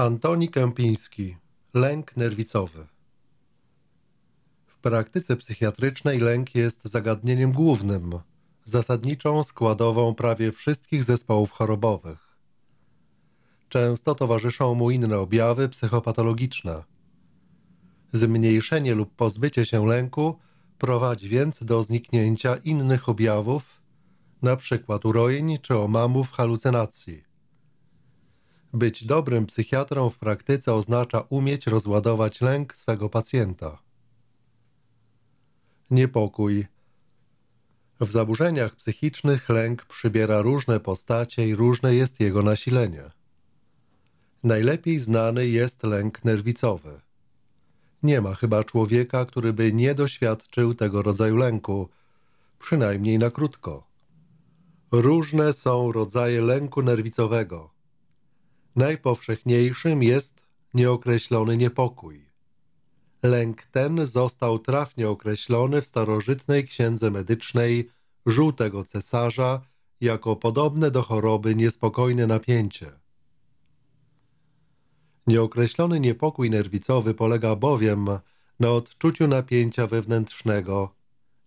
Antoni Kępiński. Lęk nerwicowy. W praktyce psychiatrycznej lęk jest zagadnieniem głównym, zasadniczą składową prawie wszystkich zespołów chorobowych. Często towarzyszą mu inne objawy psychopatologiczne. Zmniejszenie lub pozbycie się lęku prowadzi więc do zniknięcia innych objawów, np. urojeń czy omamów halucynacji. Być dobrym psychiatrą w praktyce oznacza umieć rozładować lęk swego pacjenta. Niepokój. W zaburzeniach psychicznych lęk przybiera różne postacie i różne jest jego nasilenie. Najlepiej znany jest lęk nerwicowy. Nie ma chyba człowieka, który by nie doświadczył tego rodzaju lęku, przynajmniej na krótko. Różne są rodzaje lęku nerwicowego. Najpowszechniejszym jest nieokreślony niepokój. Lęk ten został trafnie określony w starożytnej księdze medycznej żółtego cesarza jako podobne do choroby niespokojne napięcie. Nieokreślony niepokój nerwicowy polega bowiem na odczuciu napięcia wewnętrznego,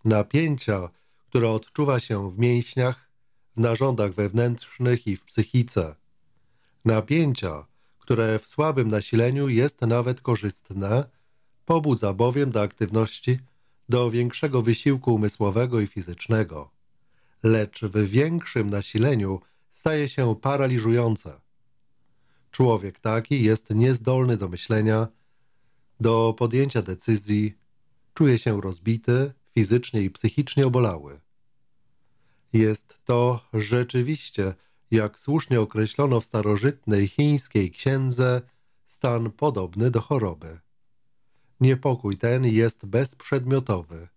napięcia, które odczuwa się w mięśniach, w narządach wewnętrznych i w psychice napięcia, które w słabym nasileniu jest nawet korzystne, pobudza bowiem do aktywności, do większego wysiłku umysłowego i fizycznego. Lecz w większym nasileniu staje się paraliżujące. Człowiek taki jest niezdolny do myślenia, do podjęcia decyzji, czuje się rozbity, fizycznie i psychicznie obolały. Jest to rzeczywiście jak słusznie określono w starożytnej chińskiej księdze, stan podobny do choroby. Niepokój ten jest bezprzedmiotowy.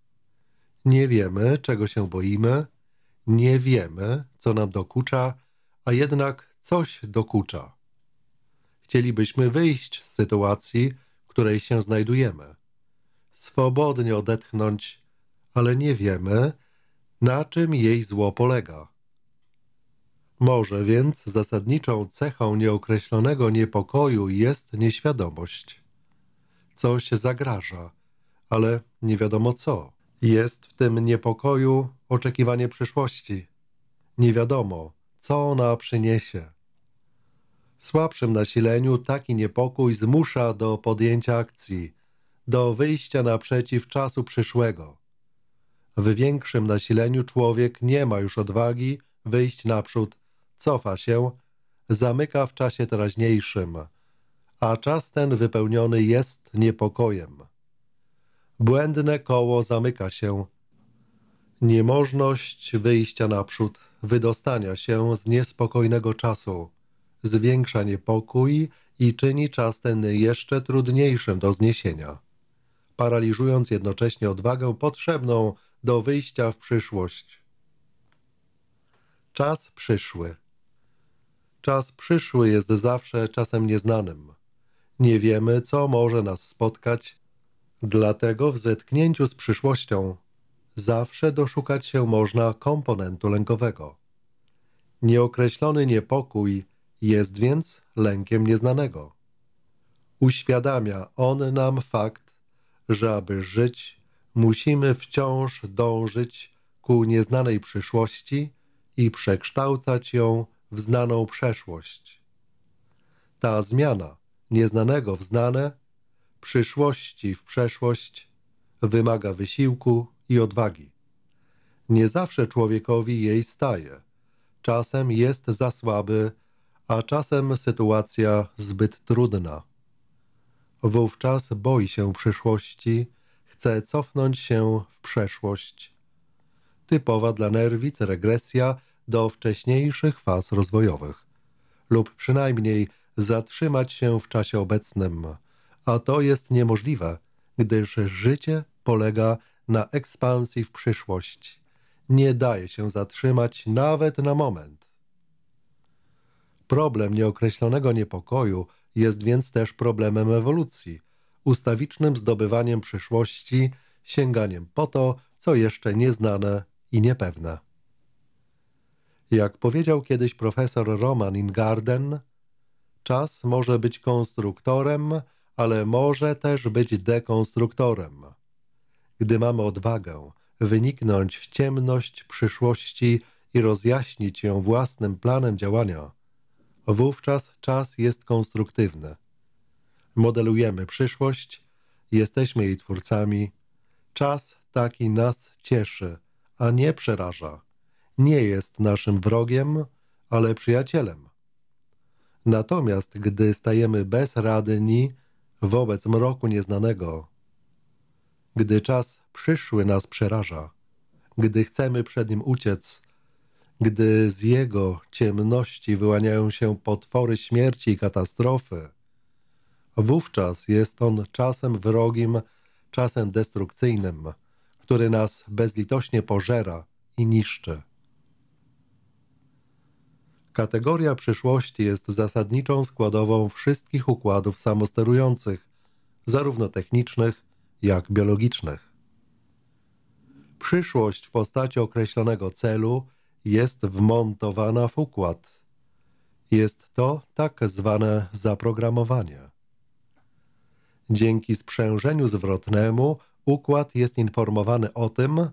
Nie wiemy, czego się boimy, nie wiemy, co nam dokucza, a jednak coś dokucza. Chcielibyśmy wyjść z sytuacji, w której się znajdujemy, swobodnie odetchnąć, ale nie wiemy, na czym jej zło polega. Może więc zasadniczą cechą nieokreślonego niepokoju jest nieświadomość. Coś zagraża, ale nie wiadomo co. Jest w tym niepokoju oczekiwanie przyszłości. Nie wiadomo, co ona przyniesie. W słabszym nasileniu taki niepokój zmusza do podjęcia akcji, do wyjścia naprzeciw czasu przyszłego. W większym nasileniu człowiek nie ma już odwagi wyjść naprzód cofa się, zamyka w czasie teraźniejszym, a czas ten wypełniony jest niepokojem. Błędne koło zamyka się. Niemożność wyjścia naprzód, wydostania się z niespokojnego czasu zwiększa niepokój i czyni czas ten jeszcze trudniejszym do zniesienia, paraliżując jednocześnie odwagę potrzebną do wyjścia w przyszłość. Czas przyszły. Czas przyszły jest zawsze czasem nieznanym. Nie wiemy, co może nas spotkać, dlatego w zetknięciu z przyszłością zawsze doszukać się można komponentu lękowego. Nieokreślony niepokój jest więc lękiem nieznanego. Uświadamia on nam fakt, że aby żyć, musimy wciąż dążyć ku nieznanej przyszłości i przekształcać ją w znaną przeszłość. Ta zmiana nieznanego w znane, przyszłości w przeszłość wymaga wysiłku i odwagi. Nie zawsze człowiekowi jej staje. Czasem jest za słaby, a czasem sytuacja zbyt trudna. Wówczas boi się przyszłości, chce cofnąć się w przeszłość. Typowa dla nerwic regresja do wcześniejszych faz rozwojowych lub przynajmniej zatrzymać się w czasie obecnym, a to jest niemożliwe, gdyż życie polega na ekspansji w przyszłość. Nie daje się zatrzymać nawet na moment. Problem nieokreślonego niepokoju jest więc też problemem ewolucji, ustawicznym zdobywaniem przyszłości, sięganiem po to, co jeszcze nieznane i niepewne. Jak powiedział kiedyś profesor Roman Ingarden, czas może być konstruktorem, ale może też być dekonstruktorem. Gdy mamy odwagę wyniknąć w ciemność przyszłości i rozjaśnić ją własnym planem działania, wówczas czas jest konstruktywny. Modelujemy przyszłość, jesteśmy jej twórcami. Czas taki nas cieszy, a nie przeraża nie jest naszym wrogiem, ale przyjacielem. Natomiast gdy stajemy bezradni wobec mroku nieznanego, gdy czas przyszły nas przeraża, gdy chcemy przed nim uciec, gdy z jego ciemności wyłaniają się potwory śmierci i katastrofy, wówczas jest on czasem wrogim, czasem destrukcyjnym, który nas bezlitośnie pożera i niszczy. Kategoria przyszłości jest zasadniczą składową wszystkich układów samosterujących, zarówno technicznych, jak biologicznych. Przyszłość w postaci określonego celu jest wmontowana w układ. Jest to tak zwane zaprogramowanie. Dzięki sprzężeniu zwrotnemu układ jest informowany o tym,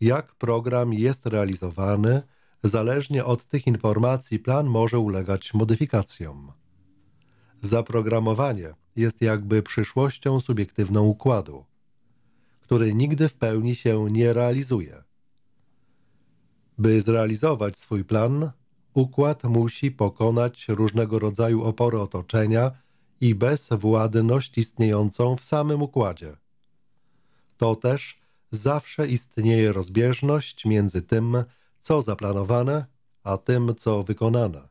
jak program jest realizowany – Zależnie od tych informacji plan może ulegać modyfikacjom. Zaprogramowanie jest jakby przyszłością subiektywną układu, który nigdy w pełni się nie realizuje. By zrealizować swój plan, układ musi pokonać różnego rodzaju opory otoczenia i bezwładność istniejącą w samym układzie. To też zawsze istnieje rozbieżność między tym, co zaplanowane, a tym, co wykonane.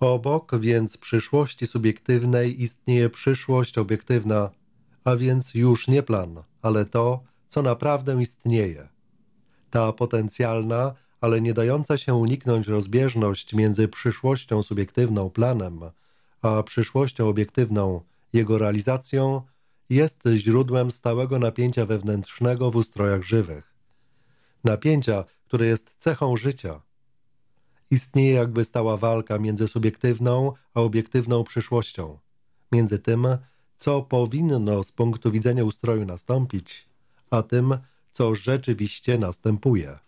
Obok więc przyszłości subiektywnej istnieje przyszłość obiektywna, a więc już nie plan, ale to, co naprawdę istnieje. Ta potencjalna, ale nie dająca się uniknąć rozbieżność między przyszłością subiektywną planem, a przyszłością obiektywną jego realizacją jest źródłem stałego napięcia wewnętrznego w ustrojach żywych. Napięcia, które jest cechą życia. Istnieje jakby stała walka między subiektywną a obiektywną przyszłością, między tym, co powinno z punktu widzenia ustroju nastąpić, a tym, co rzeczywiście następuje.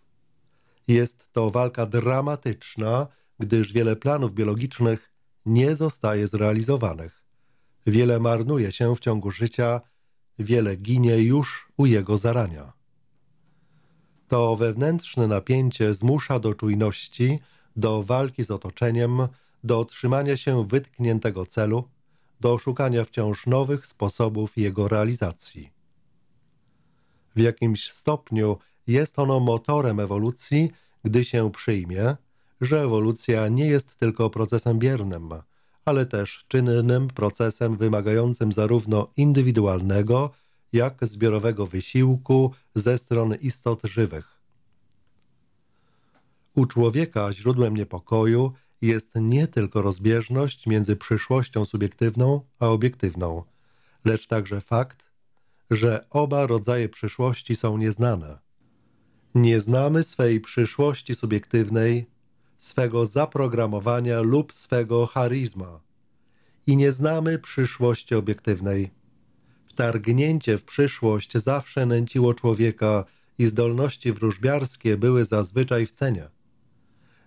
Jest to walka dramatyczna, gdyż wiele planów biologicznych nie zostaje zrealizowanych. Wiele marnuje się w ciągu życia, wiele ginie już u jego zarania. To wewnętrzne napięcie zmusza do czujności, do walki z otoczeniem, do trzymania się wytkniętego celu, do szukania wciąż nowych sposobów jego realizacji. W jakimś stopniu jest ono motorem ewolucji, gdy się przyjmie, że ewolucja nie jest tylko procesem biernym, ale też czynnym procesem wymagającym zarówno indywidualnego, jak zbiorowego wysiłku ze strony istot żywych. U człowieka źródłem niepokoju jest nie tylko rozbieżność między przyszłością subiektywną a obiektywną, lecz także fakt, że oba rodzaje przyszłości są nieznane. Nie znamy swej przyszłości subiektywnej, swego zaprogramowania lub swego charizma i nie znamy przyszłości obiektywnej wtargnięcie w przyszłość zawsze nęciło człowieka i zdolności wróżbiarskie były zazwyczaj w cenie.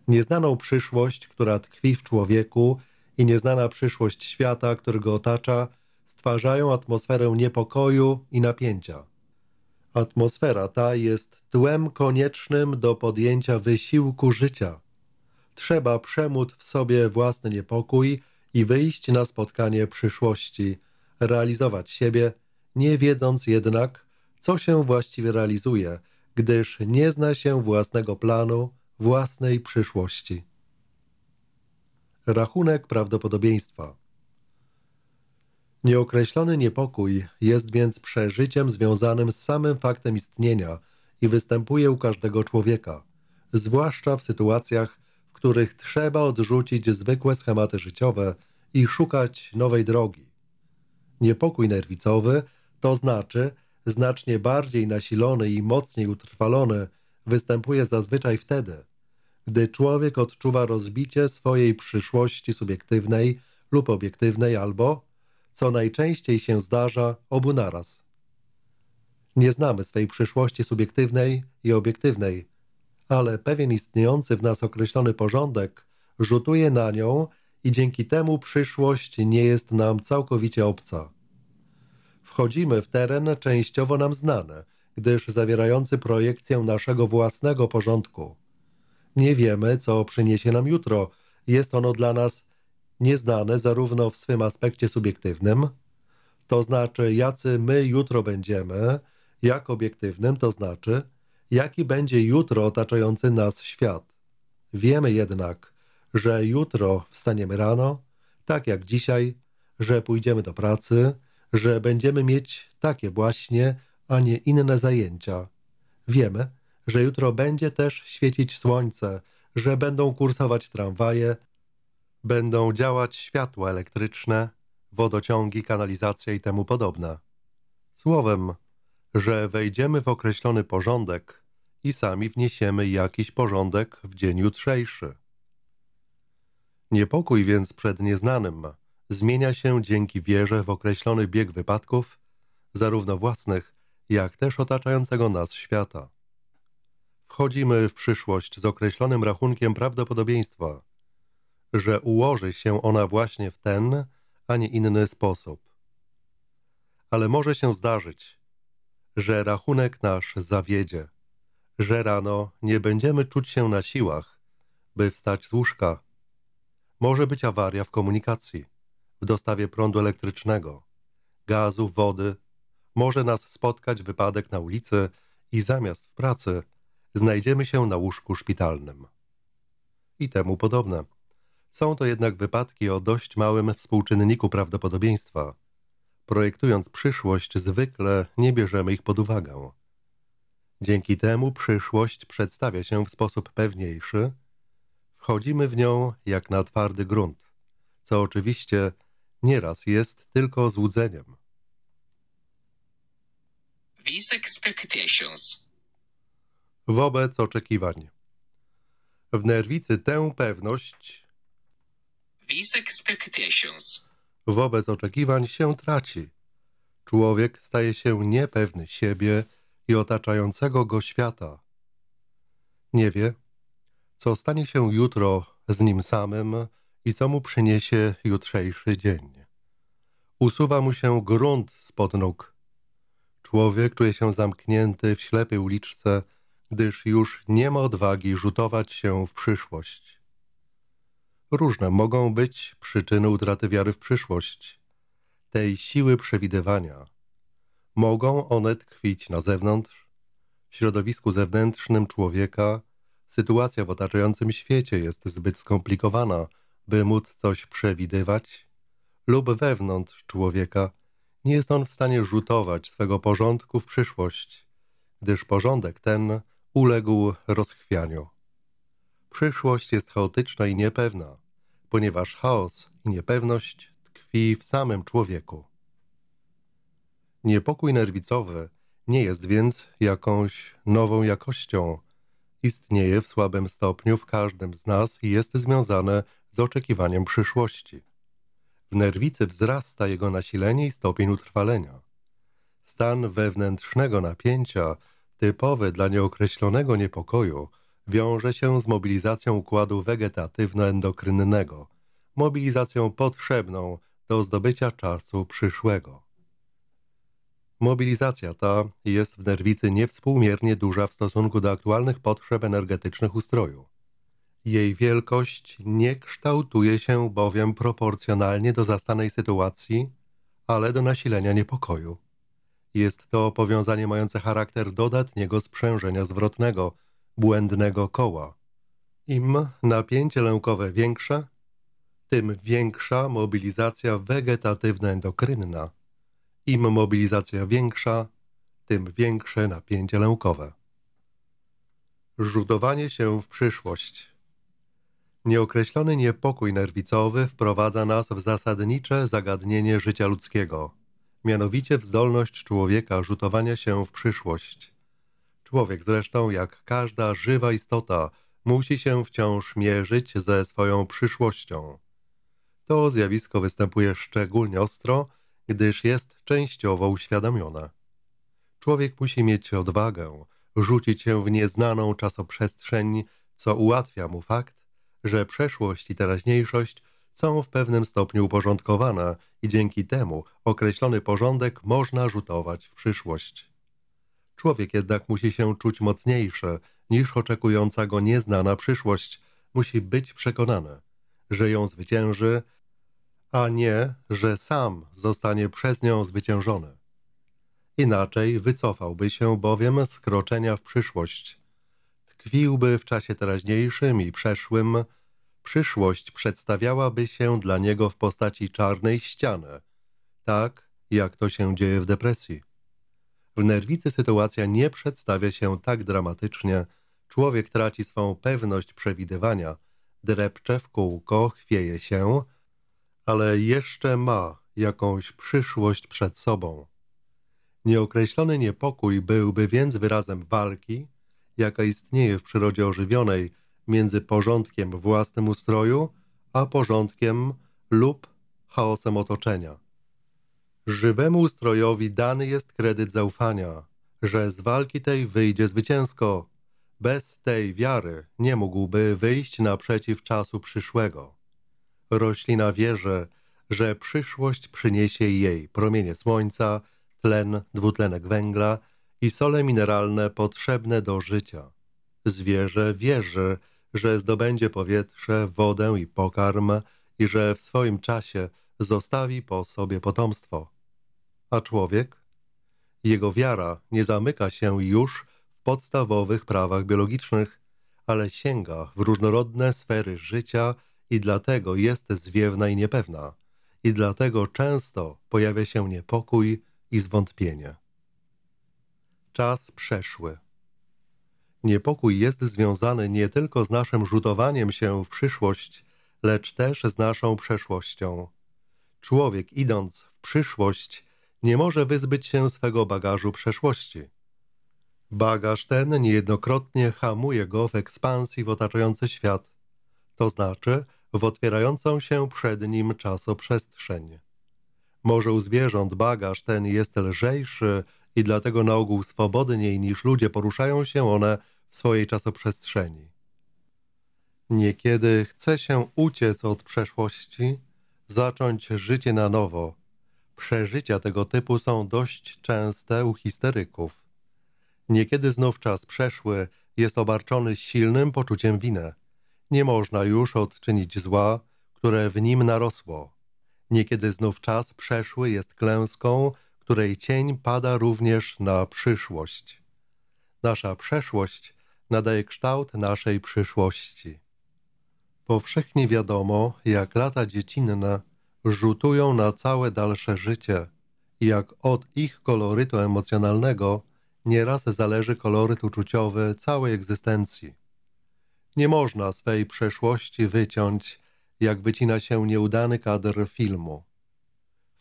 Nieznaną przyszłość, która tkwi w człowieku i nieznana przyszłość świata, który go otacza, stwarzają atmosferę niepokoju i napięcia. Atmosfera ta jest tłem koniecznym do podjęcia wysiłku życia. Trzeba przemóc w sobie własny niepokój i wyjść na spotkanie przyszłości, realizować siebie nie wiedząc jednak, co się właściwie realizuje, gdyż nie zna się własnego planu, własnej przyszłości. Rachunek prawdopodobieństwa Nieokreślony niepokój jest więc przeżyciem związanym z samym faktem istnienia i występuje u każdego człowieka, zwłaszcza w sytuacjach, w których trzeba odrzucić zwykłe schematy życiowe i szukać nowej drogi. Niepokój nerwicowy – to znaczy, znacznie bardziej nasilony i mocniej utrwalony występuje zazwyczaj wtedy, gdy człowiek odczuwa rozbicie swojej przyszłości subiektywnej lub obiektywnej albo, co najczęściej się zdarza, obu naraz. Nie znamy swej przyszłości subiektywnej i obiektywnej, ale pewien istniejący w nas określony porządek rzutuje na nią i dzięki temu przyszłość nie jest nam całkowicie obca. Wchodzimy w teren częściowo nam znany, gdyż zawierający projekcję naszego własnego porządku. Nie wiemy, co przyniesie nam jutro. Jest ono dla nas nieznane zarówno w swym aspekcie subiektywnym, to znaczy jacy my jutro będziemy, jak obiektywnym, to znaczy jaki będzie jutro otaczający nas świat. Wiemy jednak, że jutro wstaniemy rano, tak jak dzisiaj, że pójdziemy do pracy, że będziemy mieć takie właśnie, a nie inne zajęcia. Wiemy, że jutro będzie też świecić słońce, że będą kursować tramwaje, będą działać światła elektryczne, wodociągi, kanalizacja i temu podobne. Słowem, że wejdziemy w określony porządek i sami wniesiemy jakiś porządek w dzień jutrzejszy. Niepokój więc przed nieznanym – zmienia się dzięki wierze w określony bieg wypadków, zarówno własnych, jak też otaczającego nas świata. Wchodzimy w przyszłość z określonym rachunkiem prawdopodobieństwa, że ułoży się ona właśnie w ten, a nie inny sposób. Ale może się zdarzyć, że rachunek nasz zawiedzie, że rano nie będziemy czuć się na siłach, by wstać z łóżka. Może być awaria w komunikacji w dostawie prądu elektrycznego, gazu, wody. Może nas spotkać wypadek na ulicy i zamiast w pracy znajdziemy się na łóżku szpitalnym. I temu podobne. Są to jednak wypadki o dość małym współczynniku prawdopodobieństwa. Projektując przyszłość, zwykle nie bierzemy ich pod uwagę. Dzięki temu przyszłość przedstawia się w sposób pewniejszy. Wchodzimy w nią jak na twardy grunt, co oczywiście nieraz jest tylko złudzeniem. These expectations. Wobec oczekiwań. W nerwicy tę pewność These expectations. wobec oczekiwań się traci. Człowiek staje się niepewny siebie i otaczającego go świata. Nie wie, co stanie się jutro z nim samym, i co mu przyniesie jutrzejszy dzień. Usuwa mu się grunt spod nóg. Człowiek czuje się zamknięty w ślepej uliczce, gdyż już nie ma odwagi rzutować się w przyszłość. Różne mogą być przyczyny utraty wiary w przyszłość, tej siły przewidywania. Mogą one tkwić na zewnątrz, w środowisku zewnętrznym człowieka. Sytuacja w otaczającym świecie jest zbyt skomplikowana – by móc coś przewidywać, lub wewnątrz człowieka nie jest on w stanie rzutować swego porządku w przyszłość, gdyż porządek ten uległ rozchwianiu. Przyszłość jest chaotyczna i niepewna, ponieważ chaos i niepewność tkwi w samym człowieku. Niepokój nerwicowy nie jest więc jakąś nową jakością. Istnieje w słabym stopniu w każdym z nas i jest związane z oczekiwaniem przyszłości. W nerwicy wzrasta jego nasilenie i stopień utrwalenia. Stan wewnętrznego napięcia, typowy dla nieokreślonego niepokoju, wiąże się z mobilizacją układu wegetatywno-endokrynnego, mobilizacją potrzebną do zdobycia czasu przyszłego. Mobilizacja ta jest w nerwicy niewspółmiernie duża w stosunku do aktualnych potrzeb energetycznych ustroju. Jej wielkość nie kształtuje się bowiem proporcjonalnie do zastanej sytuacji, ale do nasilenia niepokoju. Jest to powiązanie mające charakter dodatniego sprzężenia zwrotnego, błędnego koła. Im napięcie lękowe większe, tym większa mobilizacja wegetatywna endokrynna Im mobilizacja większa, tym większe napięcie lękowe. Rzutowanie się w przyszłość – Nieokreślony niepokój nerwicowy wprowadza nas w zasadnicze zagadnienie życia ludzkiego, mianowicie w zdolność człowieka rzutowania się w przyszłość. Człowiek zresztą, jak każda żywa istota, musi się wciąż mierzyć ze swoją przyszłością. To zjawisko występuje szczególnie ostro, gdyż jest częściowo uświadomione. Człowiek musi mieć odwagę, rzucić się w nieznaną czasoprzestrzeń, co ułatwia mu fakt, że przeszłość i teraźniejszość są w pewnym stopniu uporządkowane i dzięki temu określony porządek można rzutować w przyszłość. Człowiek jednak musi się czuć mocniejszy niż oczekująca go nieznana przyszłość. Musi być przekonany, że ją zwycięży, a nie, że sam zostanie przez nią zwyciężony. Inaczej wycofałby się bowiem z kroczenia w przyszłość – tkwiłby w czasie teraźniejszym i przeszłym, przyszłość przedstawiałaby się dla niego w postaci czarnej ściany, tak jak to się dzieje w depresji. W nerwicy sytuacja nie przedstawia się tak dramatycznie, człowiek traci swą pewność przewidywania, drepcze w kółko, chwieje się, ale jeszcze ma jakąś przyszłość przed sobą. Nieokreślony niepokój byłby więc wyrazem walki, jaka istnieje w przyrodzie ożywionej między porządkiem własnym ustroju, a porządkiem lub chaosem otoczenia. Żywemu ustrojowi dany jest kredyt zaufania, że z walki tej wyjdzie zwycięsko. Bez tej wiary nie mógłby wyjść naprzeciw czasu przyszłego. Roślina wierzy, że przyszłość przyniesie jej promienie słońca, tlen, dwutlenek węgla – i sole mineralne potrzebne do życia. Zwierzę wierzy, że zdobędzie powietrze, wodę i pokarm i że w swoim czasie zostawi po sobie potomstwo. A człowiek? Jego wiara nie zamyka się już w podstawowych prawach biologicznych, ale sięga w różnorodne sfery życia i dlatego jest zwiewna i niepewna. I dlatego często pojawia się niepokój i zwątpienie czas przeszły. Niepokój jest związany nie tylko z naszym rzutowaniem się w przyszłość, lecz też z naszą przeszłością. Człowiek idąc w przyszłość nie może wyzbyć się swego bagażu przeszłości. Bagaż ten niejednokrotnie hamuje go w ekspansji w otaczający świat, to znaczy w otwierającą się przed nim czasoprzestrzeń. Może u zwierząt bagaż ten jest lżejszy i dlatego na ogół swobodniej niż ludzie poruszają się one w swojej czasoprzestrzeni. Niekiedy chce się uciec od przeszłości, zacząć życie na nowo. Przeżycia tego typu są dość częste u histeryków. Niekiedy znów czas przeszły jest obarczony silnym poczuciem winy. Nie można już odczynić zła, które w nim narosło. Niekiedy znów czas przeszły jest klęską, której cień pada również na przyszłość. Nasza przeszłość nadaje kształt naszej przyszłości. Powszechnie wiadomo, jak lata dziecinne rzutują na całe dalsze życie i jak od ich kolorytu emocjonalnego nieraz zależy koloryt uczuciowy całej egzystencji. Nie można swej przeszłości wyciąć, jak wycina się nieudany kadr filmu.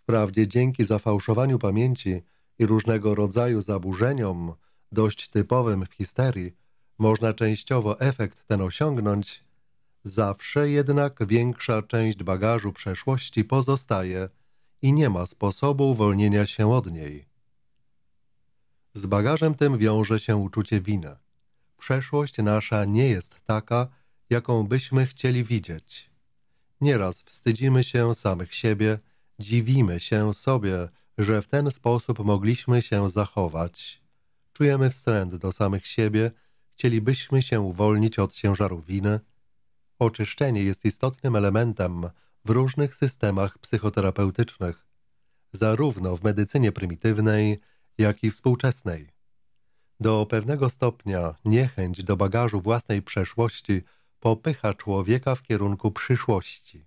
Wprawdzie dzięki zafałszowaniu pamięci i różnego rodzaju zaburzeniom, dość typowym w histerii, można częściowo efekt ten osiągnąć, zawsze jednak większa część bagażu przeszłości pozostaje i nie ma sposobu uwolnienia się od niej. Z bagażem tym wiąże się uczucie winy. Przeszłość nasza nie jest taka, jaką byśmy chcieli widzieć. Nieraz wstydzimy się samych siebie, Dziwimy się sobie, że w ten sposób mogliśmy się zachować. Czujemy wstręt do samych siebie, chcielibyśmy się uwolnić od ciężaru winy. Oczyszczenie jest istotnym elementem w różnych systemach psychoterapeutycznych, zarówno w medycynie prymitywnej, jak i współczesnej. Do pewnego stopnia niechęć do bagażu własnej przeszłości popycha człowieka w kierunku przyszłości.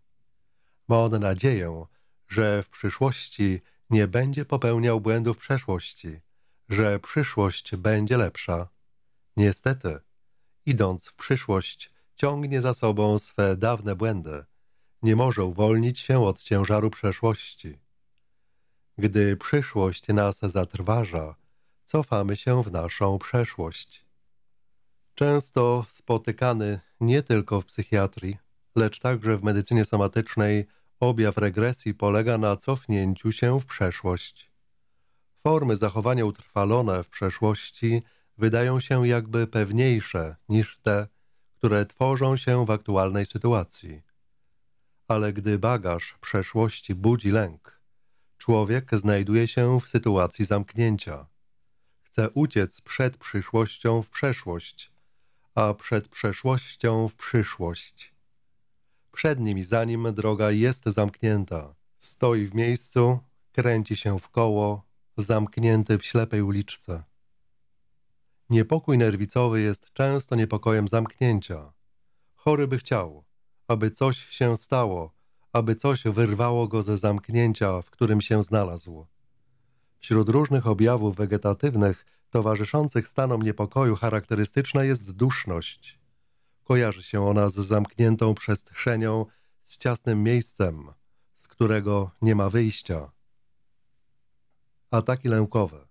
Ma on nadzieję, że w przyszłości nie będzie popełniał błędów przeszłości, że przyszłość będzie lepsza. Niestety, idąc w przyszłość, ciągnie za sobą swe dawne błędy. Nie może uwolnić się od ciężaru przeszłości. Gdy przyszłość nas zatrważa, cofamy się w naszą przeszłość. Często spotykany nie tylko w psychiatrii, lecz także w medycynie somatycznej Objaw regresji polega na cofnięciu się w przeszłość. Formy zachowania utrwalone w przeszłości wydają się jakby pewniejsze niż te, które tworzą się w aktualnej sytuacji. Ale gdy bagaż przeszłości budzi lęk, człowiek znajduje się w sytuacji zamknięcia. Chce uciec przed przyszłością w przeszłość, a przed przeszłością w przyszłość. Przed nim i za nim droga jest zamknięta. Stoi w miejscu, kręci się w koło, zamknięty w ślepej uliczce. Niepokój nerwicowy jest często niepokojem zamknięcia. Chory by chciał, aby coś się stało, aby coś wyrwało go ze zamknięcia, w którym się znalazł. Wśród różnych objawów wegetatywnych towarzyszących stanom niepokoju charakterystyczna jest duszność – Kojarzy się ona z zamkniętą przestrzenią, z ciasnym miejscem, z którego nie ma wyjścia. Ataki lękowe.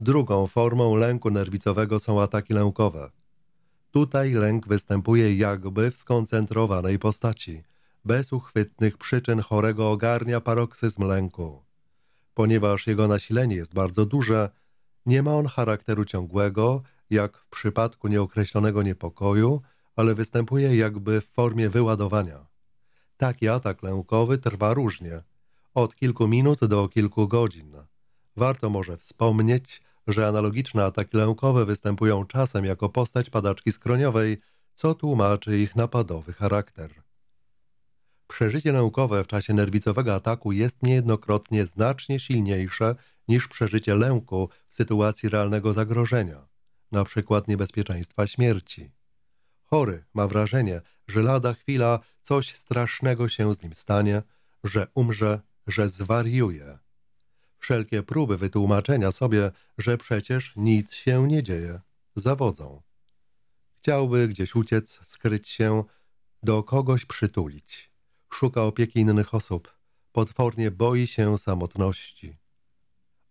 Drugą formą lęku nerwicowego są ataki lękowe. Tutaj lęk występuje jakby w skoncentrowanej postaci. Bez uchwytnych przyczyn chorego ogarnia paroksyzm lęku. Ponieważ jego nasilenie jest bardzo duże, nie ma on charakteru ciągłego, jak w przypadku nieokreślonego niepokoju, ale występuje jakby w formie wyładowania. Taki atak lękowy trwa różnie, od kilku minut do kilku godzin. Warto może wspomnieć, że analogiczne ataki lękowe występują czasem jako postać padaczki skroniowej, co tłumaczy ich napadowy charakter. Przeżycie lękowe w czasie nerwicowego ataku jest niejednokrotnie znacznie silniejsze niż przeżycie lęku w sytuacji realnego zagrożenia, np. niebezpieczeństwa śmierci chory ma wrażenie, że lada chwila coś strasznego się z nim stanie, że umrze, że zwariuje. Wszelkie próby wytłumaczenia sobie, że przecież nic się nie dzieje, zawodzą. Chciałby gdzieś uciec, skryć się, do kogoś przytulić. Szuka opieki innych osób. Potwornie boi się samotności.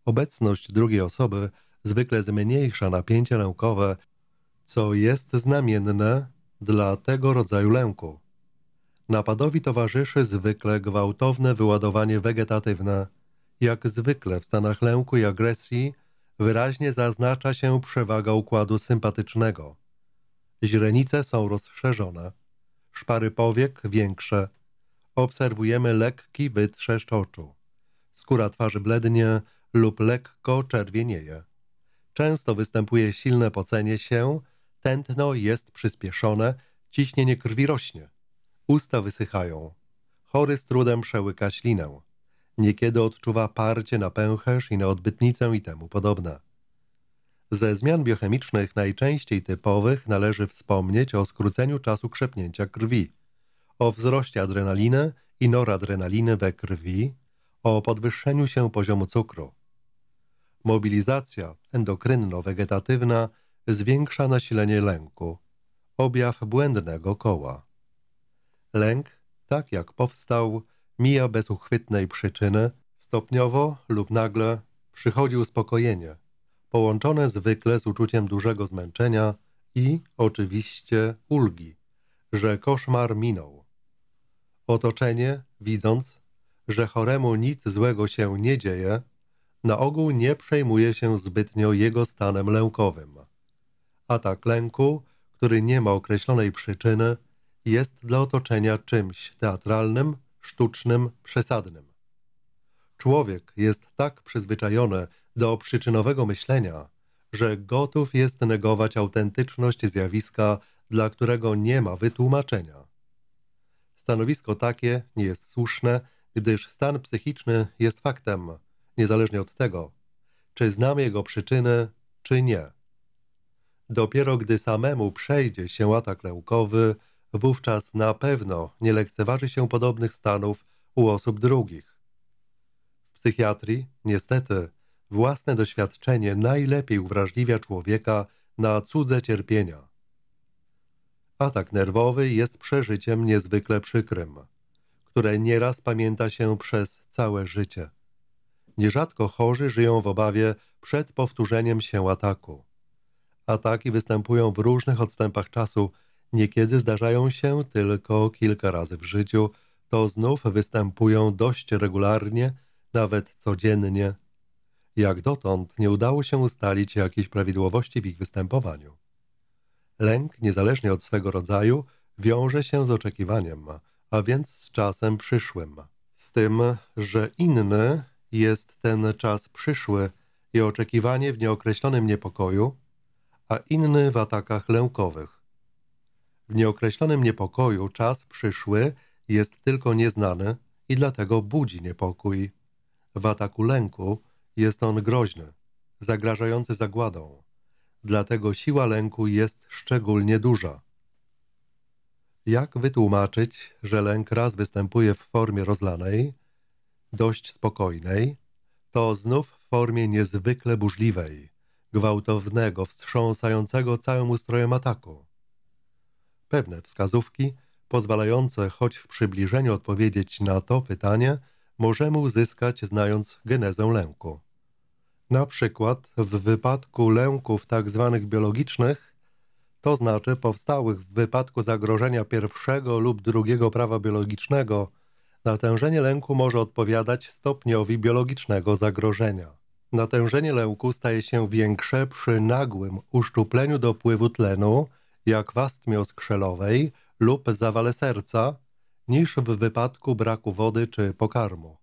Obecność drugiej osoby zwykle zmniejsza napięcie lękowe, co jest znamienne dla tego rodzaju lęku. Napadowi towarzyszy zwykle gwałtowne wyładowanie wegetatywne. Jak zwykle w stanach lęku i agresji wyraźnie zaznacza się przewaga układu sympatycznego. Źrenice są rozszerzone, szpary powiek większe. Obserwujemy lekki wytrzeszcz oczu. Skóra twarzy blednie lub lekko czerwienieje. Często występuje silne pocenie się, Tętno jest przyspieszone, ciśnienie krwi rośnie. Usta wysychają. Chory z trudem przełyka ślinę. Niekiedy odczuwa parcie na pęcherz i na odbytnicę i temu podobne. Ze zmian biochemicznych najczęściej typowych należy wspomnieć o skróceniu czasu krzepnięcia krwi, o wzroście adrenaliny i noradrenaliny we krwi, o podwyższeniu się poziomu cukru. Mobilizacja endokrynno-wegetatywna zwiększa nasilenie lęku, objaw błędnego koła. Lęk, tak jak powstał, mija bez uchwytnej przyczyny, stopniowo lub nagle przychodzi uspokojenie, połączone zwykle z uczuciem dużego zmęczenia i, oczywiście, ulgi, że koszmar minął. Otoczenie, widząc, że choremu nic złego się nie dzieje, na ogół nie przejmuje się zbytnio jego stanem lękowym. Atak lęku, który nie ma określonej przyczyny, jest dla otoczenia czymś teatralnym, sztucznym, przesadnym. Człowiek jest tak przyzwyczajony do przyczynowego myślenia, że gotów jest negować autentyczność zjawiska, dla którego nie ma wytłumaczenia. Stanowisko takie nie jest słuszne, gdyż stan psychiczny jest faktem, niezależnie od tego, czy znamy jego przyczyny, czy nie. Dopiero gdy samemu przejdzie się atak lękowy, wówczas na pewno nie lekceważy się podobnych stanów u osób drugich. W psychiatrii, niestety, własne doświadczenie najlepiej uwrażliwia człowieka na cudze cierpienia. Atak nerwowy jest przeżyciem niezwykle przykrym, które nieraz pamięta się przez całe życie. Nierzadko chorzy żyją w obawie przed powtórzeniem się ataku. Ataki występują w różnych odstępach czasu. Niekiedy zdarzają się tylko kilka razy w życiu, to znów występują dość regularnie, nawet codziennie. Jak dotąd nie udało się ustalić jakiejś prawidłowości w ich występowaniu. Lęk, niezależnie od swego rodzaju, wiąże się z oczekiwaniem, a więc z czasem przyszłym. Z tym, że inny jest ten czas przyszły i oczekiwanie w nieokreślonym niepokoju – a inny w atakach lękowych. W nieokreślonym niepokoju czas przyszły jest tylko nieznany i dlatego budzi niepokój. W ataku lęku jest on groźny, zagrażający zagładą. Dlatego siła lęku jest szczególnie duża. Jak wytłumaczyć, że lęk raz występuje w formie rozlanej, dość spokojnej, to znów w formie niezwykle burzliwej, gwałtownego, wstrząsającego całym ustrojem ataku. Pewne wskazówki, pozwalające choć w przybliżeniu odpowiedzieć na to pytanie, możemy uzyskać znając genezę lęku. Na przykład w wypadku lęków tzw. Tak biologicznych, to znaczy powstałych w wypadku zagrożenia pierwszego lub drugiego prawa biologicznego, natężenie lęku może odpowiadać stopniowi biologicznego zagrożenia. Natężenie lęku staje się większe przy nagłym uszczupleniu dopływu tlenu, jak w astmie oskrzelowej lub zawale serca, niż w wypadku braku wody czy pokarmu.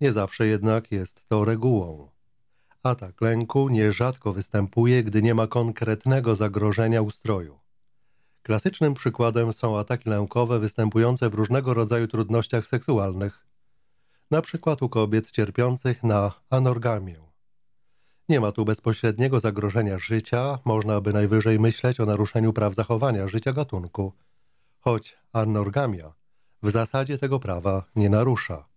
Nie zawsze jednak jest to regułą. Atak lęku nierzadko występuje, gdy nie ma konkretnego zagrożenia ustroju. Klasycznym przykładem są ataki lękowe występujące w różnego rodzaju trudnościach seksualnych na przykład u kobiet cierpiących na anorgamię. Nie ma tu bezpośredniego zagrożenia życia, można by najwyżej myśleć o naruszeniu praw zachowania życia gatunku, choć anorgamia w zasadzie tego prawa nie narusza.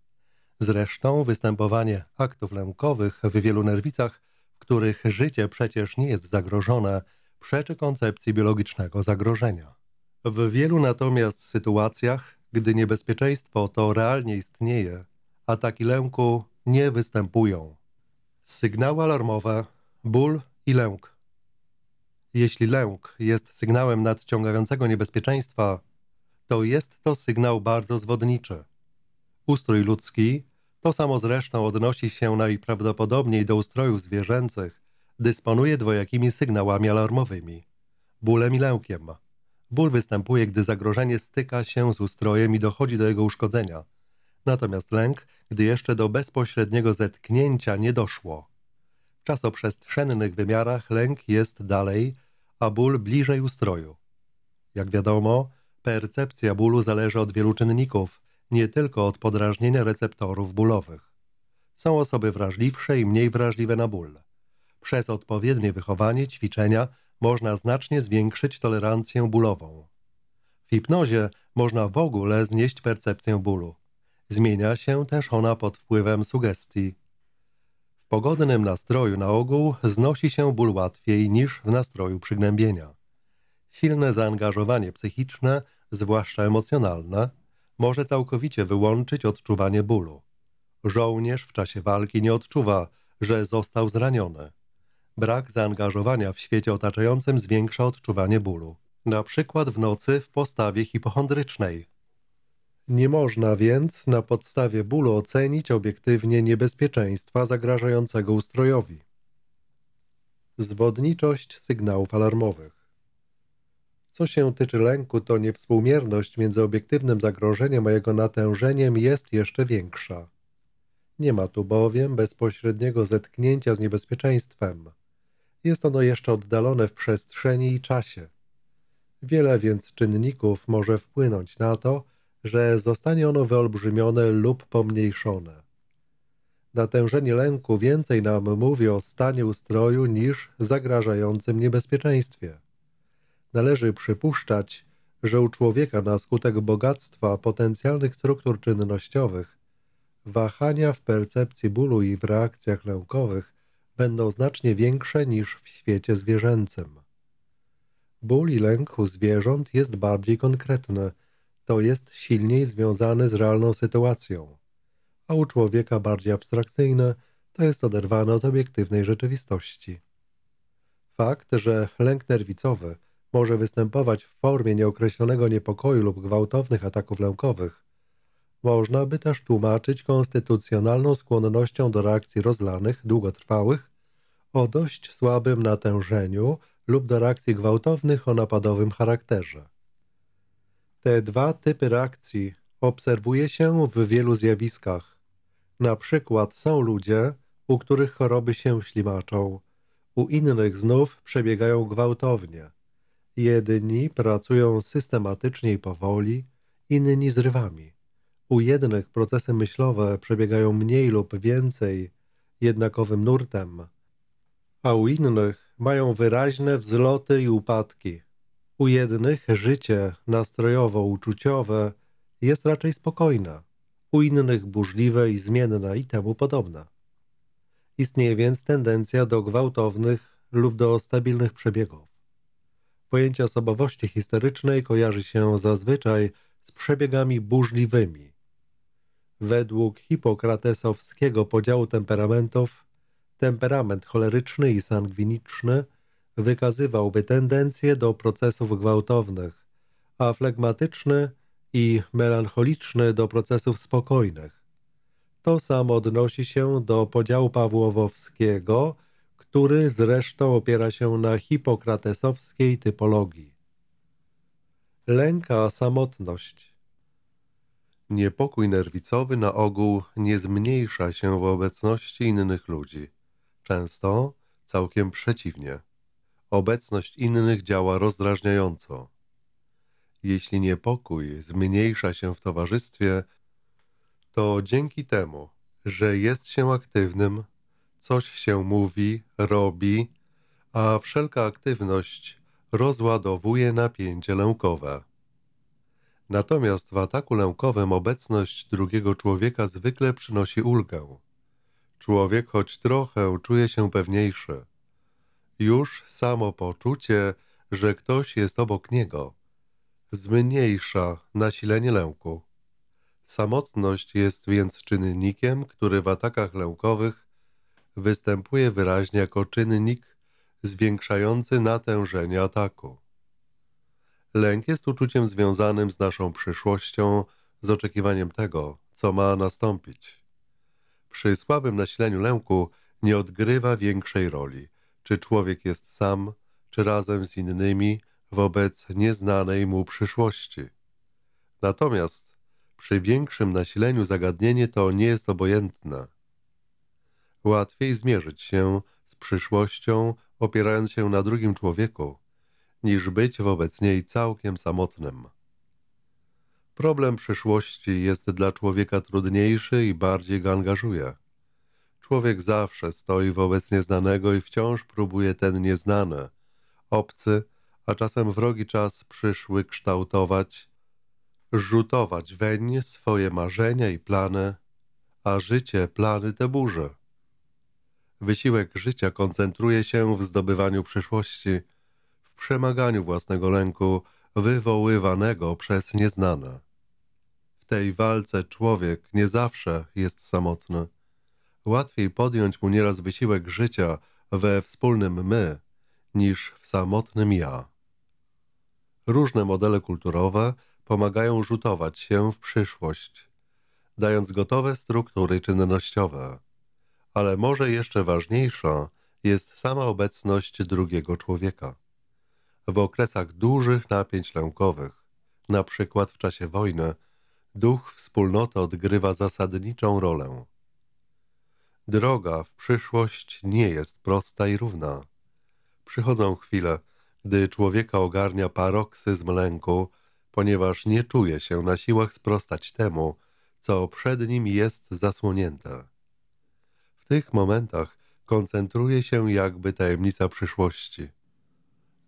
Zresztą występowanie aktów lękowych w wielu nerwicach, w których życie przecież nie jest zagrożone, przeczy koncepcji biologicznego zagrożenia. W wielu natomiast sytuacjach, gdy niebezpieczeństwo to realnie istnieje, ataki lęku nie występują. Sygnały alarmowe, ból i lęk. Jeśli lęk jest sygnałem nadciągającego niebezpieczeństwa, to jest to sygnał bardzo zwodniczy. Ustrój ludzki, to samo zresztą odnosi się najprawdopodobniej do ustrojów zwierzęcych, dysponuje dwojakimi sygnałami alarmowymi bólem i lękiem. Ból występuje, gdy zagrożenie styka się z ustrojem i dochodzi do jego uszkodzenia natomiast lęk, gdy jeszcze do bezpośredniego zetknięcia nie doszło. W czasoprzestrzennych wymiarach lęk jest dalej, a ból bliżej ustroju. Jak wiadomo, percepcja bólu zależy od wielu czynników, nie tylko od podrażnienia receptorów bólowych. Są osoby wrażliwsze i mniej wrażliwe na ból. Przez odpowiednie wychowanie, ćwiczenia można znacznie zwiększyć tolerancję bólową. W hipnozie można w ogóle znieść percepcję bólu. Zmienia się też ona pod wpływem sugestii. W pogodnym nastroju na ogół znosi się ból łatwiej niż w nastroju przygnębienia. Silne zaangażowanie psychiczne, zwłaszcza emocjonalne, może całkowicie wyłączyć odczuwanie bólu. Żołnierz w czasie walki nie odczuwa, że został zraniony. Brak zaangażowania w świecie otaczającym zwiększa odczuwanie bólu. Na przykład w nocy w postawie hipochondrycznej, nie można więc na podstawie bólu ocenić obiektywnie niebezpieczeństwa zagrażającego ustrojowi. Zwodniczość sygnałów alarmowych. Co się tyczy lęku, to niewspółmierność między obiektywnym zagrożeniem a jego natężeniem jest jeszcze większa. Nie ma tu bowiem bezpośredniego zetknięcia z niebezpieczeństwem. Jest ono jeszcze oddalone w przestrzeni i czasie. Wiele więc czynników może wpłynąć na to, że zostanie ono wyolbrzymione lub pomniejszone. Natężenie lęku więcej nam mówi o stanie ustroju niż zagrażającym niebezpieczeństwie. Należy przypuszczać, że u człowieka na skutek bogactwa potencjalnych struktur czynnościowych wahania w percepcji bólu i w reakcjach lękowych będą znacznie większe niż w świecie zwierzęcym. Ból i lęk u zwierząt jest bardziej konkretny – to jest silniej związane z realną sytuacją, a u człowieka bardziej abstrakcyjne to jest oderwane od obiektywnej rzeczywistości. Fakt, że lęk nerwicowy może występować w formie nieokreślonego niepokoju lub gwałtownych ataków lękowych, można by też tłumaczyć konstytucjonalną skłonnością do reakcji rozlanych, długotrwałych, o dość słabym natężeniu lub do reakcji gwałtownych o napadowym charakterze. Te dwa typy reakcji obserwuje się w wielu zjawiskach. Na przykład są ludzie, u których choroby się ślimaczą, u innych znów przebiegają gwałtownie. Jedni pracują systematycznie i powoli, inni zrywami. U jednych procesy myślowe przebiegają mniej lub więcej jednakowym nurtem, a u innych mają wyraźne wzloty i upadki. U jednych życie nastrojowo-uczuciowe jest raczej spokojne, u innych burzliwe i zmienna i temu podobna. Istnieje więc tendencja do gwałtownych lub do stabilnych przebiegów. Pojęcie osobowości historycznej kojarzy się zazwyczaj z przebiegami burzliwymi. Według hipokratesowskiego podziału temperamentów, temperament choleryczny i sangwiniczny – wykazywałby tendencję do procesów gwałtownych, a flegmatyczny i melancholiczny do procesów spokojnych. To samo odnosi się do podziału Pawłowowskiego, który zresztą opiera się na hipokratesowskiej typologii. Lęka samotność. Niepokój nerwicowy na ogół nie zmniejsza się w obecności innych ludzi. Często całkiem przeciwnie. Obecność innych działa rozdrażniająco. Jeśli niepokój zmniejsza się w towarzystwie, to dzięki temu, że jest się aktywnym, coś się mówi, robi, a wszelka aktywność rozładowuje napięcie lękowe. Natomiast w ataku lękowym obecność drugiego człowieka zwykle przynosi ulgę. Człowiek choć trochę czuje się pewniejszy. Już samo poczucie, że ktoś jest obok niego, zmniejsza nasilenie lęku. Samotność jest więc czynnikiem, który w atakach lękowych występuje wyraźnie jako czynnik zwiększający natężenie ataku. Lęk jest uczuciem związanym z naszą przyszłością, z oczekiwaniem tego, co ma nastąpić. Przy słabym nasileniu lęku nie odgrywa większej roli czy człowiek jest sam, czy razem z innymi wobec nieznanej mu przyszłości. Natomiast przy większym nasileniu zagadnienie to nie jest obojętne. Łatwiej zmierzyć się z przyszłością, opierając się na drugim człowieku, niż być wobec niej całkiem samotnym. Problem przyszłości jest dla człowieka trudniejszy i bardziej go angażuje. Człowiek zawsze stoi wobec nieznanego i wciąż próbuje ten nieznany, obcy, a czasem wrogi czas przyszły kształtować, rzutować weń swoje marzenia i plany, a życie plany te burze. Wysiłek życia koncentruje się w zdobywaniu przyszłości, w przemaganiu własnego lęku wywoływanego przez nieznane. W tej walce człowiek nie zawsze jest samotny. Łatwiej podjąć mu nieraz wysiłek życia we wspólnym my niż w samotnym ja. Różne modele kulturowe pomagają rzutować się w przyszłość, dając gotowe struktury czynnościowe. Ale może jeszcze ważniejsza jest sama obecność drugiego człowieka. W okresach dużych napięć lękowych, na przykład w czasie wojny, duch wspólnoty odgrywa zasadniczą rolę. Droga w przyszłość nie jest prosta i równa. Przychodzą chwile, gdy człowieka ogarnia paroksyzm lęku, ponieważ nie czuje się na siłach sprostać temu, co przed nim jest zasłonięte. W tych momentach koncentruje się jakby tajemnica przyszłości.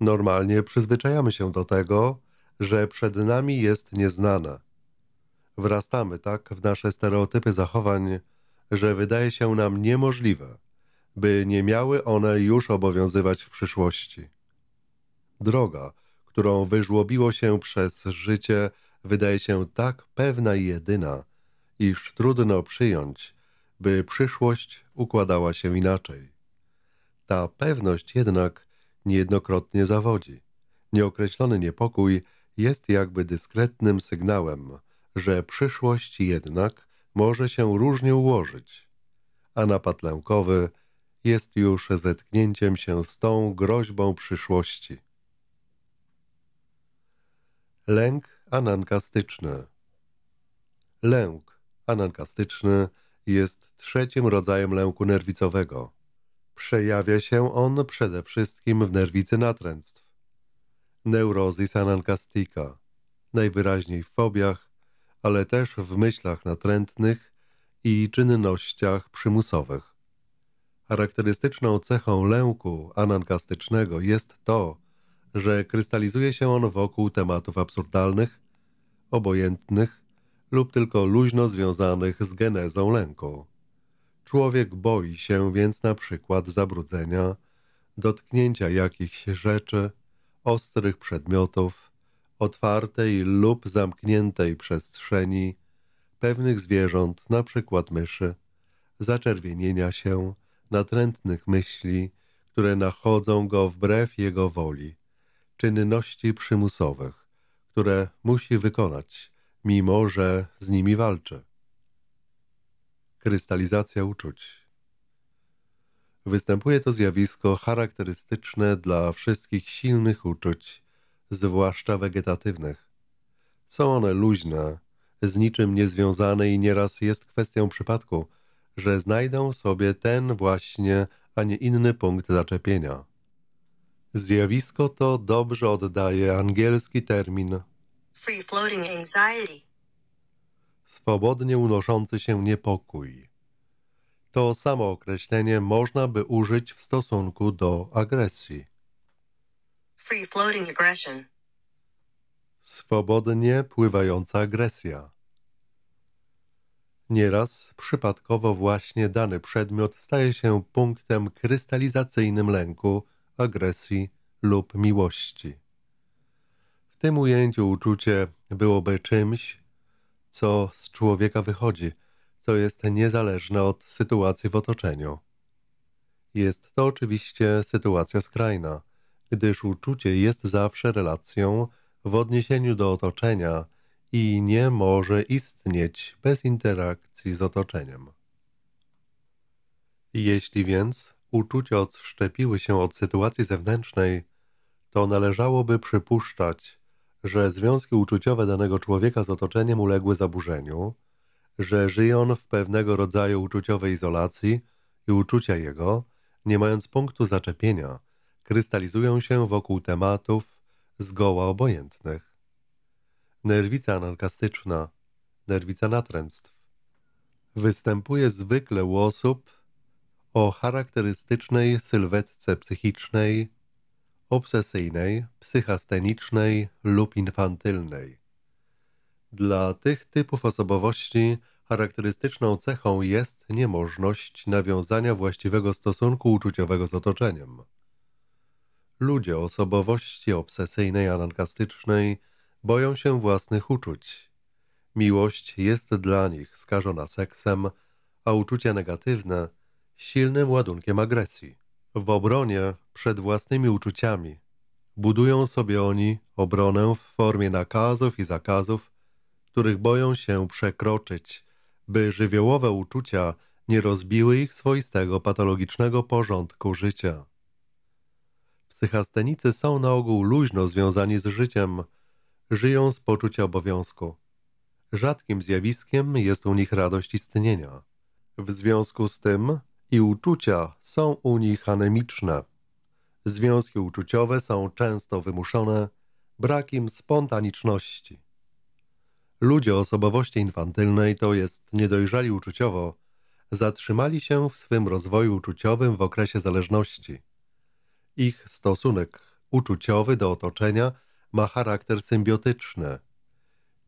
Normalnie przyzwyczajamy się do tego, że przed nami jest nieznana. Wrastamy tak w nasze stereotypy zachowań, że wydaje się nam niemożliwe, by nie miały one już obowiązywać w przyszłości. Droga, którą wyżłobiło się przez życie, wydaje się tak pewna i jedyna, iż trudno przyjąć, by przyszłość układała się inaczej. Ta pewność jednak niejednokrotnie zawodzi. Nieokreślony niepokój jest jakby dyskretnym sygnałem, że przyszłość jednak może się różnie ułożyć, a napad lękowy jest już zetknięciem się z tą groźbą przyszłości. Lęk anankastyczny Lęk anankastyczny jest trzecim rodzajem lęku nerwicowego. Przejawia się on przede wszystkim w nerwicy natręctw. Neurozis anankastika, najwyraźniej w fobiach, ale też w myślach natrętnych i czynnościach przymusowych. Charakterystyczną cechą lęku anankastycznego jest to, że krystalizuje się on wokół tematów absurdalnych, obojętnych lub tylko luźno związanych z genezą lęku. Człowiek boi się więc na przykład zabrudzenia, dotknięcia jakichś rzeczy, ostrych przedmiotów, otwartej lub zamkniętej przestrzeni pewnych zwierząt, na przykład myszy, zaczerwienienia się, natrętnych myśli, które nachodzą go wbrew jego woli, czynności przymusowych, które musi wykonać, mimo że z nimi walczy. Krystalizacja uczuć występuje to zjawisko charakterystyczne dla wszystkich silnych uczuć, zwłaszcza wegetatywnych. Są one luźne, z niczym niezwiązane i nieraz jest kwestią przypadku, że znajdą sobie ten właśnie, a nie inny punkt zaczepienia. Zjawisko to dobrze oddaje angielski termin free-floating anxiety. Swobodnie unoszący się niepokój. To samo określenie można by użyć w stosunku do agresji. Free floating aggression. Swobodnie pływająca agresja. Nieraz przypadkowo właśnie dany przedmiot staje się punktem krystalizacyjnym lęku, agresji lub miłości. W tym ujęciu uczucie byłoby czymś, co z człowieka wychodzi, co jest niezależne od sytuacji w otoczeniu. Jest to oczywiście sytuacja skrajna – gdyż uczucie jest zawsze relacją w odniesieniu do otoczenia i nie może istnieć bez interakcji z otoczeniem. Jeśli więc uczucia odszczepiły się od sytuacji zewnętrznej, to należałoby przypuszczać, że związki uczuciowe danego człowieka z otoczeniem uległy zaburzeniu, że żyje on w pewnego rodzaju uczuciowej izolacji i uczucia jego, nie mając punktu zaczepienia – krystalizują się wokół tematów zgoła obojętnych. Nerwica anarkastyczna, nerwica natręctw. Występuje zwykle u osób o charakterystycznej sylwetce psychicznej, obsesyjnej, psychastenicznej lub infantylnej. Dla tych typów osobowości charakterystyczną cechą jest niemożność nawiązania właściwego stosunku uczuciowego z otoczeniem. Ludzie osobowości obsesyjnej anankastycznej boją się własnych uczuć. Miłość jest dla nich skażona seksem, a uczucia negatywne silnym ładunkiem agresji. W obronie przed własnymi uczuciami budują sobie oni obronę w formie nakazów i zakazów, których boją się przekroczyć, by żywiołowe uczucia nie rozbiły ich swoistego patologicznego porządku życia. Psychastenicy są na ogół luźno związani z życiem, żyją z poczucia obowiązku. Rzadkim zjawiskiem jest u nich radość istnienia. W związku z tym i uczucia są u nich anemiczne. Związki uczuciowe są często wymuszone brakiem spontaniczności. Ludzie osobowości infantylnej, to jest niedojrzali uczuciowo, zatrzymali się w swym rozwoju uczuciowym w okresie zależności – ich stosunek uczuciowy do otoczenia ma charakter symbiotyczny.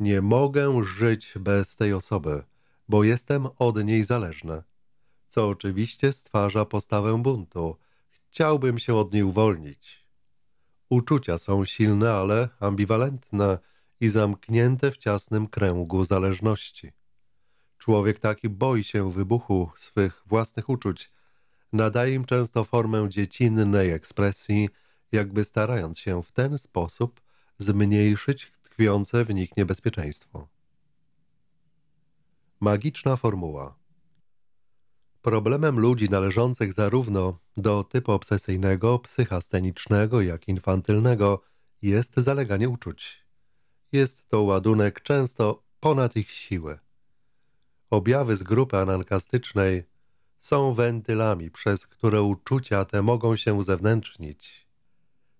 Nie mogę żyć bez tej osoby, bo jestem od niej zależny. Co oczywiście stwarza postawę buntu. Chciałbym się od niej uwolnić. Uczucia są silne, ale ambiwalentne i zamknięte w ciasnym kręgu zależności. Człowiek taki boi się wybuchu swych własnych uczuć, Nadaje im często formę dziecinnej ekspresji, jakby starając się w ten sposób zmniejszyć tkwiące w nich niebezpieczeństwo. Magiczna formuła Problemem ludzi należących zarówno do typu obsesyjnego, psychastenicznego, jak i infantylnego jest zaleganie uczuć. Jest to ładunek często ponad ich siły. Objawy z grupy anankastycznej – są wentylami, przez które uczucia te mogą się zewnętrznić.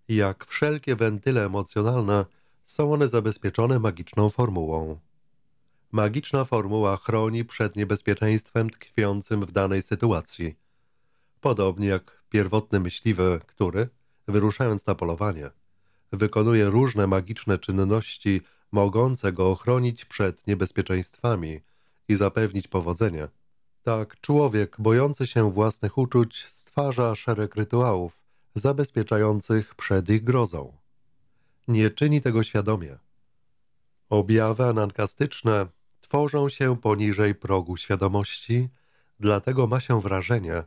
Jak wszelkie wentyle emocjonalne, są one zabezpieczone magiczną formułą. Magiczna formuła chroni przed niebezpieczeństwem tkwiącym w danej sytuacji. Podobnie jak pierwotny myśliwy, który, wyruszając na polowanie, wykonuje różne magiczne czynności mogące go ochronić przed niebezpieczeństwami i zapewnić powodzenie – tak, człowiek bojący się własnych uczuć stwarza szereg rytuałów zabezpieczających przed ich grozą. Nie czyni tego świadomie. Objawy anankastyczne tworzą się poniżej progu świadomości, dlatego ma się wrażenie,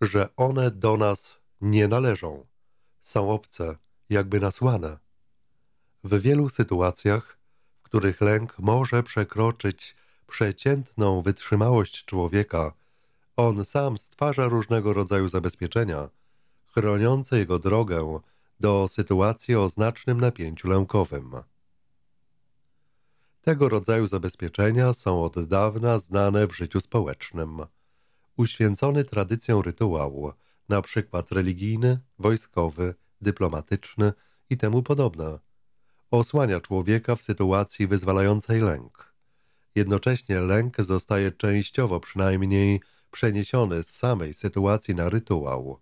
że one do nas nie należą, są obce, jakby nasłane. W wielu sytuacjach, w których lęk może przekroczyć przeciętną wytrzymałość człowieka, on sam stwarza różnego rodzaju zabezpieczenia, chroniące jego drogę do sytuacji o znacznym napięciu lękowym. Tego rodzaju zabezpieczenia są od dawna znane w życiu społecznym. Uświęcony tradycją rytuał, na przykład religijny, wojskowy, dyplomatyczny i temu podobne, osłania człowieka w sytuacji wyzwalającej lęk. Jednocześnie lęk zostaje częściowo przynajmniej przeniesiony z samej sytuacji na rytuał.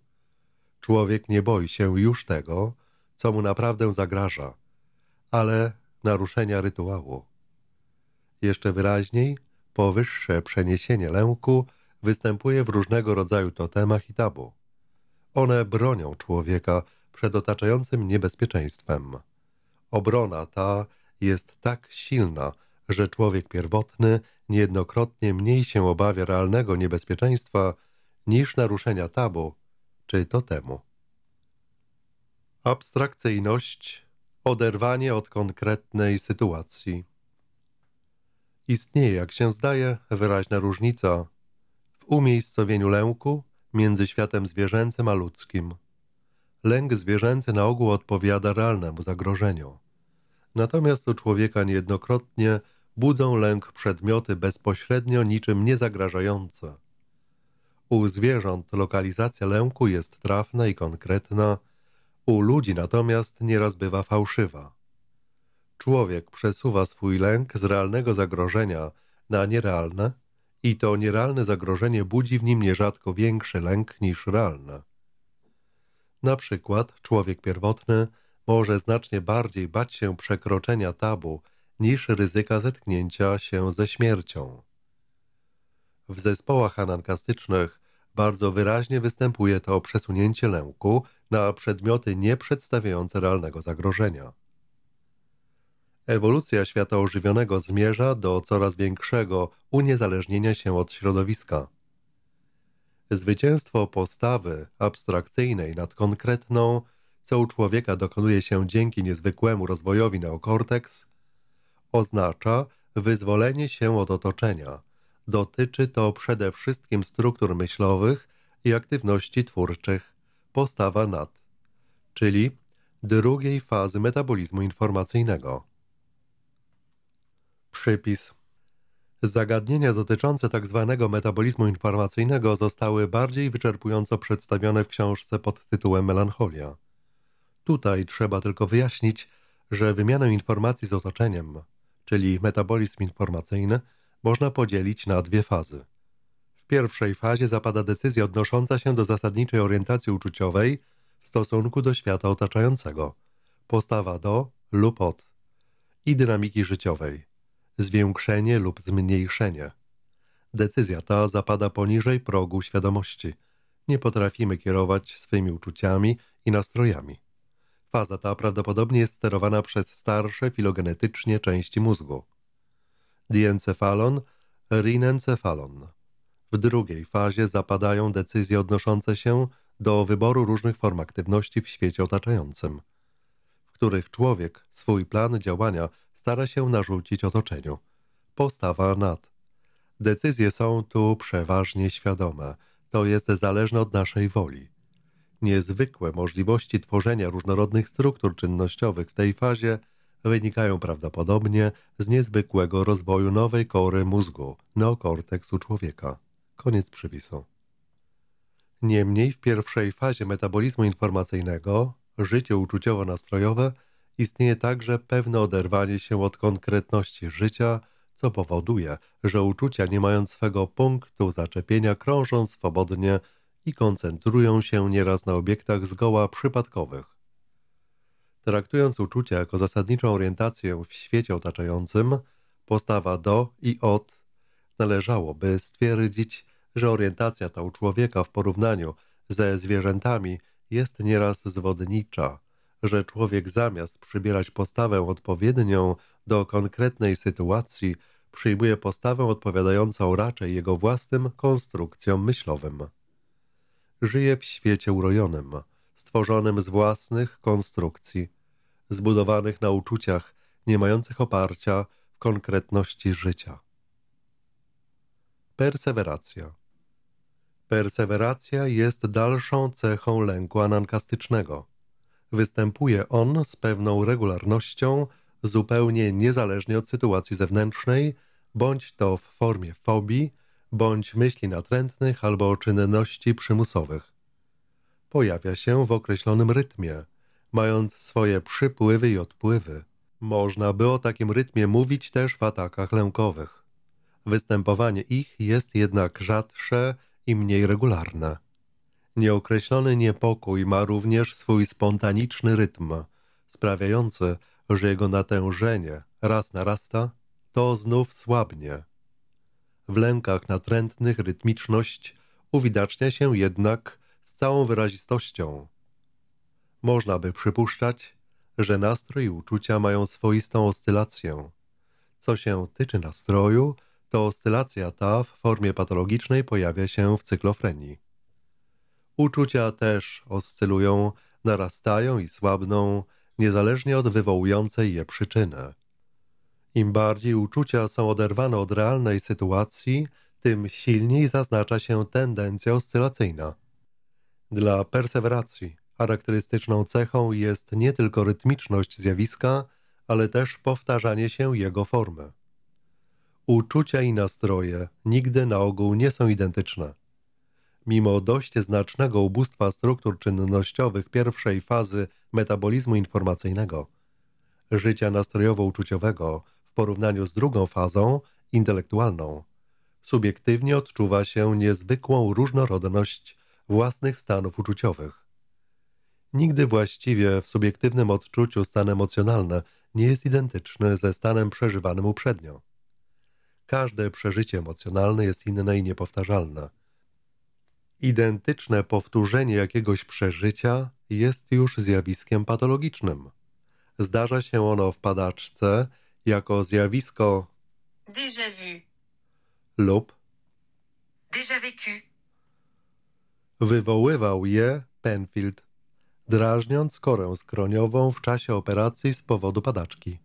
Człowiek nie boi się już tego, co mu naprawdę zagraża, ale naruszenia rytuału. Jeszcze wyraźniej, powyższe przeniesienie lęku występuje w różnego rodzaju totemach i tabu. One bronią człowieka przed otaczającym niebezpieczeństwem. Obrona ta jest tak silna, że człowiek pierwotny niejednokrotnie mniej się obawia realnego niebezpieczeństwa niż naruszenia tabu czy temu Abstrakcyjność oderwanie od konkretnej sytuacji. Istnieje, jak się zdaje, wyraźna różnica w umiejscowieniu lęku między światem zwierzęcym a ludzkim. Lęk zwierzęcy na ogół odpowiada realnemu zagrożeniu. Natomiast u człowieka niejednokrotnie budzą lęk przedmioty bezpośrednio niczym niezagrażające. U zwierząt lokalizacja lęku jest trafna i konkretna, u ludzi natomiast nieraz bywa fałszywa. Człowiek przesuwa swój lęk z realnego zagrożenia na nierealne i to nierealne zagrożenie budzi w nim nierzadko większy lęk niż realne. Na przykład człowiek pierwotny może znacznie bardziej bać się przekroczenia tabu niż ryzyka zetknięcia się ze śmiercią. W zespołach anankastycznych bardzo wyraźnie występuje to przesunięcie lęku na przedmioty nieprzedstawiające realnego zagrożenia. Ewolucja świata ożywionego zmierza do coraz większego uniezależnienia się od środowiska. Zwycięstwo postawy abstrakcyjnej nad konkretną, co u człowieka dokonuje się dzięki niezwykłemu rozwojowi neokorteks – oznacza wyzwolenie się od otoczenia. Dotyczy to przede wszystkim struktur myślowych i aktywności twórczych, postawa nad, czyli drugiej fazy metabolizmu informacyjnego. Przypis Zagadnienia dotyczące tzw. Tak metabolizmu informacyjnego zostały bardziej wyczerpująco przedstawione w książce pod tytułem Melancholia. Tutaj trzeba tylko wyjaśnić, że wymianę informacji z otoczeniem czyli metabolizm informacyjny, można podzielić na dwie fazy. W pierwszej fazie zapada decyzja odnosząca się do zasadniczej orientacji uczuciowej w stosunku do świata otaczającego, postawa do lub od i dynamiki życiowej, zwiększenie lub zmniejszenie. Decyzja ta zapada poniżej progu świadomości. Nie potrafimy kierować swymi uczuciami i nastrojami. Faza ta prawdopodobnie jest sterowana przez starsze filogenetycznie części mózgu. Diencefalon, rinencefalon. W drugiej fazie zapadają decyzje odnoszące się do wyboru różnych form aktywności w świecie otaczającym, w których człowiek swój plan działania stara się narzucić otoczeniu. Postawa nad. Decyzje są tu przeważnie świadome, to jest zależne od naszej woli niezwykłe możliwości tworzenia różnorodnych struktur czynnościowych w tej fazie wynikają prawdopodobnie z niezwykłego rozwoju nowej kory mózgu, neokorteksu człowieka. Koniec przypisu. Niemniej w pierwszej fazie metabolizmu informacyjnego, życie uczuciowo-nastrojowe, istnieje także pewne oderwanie się od konkretności życia, co powoduje, że uczucia nie mając swego punktu zaczepienia krążą swobodnie i koncentrują się nieraz na obiektach zgoła przypadkowych. Traktując uczucia jako zasadniczą orientację w świecie otaczającym, postawa do i od, należałoby stwierdzić, że orientacja ta u człowieka w porównaniu ze zwierzętami jest nieraz zwodnicza, że człowiek zamiast przybierać postawę odpowiednią do konkretnej sytuacji, przyjmuje postawę odpowiadającą raczej jego własnym konstrukcjom myślowym żyje w świecie urojonym, stworzonym z własnych konstrukcji, zbudowanych na uczuciach, nie mających oparcia w konkretności życia. Perseweracja Perseweracja jest dalszą cechą lęku anankastycznego. Występuje on z pewną regularnością, zupełnie niezależnie od sytuacji zewnętrznej, bądź to w formie fobii, bądź myśli natrętnych albo czynności przymusowych. Pojawia się w określonym rytmie, mając swoje przypływy i odpływy. Można by o takim rytmie mówić też w atakach lękowych. Występowanie ich jest jednak rzadsze i mniej regularne. Nieokreślony niepokój ma również swój spontaniczny rytm, sprawiający, że jego natężenie raz narasta, to znów słabnie w lękach natrętnych rytmiczność uwidacznia się jednak z całą wyrazistością. Można by przypuszczać, że nastrój i uczucia mają swoistą oscylację. Co się tyczy nastroju, to oscylacja ta w formie patologicznej pojawia się w cyklofrenii. Uczucia też oscylują, narastają i słabną, niezależnie od wywołującej je przyczyny. Im bardziej uczucia są oderwane od realnej sytuacji, tym silniej zaznacza się tendencja oscylacyjna. Dla perseweracji charakterystyczną cechą jest nie tylko rytmiczność zjawiska, ale też powtarzanie się jego formy. Uczucia i nastroje nigdy na ogół nie są identyczne. Mimo dość znacznego ubóstwa struktur czynnościowych pierwszej fazy metabolizmu informacyjnego, życia nastrojowo-uczuciowego w porównaniu z drugą fazą, intelektualną. Subiektywnie odczuwa się niezwykłą różnorodność własnych stanów uczuciowych. Nigdy właściwie w subiektywnym odczuciu stan emocjonalny nie jest identyczny ze stanem przeżywanym uprzednio. Każde przeżycie emocjonalne jest inne i niepowtarzalne. Identyczne powtórzenie jakiegoś przeżycia jest już zjawiskiem patologicznym. Zdarza się ono w padaczce jako zjawisko déjà vu lub déjà vécu wywoływał je Penfield, drażniąc korę skroniową w czasie operacji z powodu padaczki.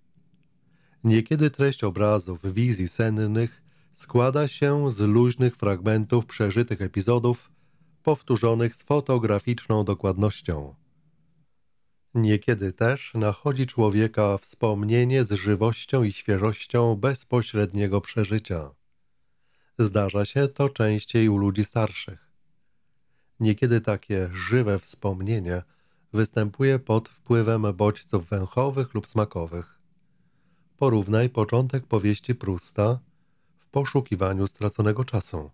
Niekiedy treść obrazów wizji sennych składa się z luźnych fragmentów przeżytych epizodów, powtórzonych z fotograficzną dokładnością. Niekiedy też nachodzi człowieka wspomnienie z żywością i świeżością bezpośredniego przeżycia. Zdarza się to częściej u ludzi starszych. Niekiedy takie żywe wspomnienie występuje pod wpływem bodźców węchowych lub smakowych. Porównaj początek powieści Prusta w poszukiwaniu straconego czasu.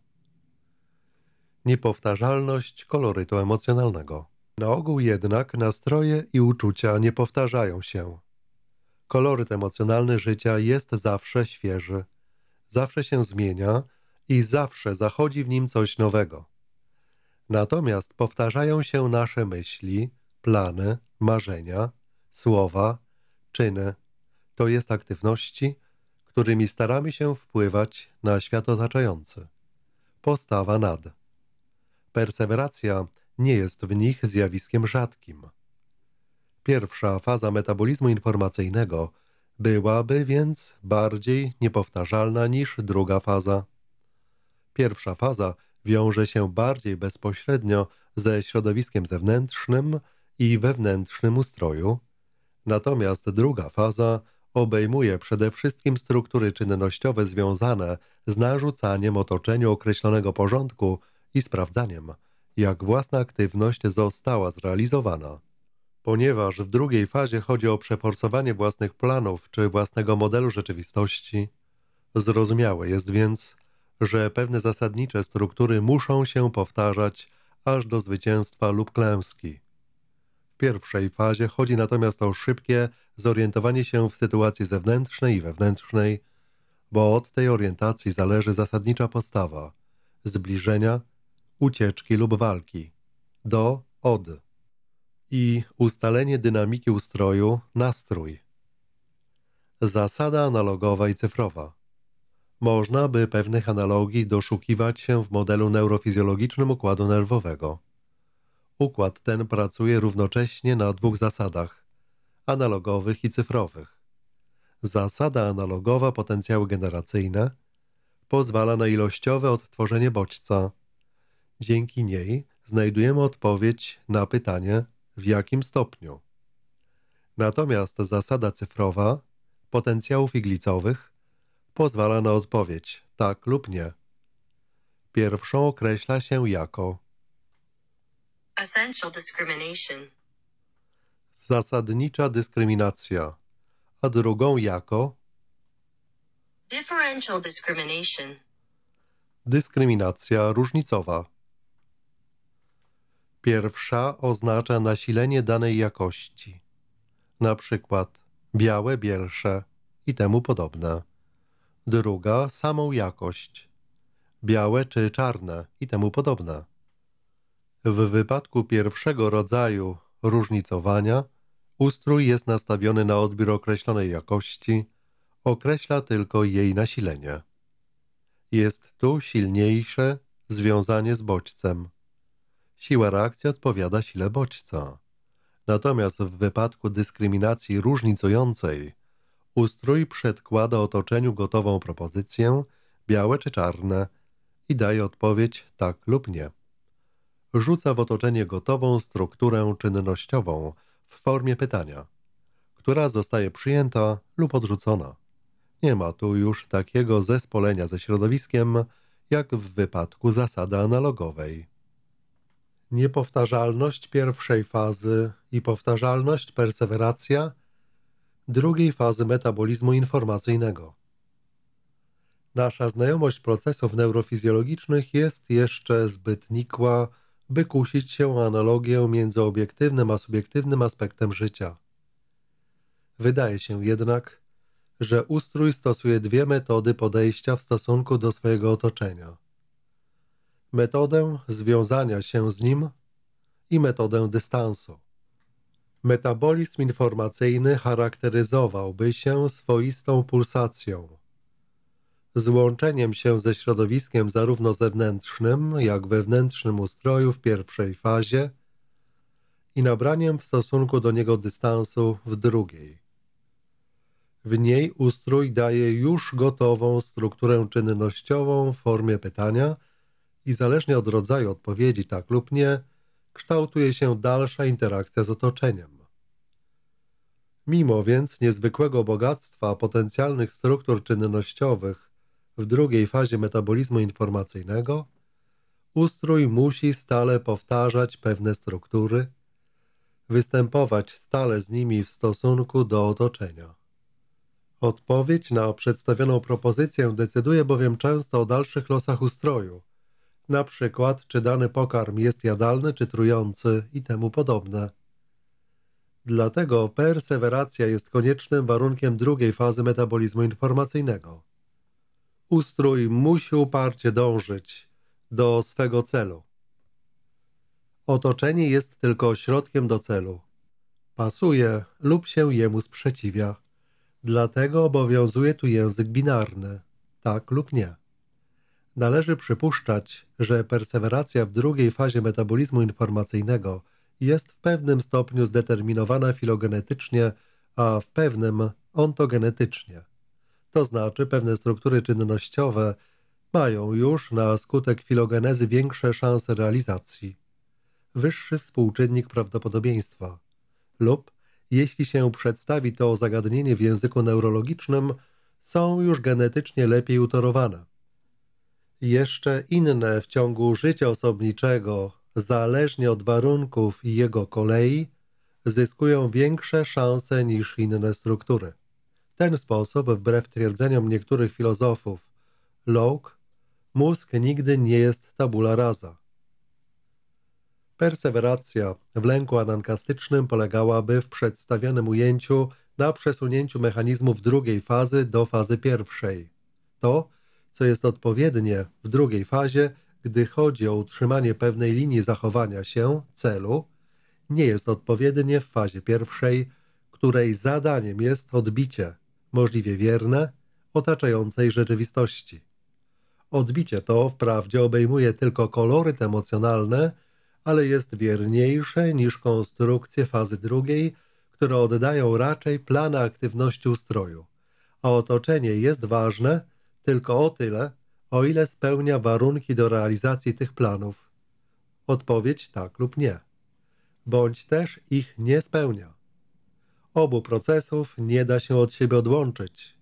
Niepowtarzalność kolorytu emocjonalnego – na ogół jednak nastroje i uczucia nie powtarzają się. Koloryt emocjonalny życia jest zawsze świeży, zawsze się zmienia i zawsze zachodzi w nim coś nowego. Natomiast powtarzają się nasze myśli, plany, marzenia, słowa, czyny. To jest aktywności, którymi staramy się wpływać na świat otaczający. Postawa nad. Perseweracja nie jest w nich zjawiskiem rzadkim. Pierwsza faza metabolizmu informacyjnego byłaby więc bardziej niepowtarzalna niż druga faza. Pierwsza faza wiąże się bardziej bezpośrednio ze środowiskiem zewnętrznym i wewnętrznym ustroju, natomiast druga faza obejmuje przede wszystkim struktury czynnościowe związane z narzucaniem otoczeniu określonego porządku i sprawdzaniem – jak własna aktywność została zrealizowana. Ponieważ w drugiej fazie chodzi o przeforsowanie własnych planów czy własnego modelu rzeczywistości, zrozumiałe jest więc, że pewne zasadnicze struktury muszą się powtarzać aż do zwycięstwa lub klęski. W pierwszej fazie chodzi natomiast o szybkie zorientowanie się w sytuacji zewnętrznej i wewnętrznej, bo od tej orientacji zależy zasadnicza postawa, zbliżenia ucieczki lub walki, do, od i ustalenie dynamiki ustroju, nastrój. Zasada analogowa i cyfrowa. Można by pewnych analogii doszukiwać się w modelu neurofizjologicznym układu nerwowego. Układ ten pracuje równocześnie na dwóch zasadach analogowych i cyfrowych. Zasada analogowa potencjały generacyjne pozwala na ilościowe odtworzenie bodźca Dzięki niej znajdujemy odpowiedź na pytanie, w jakim stopniu. Natomiast zasada cyfrowa potencjałów iglicowych pozwala na odpowiedź tak lub nie. Pierwszą określa się jako Essential discrimination. Zasadnicza dyskryminacja, a drugą jako Differential discrimination. Dyskryminacja różnicowa. Pierwsza oznacza nasilenie danej jakości, na przykład białe bielsze i temu podobne. Druga samą jakość, białe czy czarne i temu podobne. W wypadku pierwszego rodzaju różnicowania ustrój jest nastawiony na odbiór określonej jakości, określa tylko jej nasilenie. Jest tu silniejsze związanie z bodźcem siła reakcji odpowiada sile bodźca. Natomiast w wypadku dyskryminacji różnicującej ustrój przedkłada otoczeniu gotową propozycję, białe czy czarne, i daje odpowiedź tak lub nie. Rzuca w otoczenie gotową strukturę czynnościową w formie pytania, która zostaje przyjęta lub odrzucona. Nie ma tu już takiego zespolenia ze środowiskiem, jak w wypadku zasady analogowej niepowtarzalność pierwszej fazy i powtarzalność, perseweracja drugiej fazy metabolizmu informacyjnego. Nasza znajomość procesów neurofizjologicznych jest jeszcze zbyt nikła, by kusić się o analogię między obiektywnym a subiektywnym aspektem życia. Wydaje się jednak, że ustrój stosuje dwie metody podejścia w stosunku do swojego otoczenia metodę związania się z nim i metodę dystansu. Metabolizm informacyjny charakteryzowałby się swoistą pulsacją, złączeniem się ze środowiskiem zarówno zewnętrznym, jak wewnętrznym ustroju w pierwszej fazie i nabraniem w stosunku do niego dystansu w drugiej. W niej ustrój daje już gotową strukturę czynnościową w formie pytania – i zależnie od rodzaju odpowiedzi tak lub nie, kształtuje się dalsza interakcja z otoczeniem. Mimo więc niezwykłego bogactwa potencjalnych struktur czynnościowych w drugiej fazie metabolizmu informacyjnego, ustrój musi stale powtarzać pewne struktury, występować stale z nimi w stosunku do otoczenia. Odpowiedź na przedstawioną propozycję decyduje bowiem często o dalszych losach ustroju, na przykład czy dany pokarm jest jadalny czy trujący i temu podobne. Dlatego perseweracja jest koniecznym warunkiem drugiej fazy metabolizmu informacyjnego. Ustrój musi uparcie dążyć do swego celu. Otoczenie jest tylko środkiem do celu. Pasuje lub się jemu sprzeciwia. Dlatego obowiązuje tu język binarny, tak lub nie. Należy przypuszczać, że perseweracja w drugiej fazie metabolizmu informacyjnego jest w pewnym stopniu zdeterminowana filogenetycznie, a w pewnym ontogenetycznie. To znaczy pewne struktury czynnościowe mają już na skutek filogenezy większe szanse realizacji. Wyższy współczynnik prawdopodobieństwa lub, jeśli się przedstawi to zagadnienie w języku neurologicznym, są już genetycznie lepiej utorowane jeszcze inne w ciągu życia osobniczego, zależnie od warunków i jego kolei, zyskują większe szanse niż inne struktury. W ten sposób, wbrew twierdzeniom niektórych filozofów, Locke, mózg nigdy nie jest tabula rasa. Perseweracja w lęku anankastycznym polegałaby w przedstawionym ujęciu na przesunięciu mechanizmów drugiej fazy do fazy pierwszej. To co jest odpowiednie w drugiej fazie, gdy chodzi o utrzymanie pewnej linii zachowania się celu, nie jest odpowiednie w fazie pierwszej, której zadaniem jest odbicie, możliwie wierne, otaczającej rzeczywistości. Odbicie to wprawdzie obejmuje tylko koloryt emocjonalne, ale jest wierniejsze niż konstrukcje fazy drugiej, które oddają raczej plany aktywności ustroju. A otoczenie jest ważne, tylko o tyle, o ile spełnia warunki do realizacji tych planów. Odpowiedź tak lub nie. Bądź też ich nie spełnia. Obu procesów nie da się od siebie odłączyć.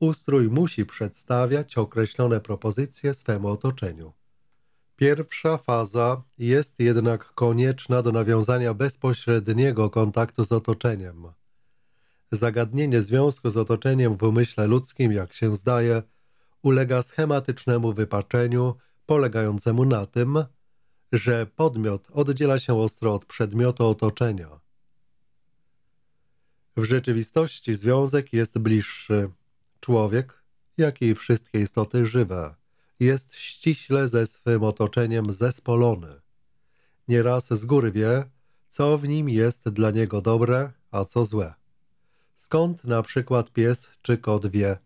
Ustrój musi przedstawiać określone propozycje swemu otoczeniu. Pierwsza faza jest jednak konieczna do nawiązania bezpośredniego kontaktu z otoczeniem. Zagadnienie związku z otoczeniem w umyśle ludzkim, jak się zdaje, ulega schematycznemu wypaczeniu polegającemu na tym, że podmiot oddziela się ostro od przedmiotu otoczenia. W rzeczywistości związek jest bliższy. Człowiek, jak i wszystkie istoty żywe, jest ściśle ze swym otoczeniem zespolony. Nieraz z góry wie, co w nim jest dla niego dobre, a co złe. Skąd na przykład pies czy kot wie,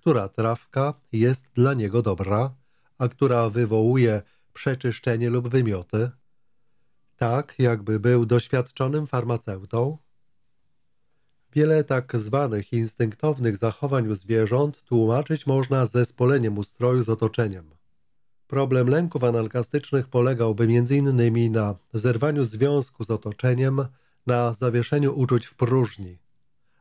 która trawka jest dla niego dobra, a która wywołuje przeczyszczenie lub wymioty, tak jakby był doświadczonym farmaceutą. Wiele tak zwanych instynktownych zachowań u zwierząt tłumaczyć można zespoleniem ustroju z otoczeniem. Problem lęków analkastycznych polegałby m.in. na zerwaniu związku z otoczeniem, na zawieszeniu uczuć w próżni.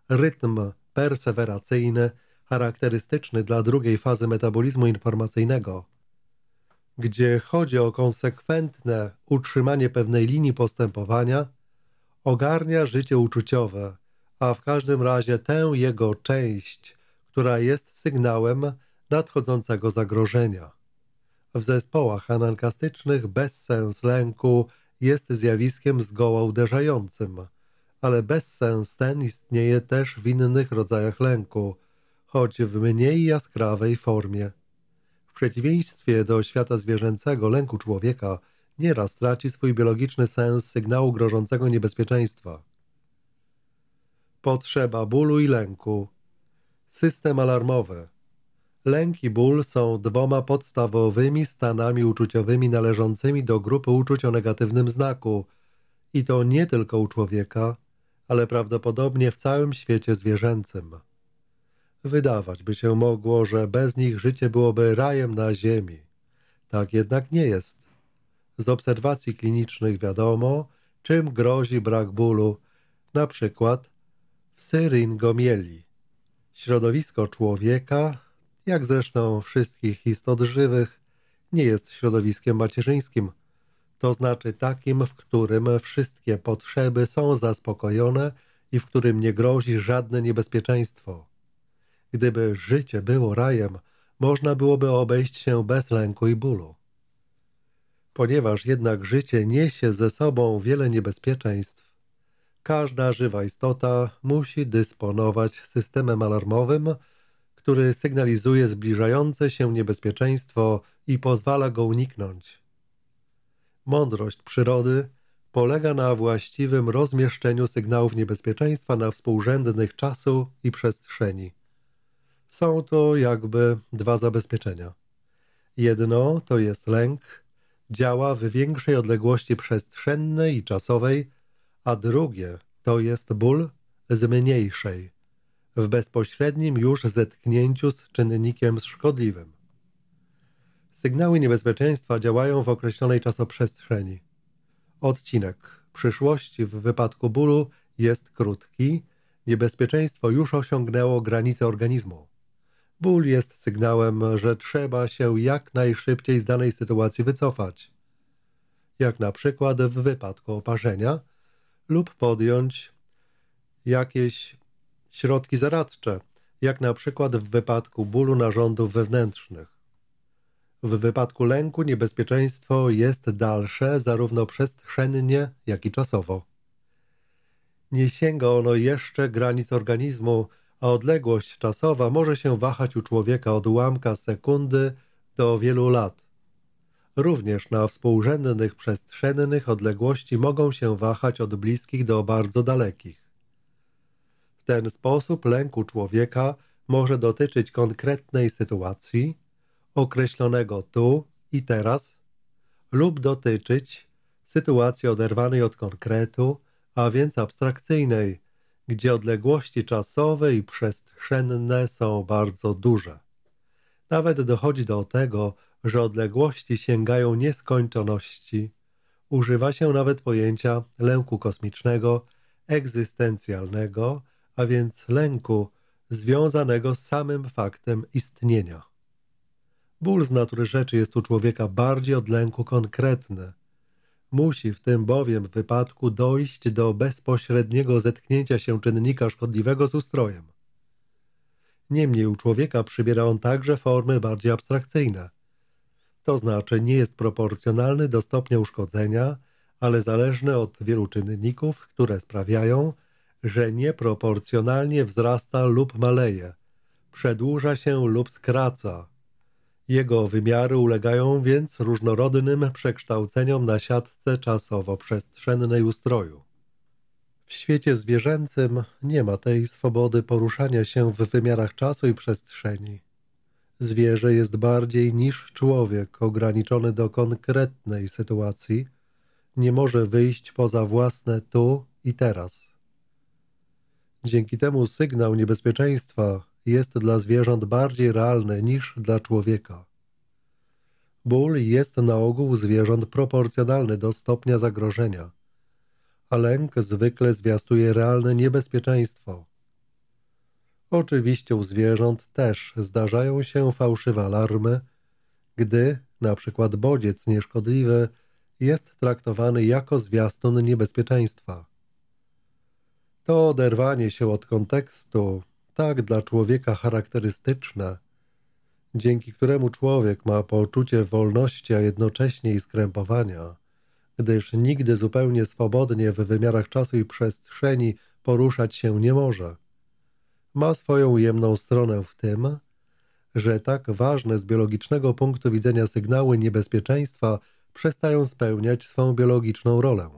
Rytm perseweracyjny – charakterystyczny dla drugiej fazy metabolizmu informacyjnego, gdzie chodzi o konsekwentne utrzymanie pewnej linii postępowania, ogarnia życie uczuciowe, a w każdym razie tę jego część, która jest sygnałem nadchodzącego zagrożenia. W zespołach anankastycznych bezsens lęku jest zjawiskiem zgoła uderzającym, ale bezsens ten istnieje też w innych rodzajach lęku – choć w mniej jaskrawej formie. W przeciwieństwie do świata zwierzęcego lęku człowieka nieraz traci swój biologiczny sens sygnału grożącego niebezpieczeństwa. Potrzeba bólu i lęku. System alarmowy. Lęk i ból są dwoma podstawowymi stanami uczuciowymi należącymi do grupy uczuć o negatywnym znaku i to nie tylko u człowieka, ale prawdopodobnie w całym świecie zwierzęcym. Wydawać by się mogło, że bez nich życie byłoby rajem na ziemi. Tak jednak nie jest. Z obserwacji klinicznych wiadomo, czym grozi brak bólu, na przykład w syringomieli. Środowisko człowieka, jak zresztą wszystkich istot żywych, nie jest środowiskiem macierzyńskim, to znaczy takim, w którym wszystkie potrzeby są zaspokojone i w którym nie grozi żadne niebezpieczeństwo. Gdyby życie było rajem, można byłoby obejść się bez lęku i bólu. Ponieważ jednak życie niesie ze sobą wiele niebezpieczeństw, każda żywa istota musi dysponować systemem alarmowym, który sygnalizuje zbliżające się niebezpieczeństwo i pozwala go uniknąć. Mądrość przyrody polega na właściwym rozmieszczeniu sygnałów niebezpieczeństwa na współrzędnych czasu i przestrzeni. Są to jakby dwa zabezpieczenia. Jedno to jest lęk, działa w większej odległości przestrzennej i czasowej, a drugie to jest ból z mniejszej, w bezpośrednim już zetknięciu z czynnikiem szkodliwym. Sygnały niebezpieczeństwa działają w określonej czasoprzestrzeni. Odcinek przyszłości w wypadku bólu jest krótki, niebezpieczeństwo już osiągnęło granice organizmu. Ból jest sygnałem, że trzeba się jak najszybciej z danej sytuacji wycofać, jak na przykład w wypadku oparzenia, lub podjąć jakieś środki zaradcze, jak na przykład w wypadku bólu narządów wewnętrznych. W wypadku lęku niebezpieczeństwo jest dalsze zarówno przestrzennie, jak i czasowo. Nie sięga ono jeszcze granic organizmu, a odległość czasowa może się wahać u człowieka od ułamka sekundy do wielu lat. Również na współrzędnych przestrzennych odległości mogą się wahać od bliskich do bardzo dalekich. W ten sposób lęku człowieka może dotyczyć konkretnej sytuacji, określonego tu i teraz, lub dotyczyć sytuacji oderwanej od konkretu, a więc abstrakcyjnej, gdzie odległości czasowe i przestrzenne są bardzo duże. Nawet dochodzi do tego, że odległości sięgają nieskończoności. Używa się nawet pojęcia lęku kosmicznego, egzystencjalnego, a więc lęku związanego z samym faktem istnienia. Ból z natury rzeczy jest u człowieka bardziej od lęku konkretny, Musi w tym bowiem wypadku dojść do bezpośredniego zetknięcia się czynnika szkodliwego z ustrojem. Niemniej u człowieka przybiera on także formy bardziej abstrakcyjne. To znaczy nie jest proporcjonalny do stopnia uszkodzenia, ale zależny od wielu czynników, które sprawiają, że nieproporcjonalnie wzrasta lub maleje, przedłuża się lub skraca jego wymiary ulegają więc różnorodnym przekształceniom na siatce czasowo-przestrzennej ustroju. W świecie zwierzęcym nie ma tej swobody poruszania się w wymiarach czasu i przestrzeni. Zwierzę jest bardziej niż człowiek ograniczony do konkretnej sytuacji, nie może wyjść poza własne tu i teraz. Dzięki temu sygnał niebezpieczeństwa, jest dla zwierząt bardziej realny niż dla człowieka. Ból jest na ogół zwierząt proporcjonalny do stopnia zagrożenia, a lęk zwykle zwiastuje realne niebezpieczeństwo. Oczywiście u zwierząt też zdarzają się fałszywe alarmy, gdy na przykład bodziec nieszkodliwy jest traktowany jako zwiastun niebezpieczeństwa. To oderwanie się od kontekstu tak dla człowieka charakterystyczne, dzięki któremu człowiek ma poczucie wolności, a jednocześnie i skrępowania, gdyż nigdy zupełnie swobodnie w wymiarach czasu i przestrzeni poruszać się nie może. Ma swoją ujemną stronę w tym, że tak ważne z biologicznego punktu widzenia sygnały niebezpieczeństwa przestają spełniać swą biologiczną rolę.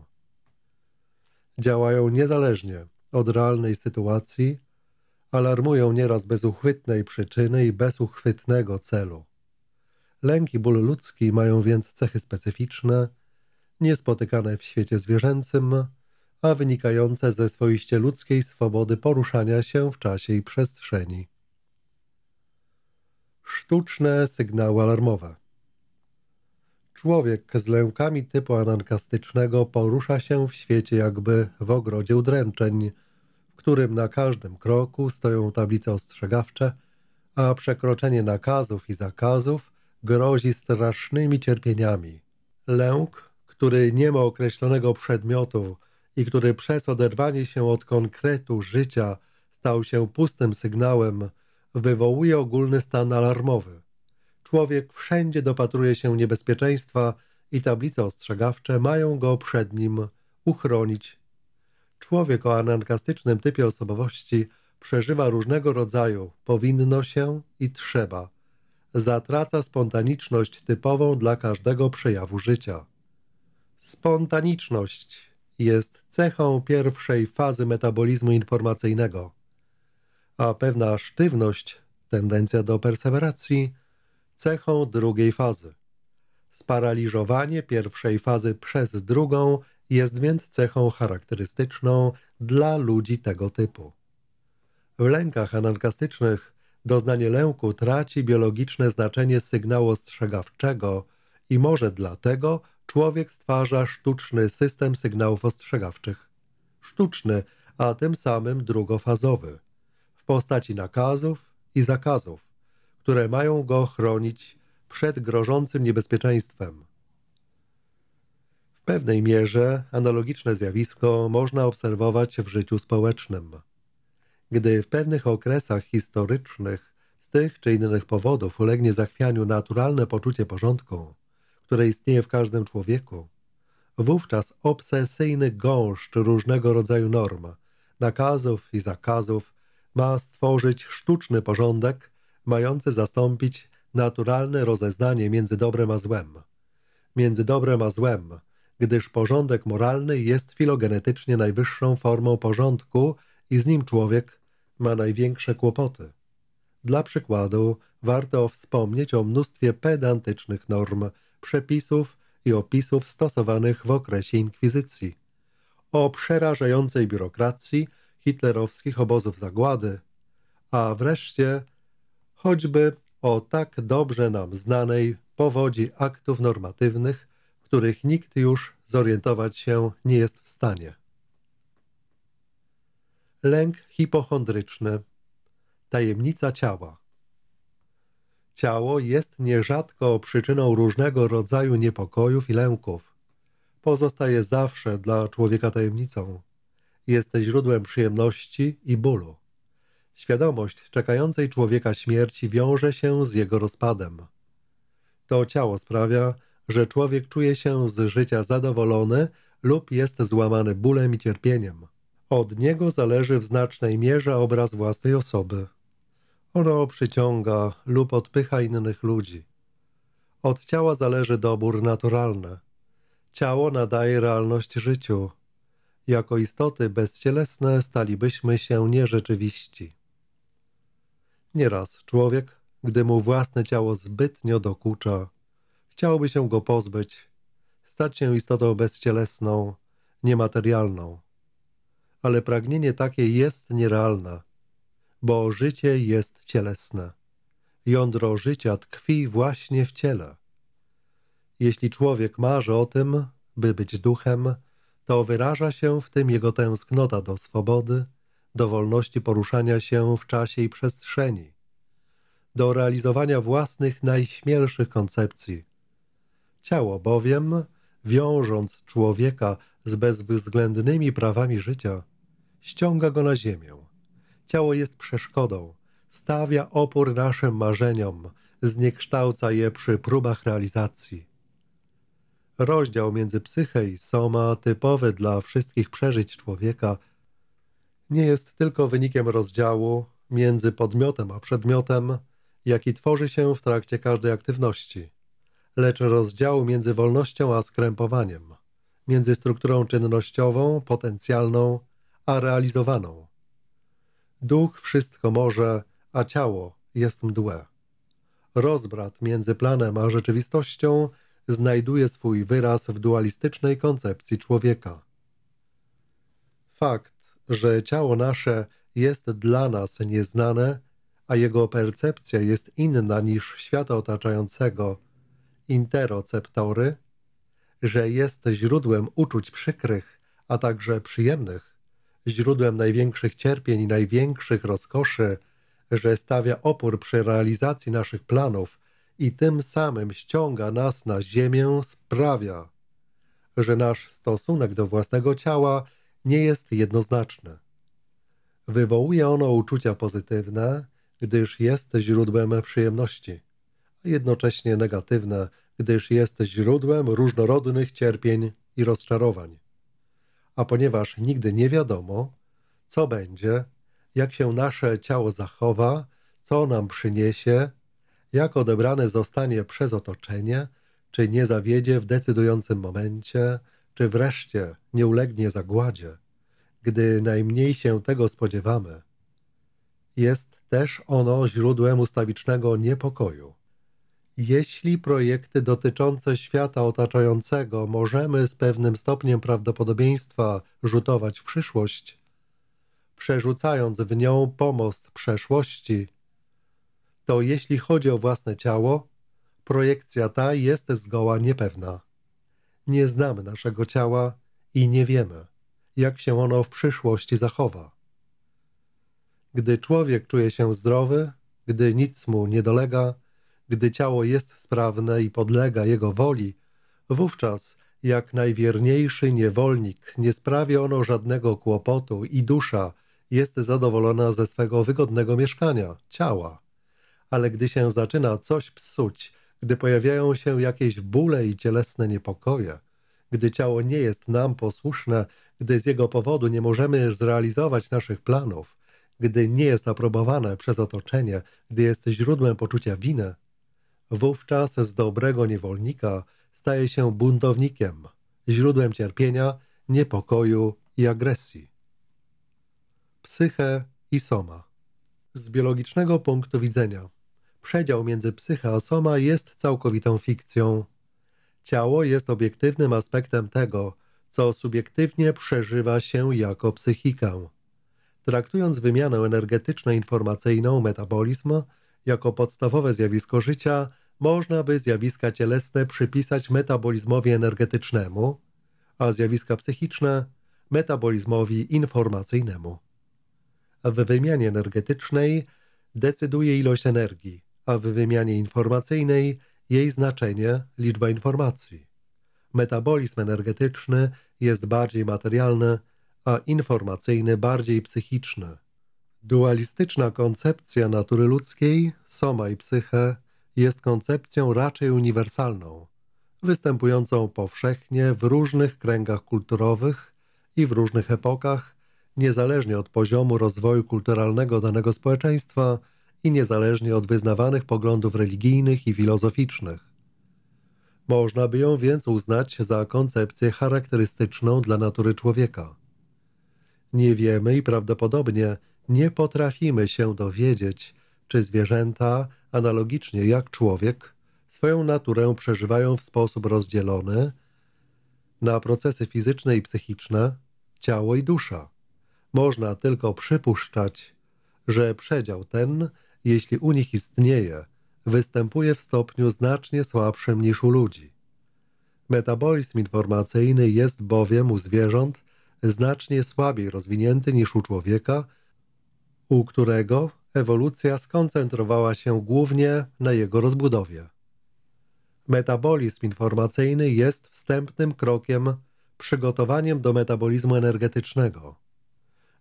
Działają niezależnie od realnej sytuacji, alarmują nieraz bez uchwytnej przyczyny i bez uchwytnego celu. Lęk i ból ludzki mają więc cechy specyficzne, niespotykane w świecie zwierzęcym, a wynikające ze swoiście ludzkiej swobody poruszania się w czasie i przestrzeni. Sztuczne sygnały alarmowe Człowiek z lękami typu anankastycznego porusza się w świecie jakby w ogrodzie udręczeń – którym na każdym kroku stoją tablice ostrzegawcze, a przekroczenie nakazów i zakazów grozi strasznymi cierpieniami. Lęk, który nie ma określonego przedmiotu i który przez oderwanie się od konkretu życia stał się pustym sygnałem, wywołuje ogólny stan alarmowy. Człowiek wszędzie dopatruje się niebezpieczeństwa i tablice ostrzegawcze mają go przed nim uchronić Człowiek o anarkastycznym typie osobowości przeżywa różnego rodzaju powinno się i trzeba. Zatraca spontaniczność typową dla każdego przejawu życia. Spontaniczność jest cechą pierwszej fazy metabolizmu informacyjnego, a pewna sztywność, tendencja do perseweracji, cechą drugiej fazy. Sparaliżowanie pierwszej fazy przez drugą jest więc cechą charakterystyczną dla ludzi tego typu. W lękach anarkastycznych doznanie lęku traci biologiczne znaczenie sygnału ostrzegawczego i może dlatego człowiek stwarza sztuczny system sygnałów ostrzegawczych. Sztuczny, a tym samym drugofazowy, w postaci nakazów i zakazów, które mają go chronić przed grożącym niebezpieczeństwem. W pewnej mierze analogiczne zjawisko można obserwować w życiu społecznym. Gdy w pewnych okresach historycznych z tych czy innych powodów ulegnie zachwianiu naturalne poczucie porządku, które istnieje w każdym człowieku, wówczas obsesyjny gąszcz różnego rodzaju norm, nakazów i zakazów ma stworzyć sztuczny porządek, mający zastąpić naturalne rozeznanie między dobrem a złem. Między dobrem a złem – gdyż porządek moralny jest filogenetycznie najwyższą formą porządku i z nim człowiek ma największe kłopoty. Dla przykładu warto wspomnieć o mnóstwie pedantycznych norm, przepisów i opisów stosowanych w okresie inkwizycji, o przerażającej biurokracji hitlerowskich obozów zagłady, a wreszcie choćby o tak dobrze nam znanej powodzi aktów normatywnych których nikt już zorientować się nie jest w stanie. Lęk hipochondryczny, tajemnica ciała. Ciało jest nierzadko przyczyną różnego rodzaju niepokojów i lęków. Pozostaje zawsze dla człowieka tajemnicą. Jest źródłem przyjemności i bólu. Świadomość czekającej człowieka śmierci wiąże się z jego rozpadem. To ciało sprawia, że człowiek czuje się z życia zadowolony lub jest złamany bólem i cierpieniem. Od niego zależy w znacznej mierze obraz własnej osoby. Ono przyciąga lub odpycha innych ludzi. Od ciała zależy dobór naturalny. Ciało nadaje realność życiu. Jako istoty bezcielesne stalibyśmy się nierzeczywiści. Nieraz człowiek, gdy mu własne ciało zbytnio dokucza, Chciałoby się go pozbyć, stać się istotą bezcielesną, niematerialną. Ale pragnienie takie jest nierealne, bo życie jest cielesne. Jądro życia tkwi właśnie w ciele. Jeśli człowiek marzy o tym, by być duchem, to wyraża się w tym jego tęsknota do swobody, do wolności poruszania się w czasie i przestrzeni, do realizowania własnych najśmielszych koncepcji – Ciało bowiem, wiążąc człowieka z bezwzględnymi prawami życia, ściąga go na ziemię. Ciało jest przeszkodą, stawia opór naszym marzeniom, zniekształca je przy próbach realizacji. Rozdział między psychę i soma, typowy dla wszystkich przeżyć człowieka, nie jest tylko wynikiem rozdziału między podmiotem a przedmiotem, jaki tworzy się w trakcie każdej aktywności lecz rozdziału między wolnością a skrępowaniem, między strukturą czynnościową, potencjalną, a realizowaną. Duch wszystko może, a ciało jest mdłe. Rozbrat między planem a rzeczywistością znajduje swój wyraz w dualistycznej koncepcji człowieka. Fakt, że ciało nasze jest dla nas nieznane, a jego percepcja jest inna niż świata otaczającego – interoceptory, że jest źródłem uczuć przykrych, a także przyjemnych, źródłem największych cierpień i największych rozkoszy, że stawia opór przy realizacji naszych planów i tym samym ściąga nas na ziemię, sprawia, że nasz stosunek do własnego ciała nie jest jednoznaczny. Wywołuje ono uczucia pozytywne, gdyż jest źródłem przyjemności a jednocześnie negatywne, gdyż jest źródłem różnorodnych cierpień i rozczarowań. A ponieważ nigdy nie wiadomo, co będzie, jak się nasze ciało zachowa, co nam przyniesie, jak odebrane zostanie przez otoczenie, czy nie zawiedzie w decydującym momencie, czy wreszcie nie ulegnie zagładzie, gdy najmniej się tego spodziewamy. Jest też ono źródłem ustawicznego niepokoju. Jeśli projekty dotyczące świata otaczającego możemy z pewnym stopniem prawdopodobieństwa rzutować w przyszłość, przerzucając w nią pomost przeszłości, to jeśli chodzi o własne ciało, projekcja ta jest zgoła niepewna. Nie znamy naszego ciała i nie wiemy, jak się ono w przyszłości zachowa. Gdy człowiek czuje się zdrowy, gdy nic mu nie dolega, gdy ciało jest sprawne i podlega jego woli, wówczas, jak najwierniejszy niewolnik, nie sprawia ono żadnego kłopotu i dusza jest zadowolona ze swego wygodnego mieszkania, ciała. Ale gdy się zaczyna coś psuć, gdy pojawiają się jakieś bóle i cielesne niepokoje, gdy ciało nie jest nam posłuszne, gdy z jego powodu nie możemy zrealizować naszych planów, gdy nie jest aprobowane przez otoczenie, gdy jest źródłem poczucia winy, Wówczas z dobrego niewolnika staje się buntownikiem, źródłem cierpienia, niepokoju i agresji. Psyche i soma. Z biologicznego punktu widzenia, przedział między psychę a soma jest całkowitą fikcją. Ciało jest obiektywnym aspektem tego, co subiektywnie przeżywa się jako psychikę. Traktując wymianę energetyczno-informacyjną metabolizm jako podstawowe zjawisko życia, można by zjawiska cielesne przypisać metabolizmowi energetycznemu, a zjawiska psychiczne metabolizmowi informacyjnemu. W wymianie energetycznej decyduje ilość energii, a w wymianie informacyjnej jej znaczenie, liczba informacji. Metabolizm energetyczny jest bardziej materialny, a informacyjny bardziej psychiczny. Dualistyczna koncepcja natury ludzkiej, soma i psyche – jest koncepcją raczej uniwersalną, występującą powszechnie w różnych kręgach kulturowych i w różnych epokach, niezależnie od poziomu rozwoju kulturalnego danego społeczeństwa i niezależnie od wyznawanych poglądów religijnych i filozoficznych. Można by ją więc uznać za koncepcję charakterystyczną dla natury człowieka. Nie wiemy i prawdopodobnie nie potrafimy się dowiedzieć, czy zwierzęta analogicznie jak człowiek, swoją naturę przeżywają w sposób rozdzielony na procesy fizyczne i psychiczne, ciało i dusza. Można tylko przypuszczać, że przedział ten, jeśli u nich istnieje, występuje w stopniu znacznie słabszym niż u ludzi. Metabolizm informacyjny jest bowiem u zwierząt znacznie słabiej rozwinięty niż u człowieka, u którego ewolucja skoncentrowała się głównie na jego rozbudowie. Metabolizm informacyjny jest wstępnym krokiem przygotowaniem do metabolizmu energetycznego.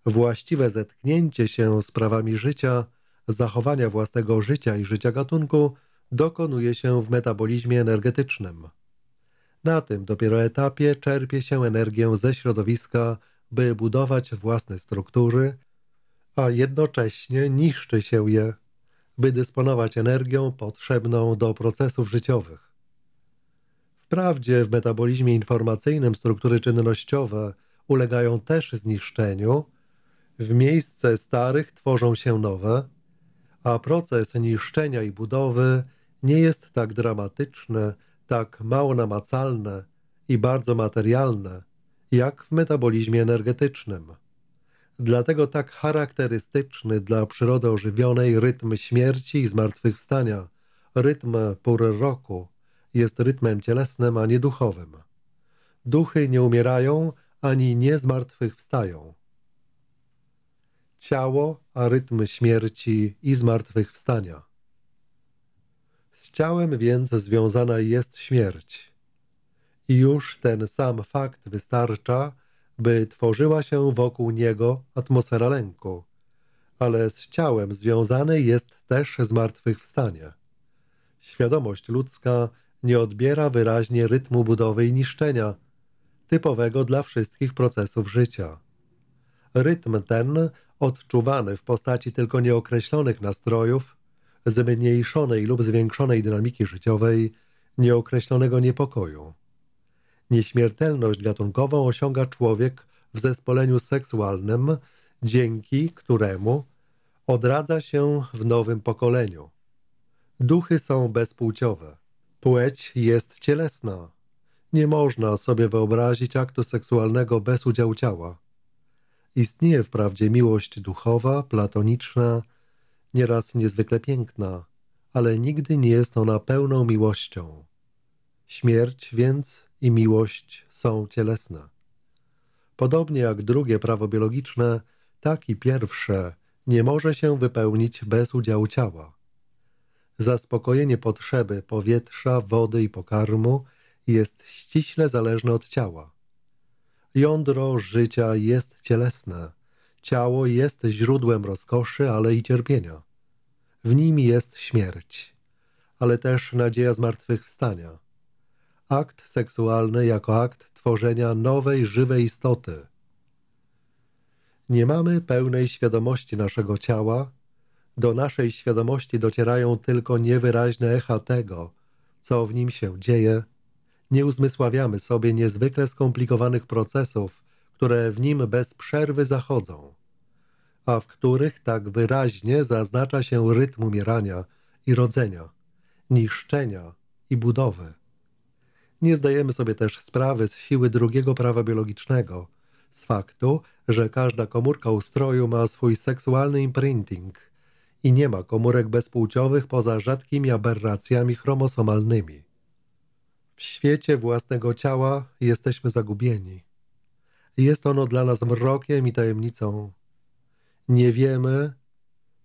Właściwe zetknięcie się z prawami życia, zachowania własnego życia i życia gatunku dokonuje się w metabolizmie energetycznym. Na tym dopiero etapie czerpie się energię ze środowiska, by budować własne struktury, a jednocześnie niszczy się je, by dysponować energią potrzebną do procesów życiowych. Wprawdzie w metabolizmie informacyjnym struktury czynnościowe ulegają też zniszczeniu, w miejsce starych tworzą się nowe, a proces niszczenia i budowy nie jest tak dramatyczny, tak mało namacalny i bardzo materialny, jak w metabolizmie energetycznym. Dlatego tak charakterystyczny dla przyrody ożywionej rytm śmierci i zmartwychwstania, rytm pór roku, jest rytmem cielesnym, a nie duchowym. Duchy nie umierają, ani nie zmartwychwstają. Ciało, a rytm śmierci i zmartwychwstania. Z ciałem więc związana jest śmierć. I już ten sam fakt wystarcza, by tworzyła się wokół niego atmosfera lęku, ale z ciałem związany jest też zmartwychwstanie. Świadomość ludzka nie odbiera wyraźnie rytmu budowy i niszczenia, typowego dla wszystkich procesów życia. Rytm ten, odczuwany w postaci tylko nieokreślonych nastrojów, zmniejszonej lub zwiększonej dynamiki życiowej, nieokreślonego niepokoju, Nieśmiertelność gatunkową osiąga człowiek w zespoleniu seksualnym, dzięki któremu odradza się w nowym pokoleniu. Duchy są bezpłciowe. Płeć jest cielesna. Nie można sobie wyobrazić aktu seksualnego bez udziału ciała. Istnieje wprawdzie miłość duchowa, platoniczna, nieraz niezwykle piękna, ale nigdy nie jest ona pełną miłością. Śmierć więc i miłość są cielesne. Podobnie jak drugie prawo biologiczne, tak i pierwsze nie może się wypełnić bez udziału ciała. Zaspokojenie potrzeby powietrza, wody i pokarmu jest ściśle zależne od ciała. Jądro życia jest cielesne. Ciało jest źródłem rozkoszy, ale i cierpienia. W nim jest śmierć, ale też nadzieja zmartwychwstania akt seksualny jako akt tworzenia nowej, żywej istoty. Nie mamy pełnej świadomości naszego ciała, do naszej świadomości docierają tylko niewyraźne echa tego, co w nim się dzieje. Nie uzmysławiamy sobie niezwykle skomplikowanych procesów, które w nim bez przerwy zachodzą, a w których tak wyraźnie zaznacza się rytm umierania i rodzenia, niszczenia i budowy. Nie zdajemy sobie też sprawy z siły drugiego prawa biologicznego, z faktu, że każda komórka ustroju ma swój seksualny imprinting i nie ma komórek bezpłciowych poza rzadkimi aberracjami chromosomalnymi. W świecie własnego ciała jesteśmy zagubieni. Jest ono dla nas mrokiem i tajemnicą. Nie wiemy,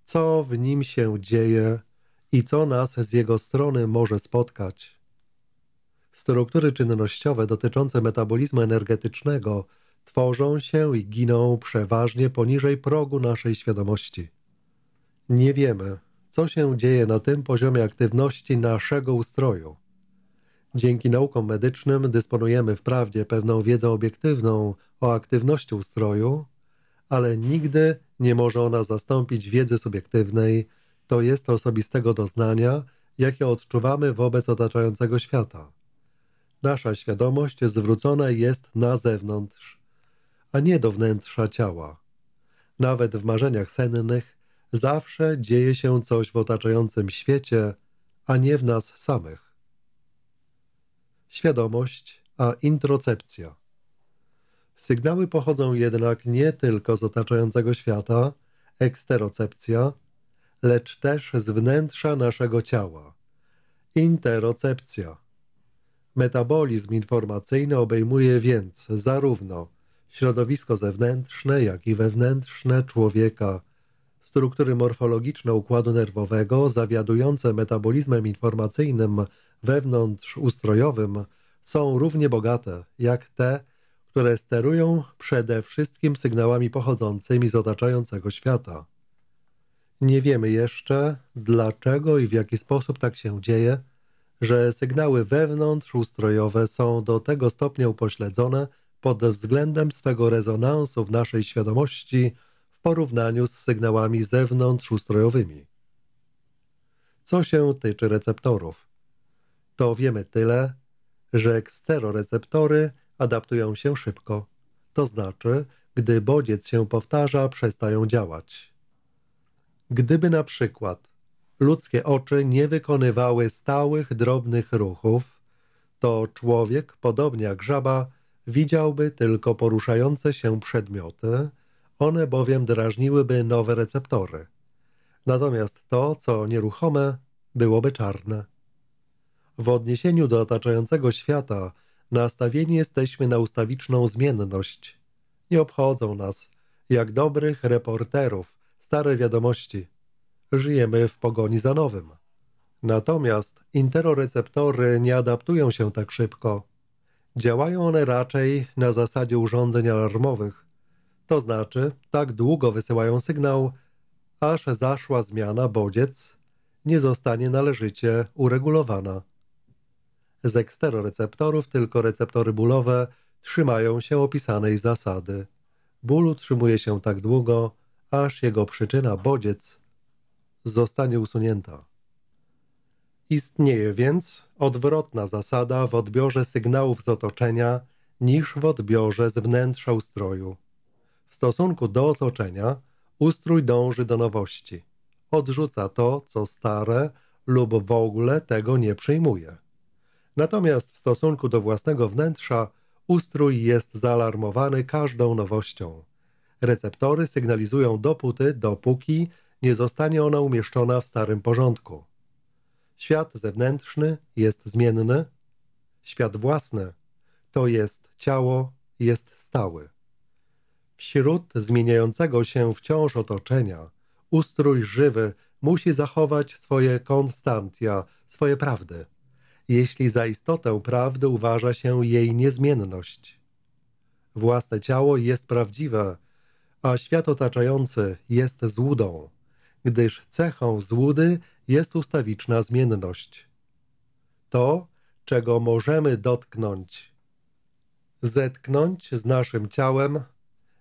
co w nim się dzieje i co nas z jego strony może spotkać struktury czynnościowe dotyczące metabolizmu energetycznego tworzą się i giną przeważnie poniżej progu naszej świadomości. Nie wiemy, co się dzieje na tym poziomie aktywności naszego ustroju. Dzięki naukom medycznym dysponujemy wprawdzie pewną wiedzą obiektywną o aktywności ustroju, ale nigdy nie może ona zastąpić wiedzy subiektywnej, to jest osobistego doznania, jakie odczuwamy wobec otaczającego świata. Nasza świadomość zwrócona jest na zewnątrz, a nie do wnętrza ciała. Nawet w marzeniach sennych zawsze dzieje się coś w otaczającym świecie, a nie w nas samych. Świadomość, a introcepcja. Sygnały pochodzą jednak nie tylko z otaczającego świata, eksterocepcja, lecz też z wnętrza naszego ciała, interocepcja. Metabolizm informacyjny obejmuje więc zarówno środowisko zewnętrzne, jak i wewnętrzne człowieka, struktury morfologiczne układu nerwowego zawiadujące metabolizmem informacyjnym wewnątrzustrojowym są równie bogate jak te, które sterują przede wszystkim sygnałami pochodzącymi z otaczającego świata. Nie wiemy jeszcze, dlaczego i w jaki sposób tak się dzieje, że sygnały wewnątrzustrojowe są do tego stopnia upośledzone pod względem swego rezonansu w naszej świadomości w porównaniu z sygnałami zewnątrzustrojowymi. Co się tyczy receptorów? To wiemy tyle, że ksteroreceptory adaptują się szybko. To znaczy, gdy bodziec się powtarza, przestają działać. Gdyby na przykład Ludzkie oczy nie wykonywały stałych, drobnych ruchów. To człowiek, podobnie jak żaba, widziałby tylko poruszające się przedmioty, one bowiem drażniłyby nowe receptory. Natomiast to, co nieruchome, byłoby czarne. W odniesieniu do otaczającego świata nastawieni jesteśmy na ustawiczną zmienność. Nie obchodzą nas, jak dobrych reporterów, stare wiadomości – żyjemy w pogoni za nowym. Natomiast interoreceptory nie adaptują się tak szybko. Działają one raczej na zasadzie urządzeń alarmowych. To znaczy, tak długo wysyłają sygnał, aż zaszła zmiana bodziec nie zostanie należycie uregulowana. Z eksteroreceptorów tylko receptory bólowe trzymają się opisanej zasady. Ból utrzymuje się tak długo, aż jego przyczyna bodziec zostanie usunięta. Istnieje więc odwrotna zasada w odbiorze sygnałów z otoczenia niż w odbiorze z wnętrza ustroju. W stosunku do otoczenia ustrój dąży do nowości. Odrzuca to, co stare lub w ogóle tego nie przyjmuje. Natomiast w stosunku do własnego wnętrza ustrój jest zaalarmowany każdą nowością. Receptory sygnalizują dopóty, dopóki nie zostanie ona umieszczona w starym porządku. Świat zewnętrzny jest zmienny, świat własny to jest ciało, jest stały. Wśród zmieniającego się wciąż otoczenia, ustrój żywy musi zachować swoje konstantia, swoje prawdy, jeśli za istotę prawdy uważa się jej niezmienność. Własne ciało jest prawdziwe, a świat otaczający jest złudą gdyż cechą złudy jest ustawiczna zmienność. To, czego możemy dotknąć, zetknąć z naszym ciałem,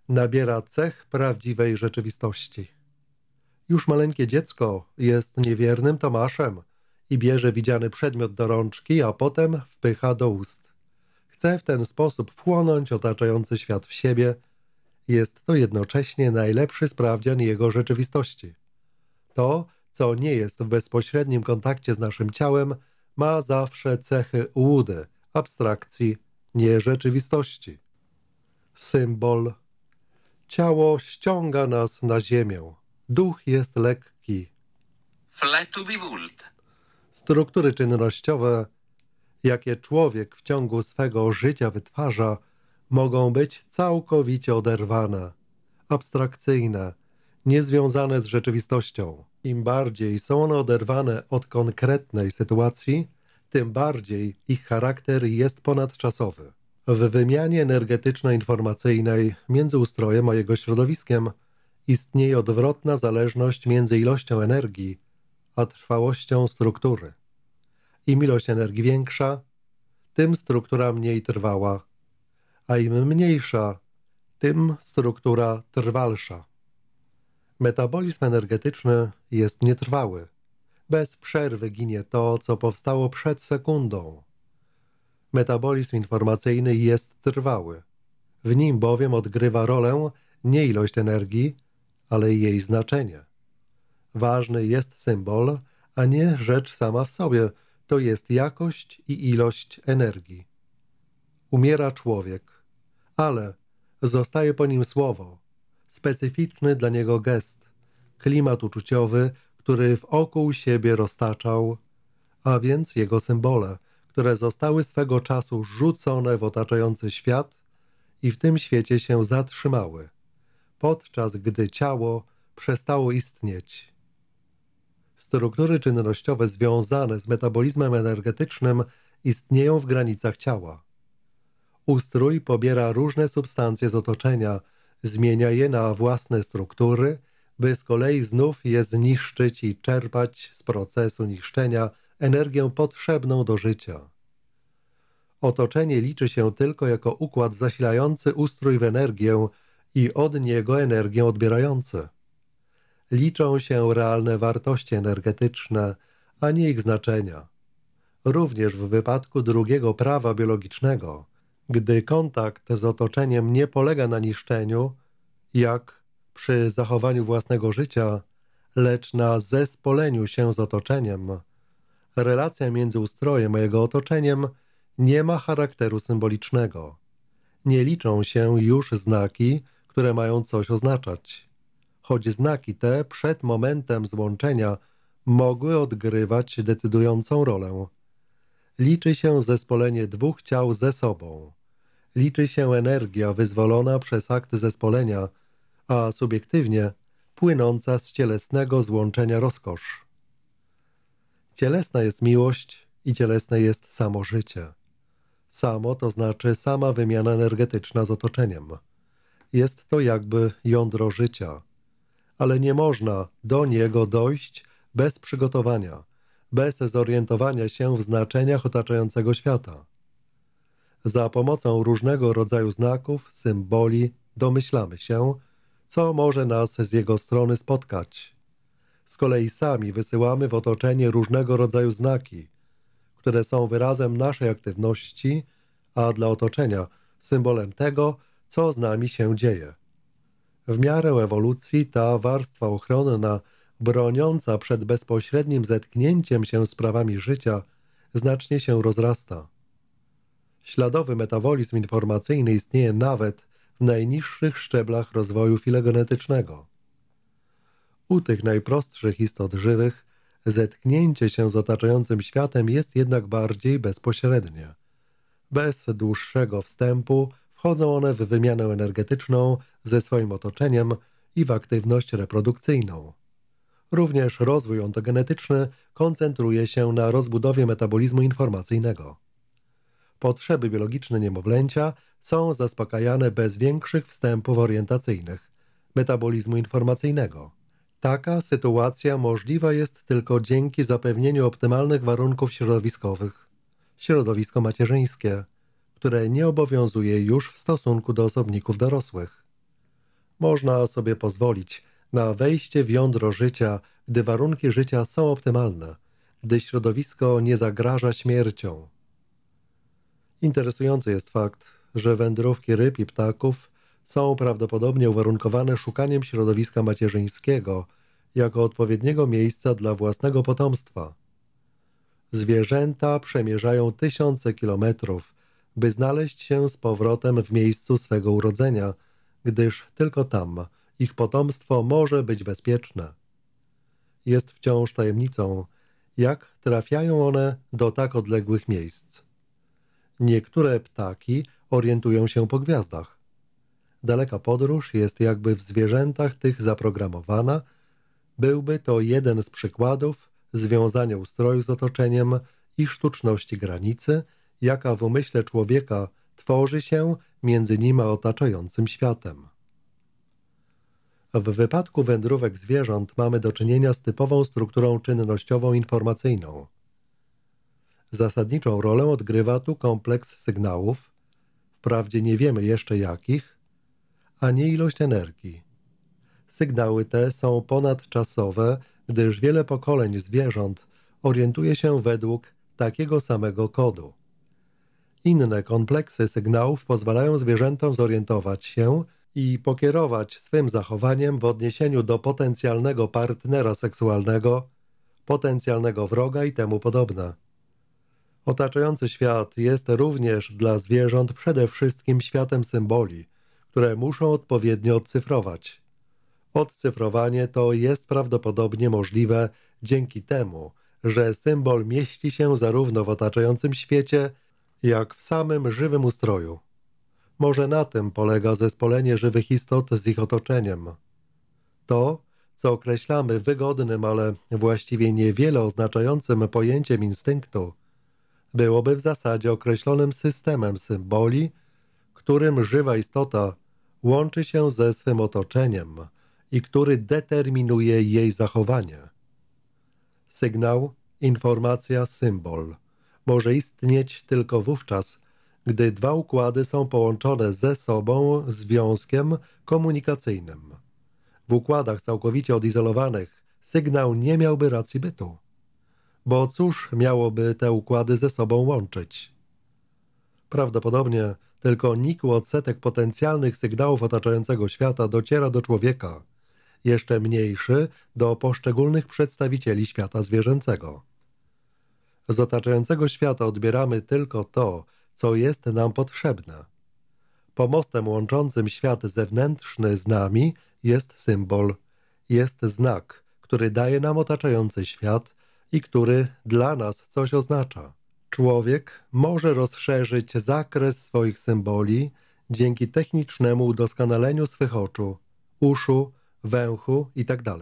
nabiera cech prawdziwej rzeczywistości. Już maleńkie dziecko jest niewiernym Tomaszem i bierze widziany przedmiot do rączki, a potem wpycha do ust. Chce w ten sposób wchłonąć otaczający świat w siebie. Jest to jednocześnie najlepszy sprawdzian jego rzeczywistości. To, co nie jest w bezpośrednim kontakcie z naszym ciałem, ma zawsze cechy łudy, abstrakcji, nie rzeczywistości, Symbol. Ciało ściąga nas na ziemię. Duch jest lekki. Struktury czynnościowe, jakie człowiek w ciągu swego życia wytwarza, mogą być całkowicie oderwane, abstrakcyjne, niezwiązane z rzeczywistością. Im bardziej są one oderwane od konkretnej sytuacji, tym bardziej ich charakter jest ponadczasowy. W wymianie energetyczno-informacyjnej między ustrojem a jego środowiskiem istnieje odwrotna zależność między ilością energii a trwałością struktury. Im ilość energii większa, tym struktura mniej trwała, a im mniejsza, tym struktura trwalsza. Metabolizm energetyczny jest nietrwały. Bez przerwy ginie to, co powstało przed sekundą. Metabolizm informacyjny jest trwały. W nim bowiem odgrywa rolę nie ilość energii, ale jej znaczenie. Ważny jest symbol, a nie rzecz sama w sobie, to jest jakość i ilość energii. Umiera człowiek, ale zostaje po nim słowo – specyficzny dla niego gest, klimat uczuciowy, który wokół siebie roztaczał, a więc jego symbole, które zostały swego czasu rzucone w otaczający świat i w tym świecie się zatrzymały, podczas gdy ciało przestało istnieć. Struktury czynnościowe związane z metabolizmem energetycznym istnieją w granicach ciała. Ustrój pobiera różne substancje z otoczenia – zmienia je na własne struktury, by z kolei znów je zniszczyć i czerpać z procesu niszczenia energię potrzebną do życia. Otoczenie liczy się tylko jako układ zasilający ustrój w energię i od niego energię odbierający. Liczą się realne wartości energetyczne, a nie ich znaczenia. Również w wypadku drugiego prawa biologicznego – gdy kontakt z otoczeniem nie polega na niszczeniu, jak przy zachowaniu własnego życia, lecz na zespoleniu się z otoczeniem. Relacja między ustrojem a jego otoczeniem nie ma charakteru symbolicznego. Nie liczą się już znaki, które mają coś oznaczać. Choć znaki te przed momentem złączenia mogły odgrywać decydującą rolę liczy się zespolenie dwóch ciał ze sobą. Liczy się energia wyzwolona przez akt zespolenia, a subiektywnie płynąca z cielesnego złączenia rozkosz. Cielesna jest miłość i cielesne jest samo życie. Samo to znaczy sama wymiana energetyczna z otoczeniem. Jest to jakby jądro życia, ale nie można do niego dojść bez przygotowania – bez zorientowania się w znaczeniach otaczającego świata. Za pomocą różnego rodzaju znaków, symboli domyślamy się, co może nas z jego strony spotkać. Z kolei sami wysyłamy w otoczenie różnego rodzaju znaki, które są wyrazem naszej aktywności, a dla otoczenia symbolem tego, co z nami się dzieje. W miarę ewolucji ta warstwa ochronna broniąca przed bezpośrednim zetknięciem się z prawami życia, znacznie się rozrasta. Śladowy metabolizm informacyjny istnieje nawet w najniższych szczeblach rozwoju filogenetycznego. U tych najprostszych istot żywych zetknięcie się z otaczającym światem jest jednak bardziej bezpośrednie. Bez dłuższego wstępu wchodzą one w wymianę energetyczną ze swoim otoczeniem i w aktywność reprodukcyjną. Również rozwój ontogenetyczny koncentruje się na rozbudowie metabolizmu informacyjnego. Potrzeby biologiczne niemowlęcia są zaspokajane bez większych wstępów orientacyjnych metabolizmu informacyjnego. Taka sytuacja możliwa jest tylko dzięki zapewnieniu optymalnych warunków środowiskowych. Środowisko macierzyńskie, które nie obowiązuje już w stosunku do osobników dorosłych. Można sobie pozwolić na wejście w jądro życia, gdy warunki życia są optymalne, gdy środowisko nie zagraża śmiercią. Interesujący jest fakt, że wędrówki ryb i ptaków są prawdopodobnie uwarunkowane szukaniem środowiska macierzyńskiego jako odpowiedniego miejsca dla własnego potomstwa. Zwierzęta przemierzają tysiące kilometrów, by znaleźć się z powrotem w miejscu swego urodzenia, gdyż tylko tam – ich potomstwo może być bezpieczne. Jest wciąż tajemnicą, jak trafiają one do tak odległych miejsc. Niektóre ptaki orientują się po gwiazdach. Daleka podróż jest jakby w zwierzętach tych zaprogramowana. Byłby to jeden z przykładów związania ustroju z otoczeniem i sztuczności granicy, jaka w umyśle człowieka tworzy się między nim a otaczającym światem. W wypadku wędrówek zwierząt mamy do czynienia z typową strukturą czynnościową informacyjną. Zasadniczą rolę odgrywa tu kompleks sygnałów, wprawdzie nie wiemy jeszcze jakich, a nie ilość energii. Sygnały te są ponadczasowe, gdyż wiele pokoleń zwierząt orientuje się według takiego samego kodu. Inne kompleksy sygnałów pozwalają zwierzętom zorientować się, i pokierować swym zachowaniem w odniesieniu do potencjalnego partnera seksualnego, potencjalnego wroga i temu podobne. Otaczający świat jest również dla zwierząt przede wszystkim światem symboli, które muszą odpowiednio odcyfrować. Odcyfrowanie to jest prawdopodobnie możliwe dzięki temu, że symbol mieści się zarówno w otaczającym świecie, jak w samym żywym ustroju. Może na tym polega zespolenie żywych istot z ich otoczeniem. To, co określamy wygodnym, ale właściwie niewiele oznaczającym pojęciem instynktu, byłoby w zasadzie określonym systemem symboli, którym żywa istota łączy się ze swym otoczeniem i który determinuje jej zachowanie. Sygnał, informacja, symbol może istnieć tylko wówczas, gdy dwa układy są połączone ze sobą związkiem komunikacyjnym. W układach całkowicie odizolowanych sygnał nie miałby racji bytu, bo cóż miałoby te układy ze sobą łączyć? Prawdopodobnie tylko nikły odsetek potencjalnych sygnałów otaczającego świata dociera do człowieka, jeszcze mniejszy do poszczególnych przedstawicieli świata zwierzęcego. Z otaczającego świata odbieramy tylko to, co jest nam potrzebne. Pomostem łączącym świat zewnętrzny z nami jest symbol, jest znak, który daje nam otaczający świat i który dla nas coś oznacza. Człowiek może rozszerzyć zakres swoich symboli dzięki technicznemu udoskonaleniu swych oczu, uszu, węchu itd. Tak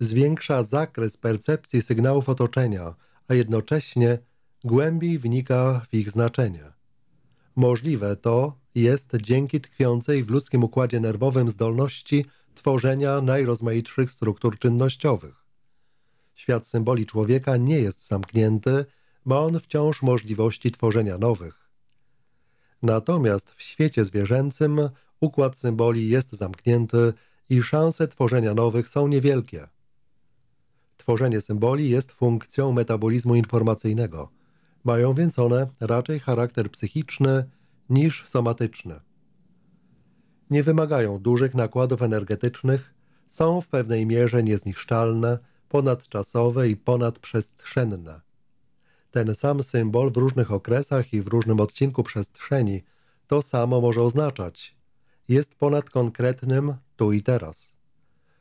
Zwiększa zakres percepcji sygnałów otoczenia, a jednocześnie głębiej wnika w ich znaczenie. Możliwe to jest dzięki tkwiącej w ludzkim układzie nerwowym zdolności tworzenia najrozmaitszych struktur czynnościowych. Świat symboli człowieka nie jest zamknięty, ma on wciąż możliwości tworzenia nowych. Natomiast w świecie zwierzęcym układ symboli jest zamknięty i szanse tworzenia nowych są niewielkie. Tworzenie symboli jest funkcją metabolizmu informacyjnego – mają więc one raczej charakter psychiczny niż somatyczny. Nie wymagają dużych nakładów energetycznych, są w pewnej mierze niezniszczalne, ponadczasowe i ponadprzestrzenne. Ten sam symbol w różnych okresach i w różnym odcinku przestrzeni to samo może oznaczać. Jest ponad konkretnym tu i teraz.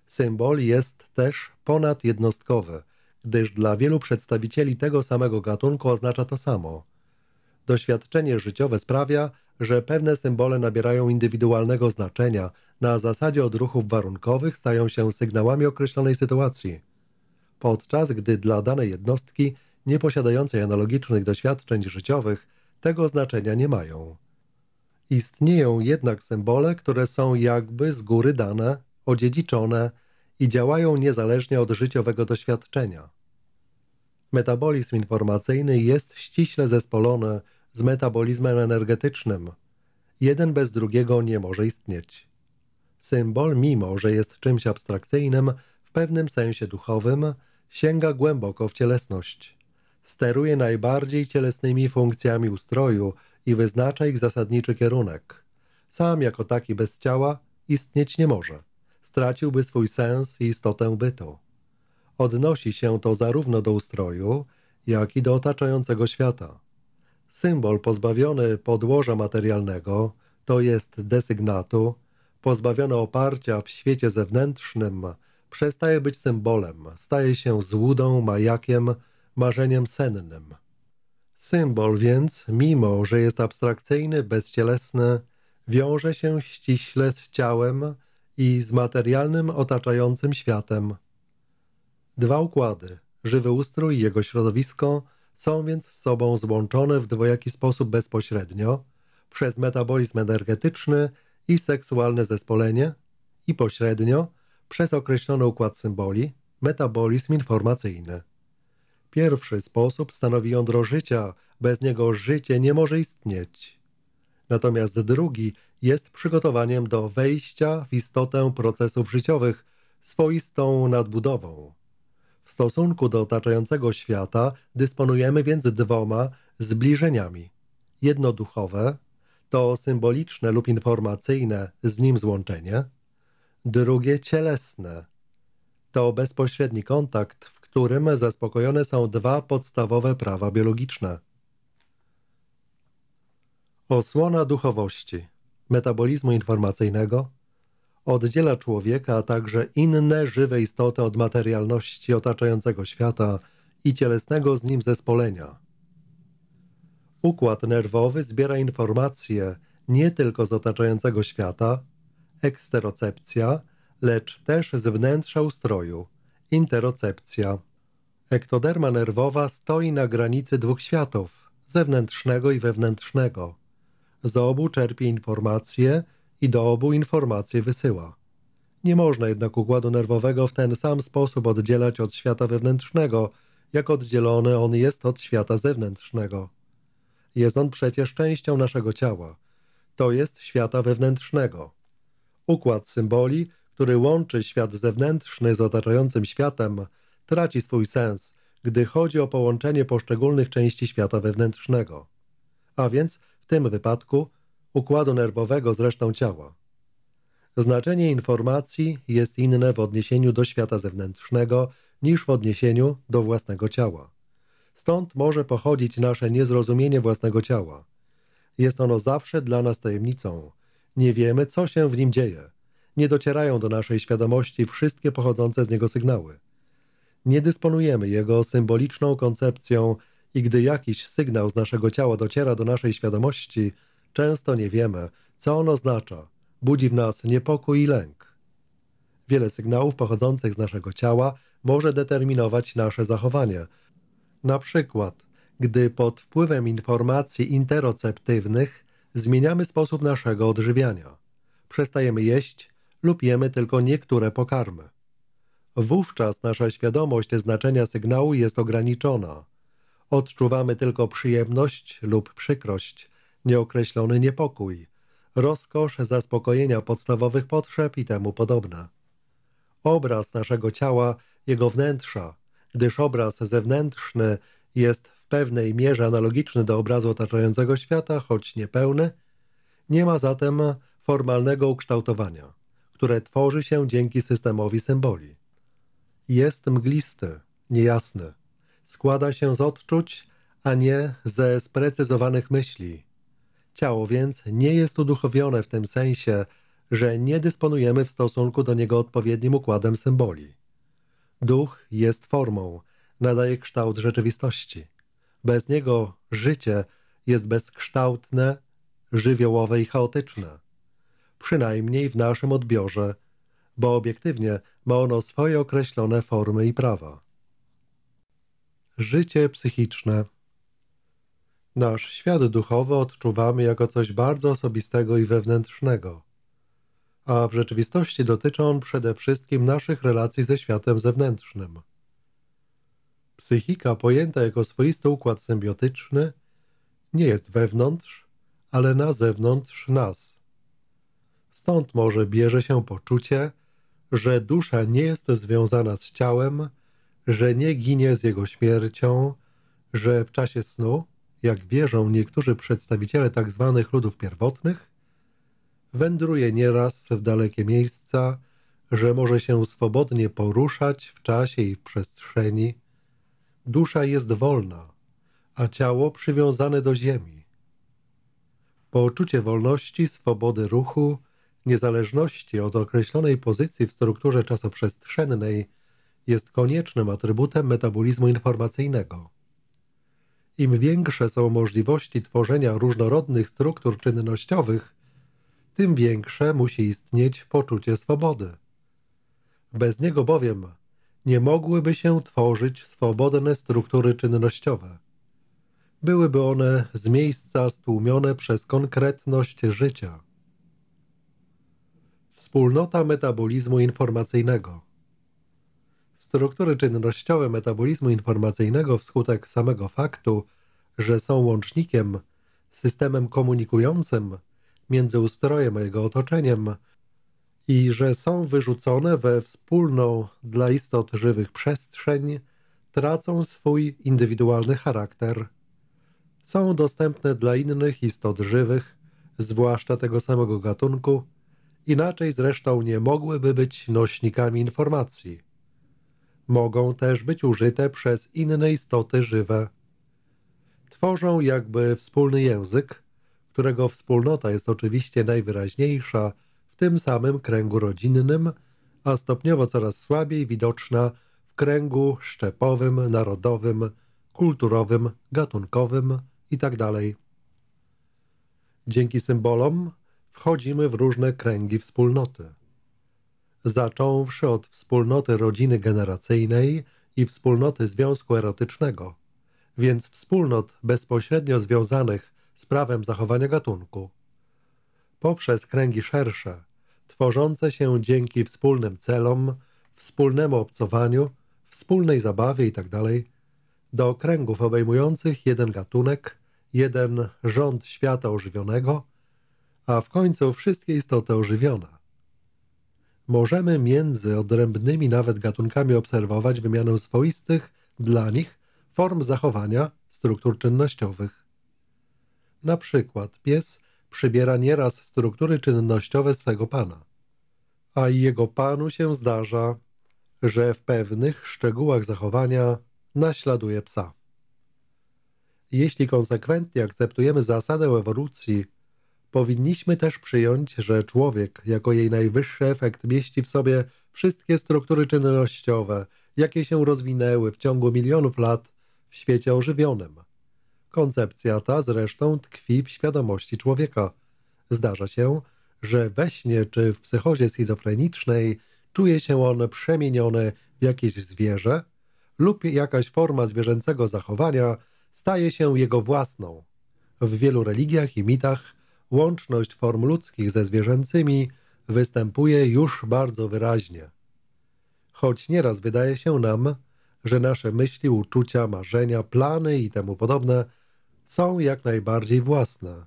Symbol jest też ponadjednostkowy, gdyż dla wielu przedstawicieli tego samego gatunku oznacza to samo. Doświadczenie życiowe sprawia, że pewne symbole nabierają indywidualnego znaczenia, na zasadzie odruchów warunkowych stają się sygnałami określonej sytuacji. Podczas gdy dla danej jednostki nie posiadającej analogicznych doświadczeń życiowych tego znaczenia nie mają. Istnieją jednak symbole, które są jakby z góry dane, odziedziczone, i działają niezależnie od życiowego doświadczenia. Metabolizm informacyjny jest ściśle zespolony z metabolizmem energetycznym. Jeden bez drugiego nie może istnieć. Symbol, mimo że jest czymś abstrakcyjnym, w pewnym sensie duchowym, sięga głęboko w cielesność. Steruje najbardziej cielesnymi funkcjami ustroju i wyznacza ich zasadniczy kierunek. Sam jako taki bez ciała istnieć nie może straciłby swój sens i istotę bytu. Odnosi się to zarówno do ustroju, jak i do otaczającego świata. Symbol pozbawiony podłoża materialnego, to jest desygnatu, pozbawiony oparcia w świecie zewnętrznym, przestaje być symbolem, staje się złudą, majakiem, marzeniem sennym. Symbol więc, mimo że jest abstrakcyjny, bezcielesny, wiąże się ściśle z ciałem, i z materialnym otaczającym światem. Dwa układy, żywy ustrój i jego środowisko, są więc z sobą złączone w dwojaki sposób bezpośrednio przez metabolizm energetyczny i seksualne zespolenie i pośrednio przez określony układ symboli, metabolizm informacyjny. Pierwszy sposób stanowi jądro życia, bez niego życie nie może istnieć. Natomiast drugi jest przygotowaniem do wejścia w istotę procesów życiowych, swoistą nadbudową. W stosunku do otaczającego świata dysponujemy więc dwoma zbliżeniami. Jedno duchowe to symboliczne lub informacyjne z nim złączenie, drugie cielesne to bezpośredni kontakt, w którym zaspokojone są dwa podstawowe prawa biologiczne – Osłona duchowości, metabolizmu informacyjnego, oddziela człowieka, a także inne żywe istoty od materialności otaczającego świata i cielesnego z nim zespolenia. Układ nerwowy zbiera informacje nie tylko z otaczającego świata, eksterocepcja, lecz też z wnętrza ustroju, interocepcja. Ektoderma nerwowa stoi na granicy dwóch światów, zewnętrznego i wewnętrznego – z obu czerpie informacje i do obu informacje wysyła. Nie można jednak układu nerwowego w ten sam sposób oddzielać od świata wewnętrznego, jak oddzielony on jest od świata zewnętrznego. Jest on przecież częścią naszego ciała. To jest świata wewnętrznego. Układ symboli, który łączy świat zewnętrzny z otaczającym światem, traci swój sens, gdy chodzi o połączenie poszczególnych części świata wewnętrznego. A więc tym wypadku układu nerwowego z resztą ciała. Znaczenie informacji jest inne w odniesieniu do świata zewnętrznego niż w odniesieniu do własnego ciała. Stąd może pochodzić nasze niezrozumienie własnego ciała. Jest ono zawsze dla nas tajemnicą. Nie wiemy, co się w nim dzieje. Nie docierają do naszej świadomości wszystkie pochodzące z niego sygnały. Nie dysponujemy jego symboliczną koncepcją i gdy jakiś sygnał z naszego ciała dociera do naszej świadomości, często nie wiemy, co on oznacza. Budzi w nas niepokój i lęk. Wiele sygnałów pochodzących z naszego ciała może determinować nasze zachowanie. Na przykład, gdy pod wpływem informacji interoceptywnych zmieniamy sposób naszego odżywiania. Przestajemy jeść lub jemy tylko niektóre pokarmy. Wówczas nasza świadomość znaczenia sygnału jest ograniczona – Odczuwamy tylko przyjemność lub przykrość, nieokreślony niepokój, rozkosz zaspokojenia podstawowych potrzeb i temu podobna. Obraz naszego ciała, jego wnętrza, gdyż obraz zewnętrzny jest w pewnej mierze analogiczny do obrazu otaczającego świata, choć niepełny, nie ma zatem formalnego ukształtowania, które tworzy się dzięki systemowi symboli. Jest mglisty, niejasny, składa się z odczuć, a nie ze sprecyzowanych myśli. Ciało więc nie jest uduchowione w tym sensie, że nie dysponujemy w stosunku do niego odpowiednim układem symboli. Duch jest formą, nadaje kształt rzeczywistości. Bez niego życie jest bezkształtne, żywiołowe i chaotyczne. Przynajmniej w naszym odbiorze, bo obiektywnie ma ono swoje określone formy i prawa. Życie psychiczne. Nasz świat duchowy odczuwamy jako coś bardzo osobistego i wewnętrznego, a w rzeczywistości dotyczy on przede wszystkim naszych relacji ze światem zewnętrznym. Psychika, pojęta jako swoisty układ symbiotyczny, nie jest wewnątrz, ale na zewnątrz nas. Stąd może bierze się poczucie, że dusza nie jest związana z ciałem, że nie ginie z jego śmiercią, że w czasie snu, jak wierzą niektórzy przedstawiciele tzw. Tak ludów pierwotnych, wędruje nieraz w dalekie miejsca, że może się swobodnie poruszać w czasie i w przestrzeni. Dusza jest wolna, a ciało przywiązane do ziemi. Poczucie wolności, swobody ruchu, niezależności od określonej pozycji w strukturze czasoprzestrzennej – jest koniecznym atrybutem metabolizmu informacyjnego. Im większe są możliwości tworzenia różnorodnych struktur czynnościowych, tym większe musi istnieć poczucie swobody. Bez niego bowiem nie mogłyby się tworzyć swobodne struktury czynnościowe. Byłyby one z miejsca stłumione przez konkretność życia. Wspólnota metabolizmu informacyjnego struktury czynnościowe metabolizmu informacyjnego wskutek samego faktu, że są łącznikiem, systemem komunikującym między ustrojem a jego otoczeniem i że są wyrzucone we wspólną dla istot żywych przestrzeń, tracą swój indywidualny charakter. Są dostępne dla innych istot żywych, zwłaszcza tego samego gatunku, inaczej zresztą nie mogłyby być nośnikami informacji. Mogą też być użyte przez inne istoty żywe. Tworzą jakby wspólny język, którego wspólnota jest oczywiście najwyraźniejsza w tym samym kręgu rodzinnym, a stopniowo coraz słabiej widoczna w kręgu szczepowym, narodowym, kulturowym, gatunkowym itd. Tak Dzięki symbolom wchodzimy w różne kręgi wspólnoty zacząwszy od wspólnoty rodziny generacyjnej i wspólnoty związku erotycznego, więc wspólnot bezpośrednio związanych z prawem zachowania gatunku. Poprzez kręgi szersze, tworzące się dzięki wspólnym celom, wspólnemu obcowaniu, wspólnej zabawie itd., tak do kręgów obejmujących jeden gatunek, jeden rząd świata ożywionego, a w końcu wszystkie istoty ożywione możemy między odrębnymi nawet gatunkami obserwować wymianę swoistych, dla nich, form zachowania struktur czynnościowych. Na przykład pies przybiera nieraz struktury czynnościowe swego pana. A jego panu się zdarza, że w pewnych szczegółach zachowania naśladuje psa. Jeśli konsekwentnie akceptujemy zasadę ewolucji, Powinniśmy też przyjąć, że człowiek jako jej najwyższy efekt mieści w sobie wszystkie struktury czynnościowe, jakie się rozwinęły w ciągu milionów lat w świecie ożywionym. Koncepcja ta zresztą tkwi w świadomości człowieka. Zdarza się, że we śnie czy w psychozie schizofrenicznej czuje się on przemieniony w jakieś zwierzę lub jakaś forma zwierzęcego zachowania staje się jego własną. W wielu religiach i mitach łączność form ludzkich ze zwierzęcymi występuje już bardzo wyraźnie. Choć nieraz wydaje się nam, że nasze myśli, uczucia, marzenia, plany i temu podobne są jak najbardziej własne.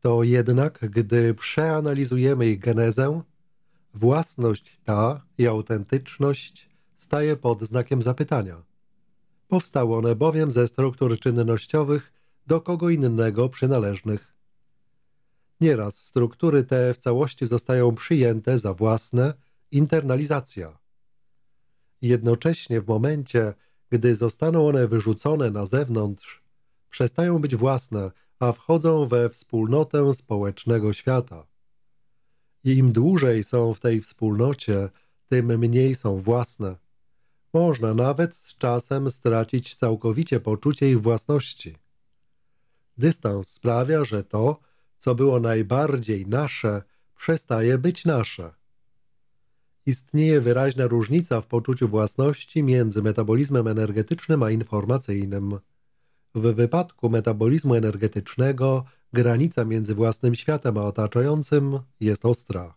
To jednak, gdy przeanalizujemy ich genezę, własność ta i autentyczność staje pod znakiem zapytania. Powstały one bowiem ze struktur czynnościowych do kogo innego przynależnych. Nieraz struktury te w całości zostają przyjęte za własne, internalizacja. Jednocześnie w momencie, gdy zostaną one wyrzucone na zewnątrz, przestają być własne, a wchodzą we wspólnotę społecznego świata. Im dłużej są w tej wspólnocie, tym mniej są własne. Można nawet z czasem stracić całkowicie poczucie ich własności. Dystans sprawia, że to, co było najbardziej nasze, przestaje być nasze. Istnieje wyraźna różnica w poczuciu własności między metabolizmem energetycznym a informacyjnym. W wypadku metabolizmu energetycznego granica między własnym światem a otaczającym jest ostra.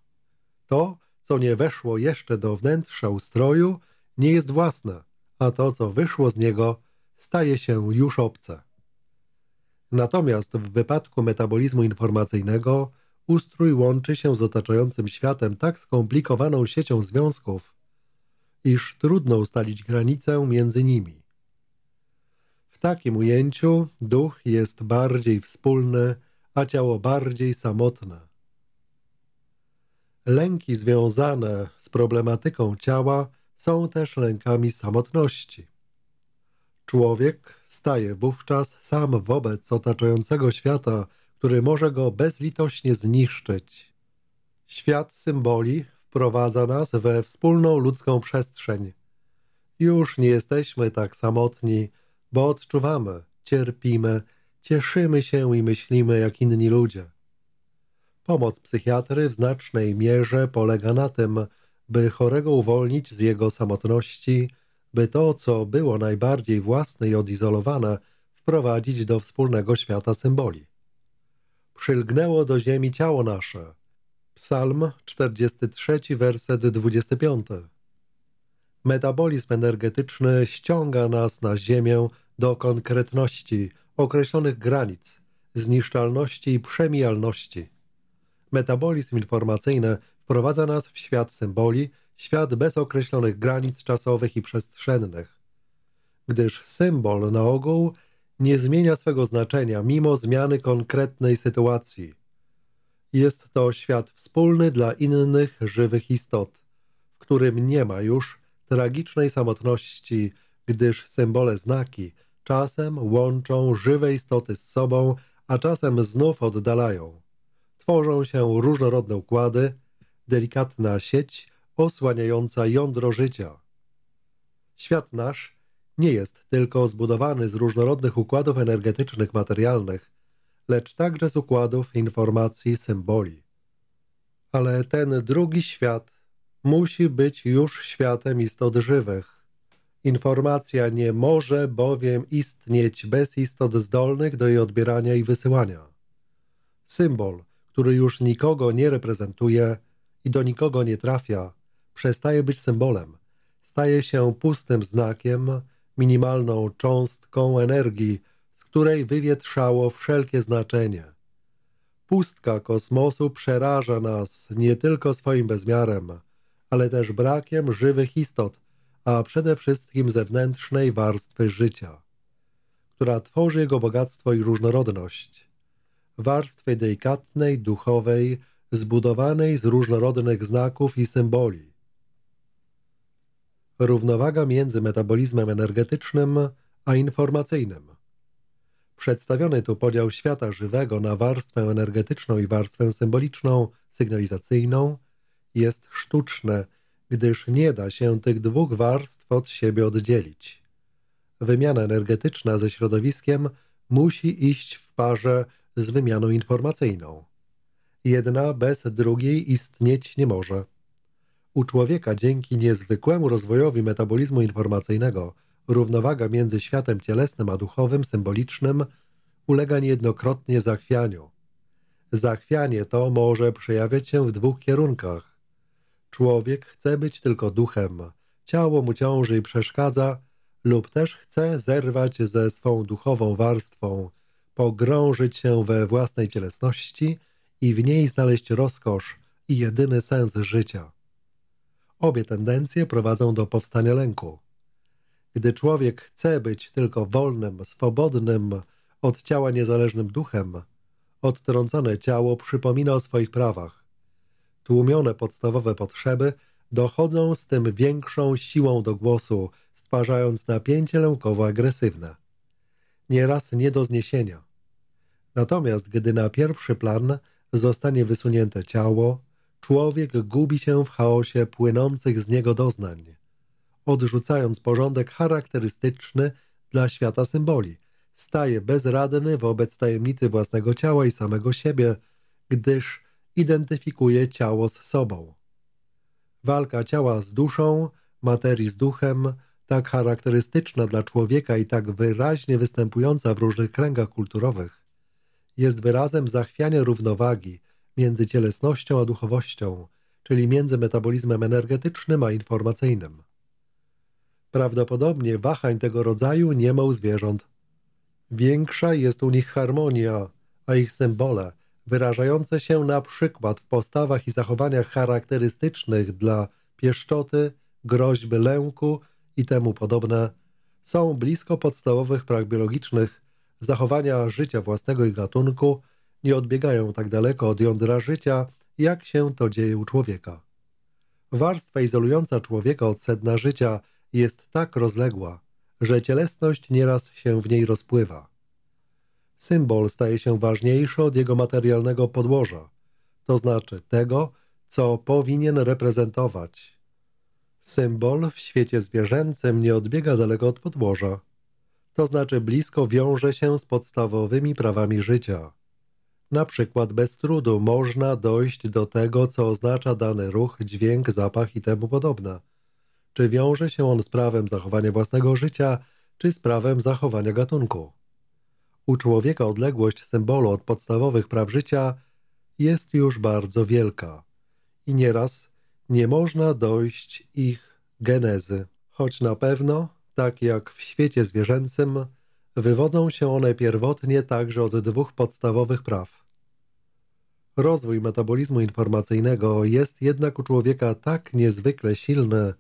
To, co nie weszło jeszcze do wnętrza ustroju, nie jest własne, a to, co wyszło z niego, staje się już obce. Natomiast w wypadku metabolizmu informacyjnego ustrój łączy się z otaczającym światem tak skomplikowaną siecią związków, iż trudno ustalić granicę między nimi. W takim ujęciu duch jest bardziej wspólny, a ciało bardziej samotne. Lęki związane z problematyką ciała są też lękami samotności. Człowiek staje wówczas sam wobec otaczającego świata, który może go bezlitośnie zniszczyć. Świat symboli wprowadza nas we wspólną ludzką przestrzeń. Już nie jesteśmy tak samotni, bo odczuwamy, cierpimy, cieszymy się i myślimy jak inni ludzie. Pomoc psychiatry w znacznej mierze polega na tym, by chorego uwolnić z jego samotności – by to, co było najbardziej własne i odizolowane, wprowadzić do wspólnego świata symboli. Przylgnęło do ziemi ciało nasze. Psalm 43, werset 25. Metabolizm energetyczny ściąga nas na ziemię do konkretności, określonych granic, zniszczalności i przemijalności. Metabolizm informacyjny wprowadza nas w świat symboli, świat bez określonych granic czasowych i przestrzennych, gdyż symbol na ogół nie zmienia swego znaczenia mimo zmiany konkretnej sytuacji. Jest to świat wspólny dla innych żywych istot, w którym nie ma już tragicznej samotności, gdyż symbole znaki czasem łączą żywe istoty z sobą, a czasem znów oddalają. Tworzą się różnorodne układy, delikatna sieć osłaniająca jądro życia. Świat nasz nie jest tylko zbudowany z różnorodnych układów energetycznych materialnych, lecz także z układów informacji symboli. Ale ten drugi świat musi być już światem istot żywych. Informacja nie może bowiem istnieć bez istot zdolnych do jej odbierania i wysyłania. Symbol, który już nikogo nie reprezentuje i do nikogo nie trafia, przestaje być symbolem. Staje się pustym znakiem, minimalną cząstką energii, z której wywietrzało wszelkie znaczenie. Pustka kosmosu przeraża nas nie tylko swoim bezmiarem, ale też brakiem żywych istot, a przede wszystkim zewnętrznej warstwy życia, która tworzy jego bogactwo i różnorodność. Warstwy delikatnej, duchowej, zbudowanej z różnorodnych znaków i symboli. Równowaga między metabolizmem energetycznym a informacyjnym. Przedstawiony tu podział świata żywego na warstwę energetyczną i warstwę symboliczną, sygnalizacyjną jest sztuczny, gdyż nie da się tych dwóch warstw od siebie oddzielić. Wymiana energetyczna ze środowiskiem musi iść w parze z wymianą informacyjną. Jedna bez drugiej istnieć nie może. U człowieka dzięki niezwykłemu rozwojowi metabolizmu informacyjnego równowaga między światem cielesnym a duchowym, symbolicznym ulega niejednokrotnie zachwianiu. Zachwianie to może przejawiać się w dwóch kierunkach. Człowiek chce być tylko duchem, ciało mu ciąży i przeszkadza, lub też chce zerwać ze swą duchową warstwą, pogrążyć się we własnej cielesności i w niej znaleźć rozkosz i jedyny sens życia. Obie tendencje prowadzą do powstania lęku. Gdy człowiek chce być tylko wolnym, swobodnym, od ciała niezależnym duchem, odtrącone ciało przypomina o swoich prawach. Tłumione podstawowe potrzeby dochodzą z tym większą siłą do głosu, stwarzając napięcie lękowo-agresywne. Nieraz nie do zniesienia. Natomiast gdy na pierwszy plan zostanie wysunięte ciało, człowiek gubi się w chaosie płynących z niego doznań, odrzucając porządek charakterystyczny dla świata symboli. Staje bezradny wobec tajemnicy własnego ciała i samego siebie, gdyż identyfikuje ciało z sobą. Walka ciała z duszą, materii z duchem, tak charakterystyczna dla człowieka i tak wyraźnie występująca w różnych kręgach kulturowych, jest wyrazem zachwiania równowagi, między cielesnością a duchowością, czyli między metabolizmem energetycznym a informacyjnym. Prawdopodobnie wahań tego rodzaju nie ma u zwierząt. Większa jest u nich harmonia, a ich symbole, wyrażające się na przykład w postawach i zachowaniach charakterystycznych dla pieszczoty, groźby lęku i temu podobne, są blisko podstawowych praw biologicznych, zachowania życia własnego i gatunku – nie odbiegają tak daleko od jądra życia, jak się to dzieje u człowieka. Warstwa izolująca człowieka od sedna życia jest tak rozległa, że cielesność nieraz się w niej rozpływa. Symbol staje się ważniejszy od jego materialnego podłoża, to znaczy tego, co powinien reprezentować. Symbol w świecie zwierzęcym nie odbiega daleko od podłoża, to znaczy blisko wiąże się z podstawowymi prawami życia. Na przykład bez trudu można dojść do tego, co oznacza dany ruch, dźwięk, zapach i temu podobne. Czy wiąże się on z prawem zachowania własnego życia, czy z prawem zachowania gatunku? U człowieka odległość symbolu od podstawowych praw życia jest już bardzo wielka i nieraz nie można dojść ich genezy, choć na pewno, tak jak w świecie zwierzęcym, wywodzą się one pierwotnie także od dwóch podstawowych praw – Rozwój metabolizmu informacyjnego jest jednak u człowieka tak niezwykle silny,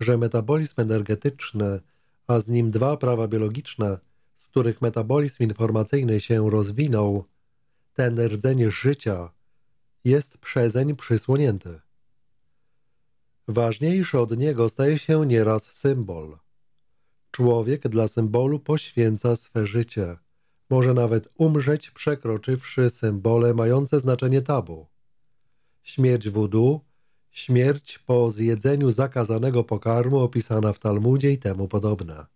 że metabolizm energetyczny, a z nim dwa prawa biologiczne, z których metabolizm informacyjny się rozwinął, ten rdzeń życia jest przezeń przysłonięty. Ważniejszy od niego staje się nieraz symbol. Człowiek dla symbolu poświęca swe życie – może nawet umrzeć przekroczywszy symbole mające znaczenie tabu. Śmierć wudu, śmierć po zjedzeniu zakazanego pokarmu opisana w Talmudzie i temu podobna.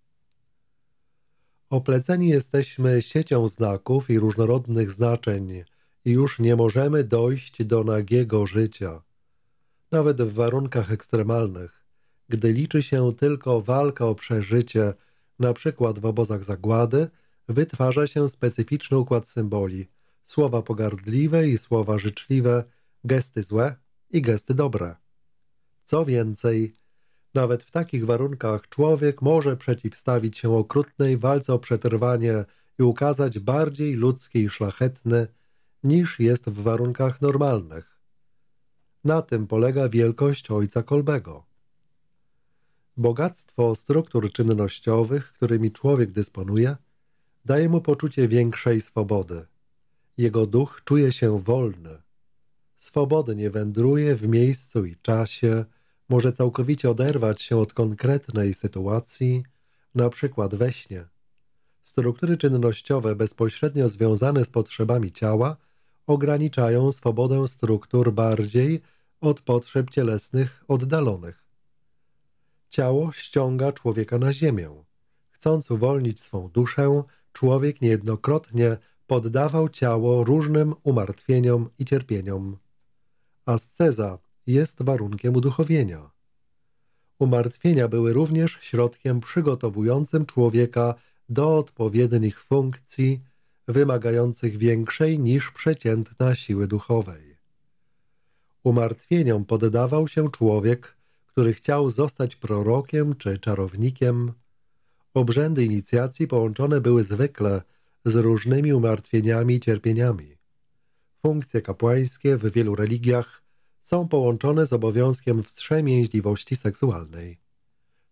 Opleceni jesteśmy siecią znaków i różnorodnych znaczeń i już nie możemy dojść do nagiego życia. Nawet w warunkach ekstremalnych, gdy liczy się tylko walka o przeżycie, na przykład w obozach zagłady – wytwarza się specyficzny układ symboli. Słowa pogardliwe i słowa życzliwe, gesty złe i gesty dobre. Co więcej, nawet w takich warunkach człowiek może przeciwstawić się okrutnej walce o przetrwanie i ukazać bardziej ludzki i szlachetny, niż jest w warunkach normalnych. Na tym polega wielkość ojca Kolbego. Bogactwo struktur czynnościowych, którymi człowiek dysponuje – daje mu poczucie większej swobody. Jego duch czuje się wolny. Swobodnie wędruje w miejscu i czasie, może całkowicie oderwać się od konkretnej sytuacji, na przykład we śnie. Struktury czynnościowe bezpośrednio związane z potrzebami ciała ograniczają swobodę struktur bardziej od potrzeb cielesnych oddalonych. Ciało ściąga człowieka na ziemię. Chcąc uwolnić swą duszę, człowiek niejednokrotnie poddawał ciało różnym umartwieniom i cierpieniom. Asceza jest warunkiem uduchowienia. Umartwienia były również środkiem przygotowującym człowieka do odpowiednich funkcji wymagających większej niż przeciętna siły duchowej. Umartwieniom poddawał się człowiek, który chciał zostać prorokiem czy czarownikiem, Obrzędy inicjacji połączone były zwykle z różnymi umartwieniami i cierpieniami. Funkcje kapłańskie w wielu religiach są połączone z obowiązkiem wstrzemięźliwości seksualnej.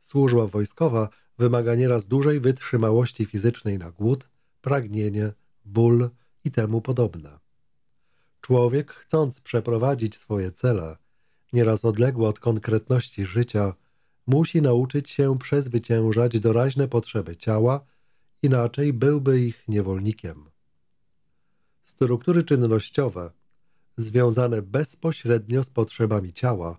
Służba wojskowa wymaga nieraz dużej wytrzymałości fizycznej na głód, pragnienie, ból i temu podobne. Człowiek, chcąc przeprowadzić swoje cele, nieraz odległe od konkretności życia, musi nauczyć się przezwyciężać doraźne potrzeby ciała, inaczej byłby ich niewolnikiem. Struktury czynnościowe, związane bezpośrednio z potrzebami ciała,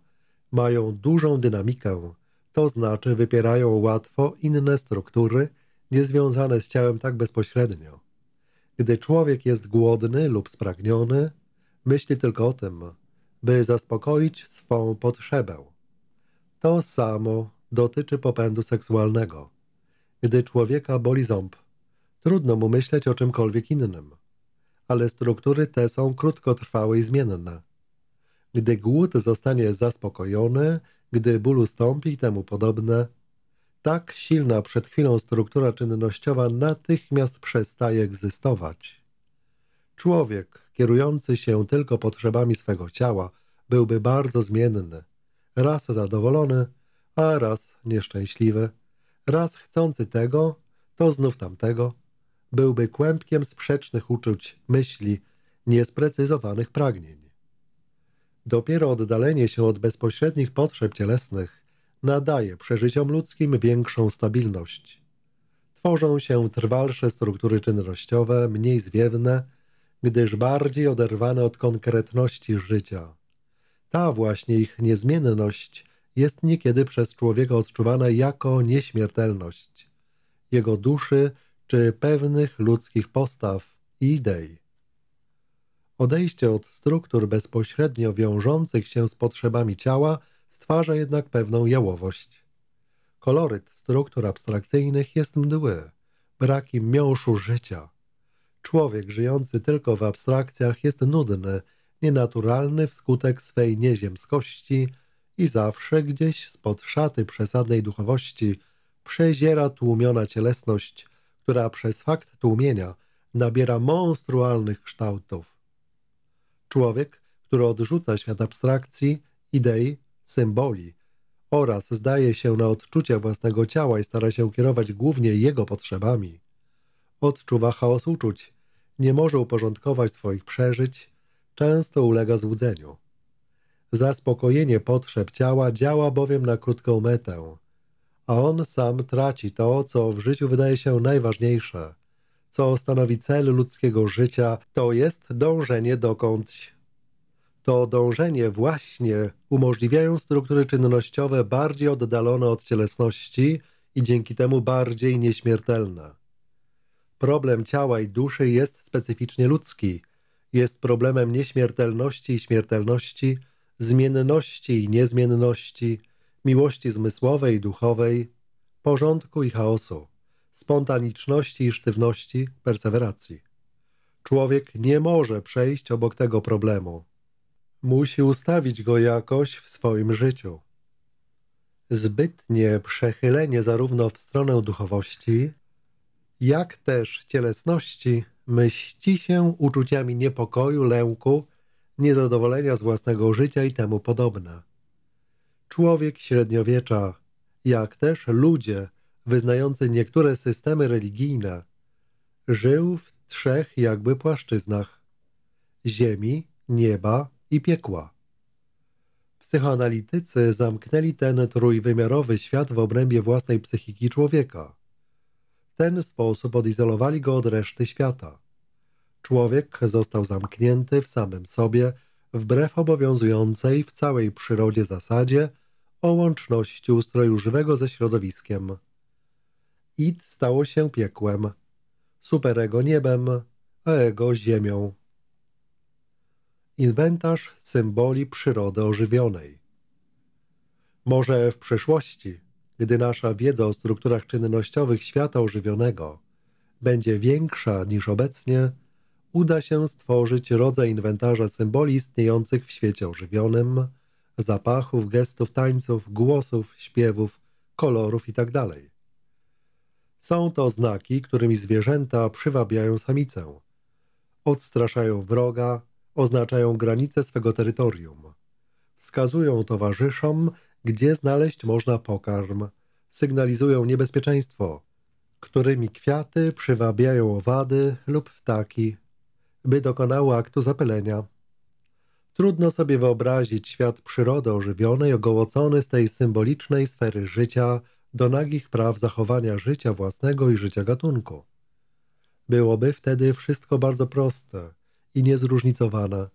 mają dużą dynamikę, to znaczy wypierają łatwo inne struktury niezwiązane z ciałem tak bezpośrednio. Gdy człowiek jest głodny lub spragniony, myśli tylko o tym, by zaspokoić swą potrzebę. To samo dotyczy popędu seksualnego. Gdy człowieka boli ząb, trudno mu myśleć o czymkolwiek innym. Ale struktury te są krótkotrwałe i zmienne. Gdy głód zostanie zaspokojony, gdy ból ustąpi i temu podobne, tak silna przed chwilą struktura czynnościowa natychmiast przestaje egzystować. Człowiek kierujący się tylko potrzebami swego ciała byłby bardzo zmienny, raz zadowolony, a raz nieszczęśliwy, raz chcący tego, to znów tamtego. Byłby kłębkiem sprzecznych uczuć, myśli, niesprecyzowanych pragnień. Dopiero oddalenie się od bezpośrednich potrzeb cielesnych nadaje przeżyciom ludzkim większą stabilność. Tworzą się trwalsze struktury czynnościowe, mniej zwiewne, gdyż bardziej oderwane od konkretności życia. Ta właśnie ich niezmienność jest niekiedy przez człowieka odczuwana jako nieśmiertelność jego duszy czy pewnych ludzkich postaw i idei. Odejście od struktur bezpośrednio wiążących się z potrzebami ciała stwarza jednak pewną jałowość. Koloryt struktur abstrakcyjnych jest mdły, brakiem miąższu życia. Człowiek żyjący tylko w abstrakcjach jest nudny nienaturalny wskutek swej nieziemskości i zawsze gdzieś spod szaty przesadnej duchowości przeziera tłumiona cielesność, która przez fakt tłumienia nabiera monstrualnych kształtów. Człowiek, który odrzuca świat abstrakcji, idei, symboli oraz zdaje się na odczucia własnego ciała i stara się kierować głównie jego potrzebami, odczuwa chaos uczuć, nie może uporządkować swoich przeżyć, często ulega złudzeniu. Zaspokojenie potrzeb ciała działa bowiem na krótką metę, a on sam traci to, co w życiu wydaje się najważniejsze, co stanowi cel ludzkiego życia, to jest dążenie dokądś. To dążenie właśnie umożliwiają struktury czynnościowe bardziej oddalone od cielesności i dzięki temu bardziej nieśmiertelne. Problem ciała i duszy jest specyficznie ludzki – jest problemem nieśmiertelności i śmiertelności, zmienności i niezmienności, miłości zmysłowej i duchowej, porządku i chaosu, spontaniczności i sztywności, perseweracji. Człowiek nie może przejść obok tego problemu. Musi ustawić go jakoś w swoim życiu. Zbytnie przechylenie zarówno w stronę duchowości, jak też cielesności – mści się uczuciami niepokoju, lęku, niezadowolenia z własnego życia i temu podobne. Człowiek średniowiecza, jak też ludzie wyznający niektóre systemy religijne, żył w trzech jakby płaszczyznach ziemi, nieba i piekła. Psychoanalitycy zamknęli ten trójwymiarowy świat w obrębie własnej psychiki człowieka. W ten sposób odizolowali go od reszty świata. Człowiek został zamknięty w samym sobie, wbrew obowiązującej w całej przyrodzie zasadzie o łączności ustroju żywego ze środowiskiem. Id stało się piekłem, superego niebem, a ego ziemią. Inwentarz symboli przyrody ożywionej. Może w przyszłości, gdy nasza wiedza o strukturach czynnościowych świata ożywionego będzie większa niż obecnie, uda się stworzyć rodzaj inwentarza symboli istniejących w świecie ożywionym, zapachów, gestów, tańców, głosów, śpiewów, kolorów itd. Tak Są to znaki, którymi zwierzęta przywabiają samicę. Odstraszają wroga, oznaczają granice swego terytorium. Wskazują towarzyszom, gdzie znaleźć można pokarm. Sygnalizują niebezpieczeństwo, którymi kwiaty przywabiają owady lub ptaki by dokonały aktu zapylenia. Trudno sobie wyobrazić świat przyrody ożywiony ogołocony z tej symbolicznej sfery życia do nagich praw zachowania życia własnego i życia gatunku. Byłoby wtedy wszystko bardzo proste i niezróżnicowane.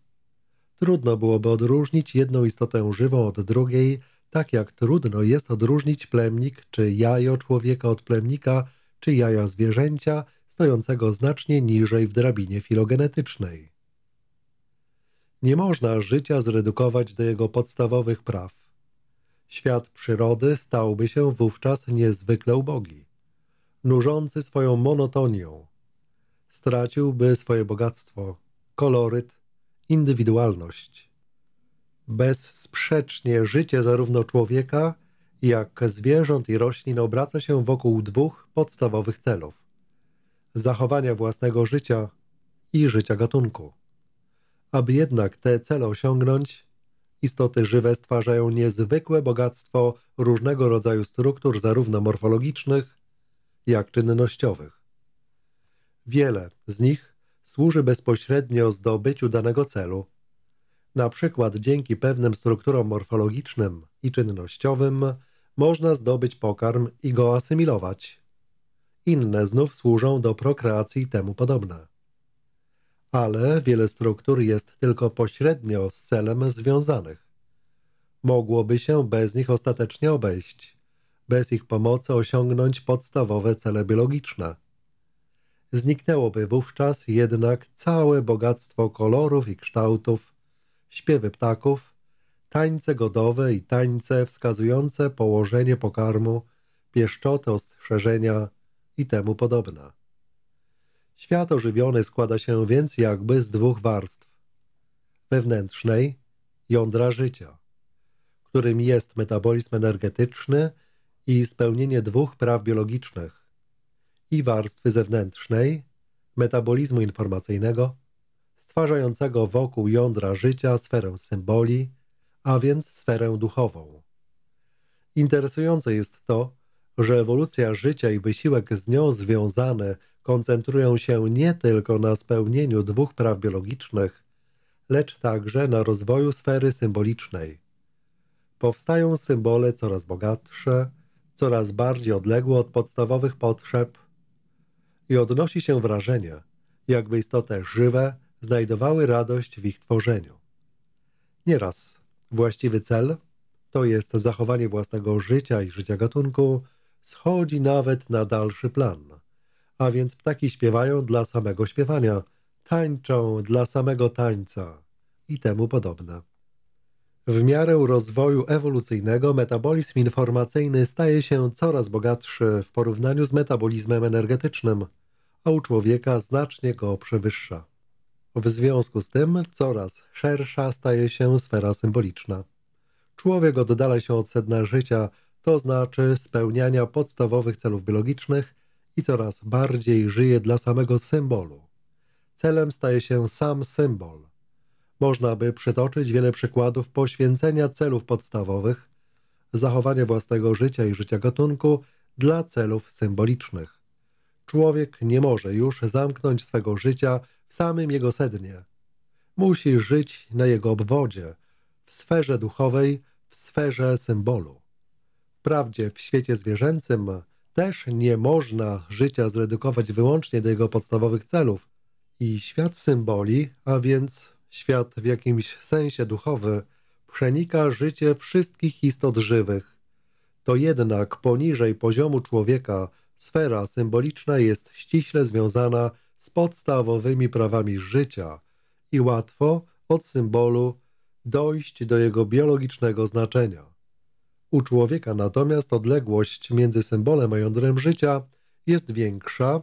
Trudno byłoby odróżnić jedną istotę żywą od drugiej, tak jak trudno jest odróżnić plemnik czy jajo człowieka od plemnika czy jaja zwierzęcia stojącego znacznie niżej w drabinie filogenetycznej. Nie można życia zredukować do jego podstawowych praw. Świat przyrody stałby się wówczas niezwykle ubogi, nużący swoją monotonią. Straciłby swoje bogactwo, koloryt, indywidualność. Bezsprzecznie życie zarówno człowieka, jak zwierząt i roślin obraca się wokół dwóch podstawowych celów zachowania własnego życia i życia gatunku. Aby jednak te cele osiągnąć, istoty żywe stwarzają niezwykłe bogactwo różnego rodzaju struktur, zarówno morfologicznych, jak czynnościowych. Wiele z nich służy bezpośrednio zdobyciu danego celu. Na przykład dzięki pewnym strukturom morfologicznym i czynnościowym można zdobyć pokarm i go asymilować inne znów służą do prokreacji temu podobne. Ale wiele struktur jest tylko pośrednio z celem związanych. Mogłoby się bez nich ostatecznie obejść, bez ich pomocy osiągnąć podstawowe cele biologiczne. Zniknęłoby wówczas jednak całe bogactwo kolorów i kształtów, śpiewy ptaków, tańce godowe i tańce wskazujące położenie pokarmu, pieszczoty ostrzeżenia, i temu podobna. Świat ożywiony składa się więc jakby z dwóch warstw. Wewnętrznej, jądra życia, którym jest metabolizm energetyczny i spełnienie dwóch praw biologicznych i warstwy zewnętrznej, metabolizmu informacyjnego, stwarzającego wokół jądra życia sferę symboli, a więc sferę duchową. Interesujące jest to, że ewolucja życia i wysiłek z nią związany koncentrują się nie tylko na spełnieniu dwóch praw biologicznych, lecz także na rozwoju sfery symbolicznej. Powstają symbole coraz bogatsze, coraz bardziej odległe od podstawowych potrzeb i odnosi się wrażenie, jakby istoty żywe znajdowały radość w ich tworzeniu. Nieraz właściwy cel to jest zachowanie własnego życia i życia gatunku – schodzi nawet na dalszy plan. A więc ptaki śpiewają dla samego śpiewania, tańczą dla samego tańca i temu podobne. W miarę rozwoju ewolucyjnego metabolizm informacyjny staje się coraz bogatszy w porównaniu z metabolizmem energetycznym, a u człowieka znacznie go przewyższa. W związku z tym coraz szersza staje się sfera symboliczna. Człowiek oddala się od sedna życia – to znaczy spełniania podstawowych celów biologicznych i coraz bardziej żyje dla samego symbolu. Celem staje się sam symbol. Można by przytoczyć wiele przykładów poświęcenia celów podstawowych, zachowania własnego życia i życia gatunku dla celów symbolicznych. Człowiek nie może już zamknąć swego życia w samym jego sednie. Musi żyć na jego obwodzie, w sferze duchowej, w sferze symbolu. Wprawdzie w świecie zwierzęcym też nie można życia zredukować wyłącznie do jego podstawowych celów. I świat symboli, a więc świat w jakimś sensie duchowy, przenika życie wszystkich istot żywych. To jednak poniżej poziomu człowieka sfera symboliczna jest ściśle związana z podstawowymi prawami życia i łatwo od symbolu dojść do jego biologicznego znaczenia. U człowieka natomiast odległość między symbolem a jądrem życia jest większa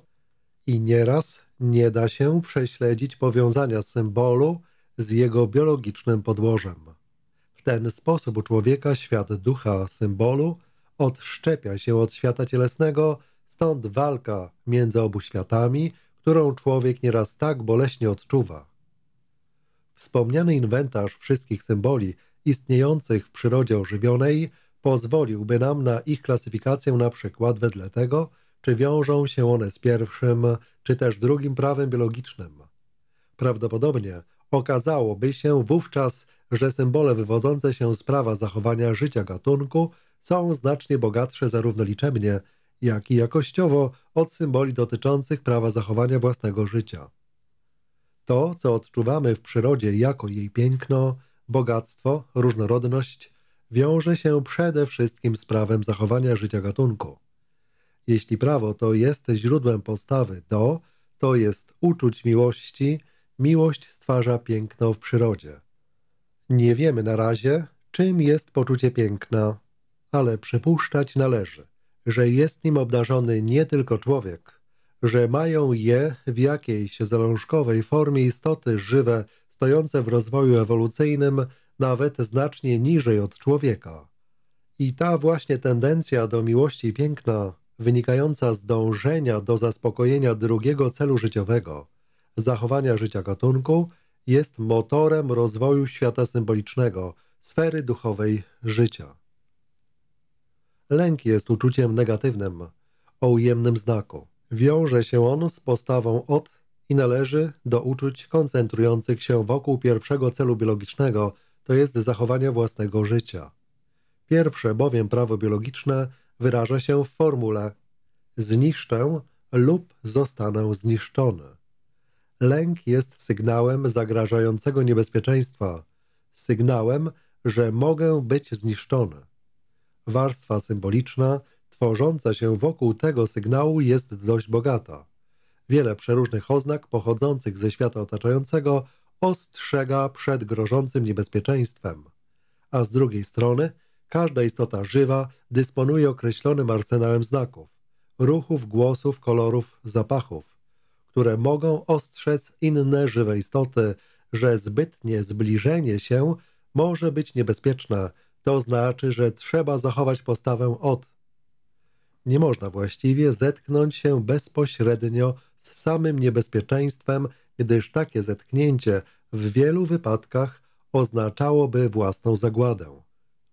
i nieraz nie da się prześledzić powiązania symbolu z jego biologicznym podłożem. W ten sposób u człowieka świat ducha symbolu odszczepia się od świata cielesnego, stąd walka między obu światami, którą człowiek nieraz tak boleśnie odczuwa. Wspomniany inwentarz wszystkich symboli istniejących w przyrodzie ożywionej pozwoliłby nam na ich klasyfikację na przykład wedle tego, czy wiążą się one z pierwszym, czy też drugim prawem biologicznym. Prawdopodobnie okazałoby się wówczas, że symbole wywodzące się z prawa zachowania życia gatunku są znacznie bogatsze zarówno liczebnie, jak i jakościowo od symboli dotyczących prawa zachowania własnego życia. To, co odczuwamy w przyrodzie jako jej piękno, bogactwo, różnorodność, wiąże się przede wszystkim z prawem zachowania życia gatunku. Jeśli prawo to jest źródłem postawy do, to jest uczuć miłości, miłość stwarza piękno w przyrodzie. Nie wiemy na razie, czym jest poczucie piękna, ale przypuszczać należy, że jest nim obdarzony nie tylko człowiek, że mają je w jakiejś zalążkowej formie istoty żywe, stojące w rozwoju ewolucyjnym – nawet znacznie niżej od człowieka. I ta właśnie tendencja do miłości piękna, wynikająca z dążenia do zaspokojenia drugiego celu życiowego, zachowania życia gatunku, jest motorem rozwoju świata symbolicznego, sfery duchowej życia. Lęk jest uczuciem negatywnym, o ujemnym znaku. Wiąże się on z postawą od i należy do uczuć koncentrujących się wokół pierwszego celu biologicznego – to jest zachowania własnego życia. Pierwsze bowiem prawo biologiczne wyraża się w formule zniszczę lub zostanę zniszczony. Lęk jest sygnałem zagrażającego niebezpieczeństwa, sygnałem, że mogę być zniszczony. Warstwa symboliczna tworząca się wokół tego sygnału jest dość bogata. Wiele przeróżnych oznak pochodzących ze świata otaczającego ostrzega przed grożącym niebezpieczeństwem. A z drugiej strony każda istota żywa dysponuje określonym arsenałem znaków, ruchów, głosów, kolorów, zapachów, które mogą ostrzec inne żywe istoty, że zbytnie zbliżenie się może być niebezpieczne. To znaczy, że trzeba zachować postawę od. Nie można właściwie zetknąć się bezpośrednio z samym niebezpieczeństwem, gdyż takie zetknięcie w wielu wypadkach oznaczałoby własną zagładę.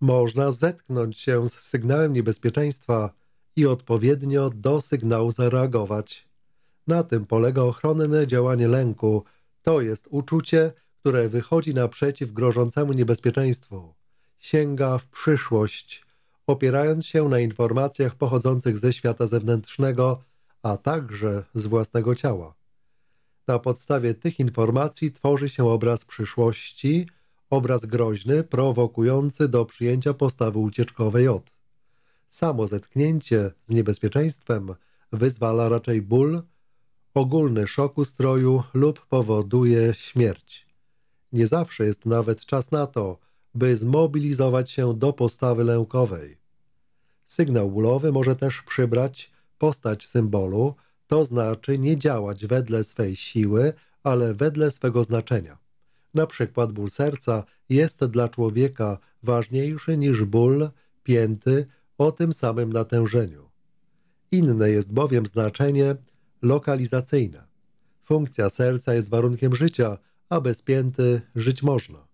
Można zetknąć się z sygnałem niebezpieczeństwa i odpowiednio do sygnału zareagować. Na tym polega ochronne działanie lęku. To jest uczucie, które wychodzi naprzeciw grożącemu niebezpieczeństwu. Sięga w przyszłość, opierając się na informacjach pochodzących ze świata zewnętrznego, a także z własnego ciała. Na podstawie tych informacji tworzy się obraz przyszłości, obraz groźny, prowokujący do przyjęcia postawy ucieczkowej od. Samo zetknięcie z niebezpieczeństwem wyzwala raczej ból, ogólny szok ustroju lub powoduje śmierć. Nie zawsze jest nawet czas na to, by zmobilizować się do postawy lękowej. Sygnał bólowy może też przybrać postać symbolu, to znaczy nie działać wedle swej siły, ale wedle swego znaczenia. Na przykład ból serca jest dla człowieka ważniejszy niż ból pięty o tym samym natężeniu. Inne jest bowiem znaczenie lokalizacyjne. Funkcja serca jest warunkiem życia, a bez pięty żyć można.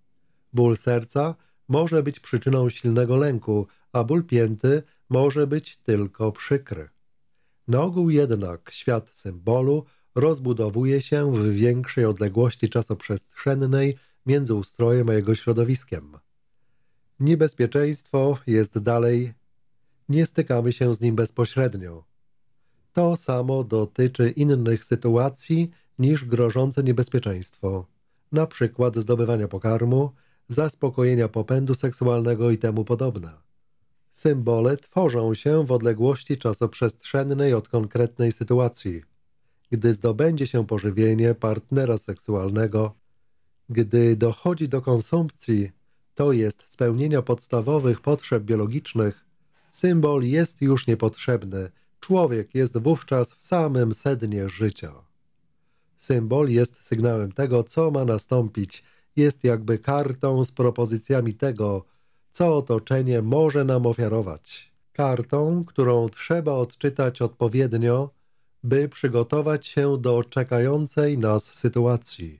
Ból serca może być przyczyną silnego lęku, a ból pięty może być tylko przykry. Na ogół jednak świat symbolu rozbudowuje się w większej odległości czasoprzestrzennej między ustrojem a jego środowiskiem. Niebezpieczeństwo jest dalej, nie stykamy się z nim bezpośrednio. To samo dotyczy innych sytuacji niż grożące niebezpieczeństwo, na przykład zdobywania pokarmu, zaspokojenia popędu seksualnego i temu podobne. Symbole tworzą się w odległości czasoprzestrzennej od konkretnej sytuacji. Gdy zdobędzie się pożywienie partnera seksualnego, gdy dochodzi do konsumpcji, to jest spełnienia podstawowych potrzeb biologicznych, symbol jest już niepotrzebny. Człowiek jest wówczas w samym sednie życia. Symbol jest sygnałem tego, co ma nastąpić. Jest jakby kartą z propozycjami tego, co otoczenie może nam ofiarować. Kartą, którą trzeba odczytać odpowiednio, by przygotować się do czekającej nas sytuacji.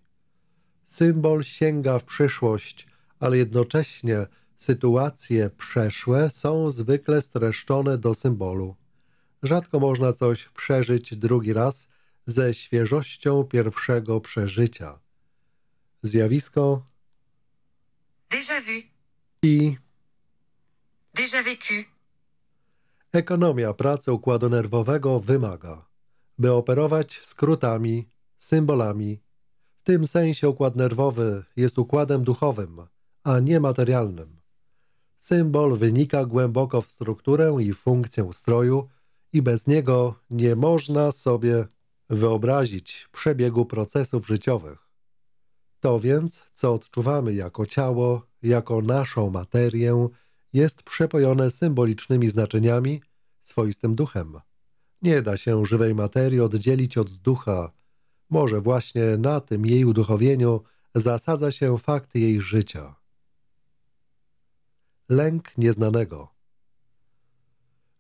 Symbol sięga w przyszłość, ale jednocześnie sytuacje przeszłe są zwykle streszczone do symbolu. Rzadko można coś przeżyć drugi raz ze świeżością pierwszego przeżycia. Zjawisko déjà vu i Déjà vécu. Ekonomia pracy układu nerwowego wymaga, by operować skrótami, symbolami. W tym sensie układ nerwowy jest układem duchowym, a nie materialnym. Symbol wynika głęboko w strukturę i funkcję stroju i bez niego nie można sobie wyobrazić przebiegu procesów życiowych. To więc, co odczuwamy jako ciało, jako naszą materię, jest przepojone symbolicznymi znaczeniami, swoistym duchem. Nie da się żywej materii oddzielić od ducha. Może właśnie na tym jej uduchowieniu zasadza się fakt jej życia. Lęk nieznanego.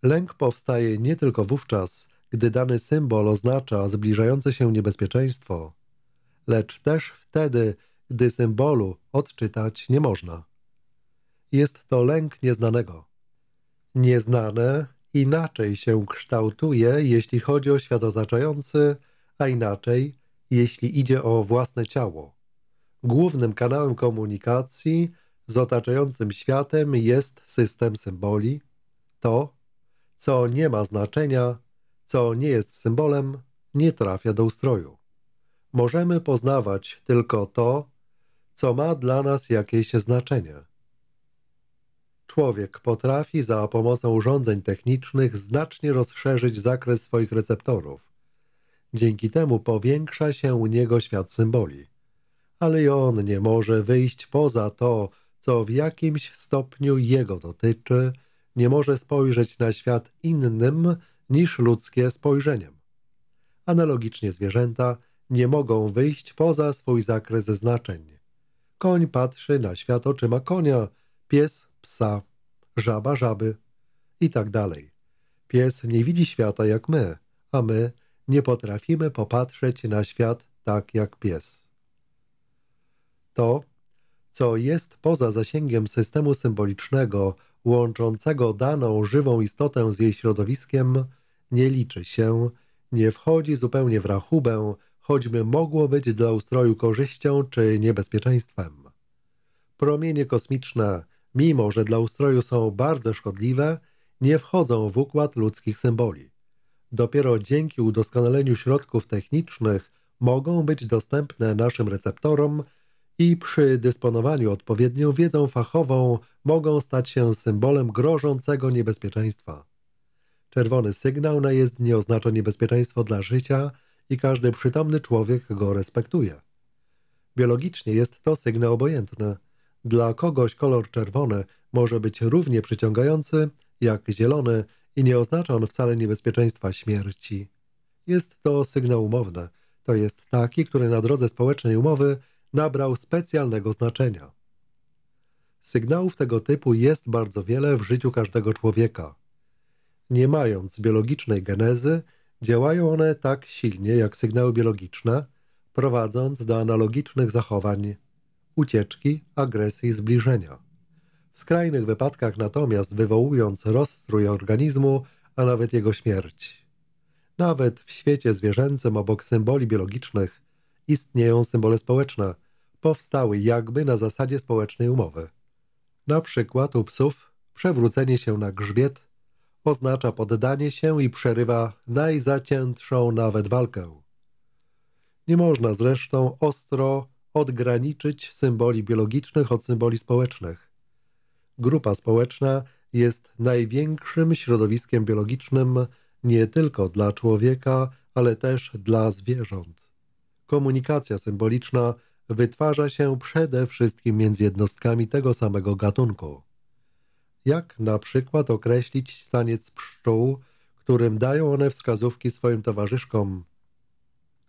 Lęk powstaje nie tylko wówczas, gdy dany symbol oznacza zbliżające się niebezpieczeństwo, lecz też wtedy, gdy symbolu odczytać nie można. Jest to lęk nieznanego. Nieznane inaczej się kształtuje, jeśli chodzi o świat otaczający, a inaczej, jeśli idzie o własne ciało. Głównym kanałem komunikacji z otaczającym światem jest system symboli, to, co nie ma znaczenia, co nie jest symbolem, nie trafia do ustroju. Możemy poznawać tylko to, co ma dla nas jakieś znaczenie. Człowiek potrafi za pomocą urządzeń technicznych znacznie rozszerzyć zakres swoich receptorów. Dzięki temu powiększa się u niego świat symboli. Ale i on nie może wyjść poza to, co w jakimś stopniu jego dotyczy, nie może spojrzeć na świat innym niż ludzkie spojrzeniem. Analogicznie zwierzęta nie mogą wyjść poza swój zakres znaczeń. Koń patrzy na świat oczyma konia, pies psa, żaba żaby i tak dalej. Pies nie widzi świata jak my, a my nie potrafimy popatrzeć na świat tak jak pies. To, co jest poza zasięgiem systemu symbolicznego, łączącego daną żywą istotę z jej środowiskiem, nie liczy się, nie wchodzi zupełnie w rachubę, choćby mogło być dla ustroju korzyścią czy niebezpieczeństwem. Promienie kosmiczne, mimo że dla ustroju są bardzo szkodliwe, nie wchodzą w układ ludzkich symboli. Dopiero dzięki udoskonaleniu środków technicznych mogą być dostępne naszym receptorom i przy dysponowaniu odpowiednią wiedzą fachową mogą stać się symbolem grożącego niebezpieczeństwa. Czerwony sygnał na jezdni oznacza niebezpieczeństwo dla życia i każdy przytomny człowiek go respektuje. Biologicznie jest to sygnał obojętny. Dla kogoś kolor czerwony może być równie przyciągający jak zielony i nie oznacza on wcale niebezpieczeństwa śmierci. Jest to sygnał umowny. To jest taki, który na drodze społecznej umowy nabrał specjalnego znaczenia. Sygnałów tego typu jest bardzo wiele w życiu każdego człowieka. Nie mając biologicznej genezy, działają one tak silnie jak sygnały biologiczne, prowadząc do analogicznych zachowań ucieczki, agresji, zbliżenia. W skrajnych wypadkach natomiast wywołując rozstrój organizmu, a nawet jego śmierć. Nawet w świecie zwierzęcym obok symboli biologicznych istnieją symbole społeczne, powstały jakby na zasadzie społecznej umowy. Na przykład u psów przewrócenie się na grzbiet oznacza poddanie się i przerywa najzaciętszą nawet walkę. Nie można zresztą ostro odgraniczyć symboli biologicznych od symboli społecznych. Grupa społeczna jest największym środowiskiem biologicznym nie tylko dla człowieka, ale też dla zwierząt. Komunikacja symboliczna wytwarza się przede wszystkim między jednostkami tego samego gatunku. Jak na przykład określić taniec pszczół, którym dają one wskazówki swoim towarzyszkom?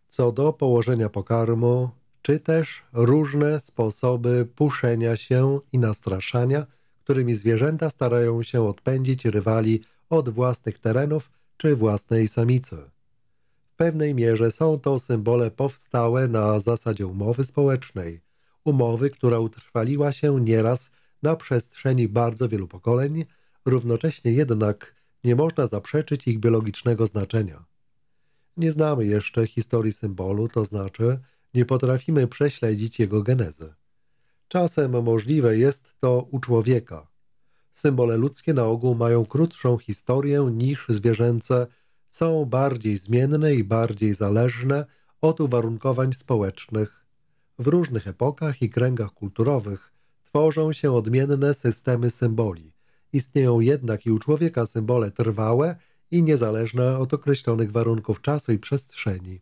Co do położenia pokarmu, czy też różne sposoby puszenia się i nastraszania, którymi zwierzęta starają się odpędzić rywali od własnych terenów czy własnej samicy. W pewnej mierze są to symbole powstałe na zasadzie umowy społecznej, umowy, która utrwaliła się nieraz na przestrzeni bardzo wielu pokoleń, równocześnie jednak nie można zaprzeczyć ich biologicznego znaczenia. Nie znamy jeszcze historii symbolu, to znaczy, nie potrafimy prześledzić jego genezy. Czasem możliwe jest to u człowieka. Symbole ludzkie na ogół mają krótszą historię niż zwierzęce, są bardziej zmienne i bardziej zależne od uwarunkowań społecznych. W różnych epokach i kręgach kulturowych tworzą się odmienne systemy symboli. Istnieją jednak i u człowieka symbole trwałe i niezależne od określonych warunków czasu i przestrzeni.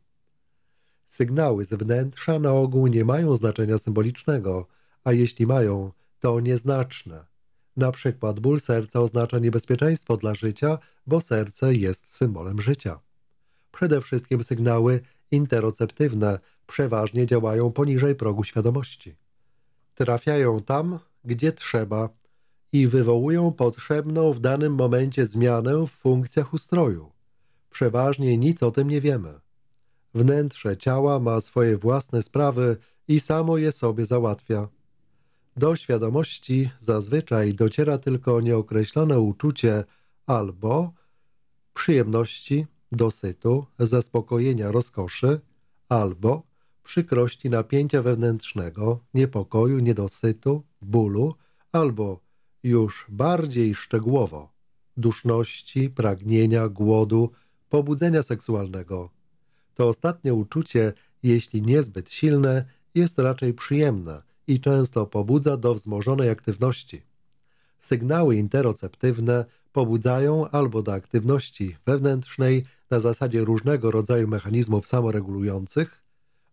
Sygnały z wnętrza na ogół nie mają znaczenia symbolicznego, a jeśli mają, to nieznaczne. Na przykład ból serca oznacza niebezpieczeństwo dla życia, bo serce jest symbolem życia. Przede wszystkim sygnały interoceptywne przeważnie działają poniżej progu świadomości. Trafiają tam, gdzie trzeba i wywołują potrzebną w danym momencie zmianę w funkcjach ustroju. Przeważnie nic o tym nie wiemy. Wnętrze ciała ma swoje własne sprawy i samo je sobie załatwia. Do świadomości zazwyczaj dociera tylko nieokreślone uczucie albo przyjemności, dosytu, zaspokojenia rozkoszy, albo przykrości napięcia wewnętrznego, niepokoju, niedosytu, bólu, albo już bardziej szczegółowo duszności, pragnienia, głodu, pobudzenia seksualnego, to ostatnie uczucie, jeśli niezbyt silne, jest raczej przyjemne i często pobudza do wzmożonej aktywności. Sygnały interoceptywne pobudzają albo do aktywności wewnętrznej na zasadzie różnego rodzaju mechanizmów samoregulujących,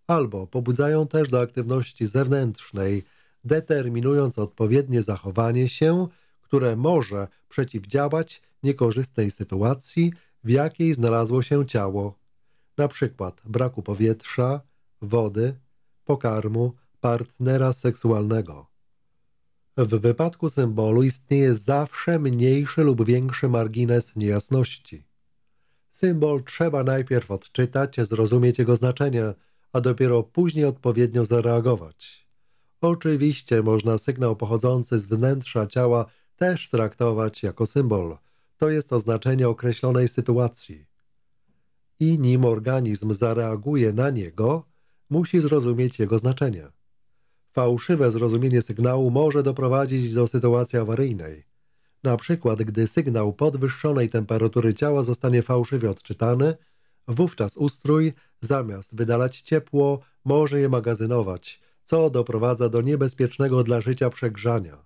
albo pobudzają też do aktywności zewnętrznej, determinując odpowiednie zachowanie się, które może przeciwdziałać niekorzystnej sytuacji, w jakiej znalazło się ciało na przykład braku powietrza, wody, pokarmu, partnera seksualnego. W wypadku symbolu istnieje zawsze mniejszy lub większy margines niejasności. Symbol trzeba najpierw odczytać, zrozumieć jego znaczenie, a dopiero później odpowiednio zareagować. Oczywiście można sygnał pochodzący z wnętrza ciała też traktować jako symbol. To jest oznaczenie określonej sytuacji i nim organizm zareaguje na niego, musi zrozumieć jego znaczenie. Fałszywe zrozumienie sygnału może doprowadzić do sytuacji awaryjnej. Na przykład, gdy sygnał podwyższonej temperatury ciała zostanie fałszywie odczytany, wówczas ustrój, zamiast wydalać ciepło, może je magazynować, co doprowadza do niebezpiecznego dla życia przegrzania.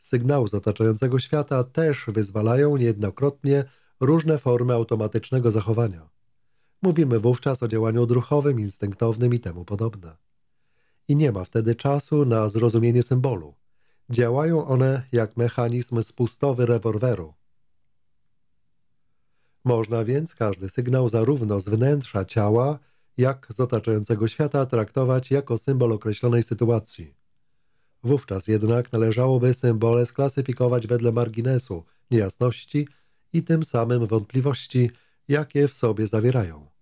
Sygnały z otaczającego świata też wyzwalają niejednokrotnie różne formy automatycznego zachowania. Mówimy wówczas o działaniu odruchowym, instynktownym i temu podobne. I nie ma wtedy czasu na zrozumienie symbolu. Działają one jak mechanizm spustowy rewolweru. Można więc każdy sygnał zarówno z wnętrza ciała, jak z otaczającego świata traktować jako symbol określonej sytuacji. Wówczas jednak należałoby symbole sklasyfikować wedle marginesu, niejasności i tym samym wątpliwości, jakie w sobie zawierają.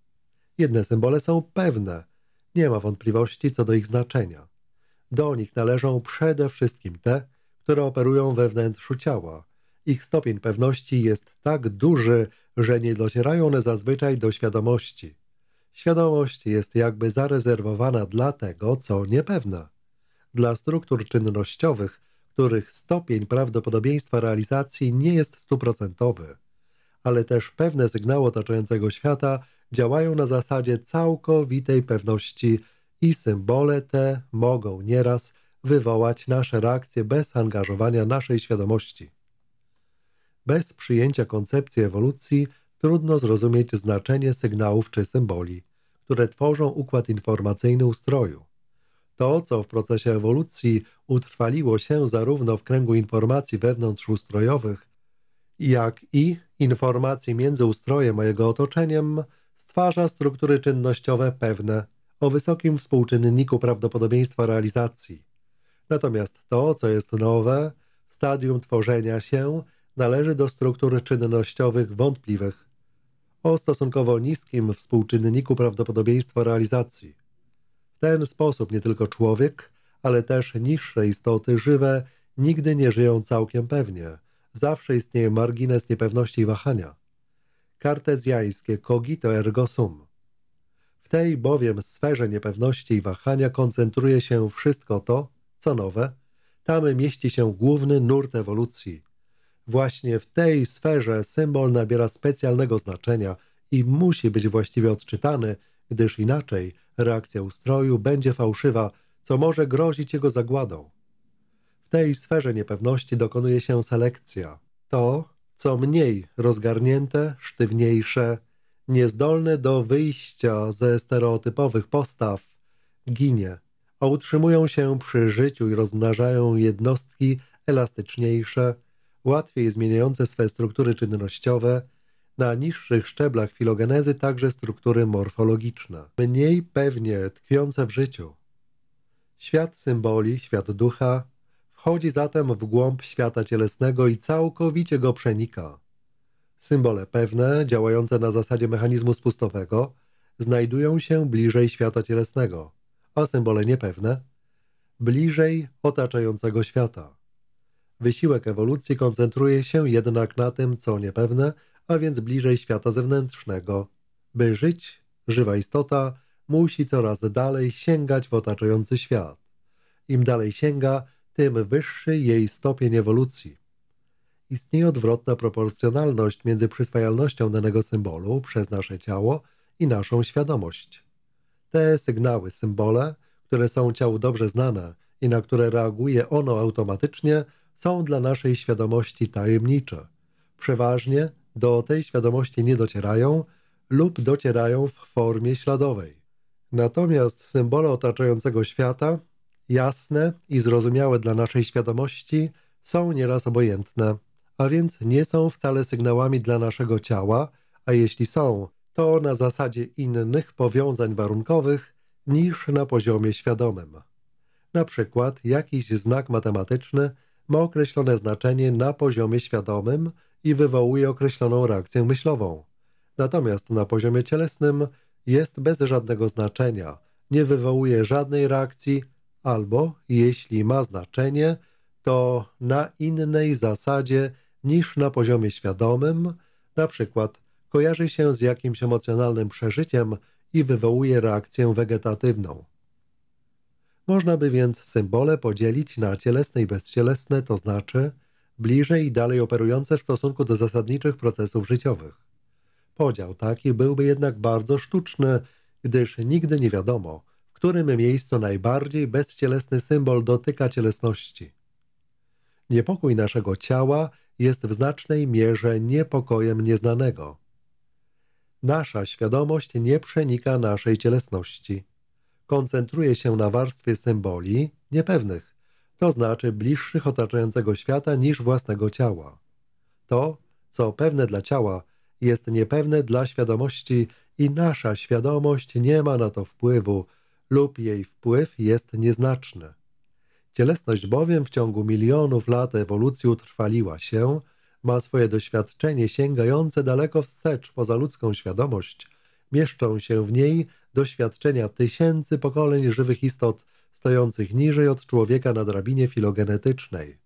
Jedne symbole są pewne, nie ma wątpliwości co do ich znaczenia. Do nich należą przede wszystkim te, które operują we wnętrzu ciała. Ich stopień pewności jest tak duży, że nie docierają one zazwyczaj do świadomości. Świadomość jest jakby zarezerwowana dla tego, co niepewne. Dla struktur czynnościowych, których stopień prawdopodobieństwa realizacji nie jest stuprocentowy, ale też pewne sygnały otaczającego świata działają na zasadzie całkowitej pewności i symbole te mogą nieraz wywołać nasze reakcje bez angażowania naszej świadomości. Bez przyjęcia koncepcji ewolucji trudno zrozumieć znaczenie sygnałów czy symboli, które tworzą układ informacyjny ustroju. To, co w procesie ewolucji utrwaliło się zarówno w kręgu informacji wewnątrzustrojowych, jak i informacji między ustrojem a jego otoczeniem – stwarza struktury czynnościowe pewne o wysokim współczynniku prawdopodobieństwa realizacji. Natomiast to, co jest nowe, w stadium tworzenia się, należy do struktur czynnościowych wątpliwych o stosunkowo niskim współczynniku prawdopodobieństwa realizacji. W ten sposób nie tylko człowiek, ale też niższe istoty żywe nigdy nie żyją całkiem pewnie. Zawsze istnieje margines niepewności i wahania kartezjańskie cogito ergo sum. W tej bowiem sferze niepewności i wahania koncentruje się wszystko to, co nowe, tam mieści się główny nurt ewolucji. Właśnie w tej sferze symbol nabiera specjalnego znaczenia i musi być właściwie odczytany, gdyż inaczej reakcja ustroju będzie fałszywa, co może grozić jego zagładą. W tej sferze niepewności dokonuje się selekcja. To, co mniej rozgarnięte, sztywniejsze, niezdolne do wyjścia ze stereotypowych postaw, ginie, a utrzymują się przy życiu i rozmnażają jednostki elastyczniejsze, łatwiej zmieniające swe struktury czynnościowe, na niższych szczeblach filogenezy także struktury morfologiczne, mniej pewnie tkwiące w życiu. Świat symboli, świat ducha, Wchodzi zatem w głąb świata cielesnego i całkowicie go przenika. Symbole pewne, działające na zasadzie mechanizmu spustowego, znajdują się bliżej świata cielesnego, a symbole niepewne bliżej otaczającego świata. Wysiłek ewolucji koncentruje się jednak na tym, co niepewne, a więc bliżej świata zewnętrznego. By żyć, żywa istota musi coraz dalej sięgać w otaczający świat. Im dalej sięga, tym wyższy jej stopień ewolucji. Istnieje odwrotna proporcjonalność między przyswajalnością danego symbolu przez nasze ciało i naszą świadomość. Te sygnały, symbole, które są ciału dobrze znane i na które reaguje ono automatycznie, są dla naszej świadomości tajemnicze. Przeważnie do tej świadomości nie docierają lub docierają w formie śladowej. Natomiast symbole otaczającego świata jasne i zrozumiałe dla naszej świadomości, są nieraz obojętne, a więc nie są wcale sygnałami dla naszego ciała, a jeśli są, to na zasadzie innych powiązań warunkowych niż na poziomie świadomym. Na przykład jakiś znak matematyczny ma określone znaczenie na poziomie świadomym i wywołuje określoną reakcję myślową. Natomiast na poziomie cielesnym jest bez żadnego znaczenia, nie wywołuje żadnej reakcji, albo, jeśli ma znaczenie, to na innej zasadzie niż na poziomie świadomym, na przykład kojarzy się z jakimś emocjonalnym przeżyciem i wywołuje reakcję wegetatywną. Można by więc symbole podzielić na cielesne i bezcielesne, to znaczy bliżej i dalej operujące w stosunku do zasadniczych procesów życiowych. Podział taki byłby jednak bardzo sztuczny, gdyż nigdy nie wiadomo, którym miejscu najbardziej bezcielesny symbol dotyka cielesności. Niepokój naszego ciała jest w znacznej mierze niepokojem nieznanego. Nasza świadomość nie przenika naszej cielesności. Koncentruje się na warstwie symboli niepewnych, to znaczy bliższych otaczającego świata niż własnego ciała. To, co pewne dla ciała, jest niepewne dla świadomości i nasza świadomość nie ma na to wpływu, lub jej wpływ jest nieznaczny. Cielesność bowiem w ciągu milionów lat ewolucji utrwaliła się, ma swoje doświadczenie sięgające daleko wstecz poza ludzką świadomość. Mieszczą się w niej doświadczenia tysięcy pokoleń żywych istot stojących niżej od człowieka na drabinie filogenetycznej.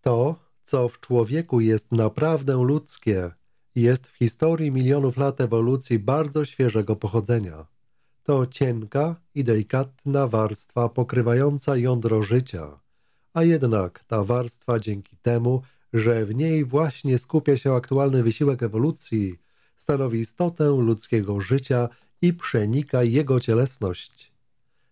To, co w człowieku jest naprawdę ludzkie, jest w historii milionów lat ewolucji bardzo świeżego pochodzenia to cienka i delikatna warstwa pokrywająca jądro życia, a jednak ta warstwa dzięki temu, że w niej właśnie skupia się aktualny wysiłek ewolucji, stanowi istotę ludzkiego życia i przenika jego cielesność.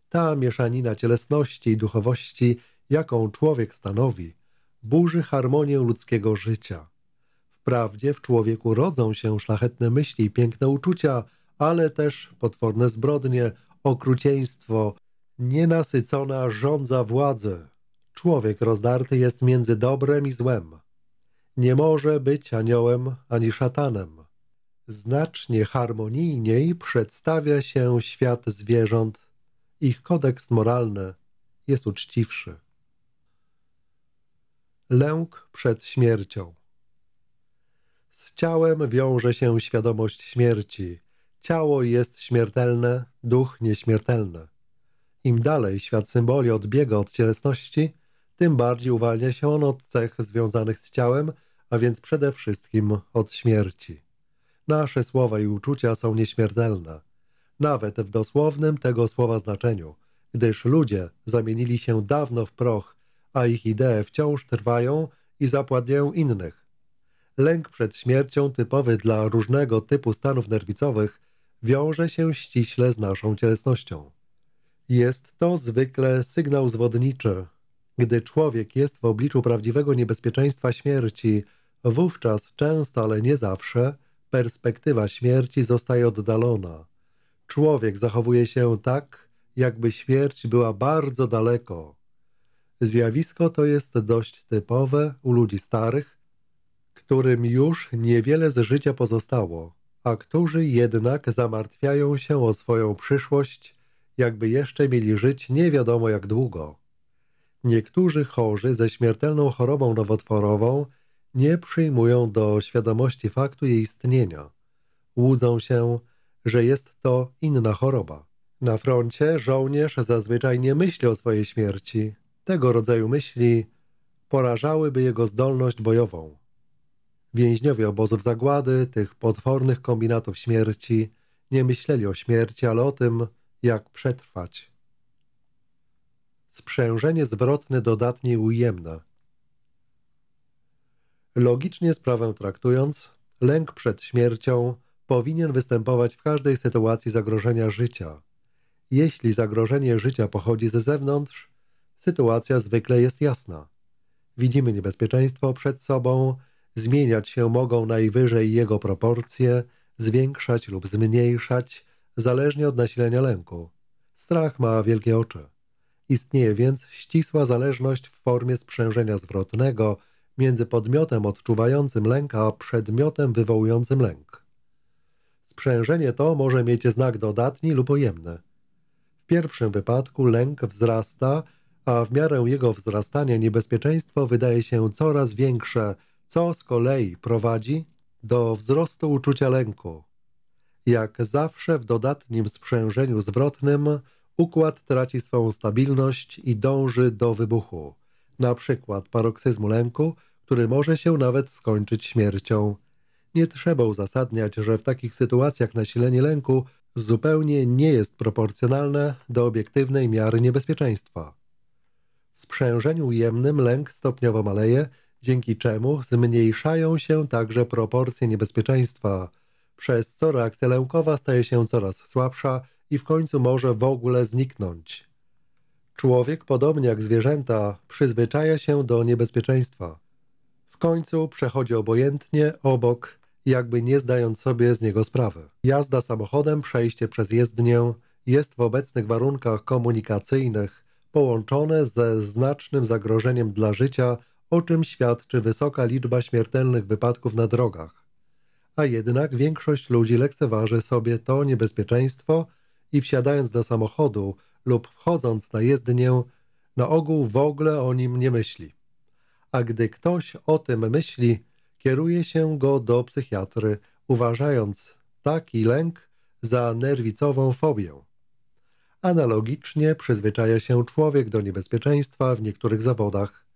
Ta mieszanina cielesności i duchowości, jaką człowiek stanowi, burzy harmonię ludzkiego życia. Wprawdzie w człowieku rodzą się szlachetne myśli i piękne uczucia – ale też potworne zbrodnie, okrucieństwo, nienasycona rządza władzy. Człowiek rozdarty jest między dobrem i złem. Nie może być aniołem ani szatanem. Znacznie harmonijniej przedstawia się świat zwierząt. Ich kodeks moralny jest uczciwszy. Lęk przed śmiercią. Z ciałem wiąże się świadomość śmierci – Ciało jest śmiertelne, duch nieśmiertelny. Im dalej świat symboli odbiega od cielesności, tym bardziej uwalnia się on od cech związanych z ciałem, a więc przede wszystkim od śmierci. Nasze słowa i uczucia są nieśmiertelne, nawet w dosłownym tego słowa znaczeniu, gdyż ludzie zamienili się dawno w proch, a ich idee wciąż trwają i zapładniają innych. Lęk przed śmiercią typowy dla różnego typu stanów nerwicowych wiąże się ściśle z naszą cielesnością. Jest to zwykle sygnał zwodniczy. Gdy człowiek jest w obliczu prawdziwego niebezpieczeństwa śmierci, wówczas często, ale nie zawsze, perspektywa śmierci zostaje oddalona. Człowiek zachowuje się tak, jakby śmierć była bardzo daleko. Zjawisko to jest dość typowe u ludzi starych, którym już niewiele z życia pozostało a którzy jednak zamartwiają się o swoją przyszłość, jakby jeszcze mieli żyć nie wiadomo jak długo. Niektórzy chorzy ze śmiertelną chorobą nowotworową nie przyjmują do świadomości faktu jej istnienia. Łudzą się, że jest to inna choroba. Na froncie żołnierz zazwyczaj nie myśli o swojej śmierci. Tego rodzaju myśli porażałyby jego zdolność bojową. Więźniowie obozów zagłady, tych potwornych kombinatów śmierci, nie myśleli o śmierci, ale o tym, jak przetrwać. Sprzężenie zwrotne dodatnie ujemne. Logicznie sprawę traktując, lęk przed śmiercią powinien występować w każdej sytuacji zagrożenia życia. Jeśli zagrożenie życia pochodzi ze zewnątrz, sytuacja zwykle jest jasna. Widzimy niebezpieczeństwo przed sobą Zmieniać się mogą najwyżej jego proporcje, zwiększać lub zmniejszać, zależnie od nasilenia lęku. Strach ma wielkie oczy. Istnieje więc ścisła zależność w formie sprzężenia zwrotnego między podmiotem odczuwającym lęk a przedmiotem wywołującym lęk. Sprzężenie to może mieć znak dodatni lub ujemny. W pierwszym wypadku lęk wzrasta, a w miarę jego wzrastania niebezpieczeństwo wydaje się coraz większe – co z kolei prowadzi do wzrostu uczucia lęku. Jak zawsze w dodatnim sprzężeniu zwrotnym układ traci swą stabilność i dąży do wybuchu, na przykład paroksyzmu lęku, który może się nawet skończyć śmiercią. Nie trzeba uzasadniać, że w takich sytuacjach nasilenie lęku zupełnie nie jest proporcjonalne do obiektywnej miary niebezpieczeństwa. W sprzężeniu ujemnym lęk stopniowo maleje dzięki czemu zmniejszają się także proporcje niebezpieczeństwa, przez co reakcja lękowa staje się coraz słabsza i w końcu może w ogóle zniknąć. Człowiek, podobnie jak zwierzęta, przyzwyczaja się do niebezpieczeństwa. W końcu przechodzi obojętnie, obok, jakby nie zdając sobie z niego sprawy. Jazda samochodem, przejście przez jezdnię jest w obecnych warunkach komunikacyjnych połączone ze znacznym zagrożeniem dla życia o czym świadczy wysoka liczba śmiertelnych wypadków na drogach. A jednak większość ludzi lekceważy sobie to niebezpieczeństwo i wsiadając do samochodu lub wchodząc na jezdnię, na ogół w ogóle o nim nie myśli. A gdy ktoś o tym myśli, kieruje się go do psychiatry, uważając taki lęk za nerwicową fobię. Analogicznie przyzwyczaja się człowiek do niebezpieczeństwa w niektórych zawodach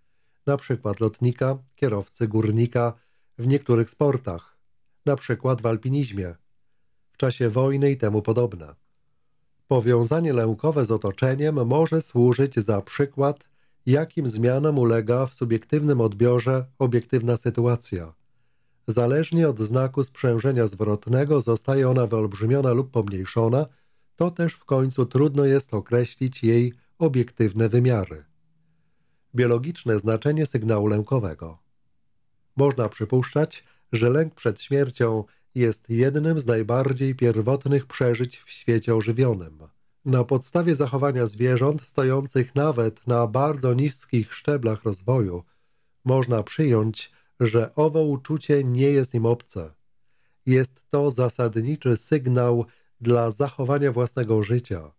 np. lotnika, kierowcy, górnika w niektórych sportach, np. w alpinizmie, w czasie wojny i temu podobne. Powiązanie lękowe z otoczeniem może służyć za przykład, jakim zmianom ulega w subiektywnym odbiorze obiektywna sytuacja. Zależnie od znaku sprzężenia zwrotnego zostaje ona wyolbrzymiona lub pomniejszona, to też w końcu trudno jest określić jej obiektywne wymiary biologiczne znaczenie sygnału lękowego. Można przypuszczać, że lęk przed śmiercią jest jednym z najbardziej pierwotnych przeżyć w świecie ożywionym. Na podstawie zachowania zwierząt stojących nawet na bardzo niskich szczeblach rozwoju, można przyjąć, że owo uczucie nie jest im obce. Jest to zasadniczy sygnał dla zachowania własnego życia.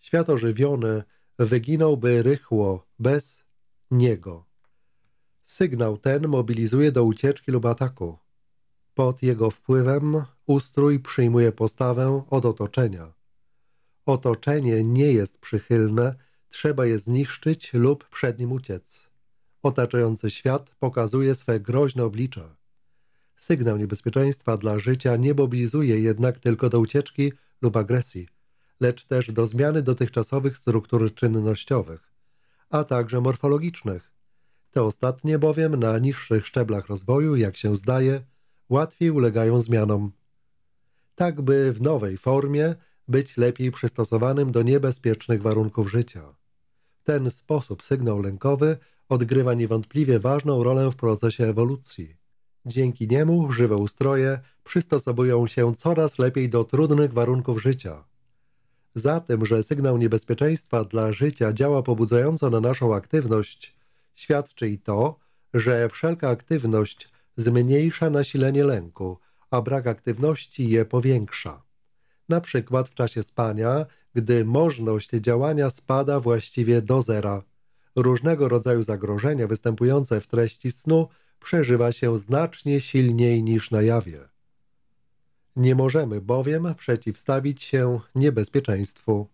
Świat ożywiony wyginąłby rychło bez niego. Sygnał ten mobilizuje do ucieczki lub ataku. Pod jego wpływem ustrój przyjmuje postawę od otoczenia. Otoczenie nie jest przychylne, trzeba je zniszczyć lub przed nim uciec. Otaczający świat pokazuje swe groźne oblicze. Sygnał niebezpieczeństwa dla życia nie mobilizuje jednak tylko do ucieczki lub agresji, lecz też do zmiany dotychczasowych struktur czynnościowych a także morfologicznych. Te ostatnie bowiem na niższych szczeblach rozwoju, jak się zdaje, łatwiej ulegają zmianom. Tak by w nowej formie być lepiej przystosowanym do niebezpiecznych warunków życia. W ten sposób sygnał lękowy odgrywa niewątpliwie ważną rolę w procesie ewolucji. Dzięki niemu żywe ustroje przystosowują się coraz lepiej do trudnych warunków życia. Za tym, że sygnał niebezpieczeństwa dla życia działa pobudzająco na naszą aktywność, świadczy i to, że wszelka aktywność zmniejsza nasilenie lęku, a brak aktywności je powiększa. Na przykład w czasie spania, gdy możność działania spada właściwie do zera. Różnego rodzaju zagrożenia występujące w treści snu przeżywa się znacznie silniej niż na jawie. Nie możemy bowiem przeciwstawić się niebezpieczeństwu.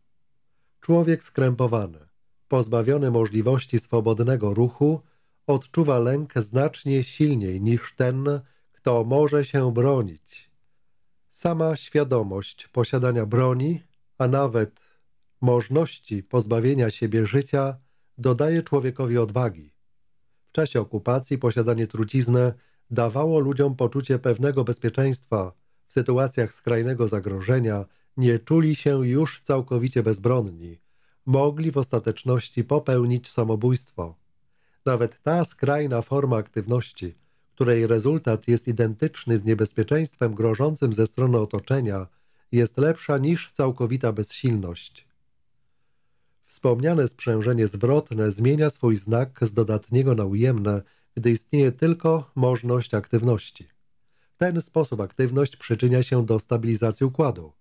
Człowiek skrępowany, pozbawiony możliwości swobodnego ruchu, odczuwa lęk znacznie silniej niż ten, kto może się bronić. Sama świadomość posiadania broni, a nawet możliwości pozbawienia siebie życia, dodaje człowiekowi odwagi. W czasie okupacji posiadanie trucizny dawało ludziom poczucie pewnego bezpieczeństwa, w sytuacjach skrajnego zagrożenia nie czuli się już całkowicie bezbronni. Mogli w ostateczności popełnić samobójstwo. Nawet ta skrajna forma aktywności, której rezultat jest identyczny z niebezpieczeństwem grożącym ze strony otoczenia, jest lepsza niż całkowita bezsilność. Wspomniane sprzężenie zwrotne zmienia swój znak z dodatniego na ujemne, gdy istnieje tylko możność aktywności ten sposób aktywność przyczynia się do stabilizacji układu,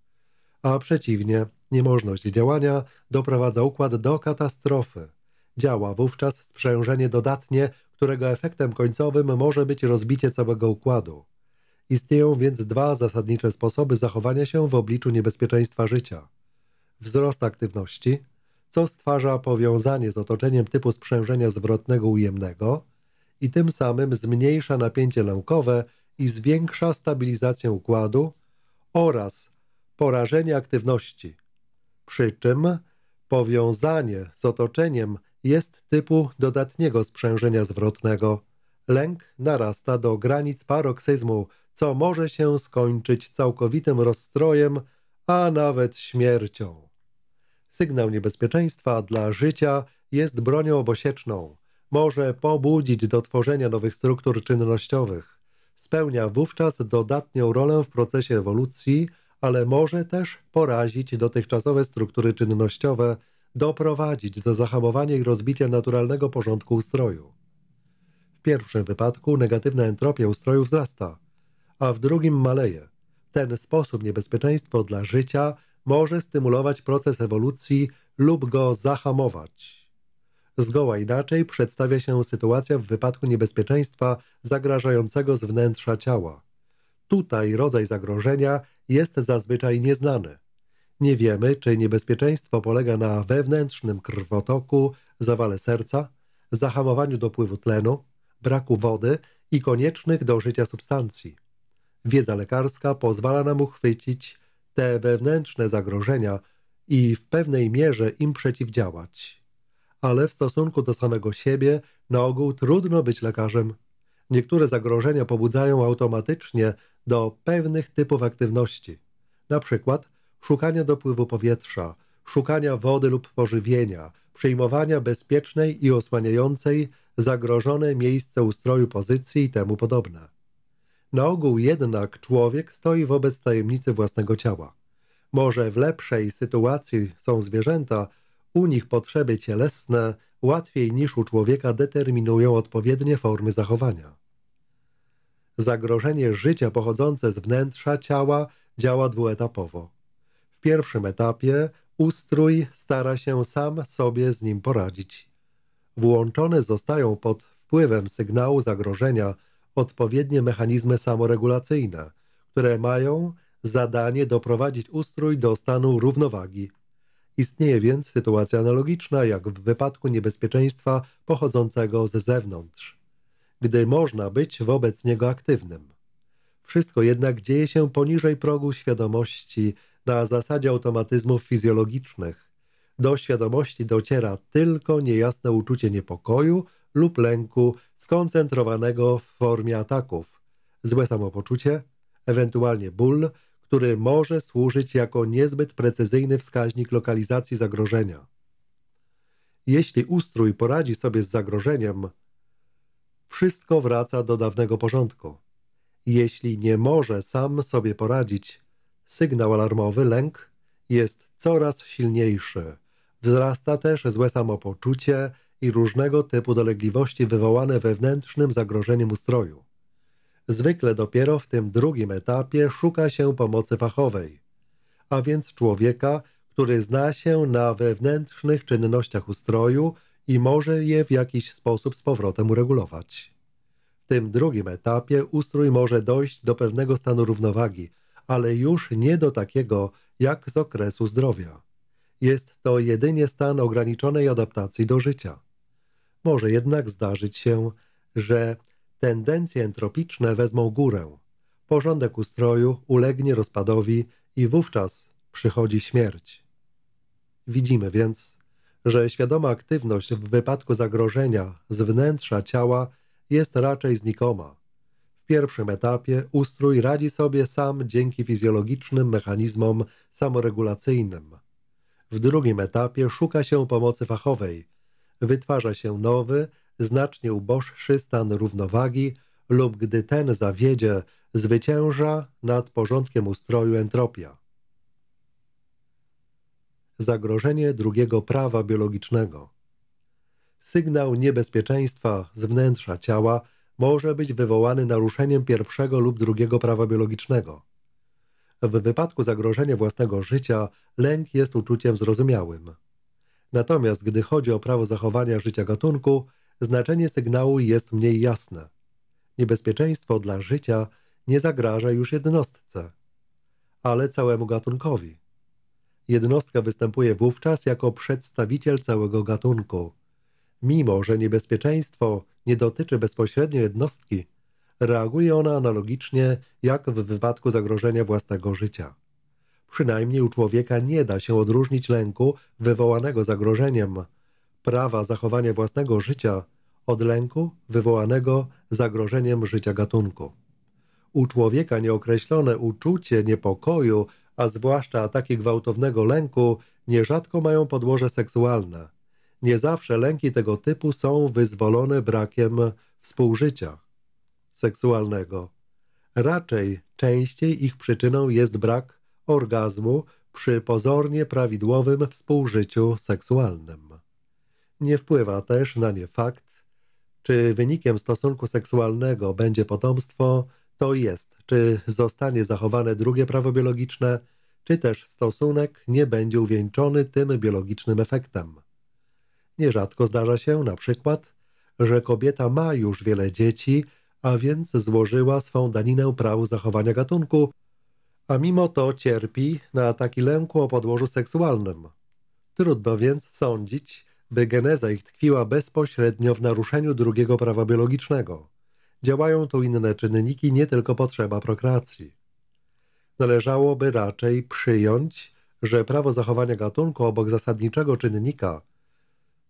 a przeciwnie, niemożność działania doprowadza układ do katastrofy. Działa wówczas sprzężenie dodatnie, którego efektem końcowym może być rozbicie całego układu. Istnieją więc dwa zasadnicze sposoby zachowania się w obliczu niebezpieczeństwa życia. Wzrost aktywności, co stwarza powiązanie z otoczeniem typu sprzężenia zwrotnego ujemnego i tym samym zmniejsza napięcie lękowe, i zwiększa stabilizację układu oraz porażenie aktywności, przy czym powiązanie z otoczeniem jest typu dodatniego sprzężenia zwrotnego. Lęk narasta do granic paroksyzmu, co może się skończyć całkowitym rozstrojem, a nawet śmiercią. Sygnał niebezpieczeństwa dla życia jest bronią obosieczną. Może pobudzić do tworzenia nowych struktur czynnościowych. Spełnia wówczas dodatnią rolę w procesie ewolucji, ale może też porazić dotychczasowe struktury czynnościowe, doprowadzić do zahamowania i rozbicia naturalnego porządku ustroju. W pierwszym wypadku negatywna entropia ustroju wzrasta, a w drugim maleje. Ten sposób niebezpieczeństwo dla życia może stymulować proces ewolucji lub go zahamować. Zgoła inaczej przedstawia się sytuacja w wypadku niebezpieczeństwa zagrażającego z wnętrza ciała. Tutaj rodzaj zagrożenia jest zazwyczaj nieznany. Nie wiemy, czy niebezpieczeństwo polega na wewnętrznym krwotoku, zawale serca, zahamowaniu dopływu tlenu, braku wody i koniecznych do życia substancji. Wiedza lekarska pozwala nam uchwycić te wewnętrzne zagrożenia i w pewnej mierze im przeciwdziałać ale w stosunku do samego siebie na ogół trudno być lekarzem. Niektóre zagrożenia pobudzają automatycznie do pewnych typów aktywności, na przykład szukania dopływu powietrza, szukania wody lub pożywienia, przyjmowania bezpiecznej i osłaniającej zagrożone miejsce ustroju pozycji i temu podobne. Na ogół jednak człowiek stoi wobec tajemnicy własnego ciała. Może w lepszej sytuacji są zwierzęta, u nich potrzeby cielesne łatwiej niż u człowieka determinują odpowiednie formy zachowania. Zagrożenie życia pochodzące z wnętrza ciała działa dwuetapowo. W pierwszym etapie ustrój stara się sam sobie z nim poradzić. Włączone zostają pod wpływem sygnału zagrożenia odpowiednie mechanizmy samoregulacyjne, które mają zadanie doprowadzić ustrój do stanu równowagi – Istnieje więc sytuacja analogiczna jak w wypadku niebezpieczeństwa pochodzącego z zewnątrz, gdy można być wobec niego aktywnym. Wszystko jednak dzieje się poniżej progu świadomości na zasadzie automatyzmów fizjologicznych. Do świadomości dociera tylko niejasne uczucie niepokoju lub lęku skoncentrowanego w formie ataków, złe samopoczucie, ewentualnie ból, który może służyć jako niezbyt precyzyjny wskaźnik lokalizacji zagrożenia. Jeśli ustrój poradzi sobie z zagrożeniem, wszystko wraca do dawnego porządku. Jeśli nie może sam sobie poradzić, sygnał alarmowy, lęk jest coraz silniejszy. Wzrasta też złe samopoczucie i różnego typu dolegliwości wywołane wewnętrznym zagrożeniem ustroju. Zwykle dopiero w tym drugim etapie szuka się pomocy fachowej, a więc człowieka, który zna się na wewnętrznych czynnościach ustroju i może je w jakiś sposób z powrotem uregulować. W tym drugim etapie ustrój może dojść do pewnego stanu równowagi, ale już nie do takiego jak z okresu zdrowia. Jest to jedynie stan ograniczonej adaptacji do życia. Może jednak zdarzyć się, że tendencje entropiczne wezmą górę. Porządek ustroju ulegnie rozpadowi i wówczas przychodzi śmierć. Widzimy więc, że świadoma aktywność w wypadku zagrożenia z wnętrza ciała jest raczej znikoma. W pierwszym etapie ustrój radzi sobie sam dzięki fizjologicznym mechanizmom samoregulacyjnym. W drugim etapie szuka się pomocy fachowej, wytwarza się nowy, znacznie uboższy stan równowagi lub gdy ten zawiedzie, zwycięża nad porządkiem ustroju entropia. Zagrożenie drugiego prawa biologicznego. Sygnał niebezpieczeństwa z wnętrza ciała może być wywołany naruszeniem pierwszego lub drugiego prawa biologicznego. W wypadku zagrożenia własnego życia lęk jest uczuciem zrozumiałym. Natomiast gdy chodzi o prawo zachowania życia gatunku, znaczenie sygnału jest mniej jasne. Niebezpieczeństwo dla życia nie zagraża już jednostce, ale całemu gatunkowi. Jednostka występuje wówczas jako przedstawiciel całego gatunku. Mimo, że niebezpieczeństwo nie dotyczy bezpośrednio jednostki, reaguje ona analogicznie jak w wypadku zagrożenia własnego życia. Przynajmniej u człowieka nie da się odróżnić lęku wywołanego zagrożeniem – prawa zachowania własnego życia od lęku wywołanego zagrożeniem życia gatunku. U człowieka nieokreślone uczucie niepokoju, a zwłaszcza ataki gwałtownego lęku, nierzadko mają podłoże seksualne. Nie zawsze lęki tego typu są wyzwolone brakiem współżycia seksualnego. Raczej częściej ich przyczyną jest brak orgazmu przy pozornie prawidłowym współżyciu seksualnym nie wpływa też na nie fakt, czy wynikiem stosunku seksualnego będzie potomstwo, to jest, czy zostanie zachowane drugie prawo biologiczne, czy też stosunek nie będzie uwieńczony tym biologicznym efektem. Nierzadko zdarza się na przykład, że kobieta ma już wiele dzieci, a więc złożyła swą daninę prawu zachowania gatunku, a mimo to cierpi na ataki lęku o podłożu seksualnym. Trudno więc sądzić, by geneza ich tkwiła bezpośrednio w naruszeniu drugiego prawa biologicznego. Działają tu inne czynniki, nie tylko potrzeba prokreacji. Należałoby raczej przyjąć, że prawo zachowania gatunku obok zasadniczego czynnika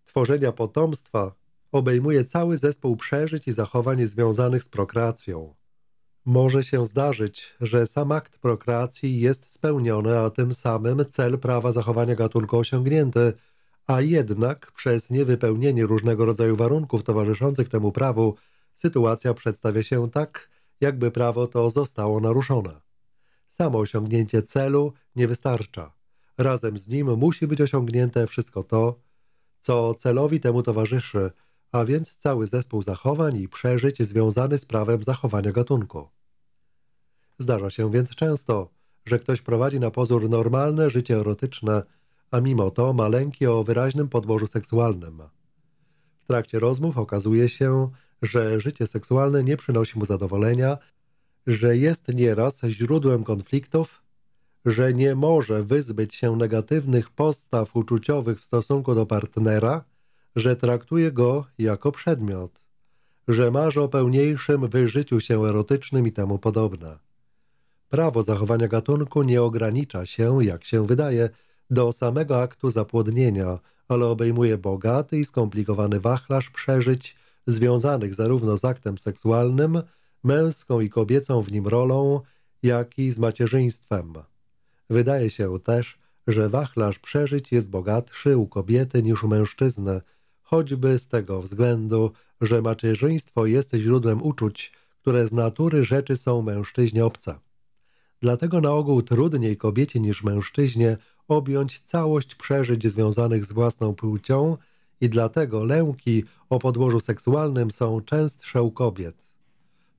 tworzenia potomstwa obejmuje cały zespół przeżyć i zachowań związanych z prokreacją. Może się zdarzyć, że sam akt prokreacji jest spełniony, a tym samym cel prawa zachowania gatunku osiągnięty – a jednak przez niewypełnienie różnego rodzaju warunków towarzyszących temu prawu sytuacja przedstawia się tak, jakby prawo to zostało naruszone. Samo osiągnięcie celu nie wystarcza. Razem z nim musi być osiągnięte wszystko to, co celowi temu towarzyszy, a więc cały zespół zachowań i przeżyć związany z prawem zachowania gatunku. Zdarza się więc często, że ktoś prowadzi na pozór normalne życie erotyczne, a mimo to ma lęki o wyraźnym podłożu seksualnym. W trakcie rozmów okazuje się, że życie seksualne nie przynosi mu zadowolenia, że jest nieraz źródłem konfliktów, że nie może wyzbyć się negatywnych postaw uczuciowych w stosunku do partnera, że traktuje go jako przedmiot, że marzy o pełniejszym wyżyciu się erotycznym i temu podobne. Prawo zachowania gatunku nie ogranicza się, jak się wydaje, do samego aktu zapłodnienia, ale obejmuje bogaty i skomplikowany wachlarz przeżyć związanych zarówno z aktem seksualnym, męską i kobiecą w nim rolą, jak i z macierzyństwem. Wydaje się też, że wachlarz przeżyć jest bogatszy u kobiety niż u mężczyzny, choćby z tego względu, że macierzyństwo jest źródłem uczuć, które z natury rzeczy są mężczyźnie obce. Dlatego na ogół trudniej kobiecie niż mężczyźnie objąć całość przeżyć związanych z własną płcią i dlatego lęki o podłożu seksualnym są częstsze u kobiet.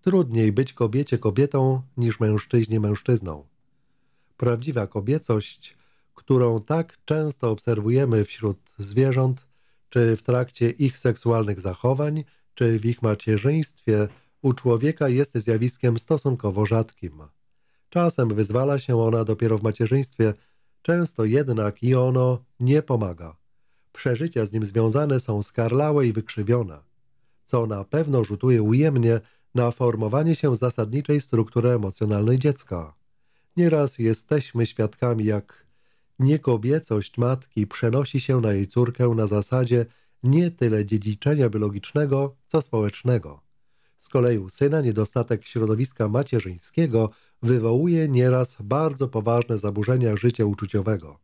Trudniej być kobiecie kobietą niż mężczyźnie mężczyzną. Prawdziwa kobiecość, którą tak często obserwujemy wśród zwierząt, czy w trakcie ich seksualnych zachowań, czy w ich macierzyństwie, u człowieka jest zjawiskiem stosunkowo rzadkim. Czasem wyzwala się ona dopiero w macierzyństwie – Często jednak i ono nie pomaga. Przeżycia z nim związane są skarlałe i wykrzywione, co na pewno rzutuje ujemnie na formowanie się zasadniczej struktury emocjonalnej dziecka. Nieraz jesteśmy świadkami, jak niekobiecość matki przenosi się na jej córkę na zasadzie nie tyle dziedziczenia biologicznego, co społecznego. Z kolei u syna niedostatek środowiska macierzyńskiego wywołuje nieraz bardzo poważne zaburzenia życia uczuciowego.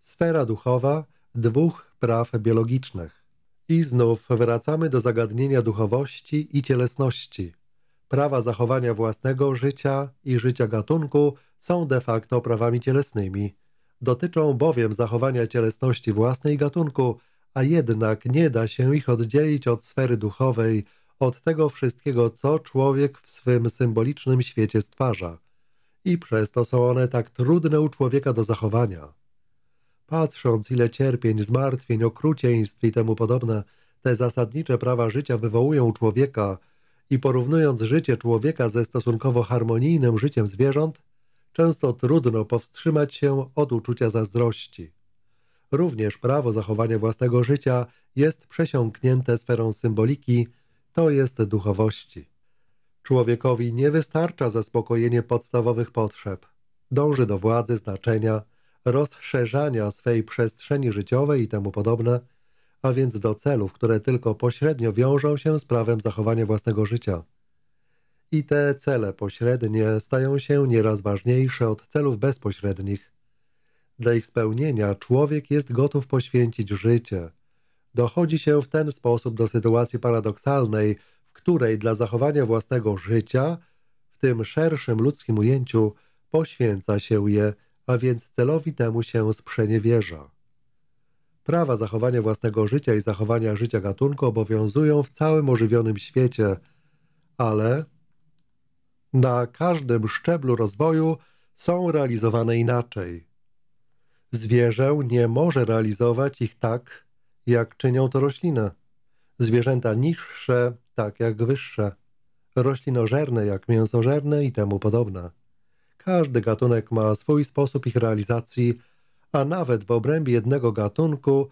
Sfera duchowa dwóch praw biologicznych. I znów wracamy do zagadnienia duchowości i cielesności. Prawa zachowania własnego życia i życia gatunku są de facto prawami cielesnymi. Dotyczą bowiem zachowania cielesności własnej gatunku, a jednak nie da się ich oddzielić od sfery duchowej, od tego wszystkiego, co człowiek w swym symbolicznym świecie stwarza. I przez to są one tak trudne u człowieka do zachowania. Patrząc, ile cierpień, zmartwień, okrucieństw i temu podobne, te zasadnicze prawa życia wywołują u człowieka i porównując życie człowieka ze stosunkowo harmonijnym życiem zwierząt, często trudno powstrzymać się od uczucia zazdrości. Również prawo zachowania własnego życia jest przesiąknięte sferą symboliki, to jest duchowości. Człowiekowi nie wystarcza zaspokojenie podstawowych potrzeb. Dąży do władzy, znaczenia, rozszerzania swej przestrzeni życiowej i temu podobne, a więc do celów, które tylko pośrednio wiążą się z prawem zachowania własnego życia. I te cele pośrednie stają się nieraz ważniejsze od celów bezpośrednich. Dla ich spełnienia człowiek jest gotów poświęcić życie – dochodzi się w ten sposób do sytuacji paradoksalnej, w której dla zachowania własnego życia, w tym szerszym ludzkim ujęciu, poświęca się je, a więc celowi temu się sprzeniewierza. Prawa zachowania własnego życia i zachowania życia gatunku obowiązują w całym ożywionym świecie, ale na każdym szczeblu rozwoju są realizowane inaczej. Zwierzę nie może realizować ich tak, jak czynią to rośliny. Zwierzęta niższe, tak jak wyższe. Roślinożerne, jak mięsożerne i temu podobne. Każdy gatunek ma swój sposób ich realizacji, a nawet w obrębie jednego gatunku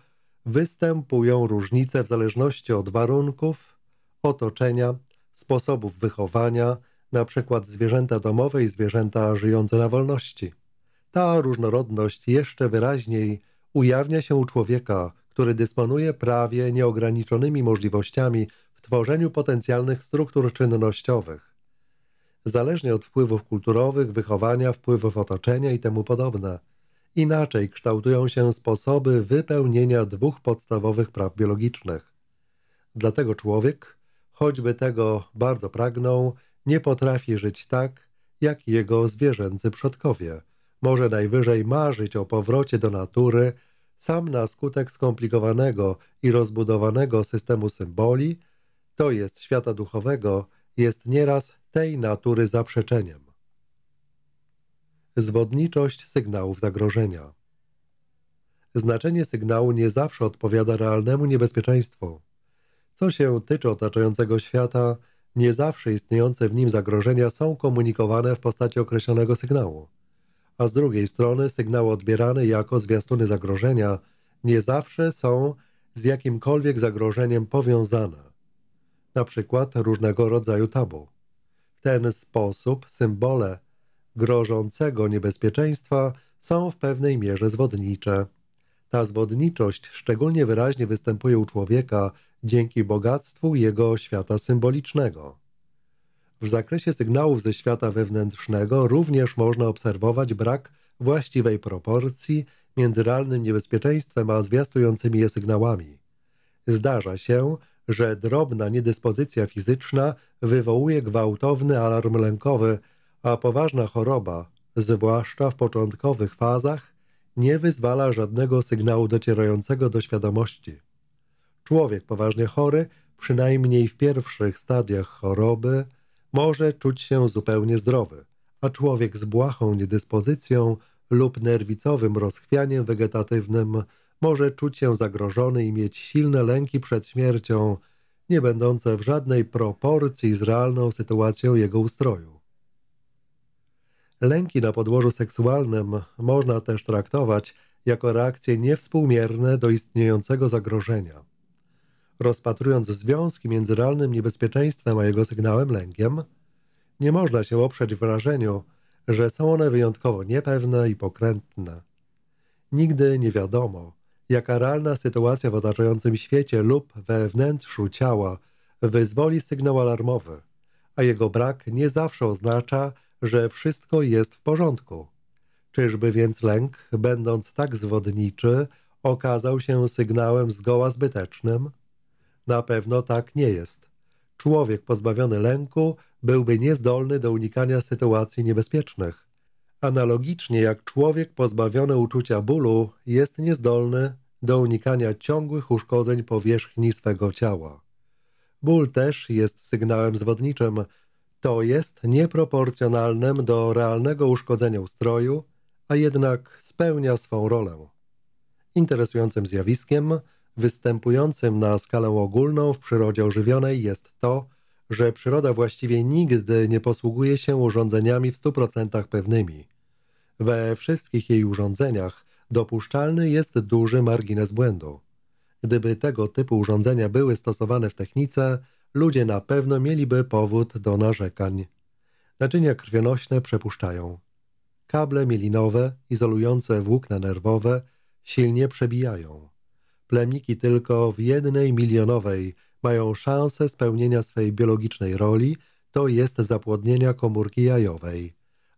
występują różnice w zależności od warunków, otoczenia, sposobów wychowania, na przykład zwierzęta domowe i zwierzęta żyjące na wolności. Ta różnorodność jeszcze wyraźniej ujawnia się u człowieka, który dysponuje prawie nieograniczonymi możliwościami w tworzeniu potencjalnych struktur czynnościowych. Zależnie od wpływów kulturowych, wychowania, wpływów otoczenia itp. inaczej kształtują się sposoby wypełnienia dwóch podstawowych praw biologicznych. Dlatego człowiek, choćby tego bardzo pragnął, nie potrafi żyć tak, jak jego zwierzęcy przodkowie. Może najwyżej marzyć o powrocie do natury, sam na skutek skomplikowanego i rozbudowanego systemu symboli, to jest świata duchowego, jest nieraz tej natury zaprzeczeniem. Zwodniczość sygnałów zagrożenia. Znaczenie sygnału nie zawsze odpowiada realnemu niebezpieczeństwu. Co się tyczy otaczającego świata, nie zawsze istniejące w nim zagrożenia są komunikowane w postaci określonego sygnału a z drugiej strony sygnały odbierane jako zwiastuny zagrożenia nie zawsze są z jakimkolwiek zagrożeniem powiązane, na przykład różnego rodzaju tabu. W ten sposób symbole grożącego niebezpieczeństwa są w pewnej mierze zwodnicze. Ta zwodniczość szczególnie wyraźnie występuje u człowieka dzięki bogactwu jego świata symbolicznego. W zakresie sygnałów ze świata wewnętrznego również można obserwować brak właściwej proporcji między realnym niebezpieczeństwem a zwiastującymi je sygnałami. Zdarza się, że drobna niedyspozycja fizyczna wywołuje gwałtowny alarm lękowy, a poważna choroba, zwłaszcza w początkowych fazach, nie wyzwala żadnego sygnału docierającego do świadomości. Człowiek poważnie chory, przynajmniej w pierwszych stadiach choroby, może czuć się zupełnie zdrowy, a człowiek z błahą niedyspozycją lub nerwicowym rozchwianiem wegetatywnym może czuć się zagrożony i mieć silne lęki przed śmiercią, nie będące w żadnej proporcji z realną sytuacją jego ustroju. Lęki na podłożu seksualnym można też traktować jako reakcje niewspółmierne do istniejącego zagrożenia. Rozpatrując związki między realnym niebezpieczeństwem a jego sygnałem lękiem, nie można się oprzeć wrażeniu, że są one wyjątkowo niepewne i pokrętne. Nigdy nie wiadomo, jaka realna sytuacja w otaczającym świecie lub we wnętrzu ciała wyzwoli sygnał alarmowy, a jego brak nie zawsze oznacza, że wszystko jest w porządku. Czyżby więc lęk, będąc tak zwodniczy, okazał się sygnałem zgoła zbytecznym? Na pewno tak nie jest. Człowiek pozbawiony lęku byłby niezdolny do unikania sytuacji niebezpiecznych. Analogicznie jak człowiek pozbawiony uczucia bólu jest niezdolny do unikania ciągłych uszkodzeń powierzchni swego ciała. Ból też jest sygnałem zwodniczym. To jest nieproporcjonalnym do realnego uszkodzenia ustroju, a jednak spełnia swą rolę. Interesującym zjawiskiem Występującym na skalę ogólną w przyrodzie ożywionej jest to, że przyroda właściwie nigdy nie posługuje się urządzeniami w 100% pewnymi. We wszystkich jej urządzeniach dopuszczalny jest duży margines błędu. Gdyby tego typu urządzenia były stosowane w technice, ludzie na pewno mieliby powód do narzekań. Naczynia krwionośne przepuszczają. Kable mielinowe, izolujące włókna nerwowe silnie przebijają. Plemniki tylko w jednej milionowej mają szansę spełnienia swej biologicznej roli, to jest zapłodnienia komórki jajowej.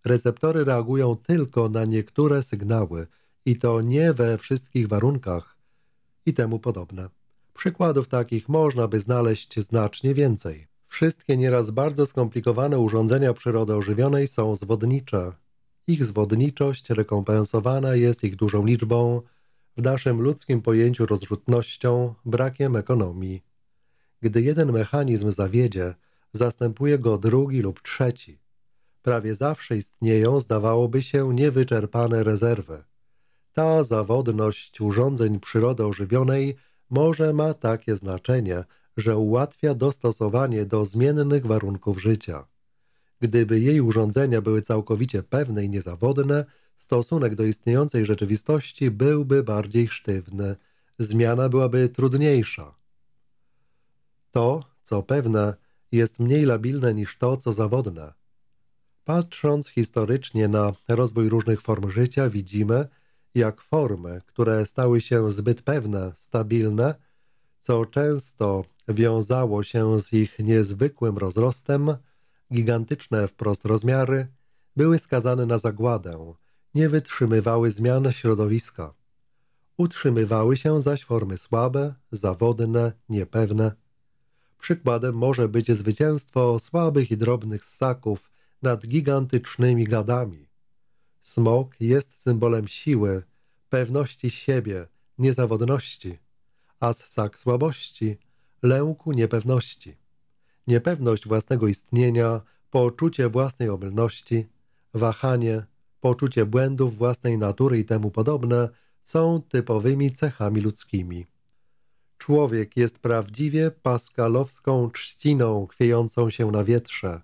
Receptory reagują tylko na niektóre sygnały i to nie we wszystkich warunkach i temu podobne. Przykładów takich można by znaleźć znacznie więcej. Wszystkie nieraz bardzo skomplikowane urządzenia przyrody ożywionej są zwodnicze. Ich zwodniczość rekompensowana jest ich dużą liczbą w naszym ludzkim pojęciu rozrzutnością, brakiem ekonomii. Gdy jeden mechanizm zawiedzie, zastępuje go drugi lub trzeci. Prawie zawsze istnieją, zdawałoby się, niewyczerpane rezerwy. Ta zawodność urządzeń przyrody ożywionej może ma takie znaczenie, że ułatwia dostosowanie do zmiennych warunków życia. Gdyby jej urządzenia były całkowicie pewne i niezawodne, stosunek do istniejącej rzeczywistości byłby bardziej sztywny, zmiana byłaby trudniejsza. To, co pewne, jest mniej labilne niż to, co zawodne. Patrząc historycznie na rozwój różnych form życia, widzimy, jak formy, które stały się zbyt pewne, stabilne, co często wiązało się z ich niezwykłym rozrostem, gigantyczne wprost rozmiary, były skazane na zagładę, nie wytrzymywały zmian środowiska. Utrzymywały się zaś formy słabe, zawodne, niepewne. Przykładem może być zwycięstwo słabych i drobnych ssaków nad gigantycznymi gadami. Smok jest symbolem siły, pewności siebie, niezawodności, a ssak słabości, lęku niepewności. Niepewność własnego istnienia, poczucie własnej obylności, wahanie, poczucie błędów własnej natury i temu podobne są typowymi cechami ludzkimi. Człowiek jest prawdziwie paskalowską trzciną chwiejącą się na wietrze.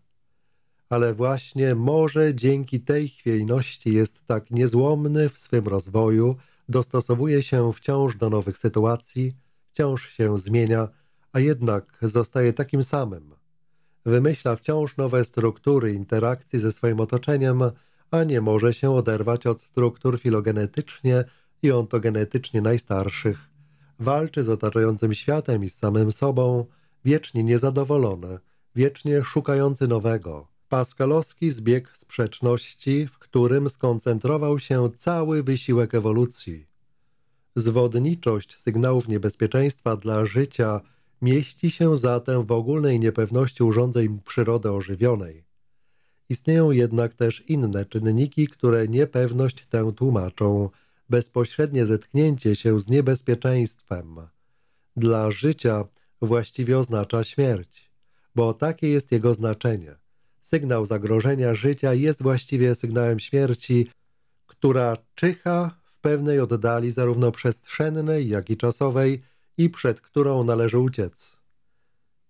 Ale właśnie może dzięki tej chwiejności jest tak niezłomny w swym rozwoju, dostosowuje się wciąż do nowych sytuacji, wciąż się zmienia, a jednak zostaje takim samym. Wymyśla wciąż nowe struktury interakcji ze swoim otoczeniem, a nie może się oderwać od struktur filogenetycznie i ontogenetycznie najstarszych. Walczy z otaczającym światem i z samym sobą, wiecznie niezadowolony, wiecznie szukający nowego. Paskalowski zbieg sprzeczności, w którym skoncentrował się cały wysiłek ewolucji. Zwodniczość sygnałów niebezpieczeństwa dla życia mieści się zatem w ogólnej niepewności urządzeń przyrody ożywionej. Istnieją jednak też inne czynniki, które niepewność tę tłumaczą, bezpośrednie zetknięcie się z niebezpieczeństwem. Dla życia właściwie oznacza śmierć, bo takie jest jego znaczenie. Sygnał zagrożenia życia jest właściwie sygnałem śmierci, która czyha w pewnej oddali zarówno przestrzennej, jak i czasowej i przed którą należy uciec.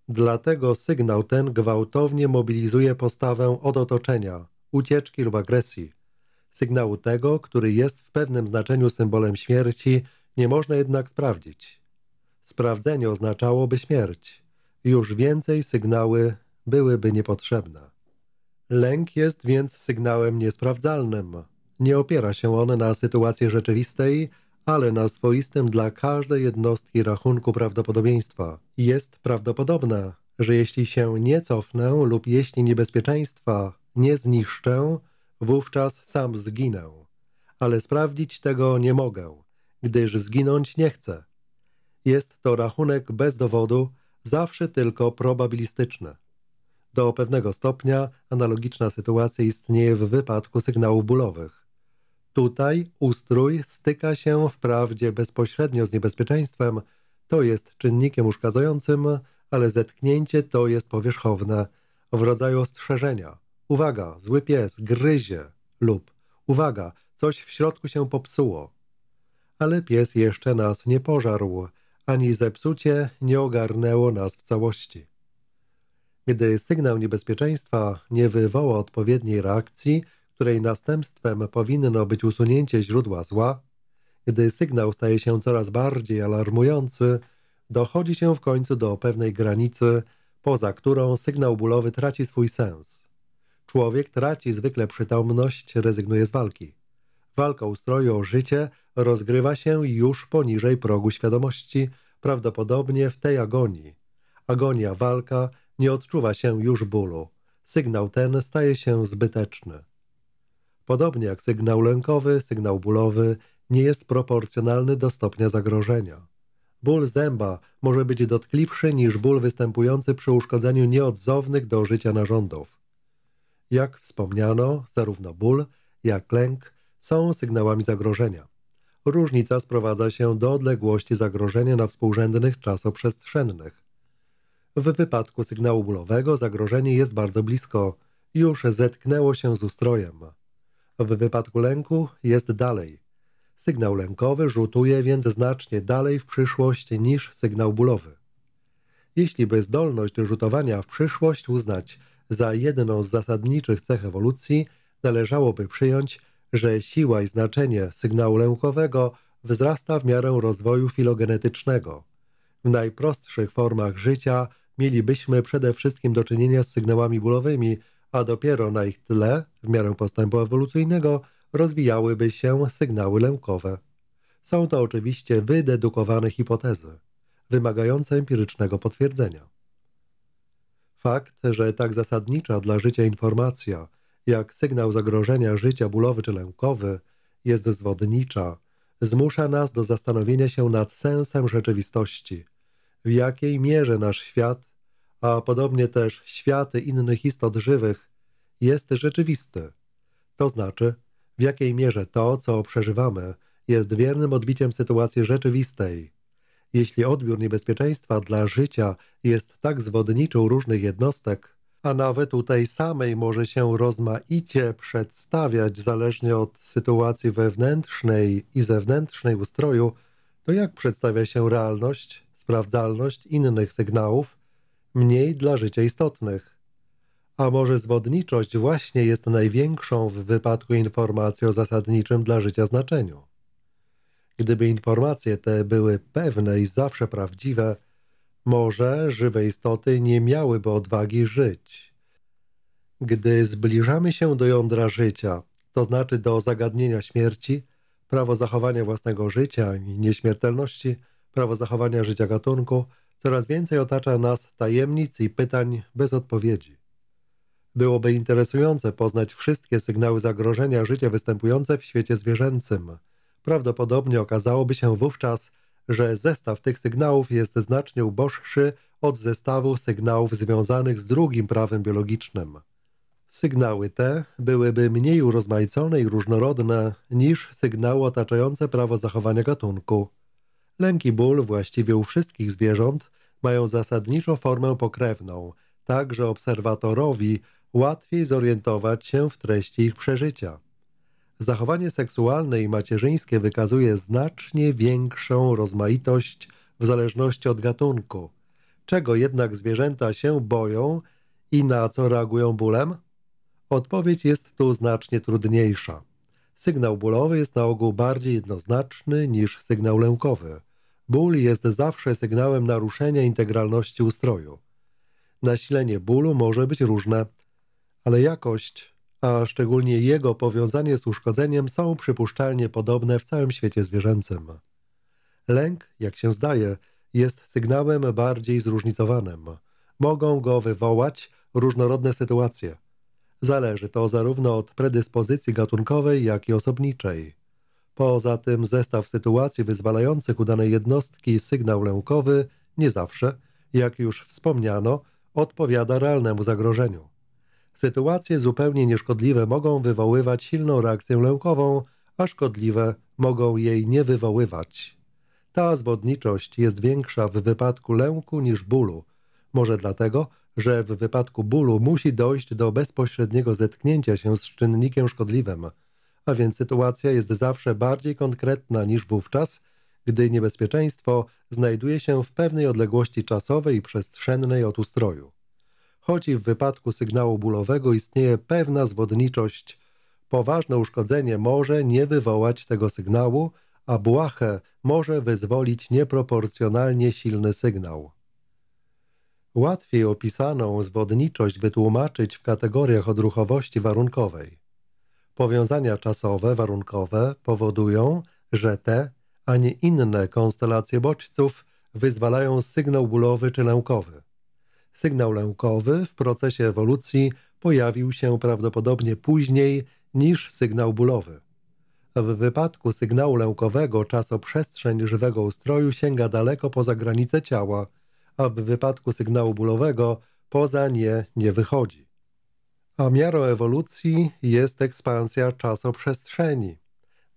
Dlatego sygnał ten gwałtownie mobilizuje postawę od otoczenia, ucieczki lub agresji. Sygnału tego, który jest w pewnym znaczeniu symbolem śmierci, nie można jednak sprawdzić. Sprawdzenie oznaczałoby śmierć. Już więcej sygnały byłyby niepotrzebne. Lęk jest więc sygnałem niesprawdzalnym. Nie opiera się on na sytuacji rzeczywistej, ale na swoistym dla każdej jednostki rachunku prawdopodobieństwa. Jest prawdopodobne, że jeśli się nie cofnę lub jeśli niebezpieczeństwa nie zniszczę, wówczas sam zginę. Ale sprawdzić tego nie mogę, gdyż zginąć nie chcę. Jest to rachunek bez dowodu, zawsze tylko probabilistyczny. Do pewnego stopnia analogiczna sytuacja istnieje w wypadku sygnałów bólowych. Tutaj ustrój styka się wprawdzie bezpośrednio z niebezpieczeństwem, to jest czynnikiem uszkadzającym, ale zetknięcie to jest powierzchowne, w rodzaju ostrzeżenia. Uwaga, zły pies gryzie lub uwaga, coś w środku się popsuło. Ale pies jeszcze nas nie pożarł, ani zepsucie nie ogarnęło nas w całości. Gdy sygnał niebezpieczeństwa nie wywoła odpowiedniej reakcji, której następstwem powinno być usunięcie źródła zła, gdy sygnał staje się coraz bardziej alarmujący, dochodzi się w końcu do pewnej granicy, poza którą sygnał bólowy traci swój sens. Człowiek traci zwykle przytomność, rezygnuje z walki. Walka ustroju o życie rozgrywa się już poniżej progu świadomości, prawdopodobnie w tej agonii. Agonia, walka nie odczuwa się już bólu. Sygnał ten staje się zbyteczny. Podobnie jak sygnał lękowy, sygnał bólowy nie jest proporcjonalny do stopnia zagrożenia. Ból zęba może być dotkliwszy niż ból występujący przy uszkodzeniu nieodzownych do życia narządów. Jak wspomniano, zarówno ból, jak lęk są sygnałami zagrożenia. Różnica sprowadza się do odległości zagrożenia na współrzędnych czasoprzestrzennych. W wypadku sygnału bólowego zagrożenie jest bardzo blisko, już zetknęło się z ustrojem. W wypadku lęku jest dalej. Sygnał lękowy rzutuje więc znacznie dalej w przyszłość niż sygnał bólowy. Jeśli by zdolność rzutowania w przyszłość uznać za jedną z zasadniczych cech ewolucji, należałoby przyjąć, że siła i znaczenie sygnału lękowego wzrasta w miarę rozwoju filogenetycznego. W najprostszych formach życia mielibyśmy przede wszystkim do czynienia z sygnałami bólowymi – a dopiero na ich tle, w miarę postępu ewolucyjnego, rozwijałyby się sygnały lękowe. Są to oczywiście wydedukowane hipotezy, wymagające empirycznego potwierdzenia. Fakt, że tak zasadnicza dla życia informacja, jak sygnał zagrożenia życia bólowy czy lękowy, jest zwodnicza, zmusza nas do zastanowienia się nad sensem rzeczywistości, w jakiej mierze nasz świat a podobnie też światy innych istot żywych, jest rzeczywisty. To znaczy, w jakiej mierze to, co przeżywamy, jest wiernym odbiciem sytuacji rzeczywistej. Jeśli odbiór niebezpieczeństwa dla życia jest tak u różnych jednostek, a nawet u tej samej może się rozmaicie przedstawiać zależnie od sytuacji wewnętrznej i zewnętrznej ustroju, to jak przedstawia się realność, sprawdzalność innych sygnałów, mniej dla życia istotnych. A może zwodniczość właśnie jest największą w wypadku informacji o zasadniczym dla życia znaczeniu? Gdyby informacje te były pewne i zawsze prawdziwe, może żywe istoty nie miałyby odwagi żyć. Gdy zbliżamy się do jądra życia, to znaczy do zagadnienia śmierci, prawo zachowania własnego życia i nieśmiertelności, prawo zachowania życia gatunku – Coraz więcej otacza nas tajemnic i pytań bez odpowiedzi. Byłoby interesujące poznać wszystkie sygnały zagrożenia życia występujące w świecie zwierzęcym. Prawdopodobnie okazałoby się wówczas, że zestaw tych sygnałów jest znacznie uboższy od zestawu sygnałów związanych z drugim prawem biologicznym. Sygnały te byłyby mniej urozmaicone i różnorodne niż sygnały otaczające prawo zachowania gatunku. Lęki ból właściwie u wszystkich zwierząt mają zasadniczo formę pokrewną, tak że obserwatorowi łatwiej zorientować się w treści ich przeżycia. Zachowanie seksualne i macierzyńskie wykazuje znacznie większą rozmaitość w zależności od gatunku. Czego jednak zwierzęta się boją i na co reagują bólem? Odpowiedź jest tu znacznie trudniejsza. Sygnał bólowy jest na ogół bardziej jednoznaczny niż sygnał lękowy – Ból jest zawsze sygnałem naruszenia integralności ustroju. Nasilenie bólu może być różne, ale jakość, a szczególnie jego powiązanie z uszkodzeniem są przypuszczalnie podobne w całym świecie zwierzęcym. Lęk, jak się zdaje, jest sygnałem bardziej zróżnicowanym. Mogą go wywołać różnorodne sytuacje. Zależy to zarówno od predyspozycji gatunkowej, jak i osobniczej. Poza tym zestaw sytuacji wyzwalających u danej jednostki sygnał lękowy nie zawsze, jak już wspomniano, odpowiada realnemu zagrożeniu. Sytuacje zupełnie nieszkodliwe mogą wywoływać silną reakcję lękową, a szkodliwe mogą jej nie wywoływać. Ta zwodniczość jest większa w wypadku lęku niż bólu. Może dlatego, że w wypadku bólu musi dojść do bezpośredniego zetknięcia się z czynnikiem szkodliwym – a więc sytuacja jest zawsze bardziej konkretna niż wówczas, gdy niebezpieczeństwo znajduje się w pewnej odległości czasowej i przestrzennej od ustroju. Choć i w wypadku sygnału bólowego istnieje pewna zwodniczość, poważne uszkodzenie może nie wywołać tego sygnału, a błahe może wyzwolić nieproporcjonalnie silny sygnał. Łatwiej opisaną zwodniczość wytłumaczyć w kategoriach odruchowości warunkowej. Powiązania czasowe, warunkowe powodują, że te, a nie inne konstelacje bodźców wyzwalają sygnał bólowy czy lękowy. Sygnał lękowy w procesie ewolucji pojawił się prawdopodobnie później niż sygnał bólowy. W wypadku sygnału lękowego czasoprzestrzeń żywego ustroju sięga daleko poza granice ciała, a w wypadku sygnału bólowego poza nie nie wychodzi. A miarą ewolucji jest ekspansja czasoprzestrzeni.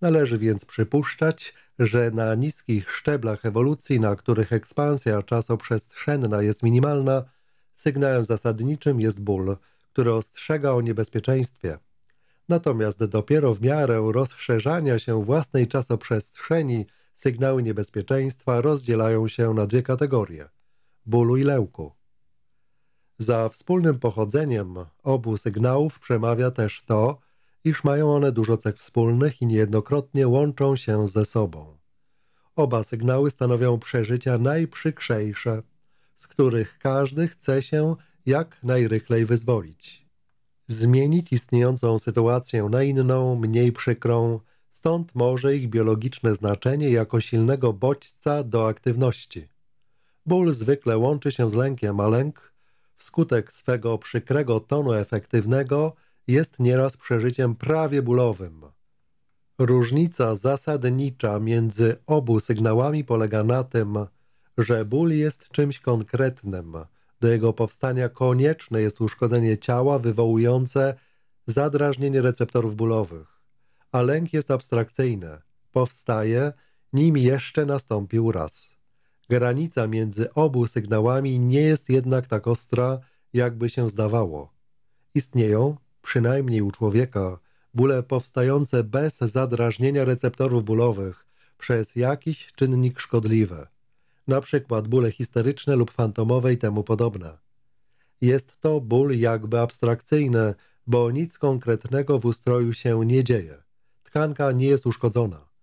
Należy więc przypuszczać, że na niskich szczeblach ewolucji, na których ekspansja czasoprzestrzenna jest minimalna, sygnałem zasadniczym jest ból, który ostrzega o niebezpieczeństwie. Natomiast dopiero w miarę rozszerzania się własnej czasoprzestrzeni sygnały niebezpieczeństwa rozdzielają się na dwie kategorie – bólu i lełku. Za wspólnym pochodzeniem obu sygnałów przemawia też to, iż mają one dużo cech wspólnych i niejednokrotnie łączą się ze sobą. Oba sygnały stanowią przeżycia najprzykrzejsze, z których każdy chce się jak najrychlej wyzwolić. Zmienić istniejącą sytuację na inną, mniej przykrą, stąd może ich biologiczne znaczenie jako silnego bodźca do aktywności. Ból zwykle łączy się z lękiem, a lęk wskutek swego przykrego tonu efektywnego jest nieraz przeżyciem prawie bólowym. Różnica zasadnicza między obu sygnałami polega na tym, że ból jest czymś konkretnym. Do jego powstania konieczne jest uszkodzenie ciała wywołujące zadrażnienie receptorów bólowych. A lęk jest abstrakcyjny. Powstaje, nim jeszcze nastąpił raz. Granica między obu sygnałami nie jest jednak tak ostra, jakby się zdawało. Istnieją, przynajmniej u człowieka, bóle powstające bez zadrażnienia receptorów bólowych przez jakiś czynnik szkodliwy, na przykład bóle histeryczne lub fantomowe i temu podobne. Jest to ból jakby abstrakcyjny, bo nic konkretnego w ustroju się nie dzieje. Tkanka nie jest uszkodzona.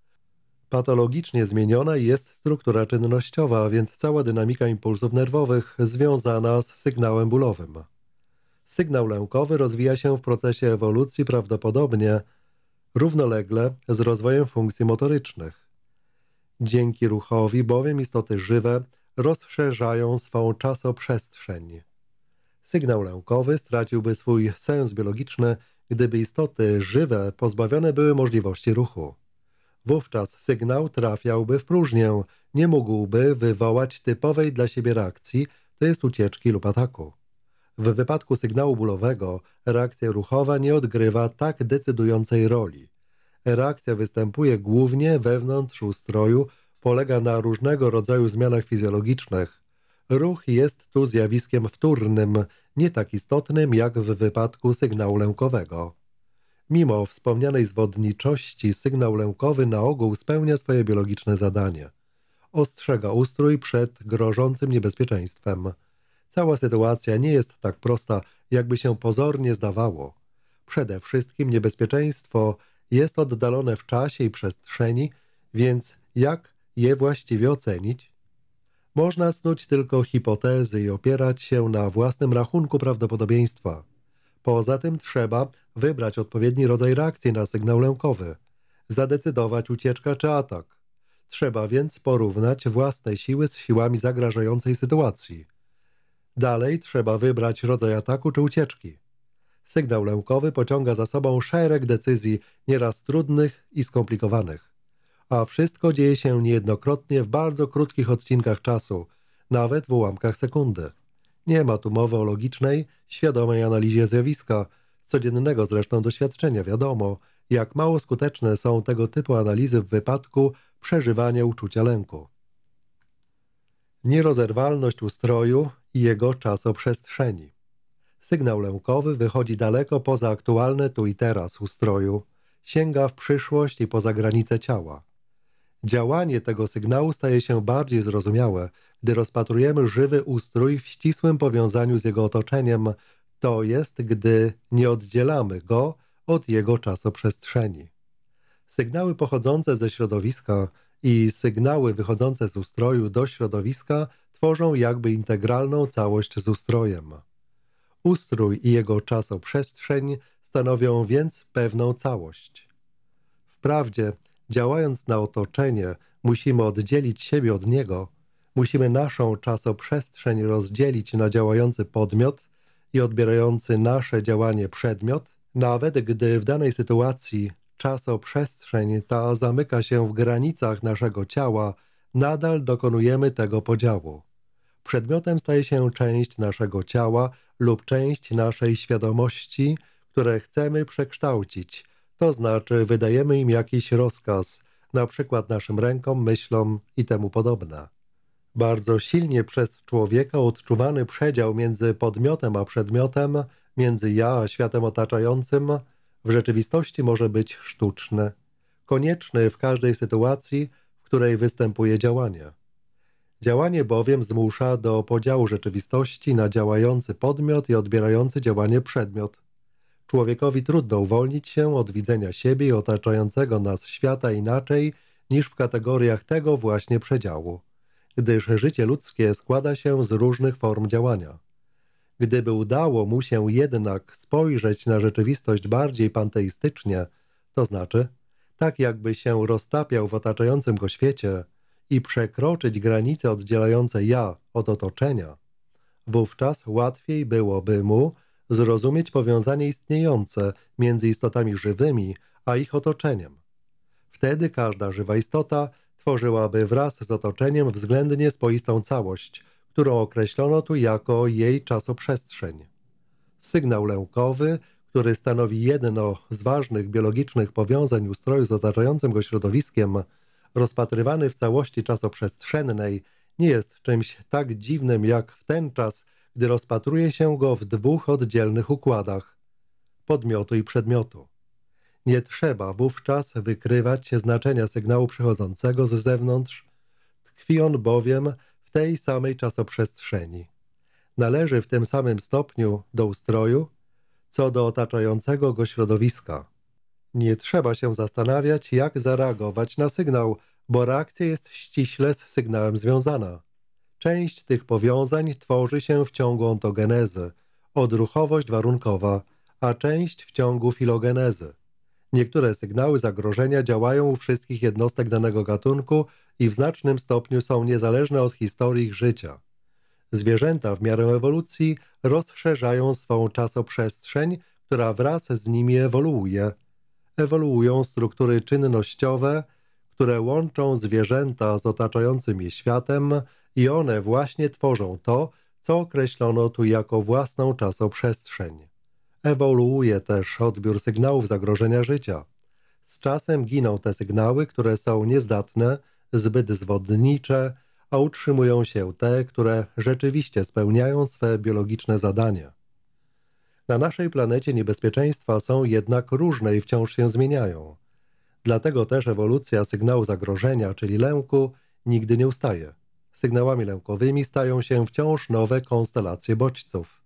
Patologicznie zmieniona jest struktura czynnościowa, więc cała dynamika impulsów nerwowych związana z sygnałem bólowym. Sygnał lękowy rozwija się w procesie ewolucji prawdopodobnie równolegle z rozwojem funkcji motorycznych. Dzięki ruchowi bowiem istoty żywe rozszerzają swą czasoprzestrzeń. Sygnał lękowy straciłby swój sens biologiczny, gdyby istoty żywe pozbawione były możliwości ruchu. Wówczas sygnał trafiałby w próżnię, nie mógłby wywołać typowej dla siebie reakcji, to jest ucieczki lub ataku. W wypadku sygnału bólowego reakcja ruchowa nie odgrywa tak decydującej roli. Reakcja występuje głównie wewnątrz ustroju, polega na różnego rodzaju zmianach fizjologicznych. Ruch jest tu zjawiskiem wtórnym, nie tak istotnym jak w wypadku sygnału lękowego. Mimo wspomnianej zwodniczości sygnał lękowy na ogół spełnia swoje biologiczne zadanie. Ostrzega ustrój przed grożącym niebezpieczeństwem. Cała sytuacja nie jest tak prosta, jakby się pozornie zdawało. Przede wszystkim niebezpieczeństwo jest oddalone w czasie i przestrzeni, więc jak je właściwie ocenić? Można snuć tylko hipotezy i opierać się na własnym rachunku prawdopodobieństwa. Poza tym trzeba wybrać odpowiedni rodzaj reakcji na sygnał lękowy, zadecydować ucieczka czy atak. Trzeba więc porównać własne siły z siłami zagrażającej sytuacji. Dalej trzeba wybrać rodzaj ataku czy ucieczki. Sygnał lękowy pociąga za sobą szereg decyzji, nieraz trudnych i skomplikowanych. A wszystko dzieje się niejednokrotnie w bardzo krótkich odcinkach czasu, nawet w ułamkach sekundy. Nie ma tu mowy o logicznej, świadomej analizie zjawiska – codziennego zresztą doświadczenia wiadomo, jak mało skuteczne są tego typu analizy w wypadku przeżywania uczucia lęku. Nierozerwalność ustroju i jego czasoprzestrzeni. Sygnał lękowy wychodzi daleko poza aktualne tu i teraz ustroju, sięga w przyszłość i poza granice ciała. Działanie tego sygnału staje się bardziej zrozumiałe, gdy rozpatrujemy żywy ustrój w ścisłym powiązaniu z jego otoczeniem, to jest gdy nie oddzielamy go od jego czasoprzestrzeni. Sygnały pochodzące ze środowiska i sygnały wychodzące z ustroju do środowiska tworzą jakby integralną całość z ustrojem. Ustrój i jego czasoprzestrzeń stanowią więc pewną całość. Wprawdzie, działając na otoczenie, musimy oddzielić siebie od niego, musimy naszą czasoprzestrzeń rozdzielić na działający podmiot – i odbierający nasze działanie przedmiot, nawet gdy w danej sytuacji czasoprzestrzeń ta zamyka się w granicach naszego ciała, nadal dokonujemy tego podziału. Przedmiotem staje się część naszego ciała lub część naszej świadomości, które chcemy przekształcić, to znaczy wydajemy im jakiś rozkaz, na przykład naszym rękom, myślom i temu podobne. Bardzo silnie przez człowieka odczuwany przedział między podmiotem a przedmiotem, między ja a światem otaczającym, w rzeczywistości może być sztuczny, konieczny w każdej sytuacji, w której występuje działanie. Działanie bowiem zmusza do podziału rzeczywistości na działający podmiot i odbierający działanie przedmiot. Człowiekowi trudno uwolnić się od widzenia siebie i otaczającego nas świata inaczej niż w kategoriach tego właśnie przedziału gdyż życie ludzkie składa się z różnych form działania. Gdyby udało mu się jednak spojrzeć na rzeczywistość bardziej panteistycznie, to znaczy, tak jakby się roztapiał w otaczającym go świecie i przekroczyć granice oddzielające ja od otoczenia, wówczas łatwiej byłoby mu zrozumieć powiązanie istniejące między istotami żywymi a ich otoczeniem. Wtedy każda żywa istota tworzyłaby wraz z otoczeniem względnie spoistą całość, którą określono tu jako jej czasoprzestrzeń. Sygnał lękowy, który stanowi jedno z ważnych biologicznych powiązań ustroju z otaczającym go środowiskiem, rozpatrywany w całości czasoprzestrzennej, nie jest czymś tak dziwnym jak w ten czas, gdy rozpatruje się go w dwóch oddzielnych układach podmiotu i przedmiotu. Nie trzeba wówczas wykrywać znaczenia sygnału przychodzącego z zewnątrz, tkwi on bowiem w tej samej czasoprzestrzeni. Należy w tym samym stopniu do ustroju, co do otaczającego go środowiska. Nie trzeba się zastanawiać, jak zareagować na sygnał, bo reakcja jest ściśle z sygnałem związana. Część tych powiązań tworzy się w ciągu ontogenezy, odruchowość warunkowa, a część w ciągu filogenezy, Niektóre sygnały zagrożenia działają u wszystkich jednostek danego gatunku i w znacznym stopniu są niezależne od historii ich życia. Zwierzęta w miarę ewolucji rozszerzają swą czasoprzestrzeń, która wraz z nimi ewoluuje. Ewoluują struktury czynnościowe, które łączą zwierzęta z otaczającym je światem i one właśnie tworzą to, co określono tu jako własną czasoprzestrzeń. Ewoluuje też odbiór sygnałów zagrożenia życia. Z czasem giną te sygnały, które są niezdatne, zbyt zwodnicze, a utrzymują się te, które rzeczywiście spełniają swe biologiczne zadanie. Na naszej planecie niebezpieczeństwa są jednak różne i wciąż się zmieniają. Dlatego też ewolucja sygnału zagrożenia, czyli lęku, nigdy nie ustaje. Sygnałami lękowymi stają się wciąż nowe konstelacje bodźców.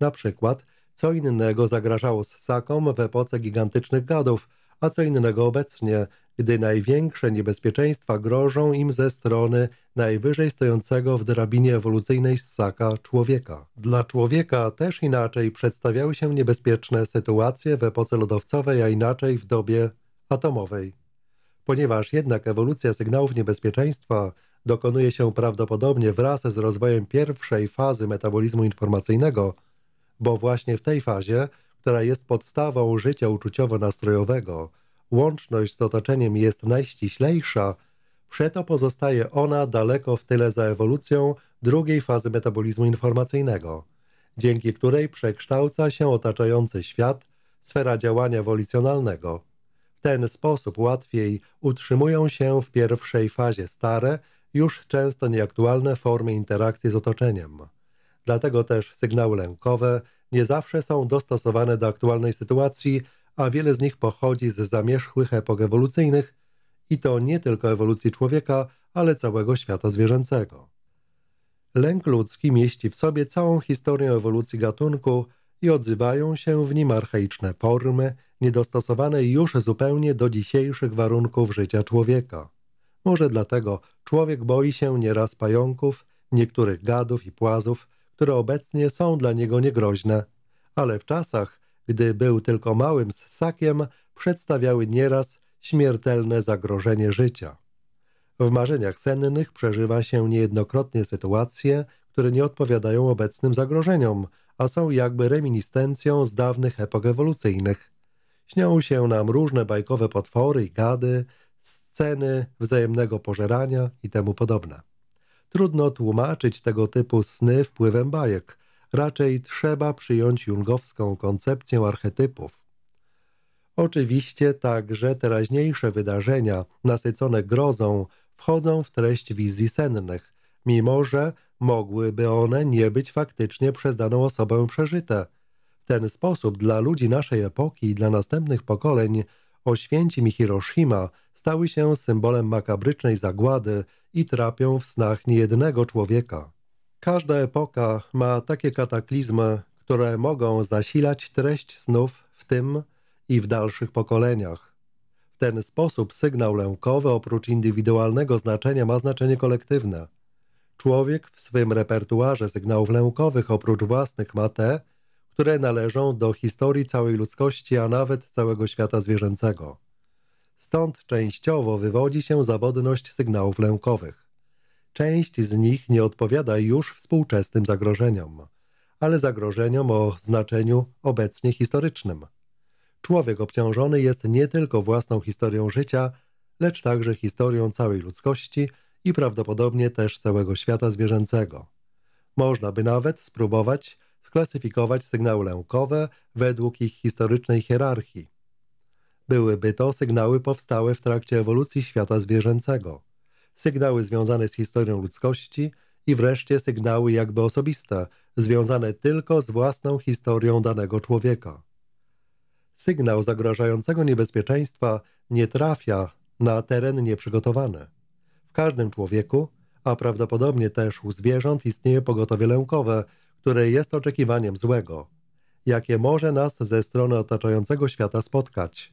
Na przykład co innego zagrażało ssakom w epoce gigantycznych gadów, a co innego obecnie, gdy największe niebezpieczeństwa grożą im ze strony najwyżej stojącego w drabinie ewolucyjnej ssaka człowieka. Dla człowieka też inaczej przedstawiały się niebezpieczne sytuacje w epoce lodowcowej, a inaczej w dobie atomowej. Ponieważ jednak ewolucja sygnałów niebezpieczeństwa dokonuje się prawdopodobnie wraz z rozwojem pierwszej fazy metabolizmu informacyjnego – bo właśnie w tej fazie, która jest podstawą życia uczuciowo-nastrojowego, łączność z otoczeniem jest najściślejsza, przeto pozostaje ona daleko w tyle za ewolucją drugiej fazy metabolizmu informacyjnego, dzięki której przekształca się otaczający świat sfera działania wolicjonalnego. W ten sposób łatwiej utrzymują się w pierwszej fazie stare, już często nieaktualne formy interakcji z otoczeniem. Dlatego też sygnały lękowe nie zawsze są dostosowane do aktualnej sytuacji, a wiele z nich pochodzi z zamierzchłych epok ewolucyjnych i to nie tylko ewolucji człowieka, ale całego świata zwierzęcego. Lęk ludzki mieści w sobie całą historię ewolucji gatunku i odzywają się w nim archaiczne formy, niedostosowane już zupełnie do dzisiejszych warunków życia człowieka. Może dlatego człowiek boi się nieraz pająków, niektórych gadów i płazów, które obecnie są dla niego niegroźne, ale w czasach, gdy był tylko małym ssakiem, przedstawiały nieraz śmiertelne zagrożenie życia. W marzeniach sennych przeżywa się niejednokrotnie sytuacje, które nie odpowiadają obecnym zagrożeniom, a są jakby reminiscencją z dawnych epok ewolucyjnych. Śnią się nam różne bajkowe potwory i gady, sceny wzajemnego pożerania i temu podobne. Trudno tłumaczyć tego typu sny wpływem bajek. Raczej trzeba przyjąć jungowską koncepcję archetypów. Oczywiście także teraźniejsze wydarzenia, nasycone grozą, wchodzą w treść wizji sennych, mimo że mogłyby one nie być faktycznie przez daną osobę przeżyte. W ten sposób dla ludzi naszej epoki i dla następnych pokoleń Oświęcim i Hiroshima stały się symbolem makabrycznej zagłady, i trapią w snach niejednego człowieka. Każda epoka ma takie kataklizmy, które mogą zasilać treść snów w tym i w dalszych pokoleniach. W ten sposób sygnał lękowy oprócz indywidualnego znaczenia ma znaczenie kolektywne. Człowiek w swym repertuarze sygnałów lękowych oprócz własnych ma te, które należą do historii całej ludzkości, a nawet całego świata zwierzęcego. Stąd częściowo wywodzi się zawodność sygnałów lękowych. Część z nich nie odpowiada już współczesnym zagrożeniom, ale zagrożeniom o znaczeniu obecnie historycznym. Człowiek obciążony jest nie tylko własną historią życia, lecz także historią całej ludzkości i prawdopodobnie też całego świata zwierzęcego. Można by nawet spróbować sklasyfikować sygnały lękowe według ich historycznej hierarchii. Byłyby to sygnały powstałe w trakcie ewolucji świata zwierzęcego, sygnały związane z historią ludzkości i wreszcie sygnały jakby osobiste, związane tylko z własną historią danego człowieka. Sygnał zagrażającego niebezpieczeństwa nie trafia na teren nieprzygotowany. W każdym człowieku, a prawdopodobnie też u zwierząt, istnieje pogotowie lękowe, które jest oczekiwaniem złego, jakie może nas ze strony otaczającego świata spotkać –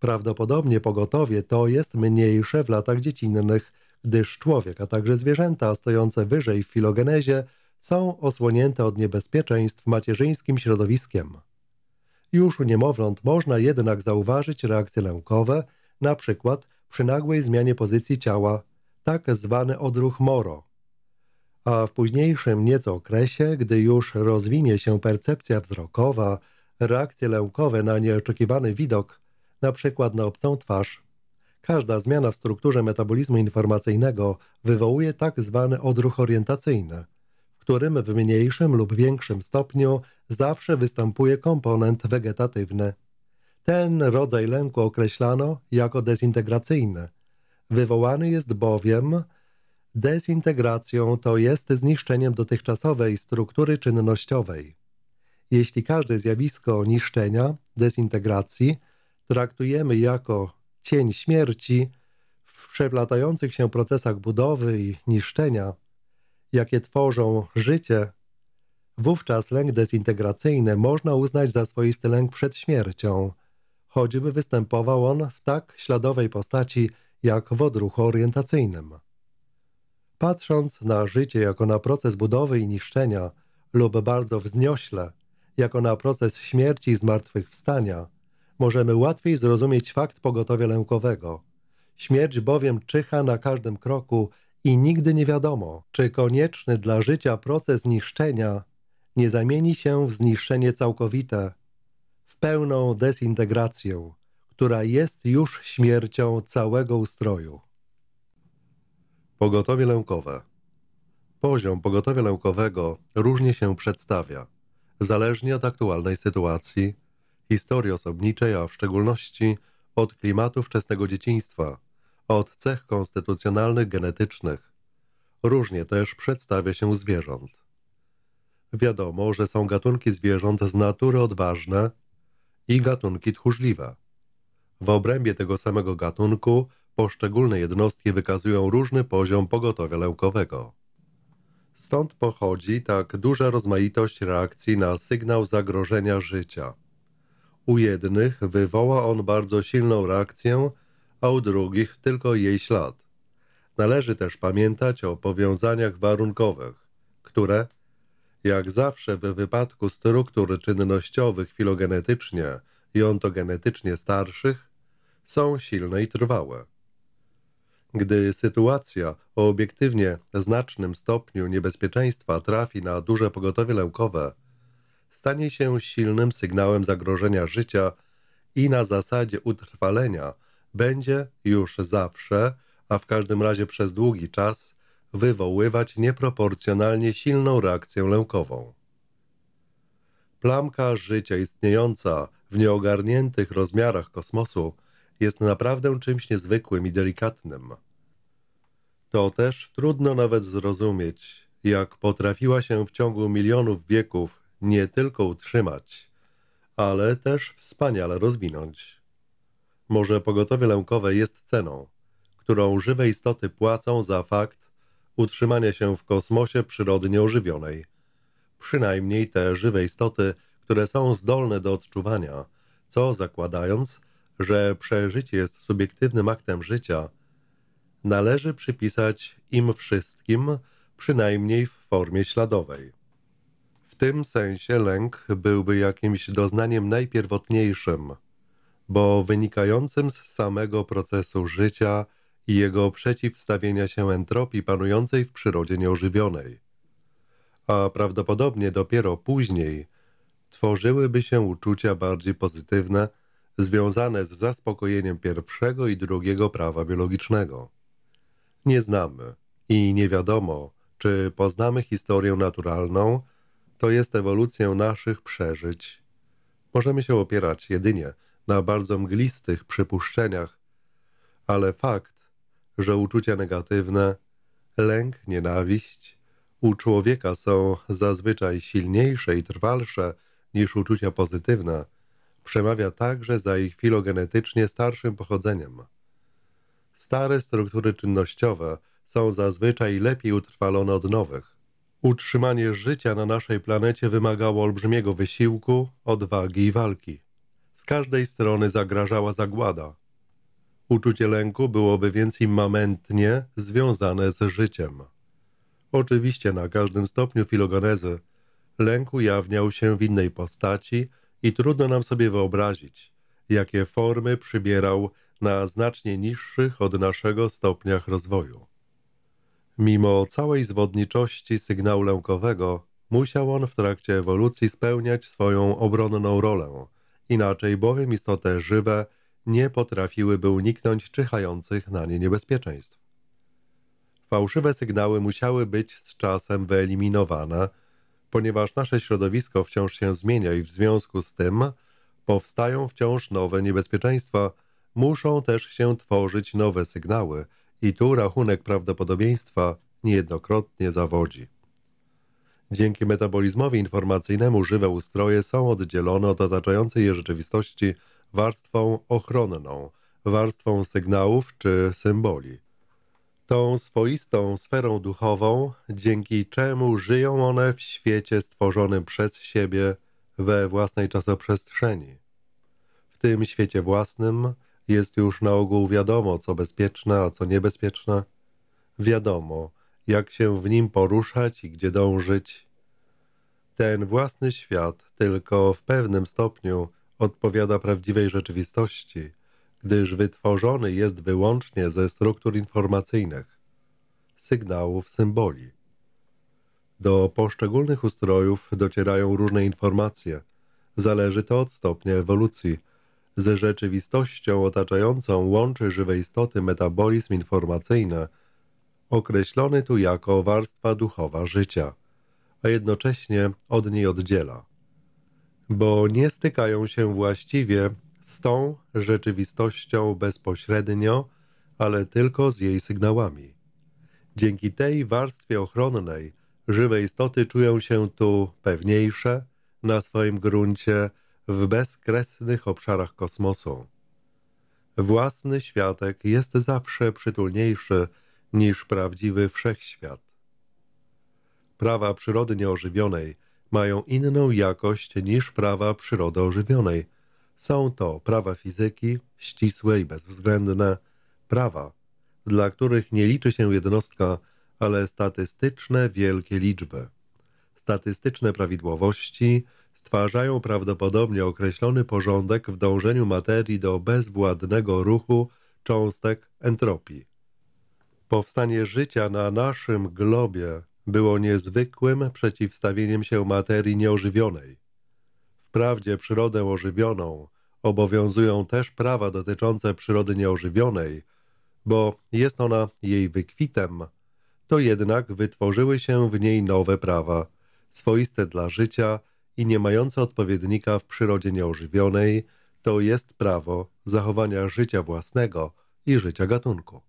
Prawdopodobnie pogotowie to jest mniejsze w latach dziecinnych, gdyż człowiek, a także zwierzęta stojące wyżej w filogenezie są osłonięte od niebezpieczeństw macierzyńskim środowiskiem. Już u niemowląt można jednak zauważyć reakcje lękowe, na przykład przy nagłej zmianie pozycji ciała, tak zwany odruch moro. A w późniejszym nieco okresie, gdy już rozwinie się percepcja wzrokowa, reakcje lękowe na nieoczekiwany widok – na przykład na obcą twarz. Każda zmiana w strukturze metabolizmu informacyjnego wywołuje tak zwany odruch orientacyjny, w którym w mniejszym lub większym stopniu zawsze występuje komponent wegetatywny. Ten rodzaj lęku określano jako dezintegracyjny. Wywołany jest bowiem dezintegracją, to jest zniszczeniem dotychczasowej struktury czynnościowej. Jeśli każde zjawisko niszczenia, dezintegracji traktujemy jako cień śmierci w przeplatających się procesach budowy i niszczenia, jakie tworzą życie, wówczas lęk dezintegracyjny można uznać za swoisty lęk przed śmiercią, choćby występował on w tak śladowej postaci jak w odruchu orientacyjnym. Patrząc na życie jako na proces budowy i niszczenia lub bardzo wzniośle, jako na proces śmierci i zmartwychwstania – możemy łatwiej zrozumieć fakt pogotowia lękowego. Śmierć bowiem czyha na każdym kroku i nigdy nie wiadomo, czy konieczny dla życia proces niszczenia nie zamieni się w zniszczenie całkowite, w pełną desintegrację, która jest już śmiercią całego ustroju. Pogotowie lękowe Poziom pogotowia lękowego różnie się przedstawia, zależnie od aktualnej sytuacji – historii osobniczej, a w szczególności od klimatu wczesnego dzieciństwa, od cech konstytucjonalnych genetycznych. Różnie też przedstawia się zwierząt. Wiadomo, że są gatunki zwierząt z natury odważne i gatunki tchórzliwe. W obrębie tego samego gatunku poszczególne jednostki wykazują różny poziom pogotowia lękowego. Stąd pochodzi tak duża rozmaitość reakcji na sygnał zagrożenia życia. U jednych wywoła on bardzo silną reakcję, a u drugich tylko jej ślad. Należy też pamiętać o powiązaniach warunkowych, które, jak zawsze w wypadku struktur czynnościowych filogenetycznie i ontogenetycznie starszych, są silne i trwałe. Gdy sytuacja o obiektywnie znacznym stopniu niebezpieczeństwa trafi na duże pogotowie lękowe, stanie się silnym sygnałem zagrożenia życia i na zasadzie utrwalenia będzie już zawsze, a w każdym razie przez długi czas, wywoływać nieproporcjonalnie silną reakcję lękową. Plamka życia istniejąca w nieogarniętych rozmiarach kosmosu jest naprawdę czymś niezwykłym i delikatnym. To też trudno nawet zrozumieć, jak potrafiła się w ciągu milionów wieków nie tylko utrzymać, ale też wspaniale rozwinąć. Może pogotowie lękowe jest ceną, którą żywe istoty płacą za fakt utrzymania się w kosmosie przyrodnie ożywionej. Przynajmniej te żywe istoty, które są zdolne do odczuwania, co zakładając, że przeżycie jest subiektywnym aktem życia, należy przypisać im wszystkim, przynajmniej w formie śladowej tym sensie lęk byłby jakimś doznaniem najpierwotniejszym, bo wynikającym z samego procesu życia i jego przeciwstawienia się entropii panującej w przyrodzie nieożywionej. A prawdopodobnie dopiero później tworzyłyby się uczucia bardziej pozytywne, związane z zaspokojeniem pierwszego i drugiego prawa biologicznego. Nie znamy i nie wiadomo, czy poznamy historię naturalną, to jest ewolucją naszych przeżyć. Możemy się opierać jedynie na bardzo mglistych przypuszczeniach, ale fakt, że uczucia negatywne, lęk, nienawiść u człowieka są zazwyczaj silniejsze i trwalsze niż uczucia pozytywne, przemawia także za ich filogenetycznie starszym pochodzeniem. Stare struktury czynnościowe są zazwyczaj lepiej utrwalone od nowych. Utrzymanie życia na naszej planecie wymagało olbrzymiego wysiłku, odwagi i walki. Z każdej strony zagrażała zagłada. Uczucie lęku byłoby więc immamentnie związane z życiem. Oczywiście na każdym stopniu filogenezy lęk ujawniał się w innej postaci i trudno nam sobie wyobrazić, jakie formy przybierał na znacznie niższych od naszego stopniach rozwoju. Mimo całej zwodniczości sygnału lękowego, musiał on w trakcie ewolucji spełniać swoją obronną rolę. Inaczej bowiem istoty żywe nie potrafiłyby uniknąć czyhających na nie niebezpieczeństw. Fałszywe sygnały musiały być z czasem wyeliminowane, ponieważ nasze środowisko wciąż się zmienia i w związku z tym powstają wciąż nowe niebezpieczeństwa, muszą też się tworzyć nowe sygnały – i tu rachunek prawdopodobieństwa niejednokrotnie zawodzi. Dzięki metabolizmowi informacyjnemu żywe ustroje są oddzielone od otaczającej je rzeczywistości warstwą ochronną, warstwą sygnałów czy symboli. Tą swoistą sferą duchową, dzięki czemu żyją one w świecie stworzonym przez siebie we własnej czasoprzestrzeni. W tym świecie własnym – jest już na ogół wiadomo, co bezpieczne, a co niebezpieczne. Wiadomo, jak się w nim poruszać i gdzie dążyć. Ten własny świat tylko w pewnym stopniu odpowiada prawdziwej rzeczywistości, gdyż wytworzony jest wyłącznie ze struktur informacyjnych, sygnałów, symboli. Do poszczególnych ustrojów docierają różne informacje. Zależy to od stopnia ewolucji – z rzeczywistością otaczającą łączy żywe istoty metabolizm informacyjny, określony tu jako warstwa duchowa życia, a jednocześnie od niej oddziela, bo nie stykają się właściwie z tą rzeczywistością bezpośrednio, ale tylko z jej sygnałami. Dzięki tej warstwie ochronnej żywe istoty czują się tu pewniejsze, na swoim gruncie, w bezkresnych obszarach kosmosu. Własny światek jest zawsze przytulniejszy niż prawdziwy wszechświat. Prawa przyrody nieożywionej mają inną jakość niż prawa przyrody ożywionej. Są to prawa fizyki, ścisłe i bezwzględne, prawa, dla których nie liczy się jednostka, ale statystyczne wielkie liczby. Statystyczne prawidłowości – stwarzają prawdopodobnie określony porządek w dążeniu materii do bezwładnego ruchu cząstek entropii. Powstanie życia na naszym globie było niezwykłym przeciwstawieniem się materii nieożywionej. Wprawdzie przyrodę ożywioną obowiązują też prawa dotyczące przyrody nieożywionej, bo jest ona jej wykwitem, to jednak wytworzyły się w niej nowe prawa, swoiste dla życia i nie mające odpowiednika w przyrodzie nieożywionej, to jest prawo zachowania życia własnego i życia gatunku.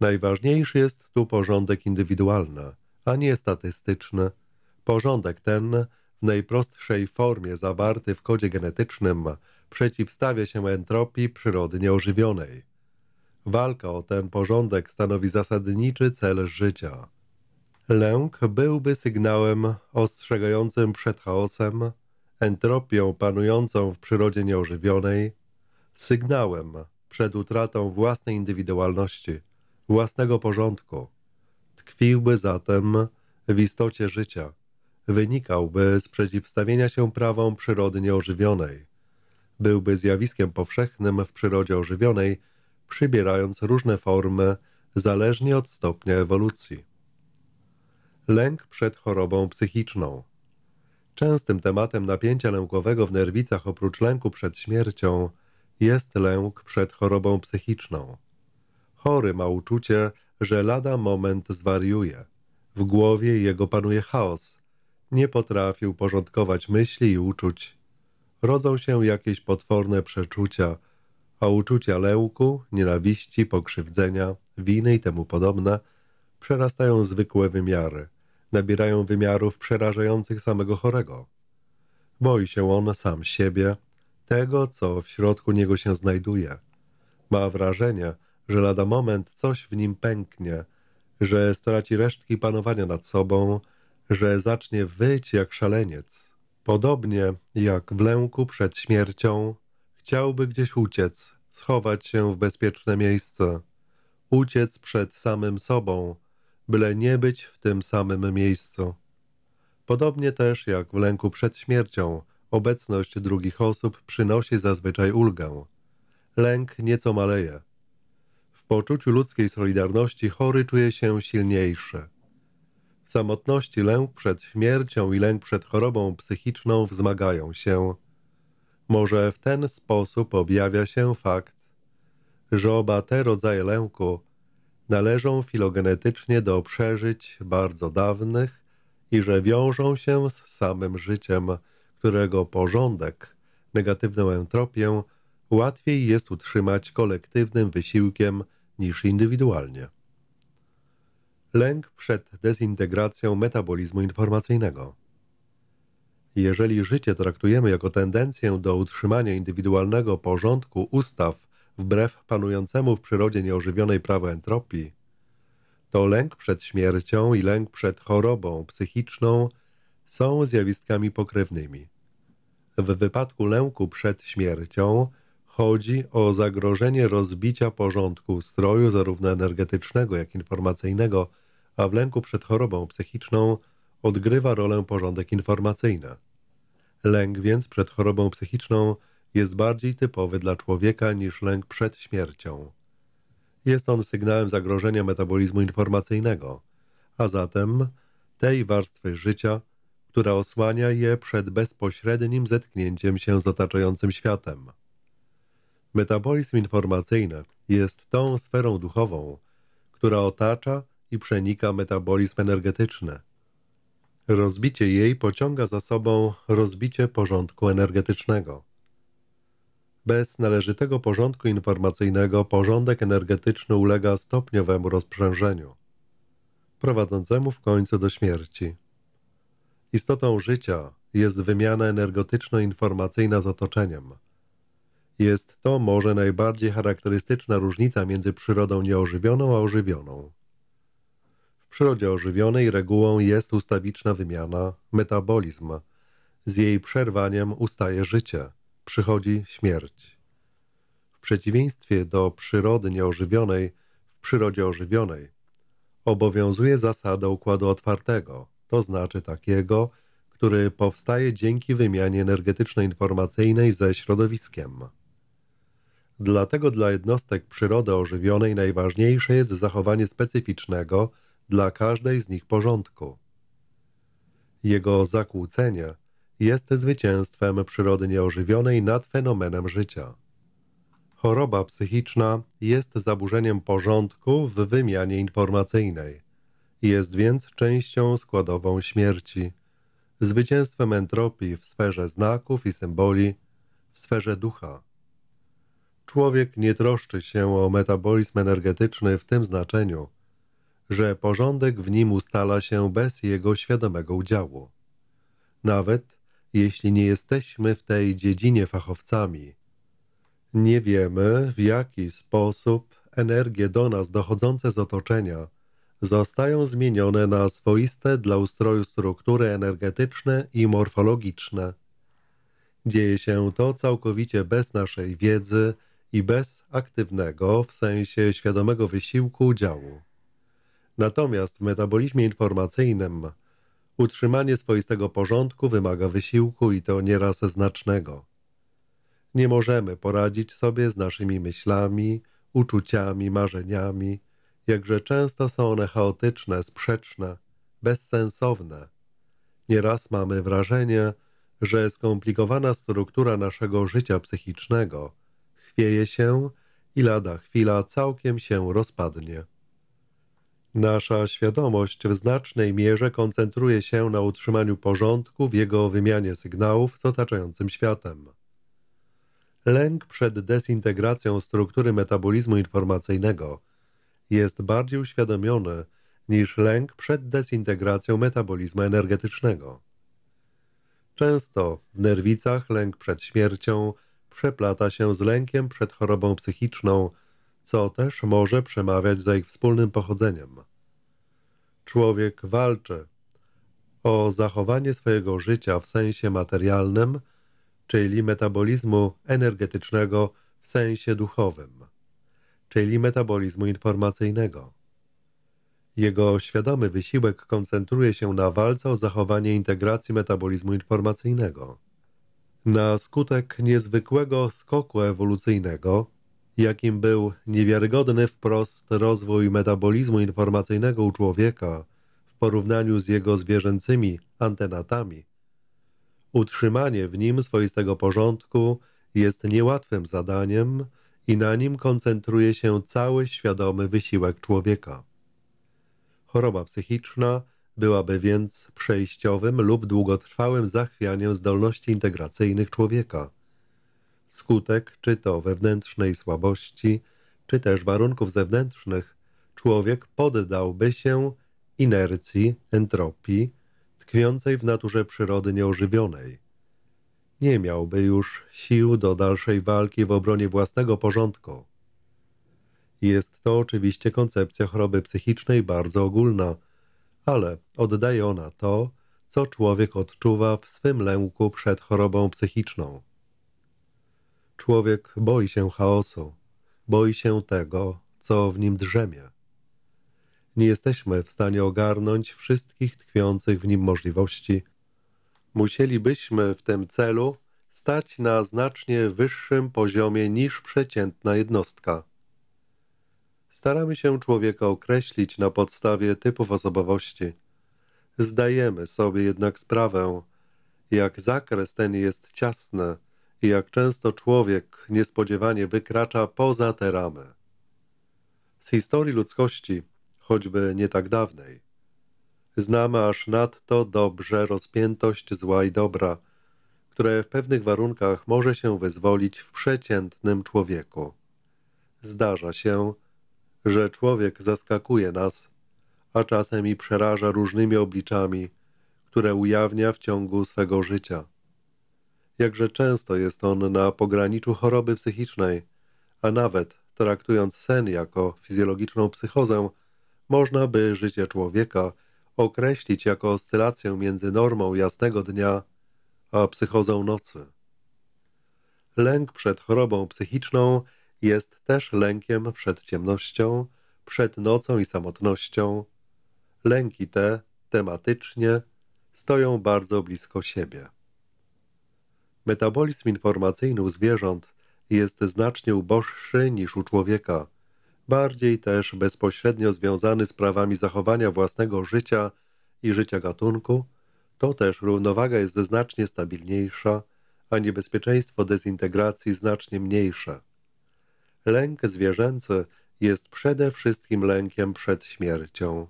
Najważniejszy jest tu porządek indywidualny, a nie statystyczny. Porządek ten, w najprostszej formie zawarty w kodzie genetycznym, przeciwstawia się entropii przyrody nieożywionej. Walka o ten porządek stanowi zasadniczy cel życia. Lęk byłby sygnałem ostrzegającym przed chaosem, entropią panującą w przyrodzie nieożywionej, sygnałem przed utratą własnej indywidualności, własnego porządku. Tkwiłby zatem w istocie życia, wynikałby z przeciwstawienia się prawom przyrody nieożywionej. Byłby zjawiskiem powszechnym w przyrodzie ożywionej, przybierając różne formy zależnie od stopnia ewolucji lęk przed chorobą psychiczną. Częstym tematem napięcia lękowego w nerwicach oprócz lęku przed śmiercią jest lęk przed chorobą psychiczną. Chory ma uczucie, że lada moment zwariuje. W głowie jego panuje chaos. Nie potrafi uporządkować myśli i uczuć. Rodzą się jakieś potworne przeczucia, a uczucia lęku, nienawiści, pokrzywdzenia, winy i temu podobne przerastają zwykłe wymiary – nabierają wymiarów przerażających samego chorego. Boi się on sam siebie, tego, co w środku niego się znajduje. Ma wrażenie, że lada moment coś w nim pęknie, że straci resztki panowania nad sobą, że zacznie wyć jak szaleniec. Podobnie jak w lęku przed śmiercią, chciałby gdzieś uciec, schować się w bezpieczne miejsce, uciec przed samym sobą, byle nie być w tym samym miejscu. Podobnie też jak w lęku przed śmiercią, obecność drugich osób przynosi zazwyczaj ulgę. Lęk nieco maleje. W poczuciu ludzkiej solidarności chory czuje się silniejszy. W samotności lęk przed śmiercią i lęk przed chorobą psychiczną wzmagają się. Może w ten sposób objawia się fakt, że oba te rodzaje lęku należą filogenetycznie do przeżyć bardzo dawnych i że wiążą się z samym życiem, którego porządek, negatywną entropię łatwiej jest utrzymać kolektywnym wysiłkiem niż indywidualnie. Lęk przed dezintegracją metabolizmu informacyjnego. Jeżeli życie traktujemy jako tendencję do utrzymania indywidualnego porządku ustaw wbrew panującemu w przyrodzie nieożywionej prawo entropii, to lęk przed śmiercią i lęk przed chorobą psychiczną są zjawiskami pokrewnymi. W wypadku lęku przed śmiercią chodzi o zagrożenie rozbicia porządku stroju zarówno energetycznego, jak i informacyjnego, a w lęku przed chorobą psychiczną odgrywa rolę porządek informacyjny. Lęk więc przed chorobą psychiczną jest bardziej typowy dla człowieka niż lęk przed śmiercią. Jest on sygnałem zagrożenia metabolizmu informacyjnego, a zatem tej warstwy życia, która osłania je przed bezpośrednim zetknięciem się z otaczającym światem. Metabolizm informacyjny jest tą sferą duchową, która otacza i przenika metabolizm energetyczny. Rozbicie jej pociąga za sobą rozbicie porządku energetycznego. Bez należytego porządku informacyjnego porządek energetyczny ulega stopniowemu rozprzężeniu, prowadzącemu w końcu do śmierci. Istotą życia jest wymiana energetyczno-informacyjna z otoczeniem. Jest to może najbardziej charakterystyczna różnica między przyrodą nieożywioną a ożywioną. W przyrodzie ożywionej regułą jest ustawiczna wymiana, metabolizm. Z jej przerwaniem ustaje życie – przychodzi śmierć. W przeciwieństwie do przyrody nieożywionej, w przyrodzie ożywionej obowiązuje zasada układu otwartego, to znaczy takiego, który powstaje dzięki wymianie energetyczno-informacyjnej ze środowiskiem. Dlatego dla jednostek przyrody ożywionej najważniejsze jest zachowanie specyficznego dla każdej z nich porządku. Jego zakłócenie jest zwycięstwem przyrody nieożywionej nad fenomenem życia. Choroba psychiczna jest zaburzeniem porządku w wymianie informacyjnej. Jest więc częścią składową śmierci. Zwycięstwem entropii w sferze znaków i symboli, w sferze ducha. Człowiek nie troszczy się o metabolizm energetyczny w tym znaczeniu, że porządek w nim ustala się bez jego świadomego udziału. Nawet jeśli nie jesteśmy w tej dziedzinie fachowcami. Nie wiemy, w jaki sposób energie do nas dochodzące z otoczenia zostają zmienione na swoiste dla ustroju struktury energetyczne i morfologiczne. Dzieje się to całkowicie bez naszej wiedzy i bez aktywnego, w sensie świadomego wysiłku udziału. Natomiast w metabolizmie informacyjnym – Utrzymanie swoistego porządku wymaga wysiłku i to nieraz znacznego. Nie możemy poradzić sobie z naszymi myślami, uczuciami, marzeniami, jakże często są one chaotyczne, sprzeczne, bezsensowne. Nieraz mamy wrażenie, że skomplikowana struktura naszego życia psychicznego chwieje się i lada chwila całkiem się rozpadnie. Nasza świadomość w znacznej mierze koncentruje się na utrzymaniu porządku w jego wymianie sygnałów z otaczającym światem. Lęk przed desintegracją struktury metabolizmu informacyjnego jest bardziej uświadomiony niż lęk przed desintegracją metabolizmu energetycznego. Często w nerwicach lęk przed śmiercią przeplata się z lękiem przed chorobą psychiczną co też może przemawiać za ich wspólnym pochodzeniem. Człowiek walczy o zachowanie swojego życia w sensie materialnym, czyli metabolizmu energetycznego w sensie duchowym, czyli metabolizmu informacyjnego. Jego świadomy wysiłek koncentruje się na walce o zachowanie integracji metabolizmu informacyjnego. Na skutek niezwykłego skoku ewolucyjnego jakim był niewiarygodny wprost rozwój metabolizmu informacyjnego u człowieka w porównaniu z jego zwierzęcymi antenatami. Utrzymanie w nim swoistego porządku jest niełatwym zadaniem i na nim koncentruje się cały świadomy wysiłek człowieka. Choroba psychiczna byłaby więc przejściowym lub długotrwałym zachwianiem zdolności integracyjnych człowieka – Skutek czy to wewnętrznej słabości, czy też warunków zewnętrznych, człowiek poddałby się inercji, entropii, tkwiącej w naturze przyrody nieożywionej. Nie miałby już sił do dalszej walki w obronie własnego porządku. Jest to oczywiście koncepcja choroby psychicznej bardzo ogólna, ale oddaje ona to, co człowiek odczuwa w swym lęku przed chorobą psychiczną. Człowiek boi się chaosu, boi się tego, co w nim drzemie. Nie jesteśmy w stanie ogarnąć wszystkich tkwiących w nim możliwości. Musielibyśmy w tym celu stać na znacznie wyższym poziomie niż przeciętna jednostka. Staramy się człowieka określić na podstawie typów osobowości. Zdajemy sobie jednak sprawę, jak zakres ten jest ciasny i jak często człowiek niespodziewanie wykracza poza te ramy. Z historii ludzkości, choćby nie tak dawnej, znamy aż nadto dobrze rozpiętość zła i dobra, które w pewnych warunkach może się wyzwolić w przeciętnym człowieku. Zdarza się, że człowiek zaskakuje nas, a czasem i przeraża różnymi obliczami, które ujawnia w ciągu swego życia – Jakże często jest on na pograniczu choroby psychicznej, a nawet traktując sen jako fizjologiczną psychozę, można by życie człowieka określić jako oscylację między normą jasnego dnia a psychozą nocy. Lęk przed chorobą psychiczną jest też lękiem przed ciemnością, przed nocą i samotnością. Lęki te tematycznie stoją bardzo blisko siebie. Metabolizm informacyjny u zwierząt jest znacznie uboższy niż u człowieka. Bardziej też bezpośrednio związany z prawami zachowania własnego życia i życia gatunku, to też równowaga jest znacznie stabilniejsza, a niebezpieczeństwo dezintegracji znacznie mniejsze. Lęk zwierzęcy jest przede wszystkim lękiem przed śmiercią.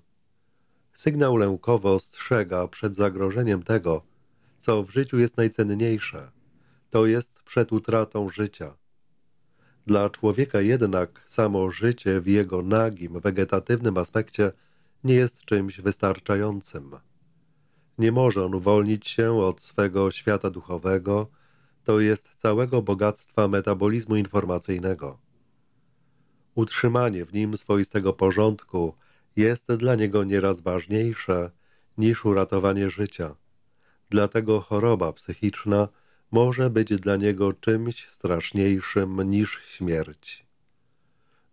Sygnał lękowy ostrzega przed zagrożeniem tego, co w życiu jest najcenniejsze – to jest przed utratą życia. Dla człowieka jednak samo życie w jego nagim, wegetatywnym aspekcie nie jest czymś wystarczającym. Nie może on uwolnić się od swego świata duchowego, to jest całego bogactwa metabolizmu informacyjnego. Utrzymanie w nim swoistego porządku jest dla niego nieraz ważniejsze niż uratowanie życia. Dlatego choroba psychiczna – może być dla niego czymś straszniejszym niż śmierć.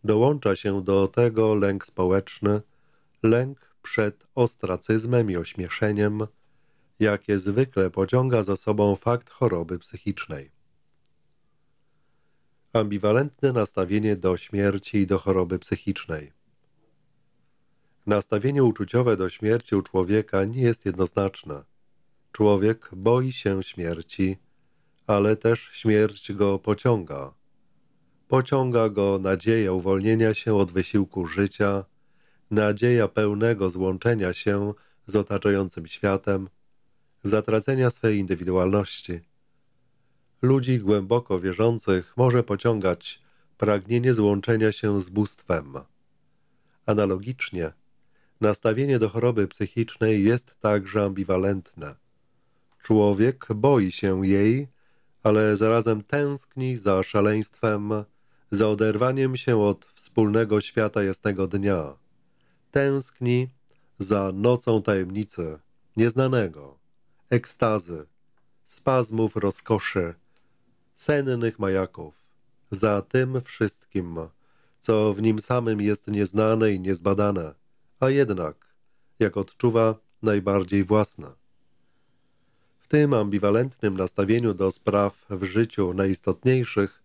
Dołącza się do tego lęk społeczny, lęk przed ostracyzmem i ośmieszeniem, jakie zwykle pociąga za sobą fakt choroby psychicznej. Ambiwalentne nastawienie do śmierci i do choroby psychicznej. Nastawienie uczuciowe do śmierci u człowieka nie jest jednoznaczne. Człowiek boi się śmierci, ale też śmierć go pociąga. Pociąga go nadzieja uwolnienia się od wysiłku życia, nadzieja pełnego złączenia się z otaczającym światem, zatracenia swej indywidualności. Ludzi głęboko wierzących może pociągać pragnienie złączenia się z bóstwem. Analogicznie, nastawienie do choroby psychicznej jest także ambiwalentne. Człowiek boi się jej, ale zarazem tęskni za szaleństwem, za oderwaniem się od wspólnego świata jasnego dnia. Tęskni za nocą tajemnicy, nieznanego, ekstazy, spazmów rozkoszy, sennych majaków, za tym wszystkim, co w nim samym jest nieznane i niezbadane, a jednak, jak odczuwa, najbardziej własne w tym ambiwalentnym nastawieniu do spraw w życiu najistotniejszych,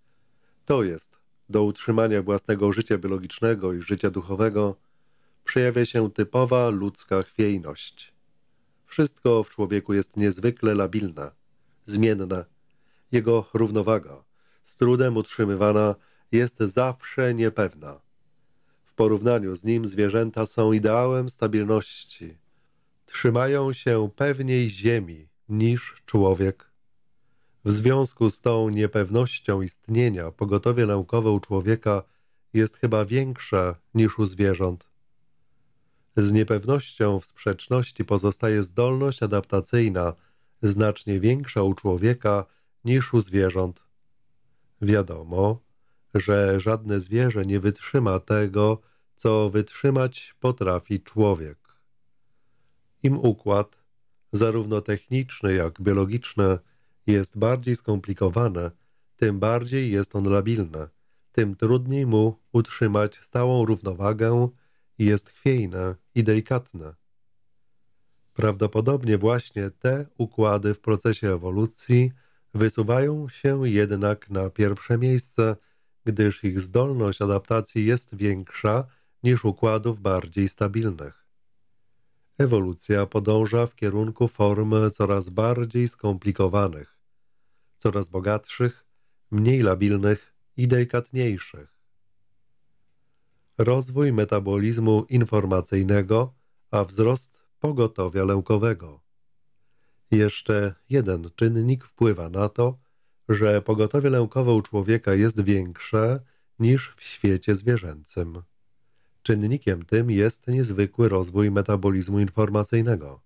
to jest do utrzymania własnego życia biologicznego i życia duchowego, przejawia się typowa ludzka chwiejność. Wszystko w człowieku jest niezwykle labilne, zmienne. Jego równowaga, z trudem utrzymywana, jest zawsze niepewna. W porównaniu z nim zwierzęta są ideałem stabilności. Trzymają się pewniej ziemi, niż człowiek. W związku z tą niepewnością istnienia pogotowie naukowe u człowieka jest chyba większe niż u zwierząt. Z niepewnością w sprzeczności pozostaje zdolność adaptacyjna, znacznie większa u człowieka niż u zwierząt. Wiadomo, że żadne zwierzę nie wytrzyma tego, co wytrzymać potrafi człowiek. Im układ, zarówno techniczne, jak biologiczne, jest bardziej skomplikowane, tym bardziej jest on labilny, tym trudniej mu utrzymać stałą równowagę i jest chwiejne i delikatne. Prawdopodobnie właśnie te układy w procesie ewolucji wysuwają się jednak na pierwsze miejsce, gdyż ich zdolność adaptacji jest większa niż układów bardziej stabilnych. Ewolucja podąża w kierunku form coraz bardziej skomplikowanych, coraz bogatszych, mniej labilnych i delikatniejszych. Rozwój metabolizmu informacyjnego, a wzrost pogotowia lękowego. Jeszcze jeden czynnik wpływa na to, że pogotowie lękowe u człowieka jest większe niż w świecie zwierzęcym. Czynnikiem tym jest niezwykły rozwój metabolizmu informacyjnego.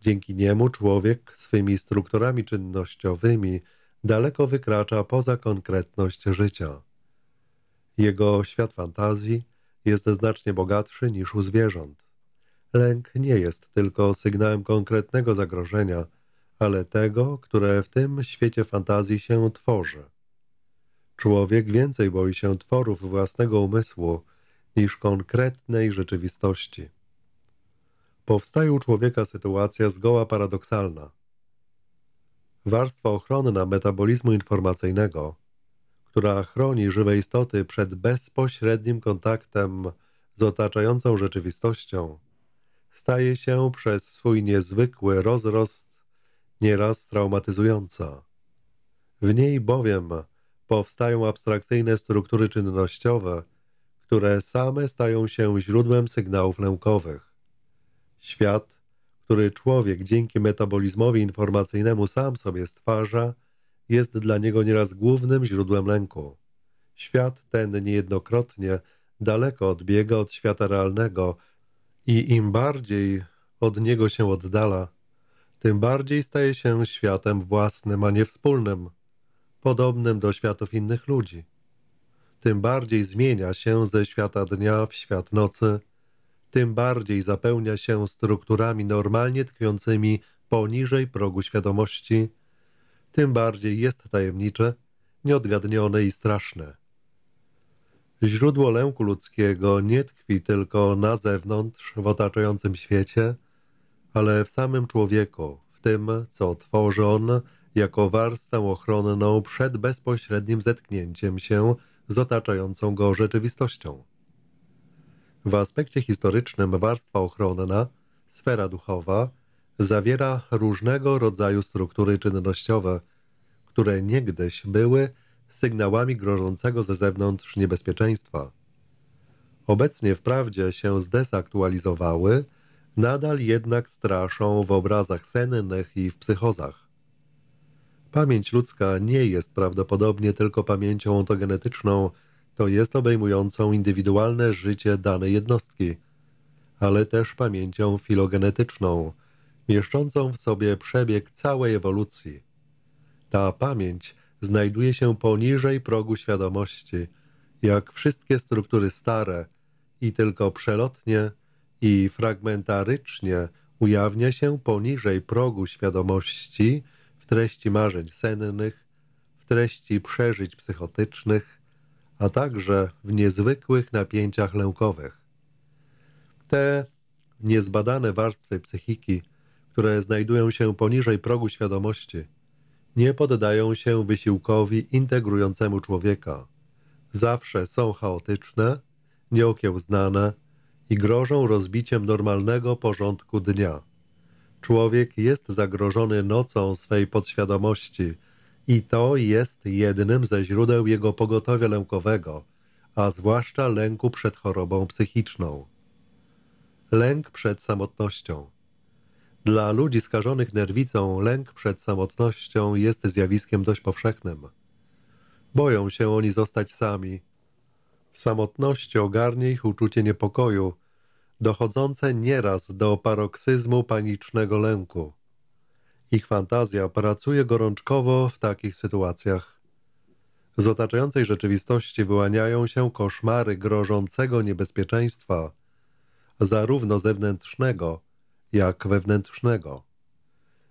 Dzięki niemu człowiek swymi strukturami czynnościowymi daleko wykracza poza konkretność życia. Jego świat fantazji jest znacznie bogatszy niż u zwierząt. Lęk nie jest tylko sygnałem konkretnego zagrożenia, ale tego, które w tym świecie fantazji się tworzy. Człowiek więcej boi się tworów własnego umysłu, niż konkretnej rzeczywistości. Powstaje u człowieka sytuacja zgoła paradoksalna. Warstwa ochronna metabolizmu informacyjnego, która chroni żywe istoty przed bezpośrednim kontaktem z otaczającą rzeczywistością, staje się przez swój niezwykły rozrost nieraz traumatyzująca. W niej bowiem powstają abstrakcyjne struktury czynnościowe, które same stają się źródłem sygnałów lękowych. Świat, który człowiek dzięki metabolizmowi informacyjnemu sam sobie stwarza, jest dla niego nieraz głównym źródłem lęku. Świat ten niejednokrotnie daleko odbiega od świata realnego i im bardziej od niego się oddala, tym bardziej staje się światem własnym, a nie wspólnym, podobnym do światów innych ludzi tym bardziej zmienia się ze świata dnia w świat nocy, tym bardziej zapełnia się strukturami normalnie tkwiącymi poniżej progu świadomości, tym bardziej jest tajemnicze, nieodgadnione i straszne. Źródło lęku ludzkiego nie tkwi tylko na zewnątrz, w otaczającym świecie, ale w samym człowieku, w tym, co tworzy on jako warstwę ochronną przed bezpośrednim zetknięciem się z otaczającą go rzeczywistością. W aspekcie historycznym warstwa ochronna, sfera duchowa, zawiera różnego rodzaju struktury czynnościowe, które niegdyś były sygnałami grożącego ze zewnątrz niebezpieczeństwa. Obecnie wprawdzie się zdesaktualizowały, nadal jednak straszą w obrazach sennych i w psychozach. Pamięć ludzka nie jest prawdopodobnie tylko pamięcią ontogenetyczną, to jest obejmującą indywidualne życie danej jednostki, ale też pamięcią filogenetyczną, mieszczącą w sobie przebieg całej ewolucji. Ta pamięć znajduje się poniżej progu świadomości, jak wszystkie struktury stare i tylko przelotnie i fragmentarycznie ujawnia się poniżej progu świadomości – w treści marzeń sennych, w treści przeżyć psychotycznych, a także w niezwykłych napięciach lękowych. Te niezbadane warstwy psychiki, które znajdują się poniżej progu świadomości, nie poddają się wysiłkowi integrującemu człowieka. Zawsze są chaotyczne, nieokiełznane i grożą rozbiciem normalnego porządku dnia. Człowiek jest zagrożony nocą swej podświadomości i to jest jednym ze źródeł jego pogotowia lękowego, a zwłaszcza lęku przed chorobą psychiczną. Lęk przed samotnością. Dla ludzi skażonych nerwicą lęk przed samotnością jest zjawiskiem dość powszechnym. Boją się oni zostać sami. W samotności ogarnie ich uczucie niepokoju – dochodzące nieraz do paroksyzmu panicznego lęku. Ich fantazja pracuje gorączkowo w takich sytuacjach. Z otaczającej rzeczywistości wyłaniają się koszmary grożącego niebezpieczeństwa, zarówno zewnętrznego, jak wewnętrznego.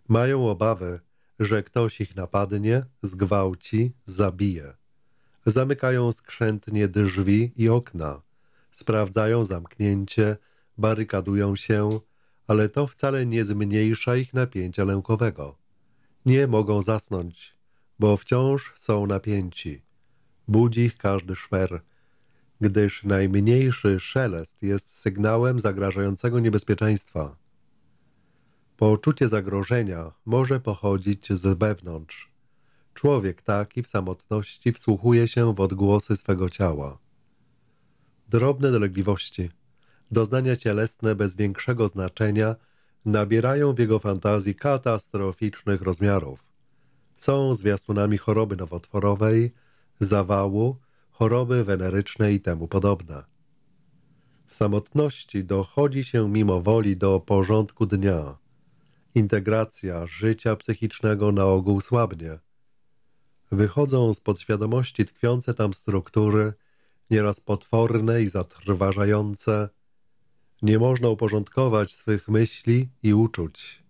Mają obawy, że ktoś ich napadnie, zgwałci, zabije. Zamykają skrzętnie drzwi i okna, sprawdzają zamknięcie, barykadują się, ale to wcale nie zmniejsza ich napięcia lękowego. Nie mogą zasnąć, bo wciąż są napięci. Budzi ich każdy szmer, gdyż najmniejszy szelest jest sygnałem zagrażającego niebezpieczeństwa. Poczucie zagrożenia może pochodzić z wewnątrz. Człowiek taki w samotności wsłuchuje się w odgłosy swego ciała. Drobne dolegliwości – Doznania cielesne bez większego znaczenia nabierają w jego fantazji katastroficznych rozmiarów. Są zwiastunami choroby nowotworowej, zawału, choroby wenerycznej i temu podobne. W samotności dochodzi się mimo woli do porządku dnia. Integracja życia psychicznego na ogół słabnie. Wychodzą z podświadomości tkwiące tam struktury, nieraz potworne i zatrważające, nie można uporządkować swych myśli i uczuć.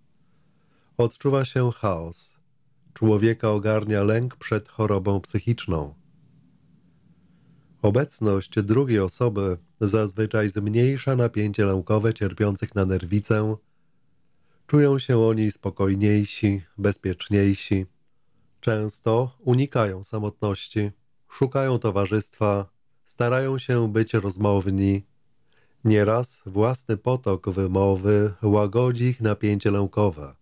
Odczuwa się chaos. Człowieka ogarnia lęk przed chorobą psychiczną. Obecność drugiej osoby zazwyczaj zmniejsza napięcie lękowe cierpiących na nerwicę. Czują się oni spokojniejsi, bezpieczniejsi. Często unikają samotności, szukają towarzystwa, starają się być rozmowni, Nieraz własny potok wymowy łagodzi ich napięcie lękowe.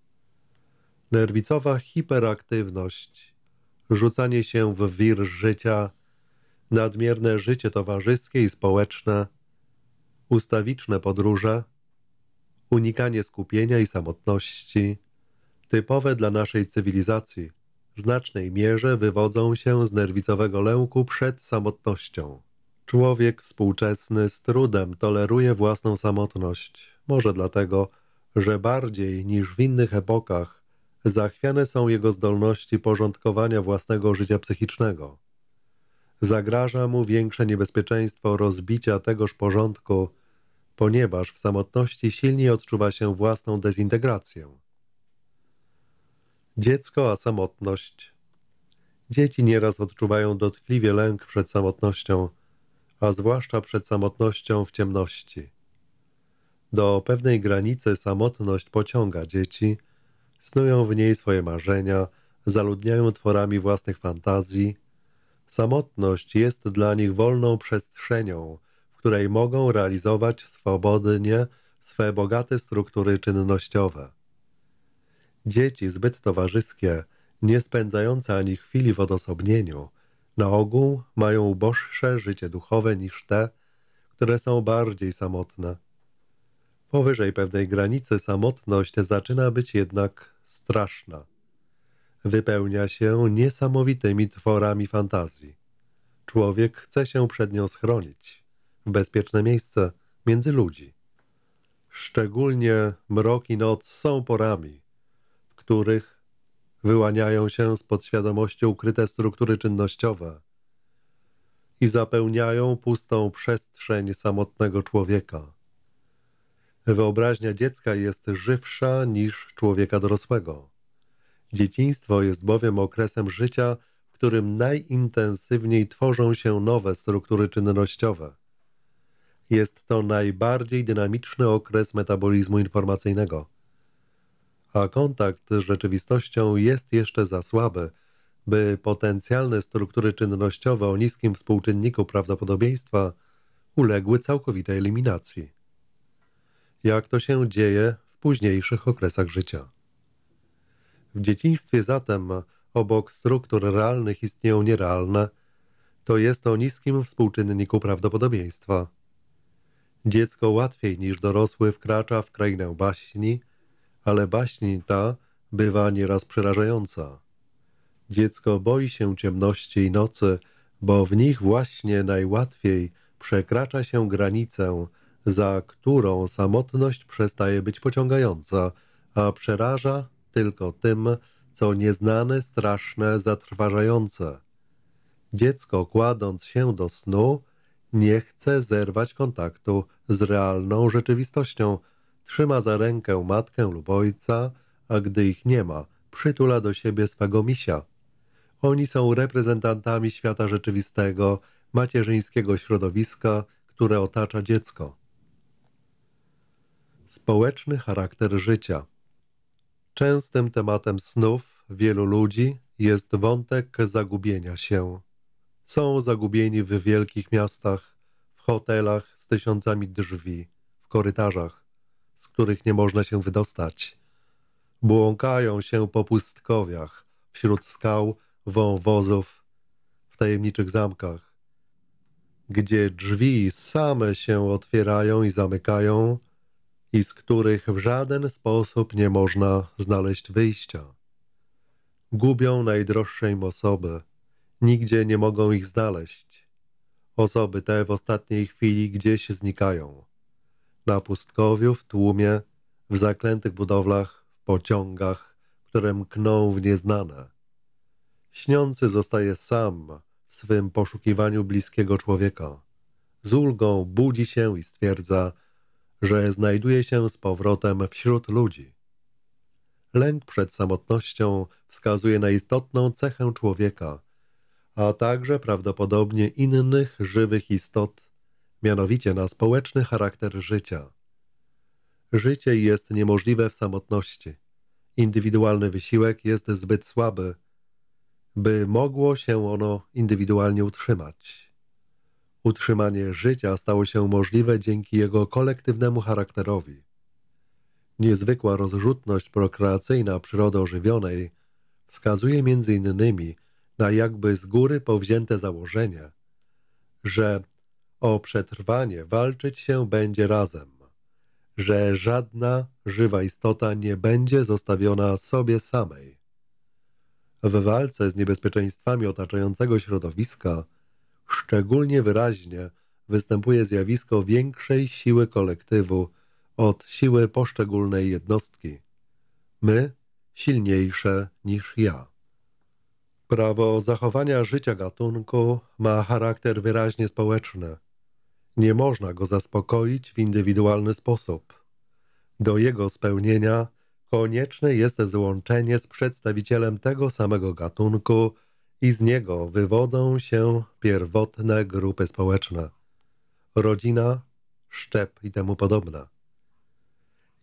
Nerwicowa hiperaktywność, rzucanie się w wir życia, nadmierne życie towarzyskie i społeczne, ustawiczne podróże, unikanie skupienia i samotności, typowe dla naszej cywilizacji, w znacznej mierze wywodzą się z nerwicowego lęku przed samotnością. Człowiek współczesny z trudem toleruje własną samotność. Może dlatego, że bardziej niż w innych epokach zachwiane są jego zdolności porządkowania własnego życia psychicznego. Zagraża mu większe niebezpieczeństwo rozbicia tegoż porządku, ponieważ w samotności silniej odczuwa się własną dezintegrację. Dziecko a samotność Dzieci nieraz odczuwają dotkliwie lęk przed samotnością – a zwłaszcza przed samotnością w ciemności. Do pewnej granicy samotność pociąga dzieci, snują w niej swoje marzenia, zaludniają tworami własnych fantazji. Samotność jest dla nich wolną przestrzenią, w której mogą realizować swobodnie swe bogate struktury czynnościowe. Dzieci zbyt towarzyskie, nie spędzające ani chwili w odosobnieniu – na ogół mają uboższe życie duchowe niż te, które są bardziej samotne. Powyżej pewnej granicy samotność zaczyna być jednak straszna. Wypełnia się niesamowitymi tworami fantazji. Człowiek chce się przed nią schronić, w bezpieczne miejsce między ludzi. Szczególnie mrok i noc są porami, w których wyłaniają się z podświadomości ukryte struktury czynnościowe i zapełniają pustą przestrzeń samotnego człowieka. Wyobraźnia dziecka jest żywsza niż człowieka dorosłego. Dzieciństwo jest bowiem okresem życia, w którym najintensywniej tworzą się nowe struktury czynnościowe. Jest to najbardziej dynamiczny okres metabolizmu informacyjnego a kontakt z rzeczywistością jest jeszcze za słaby, by potencjalne struktury czynnościowe o niskim współczynniku prawdopodobieństwa uległy całkowitej eliminacji. Jak to się dzieje w późniejszych okresach życia? W dzieciństwie zatem obok struktur realnych istnieją nierealne, to jest o niskim współczynniku prawdopodobieństwa. Dziecko łatwiej niż dorosły wkracza w krainę baśni, ale baśń ta bywa nieraz przerażająca. Dziecko boi się ciemności i nocy, bo w nich właśnie najłatwiej przekracza się granicę, za którą samotność przestaje być pociągająca, a przeraża tylko tym, co nieznane, straszne, zatrważające. Dziecko, kładąc się do snu, nie chce zerwać kontaktu z realną rzeczywistością, Trzyma za rękę matkę lub ojca, a gdy ich nie ma, przytula do siebie swego misia. Oni są reprezentantami świata rzeczywistego, macierzyńskiego środowiska, które otacza dziecko. Społeczny charakter życia. Częstym tematem snów wielu ludzi jest wątek zagubienia się. Są zagubieni w wielkich miastach, w hotelach z tysiącami drzwi, w korytarzach których nie można się wydostać. Błąkają się po pustkowiach, wśród skał, wąwozów, w tajemniczych zamkach, gdzie drzwi same się otwierają i zamykają i z których w żaden sposób nie można znaleźć wyjścia. Gubią najdroższe im osoby, nigdzie nie mogą ich znaleźć. Osoby te w ostatniej chwili gdzieś znikają na pustkowiu, w tłumie, w zaklętych budowlach, w pociągach, które mkną w nieznane. Śniący zostaje sam w swym poszukiwaniu bliskiego człowieka. Z ulgą budzi się i stwierdza, że znajduje się z powrotem wśród ludzi. Lęk przed samotnością wskazuje na istotną cechę człowieka, a także prawdopodobnie innych żywych istot mianowicie na społeczny charakter życia. Życie jest niemożliwe w samotności. Indywidualny wysiłek jest zbyt słaby, by mogło się ono indywidualnie utrzymać. Utrzymanie życia stało się możliwe dzięki jego kolektywnemu charakterowi. Niezwykła rozrzutność prokreacyjna przyrody ożywionej wskazuje m.in. na jakby z góry powzięte założenie, że o przetrwanie walczyć się będzie razem, że żadna żywa istota nie będzie zostawiona sobie samej. W walce z niebezpieczeństwami otaczającego środowiska szczególnie wyraźnie występuje zjawisko większej siły kolektywu od siły poszczególnej jednostki. My silniejsze niż ja. Prawo zachowania życia gatunku ma charakter wyraźnie społeczny. Nie można go zaspokoić w indywidualny sposób. Do jego spełnienia konieczne jest złączenie z przedstawicielem tego samego gatunku i z niego wywodzą się pierwotne grupy społeczne. Rodzina, szczep i temu podobne.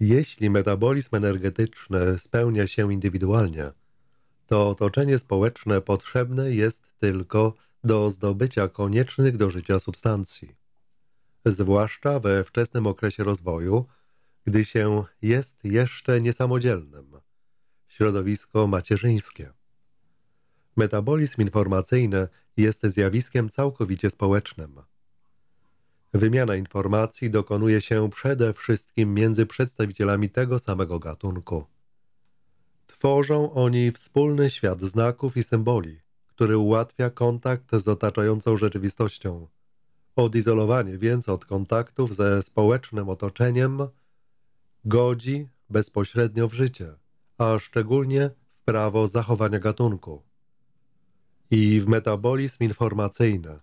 Jeśli metabolizm energetyczny spełnia się indywidualnie, to otoczenie społeczne potrzebne jest tylko do zdobycia koniecznych do życia substancji zwłaszcza we wczesnym okresie rozwoju, gdy się jest jeszcze niesamodzielnym. Środowisko macierzyńskie. Metabolizm informacyjny jest zjawiskiem całkowicie społecznym. Wymiana informacji dokonuje się przede wszystkim między przedstawicielami tego samego gatunku. Tworzą oni wspólny świat znaków i symboli, który ułatwia kontakt z otaczającą rzeczywistością – odizolowanie więc od kontaktów ze społecznym otoczeniem godzi bezpośrednio w życie, a szczególnie w prawo zachowania gatunku i w metabolizm informacyjny.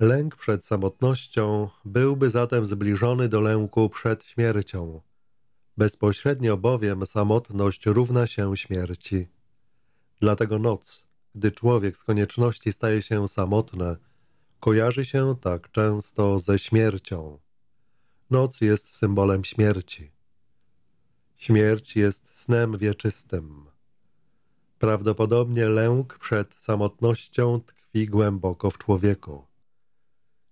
Lęk przed samotnością byłby zatem zbliżony do lęku przed śmiercią. Bezpośrednio bowiem samotność równa się śmierci. Dlatego noc, gdy człowiek z konieczności staje się samotny, kojarzy się tak często ze śmiercią. Noc jest symbolem śmierci. Śmierć jest snem wieczystym. Prawdopodobnie lęk przed samotnością tkwi głęboko w człowieku.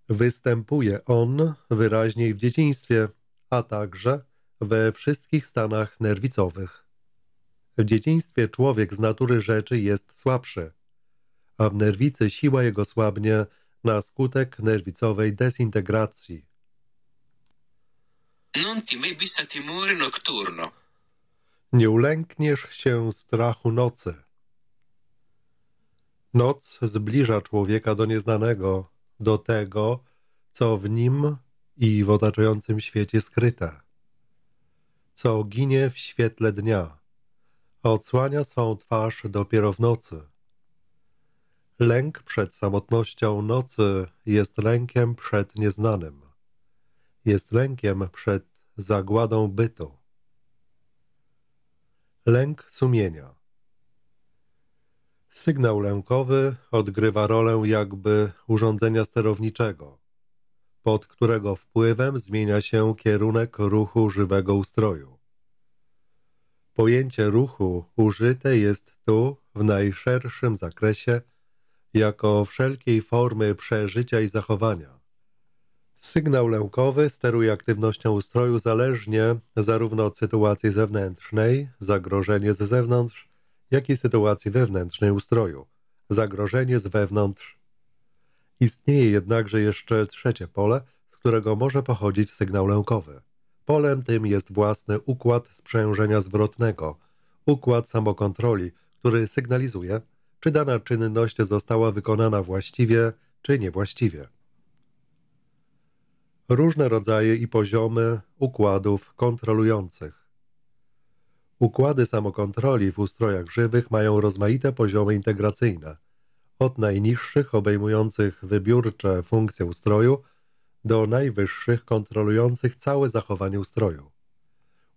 Występuje on wyraźniej w dzieciństwie, a także we wszystkich stanach nerwicowych. W dzieciństwie człowiek z natury rzeczy jest słabszy, a w nerwicy siła jego słabnie na skutek nerwicowej dezintegracji. Non ti mai timore nocturno. Nie ulękniesz się strachu nocy. Noc zbliża człowieka do nieznanego, do tego, co w nim i w otaczającym świecie skryte, co ginie w świetle dnia, odsłania swą twarz dopiero w nocy. Lęk przed samotnością nocy jest lękiem przed nieznanym. Jest lękiem przed zagładą bytu. Lęk sumienia. Sygnał lękowy odgrywa rolę jakby urządzenia sterowniczego, pod którego wpływem zmienia się kierunek ruchu żywego ustroju. Pojęcie ruchu użyte jest tu w najszerszym zakresie jako wszelkiej formy przeżycia i zachowania. Sygnał lękowy steruje aktywnością ustroju zależnie zarówno od sytuacji zewnętrznej, zagrożenie z zewnątrz, jak i sytuacji wewnętrznej ustroju, zagrożenie z wewnątrz. Istnieje jednakże jeszcze trzecie pole, z którego może pochodzić sygnał lękowy. Polem tym jest własny układ sprzężenia zwrotnego, układ samokontroli, który sygnalizuje, czy dana czynność została wykonana właściwie, czy niewłaściwie. Różne rodzaje i poziomy układów kontrolujących. Układy samokontroli w ustrojach żywych mają rozmaite poziomy integracyjne, od najniższych obejmujących wybiórcze funkcje ustroju do najwyższych kontrolujących całe zachowanie ustroju.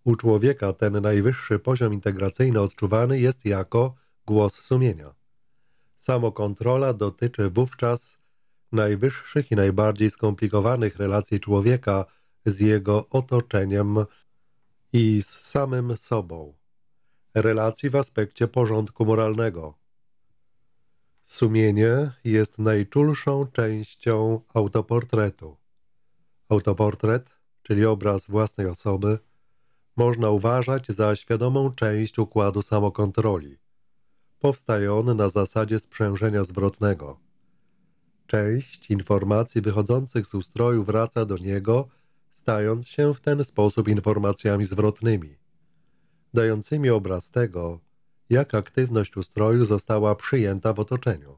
U człowieka ten najwyższy poziom integracyjny odczuwany jest jako głos sumienia. Samokontrola dotyczy wówczas najwyższych i najbardziej skomplikowanych relacji człowieka z jego otoczeniem i z samym sobą, relacji w aspekcie porządku moralnego. Sumienie jest najczulszą częścią autoportretu. Autoportret, czyli obraz własnej osoby, można uważać za świadomą część układu samokontroli. Powstaje on na zasadzie sprzężenia zwrotnego. Część informacji wychodzących z ustroju wraca do niego, stając się w ten sposób informacjami zwrotnymi, dającymi obraz tego, jak aktywność ustroju została przyjęta w otoczeniu.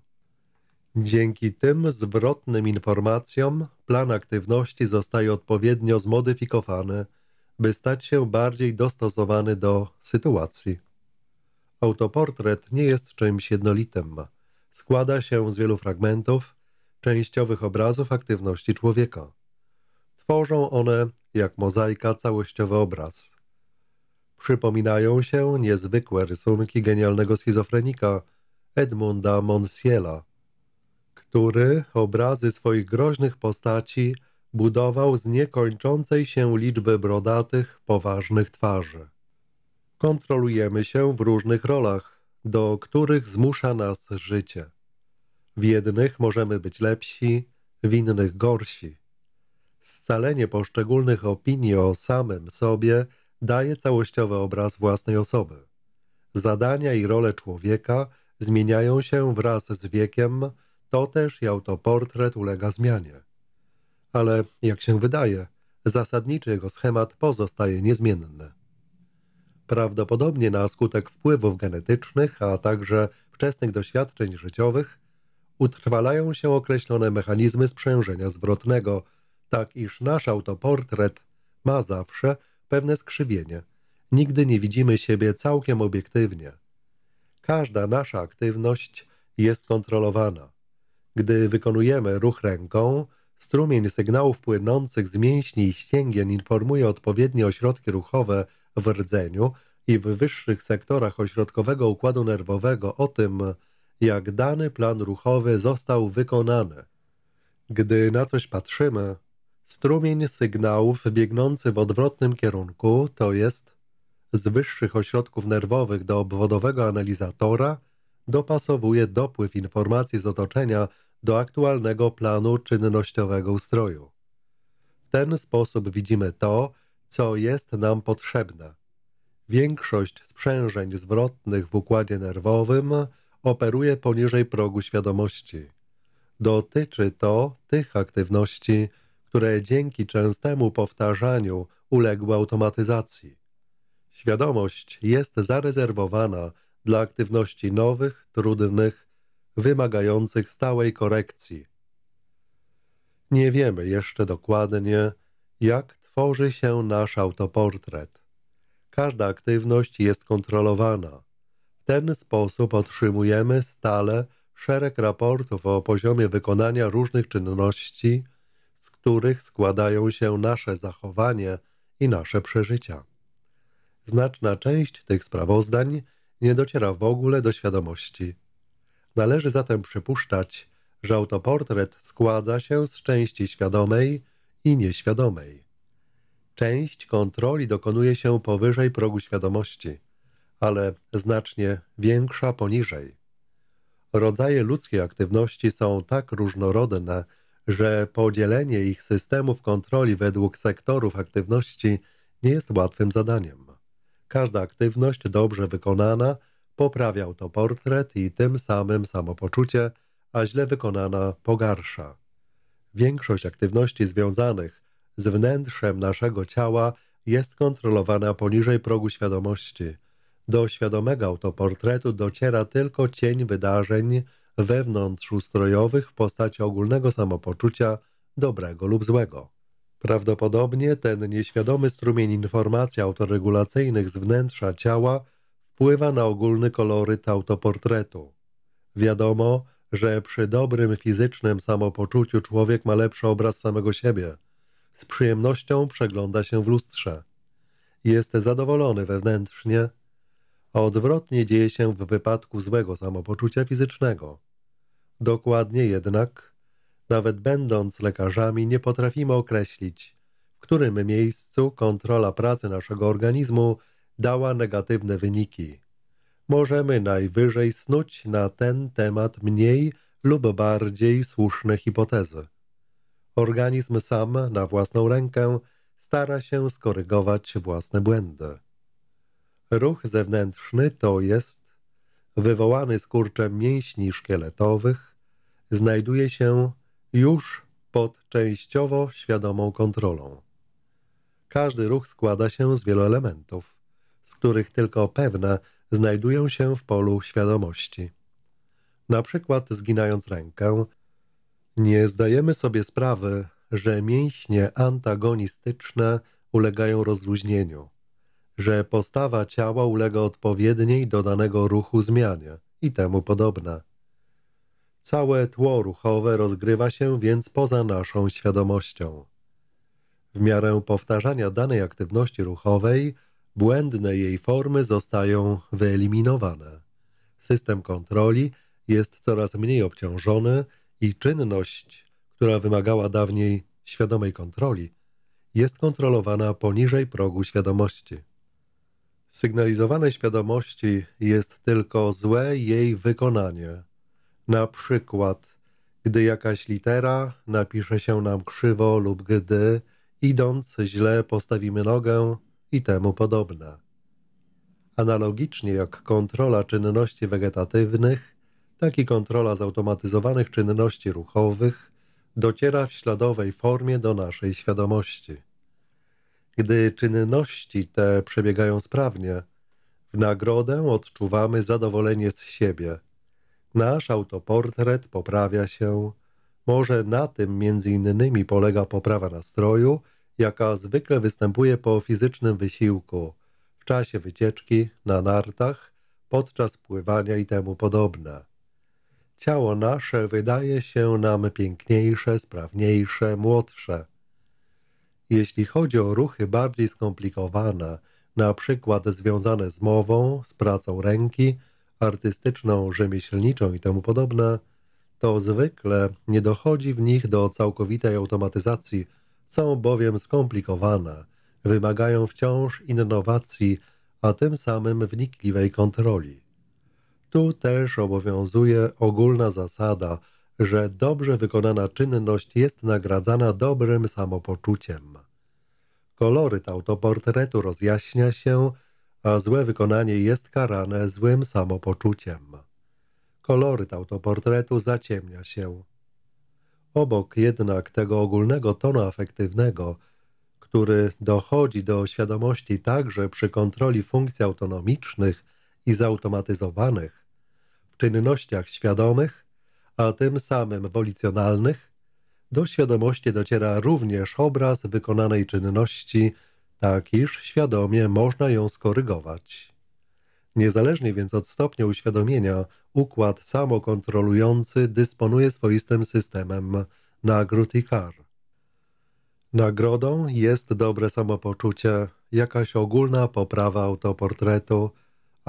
Dzięki tym zwrotnym informacjom plan aktywności zostaje odpowiednio zmodyfikowany, by stać się bardziej dostosowany do sytuacji. Autoportret nie jest czymś jednolitym. Składa się z wielu fragmentów, częściowych obrazów aktywności człowieka. Tworzą one, jak mozaika, całościowy obraz. Przypominają się niezwykłe rysunki genialnego schizofrenika Edmunda Monsiela, który obrazy swoich groźnych postaci budował z niekończącej się liczby brodatych, poważnych twarzy kontrolujemy się w różnych rolach, do których zmusza nas życie. W jednych możemy być lepsi, w innych gorsi. Scalenie poszczególnych opinii o samym sobie daje całościowy obraz własnej osoby. Zadania i role człowieka zmieniają się wraz z wiekiem, to też i autoportret ulega zmianie. Ale, jak się wydaje, zasadniczy jego schemat pozostaje niezmienny prawdopodobnie na skutek wpływów genetycznych, a także wczesnych doświadczeń życiowych, utrwalają się określone mechanizmy sprzężenia zwrotnego, tak iż nasz autoportret ma zawsze pewne skrzywienie. Nigdy nie widzimy siebie całkiem obiektywnie. Każda nasza aktywność jest kontrolowana. Gdy wykonujemy ruch ręką, strumień sygnałów płynących z mięśni i ścięgien informuje odpowiednie ośrodki ruchowe w rdzeniu i w wyższych sektorach ośrodkowego układu nerwowego o tym, jak dany plan ruchowy został wykonany. Gdy na coś patrzymy, strumień sygnałów biegnący w odwrotnym kierunku, to jest z wyższych ośrodków nerwowych do obwodowego analizatora, dopasowuje dopływ informacji z otoczenia do aktualnego planu czynnościowego ustroju. W ten sposób widzimy to, co jest nam potrzebne. Większość sprzężeń zwrotnych w układzie nerwowym operuje poniżej progu świadomości. Dotyczy to tych aktywności, które dzięki częstemu powtarzaniu uległy automatyzacji. Świadomość jest zarezerwowana dla aktywności nowych, trudnych, wymagających stałej korekcji. Nie wiemy jeszcze dokładnie, jak tworzy się nasz autoportret. Każda aktywność jest kontrolowana. W ten sposób otrzymujemy stale szereg raportów o poziomie wykonania różnych czynności, z których składają się nasze zachowanie i nasze przeżycia. Znaczna część tych sprawozdań nie dociera w ogóle do świadomości. Należy zatem przypuszczać, że autoportret składa się z części świadomej i nieświadomej. Część kontroli dokonuje się powyżej progu świadomości, ale znacznie większa poniżej. Rodzaje ludzkiej aktywności są tak różnorodne, że podzielenie ich systemów kontroli według sektorów aktywności nie jest łatwym zadaniem. Każda aktywność dobrze wykonana poprawia autoportret i tym samym samopoczucie, a źle wykonana pogarsza. Większość aktywności związanych z wnętrzem naszego ciała jest kontrolowana poniżej progu świadomości. Do świadomego autoportretu dociera tylko cień wydarzeń wewnątrzustrojowych w postaci ogólnego samopoczucia, dobrego lub złego. Prawdopodobnie ten nieświadomy strumień informacji autoregulacyjnych z wnętrza ciała wpływa na ogólny koloryt autoportretu. Wiadomo, że przy dobrym fizycznym samopoczuciu człowiek ma lepszy obraz samego siebie – z przyjemnością przegląda się w lustrze. Jest zadowolony wewnętrznie, a odwrotnie dzieje się w wypadku złego samopoczucia fizycznego. Dokładnie jednak, nawet będąc lekarzami, nie potrafimy określić, w którym miejscu kontrola pracy naszego organizmu dała negatywne wyniki. Możemy najwyżej snuć na ten temat mniej lub bardziej słuszne hipotezy. Organizm sam, na własną rękę, stara się skorygować własne błędy. Ruch zewnętrzny to jest wywołany skurczem mięśni szkieletowych, znajduje się już pod częściowo świadomą kontrolą. Każdy ruch składa się z wielu elementów, z których tylko pewne znajdują się w polu świadomości. Na przykład zginając rękę, nie zdajemy sobie sprawy, że mięśnie antagonistyczne ulegają rozluźnieniu, że postawa ciała ulega odpowiedniej do danego ruchu zmianie i temu podobne. Całe tło ruchowe rozgrywa się więc poza naszą świadomością. W miarę powtarzania danej aktywności ruchowej, błędne jej formy zostają wyeliminowane. System kontroli jest coraz mniej obciążony i czynność, która wymagała dawniej świadomej kontroli, jest kontrolowana poniżej progu świadomości. Sygnalizowane świadomości jest tylko złe jej wykonanie. Na przykład, gdy jakaś litera napisze się nam krzywo lub gdy, idąc źle, postawimy nogę i temu podobne. Analogicznie jak kontrola czynności wegetatywnych, tak i kontrola zautomatyzowanych czynności ruchowych dociera w śladowej formie do naszej świadomości. Gdy czynności te przebiegają sprawnie, w nagrodę odczuwamy zadowolenie z siebie. Nasz autoportret poprawia się. Może na tym między innymi polega poprawa nastroju, jaka zwykle występuje po fizycznym wysiłku, w czasie wycieczki, na nartach, podczas pływania i temu podobne. Ciało nasze wydaje się nam piękniejsze, sprawniejsze, młodsze. Jeśli chodzi o ruchy bardziej skomplikowane, na przykład związane z mową, z pracą ręki, artystyczną, rzemieślniczą i temu podobne, to zwykle nie dochodzi w nich do całkowitej automatyzacji, są bowiem skomplikowane, wymagają wciąż innowacji, a tym samym wnikliwej kontroli. Tu też obowiązuje ogólna zasada, że dobrze wykonana czynność jest nagradzana dobrym samopoczuciem. Koloryt autoportretu rozjaśnia się, a złe wykonanie jest karane złym samopoczuciem. Koloryt autoportretu zaciemnia się. Obok jednak tego ogólnego tonu afektywnego, który dochodzi do świadomości także przy kontroli funkcji autonomicznych, i zautomatyzowanych, w czynnościach świadomych, a tym samym wolicjonalnych, do świadomości dociera również obraz wykonanej czynności, tak iż świadomie można ją skorygować. Niezależnie więc od stopnia uświadomienia, układ samokontrolujący dysponuje swoistym systemem nagród i kar. Nagrodą jest dobre samopoczucie, jakaś ogólna poprawa autoportretu,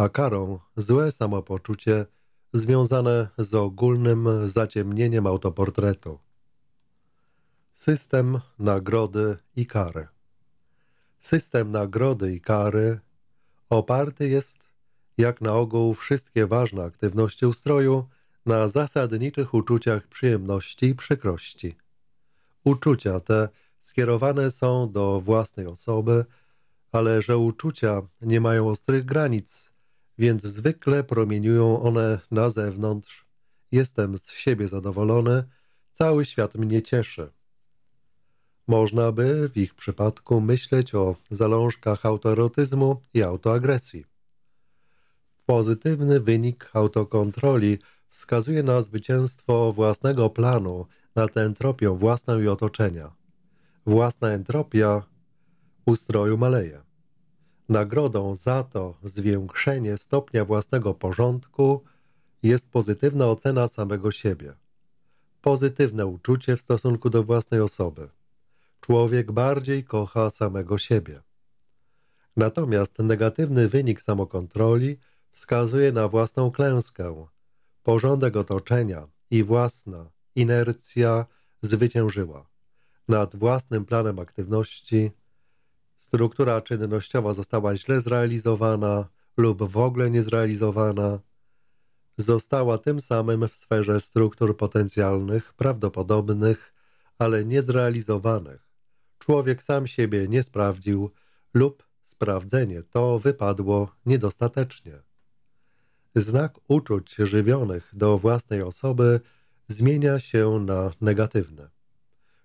a karą złe samopoczucie związane z ogólnym zaciemnieniem autoportretu. System nagrody i kary. System nagrody i kary oparty jest, jak na ogół wszystkie ważne aktywności ustroju, na zasadniczych uczuciach przyjemności i przykrości. Uczucia te skierowane są do własnej osoby, ale że uczucia nie mają ostrych granic, więc zwykle promieniują one na zewnątrz. Jestem z siebie zadowolony, cały świat mnie cieszy. Można by w ich przypadku myśleć o zalążkach autoerotyzmu i autoagresji. Pozytywny wynik autokontroli wskazuje na zwycięstwo własnego planu nad entropią własną i otoczenia. Własna entropia ustroju maleje. Nagrodą za to zwiększenie stopnia własnego porządku jest pozytywna ocena samego siebie, pozytywne uczucie w stosunku do własnej osoby. Człowiek bardziej kocha samego siebie. Natomiast negatywny wynik samokontroli wskazuje na własną klęskę. Porządek otoczenia i własna inercja zwyciężyła nad własnym planem aktywności struktura czynnościowa została źle zrealizowana lub w ogóle nie zrealizowana, została tym samym w sferze struktur potencjalnych, prawdopodobnych, ale niezrealizowanych. Człowiek sam siebie nie sprawdził lub sprawdzenie to wypadło niedostatecznie. Znak uczuć żywionych do własnej osoby zmienia się na negatywne.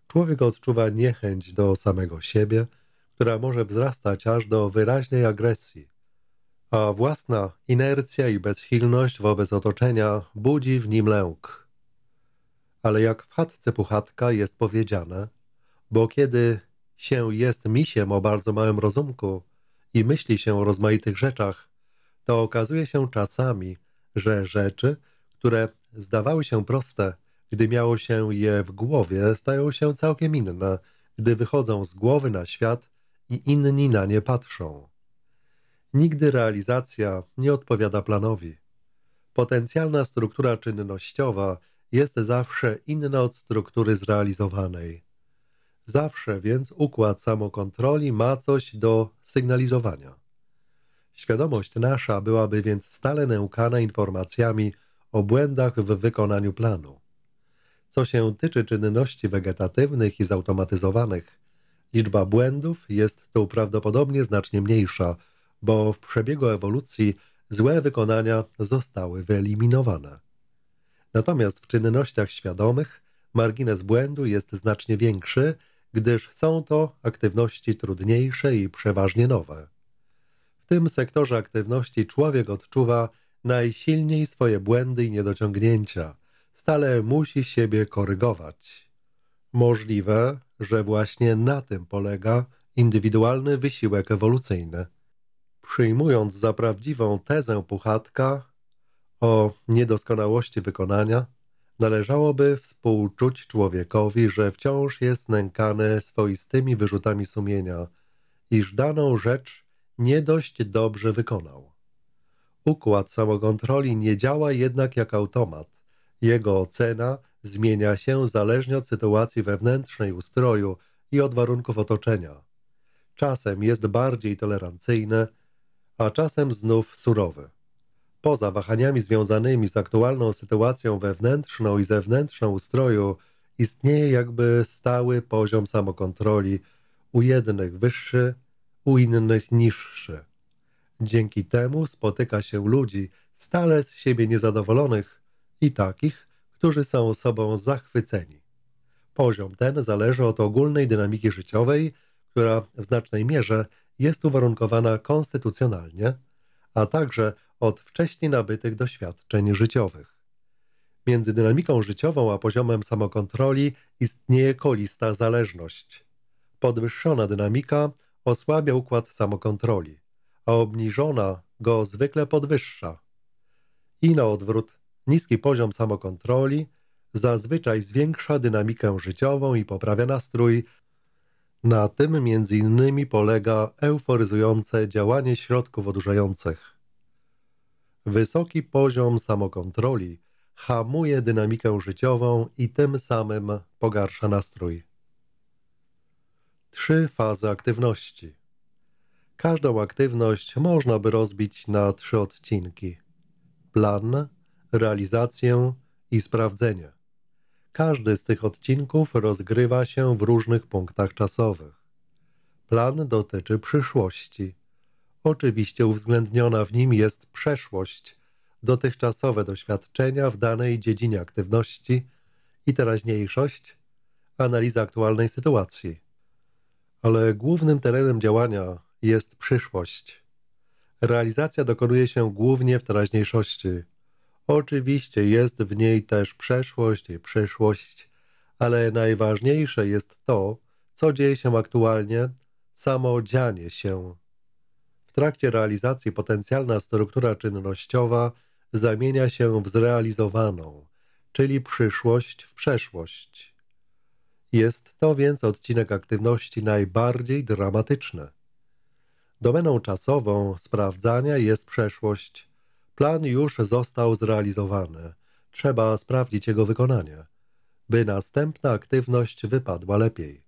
Człowiek odczuwa niechęć do samego siebie – która może wzrastać aż do wyraźnej agresji, a własna inercja i bezsilność wobec otoczenia budzi w nim lęk. Ale jak w chatce puchatka jest powiedziane, bo kiedy się jest misiem o bardzo małym rozumku i myśli się o rozmaitych rzeczach, to okazuje się czasami, że rzeczy, które zdawały się proste, gdy miało się je w głowie, stają się całkiem inne, gdy wychodzą z głowy na świat i inni na nie patrzą. Nigdy realizacja nie odpowiada planowi. Potencjalna struktura czynnościowa jest zawsze inna od struktury zrealizowanej. Zawsze więc układ samokontroli ma coś do sygnalizowania. Świadomość nasza byłaby więc stale nękana informacjami o błędach w wykonaniu planu. Co się tyczy czynności wegetatywnych i zautomatyzowanych, Liczba błędów jest tu prawdopodobnie znacznie mniejsza, bo w przebiegu ewolucji złe wykonania zostały wyeliminowane. Natomiast w czynnościach świadomych margines błędu jest znacznie większy, gdyż są to aktywności trudniejsze i przeważnie nowe. W tym sektorze aktywności człowiek odczuwa najsilniej swoje błędy i niedociągnięcia. Stale musi siebie korygować. Możliwe, że właśnie na tym polega indywidualny wysiłek ewolucyjny. Przyjmując za prawdziwą tezę Puchatka o niedoskonałości wykonania, należałoby współczuć człowiekowi, że wciąż jest nękany swoistymi wyrzutami sumienia, iż daną rzecz nie dość dobrze wykonał. Układ samokontroli nie działa jednak jak automat. Jego ocena zmienia się zależnie od sytuacji wewnętrznej ustroju i od warunków otoczenia. Czasem jest bardziej tolerancyjny, a czasem znów surowy. Poza wahaniami związanymi z aktualną sytuacją wewnętrzną i zewnętrzną ustroju istnieje jakby stały poziom samokontroli, u jednych wyższy, u innych niższy. Dzięki temu spotyka się ludzi stale z siebie niezadowolonych i takich, którzy są sobą zachwyceni. Poziom ten zależy od ogólnej dynamiki życiowej, która w znacznej mierze jest uwarunkowana konstytucjonalnie, a także od wcześniej nabytych doświadczeń życiowych. Między dynamiką życiową a poziomem samokontroli istnieje kolista zależność. Podwyższona dynamika osłabia układ samokontroli, a obniżona go zwykle podwyższa. I na odwrót Niski poziom samokontroli zazwyczaj zwiększa dynamikę życiową i poprawia nastrój. Na tym między innymi polega euforyzujące działanie środków odurzających. Wysoki poziom samokontroli hamuje dynamikę życiową i tym samym pogarsza nastrój. Trzy fazy aktywności. Każdą aktywność można by rozbić na trzy odcinki: plan, realizację i sprawdzenie. Każdy z tych odcinków rozgrywa się w różnych punktach czasowych. Plan dotyczy przyszłości. Oczywiście uwzględniona w nim jest przeszłość, dotychczasowe doświadczenia w danej dziedzinie aktywności i teraźniejszość, analiza aktualnej sytuacji. Ale głównym terenem działania jest przyszłość. Realizacja dokonuje się głównie w teraźniejszości – Oczywiście jest w niej też przeszłość i przyszłość, ale najważniejsze jest to, co dzieje się aktualnie, samo dzianie się. W trakcie realizacji potencjalna struktura czynnościowa zamienia się w zrealizowaną, czyli przyszłość w przeszłość. Jest to więc odcinek aktywności najbardziej dramatyczny. Domeną czasową sprawdzania jest przeszłość – Plan już został zrealizowany. Trzeba sprawdzić jego wykonanie, by następna aktywność wypadła lepiej.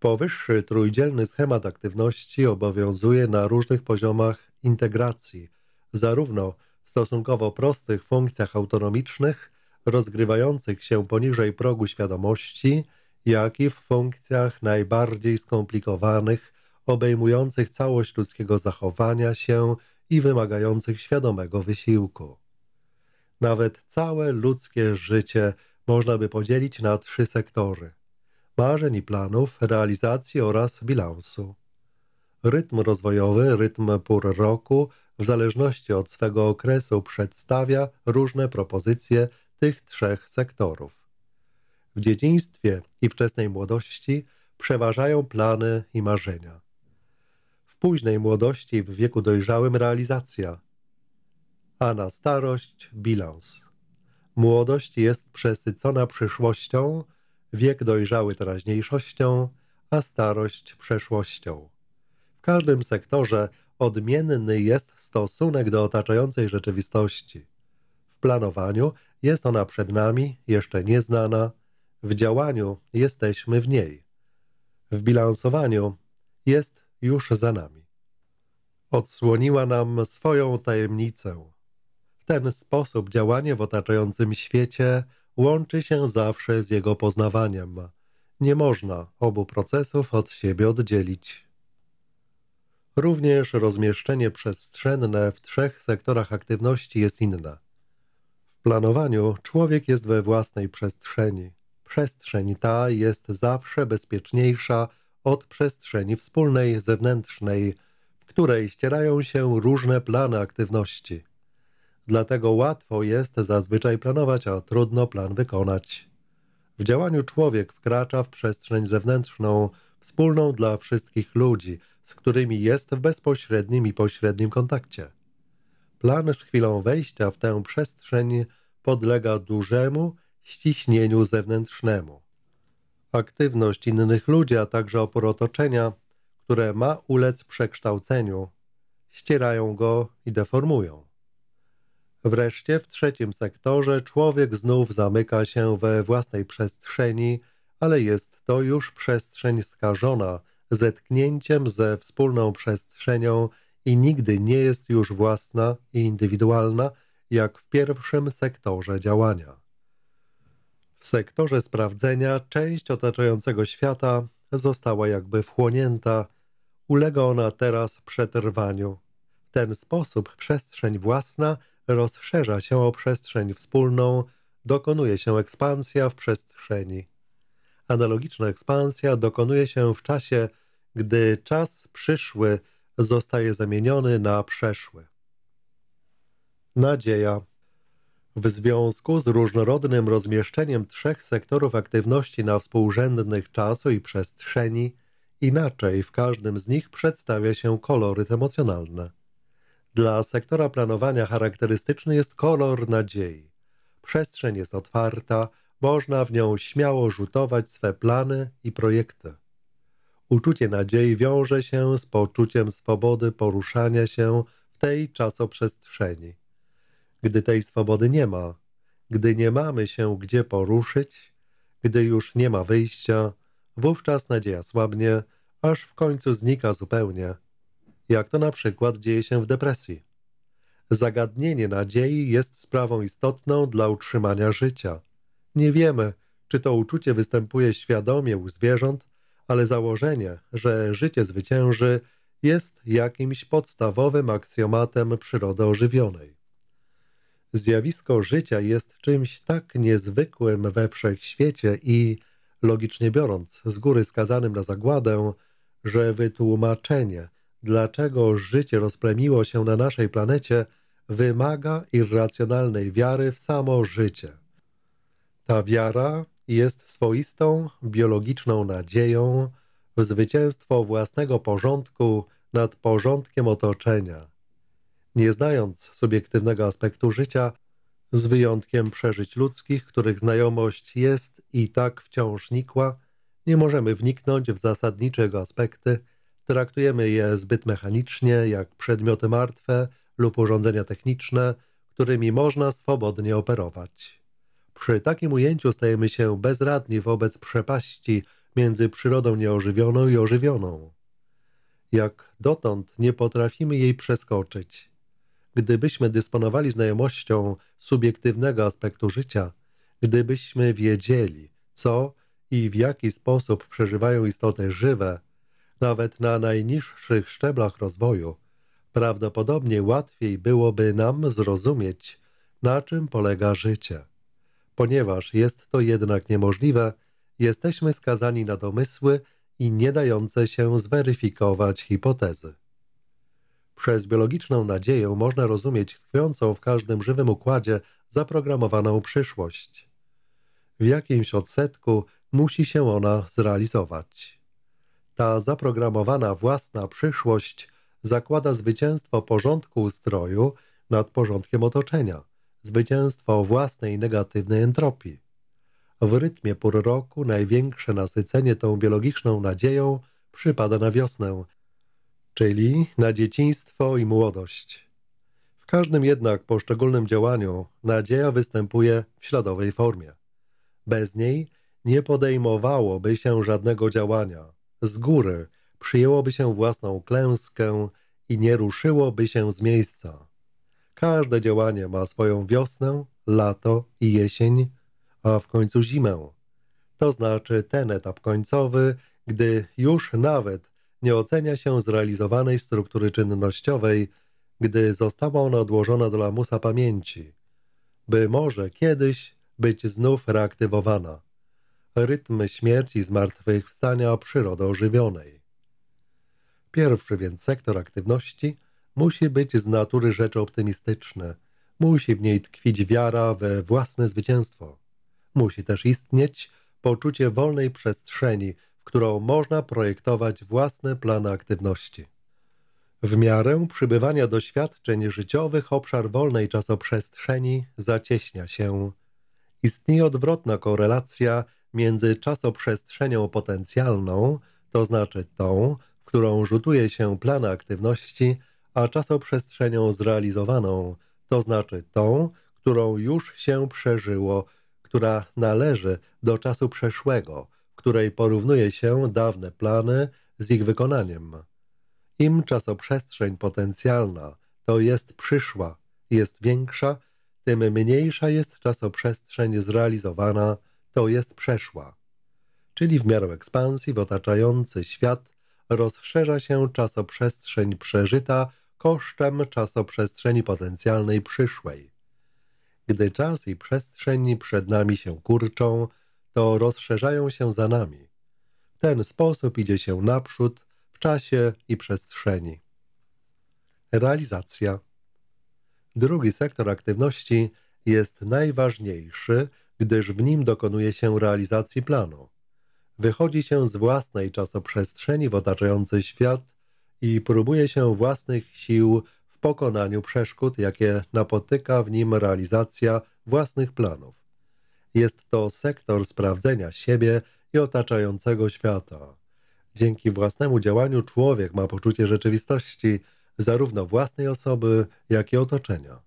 Powyższy trójdzielny schemat aktywności obowiązuje na różnych poziomach integracji, zarówno w stosunkowo prostych funkcjach autonomicznych, rozgrywających się poniżej progu świadomości, jak i w funkcjach najbardziej skomplikowanych, obejmujących całość ludzkiego zachowania się i wymagających świadomego wysiłku. Nawet całe ludzkie życie można by podzielić na trzy sektory: marzeń i planów, realizacji oraz bilansu. Rytm rozwojowy, rytm pór roku, w zależności od swego okresu, przedstawia różne propozycje tych trzech sektorów. W dzieciństwie i wczesnej młodości przeważają plany i marzenia późnej młodości w wieku dojrzałym realizacja, a na starość bilans. Młodość jest przesycona przyszłością, wiek dojrzały teraźniejszością, a starość przeszłością. W każdym sektorze odmienny jest stosunek do otaczającej rzeczywistości. W planowaniu jest ona przed nami, jeszcze nieznana, w działaniu jesteśmy w niej. W bilansowaniu jest już za nami. Odsłoniła nam swoją tajemnicę. W ten sposób działanie w otaczającym świecie łączy się zawsze z jego poznawaniem. Nie można obu procesów od siebie oddzielić. Również rozmieszczenie przestrzenne w trzech sektorach aktywności jest inne. W planowaniu człowiek jest we własnej przestrzeni. Przestrzeń ta jest zawsze bezpieczniejsza od przestrzeni wspólnej zewnętrznej, w której ścierają się różne plany aktywności. Dlatego łatwo jest zazwyczaj planować, a trudno plan wykonać. W działaniu człowiek wkracza w przestrzeń zewnętrzną, wspólną dla wszystkich ludzi, z którymi jest w bezpośrednim i pośrednim kontakcie. Plan z chwilą wejścia w tę przestrzeń podlega dużemu ściśnieniu zewnętrznemu aktywność innych ludzi, a także opór otoczenia, które ma ulec przekształceniu, ścierają go i deformują. Wreszcie w trzecim sektorze człowiek znów zamyka się we własnej przestrzeni, ale jest to już przestrzeń skażona zetknięciem ze wspólną przestrzenią i nigdy nie jest już własna i indywidualna, jak w pierwszym sektorze działania. W sektorze sprawdzenia część otaczającego świata została jakby wchłonięta, ulega ona teraz przetrwaniu. W ten sposób przestrzeń własna rozszerza się o przestrzeń wspólną, dokonuje się ekspansja w przestrzeni. Analogiczna ekspansja dokonuje się w czasie, gdy czas przyszły zostaje zamieniony na przeszły. Nadzieja w związku z różnorodnym rozmieszczeniem trzech sektorów aktywności na współrzędnych czasu i przestrzeni, inaczej w każdym z nich przedstawia się koloryt emocjonalny. Dla sektora planowania charakterystyczny jest kolor nadziei. Przestrzeń jest otwarta, można w nią śmiało rzutować swe plany i projekty. Uczucie nadziei wiąże się z poczuciem swobody poruszania się w tej czasoprzestrzeni gdy tej swobody nie ma, gdy nie mamy się gdzie poruszyć, gdy już nie ma wyjścia, wówczas nadzieja słabnie, aż w końcu znika zupełnie, jak to na przykład dzieje się w depresji. Zagadnienie nadziei jest sprawą istotną dla utrzymania życia. Nie wiemy, czy to uczucie występuje świadomie u zwierząt, ale założenie, że życie zwycięży, jest jakimś podstawowym aksjomatem przyrody ożywionej. Zjawisko życia jest czymś tak niezwykłym we wszechświecie i, logicznie biorąc, z góry skazanym na zagładę, że wytłumaczenie, dlaczego życie rozplemiło się na naszej planecie, wymaga irracjonalnej wiary w samo życie. Ta wiara jest swoistą, biologiczną nadzieją w zwycięstwo własnego porządku nad porządkiem otoczenia – nie znając subiektywnego aspektu życia, z wyjątkiem przeżyć ludzkich, których znajomość jest i tak wciąż nikła, nie możemy wniknąć w zasadnicze jego aspekty, traktujemy je zbyt mechanicznie, jak przedmioty martwe lub urządzenia techniczne, którymi można swobodnie operować. Przy takim ujęciu stajemy się bezradni wobec przepaści między przyrodą nieożywioną i ożywioną. Jak dotąd nie potrafimy jej przeskoczyć – Gdybyśmy dysponowali znajomością subiektywnego aspektu życia, gdybyśmy wiedzieli, co i w jaki sposób przeżywają istoty żywe, nawet na najniższych szczeblach rozwoju, prawdopodobnie łatwiej byłoby nam zrozumieć, na czym polega życie. Ponieważ jest to jednak niemożliwe, jesteśmy skazani na domysły i nie dające się zweryfikować hipotezy. Przez biologiczną nadzieję można rozumieć tkwiącą w każdym żywym układzie zaprogramowaną przyszłość. W jakimś odsetku musi się ona zrealizować. Ta zaprogramowana własna przyszłość zakłada zwycięstwo porządku ustroju nad porządkiem otoczenia, zwycięstwo własnej negatywnej entropii. W rytmie pór roku największe nasycenie tą biologiczną nadzieją przypada na wiosnę, czyli na dzieciństwo i młodość. W każdym jednak poszczególnym działaniu nadzieja występuje w śladowej formie. Bez niej nie podejmowałoby się żadnego działania. Z góry przyjęłoby się własną klęskę i nie ruszyłoby się z miejsca. Każde działanie ma swoją wiosnę, lato i jesień, a w końcu zimę. To znaczy ten etap końcowy, gdy już nawet nie ocenia się zrealizowanej struktury czynnościowej, gdy została ona odłożona do lamusa pamięci, by może kiedyś być znów reaktywowana. Rytm śmierci zmartwychwstania przyrody ożywionej. Pierwszy więc sektor aktywności musi być z natury rzeczy optymistyczny. Musi w niej tkwić wiara we własne zwycięstwo. Musi też istnieć poczucie wolnej przestrzeni, w którą można projektować własne plany aktywności. W miarę przybywania doświadczeń życiowych obszar wolnej czasoprzestrzeni zacieśnia się. Istnieje odwrotna korelacja między czasoprzestrzenią potencjalną, to znaczy tą, w którą rzutuje się plan aktywności, a czasoprzestrzenią zrealizowaną, to znaczy tą, którą już się przeżyło, która należy do czasu przeszłego, której porównuje się dawne plany z ich wykonaniem. Im czasoprzestrzeń potencjalna, to jest przyszła, jest większa, tym mniejsza jest czasoprzestrzeń zrealizowana, to jest przeszła. Czyli w miarę ekspansji w otaczający świat rozszerza się czasoprzestrzeń przeżyta kosztem czasoprzestrzeni potencjalnej przyszłej. Gdy czas i przestrzeń przed nami się kurczą, to rozszerzają się za nami. W ten sposób idzie się naprzód w czasie i przestrzeni. Realizacja. Drugi sektor aktywności jest najważniejszy, gdyż w nim dokonuje się realizacji planu. Wychodzi się z własnej czasoprzestrzeni w otaczający świat i próbuje się własnych sił w pokonaniu przeszkód, jakie napotyka w nim realizacja własnych planów. Jest to sektor sprawdzenia siebie i otaczającego świata. Dzięki własnemu działaniu człowiek ma poczucie rzeczywistości, zarówno własnej osoby, jak i otoczenia.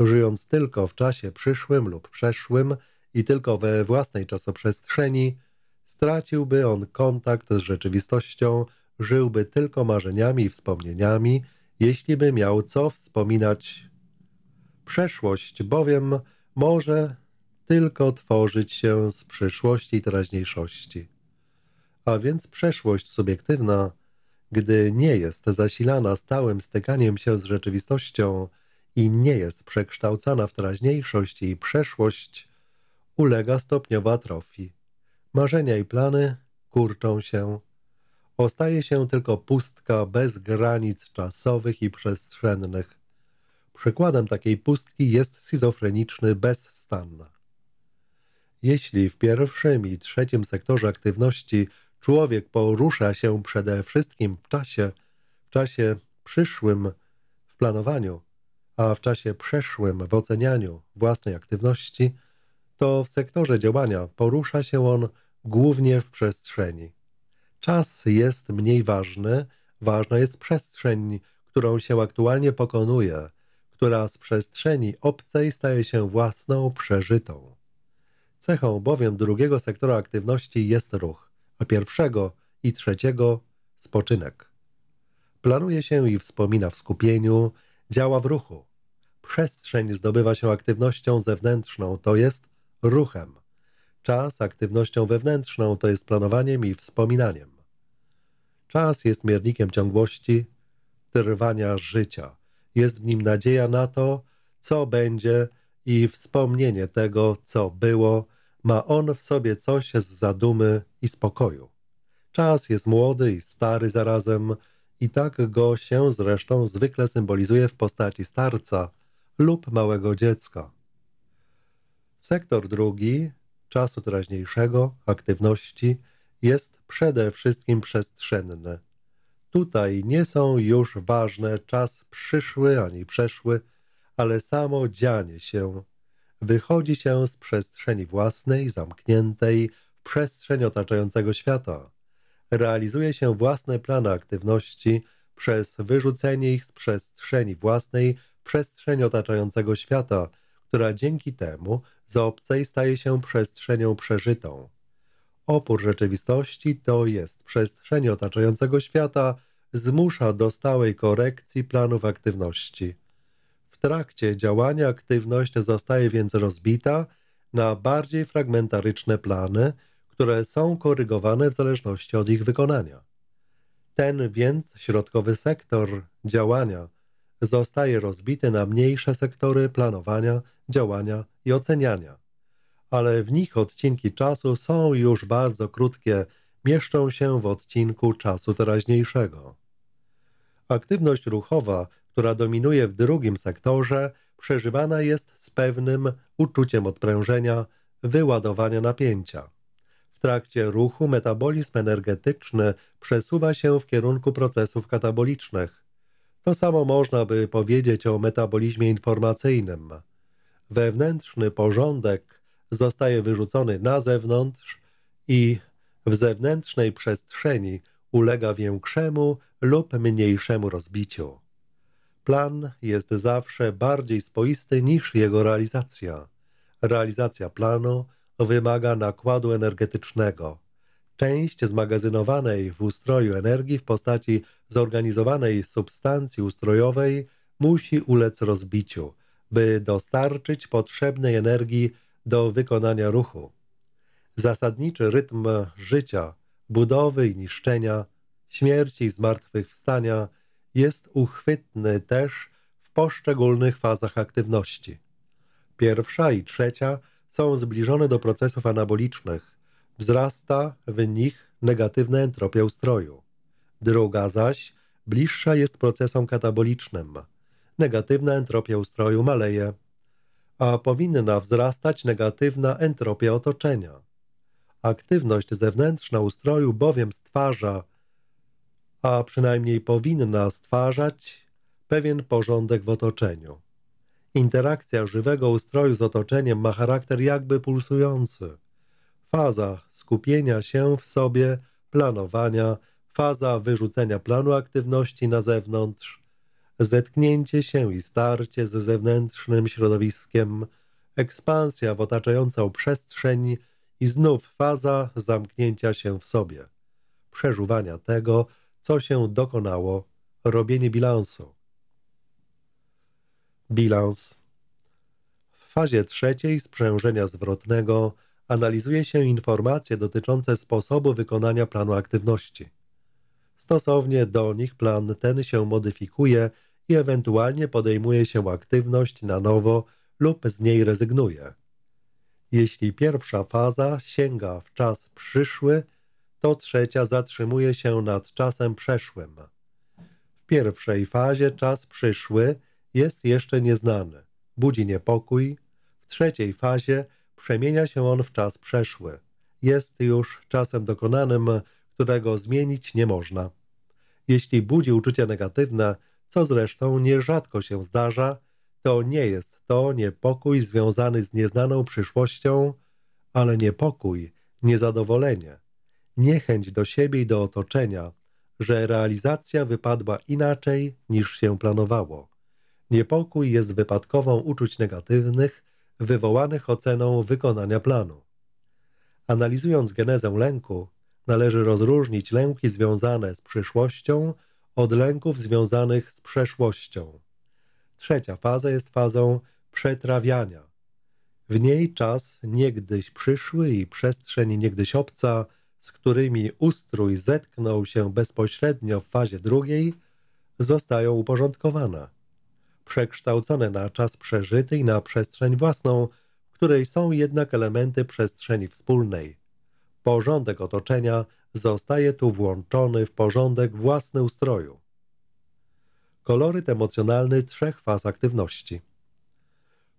Żyjąc tylko w czasie przyszłym lub przeszłym i tylko we własnej czasoprzestrzeni, straciłby on kontakt z rzeczywistością, żyłby tylko marzeniami i wspomnieniami, jeśli by miał co wspominać. Przeszłość bowiem może tylko tworzyć się z przyszłości i teraźniejszości. A więc przeszłość subiektywna, gdy nie jest zasilana stałym stykaniem się z rzeczywistością i nie jest przekształcana w teraźniejszość i przeszłość, ulega stopniowo atrofii. Marzenia i plany kurczą się. Ostaje się tylko pustka bez granic czasowych i przestrzennych. Przykładem takiej pustki jest schizofreniczny bezstan. Jeśli w pierwszym i trzecim sektorze aktywności człowiek porusza się przede wszystkim w czasie, w czasie przyszłym w planowaniu, a w czasie przeszłym w ocenianiu własnej aktywności, to w sektorze działania porusza się on głównie w przestrzeni. Czas jest mniej ważny, ważna jest przestrzeń, którą się aktualnie pokonuje, która z przestrzeni obcej staje się własną, przeżytą. Cechą bowiem drugiego sektora aktywności jest ruch, a pierwszego i trzeciego spoczynek. Planuje się i wspomina w skupieniu, działa w ruchu. Przestrzeń zdobywa się aktywnością zewnętrzną, to jest ruchem. Czas aktywnością wewnętrzną, to jest planowaniem i wspominaniem. Czas jest miernikiem ciągłości, trwania życia. Jest w nim nadzieja na to, co będzie i wspomnienie tego, co było, ma on w sobie coś z zadumy i spokoju. Czas jest młody i stary zarazem, i tak go się zresztą zwykle symbolizuje w postaci starca lub małego dziecka. Sektor drugi, czasu teraźniejszego, aktywności, jest przede wszystkim przestrzenny. Tutaj nie są już ważne czas przyszły ani przeszły, ale samo dzianie się wychodzi się z przestrzeni własnej, zamkniętej w przestrzeń otaczającego świata. Realizuje się własne plany aktywności przez wyrzucenie ich z przestrzeni własnej w przestrzeń otaczającego świata, która dzięki temu z obcej staje się przestrzenią przeżytą. Opór rzeczywistości to jest przestrzeń otaczającego świata, zmusza do stałej korekcji planów aktywności. W trakcie działania aktywność zostaje więc rozbita na bardziej fragmentaryczne plany, które są korygowane w zależności od ich wykonania. Ten więc środkowy sektor działania zostaje rozbity na mniejsze sektory planowania, działania i oceniania. Ale w nich odcinki czasu są już bardzo krótkie, mieszczą się w odcinku czasu teraźniejszego. Aktywność ruchowa która dominuje w drugim sektorze, przeżywana jest z pewnym uczuciem odprężenia, wyładowania napięcia. W trakcie ruchu metabolizm energetyczny przesuwa się w kierunku procesów katabolicznych. To samo można by powiedzieć o metabolizmie informacyjnym. Wewnętrzny porządek zostaje wyrzucony na zewnątrz i w zewnętrznej przestrzeni ulega większemu lub mniejszemu rozbiciu. Plan jest zawsze bardziej spoisty niż jego realizacja. Realizacja planu wymaga nakładu energetycznego. Część zmagazynowanej w ustroju energii w postaci zorganizowanej substancji ustrojowej musi ulec rozbiciu, by dostarczyć potrzebnej energii do wykonania ruchu. Zasadniczy rytm życia, budowy i niszczenia, śmierci i zmartwychwstania – jest uchwytny też w poszczególnych fazach aktywności. Pierwsza i trzecia są zbliżone do procesów anabolicznych. Wzrasta w nich negatywna entropia ustroju. Druga zaś bliższa jest procesom katabolicznym. Negatywna entropia ustroju maleje, a powinna wzrastać negatywna entropia otoczenia. Aktywność zewnętrzna ustroju bowiem stwarza a przynajmniej powinna stwarzać pewien porządek w otoczeniu. Interakcja żywego ustroju z otoczeniem ma charakter jakby pulsujący. Faza skupienia się w sobie, planowania, faza wyrzucenia planu aktywności na zewnątrz, zetknięcie się i starcie ze zewnętrznym środowiskiem, ekspansja w otaczającą przestrzeń i znów faza zamknięcia się w sobie, przeżuwania tego, co się dokonało, robienie bilansu. Bilans. W fazie trzeciej sprzężenia zwrotnego analizuje się informacje dotyczące sposobu wykonania planu aktywności. Stosownie do nich plan ten się modyfikuje i ewentualnie podejmuje się aktywność na nowo lub z niej rezygnuje. Jeśli pierwsza faza sięga w czas przyszły, to trzecia zatrzymuje się nad czasem przeszłym. W pierwszej fazie czas przyszły jest jeszcze nieznany, budzi niepokój. W trzeciej fazie przemienia się on w czas przeszły. Jest już czasem dokonanym, którego zmienić nie można. Jeśli budzi uczucia negatywne, co zresztą nierzadko się zdarza, to nie jest to niepokój związany z nieznaną przyszłością, ale niepokój, niezadowolenie, niechęć do siebie i do otoczenia, że realizacja wypadła inaczej niż się planowało. Niepokój jest wypadkową uczuć negatywnych wywołanych oceną wykonania planu. Analizując genezę lęku, należy rozróżnić lęki związane z przyszłością od lęków związanych z przeszłością. Trzecia faza jest fazą przetrawiania. W niej czas niegdyś przyszły i przestrzeń niegdyś obca z którymi ustrój zetknął się bezpośrednio w fazie drugiej, zostają uporządkowane, przekształcone na czas przeżyty i na przestrzeń własną, w której są jednak elementy przestrzeni wspólnej. Porządek otoczenia zostaje tu włączony w porządek własny ustroju. Koloryt emocjonalny trzech faz aktywności.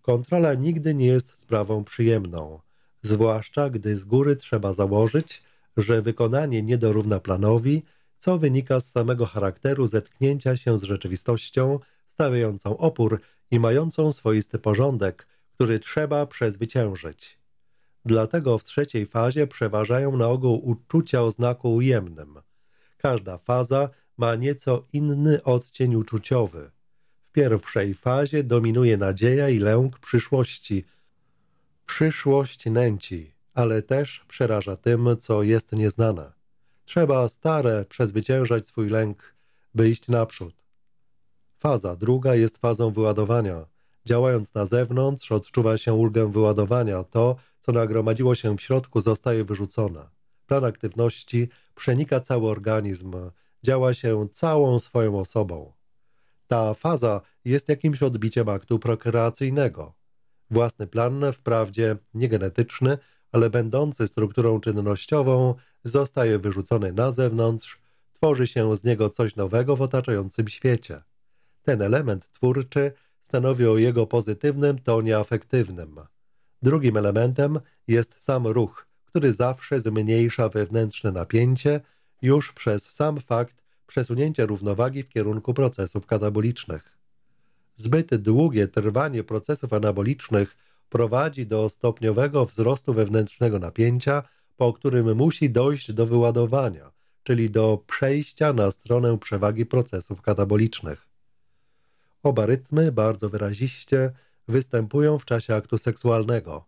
Kontrola nigdy nie jest sprawą przyjemną, zwłaszcza gdy z góry trzeba założyć, że wykonanie nie dorówna planowi, co wynika z samego charakteru zetknięcia się z rzeczywistością stawiającą opór i mającą swoisty porządek, który trzeba przezwyciężyć. Dlatego w trzeciej fazie przeważają na ogół uczucia o znaku ujemnym. Każda faza ma nieco inny odcień uczuciowy. W pierwszej fazie dominuje nadzieja i lęk przyszłości. Przyszłość nęci ale też przeraża tym, co jest nieznane. Trzeba stare przezwyciężać swój lęk, by iść naprzód. Faza druga jest fazą wyładowania. Działając na zewnątrz, odczuwa się ulgę wyładowania. To, co nagromadziło się w środku, zostaje wyrzucone. Plan aktywności przenika cały organizm, działa się całą swoją osobą. Ta faza jest jakimś odbiciem aktu prokreacyjnego. Własny plan, wprawdzie niegenetyczny, ale będący strukturą czynnościową, zostaje wyrzucony na zewnątrz, tworzy się z niego coś nowego w otaczającym świecie. Ten element twórczy stanowi o jego pozytywnym tonie afektywnym. Drugim elementem jest sam ruch, który zawsze zmniejsza wewnętrzne napięcie już przez sam fakt przesunięcia równowagi w kierunku procesów katabolicznych. Zbyt długie trwanie procesów anabolicznych prowadzi do stopniowego wzrostu wewnętrznego napięcia, po którym musi dojść do wyładowania, czyli do przejścia na stronę przewagi procesów katabolicznych. Oba rytmy bardzo wyraziście występują w czasie aktu seksualnego.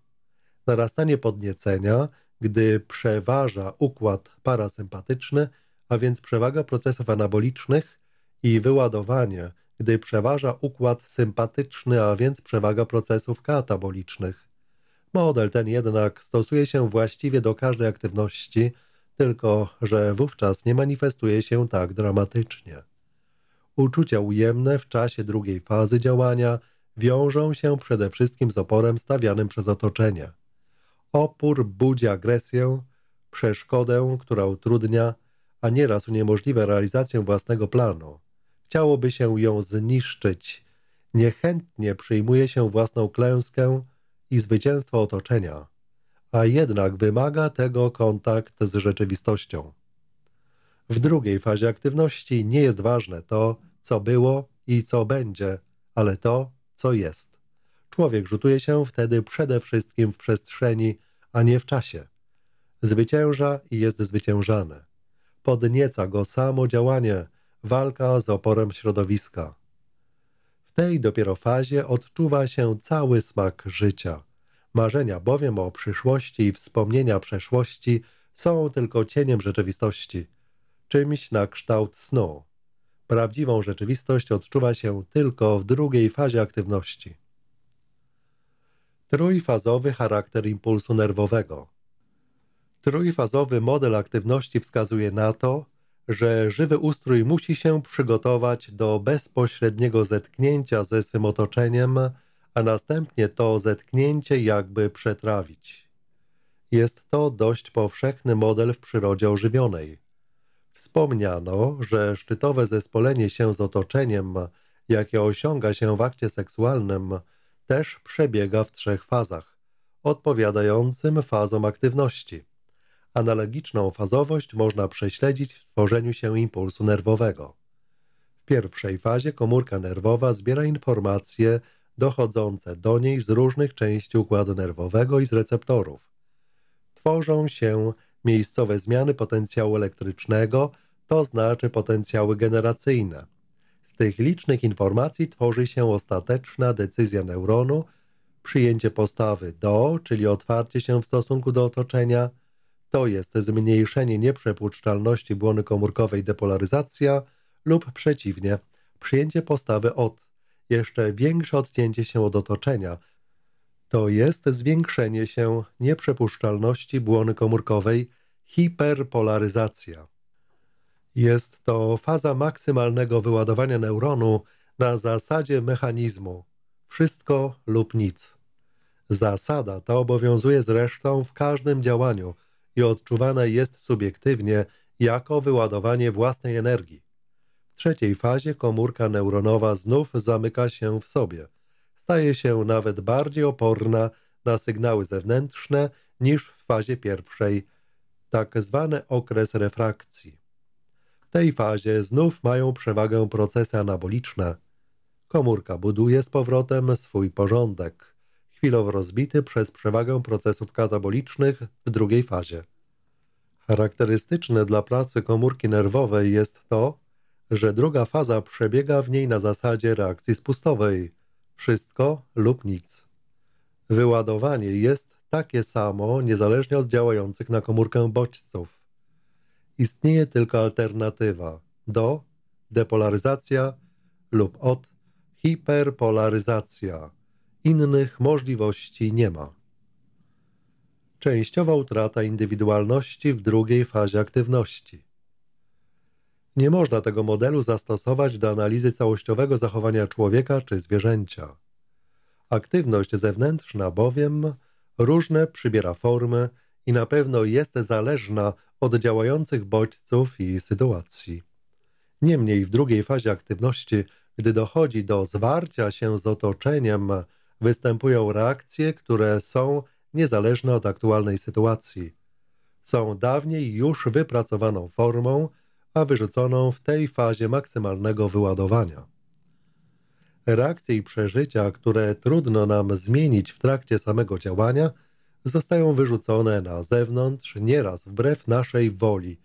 Narastanie podniecenia, gdy przeważa układ parasympatyczny, a więc przewaga procesów anabolicznych i wyładowanie gdy przeważa układ sympatyczny, a więc przewaga procesów katabolicznych. Model ten jednak stosuje się właściwie do każdej aktywności, tylko że wówczas nie manifestuje się tak dramatycznie. Uczucia ujemne w czasie drugiej fazy działania wiążą się przede wszystkim z oporem stawianym przez otoczenie. Opór budzi agresję, przeszkodę, która utrudnia, a nieraz uniemożliwia realizację własnego planu. Chciałoby się ją zniszczyć. Niechętnie przyjmuje się własną klęskę i zwycięstwo otoczenia, a jednak wymaga tego kontakt z rzeczywistością. W drugiej fazie aktywności nie jest ważne to, co było i co będzie, ale to, co jest. Człowiek rzutuje się wtedy przede wszystkim w przestrzeni, a nie w czasie. Zwycięża i jest zwyciężany. Podnieca go samo działanie, walka z oporem środowiska. W tej dopiero fazie odczuwa się cały smak życia. Marzenia bowiem o przyszłości i wspomnienia przeszłości są tylko cieniem rzeczywistości, czymś na kształt snu. Prawdziwą rzeczywistość odczuwa się tylko w drugiej fazie aktywności. Trójfazowy charakter impulsu nerwowego. Trójfazowy model aktywności wskazuje na to, że żywy ustrój musi się przygotować do bezpośredniego zetknięcia ze swym otoczeniem, a następnie to zetknięcie jakby przetrawić. Jest to dość powszechny model w przyrodzie ożywionej. Wspomniano, że szczytowe zespolenie się z otoczeniem, jakie osiąga się w akcie seksualnym, też przebiega w trzech fazach, odpowiadającym fazom aktywności – Analogiczną fazowość można prześledzić w tworzeniu się impulsu nerwowego. W pierwszej fazie komórka nerwowa zbiera informacje dochodzące do niej z różnych części układu nerwowego i z receptorów. Tworzą się miejscowe zmiany potencjału elektrycznego, to znaczy potencjały generacyjne. Z tych licznych informacji tworzy się ostateczna decyzja neuronu, przyjęcie postawy do, czyli otwarcie się w stosunku do otoczenia, to jest zmniejszenie nieprzepuszczalności błony komórkowej depolaryzacja lub przeciwnie, przyjęcie postawy od, jeszcze większe odcięcie się od otoczenia, to jest zwiększenie się nieprzepuszczalności błony komórkowej hiperpolaryzacja. Jest to faza maksymalnego wyładowania neuronu na zasadzie mechanizmu wszystko lub nic. Zasada ta obowiązuje zresztą w każdym działaniu – i odczuwane jest subiektywnie jako wyładowanie własnej energii. W trzeciej fazie komórka neuronowa znów zamyka się w sobie. Staje się nawet bardziej oporna na sygnały zewnętrzne niż w fazie pierwszej, tak zwany okres refrakcji. W tej fazie znów mają przewagę procesy anaboliczne. Komórka buduje z powrotem swój porządek, chwilowo rozbity przez przewagę procesów katabolicznych w drugiej fazie. Charakterystyczne dla pracy komórki nerwowej jest to, że druga faza przebiega w niej na zasadzie reakcji spustowej wszystko lub nic. Wyładowanie jest takie samo, niezależnie od działających na komórkę bodźców. Istnieje tylko alternatywa do depolaryzacja lub od hiperpolaryzacja. Innych możliwości nie ma częściowa utrata indywidualności w drugiej fazie aktywności. Nie można tego modelu zastosować do analizy całościowego zachowania człowieka czy zwierzęcia. Aktywność zewnętrzna bowiem różne przybiera formy i na pewno jest zależna od działających bodźców i sytuacji. Niemniej w drugiej fazie aktywności, gdy dochodzi do zwarcia się z otoczeniem, występują reakcje, które są niezależne od aktualnej sytuacji. Są dawniej już wypracowaną formą, a wyrzuconą w tej fazie maksymalnego wyładowania. Reakcje i przeżycia, które trudno nam zmienić w trakcie samego działania, zostają wyrzucone na zewnątrz, nieraz wbrew naszej woli.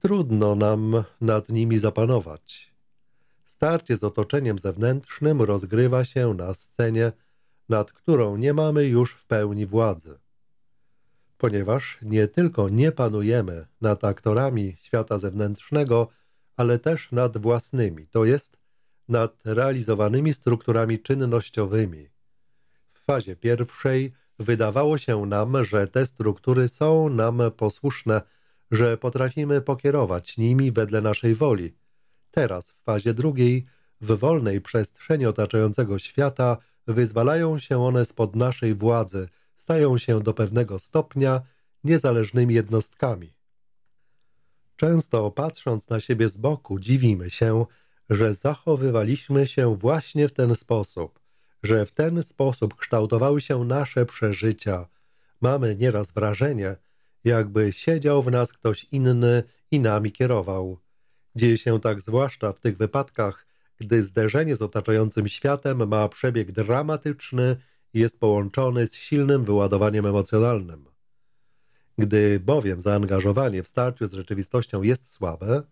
Trudno nam nad nimi zapanować. Starcie z otoczeniem zewnętrznym rozgrywa się na scenie nad którą nie mamy już w pełni władzy. Ponieważ nie tylko nie panujemy nad aktorami świata zewnętrznego, ale też nad własnymi, to jest nad realizowanymi strukturami czynnościowymi. W fazie pierwszej wydawało się nam, że te struktury są nam posłuszne, że potrafimy pokierować nimi wedle naszej woli. Teraz w fazie drugiej, w wolnej przestrzeni otaczającego świata, wyzwalają się one spod naszej władzy, stają się do pewnego stopnia niezależnymi jednostkami. Często patrząc na siebie z boku, dziwimy się, że zachowywaliśmy się właśnie w ten sposób, że w ten sposób kształtowały się nasze przeżycia. Mamy nieraz wrażenie, jakby siedział w nas ktoś inny i nami kierował. Dzieje się tak zwłaszcza w tych wypadkach, gdy zderzenie z otaczającym światem ma przebieg dramatyczny i jest połączony z silnym wyładowaniem emocjonalnym. Gdy bowiem zaangażowanie w starciu z rzeczywistością jest słabe,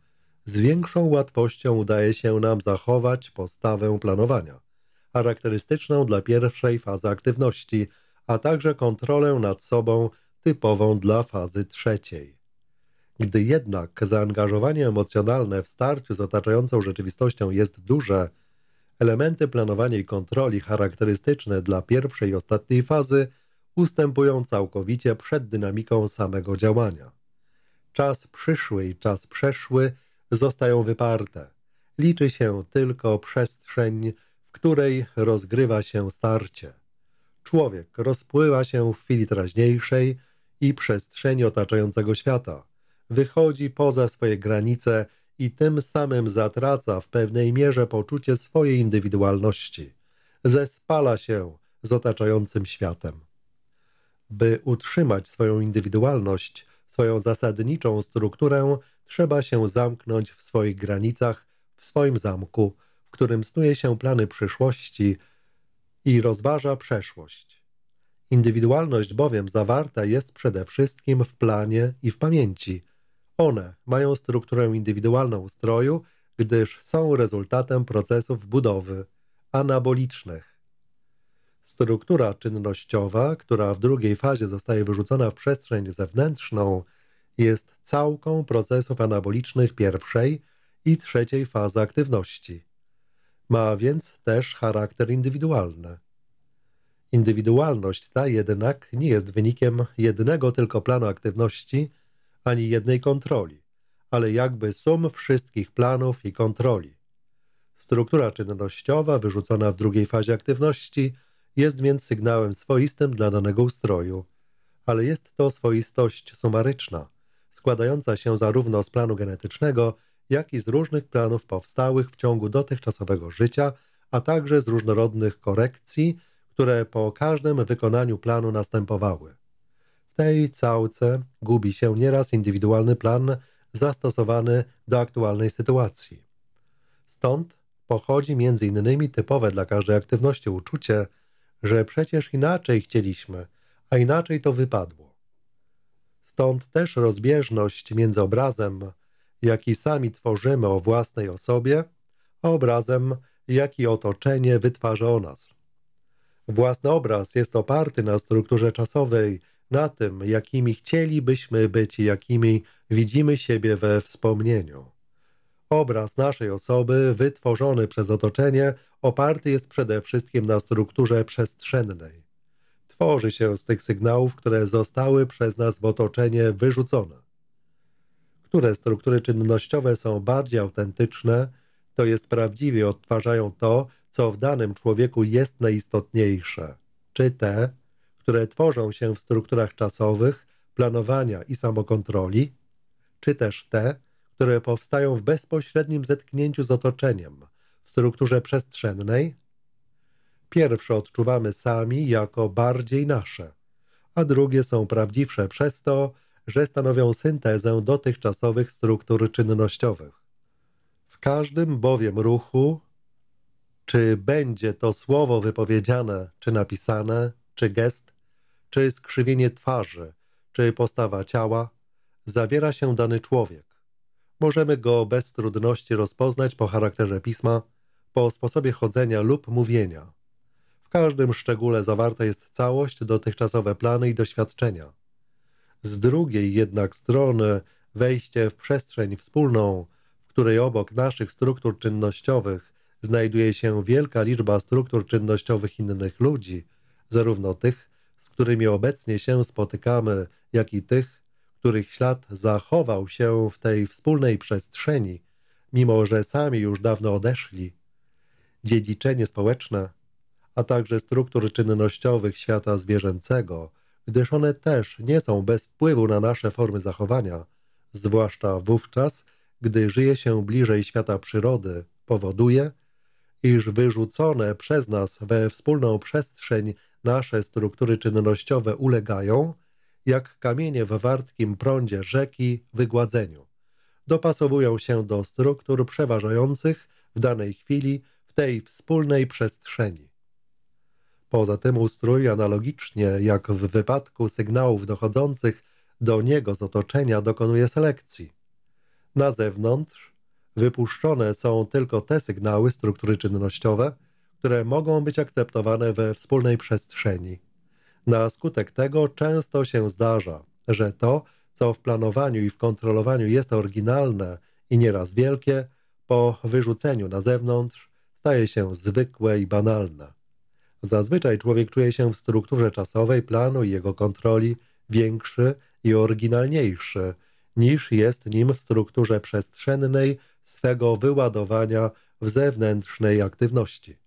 z większą łatwością udaje się nam zachować postawę planowania, charakterystyczną dla pierwszej fazy aktywności, a także kontrolę nad sobą typową dla fazy trzeciej. Gdy jednak zaangażowanie emocjonalne w starciu z otaczającą rzeczywistością jest duże, elementy planowania i kontroli charakterystyczne dla pierwszej i ostatniej fazy ustępują całkowicie przed dynamiką samego działania. Czas przyszły i czas przeszły zostają wyparte. Liczy się tylko przestrzeń, w której rozgrywa się starcie. Człowiek rozpływa się w chwili teraźniejszej i przestrzeni otaczającego świata – wychodzi poza swoje granice i tym samym zatraca w pewnej mierze poczucie swojej indywidualności. Zespala się z otaczającym światem. By utrzymać swoją indywidualność, swoją zasadniczą strukturę, trzeba się zamknąć w swoich granicach, w swoim zamku, w którym snuje się plany przyszłości i rozważa przeszłość. Indywidualność bowiem zawarta jest przede wszystkim w planie i w pamięci – one mają strukturę indywidualną ustroju, gdyż są rezultatem procesów budowy anabolicznych. Struktura czynnościowa, która w drugiej fazie zostaje wyrzucona w przestrzeń zewnętrzną, jest całką procesów anabolicznych pierwszej i trzeciej fazy aktywności. Ma więc też charakter indywidualny. Indywidualność ta jednak nie jest wynikiem jednego tylko planu aktywności – ani jednej kontroli, ale jakby sum wszystkich planów i kontroli. Struktura czynnościowa wyrzucona w drugiej fazie aktywności jest więc sygnałem swoistym dla danego ustroju, ale jest to swoistość sumaryczna, składająca się zarówno z planu genetycznego, jak i z różnych planów powstałych w ciągu dotychczasowego życia, a także z różnorodnych korekcji, które po każdym wykonaniu planu następowały tej całce gubi się nieraz indywidualny plan zastosowany do aktualnej sytuacji. Stąd pochodzi m.in. typowe dla każdej aktywności uczucie, że przecież inaczej chcieliśmy, a inaczej to wypadło. Stąd też rozbieżność między obrazem, jaki sami tworzymy o własnej osobie, a obrazem, jaki otoczenie wytwarza o nas. Własny obraz jest oparty na strukturze czasowej na tym, jakimi chcielibyśmy być i jakimi widzimy siebie we wspomnieniu. Obraz naszej osoby, wytworzony przez otoczenie, oparty jest przede wszystkim na strukturze przestrzennej. Tworzy się z tych sygnałów, które zostały przez nas w otoczenie wyrzucone. Które struktury czynnościowe są bardziej autentyczne, to jest prawdziwie odtwarzają to, co w danym człowieku jest najistotniejsze, czy te, które tworzą się w strukturach czasowych, planowania i samokontroli, czy też te, które powstają w bezpośrednim zetknięciu z otoczeniem, w strukturze przestrzennej? Pierwsze odczuwamy sami jako bardziej nasze, a drugie są prawdziwsze przez to, że stanowią syntezę dotychczasowych struktur czynnościowych. W każdym bowiem ruchu, czy będzie to słowo wypowiedziane, czy napisane, czy gest, czy skrzywienie twarzy, czy postawa ciała, zawiera się dany człowiek. Możemy go bez trudności rozpoznać po charakterze pisma, po sposobie chodzenia lub mówienia. W każdym szczególe zawarta jest całość, dotychczasowe plany i doświadczenia. Z drugiej jednak strony wejście w przestrzeń wspólną, w której obok naszych struktur czynnościowych znajduje się wielka liczba struktur czynnościowych innych ludzi, zarówno tych, którymi obecnie się spotykamy, jak i tych, których ślad zachował się w tej wspólnej przestrzeni, mimo że sami już dawno odeszli. Dziedziczenie społeczne, a także struktur czynnościowych świata zwierzęcego, gdyż one też nie są bez wpływu na nasze formy zachowania, zwłaszcza wówczas, gdy żyje się bliżej świata przyrody, powoduje, iż wyrzucone przez nas we wspólną przestrzeń nasze struktury czynnościowe ulegają, jak kamienie w wartkim prądzie rzeki, wygładzeniu. Dopasowują się do struktur przeważających w danej chwili w tej wspólnej przestrzeni. Poza tym ustrój analogicznie jak w wypadku sygnałów dochodzących do niego z otoczenia dokonuje selekcji. Na zewnątrz Wypuszczone są tylko te sygnały struktury czynnościowe, które mogą być akceptowane we wspólnej przestrzeni. Na skutek tego często się zdarza, że to, co w planowaniu i w kontrolowaniu jest oryginalne i nieraz wielkie, po wyrzuceniu na zewnątrz staje się zwykłe i banalne. Zazwyczaj człowiek czuje się w strukturze czasowej planu i jego kontroli większy i oryginalniejszy niż jest nim w strukturze przestrzennej swego wyładowania w zewnętrznej aktywności.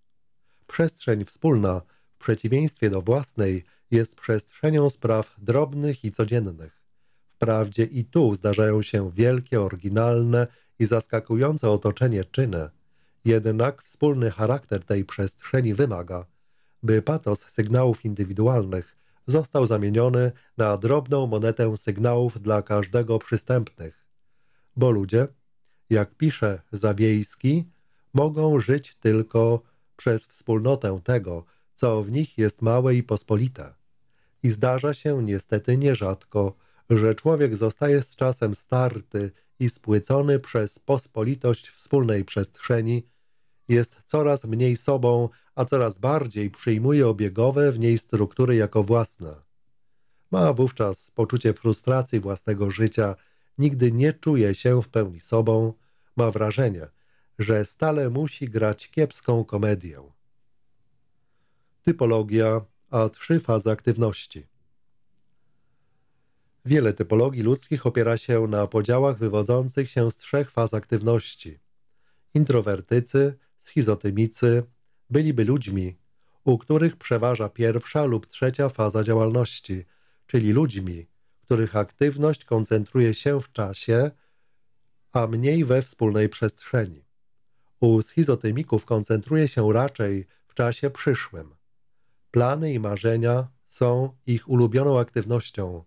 Przestrzeń wspólna, w przeciwieństwie do własnej, jest przestrzenią spraw drobnych i codziennych. Wprawdzie i tu zdarzają się wielkie, oryginalne i zaskakujące otoczenie czyny, jednak wspólny charakter tej przestrzeni wymaga, by patos sygnałów indywidualnych został zamieniony na drobną monetę sygnałów dla każdego przystępnych. Bo ludzie – jak pisze Zawiejski, mogą żyć tylko przez wspólnotę tego, co w nich jest małe i pospolite. I zdarza się niestety nierzadko, że człowiek zostaje z czasem starty i spłycony przez pospolitość wspólnej przestrzeni, jest coraz mniej sobą, a coraz bardziej przyjmuje obiegowe w niej struktury jako własne. Ma wówczas poczucie frustracji własnego życia – Nigdy nie czuje się w pełni sobą, ma wrażenie, że stale musi grać kiepską komedię. Typologia, a trzy fazy aktywności. Wiele typologii ludzkich opiera się na podziałach wywodzących się z trzech faz aktywności. Introwertycy, schizotymicy byliby ludźmi, u których przeważa pierwsza lub trzecia faza działalności, czyli ludźmi, których aktywność koncentruje się w czasie, a mniej we wspólnej przestrzeni. U schizotymików koncentruje się raczej w czasie przyszłym. Plany i marzenia są ich ulubioną aktywnością,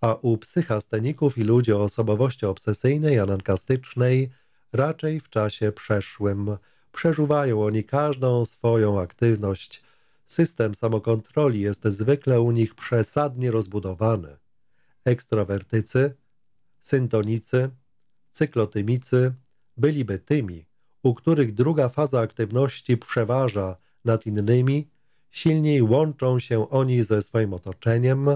a u psychasteników i ludzi o osobowości obsesyjnej, anankastycznej raczej w czasie przeszłym. Przeżuwają oni każdą swoją aktywność. System samokontroli jest zwykle u nich przesadnie rozbudowany ekstrawertycy, syntonicy, cyklotymicy byliby tymi, u których druga faza aktywności przeważa nad innymi, silniej łączą się oni ze swoim otoczeniem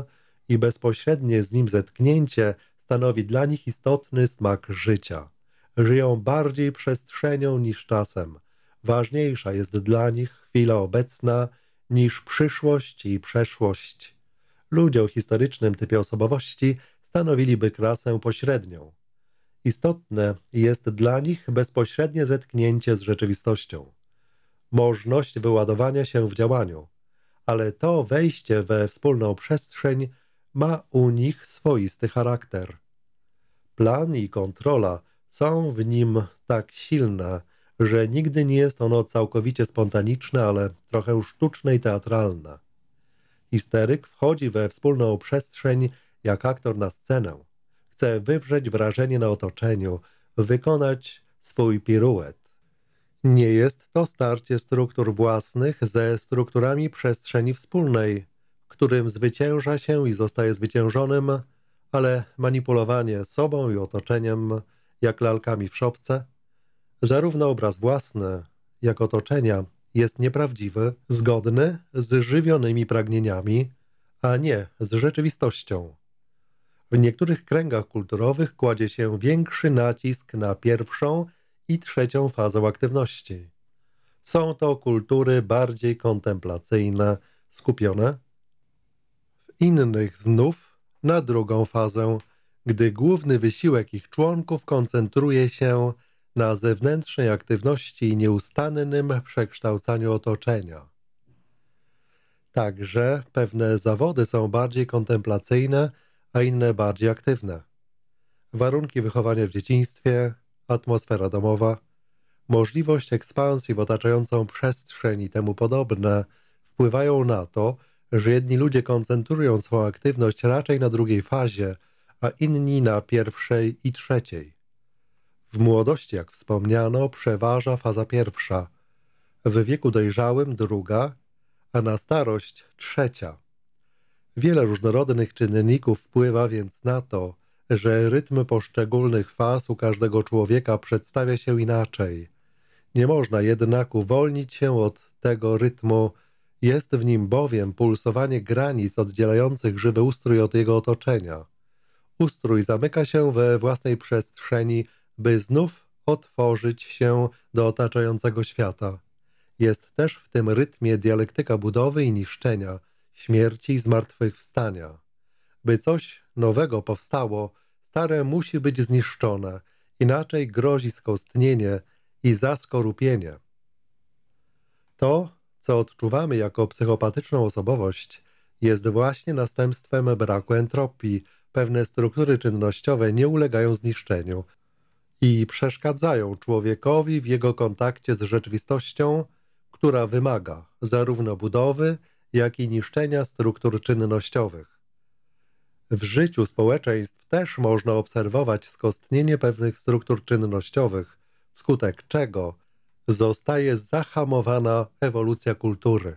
i bezpośrednie z nim zetknięcie stanowi dla nich istotny smak życia. Żyją bardziej przestrzenią niż czasem. Ważniejsza jest dla nich chwila obecna niż przyszłość i przeszłość ludzie o historycznym typie osobowości stanowiliby klasę pośrednią. Istotne jest dla nich bezpośrednie zetknięcie z rzeczywistością. Możność wyładowania się w działaniu, ale to wejście we wspólną przestrzeń ma u nich swoisty charakter. Plan i kontrola są w nim tak silne, że nigdy nie jest ono całkowicie spontaniczne, ale trochę sztuczne i teatralne. Histeryk wchodzi we wspólną przestrzeń jak aktor na scenę. Chce wywrzeć wrażenie na otoczeniu, wykonać swój piruet. Nie jest to starcie struktur własnych ze strukturami przestrzeni wspólnej, którym zwycięża się i zostaje zwyciężonym, ale manipulowanie sobą i otoczeniem, jak lalkami w szopce, zarówno obraz własny, jak otoczenia jest nieprawdziwy, zgodny z żywionymi pragnieniami, a nie z rzeczywistością. W niektórych kręgach kulturowych kładzie się większy nacisk na pierwszą i trzecią fazę aktywności. Są to kultury bardziej kontemplacyjne, skupione. W innych znów na drugą fazę, gdy główny wysiłek ich członków koncentruje się na zewnętrznej aktywności i nieustannym przekształcaniu otoczenia. Także pewne zawody są bardziej kontemplacyjne, a inne bardziej aktywne. Warunki wychowania w dzieciństwie, atmosfera domowa, możliwość ekspansji w otaczającą przestrzeń i temu podobne wpływają na to, że jedni ludzie koncentrują swoją aktywność raczej na drugiej fazie, a inni na pierwszej i trzeciej. W młodości, jak wspomniano, przeważa faza pierwsza, w wieku dojrzałym druga, a na starość trzecia. Wiele różnorodnych czynników wpływa więc na to, że rytm poszczególnych faz u każdego człowieka przedstawia się inaczej. Nie można jednak uwolnić się od tego rytmu, jest w nim bowiem pulsowanie granic oddzielających żywy ustrój od jego otoczenia. Ustrój zamyka się we własnej przestrzeni by znów otworzyć się do otaczającego świata. Jest też w tym rytmie dialektyka budowy i niszczenia, śmierci i zmartwychwstania. By coś nowego powstało, stare musi być zniszczone, inaczej grozi skostnienie i zaskorupienie. To, co odczuwamy jako psychopatyczną osobowość, jest właśnie następstwem braku entropii. Pewne struktury czynnościowe nie ulegają zniszczeniu, i przeszkadzają człowiekowi w jego kontakcie z rzeczywistością, która wymaga zarówno budowy, jak i niszczenia struktur czynnościowych. W życiu społeczeństw też można obserwować skostnienie pewnych struktur czynnościowych, wskutek czego zostaje zahamowana ewolucja kultury.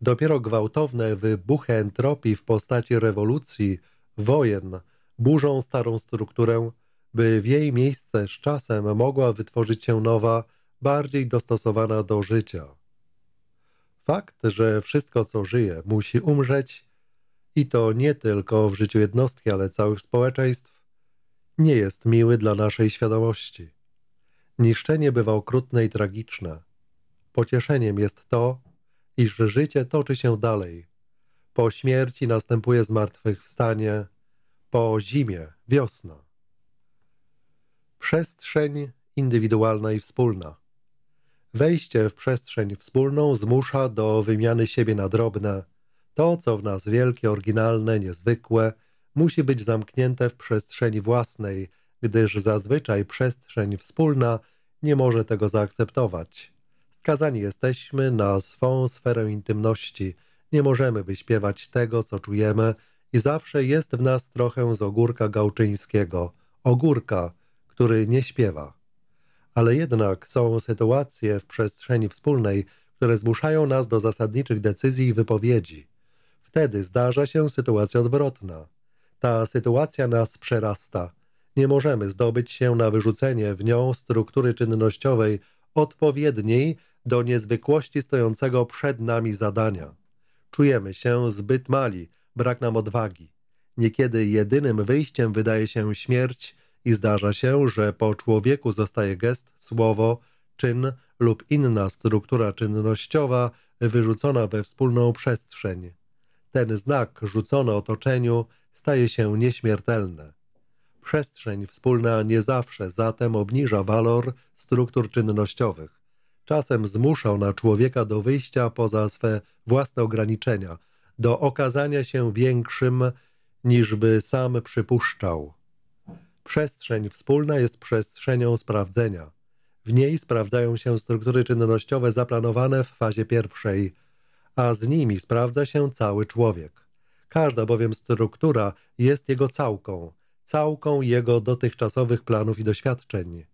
Dopiero gwałtowne wybuchy entropii w postaci rewolucji, wojen burzą starą strukturę by w jej miejsce z czasem mogła wytworzyć się nowa, bardziej dostosowana do życia. Fakt, że wszystko co żyje musi umrzeć, i to nie tylko w życiu jednostki, ale całych społeczeństw, nie jest miły dla naszej świadomości. Niszczenie bywa okrutne i tragiczne. Pocieszeniem jest to, iż życie toczy się dalej. Po śmierci następuje zmartwychwstanie, po zimie wiosna. Przestrzeń indywidualna i wspólna. Wejście w przestrzeń wspólną zmusza do wymiany siebie na drobne. To, co w nas wielkie, oryginalne, niezwykłe, musi być zamknięte w przestrzeni własnej, gdyż zazwyczaj przestrzeń wspólna nie może tego zaakceptować. Skazani jesteśmy na swą sferę intymności. Nie możemy wyśpiewać tego, co czujemy i zawsze jest w nas trochę z ogórka gałczyńskiego. Ogórka – który nie śpiewa. Ale jednak są sytuacje w przestrzeni wspólnej, które zmuszają nas do zasadniczych decyzji i wypowiedzi. Wtedy zdarza się sytuacja odwrotna. Ta sytuacja nas przerasta. Nie możemy zdobyć się na wyrzucenie w nią struktury czynnościowej odpowiedniej do niezwykłości stojącego przed nami zadania. Czujemy się zbyt mali, brak nam odwagi. Niekiedy jedynym wyjściem wydaje się śmierć i zdarza się, że po człowieku zostaje gest, słowo, czyn lub inna struktura czynnościowa wyrzucona we wspólną przestrzeń. Ten znak rzucony otoczeniu staje się nieśmiertelny. Przestrzeń wspólna nie zawsze zatem obniża walor struktur czynnościowych. Czasem zmusza na człowieka do wyjścia poza swe własne ograniczenia, do okazania się większym niż by sam przypuszczał. Przestrzeń wspólna jest przestrzenią sprawdzenia. W niej sprawdzają się struktury czynnościowe zaplanowane w fazie pierwszej, a z nimi sprawdza się cały człowiek. Każda bowiem struktura jest jego całką, całką jego dotychczasowych planów i doświadczeń.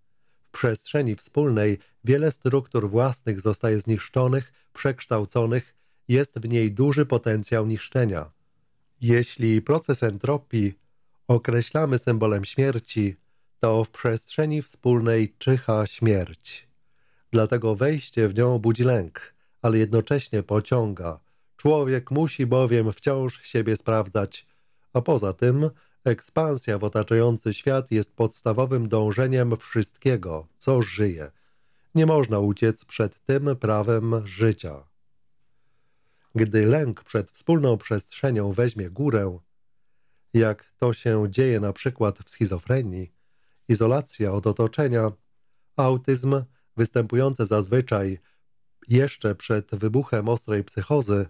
W przestrzeni wspólnej wiele struktur własnych zostaje zniszczonych, przekształconych, jest w niej duży potencjał niszczenia. Jeśli proces entropii określamy symbolem śmierci, to w przestrzeni wspólnej czyha śmierć. Dlatego wejście w nią budzi lęk, ale jednocześnie pociąga. Człowiek musi bowiem wciąż siebie sprawdzać, a poza tym ekspansja w otaczający świat jest podstawowym dążeniem wszystkiego, co żyje. Nie można uciec przed tym prawem życia. Gdy lęk przed wspólną przestrzenią weźmie górę, jak to się dzieje na przykład w schizofrenii, izolacja od otoczenia, autyzm występujące zazwyczaj jeszcze przed wybuchem ostrej psychozy,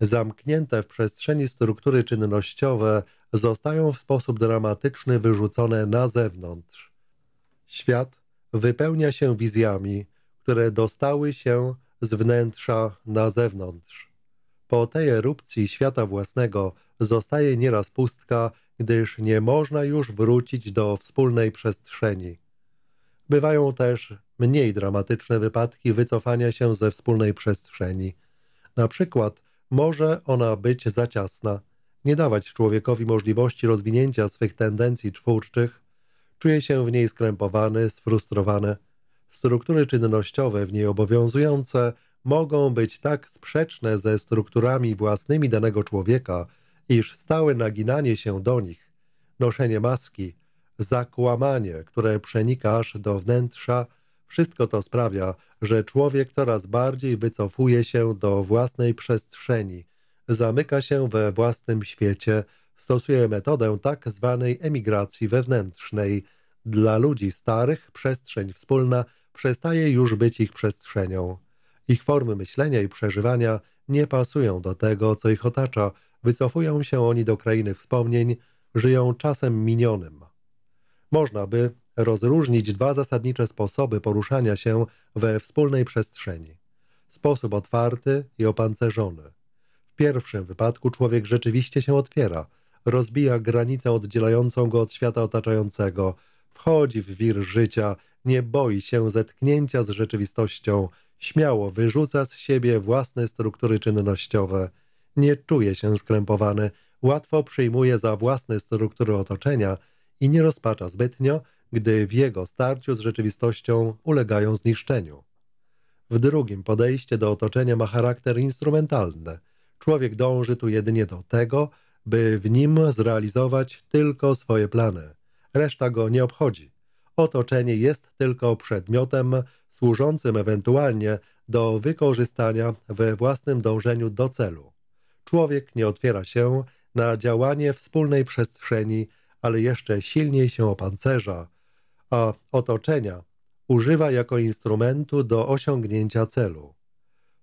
zamknięte w przestrzeni struktury czynnościowe zostają w sposób dramatyczny wyrzucone na zewnątrz. Świat wypełnia się wizjami, które dostały się z wnętrza na zewnątrz. Po tej erupcji świata własnego zostaje nieraz pustka, gdyż nie można już wrócić do wspólnej przestrzeni. Bywają też mniej dramatyczne wypadki wycofania się ze wspólnej przestrzeni. Na przykład może ona być za ciasna, nie dawać człowiekowi możliwości rozwinięcia swych tendencji twórczych, czuje się w niej skrępowany, sfrustrowany. Struktury czynnościowe w niej obowiązujące mogą być tak sprzeczne ze strukturami własnymi danego człowieka, iż stałe naginanie się do nich, noszenie maski, zakłamanie, które przenika aż do wnętrza, wszystko to sprawia, że człowiek coraz bardziej wycofuje się do własnej przestrzeni, zamyka się we własnym świecie, stosuje metodę tak zwanej emigracji wewnętrznej. Dla ludzi starych przestrzeń wspólna przestaje już być ich przestrzenią. Ich formy myślenia i przeżywania nie pasują do tego, co ich otacza. Wycofują się oni do krainy wspomnień, żyją czasem minionym. Można by rozróżnić dwa zasadnicze sposoby poruszania się we wspólnej przestrzeni. Sposób otwarty i opancerzony. W pierwszym wypadku człowiek rzeczywiście się otwiera, rozbija granicę oddzielającą go od świata otaczającego, wchodzi w wir życia, nie boi się zetknięcia z rzeczywistością – śmiało wyrzuca z siebie własne struktury czynnościowe. Nie czuje się skrępowany, łatwo przyjmuje za własne struktury otoczenia i nie rozpacza zbytnio, gdy w jego starciu z rzeczywistością ulegają zniszczeniu. W drugim podejście do otoczenia ma charakter instrumentalny. Człowiek dąży tu jedynie do tego, by w nim zrealizować tylko swoje plany. Reszta go nie obchodzi. Otoczenie jest tylko przedmiotem, służącym ewentualnie do wykorzystania we własnym dążeniu do celu. Człowiek nie otwiera się na działanie wspólnej przestrzeni, ale jeszcze silniej się opancerza, a otoczenia używa jako instrumentu do osiągnięcia celu.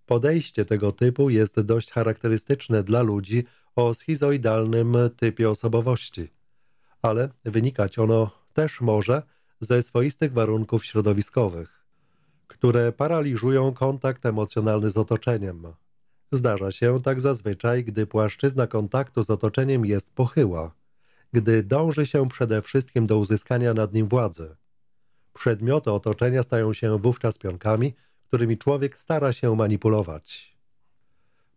Podejście tego typu jest dość charakterystyczne dla ludzi o schizoidalnym typie osobowości, ale wynikać ono też może ze swoistych warunków środowiskowych które paraliżują kontakt emocjonalny z otoczeniem. Zdarza się tak zazwyczaj, gdy płaszczyzna kontaktu z otoczeniem jest pochyła, gdy dąży się przede wszystkim do uzyskania nad nim władzy. Przedmioty otoczenia stają się wówczas pionkami, którymi człowiek stara się manipulować.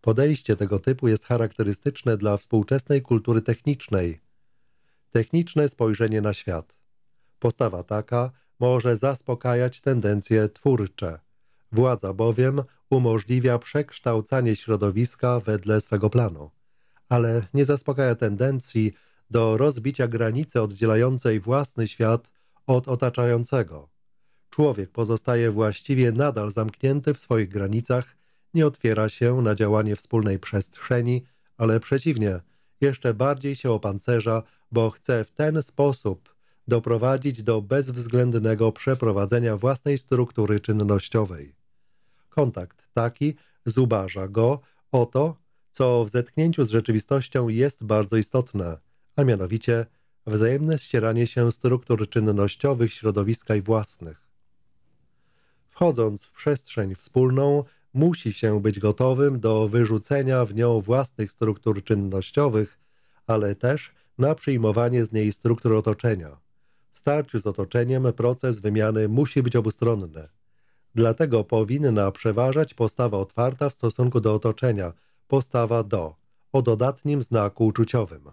Podejście tego typu jest charakterystyczne dla współczesnej kultury technicznej. Techniczne spojrzenie na świat. Postawa taka, może zaspokajać tendencje twórcze. Władza bowiem umożliwia przekształcanie środowiska wedle swego planu, ale nie zaspokaja tendencji do rozbicia granicy oddzielającej własny świat od otaczającego. Człowiek pozostaje właściwie nadal zamknięty w swoich granicach, nie otwiera się na działanie wspólnej przestrzeni, ale przeciwnie, jeszcze bardziej się opancerza, bo chce w ten sposób doprowadzić do bezwzględnego przeprowadzenia własnej struktury czynnościowej. Kontakt taki zubaża go o to, co w zetknięciu z rzeczywistością jest bardzo istotne, a mianowicie wzajemne ścieranie się struktur czynnościowych środowiska i własnych. Wchodząc w przestrzeń wspólną, musi się być gotowym do wyrzucenia w nią własnych struktur czynnościowych, ale też na przyjmowanie z niej struktur otoczenia. W starciu z otoczeniem proces wymiany musi być obustronny. Dlatego powinna przeważać postawa otwarta w stosunku do otoczenia, postawa do, o dodatnim znaku uczuciowym.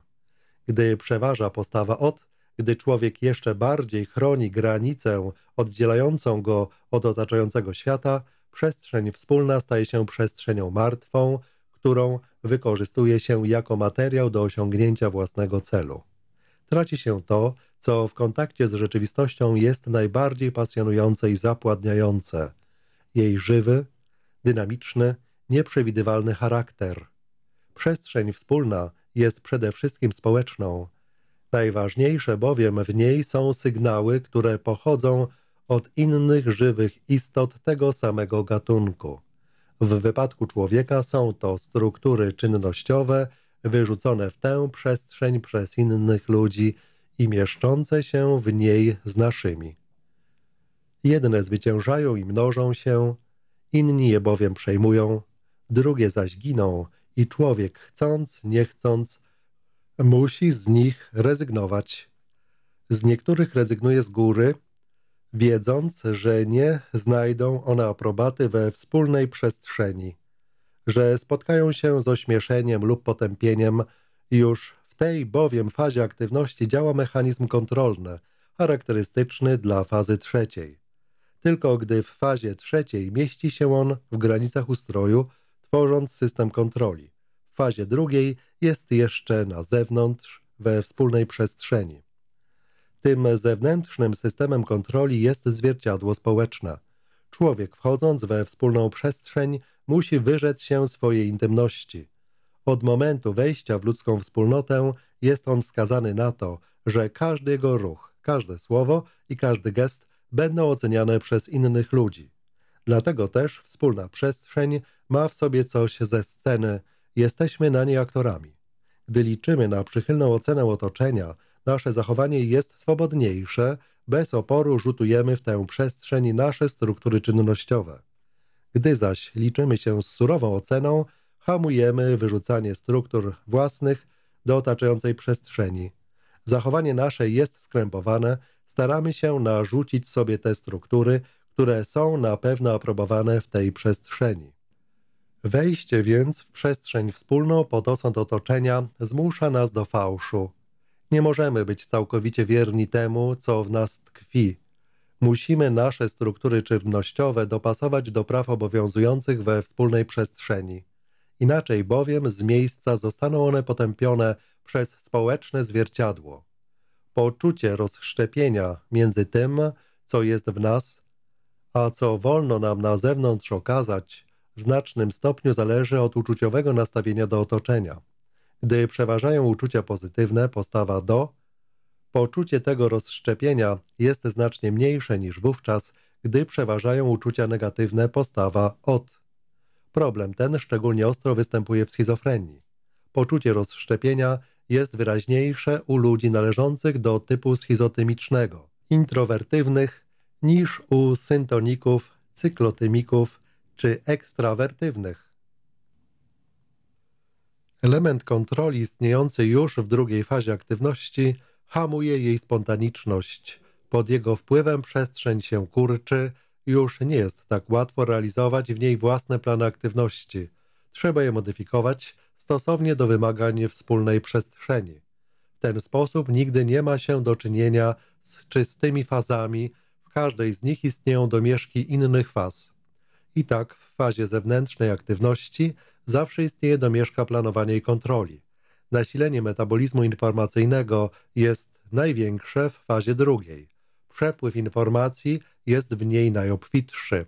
Gdy przeważa postawa od, gdy człowiek jeszcze bardziej chroni granicę oddzielającą go od otaczającego świata, przestrzeń wspólna staje się przestrzenią martwą, którą wykorzystuje się jako materiał do osiągnięcia własnego celu. Traci się to, co w kontakcie z rzeczywistością jest najbardziej pasjonujące i zapładniające. Jej żywy, dynamiczny, nieprzewidywalny charakter. Przestrzeń wspólna jest przede wszystkim społeczną. Najważniejsze bowiem w niej są sygnały, które pochodzą od innych żywych istot tego samego gatunku. W wypadku człowieka są to struktury czynnościowe wyrzucone w tę przestrzeń przez innych ludzi, i mieszczące się w niej z naszymi. Jedne zwyciężają i mnożą się, inni je bowiem przejmują, drugie zaś giną i człowiek chcąc, nie chcąc, musi z nich rezygnować. Z niektórych rezygnuje z góry, wiedząc, że nie znajdą one aprobaty we wspólnej przestrzeni, że spotkają się z ośmieszeniem lub potępieniem już w tej bowiem fazie aktywności działa mechanizm kontrolny, charakterystyczny dla fazy trzeciej. Tylko gdy w fazie trzeciej mieści się on w granicach ustroju, tworząc system kontroli. W fazie drugiej jest jeszcze na zewnątrz, we wspólnej przestrzeni. Tym zewnętrznym systemem kontroli jest zwierciadło społeczne. Człowiek wchodząc we wspólną przestrzeń musi wyrzec się swojej intymności, od momentu wejścia w ludzką wspólnotę jest on skazany na to, że każdy jego ruch, każde słowo i każdy gest będą oceniane przez innych ludzi. Dlatego też wspólna przestrzeń ma w sobie coś ze sceny, jesteśmy na niej aktorami. Gdy liczymy na przychylną ocenę otoczenia, nasze zachowanie jest swobodniejsze, bez oporu rzutujemy w tę przestrzeń nasze struktury czynnościowe. Gdy zaś liczymy się z surową oceną, hamujemy wyrzucanie struktur własnych do otaczającej przestrzeni. Zachowanie nasze jest skrępowane, staramy się narzucić sobie te struktury, które są na pewno aprobowane w tej przestrzeni. Wejście więc w przestrzeń wspólną pod osąd otoczenia zmusza nas do fałszu. Nie możemy być całkowicie wierni temu, co w nas tkwi. Musimy nasze struktury czynnościowe dopasować do praw obowiązujących we wspólnej przestrzeni inaczej bowiem z miejsca zostaną one potępione przez społeczne zwierciadło. Poczucie rozszczepienia między tym, co jest w nas, a co wolno nam na zewnątrz okazać, w znacznym stopniu zależy od uczuciowego nastawienia do otoczenia. Gdy przeważają uczucia pozytywne, postawa do, poczucie tego rozszczepienia jest znacznie mniejsze niż wówczas, gdy przeważają uczucia negatywne, postawa od. Problem ten szczególnie ostro występuje w schizofrenii. Poczucie rozszczepienia jest wyraźniejsze u ludzi należących do typu schizotymicznego, introwertywnych, niż u syntoników, cyklotymików czy ekstrawertywnych. Element kontroli istniejący już w drugiej fazie aktywności hamuje jej spontaniczność. Pod jego wpływem przestrzeń się kurczy, już nie jest tak łatwo realizować w niej własne plany aktywności. Trzeba je modyfikować stosownie do wymagań wspólnej przestrzeni. W ten sposób nigdy nie ma się do czynienia z czystymi fazami, w każdej z nich istnieją domieszki innych faz. I tak w fazie zewnętrznej aktywności zawsze istnieje domieszka planowania i kontroli. Nasilenie metabolizmu informacyjnego jest największe w fazie drugiej. Przepływ informacji jest w niej najobfitszy.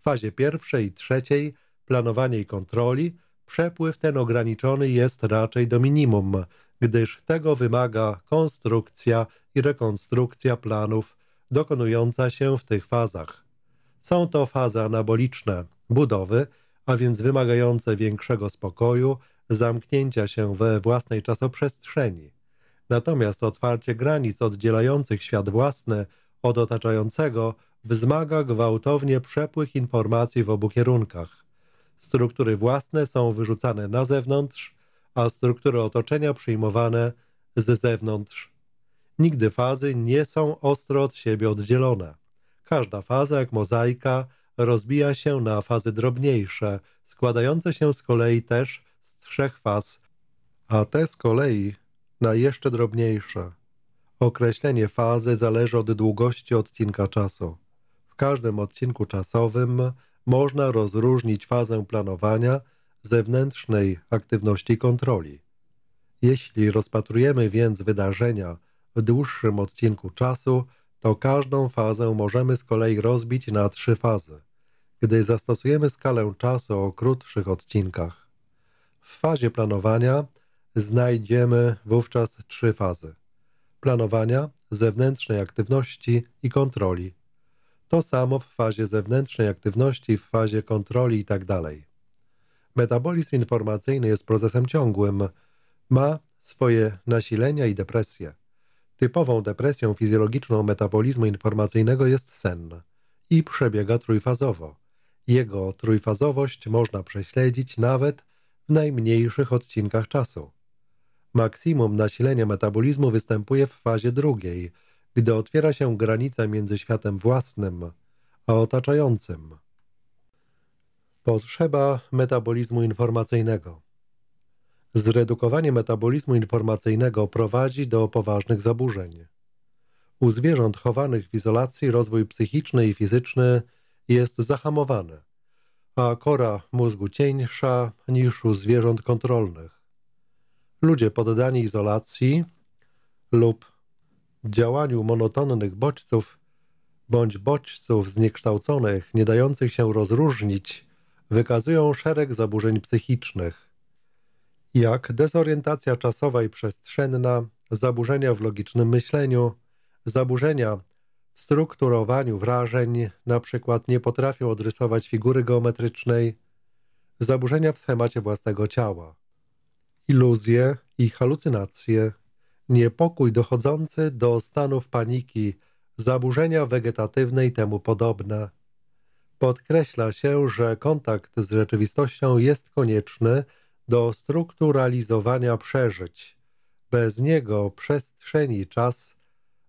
W fazie pierwszej i trzeciej planowanie i kontroli przepływ ten ograniczony jest raczej do minimum, gdyż tego wymaga konstrukcja i rekonstrukcja planów dokonująca się w tych fazach. Są to fazy anaboliczne budowy, a więc wymagające większego spokoju, zamknięcia się we własnej czasoprzestrzeni. Natomiast otwarcie granic oddzielających świat własny od otaczającego wzmaga gwałtownie przepływ informacji w obu kierunkach. Struktury własne są wyrzucane na zewnątrz, a struktury otoczenia przyjmowane z zewnątrz. Nigdy fazy nie są ostro od siebie oddzielone. Każda faza, jak mozaika, rozbija się na fazy drobniejsze, składające się z kolei też z trzech faz, a te z kolei na jeszcze drobniejsze. Określenie fazy zależy od długości odcinka czasu. W każdym odcinku czasowym można rozróżnić fazę planowania zewnętrznej aktywności kontroli. Jeśli rozpatrujemy więc wydarzenia w dłuższym odcinku czasu, to każdą fazę możemy z kolei rozbić na trzy fazy, gdy zastosujemy skalę czasu o krótszych odcinkach. W fazie planowania znajdziemy wówczas trzy fazy – planowania, zewnętrznej aktywności i kontroli. To samo w fazie zewnętrznej aktywności, w fazie kontroli itd. Tak Metabolizm informacyjny jest procesem ciągłym. Ma swoje nasilenia i depresje. Typową depresją fizjologiczną metabolizmu informacyjnego jest sen i przebiega trójfazowo. Jego trójfazowość można prześledzić nawet w najmniejszych odcinkach czasu. Maksimum nasilenia metabolizmu występuje w fazie drugiej, gdy otwiera się granica między światem własnym a otaczającym. Potrzeba metabolizmu informacyjnego. Zredukowanie metabolizmu informacyjnego prowadzi do poważnych zaburzeń. U zwierząt chowanych w izolacji rozwój psychiczny i fizyczny jest zahamowany, a kora mózgu cieńsza niż u zwierząt kontrolnych. Ludzie poddani izolacji lub działaniu monotonnych bodźców bądź bodźców zniekształconych, nie dających się rozróżnić, wykazują szereg zaburzeń psychicznych, jak dezorientacja czasowa i przestrzenna, zaburzenia w logicznym myśleniu, zaburzenia w strukturowaniu wrażeń, np. nie potrafią odrysować figury geometrycznej, zaburzenia w schemacie własnego ciała iluzje i halucynacje, niepokój dochodzący do stanów paniki, zaburzenia wegetatywne i temu podobne. Podkreśla się, że kontakt z rzeczywistością jest konieczny do strukturalizowania przeżyć. Bez niego przestrzeń i czas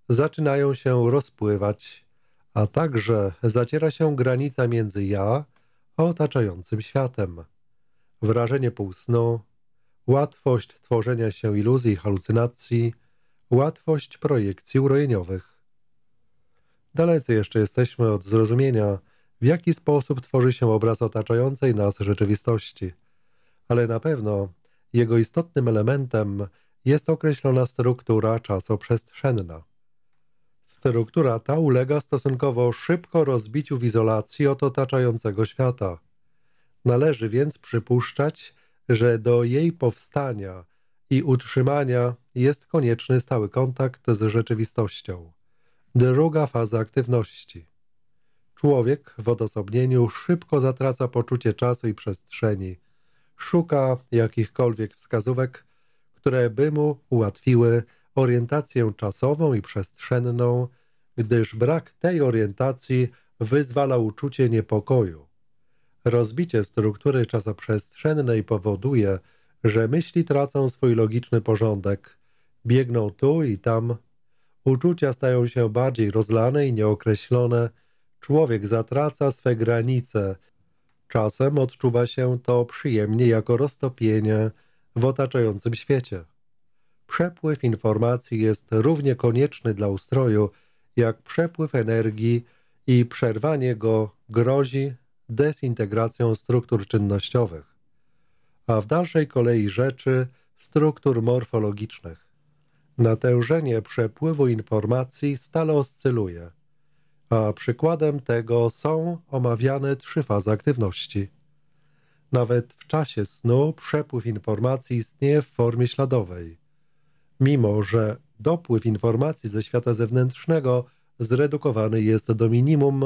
zaczynają się rozpływać, a także zaciera się granica między ja a otaczającym światem. Wrażenie półsnu, łatwość tworzenia się iluzji i halucynacji, łatwość projekcji urojeniowych. Dalecy jeszcze jesteśmy od zrozumienia, w jaki sposób tworzy się obraz otaczającej nas rzeczywistości, ale na pewno jego istotnym elementem jest określona struktura czasoprzestrzenna. Struktura ta ulega stosunkowo szybko rozbiciu w izolacji od otaczającego świata. Należy więc przypuszczać, że do jej powstania i utrzymania jest konieczny stały kontakt z rzeczywistością. Druga faza aktywności. Człowiek w odosobnieniu szybko zatraca poczucie czasu i przestrzeni. Szuka jakichkolwiek wskazówek, które by mu ułatwiły orientację czasową i przestrzenną, gdyż brak tej orientacji wyzwala uczucie niepokoju. Rozbicie struktury czasoprzestrzennej powoduje, że myśli tracą swój logiczny porządek. Biegną tu i tam. Uczucia stają się bardziej rozlane i nieokreślone. Człowiek zatraca swe granice. Czasem odczuwa się to przyjemnie jako roztopienie w otaczającym świecie. Przepływ informacji jest równie konieczny dla ustroju, jak przepływ energii i przerwanie go grozi dezintegracją struktur czynnościowych, a w dalszej kolei rzeczy struktur morfologicznych. Natężenie przepływu informacji stale oscyluje, a przykładem tego są omawiane trzy fazy aktywności. Nawet w czasie snu przepływ informacji istnieje w formie śladowej. Mimo, że dopływ informacji ze świata zewnętrznego zredukowany jest do minimum,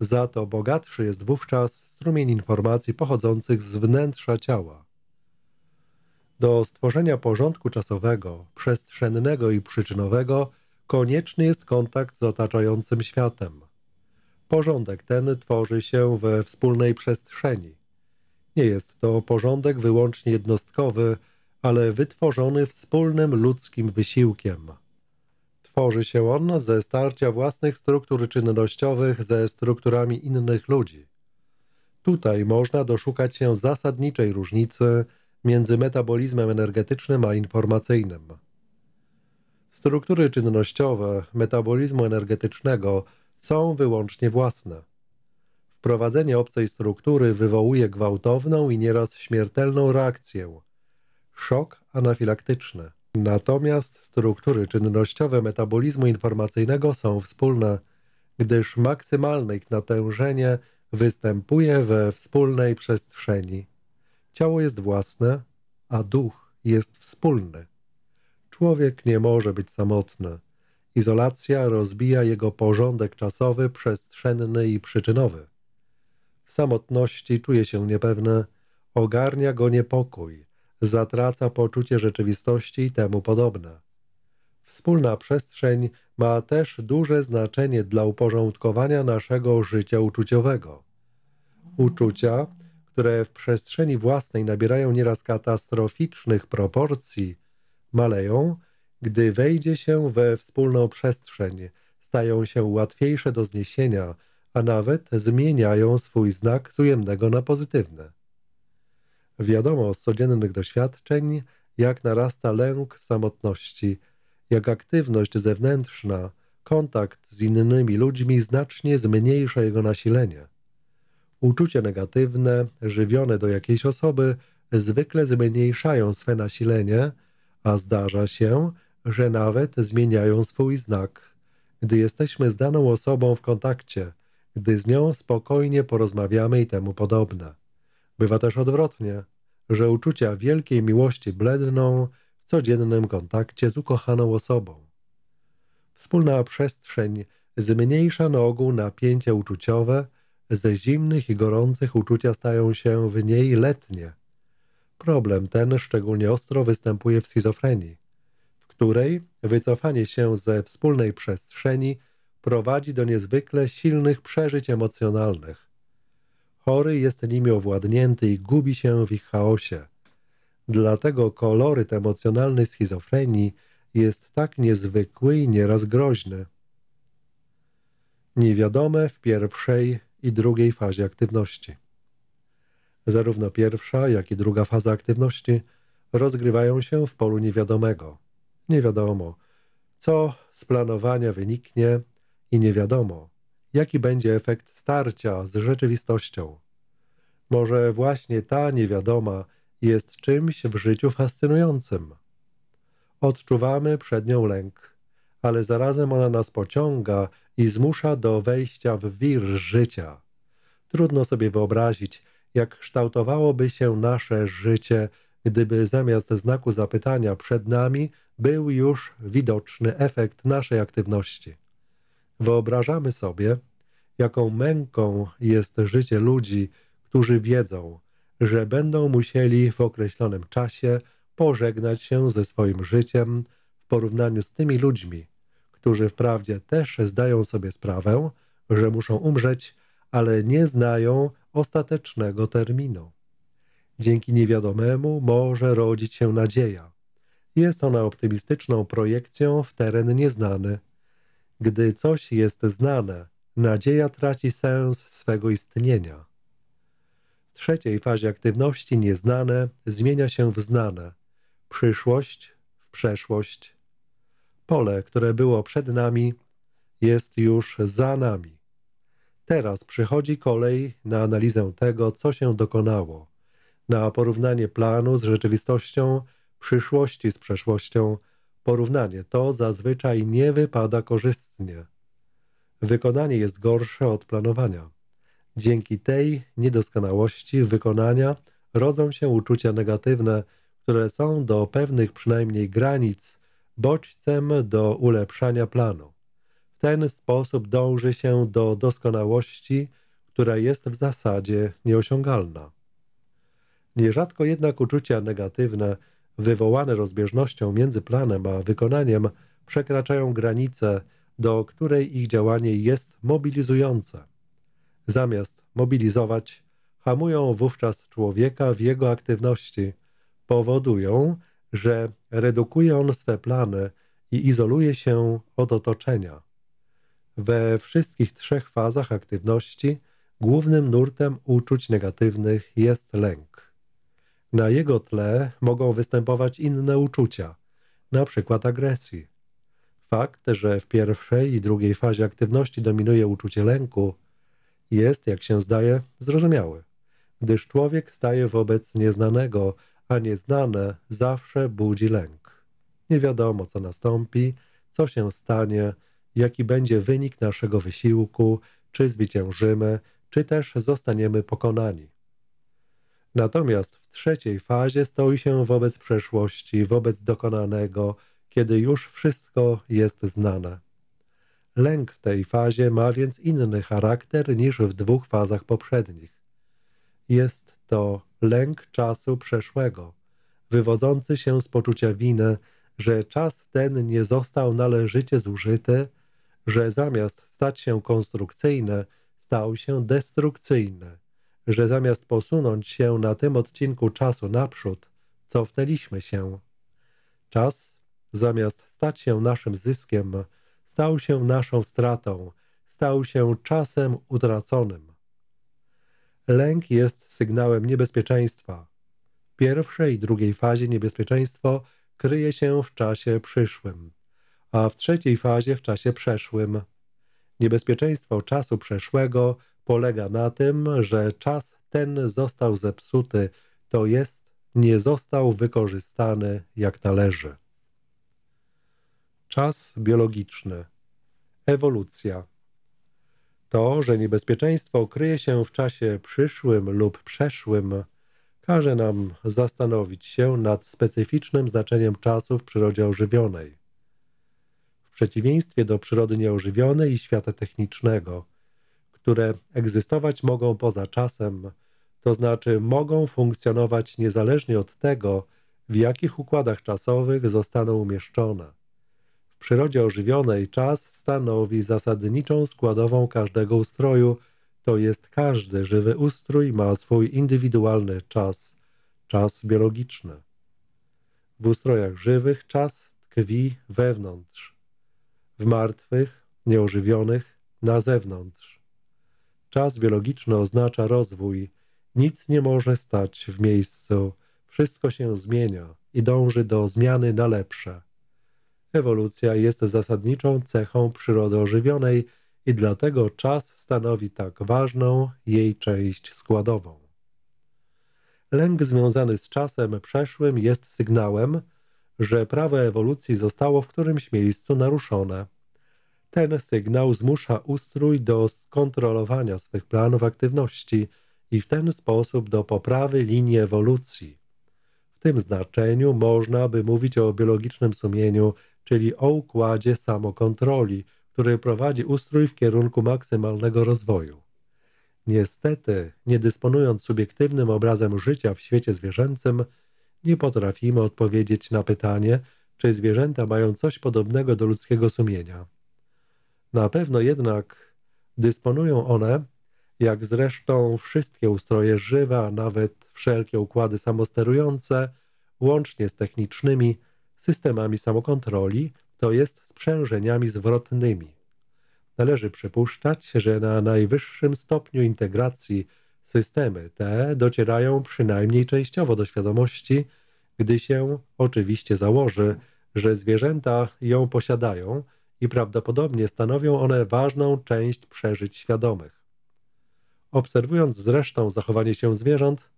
za to bogatszy jest wówczas strumień informacji pochodzących z wnętrza ciała. Do stworzenia porządku czasowego, przestrzennego i przyczynowego konieczny jest kontakt z otaczającym światem. Porządek ten tworzy się we wspólnej przestrzeni. Nie jest to porządek wyłącznie jednostkowy, ale wytworzony wspólnym ludzkim wysiłkiem. Tworzy się on ze starcia własnych struktur czynnościowych ze strukturami innych ludzi. Tutaj można doszukać się zasadniczej różnicy między metabolizmem energetycznym a informacyjnym. Struktury czynnościowe metabolizmu energetycznego są wyłącznie własne. Wprowadzenie obcej struktury wywołuje gwałtowną i nieraz śmiertelną reakcję szok anafilaktyczny. Natomiast struktury czynnościowe metabolizmu informacyjnego są wspólne, gdyż maksymalne ich natężenie występuje we wspólnej przestrzeni. Ciało jest własne, a duch jest wspólny. Człowiek nie może być samotny. Izolacja rozbija jego porządek czasowy, przestrzenny i przyczynowy. W samotności czuje się niepewny, ogarnia go niepokój – zatraca poczucie rzeczywistości i temu podobne. Wspólna przestrzeń ma też duże znaczenie dla uporządkowania naszego życia uczuciowego. Uczucia, które w przestrzeni własnej nabierają nieraz katastroficznych proporcji, maleją, gdy wejdzie się we wspólną przestrzeń, stają się łatwiejsze do zniesienia, a nawet zmieniają swój znak z ujemnego na pozytywny. Wiadomo z codziennych doświadczeń, jak narasta lęk w samotności, jak aktywność zewnętrzna, kontakt z innymi ludźmi znacznie zmniejsza jego nasilenie. Uczucia negatywne, żywione do jakiejś osoby, zwykle zmniejszają swe nasilenie, a zdarza się, że nawet zmieniają swój znak. Gdy jesteśmy z daną osobą w kontakcie, gdy z nią spokojnie porozmawiamy i temu podobne. Bywa też odwrotnie że uczucia wielkiej miłości bledną w codziennym kontakcie z ukochaną osobą. Wspólna przestrzeń zmniejsza na ogół napięcie uczuciowe, ze zimnych i gorących uczucia stają się w niej letnie. Problem ten szczególnie ostro występuje w schizofrenii, w której wycofanie się ze wspólnej przestrzeni prowadzi do niezwykle silnych przeżyć emocjonalnych, Chory jest nimi owładnięty i gubi się w ich chaosie. Dlatego koloryt emocjonalny schizofrenii jest tak niezwykły i nieraz groźny. Niewiadome w pierwszej i drugiej fazie aktywności. Zarówno pierwsza, jak i druga faza aktywności rozgrywają się w polu niewiadomego. Nie wiadomo, co z planowania wyniknie i nie wiadomo, jaki będzie efekt starcia z rzeczywistością. Może właśnie ta niewiadoma jest czymś w życiu fascynującym. Odczuwamy przed nią lęk, ale zarazem ona nas pociąga i zmusza do wejścia w wir życia. Trudno sobie wyobrazić, jak kształtowałoby się nasze życie, gdyby zamiast znaku zapytania przed nami był już widoczny efekt naszej aktywności. Wyobrażamy sobie, jaką męką jest życie ludzi, którzy wiedzą, że będą musieli w określonym czasie pożegnać się ze swoim życiem w porównaniu z tymi ludźmi, którzy wprawdzie też zdają sobie sprawę, że muszą umrzeć, ale nie znają ostatecznego terminu. Dzięki niewiadomemu może rodzić się nadzieja. Jest ona optymistyczną projekcją w teren nieznany – gdy coś jest znane, nadzieja traci sens swego istnienia. W trzeciej fazie aktywności nieznane zmienia się w znane, przyszłość w przeszłość. Pole, które było przed nami, jest już za nami. Teraz przychodzi kolej na analizę tego, co się dokonało, na porównanie planu z rzeczywistością, przyszłości z przeszłością – Porównanie to zazwyczaj nie wypada korzystnie. Wykonanie jest gorsze od planowania. Dzięki tej niedoskonałości wykonania rodzą się uczucia negatywne, które są do pewnych przynajmniej granic bodźcem do ulepszania planu. W ten sposób dąży się do doskonałości, która jest w zasadzie nieosiągalna. Nierzadko jednak uczucia negatywne wywołane rozbieżnością między planem a wykonaniem przekraczają granicę, do której ich działanie jest mobilizujące. Zamiast mobilizować, hamują wówczas człowieka w jego aktywności, powodują, że redukuje on swe plany i izoluje się od otoczenia. We wszystkich trzech fazach aktywności głównym nurtem uczuć negatywnych jest lęk. Na jego tle mogą występować inne uczucia, na przykład agresji. Fakt, że w pierwszej i drugiej fazie aktywności dominuje uczucie lęku, jest, jak się zdaje, zrozumiały, gdyż człowiek staje wobec nieznanego, a nieznane zawsze budzi lęk. Nie wiadomo, co nastąpi, co się stanie, jaki będzie wynik naszego wysiłku, czy zwyciężymy, czy też zostaniemy pokonani. Natomiast w trzeciej fazie stoi się wobec przeszłości, wobec dokonanego, kiedy już wszystko jest znane. Lęk w tej fazie ma więc inny charakter niż w dwóch fazach poprzednich. Jest to lęk czasu przeszłego, wywodzący się z poczucia winy, że czas ten nie został należycie zużyty, że zamiast stać się konstrukcyjny, stał się destrukcyjny że zamiast posunąć się na tym odcinku czasu naprzód, cofnęliśmy się. Czas, zamiast stać się naszym zyskiem, stał się naszą stratą, stał się czasem utraconym. Lęk jest sygnałem niebezpieczeństwa. W pierwszej i drugiej fazie niebezpieczeństwo kryje się w czasie przyszłym, a w trzeciej fazie w czasie przeszłym. Niebezpieczeństwo czasu przeszłego – polega na tym, że czas ten został zepsuty, to jest nie został wykorzystany jak należy. Czas biologiczny. Ewolucja. To, że niebezpieczeństwo kryje się w czasie przyszłym lub przeszłym, każe nam zastanowić się nad specyficznym znaczeniem czasu w przyrodzie ożywionej. W przeciwieństwie do przyrody nieożywionej i świata technicznego – które egzystować mogą poza czasem, to znaczy mogą funkcjonować niezależnie od tego, w jakich układach czasowych zostaną umieszczone. W przyrodzie ożywionej czas stanowi zasadniczą składową każdego ustroju, to jest każdy żywy ustrój ma swój indywidualny czas, czas biologiczny. W ustrojach żywych czas tkwi wewnątrz, w martwych, nieożywionych na zewnątrz. Czas biologiczny oznacza rozwój. Nic nie może stać w miejscu. Wszystko się zmienia i dąży do zmiany na lepsze. Ewolucja jest zasadniczą cechą przyrody ożywionej i dlatego czas stanowi tak ważną jej część składową. Lęk związany z czasem przeszłym jest sygnałem, że prawo ewolucji zostało w którymś miejscu naruszone. Ten sygnał zmusza ustrój do skontrolowania swych planów aktywności i w ten sposób do poprawy linii ewolucji. W tym znaczeniu można by mówić o biologicznym sumieniu, czyli o układzie samokontroli, który prowadzi ustrój w kierunku maksymalnego rozwoju. Niestety, nie dysponując subiektywnym obrazem życia w świecie zwierzęcym, nie potrafimy odpowiedzieć na pytanie, czy zwierzęta mają coś podobnego do ludzkiego sumienia. Na pewno jednak dysponują one, jak zresztą wszystkie ustroje żywe, a nawet wszelkie układy samosterujące, łącznie z technicznymi systemami samokontroli, to jest sprzężeniami zwrotnymi. Należy przypuszczać, że na najwyższym stopniu integracji systemy te docierają przynajmniej częściowo do świadomości, gdy się oczywiście założy, że zwierzęta ją posiadają – i prawdopodobnie stanowią one ważną część przeżyć świadomych. Obserwując zresztą zachowanie się zwierząt,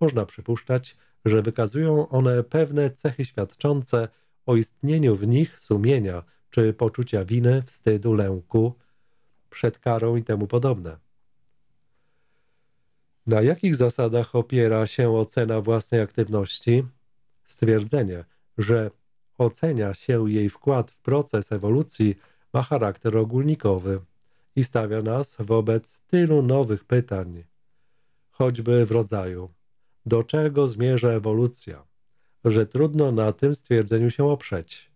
można przypuszczać, że wykazują one pewne cechy świadczące o istnieniu w nich sumienia czy poczucia winy, wstydu, lęku przed karą i temu podobne. Na jakich zasadach opiera się ocena własnej aktywności? Stwierdzenie, że ocenia się jej wkład w proces ewolucji, ma charakter ogólnikowy i stawia nas wobec tylu nowych pytań, choćby w rodzaju do czego zmierza ewolucja, że trudno na tym stwierdzeniu się oprzeć.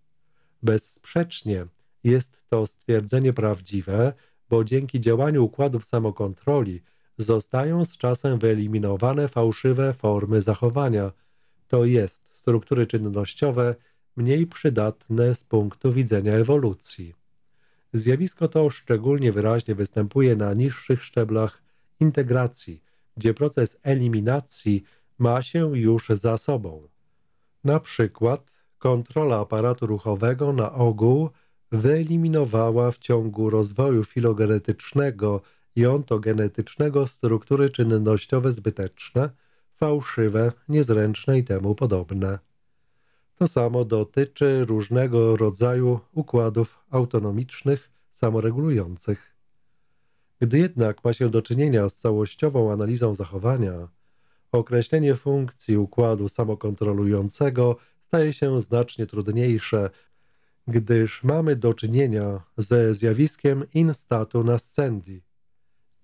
Bezsprzecznie jest to stwierdzenie prawdziwe, bo dzięki działaniu układów samokontroli zostają z czasem wyeliminowane fałszywe formy zachowania, to jest struktury czynnościowe, mniej przydatne z punktu widzenia ewolucji. Zjawisko to szczególnie wyraźnie występuje na niższych szczeblach integracji, gdzie proces eliminacji ma się już za sobą. Na przykład kontrola aparatu ruchowego na ogół wyeliminowała w ciągu rozwoju filogenetycznego i ontogenetycznego struktury czynnościowe zbyteczne, fałszywe, niezręczne i temu podobne. To samo dotyczy różnego rodzaju układów autonomicznych, samoregulujących. Gdy jednak ma się do czynienia z całościową analizą zachowania, określenie funkcji układu samokontrolującego staje się znacznie trudniejsze, gdyż mamy do czynienia ze zjawiskiem instatu nascendi.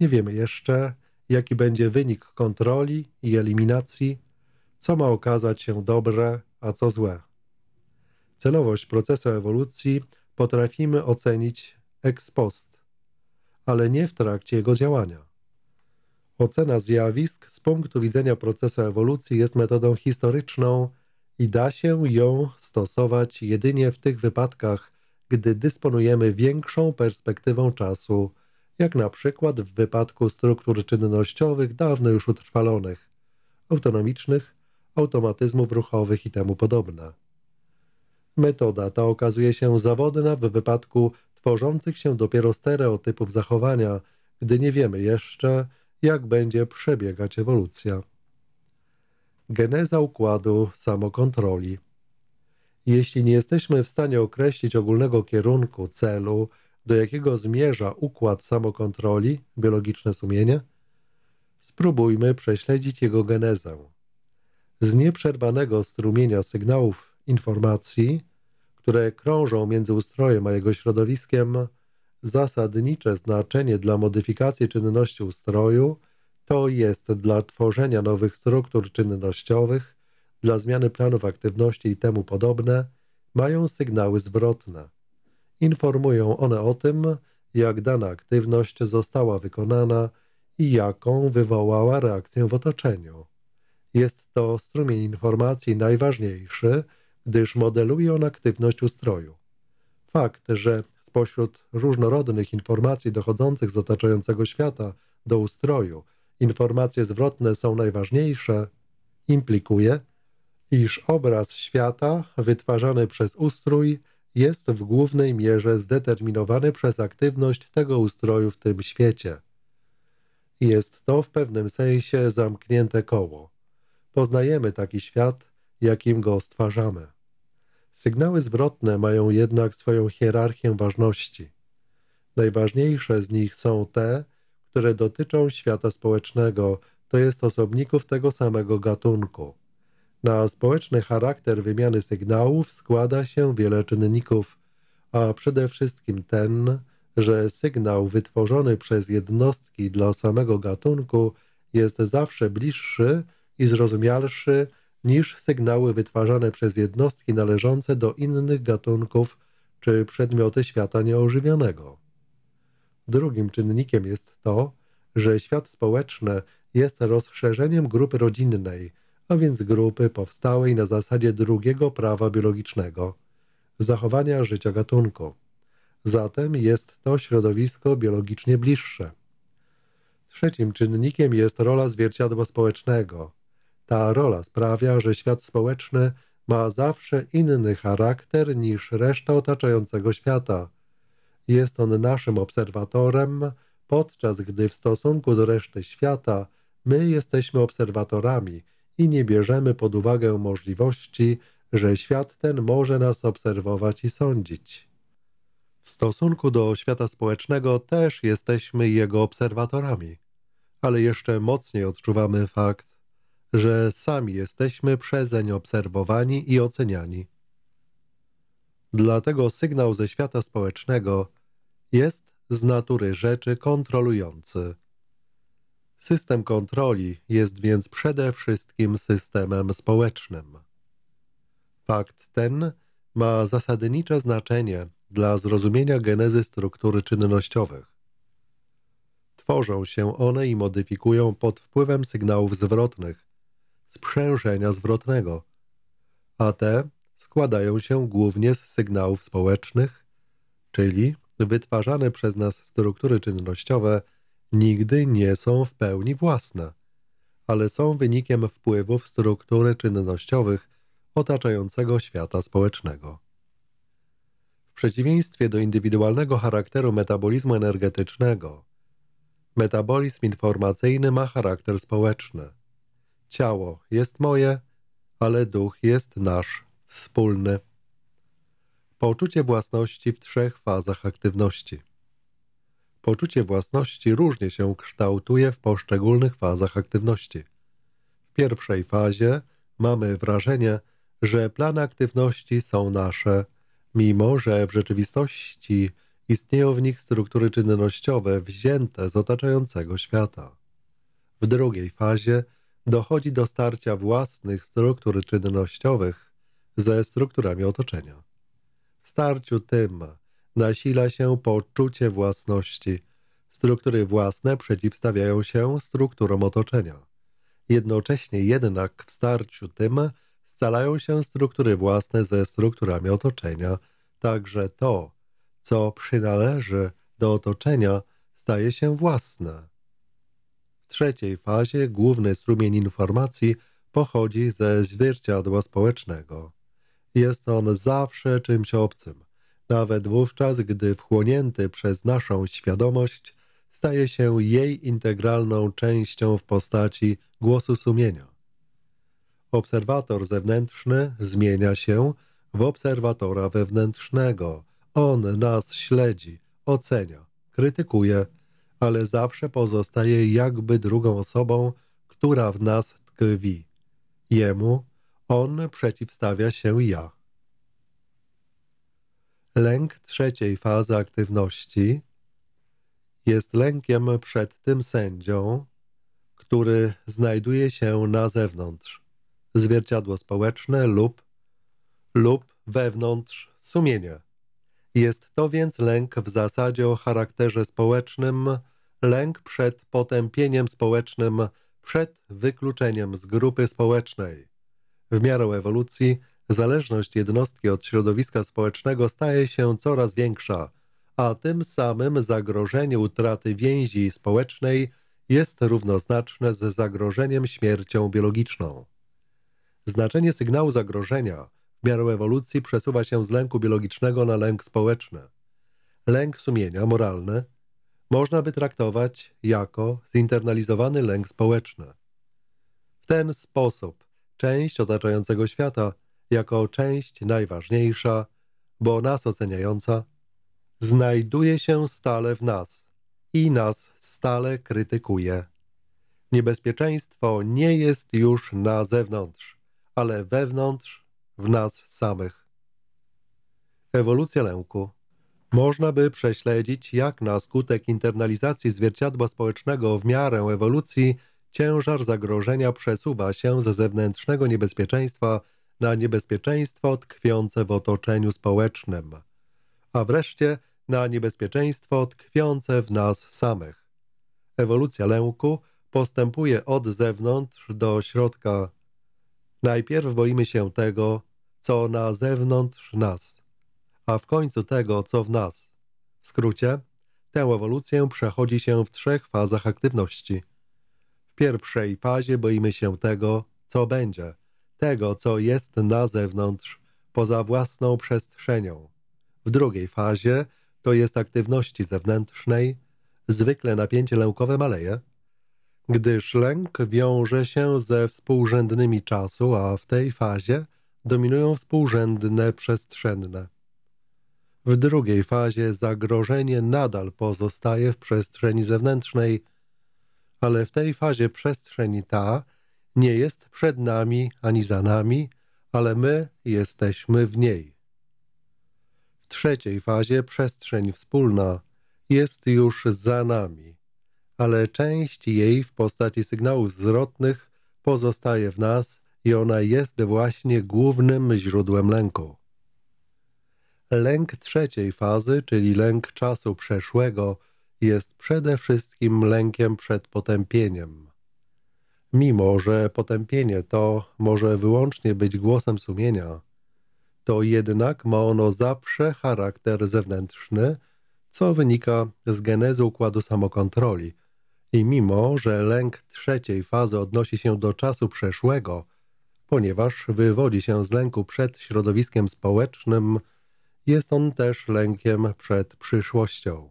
Nie wiemy jeszcze, jaki będzie wynik kontroli i eliminacji, co ma okazać się dobre, a co złe. Celowość procesu ewolucji potrafimy ocenić ex post, ale nie w trakcie jego działania. Ocena zjawisk z punktu widzenia procesu ewolucji jest metodą historyczną i da się ją stosować jedynie w tych wypadkach, gdy dysponujemy większą perspektywą czasu, jak na przykład w wypadku struktur czynnościowych dawno już utrwalonych, autonomicznych automatyzmów ruchowych i temu podobne. Metoda ta okazuje się zawodna w wypadku tworzących się dopiero stereotypów zachowania, gdy nie wiemy jeszcze, jak będzie przebiegać ewolucja. Geneza układu samokontroli. Jeśli nie jesteśmy w stanie określić ogólnego kierunku, celu, do jakiego zmierza układ samokontroli, biologiczne sumienie, spróbujmy prześledzić jego genezę z nieprzerwanego strumienia sygnałów informacji, które krążą między ustrojem a jego środowiskiem, zasadnicze znaczenie dla modyfikacji czynności ustroju to jest dla tworzenia nowych struktur czynnościowych, dla zmiany planów aktywności i temu podobne, mają sygnały zwrotne. Informują one o tym, jak dana aktywność została wykonana i jaką wywołała reakcję w otoczeniu. Jest to strumień informacji najważniejszy, gdyż modeluje on aktywność ustroju. Fakt, że spośród różnorodnych informacji dochodzących z otaczającego świata do ustroju informacje zwrotne są najważniejsze, implikuje, iż obraz świata wytwarzany przez ustrój jest w głównej mierze zdeterminowany przez aktywność tego ustroju w tym świecie. Jest to w pewnym sensie zamknięte koło poznajemy taki świat, jakim go stwarzamy. Sygnały zwrotne mają jednak swoją hierarchię ważności. Najważniejsze z nich są te, które dotyczą świata społecznego, to jest osobników tego samego gatunku. Na społeczny charakter wymiany sygnałów składa się wiele czynników, a przede wszystkim ten, że sygnał wytworzony przez jednostki dla samego gatunku jest zawsze bliższy i zrozumialszy niż sygnały wytwarzane przez jednostki należące do innych gatunków czy przedmioty świata nieożywionego. Drugim czynnikiem jest to, że świat społeczny jest rozszerzeniem grupy rodzinnej, a więc grupy powstałej na zasadzie drugiego prawa biologicznego zachowania życia gatunku. Zatem jest to środowisko biologicznie bliższe. Trzecim czynnikiem jest rola zwierciadła społecznego – ta rola sprawia, że świat społeczny ma zawsze inny charakter niż reszta otaczającego świata. Jest on naszym obserwatorem, podczas gdy w stosunku do reszty świata my jesteśmy obserwatorami i nie bierzemy pod uwagę możliwości, że świat ten może nas obserwować i sądzić. W stosunku do świata społecznego też jesteśmy jego obserwatorami, ale jeszcze mocniej odczuwamy fakt, że sami jesteśmy przezeń obserwowani i oceniani. Dlatego sygnał ze świata społecznego jest z natury rzeczy kontrolujący. System kontroli jest więc przede wszystkim systemem społecznym. Fakt ten ma zasadnicze znaczenie dla zrozumienia genezy struktury czynnościowych. Tworzą się one i modyfikują pod wpływem sygnałów zwrotnych, sprzężenia zwrotnego, a te składają się głównie z sygnałów społecznych, czyli wytwarzane przez nas struktury czynnościowe nigdy nie są w pełni własne, ale są wynikiem wpływów struktury czynnościowych otaczającego świata społecznego. W przeciwieństwie do indywidualnego charakteru metabolizmu energetycznego, metabolizm informacyjny ma charakter społeczny – Ciało jest moje, ale duch jest nasz, wspólny. Poczucie własności w trzech fazach aktywności. Poczucie własności różnie się kształtuje w poszczególnych fazach aktywności. W pierwszej fazie mamy wrażenie, że plany aktywności są nasze, mimo że w rzeczywistości istnieją w nich struktury czynnościowe wzięte z otaczającego świata. W drugiej fazie dochodzi do starcia własnych struktur czynnościowych ze strukturami otoczenia. W starciu tym nasila się poczucie własności. Struktury własne przeciwstawiają się strukturom otoczenia. Jednocześnie jednak w starciu tym scalają się struktury własne ze strukturami otoczenia, także to, co przynależy do otoczenia, staje się własne trzeciej fazie główny strumień informacji pochodzi ze zwierciadła społecznego. Jest on zawsze czymś obcym, nawet wówczas, gdy wchłonięty przez naszą świadomość staje się jej integralną częścią w postaci głosu sumienia. Obserwator zewnętrzny zmienia się w obserwatora wewnętrznego. On nas śledzi, ocenia, krytykuje, ale zawsze pozostaje jakby drugą osobą, która w nas tkwi. Jemu on przeciwstawia się ja. Lęk trzeciej fazy aktywności jest lękiem przed tym sędzią, który znajduje się na zewnątrz, zwierciadło społeczne lub, lub wewnątrz sumienia. Jest to więc lęk w zasadzie o charakterze społecznym, lęk przed potępieniem społecznym, przed wykluczeniem z grupy społecznej. W miarę ewolucji zależność jednostki od środowiska społecznego staje się coraz większa, a tym samym zagrożenie utraty więzi społecznej jest równoznaczne z zagrożeniem śmiercią biologiczną. Znaczenie sygnału zagrożenia w miarę ewolucji przesuwa się z lęku biologicznego na lęk społeczny. Lęk sumienia, moralny, można by traktować jako zinternalizowany lęk społeczny. W ten sposób część otaczającego świata, jako część najważniejsza, bo nas oceniająca, znajduje się stale w nas i nas stale krytykuje. Niebezpieczeństwo nie jest już na zewnątrz, ale wewnątrz w nas samych. Ewolucja lęku. Można by prześledzić, jak na skutek internalizacji zwierciadła społecznego w miarę ewolucji ciężar zagrożenia przesuwa się ze zewnętrznego niebezpieczeństwa na niebezpieczeństwo tkwiące w otoczeniu społecznym, a wreszcie na niebezpieczeństwo tkwiące w nas samych. Ewolucja lęku postępuje od zewnątrz do środka. Najpierw boimy się tego, co na zewnątrz nas – a w końcu tego, co w nas. W skrócie, tę ewolucję przechodzi się w trzech fazach aktywności. W pierwszej fazie boimy się tego, co będzie, tego, co jest na zewnątrz, poza własną przestrzenią. W drugiej fazie, to jest aktywności zewnętrznej, zwykle napięcie lękowe maleje, gdyż lęk wiąże się ze współrzędnymi czasu, a w tej fazie dominują współrzędne przestrzenne. W drugiej fazie zagrożenie nadal pozostaje w przestrzeni zewnętrznej, ale w tej fazie przestrzeni ta nie jest przed nami ani za nami, ale my jesteśmy w niej. W trzeciej fazie przestrzeń wspólna jest już za nami, ale część jej w postaci sygnałów zwrotnych pozostaje w nas i ona jest właśnie głównym źródłem lęku. Lęk trzeciej fazy, czyli lęk czasu przeszłego, jest przede wszystkim lękiem przed potępieniem. Mimo, że potępienie to może wyłącznie być głosem sumienia, to jednak ma ono zawsze charakter zewnętrzny, co wynika z genezy układu samokontroli. I mimo, że lęk trzeciej fazy odnosi się do czasu przeszłego, ponieważ wywodzi się z lęku przed środowiskiem społecznym, jest on też lękiem przed przyszłością.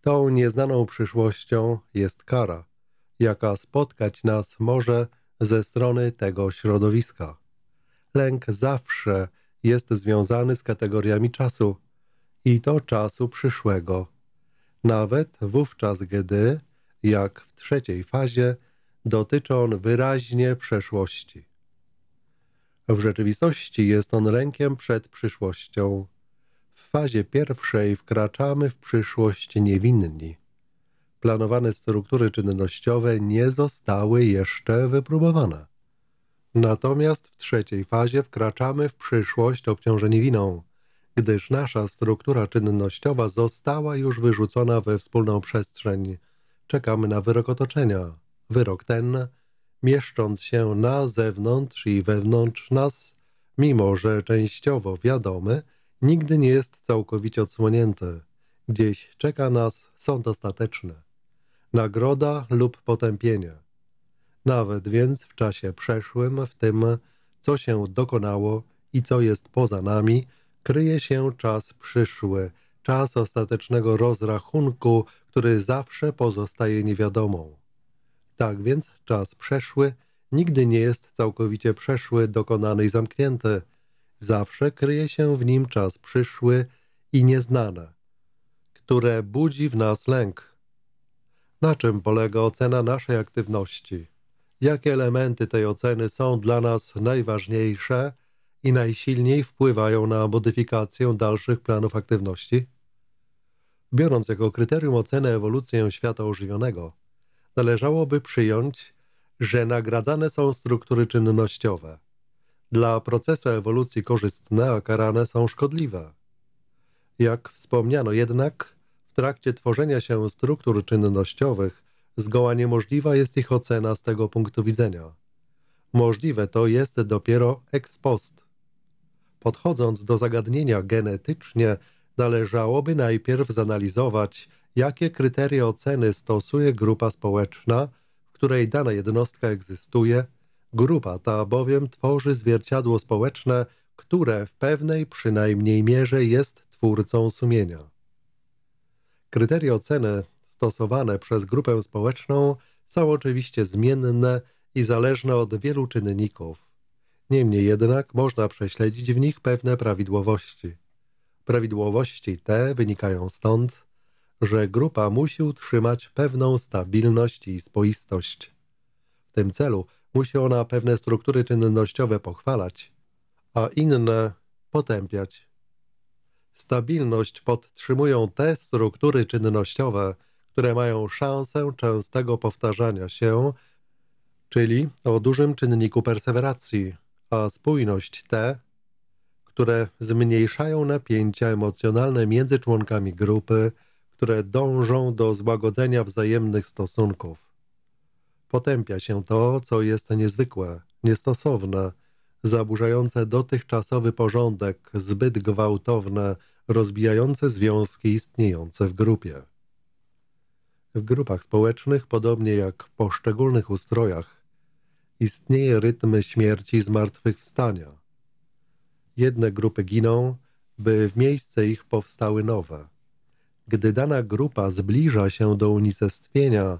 Tą nieznaną przyszłością jest kara, jaka spotkać nas może ze strony tego środowiska. Lęk zawsze jest związany z kategoriami czasu i to czasu przyszłego. Nawet wówczas, gdy, jak w trzeciej fazie, dotyczy on wyraźnie przeszłości. W rzeczywistości jest on rękiem przed przyszłością. W fazie pierwszej wkraczamy w przyszłość niewinni. Planowane struktury czynnościowe nie zostały jeszcze wypróbowane. Natomiast w trzeciej fazie wkraczamy w przyszłość obciążeni winą, gdyż nasza struktura czynnościowa została już wyrzucona we wspólną przestrzeń. Czekamy na wyrok otoczenia. Wyrok ten – mieszcząc się na zewnątrz i wewnątrz nas, mimo że częściowo wiadome, nigdy nie jest całkowicie odsłonięte. Gdzieś czeka nas sąd ostateczny. Nagroda lub potępienie. Nawet więc w czasie przeszłym, w tym, co się dokonało i co jest poza nami, kryje się czas przyszły, czas ostatecznego rozrachunku, który zawsze pozostaje niewiadomą. Tak więc czas przeszły nigdy nie jest całkowicie przeszły, dokonany i zamknięty. Zawsze kryje się w nim czas przyszły i nieznane, które budzi w nas lęk. Na czym polega ocena naszej aktywności? Jakie elementy tej oceny są dla nas najważniejsze i najsilniej wpływają na modyfikację dalszych planów aktywności? Biorąc jako kryterium ocenę ewolucję świata ożywionego, należałoby przyjąć, że nagradzane są struktury czynnościowe. Dla procesu ewolucji korzystne, a karane są szkodliwe. Jak wspomniano jednak, w trakcie tworzenia się struktur czynnościowych zgoła niemożliwa jest ich ocena z tego punktu widzenia. Możliwe to jest dopiero ex post. Podchodząc do zagadnienia genetycznie, należałoby najpierw zanalizować, jakie kryteria oceny stosuje grupa społeczna, w której dana jednostka egzystuje. Grupa ta bowiem tworzy zwierciadło społeczne, które w pewnej przynajmniej mierze jest twórcą sumienia. Kryteria oceny stosowane przez grupę społeczną są oczywiście zmienne i zależne od wielu czynników. Niemniej jednak można prześledzić w nich pewne prawidłowości. Prawidłowości te wynikają stąd, że grupa musi utrzymać pewną stabilność i spoistość. W tym celu musi ona pewne struktury czynnościowe pochwalać, a inne potępiać. Stabilność podtrzymują te struktury czynnościowe, które mają szansę częstego powtarzania się, czyli o dużym czynniku perseweracji, a spójność te, które zmniejszają napięcia emocjonalne między członkami grupy, które dążą do złagodzenia wzajemnych stosunków. Potępia się to, co jest niezwykłe, niestosowne, zaburzające dotychczasowy porządek, zbyt gwałtowne, rozbijające związki istniejące w grupie. W grupach społecznych, podobnie jak w poszczególnych ustrojach, istnieje rytm śmierci i zmartwychwstania. Jedne grupy giną, by w miejsce ich powstały nowe – gdy dana grupa zbliża się do unicestwienia,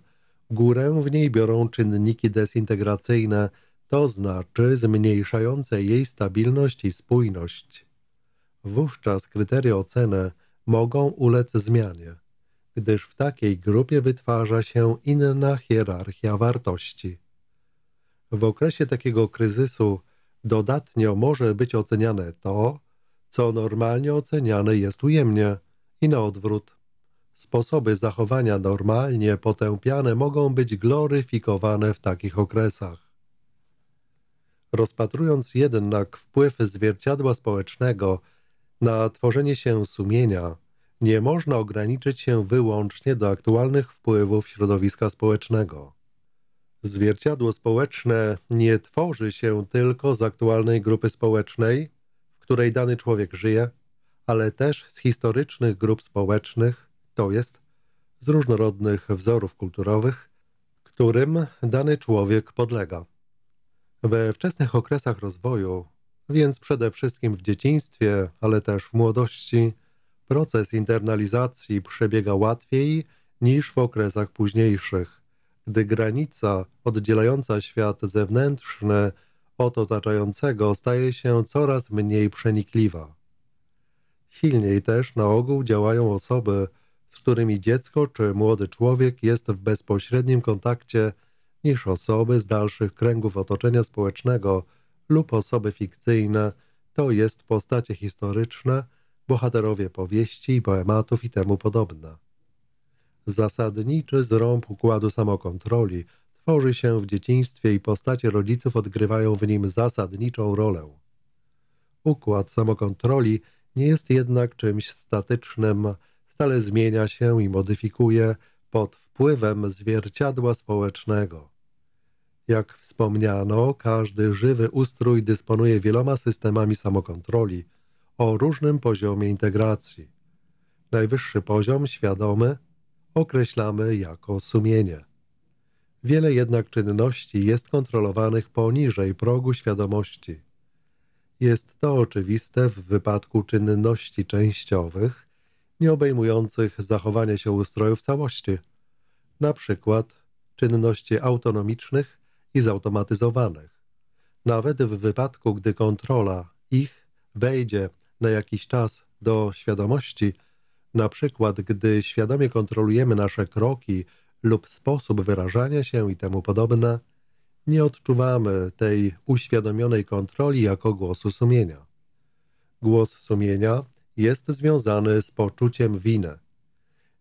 górę w niej biorą czynniki dezintegracyjne, to znaczy zmniejszające jej stabilność i spójność. Wówczas kryteria oceny mogą ulec zmianie, gdyż w takiej grupie wytwarza się inna hierarchia wartości. W okresie takiego kryzysu dodatnio może być oceniane to, co normalnie oceniane jest ujemnie – i na odwrót. Sposoby zachowania normalnie potępiane mogą być gloryfikowane w takich okresach. Rozpatrując jednak wpływ zwierciadła społecznego na tworzenie się sumienia, nie można ograniczyć się wyłącznie do aktualnych wpływów środowiska społecznego. Zwierciadło społeczne nie tworzy się tylko z aktualnej grupy społecznej, w której dany człowiek żyje – ale też z historycznych grup społecznych, to jest z różnorodnych wzorów kulturowych, którym dany człowiek podlega. We wczesnych okresach rozwoju, więc przede wszystkim w dzieciństwie, ale też w młodości, proces internalizacji przebiega łatwiej niż w okresach późniejszych, gdy granica oddzielająca świat zewnętrzny od otaczającego staje się coraz mniej przenikliwa. Silniej też na ogół działają osoby, z którymi dziecko czy młody człowiek jest w bezpośrednim kontakcie niż osoby z dalszych kręgów otoczenia społecznego lub osoby fikcyjne, to jest postacie historyczne, bohaterowie powieści, poematów i temu podobne. Zasadniczy zrąb układu samokontroli tworzy się w dzieciństwie i postacie rodziców odgrywają w nim zasadniczą rolę. Układ samokontroli nie jest jednak czymś statycznym, stale zmienia się i modyfikuje pod wpływem zwierciadła społecznego. Jak wspomniano, każdy żywy ustrój dysponuje wieloma systemami samokontroli o różnym poziomie integracji. Najwyższy poziom świadomy określamy jako sumienie. Wiele jednak czynności jest kontrolowanych poniżej progu świadomości. Jest to oczywiste w wypadku czynności częściowych, nie obejmujących zachowania się ustroju w całości, na przykład czynności autonomicznych i zautomatyzowanych. Nawet w wypadku, gdy kontrola ich wejdzie na jakiś czas do świadomości, na przykład gdy świadomie kontrolujemy nasze kroki lub sposób wyrażania się i temu podobne, nie odczuwamy tej uświadomionej kontroli jako głosu sumienia. Głos sumienia jest związany z poczuciem winy.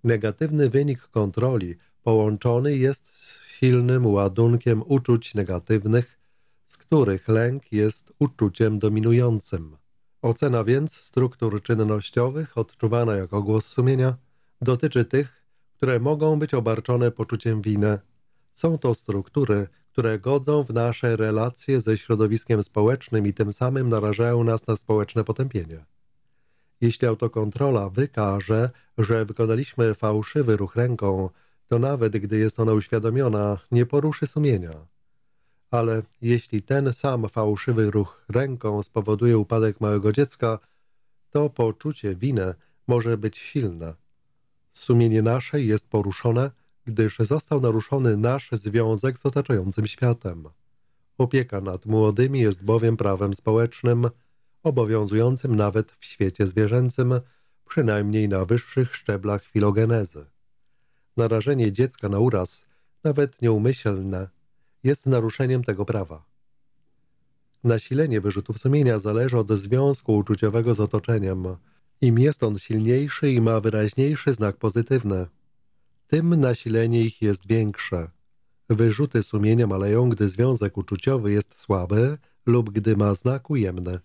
Negatywny wynik kontroli połączony jest z silnym ładunkiem uczuć negatywnych, z których lęk jest uczuciem dominującym. Ocena więc struktur czynnościowych odczuwana jako głos sumienia dotyczy tych, które mogą być obarczone poczuciem winy. Są to struktury, które godzą w nasze relacje ze środowiskiem społecznym i tym samym narażają nas na społeczne potępienie. Jeśli autokontrola wykaże, że wykonaliśmy fałszywy ruch ręką, to nawet gdy jest ona uświadomiona, nie poruszy sumienia. Ale jeśli ten sam fałszywy ruch ręką spowoduje upadek małego dziecka, to poczucie winy może być silne. Sumienie nasze jest poruszone – gdyż został naruszony nasz związek z otaczającym światem. Opieka nad młodymi jest bowiem prawem społecznym, obowiązującym nawet w świecie zwierzęcym, przynajmniej na wyższych szczeblach filogenezy. Narażenie dziecka na uraz, nawet nieumyślne, jest naruszeniem tego prawa. Nasilenie wyrzutów sumienia zależy od związku uczuciowego z otoczeniem. Im jest on silniejszy i ma wyraźniejszy znak pozytywny, tym nasilenie ich jest większe. Wyrzuty sumienia maleją, gdy związek uczuciowy jest słaby lub gdy ma znak ujemny.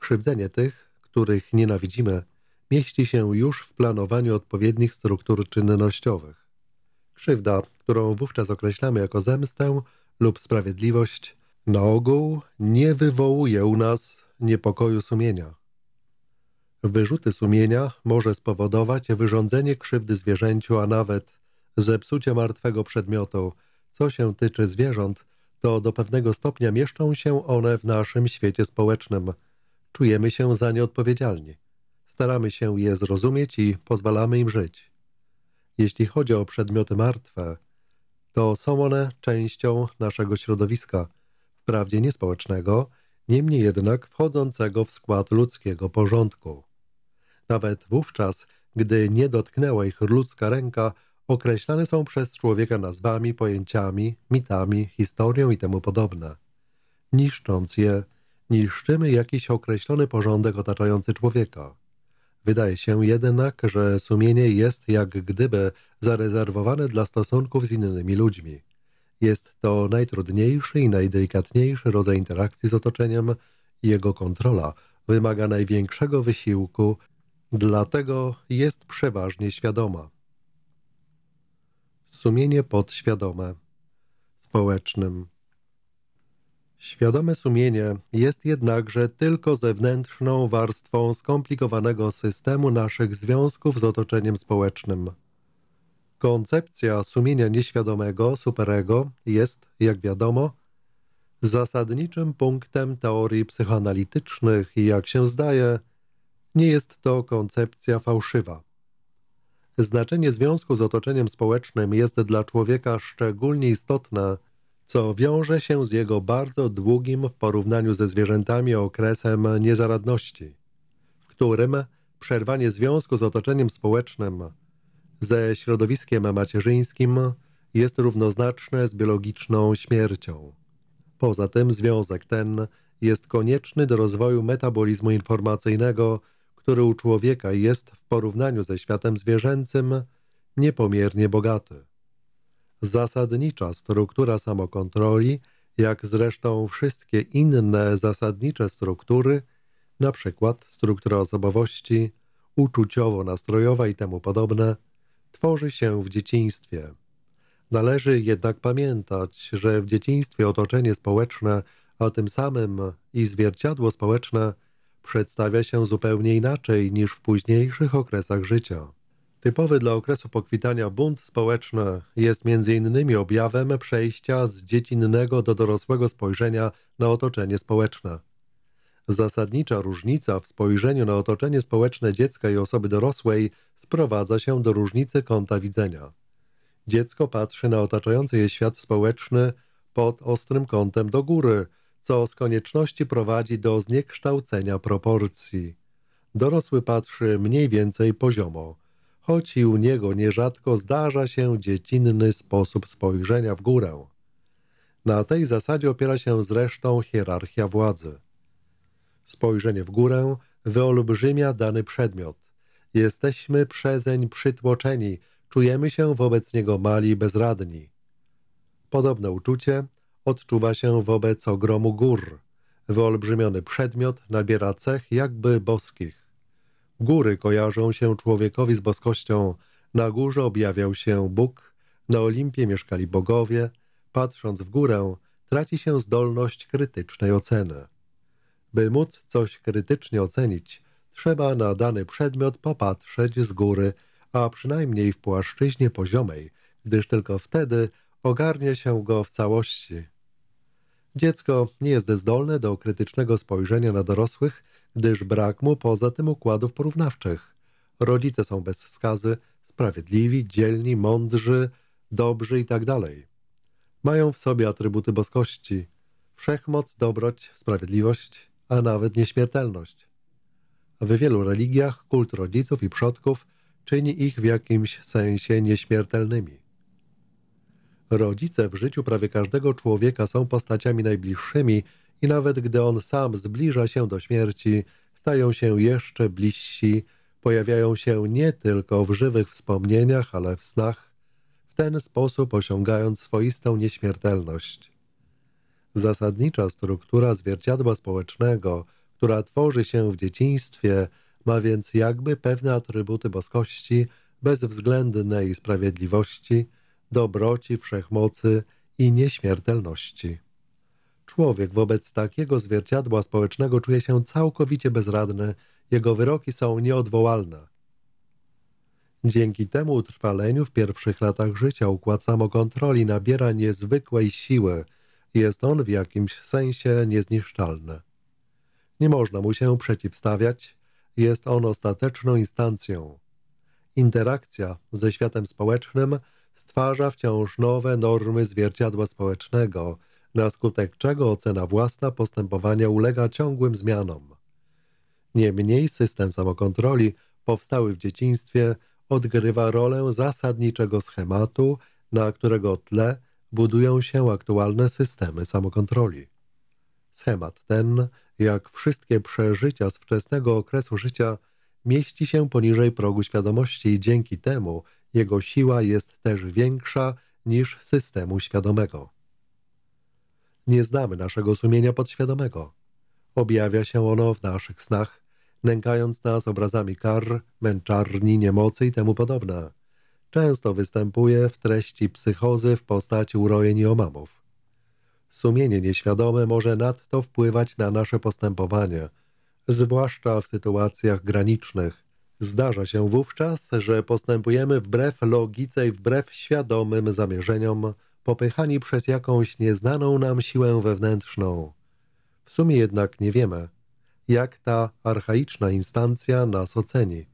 Krzywdzenie tych, których nienawidzimy, mieści się już w planowaniu odpowiednich struktur czynnościowych. Krzywda, którą wówczas określamy jako zemstę lub sprawiedliwość, na ogół nie wywołuje u nas niepokoju sumienia. Wyrzuty sumienia może spowodować wyrządzenie krzywdy zwierzęciu, a nawet zepsucie martwego przedmiotu. Co się tyczy zwierząt, to do pewnego stopnia mieszczą się one w naszym świecie społecznym. Czujemy się za nie odpowiedzialni. Staramy się je zrozumieć i pozwalamy im żyć. Jeśli chodzi o przedmioty martwe, to są one częścią naszego środowiska, wprawdzie niespołecznego, niemniej jednak wchodzącego w skład ludzkiego porządku. Nawet wówczas, gdy nie dotknęła ich ludzka ręka, określane są przez człowieka nazwami, pojęciami, mitami, historią i temu podobne. Niszcząc je, niszczymy jakiś określony porządek otaczający człowieka. Wydaje się jednak, że sumienie jest jak gdyby zarezerwowane dla stosunków z innymi ludźmi. Jest to najtrudniejszy i najdelikatniejszy rodzaj interakcji z otoczeniem i jego kontrola wymaga największego wysiłku Dlatego jest przeważnie świadoma. Sumienie podświadome społecznym. Świadome sumienie jest jednakże tylko zewnętrzną warstwą skomplikowanego systemu naszych związków z otoczeniem społecznym. Koncepcja sumienia nieświadomego, superego, jest, jak wiadomo, zasadniczym punktem teorii psychoanalitycznych i, jak się zdaje, nie jest to koncepcja fałszywa. Znaczenie związku z otoczeniem społecznym jest dla człowieka szczególnie istotne, co wiąże się z jego bardzo długim w porównaniu ze zwierzętami okresem niezaradności, w którym przerwanie związku z otoczeniem społecznym, ze środowiskiem macierzyńskim jest równoznaczne z biologiczną śmiercią. Poza tym związek ten jest konieczny do rozwoju metabolizmu informacyjnego który u człowieka jest w porównaniu ze światem zwierzęcym niepomiernie bogaty. Zasadnicza struktura samokontroli, jak zresztą wszystkie inne zasadnicze struktury, na przykład struktura osobowości, uczuciowo-nastrojowa i temu podobne, tworzy się w dzieciństwie. Należy jednak pamiętać, że w dzieciństwie otoczenie społeczne, a tym samym i zwierciadło społeczne – przedstawia się zupełnie inaczej niż w późniejszych okresach życia. Typowy dla okresu pokwitania bunt społeczny jest m.in. objawem przejścia z dziecinnego do dorosłego spojrzenia na otoczenie społeczne. Zasadnicza różnica w spojrzeniu na otoczenie społeczne dziecka i osoby dorosłej sprowadza się do różnicy kąta widzenia. Dziecko patrzy na otaczający je świat społeczny pod ostrym kątem do góry – co z konieczności prowadzi do zniekształcenia proporcji. Dorosły patrzy mniej więcej poziomo, choć i u niego nierzadko zdarza się dziecinny sposób spojrzenia w górę. Na tej zasadzie opiera się zresztą hierarchia władzy. Spojrzenie w górę wyolbrzymia dany przedmiot. Jesteśmy przezeń przytłoczeni, czujemy się wobec niego mali bezradni. Podobne uczucie – odczuwa się wobec ogromu gór. Wyolbrzymiony przedmiot nabiera cech jakby boskich. Góry kojarzą się człowiekowi z boskością. Na górze objawiał się Bóg, na Olimpie mieszkali bogowie. Patrząc w górę, traci się zdolność krytycznej oceny. By móc coś krytycznie ocenić, trzeba na dany przedmiot popatrzeć z góry, a przynajmniej w płaszczyźnie poziomej, gdyż tylko wtedy ogarnie się go w całości. Dziecko nie jest zdolne do krytycznego spojrzenia na dorosłych, gdyż brak mu poza tym układów porównawczych. Rodzice są bez wskazy, sprawiedliwi, dzielni, mądrzy, dobrzy itd. Tak Mają w sobie atrybuty boskości, wszechmoc, dobroć, sprawiedliwość, a nawet nieśmiertelność. W wielu religiach kult rodziców i przodków czyni ich w jakimś sensie nieśmiertelnymi. Rodzice w życiu prawie każdego człowieka są postaciami najbliższymi i nawet gdy on sam zbliża się do śmierci, stają się jeszcze bliżsi, pojawiają się nie tylko w żywych wspomnieniach, ale w snach, w ten sposób osiągając swoistą nieśmiertelność. Zasadnicza struktura zwierciadła społecznego, która tworzy się w dzieciństwie, ma więc jakby pewne atrybuty boskości, bezwzględnej sprawiedliwości – dobroci, wszechmocy i nieśmiertelności. Człowiek wobec takiego zwierciadła społecznego czuje się całkowicie bezradny, jego wyroki są nieodwołalne. Dzięki temu utrwaleniu w pierwszych latach życia układ samokontroli nabiera niezwykłej siły. Jest on w jakimś sensie niezniszczalny. Nie można mu się przeciwstawiać. Jest on ostateczną instancją. Interakcja ze światem społecznym – stwarza wciąż nowe normy zwierciadła społecznego, na skutek czego ocena własna postępowania ulega ciągłym zmianom. Niemniej system samokontroli powstały w dzieciństwie odgrywa rolę zasadniczego schematu, na którego tle budują się aktualne systemy samokontroli. Schemat ten, jak wszystkie przeżycia z wczesnego okresu życia, mieści się poniżej progu świadomości i dzięki temu jego siła jest też większa niż systemu świadomego. Nie znamy naszego sumienia podświadomego. Objawia się ono w naszych snach, nękając nas obrazami kar, męczarni, niemocy i temu podobne. Często występuje w treści psychozy w postaci urojeń i omamów. Sumienie nieświadome może nadto wpływać na nasze postępowanie, zwłaszcza w sytuacjach granicznych, Zdarza się wówczas, że postępujemy wbrew logice i wbrew świadomym zamierzeniom, popychani przez jakąś nieznaną nam siłę wewnętrzną. W sumie jednak nie wiemy, jak ta archaiczna instancja nas oceni,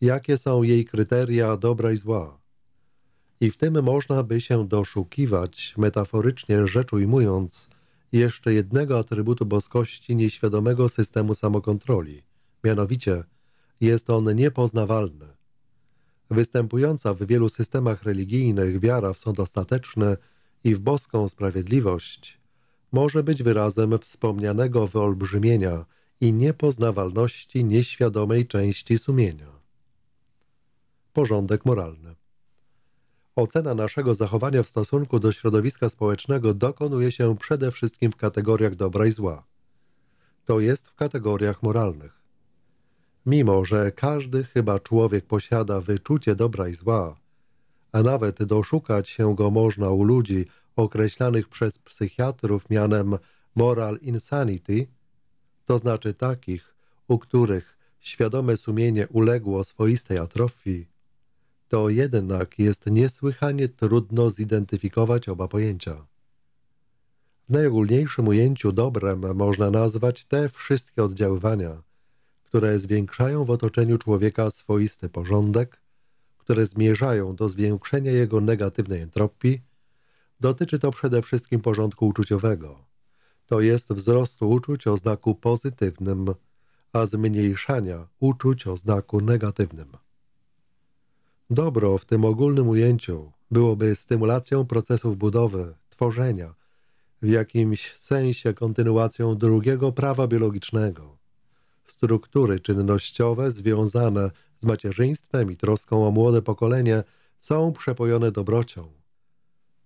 jakie są jej kryteria dobra i zła. I w tym można by się doszukiwać, metaforycznie rzecz ujmując, jeszcze jednego atrybutu boskości nieświadomego systemu samokontroli, mianowicie – jest on niepoznawalny. Występująca w wielu systemach religijnych wiara w sąd ostateczny i w boską sprawiedliwość może być wyrazem wspomnianego wyolbrzymienia i niepoznawalności nieświadomej części sumienia. Porządek moralny. Ocena naszego zachowania w stosunku do środowiska społecznego dokonuje się przede wszystkim w kategoriach dobra i zła. To jest w kategoriach moralnych. Mimo, że każdy chyba człowiek posiada wyczucie dobra i zła, a nawet doszukać się go można u ludzi określanych przez psychiatrów mianem moral insanity, to znaczy takich, u których świadome sumienie uległo swoistej atrofii, to jednak jest niesłychanie trudno zidentyfikować oba pojęcia. W najogólniejszym ujęciu dobrem można nazwać te wszystkie oddziaływania – które zwiększają w otoczeniu człowieka swoisty porządek, które zmierzają do zwiększenia jego negatywnej entropii, dotyczy to przede wszystkim porządku uczuciowego, to jest wzrostu uczuć o znaku pozytywnym, a zmniejszania uczuć o znaku negatywnym. Dobro w tym ogólnym ujęciu byłoby stymulacją procesów budowy, tworzenia, w jakimś sensie kontynuacją drugiego prawa biologicznego – Struktury czynnościowe związane z macierzyństwem i troską o młode pokolenie są przepojone dobrocią.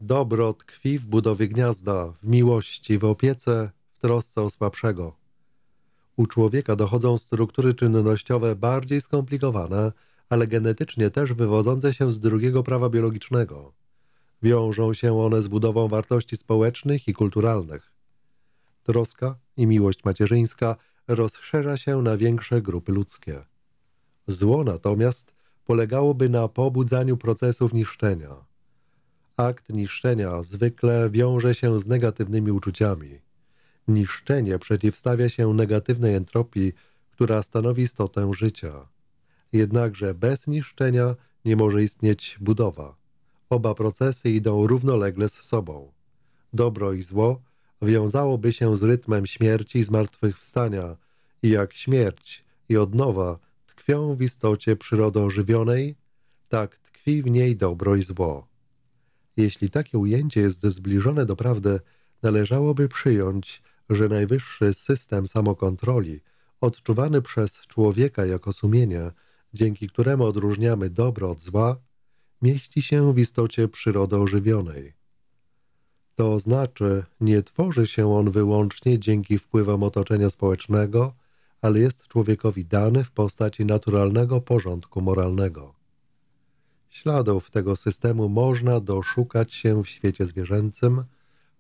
Dobro tkwi w budowie gniazda, w miłości, w opiece, w trosce o słabszego. U człowieka dochodzą struktury czynnościowe bardziej skomplikowane, ale genetycznie też wywodzące się z drugiego prawa biologicznego. Wiążą się one z budową wartości społecznych i kulturalnych. Troska i miłość macierzyńska – rozszerza się na większe grupy ludzkie. Zło natomiast polegałoby na pobudzaniu procesów niszczenia. Akt niszczenia zwykle wiąże się z negatywnymi uczuciami. Niszczenie przeciwstawia się negatywnej entropii, która stanowi istotę życia. Jednakże bez niszczenia nie może istnieć budowa. Oba procesy idą równolegle z sobą. Dobro i zło wiązałoby się z rytmem śmierci i zmartwychwstania i jak śmierć i odnowa tkwią w istocie przyrody ożywionej, tak tkwi w niej dobro i zło. Jeśli takie ujęcie jest zbliżone do prawdy, należałoby przyjąć, że najwyższy system samokontroli, odczuwany przez człowieka jako sumienie, dzięki któremu odróżniamy dobro od zła, mieści się w istocie przyrody ożywionej. To znaczy, nie tworzy się on wyłącznie dzięki wpływom otoczenia społecznego, ale jest człowiekowi dany w postaci naturalnego porządku moralnego. Śladów tego systemu można doszukać się w świecie zwierzęcym,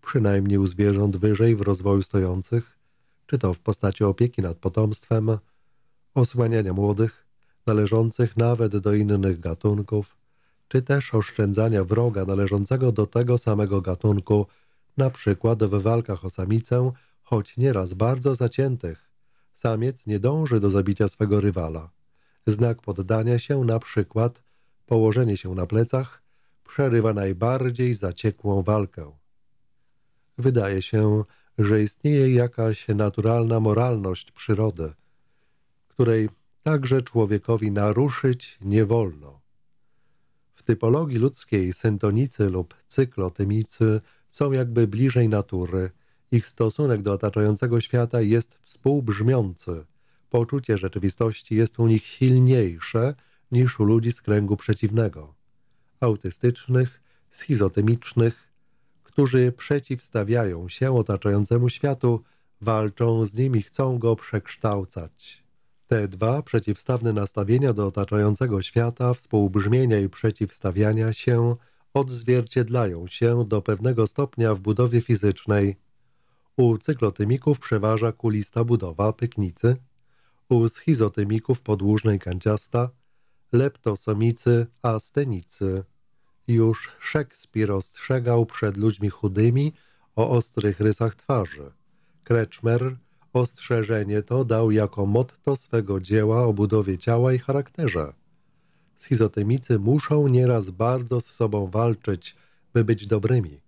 przynajmniej u zwierząt wyżej w rozwoju stojących, czy to w postaci opieki nad potomstwem, osłaniania młodych, należących nawet do innych gatunków, czy też oszczędzania wroga należącego do tego samego gatunku, na przykład w walkach o samicę, choć nieraz bardzo zaciętych. Samiec nie dąży do zabicia swego rywala. Znak poddania się, na przykład położenie się na plecach, przerywa najbardziej zaciekłą walkę. Wydaje się, że istnieje jakaś naturalna moralność przyrody, której także człowiekowi naruszyć nie wolno. W typologii ludzkiej syntonicy lub cyklotymicy są jakby bliżej natury. Ich stosunek do otaczającego świata jest współbrzmiący. Poczucie rzeczywistości jest u nich silniejsze niż u ludzi z kręgu przeciwnego. Autystycznych, schizotymicznych, którzy przeciwstawiają się otaczającemu światu, walczą z nim i chcą go przekształcać. Te dwa przeciwstawne nastawienia do otaczającego świata, współbrzmienia i przeciwstawiania się odzwierciedlają się do pewnego stopnia w budowie fizycznej. U cyklotymików przeważa kulista budowa pyknicy, u schizotymików podłużnej kanciasta, leptosomicy astenicy. Już Szekspir ostrzegał przed ludźmi chudymi o ostrych rysach twarzy. Kreczmer – Ostrzeżenie to dał jako motto swego dzieła o budowie ciała i charakterze. Schizotemicy muszą nieraz bardzo z sobą walczyć, by być dobrymi.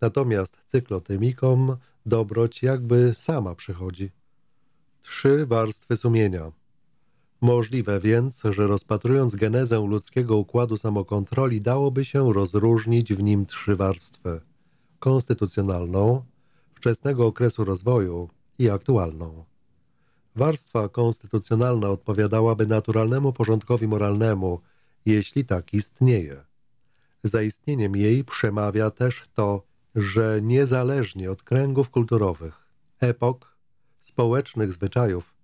Natomiast cyklotemikom dobroć jakby sama przychodzi. Trzy warstwy sumienia. Możliwe więc, że rozpatrując genezę ludzkiego układu samokontroli dałoby się rozróżnić w nim trzy warstwy. Konstytucjonalną, wczesnego okresu rozwoju, i aktualną. Warstwa konstytucjonalna odpowiadałaby naturalnemu porządkowi moralnemu, jeśli tak istnieje. Za istnieniem jej przemawia też to, że niezależnie od kręgów kulturowych, epok, społecznych zwyczajów,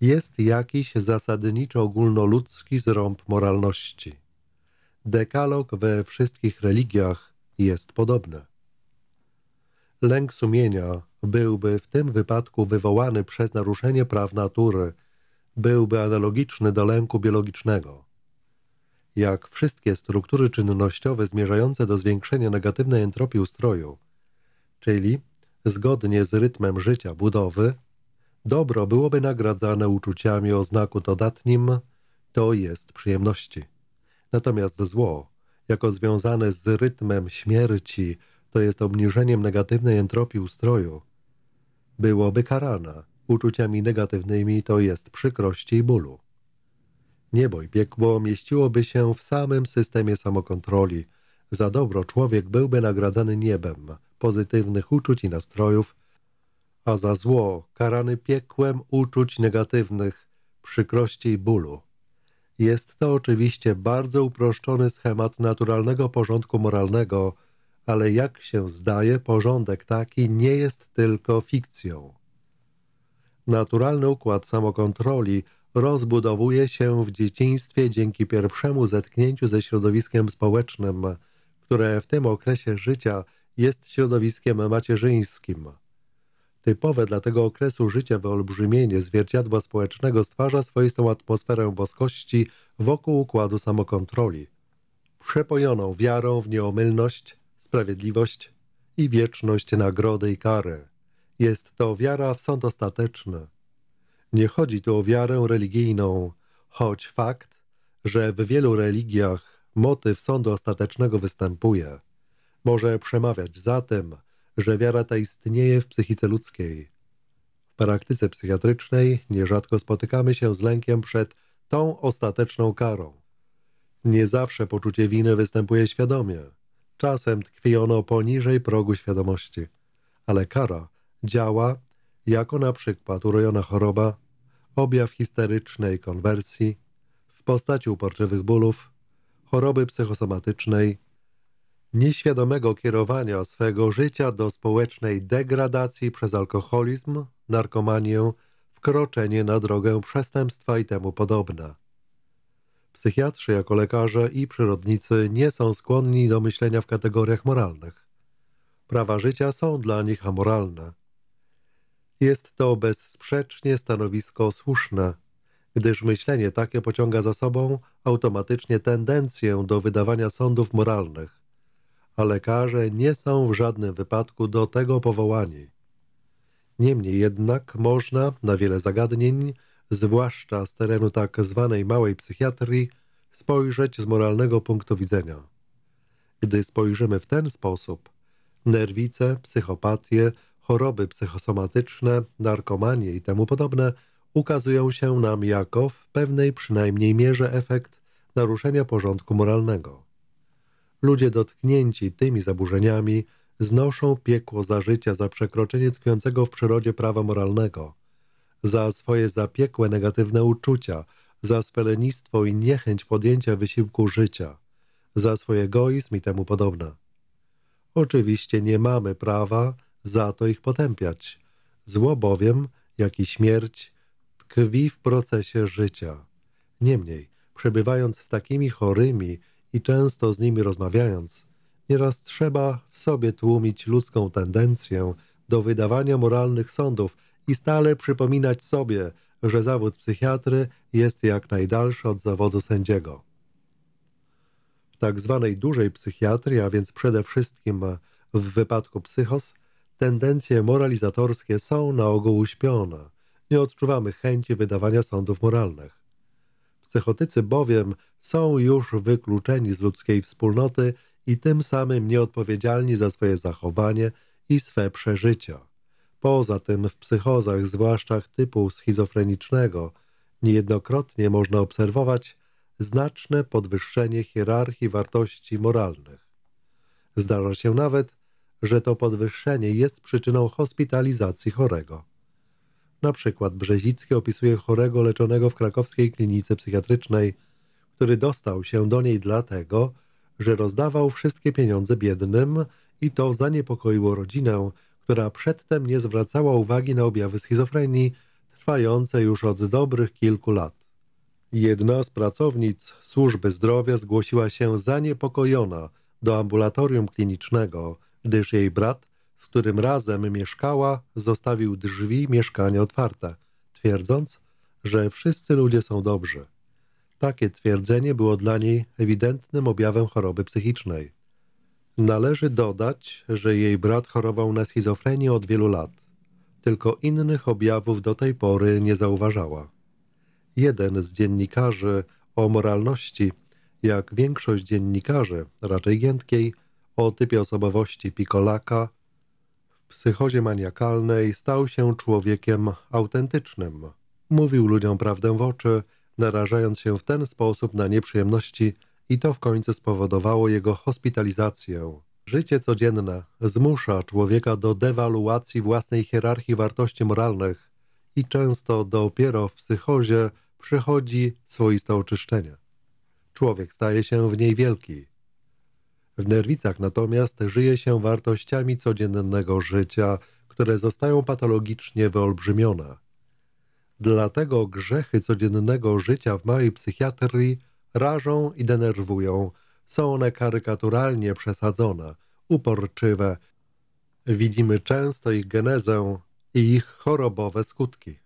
jest jakiś zasadniczo ogólnoludzki zrąb moralności. Dekalog we wszystkich religiach jest podobny. Lęk sumienia byłby w tym wypadku wywołany przez naruszenie praw natury, byłby analogiczny do lęku biologicznego. Jak wszystkie struktury czynnościowe zmierzające do zwiększenia negatywnej entropii ustroju, czyli zgodnie z rytmem życia budowy, dobro byłoby nagradzane uczuciami o znaku dodatnim, to jest przyjemności. Natomiast zło, jako związane z rytmem śmierci, to jest obniżeniem negatywnej entropii ustroju, byłoby karana uczuciami negatywnymi, to jest przykrości i bólu. Niebo i piekło mieściłoby się w samym systemie samokontroli. Za dobro człowiek byłby nagradzany niebem, pozytywnych uczuć i nastrojów, a za zło karany piekłem uczuć negatywnych, przykrości i bólu. Jest to oczywiście bardzo uproszczony schemat naturalnego porządku moralnego, ale jak się zdaje, porządek taki nie jest tylko fikcją. Naturalny układ samokontroli rozbudowuje się w dzieciństwie dzięki pierwszemu zetknięciu ze środowiskiem społecznym, które w tym okresie życia jest środowiskiem macierzyńskim. Typowe dla tego okresu życia wyolbrzymienie zwierciadła społecznego stwarza swoistą atmosferę boskości wokół układu samokontroli. Przepojoną wiarą w nieomylność, sprawiedliwość i wieczność nagrody i karę. Jest to wiara w sąd ostateczny. Nie chodzi tu o wiarę religijną, choć fakt, że w wielu religiach motyw sądu ostatecznego występuje. Może przemawiać za tym, że wiara ta istnieje w psychice ludzkiej. W praktyce psychiatrycznej nierzadko spotykamy się z lękiem przed tą ostateczną karą. Nie zawsze poczucie winy występuje świadomie. Czasem tkwi ono poniżej progu świadomości, ale kara działa jako na przykład urojona choroba, objaw histerycznej konwersji w postaci uporczywych bólów, choroby psychosomatycznej, nieświadomego kierowania swego życia do społecznej degradacji przez alkoholizm, narkomanię, wkroczenie na drogę przestępstwa i temu podobne. Psychiatrzy jako lekarze i przyrodnicy nie są skłonni do myślenia w kategoriach moralnych. Prawa życia są dla nich amoralne. Jest to bezsprzecznie stanowisko słuszne, gdyż myślenie takie pociąga za sobą automatycznie tendencję do wydawania sądów moralnych, a lekarze nie są w żadnym wypadku do tego powołani. Niemniej jednak można na wiele zagadnień zwłaszcza z terenu tak zwanej małej psychiatrii, spojrzeć z moralnego punktu widzenia. Gdy spojrzymy w ten sposób, nerwice, psychopatie, choroby psychosomatyczne, narkomanie i temu podobne ukazują się nam jako w pewnej przynajmniej mierze efekt naruszenia porządku moralnego. Ludzie dotknięci tymi zaburzeniami znoszą piekło za życia za przekroczenie tkwiącego w przyrodzie prawa moralnego – za swoje zapiekłe negatywne uczucia, za spelenistwo i niechęć podjęcia wysiłku życia, za swój egoizm i temu podobne. Oczywiście nie mamy prawa za to ich potępiać. Zło bowiem, jak i śmierć, tkwi w procesie życia. Niemniej, przebywając z takimi chorymi i często z nimi rozmawiając, nieraz trzeba w sobie tłumić ludzką tendencję do wydawania moralnych sądów i stale przypominać sobie, że zawód psychiatry jest jak najdalszy od zawodu sędziego. W tak zwanej dużej psychiatrii, a więc przede wszystkim w wypadku psychos, tendencje moralizatorskie są na ogół uśpione. Nie odczuwamy chęci wydawania sądów moralnych. Psychotycy bowiem są już wykluczeni z ludzkiej wspólnoty i tym samym nieodpowiedzialni za swoje zachowanie i swe przeżycia. Poza tym w psychozach, zwłaszcza typu schizofrenicznego, niejednokrotnie można obserwować znaczne podwyższenie hierarchii wartości moralnych. Zdarza się nawet, że to podwyższenie jest przyczyną hospitalizacji chorego. Na przykład Brzezicki opisuje chorego leczonego w krakowskiej klinice psychiatrycznej, który dostał się do niej dlatego, że rozdawał wszystkie pieniądze biednym i to zaniepokoiło rodzinę, która przedtem nie zwracała uwagi na objawy schizofrenii trwające już od dobrych kilku lat. Jedna z pracownic służby zdrowia zgłosiła się zaniepokojona do ambulatorium klinicznego, gdyż jej brat, z którym razem mieszkała, zostawił drzwi mieszkania otwarte, twierdząc, że wszyscy ludzie są dobrzy. Takie twierdzenie było dla niej ewidentnym objawem choroby psychicznej. Należy dodać, że jej brat chorował na schizofrenię od wielu lat, tylko innych objawów do tej pory nie zauważała. Jeden z dziennikarzy o moralności, jak większość dziennikarzy, raczej giętkiej, o typie osobowości Pikolaka, w psychozie maniakalnej stał się człowiekiem autentycznym. Mówił ludziom prawdę w oczy, narażając się w ten sposób na nieprzyjemności, i to w końcu spowodowało jego hospitalizację. Życie codzienne zmusza człowieka do dewaluacji własnej hierarchii wartości moralnych i często dopiero w psychozie przychodzi swoiste oczyszczenie. Człowiek staje się w niej wielki. W nerwicach natomiast żyje się wartościami codziennego życia, które zostają patologicznie wyolbrzymione. Dlatego grzechy codziennego życia w małej psychiatrii rażą i denerwują. Są one karykaturalnie przesadzone, uporczywe. Widzimy często ich genezę i ich chorobowe skutki.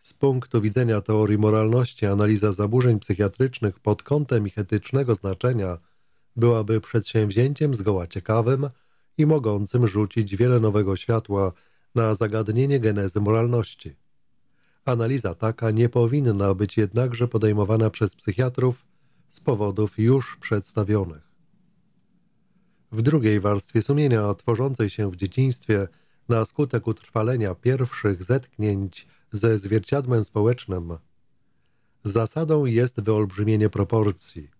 Z punktu widzenia teorii moralności analiza zaburzeń psychiatrycznych pod kątem ich etycznego znaczenia byłaby przedsięwzięciem zgoła ciekawym i mogącym rzucić wiele nowego światła na zagadnienie genezy moralności. Analiza taka nie powinna być jednakże podejmowana przez psychiatrów z powodów już przedstawionych. W drugiej warstwie sumienia, tworzącej się w dzieciństwie na skutek utrwalenia pierwszych zetknięć ze zwierciadłem społecznym, zasadą jest wyolbrzymienie proporcji.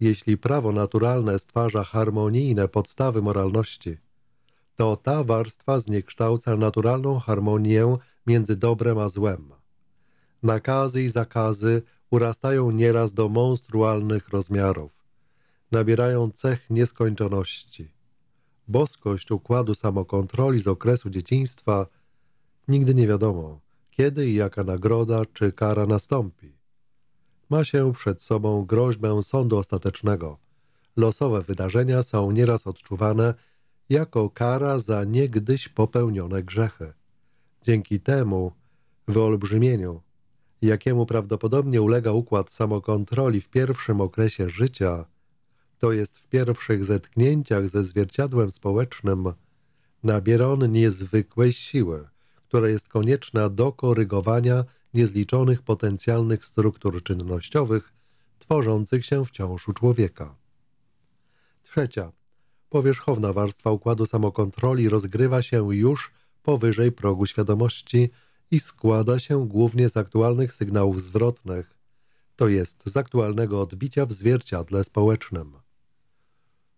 Jeśli prawo naturalne stwarza harmonijne podstawy moralności, to ta warstwa zniekształca naturalną harmonię między dobrem a złem. Nakazy i zakazy urastają nieraz do monstrualnych rozmiarów. Nabierają cech nieskończoności. Boskość układu samokontroli z okresu dzieciństwa nigdy nie wiadomo, kiedy i jaka nagroda czy kara nastąpi. Ma się przed sobą groźbę sądu ostatecznego. Losowe wydarzenia są nieraz odczuwane jako kara za niegdyś popełnione grzechy. Dzięki temu wyolbrzymieniu, jakiemu prawdopodobnie ulega układ samokontroli w pierwszym okresie życia, to jest w pierwszych zetknięciach ze zwierciadłem społecznym, nabiera on niezwykłej siły, która jest konieczna do korygowania niezliczonych potencjalnych struktur czynnościowych tworzących się w u człowieka. Trzecia, powierzchowna warstwa układu samokontroli rozgrywa się już powyżej progu świadomości i składa się głównie z aktualnych sygnałów zwrotnych, to jest z aktualnego odbicia w zwierciadle społecznym.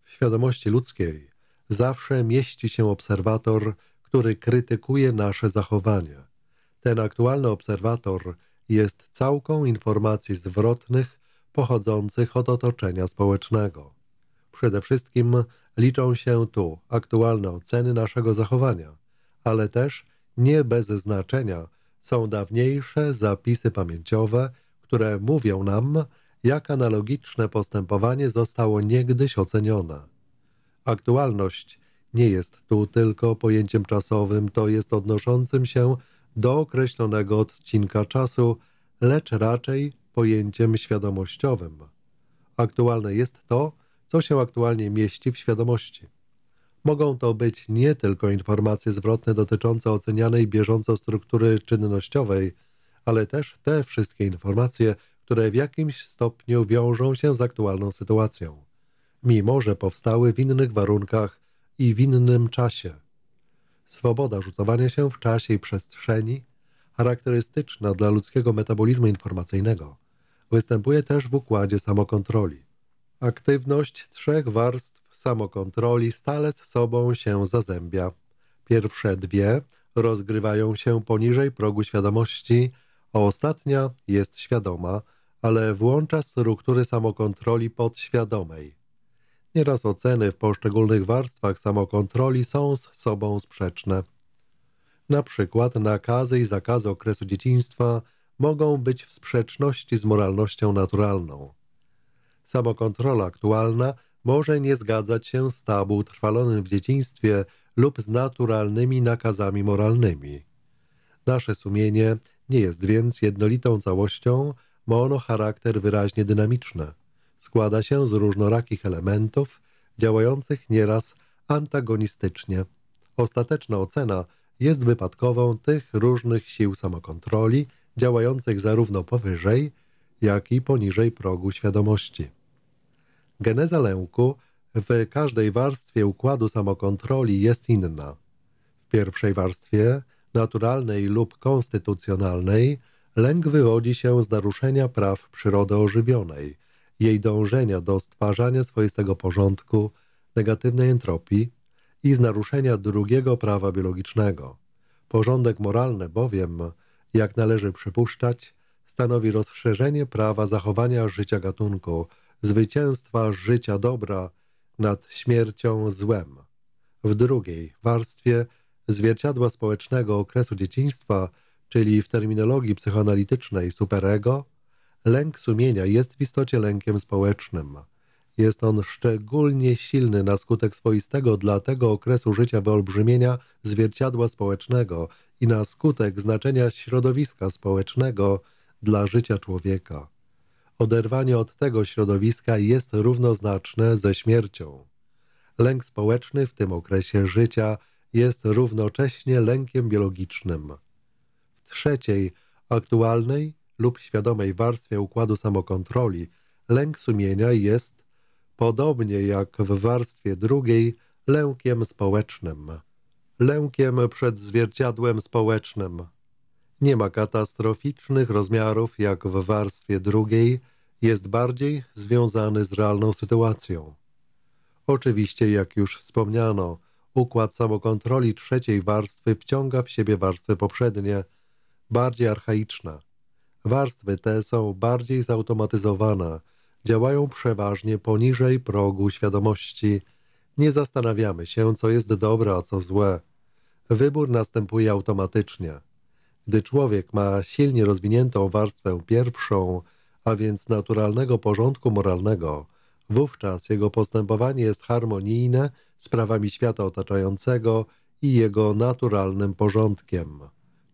W świadomości ludzkiej zawsze mieści się obserwator, który krytykuje nasze zachowanie. Ten aktualny obserwator jest całką informacji zwrotnych pochodzących od otoczenia społecznego. Przede wszystkim liczą się tu aktualne oceny naszego zachowania – ale też nie bez znaczenia są dawniejsze zapisy pamięciowe, które mówią nam, jak analogiczne postępowanie zostało niegdyś ocenione. Aktualność nie jest tu tylko pojęciem czasowym, to jest odnoszącym się do określonego odcinka czasu, lecz raczej pojęciem świadomościowym. Aktualne jest to, co się aktualnie mieści w świadomości. Mogą to być nie tylko informacje zwrotne dotyczące ocenianej bieżąco struktury czynnościowej, ale też te wszystkie informacje, które w jakimś stopniu wiążą się z aktualną sytuacją, mimo że powstały w innych warunkach i w innym czasie. Swoboda rzutowania się w czasie i przestrzeni, charakterystyczna dla ludzkiego metabolizmu informacyjnego, występuje też w układzie samokontroli. Aktywność trzech warstw samokontroli stale z sobą się zazębia. Pierwsze dwie rozgrywają się poniżej progu świadomości, a ostatnia jest świadoma, ale włącza struktury samokontroli podświadomej. Nieraz oceny w poszczególnych warstwach samokontroli są z sobą sprzeczne. Na przykład nakazy i zakazy okresu dzieciństwa mogą być w sprzeczności z moralnością naturalną. Samokontrola aktualna może nie zgadzać się z tabu utrwalonym w dzieciństwie lub z naturalnymi nakazami moralnymi. Nasze sumienie nie jest więc jednolitą całością, ma ono charakter wyraźnie dynamiczny. Składa się z różnorakich elementów, działających nieraz antagonistycznie. Ostateczna ocena jest wypadkową tych różnych sił samokontroli, działających zarówno powyżej, jak i poniżej progu świadomości. Geneza lęku w każdej warstwie układu samokontroli jest inna. W pierwszej warstwie, naturalnej lub konstytucjonalnej, lęk wywodzi się z naruszenia praw przyrody ożywionej, jej dążenia do stwarzania swoistego porządku, negatywnej entropii i z naruszenia drugiego prawa biologicznego. Porządek moralny bowiem, jak należy przypuszczać, stanowi rozszerzenie prawa zachowania życia gatunku – zwycięstwa życia dobra nad śmiercią złem. W drugiej warstwie zwierciadła społecznego okresu dzieciństwa, czyli w terminologii psychoanalitycznej superego, lęk sumienia jest w istocie lękiem społecznym. Jest on szczególnie silny na skutek swoistego dla tego okresu życia wyolbrzymienia zwierciadła społecznego i na skutek znaczenia środowiska społecznego dla życia człowieka. Oderwanie od tego środowiska jest równoznaczne ze śmiercią. Lęk społeczny w tym okresie życia jest równocześnie lękiem biologicznym. W trzeciej, aktualnej lub świadomej warstwie układu samokontroli lęk sumienia jest, podobnie jak w warstwie drugiej, lękiem społecznym. Lękiem przed zwierciadłem społecznym nie ma katastroficznych rozmiarów jak w warstwie drugiej, jest bardziej związany z realną sytuacją. Oczywiście, jak już wspomniano, układ samokontroli trzeciej warstwy wciąga w siebie warstwy poprzednie, bardziej archaiczna. Warstwy te są bardziej zautomatyzowane, działają przeważnie poniżej progu świadomości. Nie zastanawiamy się, co jest dobre, a co złe. Wybór następuje automatycznie – gdy człowiek ma silnie rozwiniętą warstwę pierwszą, a więc naturalnego porządku moralnego, wówczas jego postępowanie jest harmonijne z prawami świata otaczającego i jego naturalnym porządkiem.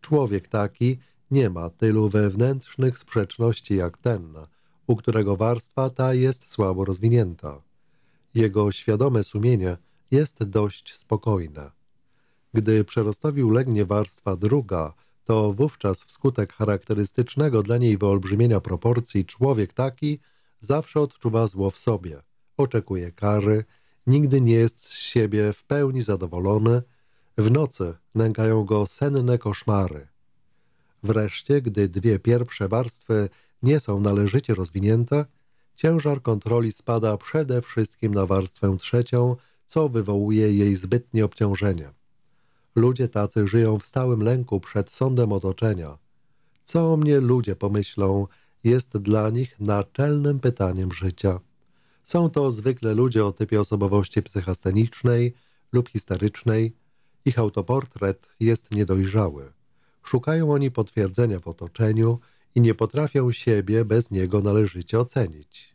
Człowiek taki nie ma tylu wewnętrznych sprzeczności jak ten, u którego warstwa ta jest słabo rozwinięta. Jego świadome sumienie jest dość spokojne. Gdy przerostowi ulegnie warstwa druga, to wówczas wskutek charakterystycznego dla niej wyolbrzymienia proporcji człowiek taki zawsze odczuwa zło w sobie, oczekuje kary, nigdy nie jest z siebie w pełni zadowolony, w nocy nękają go senne koszmary. Wreszcie, gdy dwie pierwsze warstwy nie są należycie rozwinięte, ciężar kontroli spada przede wszystkim na warstwę trzecią, co wywołuje jej zbytnie obciążenie. Ludzie tacy żyją w stałym lęku przed sądem otoczenia. Co o mnie ludzie pomyślą, jest dla nich naczelnym pytaniem życia. Są to zwykle ludzie o typie osobowości psychastenicznej lub historycznej. Ich autoportret jest niedojrzały. Szukają oni potwierdzenia w otoczeniu i nie potrafią siebie bez niego należycie ocenić.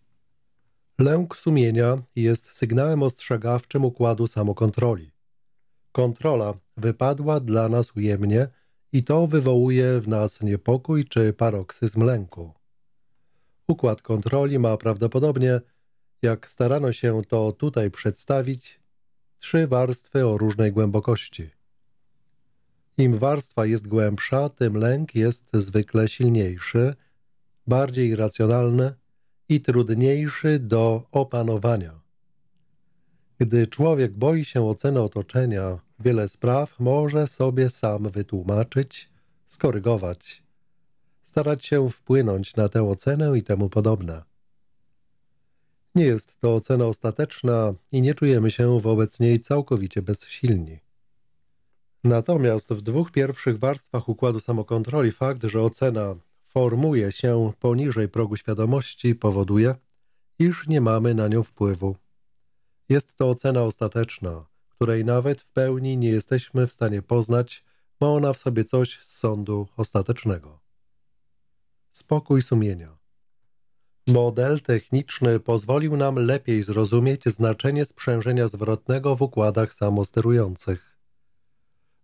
Lęk sumienia jest sygnałem ostrzegawczym układu samokontroli. Kontrola wypadła dla nas ujemnie i to wywołuje w nas niepokój czy paroksyzm lęku. Układ kontroli ma prawdopodobnie, jak starano się to tutaj przedstawić, trzy warstwy o różnej głębokości. Im warstwa jest głębsza, tym lęk jest zwykle silniejszy, bardziej racjonalny i trudniejszy do opanowania. Gdy człowiek boi się oceny otoczenia, Wiele spraw może sobie sam wytłumaczyć, skorygować, starać się wpłynąć na tę ocenę i temu podobne. Nie jest to ocena ostateczna i nie czujemy się wobec niej całkowicie bezsilni. Natomiast w dwóch pierwszych warstwach układu samokontroli fakt, że ocena formuje się poniżej progu świadomości powoduje, iż nie mamy na nią wpływu. Jest to ocena ostateczna – której nawet w pełni nie jesteśmy w stanie poznać, ma ona w sobie coś z sądu ostatecznego. Spokój sumienia. Model techniczny pozwolił nam lepiej zrozumieć znaczenie sprzężenia zwrotnego w układach samosterujących.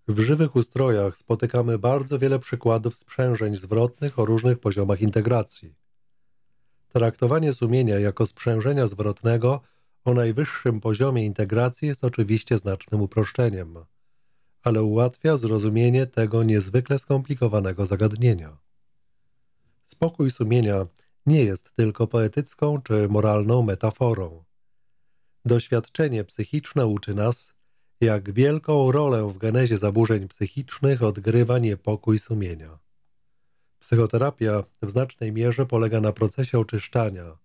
W żywych ustrojach spotykamy bardzo wiele przykładów sprzężeń zwrotnych o różnych poziomach integracji. Traktowanie sumienia jako sprzężenia zwrotnego – o najwyższym poziomie integracji jest oczywiście znacznym uproszczeniem, ale ułatwia zrozumienie tego niezwykle skomplikowanego zagadnienia. Spokój sumienia nie jest tylko poetycką czy moralną metaforą. Doświadczenie psychiczne uczy nas, jak wielką rolę w genezie zaburzeń psychicznych odgrywa niepokój sumienia. Psychoterapia w znacznej mierze polega na procesie oczyszczania.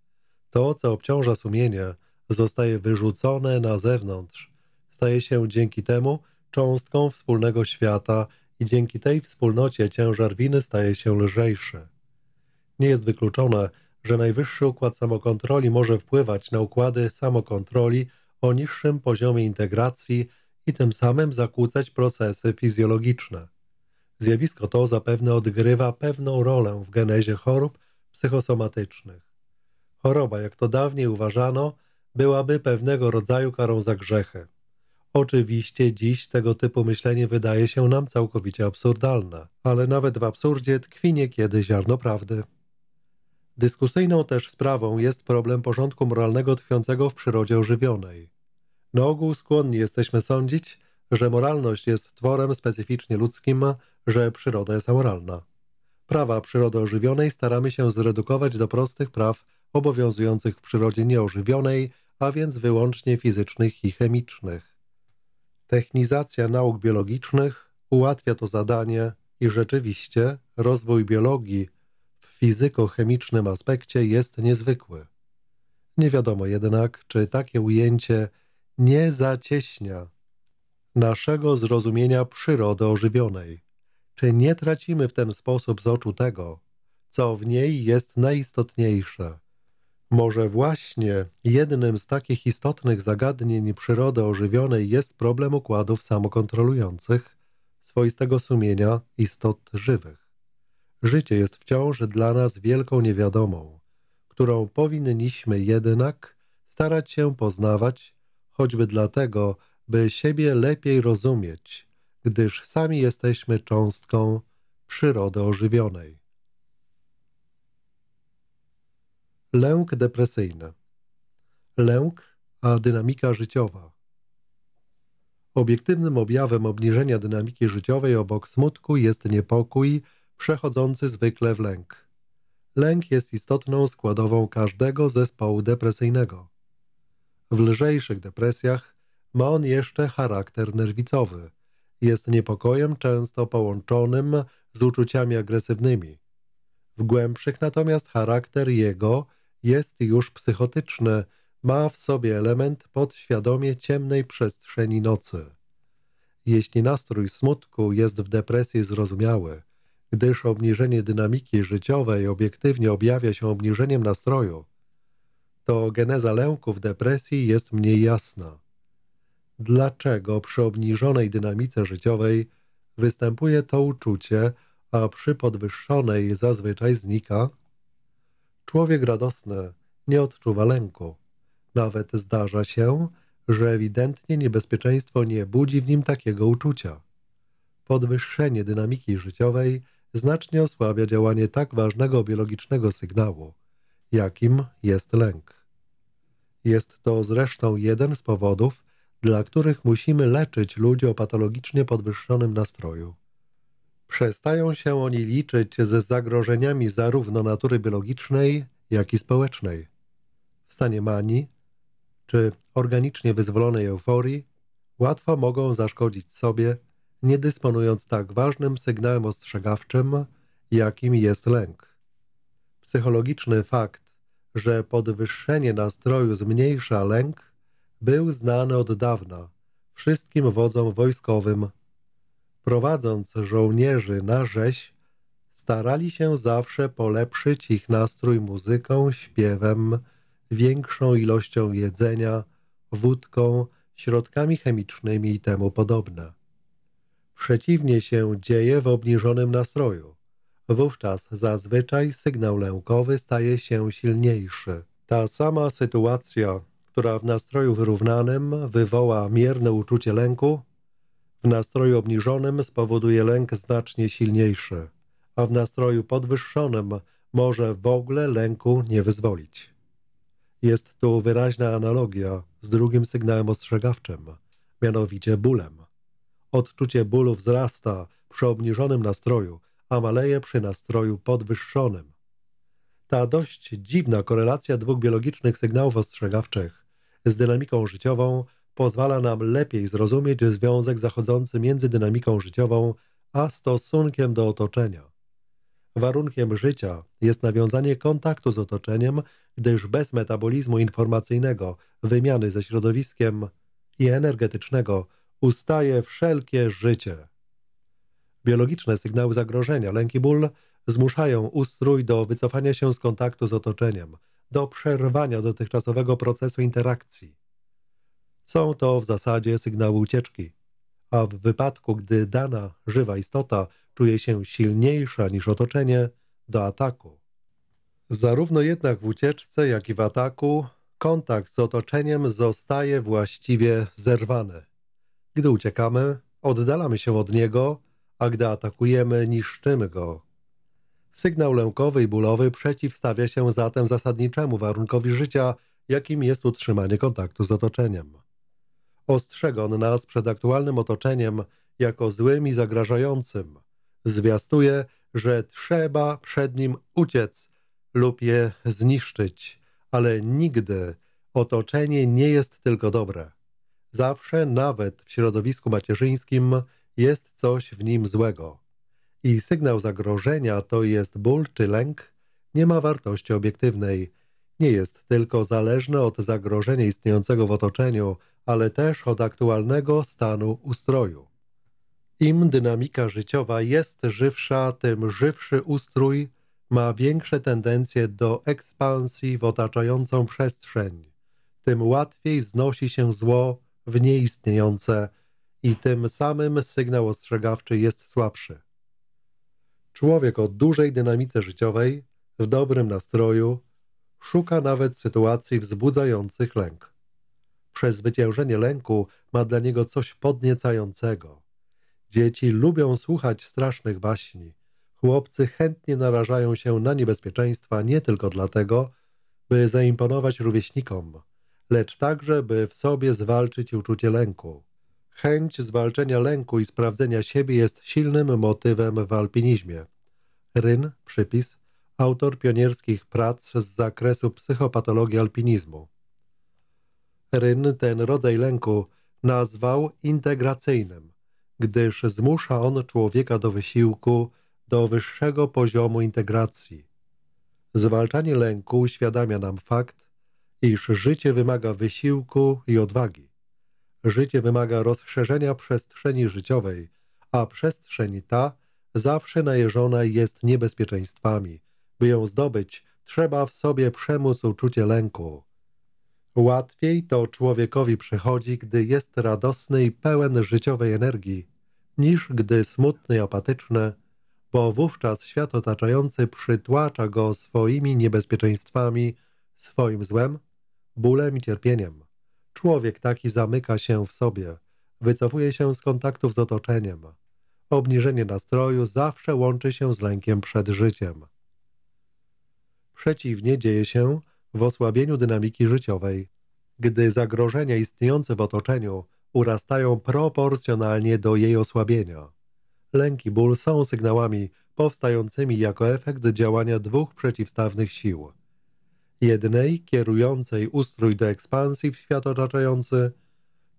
To, co obciąża sumienie – zostaje wyrzucone na zewnątrz. Staje się dzięki temu cząstką wspólnego świata i dzięki tej wspólnocie ciężar winy staje się lżejszy. Nie jest wykluczone, że najwyższy układ samokontroli może wpływać na układy samokontroli o niższym poziomie integracji i tym samym zakłócać procesy fizjologiczne. Zjawisko to zapewne odgrywa pewną rolę w genezie chorób psychosomatycznych. Choroba, jak to dawniej uważano, byłaby pewnego rodzaju karą za grzechy. Oczywiście dziś tego typu myślenie wydaje się nam całkowicie absurdalne, ale nawet w absurdzie tkwi niekiedy ziarno prawdy. Dyskusyjną też sprawą jest problem porządku moralnego tkwiącego w przyrodzie ożywionej. Na ogół skłonni jesteśmy sądzić, że moralność jest tworem specyficznie ludzkim, że przyroda jest amoralna. Prawa przyrody ożywionej staramy się zredukować do prostych praw obowiązujących w przyrodzie nieożywionej, a więc wyłącznie fizycznych i chemicznych. Technizacja nauk biologicznych ułatwia to zadanie i rzeczywiście rozwój biologii w fizyko-chemicznym aspekcie jest niezwykły. Nie wiadomo jednak, czy takie ujęcie nie zacieśnia naszego zrozumienia przyrody ożywionej. Czy nie tracimy w ten sposób z oczu tego, co w niej jest najistotniejsze, może właśnie jednym z takich istotnych zagadnień przyrody ożywionej jest problem układów samokontrolujących, swoistego sumienia istot żywych. Życie jest wciąż dla nas wielką niewiadomą, którą powinniśmy jednak starać się poznawać, choćby dlatego, by siebie lepiej rozumieć, gdyż sami jesteśmy cząstką przyrody ożywionej. Lęk depresyjny. Lęk, a dynamika życiowa. Obiektywnym objawem obniżenia dynamiki życiowej obok smutku jest niepokój, przechodzący zwykle w lęk. Lęk jest istotną składową każdego zespołu depresyjnego. W lżejszych depresjach ma on jeszcze charakter nerwicowy. Jest niepokojem często połączonym z uczuciami agresywnymi. W głębszych natomiast charakter jego jest już psychotyczne, ma w sobie element podświadomie ciemnej przestrzeni nocy. Jeśli nastrój smutku jest w depresji zrozumiały, gdyż obniżenie dynamiki życiowej obiektywnie objawia się obniżeniem nastroju, to geneza lęków depresji jest mniej jasna. Dlaczego przy obniżonej dynamice życiowej występuje to uczucie, a przy podwyższonej zazwyczaj znika? Człowiek radosny nie odczuwa lęku. Nawet zdarza się, że ewidentnie niebezpieczeństwo nie budzi w nim takiego uczucia. Podwyższenie dynamiki życiowej znacznie osłabia działanie tak ważnego biologicznego sygnału, jakim jest lęk. Jest to zresztą jeden z powodów, dla których musimy leczyć ludzi o patologicznie podwyższonym nastroju. Przestają się oni liczyć ze zagrożeniami zarówno natury biologicznej, jak i społecznej. W stanie manii czy organicznie wyzwolonej euforii łatwo mogą zaszkodzić sobie, nie dysponując tak ważnym sygnałem ostrzegawczym, jakim jest lęk. Psychologiczny fakt, że podwyższenie nastroju zmniejsza lęk, był znany od dawna wszystkim wodzom wojskowym prowadząc żołnierzy na rzeź, starali się zawsze polepszyć ich nastrój muzyką, śpiewem, większą ilością jedzenia, wódką, środkami chemicznymi i temu podobne. Przeciwnie się dzieje w obniżonym nastroju. Wówczas zazwyczaj sygnał lękowy staje się silniejszy. Ta sama sytuacja, która w nastroju wyrównanym wywoła mierne uczucie lęku, w nastroju obniżonym spowoduje lęk znacznie silniejszy, a w nastroju podwyższonym może w ogóle lęku nie wyzwolić. Jest tu wyraźna analogia z drugim sygnałem ostrzegawczym, mianowicie bólem. Odczucie bólu wzrasta przy obniżonym nastroju, a maleje przy nastroju podwyższonym. Ta dość dziwna korelacja dwóch biologicznych sygnałów ostrzegawczych z dynamiką życiową pozwala nam lepiej zrozumieć związek zachodzący między dynamiką życiową a stosunkiem do otoczenia. Warunkiem życia jest nawiązanie kontaktu z otoczeniem, gdyż bez metabolizmu informacyjnego, wymiany ze środowiskiem i energetycznego ustaje wszelkie życie. Biologiczne sygnały zagrożenia, lęki ból zmuszają ustrój do wycofania się z kontaktu z otoczeniem, do przerwania dotychczasowego procesu interakcji są to w zasadzie sygnały ucieczki. A w wypadku, gdy dana żywa istota czuje się silniejsza niż otoczenie, do ataku. Zarówno jednak w ucieczce, jak i w ataku kontakt z otoczeniem zostaje właściwie zerwany. Gdy uciekamy, oddalamy się od niego, a gdy atakujemy, niszczymy go. Sygnał lękowy i bólowy przeciwstawia się zatem zasadniczemu warunkowi życia, jakim jest utrzymanie kontaktu z otoczeniem. Ostrzega on nas przed aktualnym otoczeniem jako złym i zagrażającym. Zwiastuje, że trzeba przed nim uciec lub je zniszczyć, ale nigdy otoczenie nie jest tylko dobre. Zawsze, nawet w środowisku macierzyńskim, jest coś w nim złego. I sygnał zagrożenia to jest ból czy lęk, nie ma wartości obiektywnej. Nie jest tylko zależny od zagrożenia istniejącego w otoczeniu, ale też od aktualnego stanu ustroju. Im dynamika życiowa jest żywsza, tym żywszy ustrój ma większe tendencje do ekspansji w otaczającą przestrzeń, tym łatwiej znosi się zło w nieistniejące i tym samym sygnał ostrzegawczy jest słabszy. Człowiek o dużej dynamice życiowej, w dobrym nastroju, szuka nawet sytuacji wzbudzających lęk przezwyciężenie lęku ma dla niego coś podniecającego. Dzieci lubią słuchać strasznych baśni. Chłopcy chętnie narażają się na niebezpieczeństwa nie tylko dlatego, by zaimponować rówieśnikom, lecz także, by w sobie zwalczyć uczucie lęku. Chęć zwalczenia lęku i sprawdzenia siebie jest silnym motywem w alpinizmie. Ryn, przypis, autor pionierskich prac z zakresu psychopatologii alpinizmu. Ryn ten rodzaj lęku nazwał integracyjnym, gdyż zmusza on człowieka do wysiłku, do wyższego poziomu integracji. Zwalczanie lęku uświadamia nam fakt, iż życie wymaga wysiłku i odwagi. Życie wymaga rozszerzenia przestrzeni życiowej, a przestrzeń ta zawsze najeżona jest niebezpieczeństwami. By ją zdobyć, trzeba w sobie przemóc uczucie lęku. Łatwiej to człowiekowi przychodzi, gdy jest radosny i pełen życiowej energii, niż gdy smutny i apatyczny, bo wówczas świat otaczający przytłacza go swoimi niebezpieczeństwami, swoim złem, bólem i cierpieniem. Człowiek taki zamyka się w sobie, wycofuje się z kontaktów z otoczeniem. Obniżenie nastroju zawsze łączy się z lękiem przed życiem. Przeciwnie dzieje się, w osłabieniu dynamiki życiowej, gdy zagrożenia istniejące w otoczeniu urastają proporcjonalnie do jej osłabienia. Lęk i ból są sygnałami powstającymi jako efekt działania dwóch przeciwstawnych sił. Jednej kierującej ustrój do ekspansji w świat otaczający,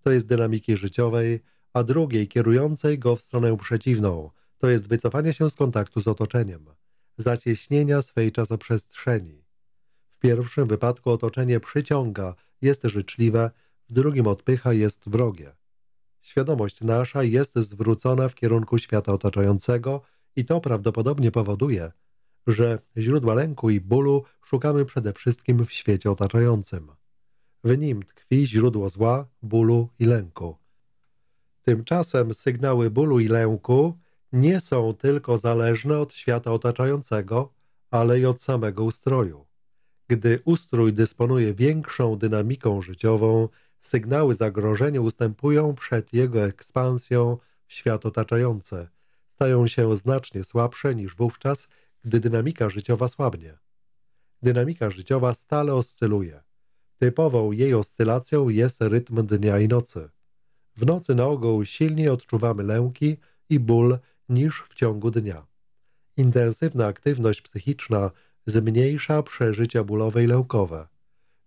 to jest dynamiki życiowej, a drugiej kierującej go w stronę przeciwną, to jest wycofanie się z kontaktu z otoczeniem, zacieśnienia swej czasoprzestrzeni pierwszym wypadku otoczenie przyciąga, jest życzliwe, w drugim odpycha, jest wrogie. Świadomość nasza jest zwrócona w kierunku świata otaczającego i to prawdopodobnie powoduje, że źródła lęku i bólu szukamy przede wszystkim w świecie otaczającym. W nim tkwi źródło zła, bólu i lęku. Tymczasem sygnały bólu i lęku nie są tylko zależne od świata otaczającego, ale i od samego ustroju. Gdy ustrój dysponuje większą dynamiką życiową, sygnały zagrożenia ustępują przed jego ekspansją w świat otaczający. Stają się znacznie słabsze niż wówczas, gdy dynamika życiowa słabnie. Dynamika życiowa stale oscyluje. Typową jej oscylacją jest rytm dnia i nocy. W nocy na ogół silniej odczuwamy lęki i ból niż w ciągu dnia. Intensywna aktywność psychiczna zmniejsza przeżycia bólowe i lękowe.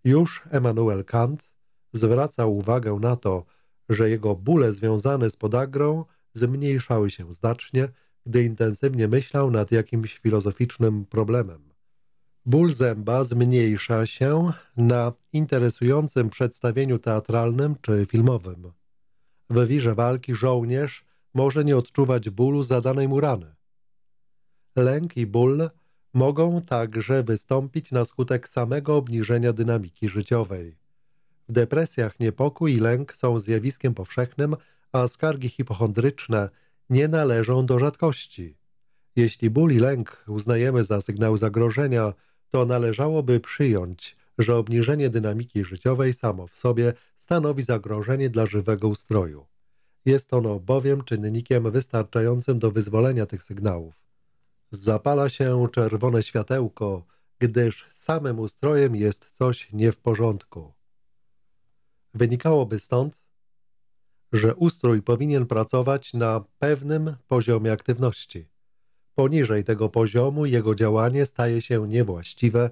Już Emanuel Kant zwracał uwagę na to, że jego bóle związane z podagrą zmniejszały się znacznie, gdy intensywnie myślał nad jakimś filozoficznym problemem. Ból zęba zmniejsza się na interesującym przedstawieniu teatralnym czy filmowym. W wirze walki żołnierz może nie odczuwać bólu zadanej mu rany. Lęk i ból mogą także wystąpić na skutek samego obniżenia dynamiki życiowej. W depresjach niepokój i lęk są zjawiskiem powszechnym, a skargi hipochondryczne nie należą do rzadkości. Jeśli ból i lęk uznajemy za sygnał zagrożenia, to należałoby przyjąć, że obniżenie dynamiki życiowej samo w sobie stanowi zagrożenie dla żywego ustroju. Jest ono bowiem czynnikiem wystarczającym do wyzwolenia tych sygnałów. Zapala się czerwone światełko, gdyż samym ustrojem jest coś nie w porządku. Wynikałoby stąd, że ustrój powinien pracować na pewnym poziomie aktywności. Poniżej tego poziomu jego działanie staje się niewłaściwe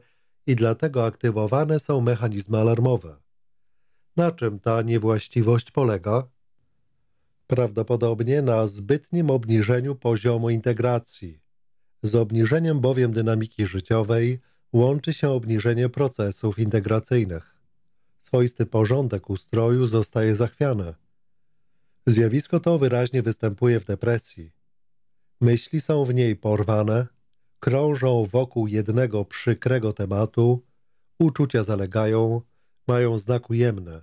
i dlatego aktywowane są mechanizmy alarmowe. Na czym ta niewłaściwość polega? Prawdopodobnie na zbytnim obniżeniu poziomu integracji, z obniżeniem bowiem dynamiki życiowej łączy się obniżenie procesów integracyjnych. Swoisty porządek ustroju zostaje zachwiany. Zjawisko to wyraźnie występuje w depresji. Myśli są w niej porwane, krążą wokół jednego przykrego tematu, uczucia zalegają, mają znak ujemny.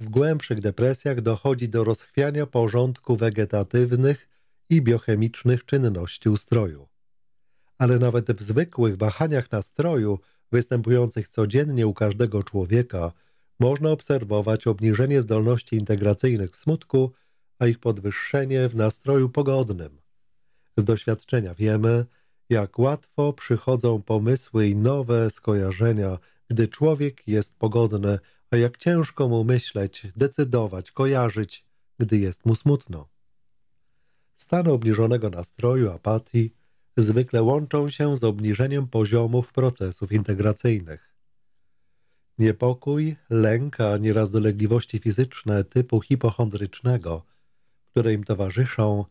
W głębszych depresjach dochodzi do rozchwiania porządku wegetatywnych i biochemicznych czynności ustroju ale nawet w zwykłych wahaniach nastroju występujących codziennie u każdego człowieka można obserwować obniżenie zdolności integracyjnych w smutku, a ich podwyższenie w nastroju pogodnym. Z doświadczenia wiemy, jak łatwo przychodzą pomysły i nowe skojarzenia, gdy człowiek jest pogodny, a jak ciężko mu myśleć, decydować, kojarzyć, gdy jest mu smutno. Stan obniżonego nastroju, apatii, zwykle łączą się z obniżeniem poziomów procesów integracyjnych. Niepokój, lęk, a nieraz dolegliwości fizyczne typu hipochondrycznego, które im towarzyszą,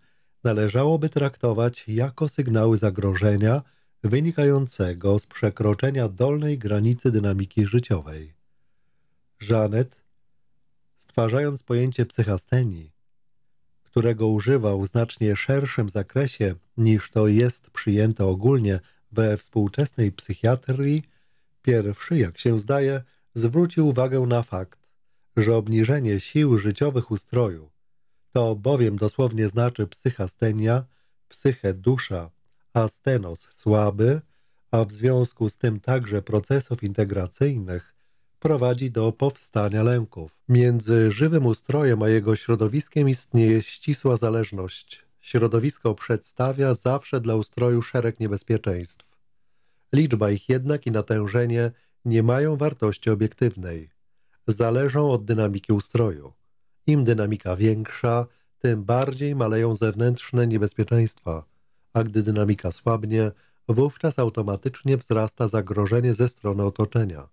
należałoby traktować jako sygnały zagrożenia wynikającego z przekroczenia dolnej granicy dynamiki życiowej. Janet, stwarzając pojęcie psychastenii, którego używał w znacznie szerszym zakresie niż to jest przyjęte ogólnie we współczesnej psychiatrii, pierwszy, jak się zdaje, zwrócił uwagę na fakt, że obniżenie sił życiowych ustroju, to bowiem dosłownie znaczy psychastenia, psyche dusza, a stenos słaby, a w związku z tym także procesów integracyjnych, prowadzi do powstania lęków. Między żywym ustrojem a jego środowiskiem istnieje ścisła zależność. Środowisko przedstawia zawsze dla ustroju szereg niebezpieczeństw. Liczba ich jednak i natężenie nie mają wartości obiektywnej. Zależą od dynamiki ustroju. Im dynamika większa, tym bardziej maleją zewnętrzne niebezpieczeństwa, a gdy dynamika słabnie, wówczas automatycznie wzrasta zagrożenie ze strony otoczenia.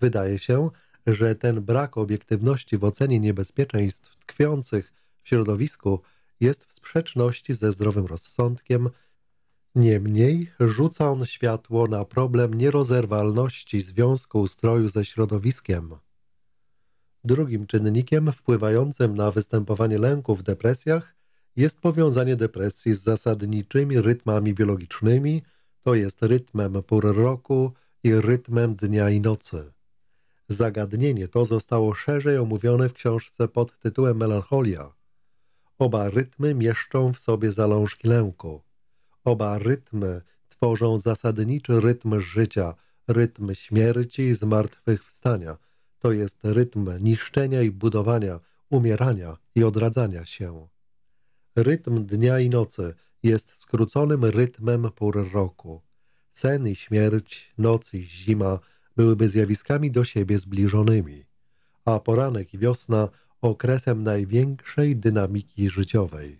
Wydaje się, że ten brak obiektywności w ocenie niebezpieczeństw tkwiących w środowisku jest w sprzeczności ze zdrowym rozsądkiem. Niemniej rzuca on światło na problem nierozerwalności związku ustroju ze środowiskiem. Drugim czynnikiem wpływającym na występowanie lęku w depresjach jest powiązanie depresji z zasadniczymi rytmami biologicznymi, to jest rytmem pór roku i rytmem dnia i nocy. Zagadnienie to zostało szerzej omówione w książce pod tytułem Melancholia – Oba rytmy mieszczą w sobie zalążki lęku. Oba rytmy tworzą zasadniczy rytm życia, rytm śmierci i zmartwychwstania. To jest rytm niszczenia i budowania, umierania i odradzania się. Rytm dnia i nocy jest skróconym rytmem pór roku. Sen i śmierć, noc i zima byłyby zjawiskami do siebie zbliżonymi, a poranek i wiosna okresem największej dynamiki życiowej.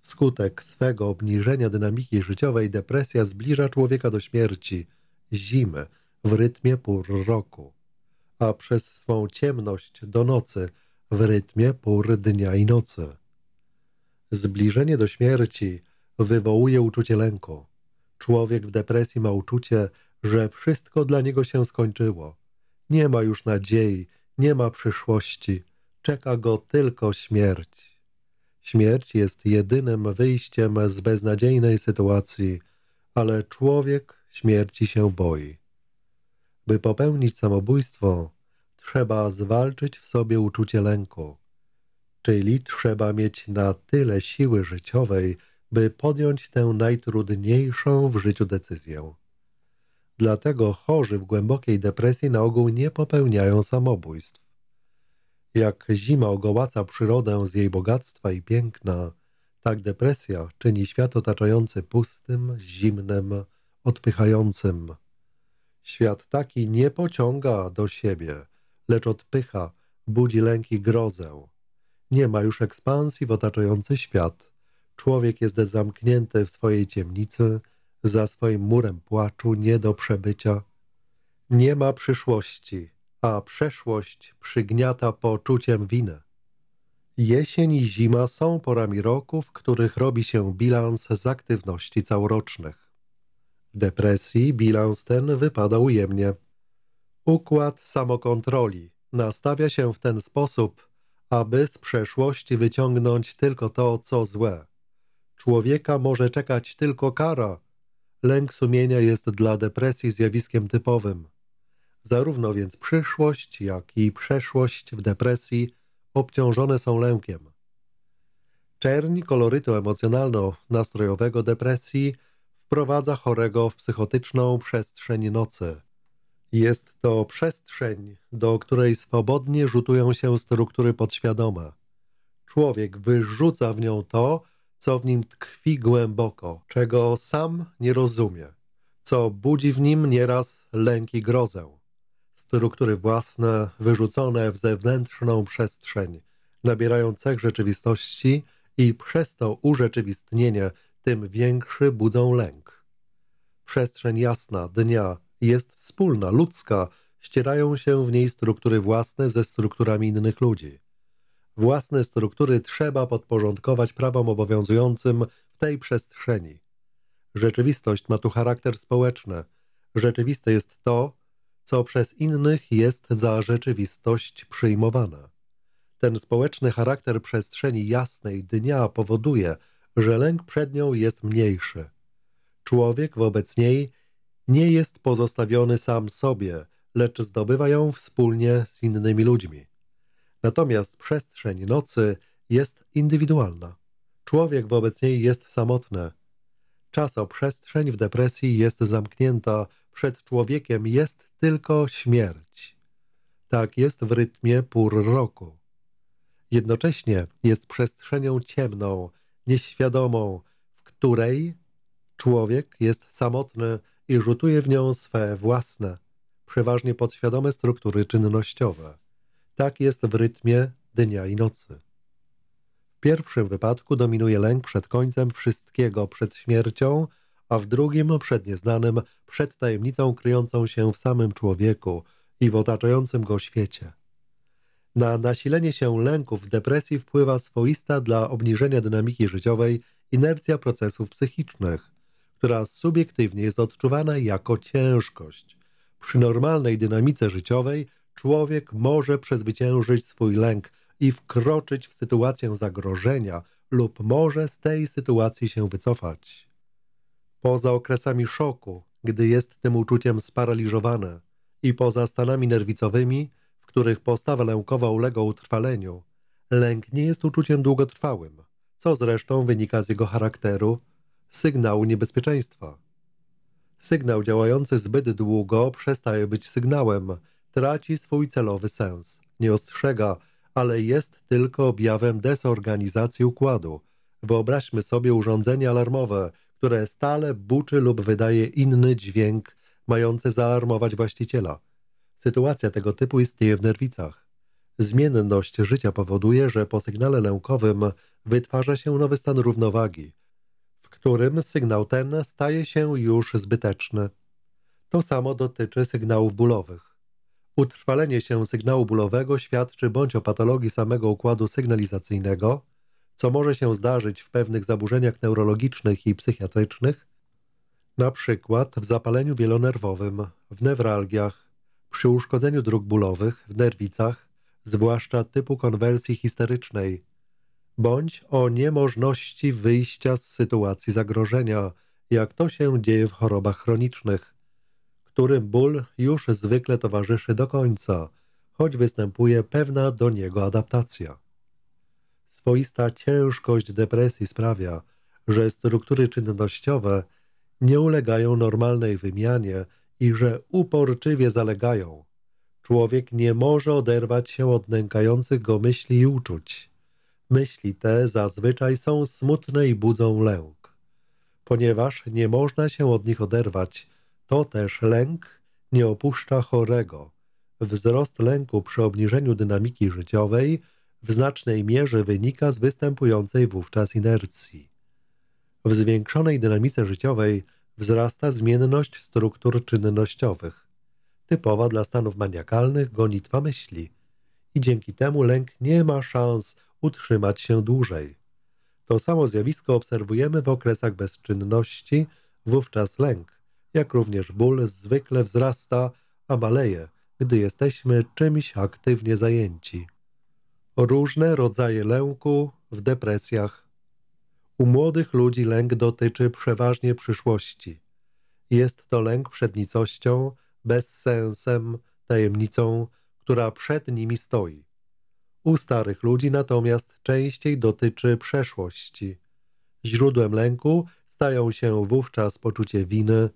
Wskutek swego obniżenia dynamiki życiowej depresja zbliża człowieka do śmierci, zimy, w rytmie pór roku, a przez swą ciemność do nocy w rytmie pór dnia i nocy. Zbliżenie do śmierci wywołuje uczucie lęku. Człowiek w depresji ma uczucie, że wszystko dla niego się skończyło. Nie ma już nadziei, nie ma przyszłości – czeka go tylko śmierć. Śmierć jest jedynym wyjściem z beznadziejnej sytuacji, ale człowiek śmierci się boi. By popełnić samobójstwo, trzeba zwalczyć w sobie uczucie lęku, czyli trzeba mieć na tyle siły życiowej, by podjąć tę najtrudniejszą w życiu decyzję. Dlatego chorzy w głębokiej depresji na ogół nie popełniają samobójstw. Jak zima ogołaca przyrodę z jej bogactwa i piękna, tak depresja czyni świat otaczający pustym, zimnym, odpychającym. Świat taki nie pociąga do siebie, lecz odpycha, budzi lęk i grozę. Nie ma już ekspansji w otaczający świat. Człowiek jest zamknięty w swojej ciemnicy, za swoim murem płaczu nie do przebycia. Nie ma przyszłości a przeszłość przygniata poczuciem winy. Jesień i zima są porami roku, w których robi się bilans z aktywności całorocznych. W depresji bilans ten wypada ujemnie. Układ samokontroli nastawia się w ten sposób, aby z przeszłości wyciągnąć tylko to, co złe. Człowieka może czekać tylko kara. Lęk sumienia jest dla depresji zjawiskiem typowym. Zarówno więc przyszłość, jak i przeszłość w depresji obciążone są lękiem. Czerń kolorytu emocjonalno-nastrojowego depresji wprowadza chorego w psychotyczną przestrzeń nocy. Jest to przestrzeń, do której swobodnie rzutują się struktury podświadome. Człowiek wyrzuca w nią to, co w nim tkwi głęboko, czego sam nie rozumie, co budzi w nim nieraz lęk i grozę struktury własne wyrzucone w zewnętrzną przestrzeń nabierają cech rzeczywistości i przez to urzeczywistnienie tym większy budzą lęk. Przestrzeń jasna dnia jest wspólna, ludzka, ścierają się w niej struktury własne ze strukturami innych ludzi. Własne struktury trzeba podporządkować prawom obowiązującym w tej przestrzeni. Rzeczywistość ma tu charakter społeczny. Rzeczywiste jest to, co przez innych jest za rzeczywistość przyjmowana. Ten społeczny charakter przestrzeni jasnej dnia powoduje, że lęk przed nią jest mniejszy. Człowiek wobec niej nie jest pozostawiony sam sobie, lecz zdobywa ją wspólnie z innymi ludźmi. Natomiast przestrzeń nocy jest indywidualna. Człowiek wobec niej jest samotny. Czasoprzestrzeń w depresji jest zamknięta przed człowiekiem jest tylko śmierć. Tak jest w rytmie pór roku. Jednocześnie jest przestrzenią ciemną, nieświadomą, w której człowiek jest samotny i rzutuje w nią swe własne, przeważnie podświadome struktury czynnościowe. Tak jest w rytmie dnia i nocy. W pierwszym wypadku dominuje lęk przed końcem wszystkiego, przed śmiercią – a w drugim przed nieznanym, przed tajemnicą kryjącą się w samym człowieku i w otaczającym go świecie. Na nasilenie się lęków, depresji wpływa swoista dla obniżenia dynamiki życiowej inercja procesów psychicznych, która subiektywnie jest odczuwana jako ciężkość. Przy normalnej dynamice życiowej człowiek może przezwyciężyć swój lęk i wkroczyć w sytuację zagrożenia lub może z tej sytuacji się wycofać poza okresami szoku, gdy jest tym uczuciem sparaliżowane i poza stanami nerwicowymi, w których postawa lękowa ulega utrwaleniu, lęk nie jest uczuciem długotrwałym, co zresztą wynika z jego charakteru, sygnału niebezpieczeństwa. Sygnał działający zbyt długo przestaje być sygnałem, traci swój celowy sens, nie ostrzega, ale jest tylko objawem desorganizacji układu. Wyobraźmy sobie urządzenie alarmowe – które stale buczy lub wydaje inny dźwięk mający zaalarmować właściciela. Sytuacja tego typu istnieje w nerwicach. Zmienność życia powoduje, że po sygnale lękowym wytwarza się nowy stan równowagi, w którym sygnał ten staje się już zbyteczny. To samo dotyczy sygnałów bólowych. Utrwalenie się sygnału bólowego świadczy bądź o patologii samego układu sygnalizacyjnego, co może się zdarzyć w pewnych zaburzeniach neurologicznych i psychiatrycznych, na przykład w zapaleniu wielonerwowym, w newralgiach, przy uszkodzeniu dróg bólowych, w nerwicach, zwłaszcza typu konwersji histerycznej, bądź o niemożności wyjścia z sytuacji zagrożenia, jak to się dzieje w chorobach chronicznych, którym ból już zwykle towarzyszy do końca, choć występuje pewna do niego adaptacja swoista ciężkość depresji sprawia, że struktury czynnościowe nie ulegają normalnej wymianie i że uporczywie zalegają. Człowiek nie może oderwać się od nękających go myśli i uczuć. Myśli te zazwyczaj są smutne i budzą lęk. Ponieważ nie można się od nich oderwać, to też lęk nie opuszcza chorego. Wzrost lęku przy obniżeniu dynamiki życiowej – w znacznej mierze wynika z występującej wówczas inercji. W zwiększonej dynamice życiowej wzrasta zmienność struktur czynnościowych, typowa dla stanów maniakalnych gonitwa myśli i dzięki temu lęk nie ma szans utrzymać się dłużej. To samo zjawisko obserwujemy w okresach bezczynności, wówczas lęk, jak również ból zwykle wzrasta, a maleje, gdy jesteśmy czymś aktywnie zajęci. Różne rodzaje lęku w depresjach. U młodych ludzi lęk dotyczy przeważnie przyszłości. Jest to lęk przed nicością, bezsensem, tajemnicą, która przed nimi stoi. U starych ludzi natomiast częściej dotyczy przeszłości. Źródłem lęku stają się wówczas poczucie winy,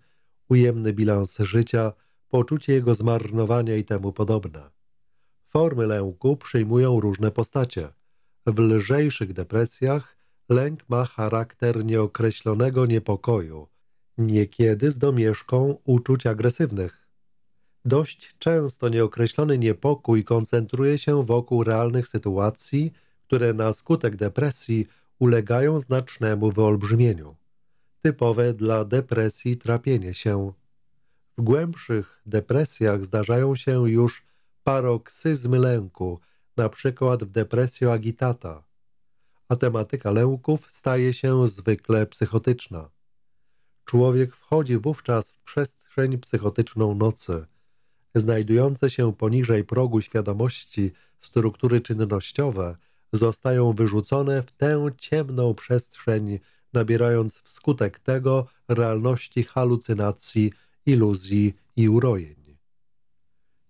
ujemny bilans życia, poczucie jego zmarnowania i temu podobne. Formy lęku przyjmują różne postacie. W lżejszych depresjach lęk ma charakter nieokreślonego niepokoju, niekiedy z domieszką uczuć agresywnych. Dość często nieokreślony niepokój koncentruje się wokół realnych sytuacji, które na skutek depresji ulegają znacznemu wyolbrzymieniu. Typowe dla depresji trapienie się. W głębszych depresjach zdarzają się już paroksyzmy lęku, na przykład w depresio agitata, a tematyka lęków staje się zwykle psychotyczna. Człowiek wchodzi wówczas w przestrzeń psychotyczną nocy, znajdujące się poniżej progu świadomości struktury czynnościowe zostają wyrzucone w tę ciemną przestrzeń, nabierając wskutek tego realności halucynacji, iluzji i urojeń.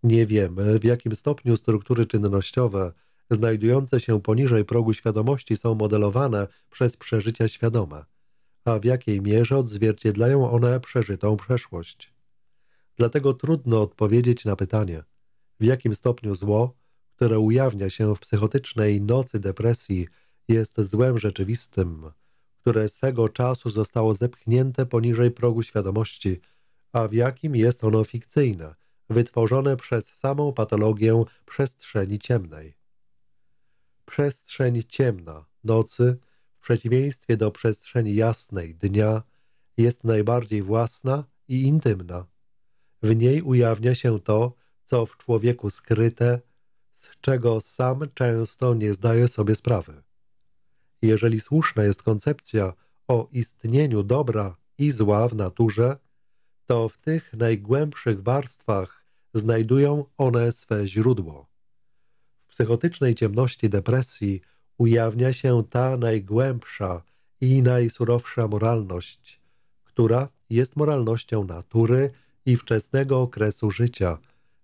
Nie wiemy, w jakim stopniu struktury czynnościowe znajdujące się poniżej progu świadomości są modelowane przez przeżycia świadome, a w jakiej mierze odzwierciedlają one przeżytą przeszłość. Dlatego trudno odpowiedzieć na pytanie, w jakim stopniu zło, które ujawnia się w psychotycznej nocy depresji, jest złem rzeczywistym, które swego czasu zostało zepchnięte poniżej progu świadomości, a w jakim jest ono fikcyjne – wytworzone przez samą patologię przestrzeni ciemnej. Przestrzeń ciemna, nocy, w przeciwieństwie do przestrzeni jasnej, dnia, jest najbardziej własna i intymna. W niej ujawnia się to, co w człowieku skryte, z czego sam często nie zdaje sobie sprawy. Jeżeli słuszna jest koncepcja o istnieniu dobra i zła w naturze, to w tych najgłębszych warstwach znajdują one swe źródło. W psychotycznej ciemności depresji ujawnia się ta najgłębsza i najsurowsza moralność, która jest moralnością natury i wczesnego okresu życia,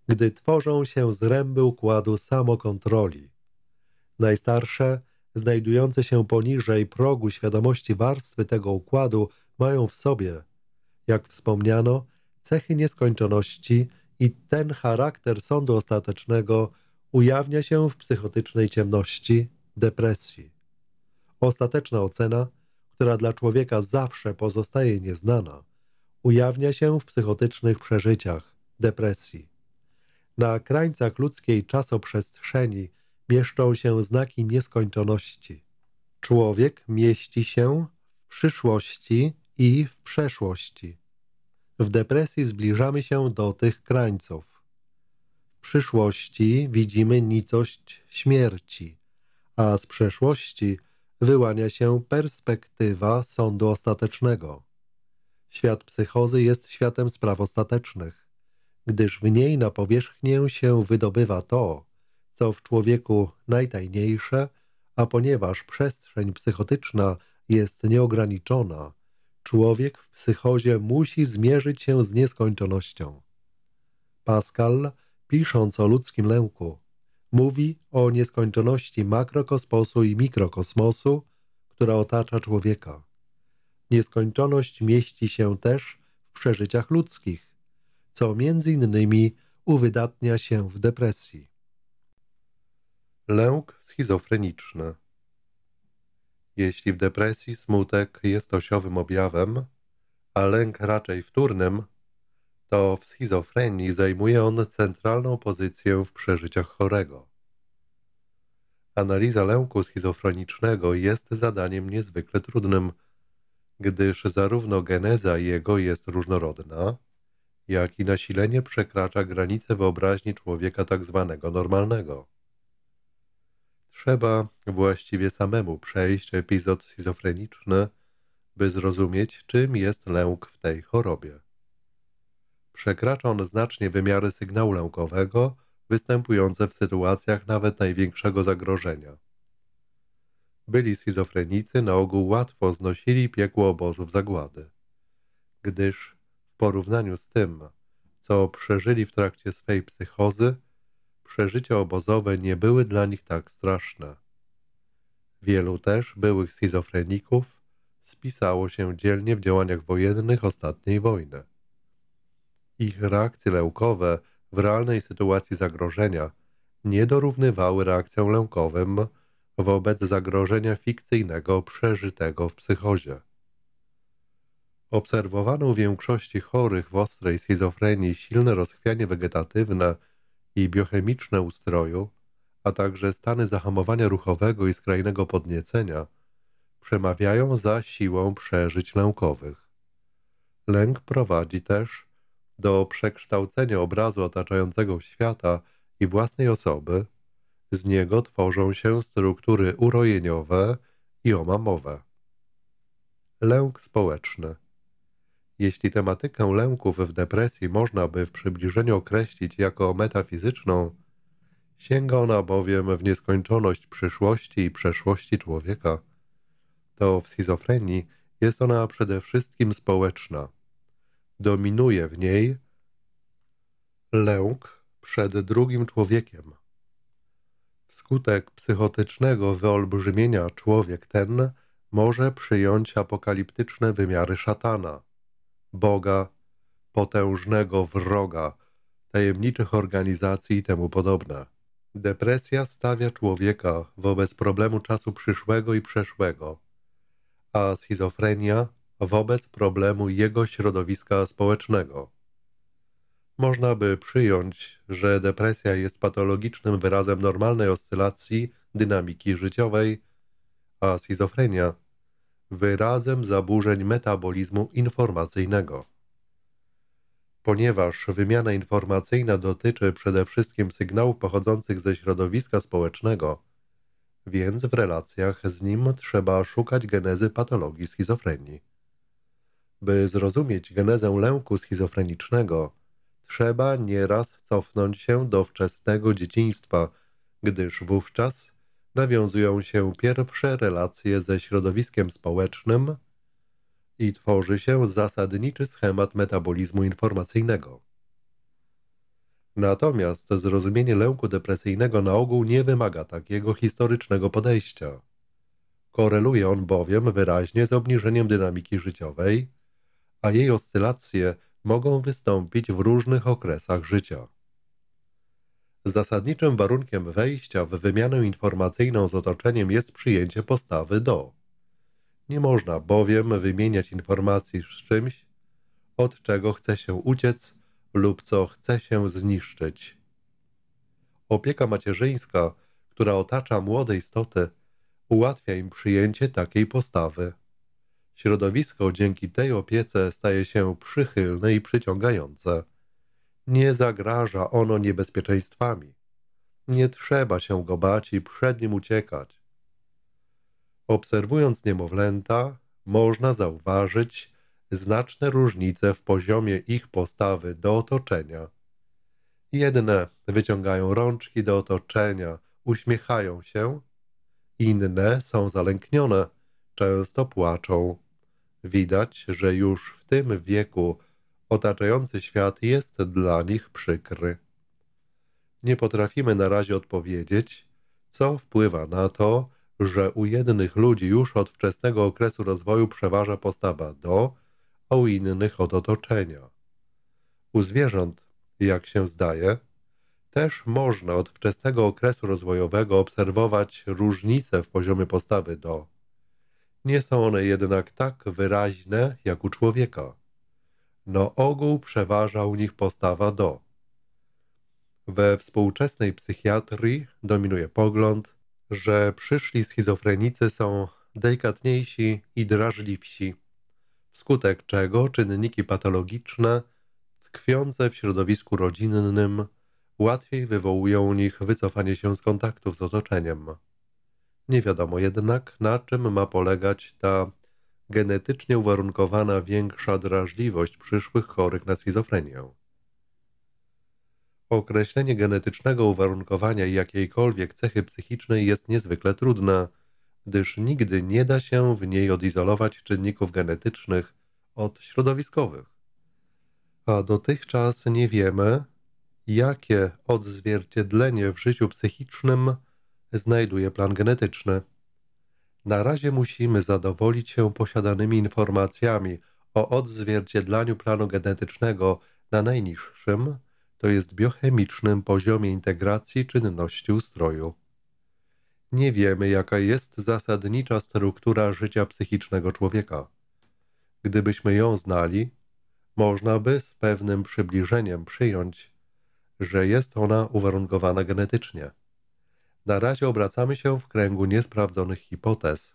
gdy tworzą się zręby układu samokontroli. Najstarsze, znajdujące się poniżej progu świadomości warstwy tego układu mają w sobie, jak wspomniano, cechy nieskończoności i ten charakter sądu ostatecznego ujawnia się w psychotycznej ciemności, depresji. Ostateczna ocena, która dla człowieka zawsze pozostaje nieznana, ujawnia się w psychotycznych przeżyciach, depresji. Na krańcach ludzkiej czasoprzestrzeni mieszczą się znaki nieskończoności. Człowiek mieści się w przyszłości i w przeszłości. W depresji zbliżamy się do tych krańców. W przyszłości widzimy nicość śmierci, a z przeszłości wyłania się perspektywa sądu ostatecznego. Świat psychozy jest światem spraw ostatecznych, gdyż w niej na powierzchnię się wydobywa to, co w człowieku najtajniejsze, a ponieważ przestrzeń psychotyczna jest nieograniczona – Człowiek w psychozie musi zmierzyć się z nieskończonością. Pascal, pisząc o ludzkim lęku, mówi o nieskończoności makrokosmosu i mikrokosmosu, która otacza człowieka. Nieskończoność mieści się też w przeżyciach ludzkich, co między innymi uwydatnia się w depresji. Lęk schizofreniczny jeśli w depresji smutek jest osiowym objawem, a lęk raczej wtórnym, to w schizofrenii zajmuje on centralną pozycję w przeżyciach chorego. Analiza lęku schizofrenicznego jest zadaniem niezwykle trudnym, gdyż zarówno geneza jego jest różnorodna, jak i nasilenie przekracza granice wyobraźni człowieka tak zwanego normalnego. Trzeba właściwie samemu przejść epizod schizofreniczny, by zrozumieć, czym jest lęk w tej chorobie. Przekracza on znacznie wymiary sygnału lękowego, występujące w sytuacjach nawet największego zagrożenia. Byli schizofrenicy na ogół łatwo znosili piekło obozów zagłady, gdyż w porównaniu z tym, co przeżyli w trakcie swej psychozy, przeżycia obozowe nie były dla nich tak straszne. Wielu też byłych schizofreników spisało się dzielnie w działaniach wojennych ostatniej wojny. Ich reakcje lękowe w realnej sytuacji zagrożenia nie dorównywały reakcjom lękowym wobec zagrożenia fikcyjnego przeżytego w psychozie. Obserwowano u większości chorych w ostrej schizofrenii silne rozchwianie wegetatywne i biochemiczne ustroju, a także stany zahamowania ruchowego i skrajnego podniecenia, przemawiają za siłą przeżyć lękowych. Lęk prowadzi też do przekształcenia obrazu otaczającego świata i własnej osoby, z niego tworzą się struktury urojeniowe i omamowe. Lęk społeczny – jeśli tematykę lęków w depresji można by w przybliżeniu określić jako metafizyczną, sięga ona bowiem w nieskończoność przyszłości i przeszłości człowieka. To w schizofrenii jest ona przede wszystkim społeczna. Dominuje w niej lęk przed drugim człowiekiem. Wskutek psychotycznego wyolbrzymienia człowiek ten może przyjąć apokaliptyczne wymiary szatana – Boga, potężnego wroga, tajemniczych organizacji i temu podobne. Depresja stawia człowieka wobec problemu czasu przyszłego i przeszłego, a schizofrenia wobec problemu jego środowiska społecznego. Można by przyjąć, że depresja jest patologicznym wyrazem normalnej oscylacji dynamiki życiowej, a schizofrenia wyrazem zaburzeń metabolizmu informacyjnego. Ponieważ wymiana informacyjna dotyczy przede wszystkim sygnałów pochodzących ze środowiska społecznego, więc w relacjach z nim trzeba szukać genezy patologii schizofrenii. By zrozumieć genezę lęku schizofrenicznego, trzeba nieraz cofnąć się do wczesnego dzieciństwa, gdyż wówczas nawiązują się pierwsze relacje ze środowiskiem społecznym i tworzy się zasadniczy schemat metabolizmu informacyjnego. Natomiast zrozumienie lęku depresyjnego na ogół nie wymaga takiego historycznego podejścia. Koreluje on bowiem wyraźnie z obniżeniem dynamiki życiowej, a jej oscylacje mogą wystąpić w różnych okresach życia. Zasadniczym warunkiem wejścia w wymianę informacyjną z otoczeniem jest przyjęcie postawy do. Nie można bowiem wymieniać informacji z czymś, od czego chce się uciec lub co chce się zniszczyć. Opieka macierzyńska, która otacza młode istoty, ułatwia im przyjęcie takiej postawy. Środowisko dzięki tej opiece staje się przychylne i przyciągające. Nie zagraża ono niebezpieczeństwami. Nie trzeba się go bać i przed nim uciekać. Obserwując niemowlęta, można zauważyć znaczne różnice w poziomie ich postawy do otoczenia. Jedne wyciągają rączki do otoczenia, uśmiechają się, inne są zalęknione, często płaczą. Widać, że już w tym wieku Otaczający świat jest dla nich przykry. Nie potrafimy na razie odpowiedzieć, co wpływa na to, że u jednych ludzi już od wczesnego okresu rozwoju przeważa postawa do, a u innych od otoczenia. U zwierząt, jak się zdaje, też można od wczesnego okresu rozwojowego obserwować różnice w poziomie postawy do. Nie są one jednak tak wyraźne jak u człowieka na no ogół przeważa u nich postawa do. We współczesnej psychiatrii dominuje pogląd, że przyszli schizofrenicy są delikatniejsi i drażliwsi, wskutek czego czynniki patologiczne tkwiące w środowisku rodzinnym łatwiej wywołują u nich wycofanie się z kontaktów z otoczeniem. Nie wiadomo jednak, na czym ma polegać ta genetycznie uwarunkowana większa drażliwość przyszłych chorych na schizofrenię. Określenie genetycznego uwarunkowania jakiejkolwiek cechy psychicznej jest niezwykle trudne, gdyż nigdy nie da się w niej odizolować czynników genetycznych od środowiskowych. A dotychczas nie wiemy, jakie odzwierciedlenie w życiu psychicznym znajduje plan genetyczny. Na razie musimy zadowolić się posiadanymi informacjami o odzwierciedlaniu planu genetycznego na najniższym, to jest biochemicznym poziomie integracji czynności ustroju. Nie wiemy, jaka jest zasadnicza struktura życia psychicznego człowieka. Gdybyśmy ją znali, można by z pewnym przybliżeniem przyjąć, że jest ona uwarunkowana genetycznie. Na razie obracamy się w kręgu niesprawdzonych hipotez.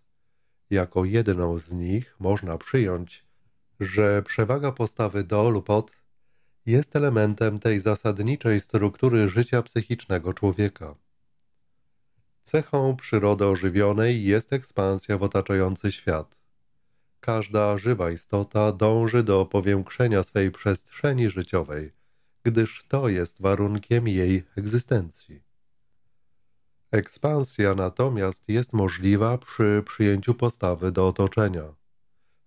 Jako jedną z nich można przyjąć, że przewaga postawy do lub od jest elementem tej zasadniczej struktury życia psychicznego człowieka. Cechą przyrody ożywionej jest ekspansja w otaczający świat. Każda żywa istota dąży do powiększenia swej przestrzeni życiowej, gdyż to jest warunkiem jej egzystencji. Ekspansja natomiast jest możliwa przy przyjęciu postawy do otoczenia.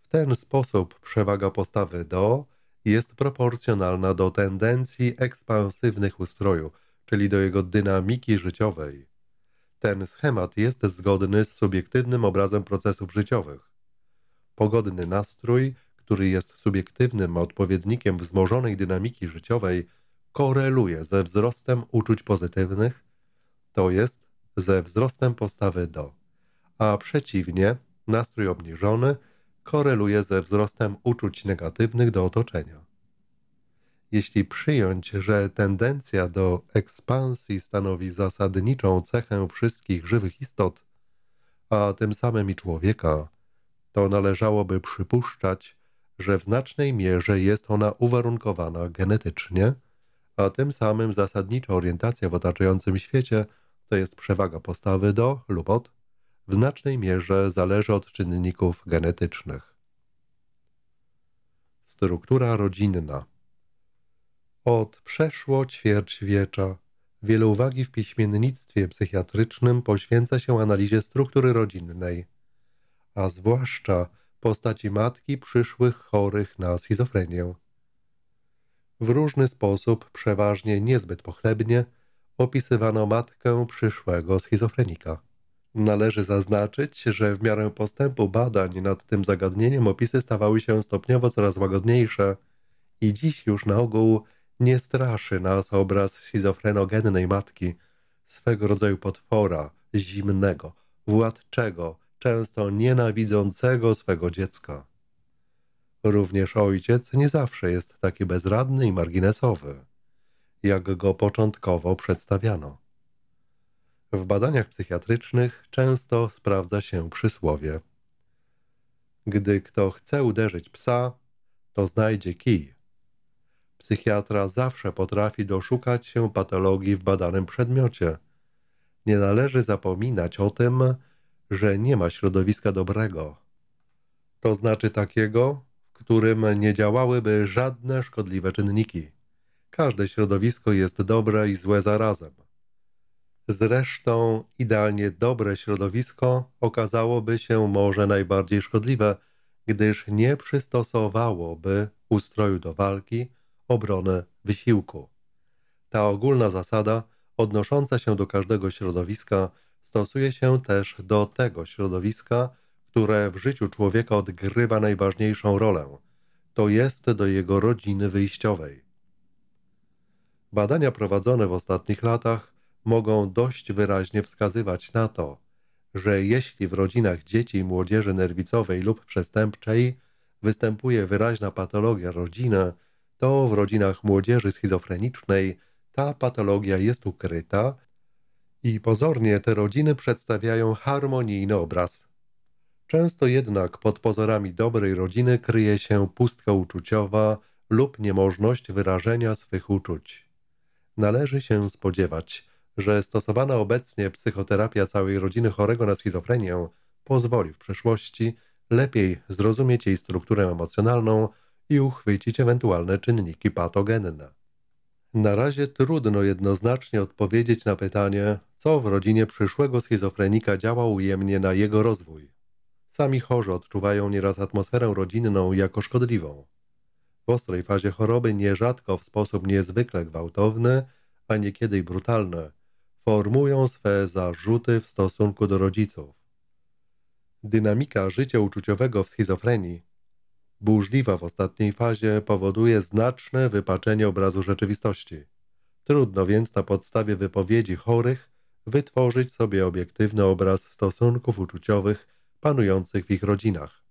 W ten sposób przewaga postawy do jest proporcjonalna do tendencji ekspansywnych ustroju, czyli do jego dynamiki życiowej. Ten schemat jest zgodny z subiektywnym obrazem procesów życiowych. Pogodny nastrój, który jest subiektywnym odpowiednikiem wzmożonej dynamiki życiowej, koreluje ze wzrostem uczuć pozytywnych, to jest ze wzrostem postawy do, a przeciwnie, nastrój obniżony koreluje ze wzrostem uczuć negatywnych do otoczenia. Jeśli przyjąć, że tendencja do ekspansji stanowi zasadniczą cechę wszystkich żywych istot, a tym samym i człowieka, to należałoby przypuszczać, że w znacznej mierze jest ona uwarunkowana genetycznie, a tym samym zasadnicza orientacja w otaczającym świecie – to jest przewaga postawy do lub od, w znacznej mierze zależy od czynników genetycznych. Struktura rodzinna Od przeszło ćwierć wiecza wiele uwagi w piśmiennictwie psychiatrycznym poświęca się analizie struktury rodzinnej, a zwłaszcza postaci matki przyszłych chorych na schizofrenię. W różny sposób, przeważnie niezbyt pochlebnie, opisywano matkę przyszłego schizofrenika. Należy zaznaczyć, że w miarę postępu badań nad tym zagadnieniem opisy stawały się stopniowo coraz łagodniejsze i dziś już na ogół nie straszy nas obraz schizofrenogennej matki, swego rodzaju potwora, zimnego, władczego, często nienawidzącego swego dziecka. Również ojciec nie zawsze jest taki bezradny i marginesowy jak go początkowo przedstawiano. W badaniach psychiatrycznych często sprawdza się przysłowie: Gdy kto chce uderzyć psa, to znajdzie kij. Psychiatra zawsze potrafi doszukać się patologii w badanym przedmiocie. Nie należy zapominać o tym, że nie ma środowiska dobrego. To znaczy takiego, w którym nie działałyby żadne szkodliwe czynniki. Każde środowisko jest dobre i złe zarazem. Zresztą idealnie dobre środowisko okazałoby się może najbardziej szkodliwe, gdyż nie przystosowałoby ustroju do walki, obrony, wysiłku. Ta ogólna zasada odnosząca się do każdego środowiska stosuje się też do tego środowiska, które w życiu człowieka odgrywa najważniejszą rolę, to jest do jego rodziny wyjściowej. Badania prowadzone w ostatnich latach mogą dość wyraźnie wskazywać na to, że jeśli w rodzinach dzieci i młodzieży nerwicowej lub przestępczej występuje wyraźna patologia rodziny, to w rodzinach młodzieży schizofrenicznej ta patologia jest ukryta i pozornie te rodziny przedstawiają harmonijny obraz. Często jednak pod pozorami dobrej rodziny kryje się pustka uczuciowa lub niemożność wyrażenia swych uczuć należy się spodziewać, że stosowana obecnie psychoterapia całej rodziny chorego na schizofrenię pozwoli w przyszłości lepiej zrozumieć jej strukturę emocjonalną i uchwycić ewentualne czynniki patogenne. Na razie trudno jednoznacznie odpowiedzieć na pytanie, co w rodzinie przyszłego schizofrenika działa ujemnie na jego rozwój. Sami chorzy odczuwają nieraz atmosferę rodzinną jako szkodliwą. W ostrej fazie choroby nierzadko w sposób niezwykle gwałtowny, a niekiedy i brutalny, formują swe zarzuty w stosunku do rodziców. Dynamika życia uczuciowego w schizofrenii, burzliwa w ostatniej fazie, powoduje znaczne wypaczenie obrazu rzeczywistości. Trudno więc na podstawie wypowiedzi chorych wytworzyć sobie obiektywny obraz stosunków uczuciowych panujących w ich rodzinach.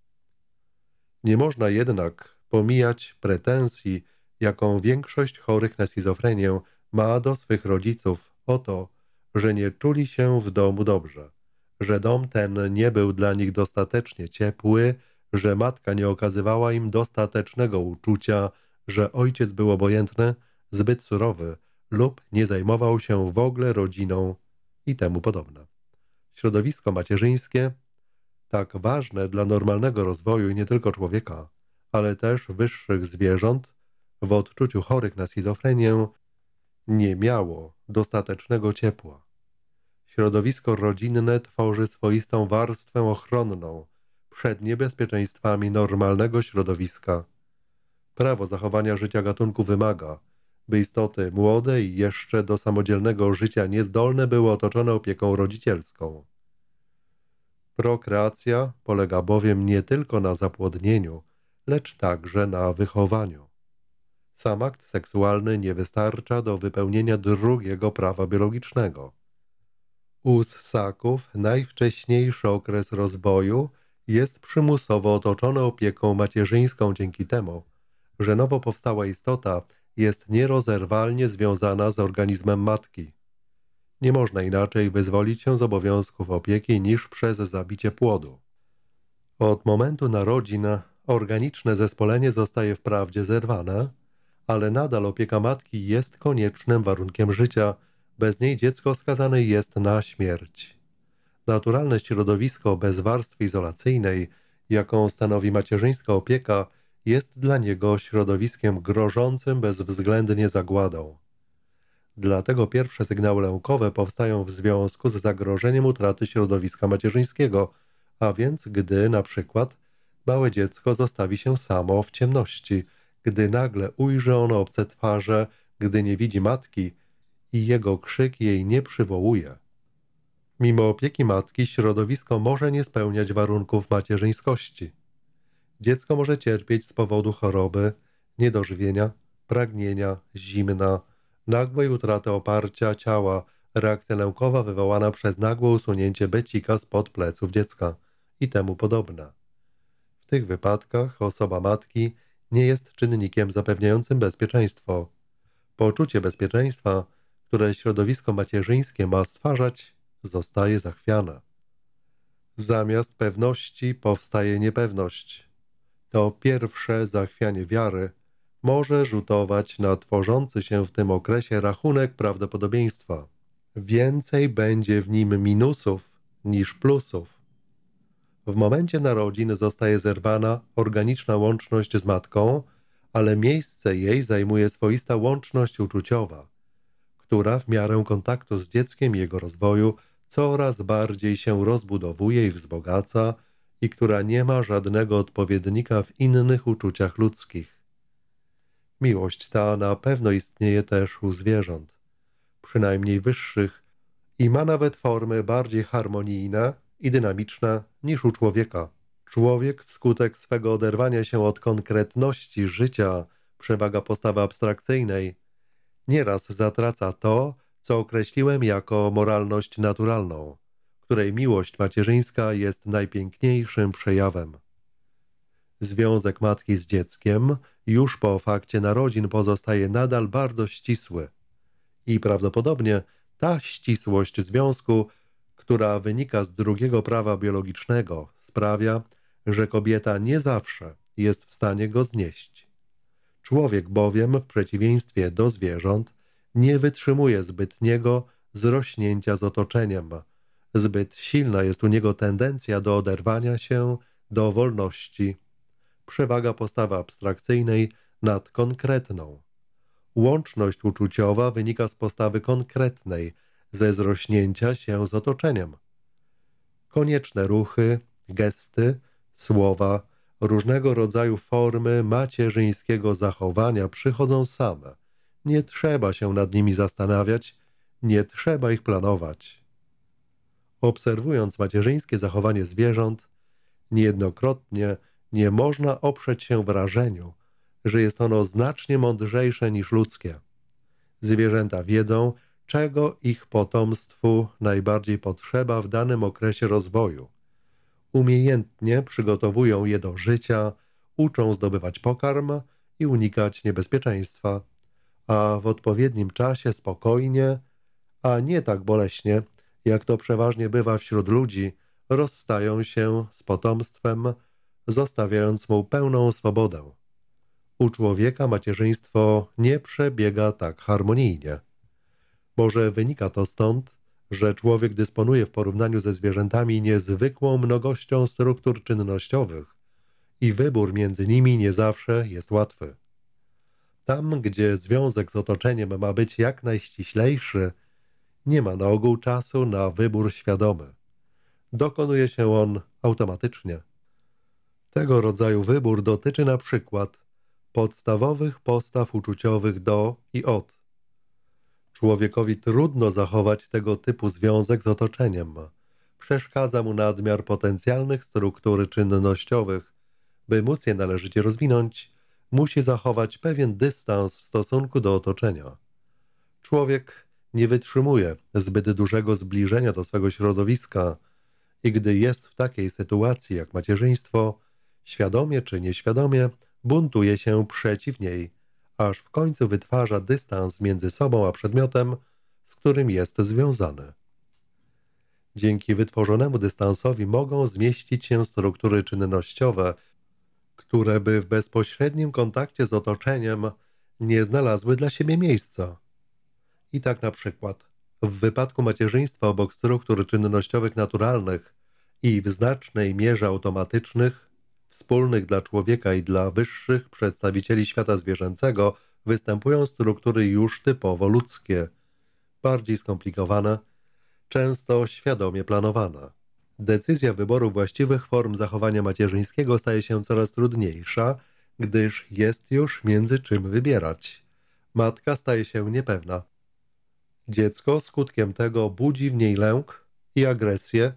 Nie można jednak pomijać pretensji, jaką większość chorych na schizofrenię ma do swych rodziców o to, że nie czuli się w domu dobrze, że dom ten nie był dla nich dostatecznie ciepły, że matka nie okazywała im dostatecznego uczucia, że ojciec był obojętny, zbyt surowy lub nie zajmował się w ogóle rodziną i temu podobne. Środowisko macierzyńskie, tak ważne dla normalnego rozwoju nie tylko człowieka, ale też wyższych zwierząt w odczuciu chorych na schizofrenię nie miało dostatecznego ciepła. Środowisko rodzinne tworzy swoistą warstwę ochronną przed niebezpieczeństwami normalnego środowiska. Prawo zachowania życia gatunku wymaga, by istoty młode i jeszcze do samodzielnego życia niezdolne były otoczone opieką rodzicielską. Prokreacja polega bowiem nie tylko na zapłodnieniu, lecz także na wychowaniu. Sam akt seksualny nie wystarcza do wypełnienia drugiego prawa biologicznego. U ssaków najwcześniejszy okres rozwoju jest przymusowo otoczony opieką macierzyńską dzięki temu, że nowo powstała istota jest nierozerwalnie związana z organizmem matki. Nie można inaczej wyzwolić się z obowiązków opieki niż przez zabicie płodu. Od momentu narodzin Organiczne zespolenie zostaje wprawdzie zerwane, ale nadal opieka matki jest koniecznym warunkiem życia. Bez niej dziecko skazane jest na śmierć. Naturalne środowisko bez warstwy izolacyjnej, jaką stanowi macierzyńska opieka, jest dla niego środowiskiem grożącym bezwzględnie zagładą. Dlatego pierwsze sygnały lękowe powstają w związku z zagrożeniem utraty środowiska macierzyńskiego, a więc gdy na przykład małe dziecko zostawi się samo w ciemności, gdy nagle ujrzy ono obce twarze, gdy nie widzi matki i jego krzyk jej nie przywołuje. Mimo opieki matki środowisko może nie spełniać warunków macierzyńskości. Dziecko może cierpieć z powodu choroby, niedożywienia, pragnienia, zimna, nagłej utraty oparcia ciała, reakcja lękowa wywołana przez nagłe usunięcie becika spod pleców dziecka i temu podobne tych wypadkach osoba matki nie jest czynnikiem zapewniającym bezpieczeństwo. Poczucie bezpieczeństwa, które środowisko macierzyńskie ma stwarzać, zostaje zachwiane. Zamiast pewności powstaje niepewność. To pierwsze zachwianie wiary może rzutować na tworzący się w tym okresie rachunek prawdopodobieństwa. Więcej będzie w nim minusów niż plusów. W momencie narodzin zostaje zerwana organiczna łączność z matką, ale miejsce jej zajmuje swoista łączność uczuciowa, która w miarę kontaktu z dzieckiem i jego rozwoju coraz bardziej się rozbudowuje i wzbogaca i która nie ma żadnego odpowiednika w innych uczuciach ludzkich. Miłość ta na pewno istnieje też u zwierząt, przynajmniej wyższych, i ma nawet formy bardziej harmonijne i dynamiczne niż u człowieka. Człowiek wskutek swego oderwania się od konkretności życia, przewaga postawy abstrakcyjnej, nieraz zatraca to, co określiłem jako moralność naturalną, której miłość macierzyńska jest najpiękniejszym przejawem. Związek matki z dzieckiem już po fakcie narodzin pozostaje nadal bardzo ścisły i prawdopodobnie ta ścisłość związku która wynika z drugiego prawa biologicznego, sprawia, że kobieta nie zawsze jest w stanie go znieść. Człowiek bowiem, w przeciwieństwie do zwierząt, nie wytrzymuje zbytniego zrośnięcia z otoczeniem. Zbyt silna jest u niego tendencja do oderwania się, do wolności. Przewaga postawy abstrakcyjnej nad konkretną. Łączność uczuciowa wynika z postawy konkretnej – ze zrośnięcia się z otoczeniem. Konieczne ruchy, gesty, słowa, różnego rodzaju formy macierzyńskiego zachowania przychodzą same. Nie trzeba się nad nimi zastanawiać, nie trzeba ich planować. Obserwując macierzyńskie zachowanie zwierząt, niejednokrotnie nie można oprzeć się wrażeniu, że jest ono znacznie mądrzejsze niż ludzkie. Zwierzęta wiedzą, czego ich potomstwu najbardziej potrzeba w danym okresie rozwoju. Umiejętnie przygotowują je do życia, uczą zdobywać pokarm i unikać niebezpieczeństwa, a w odpowiednim czasie spokojnie, a nie tak boleśnie, jak to przeważnie bywa wśród ludzi, rozstają się z potomstwem, zostawiając mu pełną swobodę. U człowieka macierzyństwo nie przebiega tak harmonijnie. Może wynika to stąd, że człowiek dysponuje w porównaniu ze zwierzętami niezwykłą mnogością struktur czynnościowych i wybór między nimi nie zawsze jest łatwy. Tam, gdzie związek z otoczeniem ma być jak najściślejszy, nie ma na ogół czasu na wybór świadomy. Dokonuje się on automatycznie. Tego rodzaju wybór dotyczy na przykład podstawowych postaw uczuciowych do i od Człowiekowi trudno zachować tego typu związek z otoczeniem. Przeszkadza mu nadmiar potencjalnych struktur czynnościowych. By móc je należycie rozwinąć, musi zachować pewien dystans w stosunku do otoczenia. Człowiek nie wytrzymuje zbyt dużego zbliżenia do swego środowiska i gdy jest w takiej sytuacji jak macierzyństwo, świadomie czy nieświadomie buntuje się przeciw niej – aż w końcu wytwarza dystans między sobą a przedmiotem, z którym jest związany. Dzięki wytworzonemu dystansowi mogą zmieścić się struktury czynnościowe, które by w bezpośrednim kontakcie z otoczeniem nie znalazły dla siebie miejsca. I tak na przykład w wypadku macierzyństwa obok struktur czynnościowych naturalnych i w znacznej mierze automatycznych wspólnych dla człowieka i dla wyższych przedstawicieli świata zwierzęcego występują struktury już typowo ludzkie, bardziej skomplikowane, często świadomie planowane. Decyzja wyboru właściwych form zachowania macierzyńskiego staje się coraz trudniejsza, gdyż jest już między czym wybierać. Matka staje się niepewna. Dziecko skutkiem tego budzi w niej lęk i agresję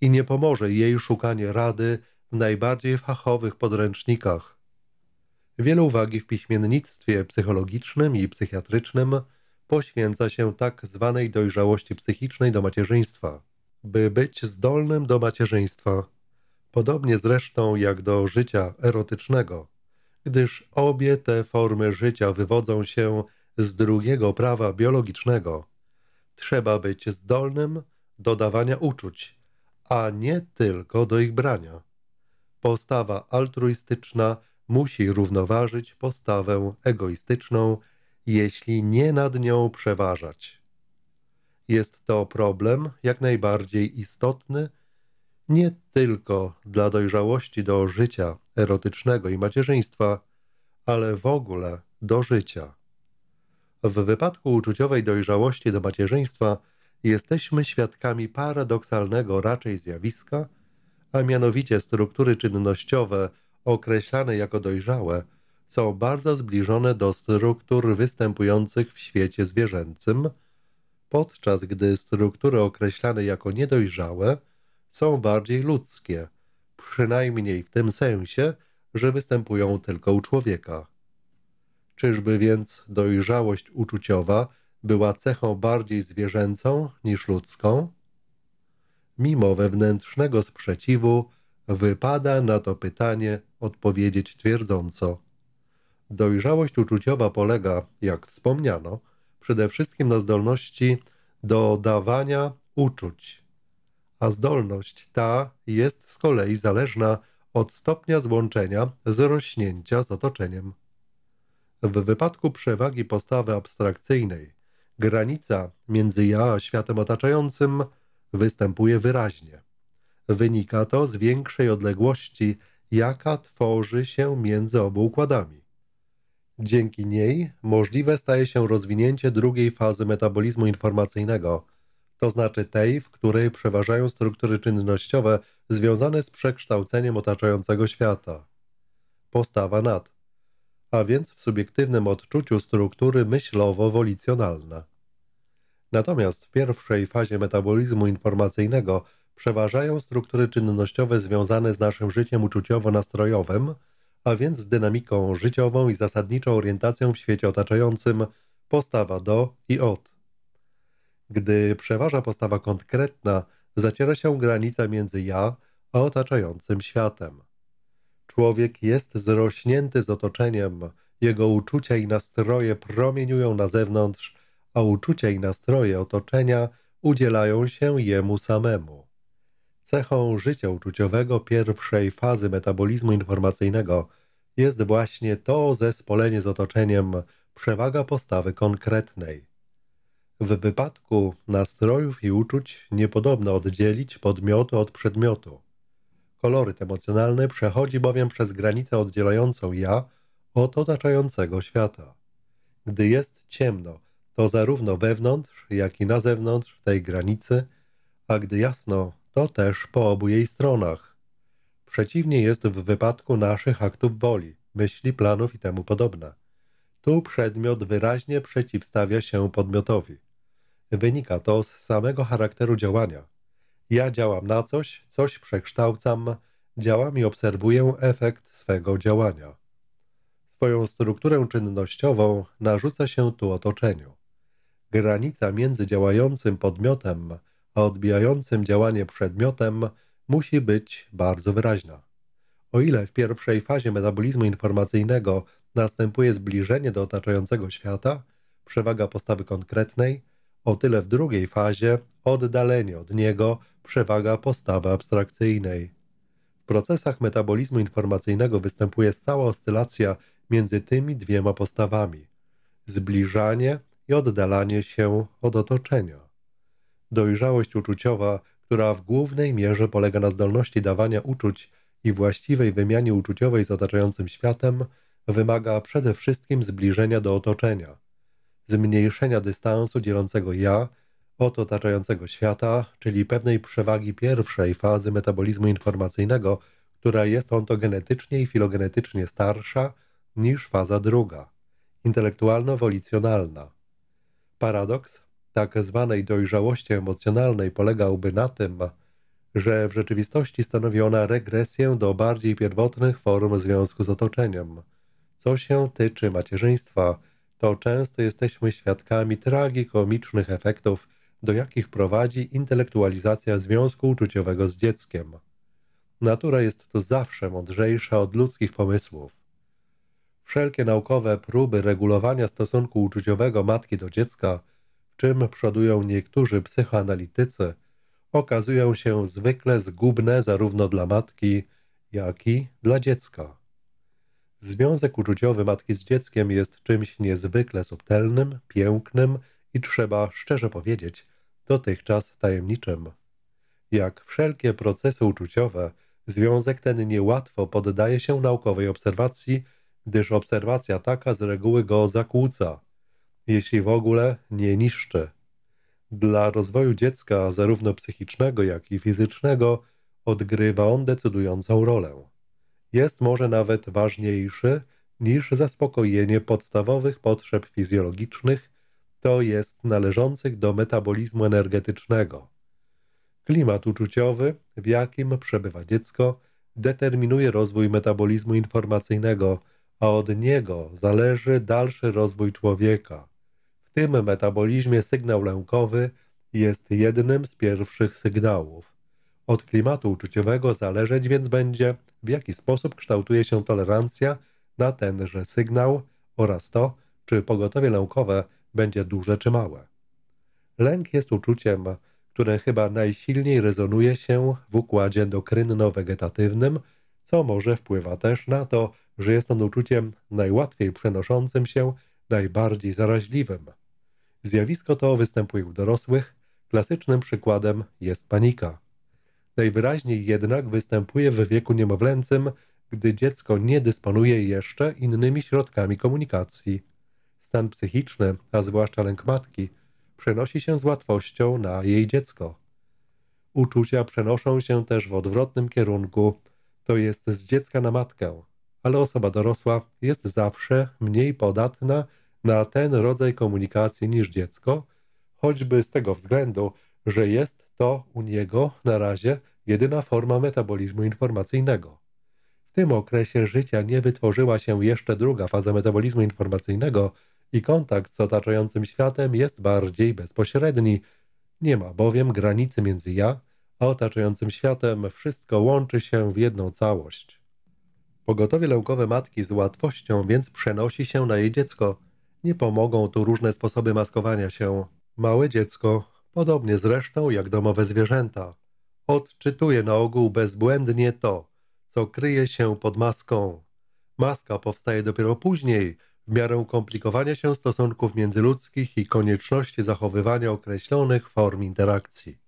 i nie pomoże jej szukanie rady w najbardziej fachowych podręcznikach. Wiele uwagi w piśmiennictwie psychologicznym i psychiatrycznym poświęca się tak zwanej dojrzałości psychicznej do macierzyństwa, by być zdolnym do macierzyństwa, podobnie zresztą jak do życia erotycznego, gdyż obie te formy życia wywodzą się z drugiego prawa biologicznego. Trzeba być zdolnym do dawania uczuć, a nie tylko do ich brania. Postawa altruistyczna musi równoważyć postawę egoistyczną, jeśli nie nad nią przeważać. Jest to problem jak najbardziej istotny nie tylko dla dojrzałości do życia erotycznego i macierzyństwa, ale w ogóle do życia. W wypadku uczuciowej dojrzałości do macierzyństwa jesteśmy świadkami paradoksalnego raczej zjawiska – a mianowicie struktury czynnościowe określane jako dojrzałe, są bardzo zbliżone do struktur występujących w świecie zwierzęcym, podczas gdy struktury określane jako niedojrzałe są bardziej ludzkie, przynajmniej w tym sensie, że występują tylko u człowieka. Czyżby więc dojrzałość uczuciowa była cechą bardziej zwierzęcą niż ludzką? mimo wewnętrznego sprzeciwu, wypada na to pytanie odpowiedzieć twierdząco. Dojrzałość uczuciowa polega, jak wspomniano, przede wszystkim na zdolności do dawania uczuć, a zdolność ta jest z kolei zależna od stopnia złączenia z rośnięcia z otoczeniem. W wypadku przewagi postawy abstrakcyjnej granica między ja a światem otaczającym – występuje wyraźnie. Wynika to z większej odległości, jaka tworzy się między obu układami. Dzięki niej możliwe staje się rozwinięcie drugiej fazy metabolizmu informacyjnego, to znaczy tej, w której przeważają struktury czynnościowe związane z przekształceniem otaczającego świata. Postawa nad, a więc w subiektywnym odczuciu struktury myślowo-wolicjonalne. Natomiast w pierwszej fazie metabolizmu informacyjnego przeważają struktury czynnościowe związane z naszym życiem uczuciowo-nastrojowym, a więc z dynamiką życiową i zasadniczą orientacją w świecie otaczającym, postawa do i od. Gdy przeważa postawa konkretna, zaciera się granica między ja a otaczającym światem. Człowiek jest zrośnięty z otoczeniem, jego uczucia i nastroje promieniują na zewnątrz, a uczucia i nastroje otoczenia udzielają się jemu samemu. Cechą życia uczuciowego pierwszej fazy metabolizmu informacyjnego jest właśnie to zespolenie z otoczeniem, przewaga postawy konkretnej. W wypadku nastrojów i uczuć niepodobno oddzielić podmiotu od przedmiotu. Koloryt emocjonalny przechodzi bowiem przez granicę oddzielającą ja od otaczającego świata. Gdy jest ciemno, to zarówno wewnątrz, jak i na zewnątrz tej granicy, a gdy jasno, to też po obu jej stronach. Przeciwnie jest w wypadku naszych aktów woli, myśli, planów i temu podobne. Tu przedmiot wyraźnie przeciwstawia się podmiotowi. Wynika to z samego charakteru działania. Ja działam na coś, coś przekształcam, działam i obserwuję efekt swego działania. Swoją strukturę czynnościową narzuca się tu otoczeniu. Granica między działającym podmiotem a odbijającym działanie przedmiotem musi być bardzo wyraźna. O ile w pierwszej fazie metabolizmu informacyjnego następuje zbliżenie do otaczającego świata, przewaga postawy konkretnej, o tyle w drugiej fazie oddalenie od niego przewaga postawy abstrakcyjnej. W procesach metabolizmu informacyjnego występuje stała oscylacja między tymi dwiema postawami. Zbliżanie i oddalanie się od otoczenia. Dojrzałość uczuciowa, która w głównej mierze polega na zdolności dawania uczuć i właściwej wymianie uczuciowej z otaczającym światem, wymaga przede wszystkim zbliżenia do otoczenia, zmniejszenia dystansu dzielącego ja od otaczającego świata, czyli pewnej przewagi pierwszej fazy metabolizmu informacyjnego, która jest ontogenetycznie i filogenetycznie starsza niż faza druga, intelektualno-wolicjonalna. Paradoks tak zwanej dojrzałości emocjonalnej polegałby na tym, że w rzeczywistości stanowi ona regresję do bardziej pierwotnych form związku z otoczeniem. Co się tyczy macierzyństwa, to często jesteśmy świadkami tragikomicznych efektów, do jakich prowadzi intelektualizacja związku uczuciowego z dzieckiem. Natura jest tu zawsze mądrzejsza od ludzkich pomysłów wszelkie naukowe próby regulowania stosunku uczuciowego matki do dziecka, w czym przodują niektórzy psychoanalitycy, okazują się zwykle zgubne zarówno dla matki, jak i dla dziecka. Związek uczuciowy matki z dzieckiem jest czymś niezwykle subtelnym, pięknym i trzeba szczerze powiedzieć, dotychczas tajemniczym. Jak wszelkie procesy uczuciowe, związek ten niełatwo poddaje się naukowej obserwacji gdyż obserwacja taka z reguły go zakłóca, jeśli w ogóle nie niszczy. Dla rozwoju dziecka, zarówno psychicznego, jak i fizycznego, odgrywa on decydującą rolę. Jest może nawet ważniejszy niż zaspokojenie podstawowych potrzeb fizjologicznych, to jest należących do metabolizmu energetycznego. Klimat uczuciowy, w jakim przebywa dziecko, determinuje rozwój metabolizmu informacyjnego, a od niego zależy dalszy rozwój człowieka. W tym metabolizmie sygnał lękowy jest jednym z pierwszych sygnałów. Od klimatu uczuciowego zależeć więc będzie, w jaki sposób kształtuje się tolerancja na tenże sygnał oraz to, czy pogotowie lękowe będzie duże czy małe. Lęk jest uczuciem, które chyba najsilniej rezonuje się w układzie dokrynno wegetatywnym co może wpływa też na to, że jest on uczuciem najłatwiej przenoszącym się, najbardziej zaraźliwym. Zjawisko to występuje u dorosłych, klasycznym przykładem jest panika. Najwyraźniej jednak występuje w wieku niemowlęcym, gdy dziecko nie dysponuje jeszcze innymi środkami komunikacji. Stan psychiczny, a zwłaszcza lęk matki, przenosi się z łatwością na jej dziecko. Uczucia przenoszą się też w odwrotnym kierunku, to jest z dziecka na matkę ale osoba dorosła jest zawsze mniej podatna na ten rodzaj komunikacji niż dziecko, choćby z tego względu, że jest to u niego na razie jedyna forma metabolizmu informacyjnego. W tym okresie życia nie wytworzyła się jeszcze druga faza metabolizmu informacyjnego i kontakt z otaczającym światem jest bardziej bezpośredni. Nie ma bowiem granicy między ja a otaczającym światem, wszystko łączy się w jedną całość. Pogotowie leukowe matki z łatwością więc przenosi się na jej dziecko. Nie pomogą tu różne sposoby maskowania się. Małe dziecko, podobnie zresztą jak domowe zwierzęta, odczytuje na ogół bezbłędnie to, co kryje się pod maską. Maska powstaje dopiero później, w miarę komplikowania się stosunków międzyludzkich i konieczności zachowywania określonych form interakcji.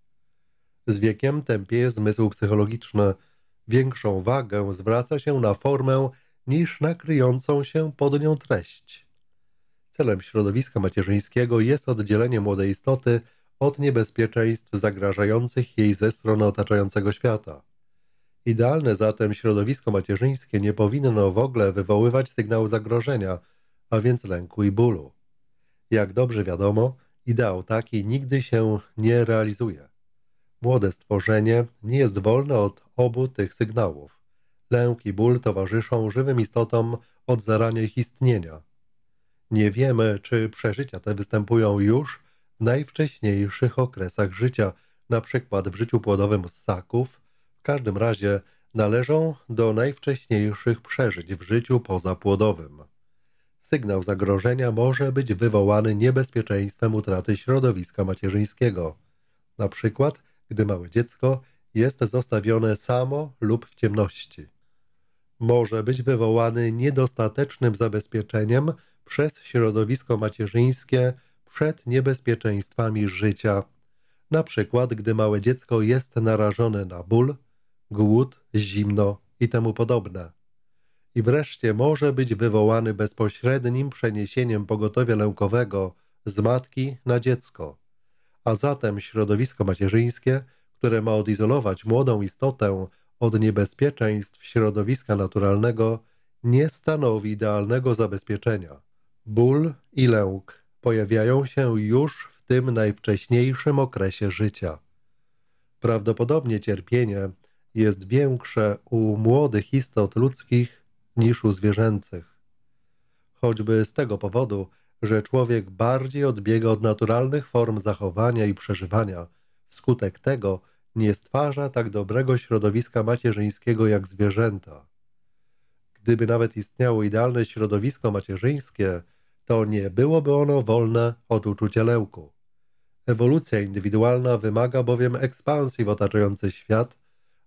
Z wiekiem tępieje zmysł psychologiczny – Większą wagę zwraca się na formę niż na kryjącą się pod nią treść. Celem środowiska macierzyńskiego jest oddzielenie młodej istoty od niebezpieczeństw zagrażających jej ze strony otaczającego świata. Idealne zatem środowisko macierzyńskie nie powinno w ogóle wywoływać sygnału zagrożenia, a więc lęku i bólu. Jak dobrze wiadomo, ideał taki nigdy się nie realizuje. Młode stworzenie nie jest wolne od obu tych sygnałów. Lęk i ból towarzyszą żywym istotom od zarania ich istnienia. Nie wiemy, czy przeżycia te występują już w najwcześniejszych okresach życia, na przykład w życiu płodowym ssaków. W każdym razie należą do najwcześniejszych przeżyć w życiu pozapłodowym. Sygnał zagrożenia może być wywołany niebezpieczeństwem utraty środowiska macierzyńskiego, na przykład gdy małe dziecko jest zostawione samo lub w ciemności. Może być wywołany niedostatecznym zabezpieczeniem przez środowisko macierzyńskie przed niebezpieczeństwami życia, na przykład gdy małe dziecko jest narażone na ból, głód, zimno itp. I wreszcie może być wywołany bezpośrednim przeniesieniem pogotowia lękowego z matki na dziecko a zatem środowisko macierzyńskie, które ma odizolować młodą istotę od niebezpieczeństw środowiska naturalnego, nie stanowi idealnego zabezpieczenia. Ból i lęk pojawiają się już w tym najwcześniejszym okresie życia. Prawdopodobnie cierpienie jest większe u młodych istot ludzkich niż u zwierzęcych. Choćby z tego powodu że człowiek bardziej odbiega od naturalnych form zachowania i przeżywania. Wskutek tego nie stwarza tak dobrego środowiska macierzyńskiego jak zwierzęta. Gdyby nawet istniało idealne środowisko macierzyńskie, to nie byłoby ono wolne od uczucia lęku. Ewolucja indywidualna wymaga bowiem ekspansji w otaczający świat,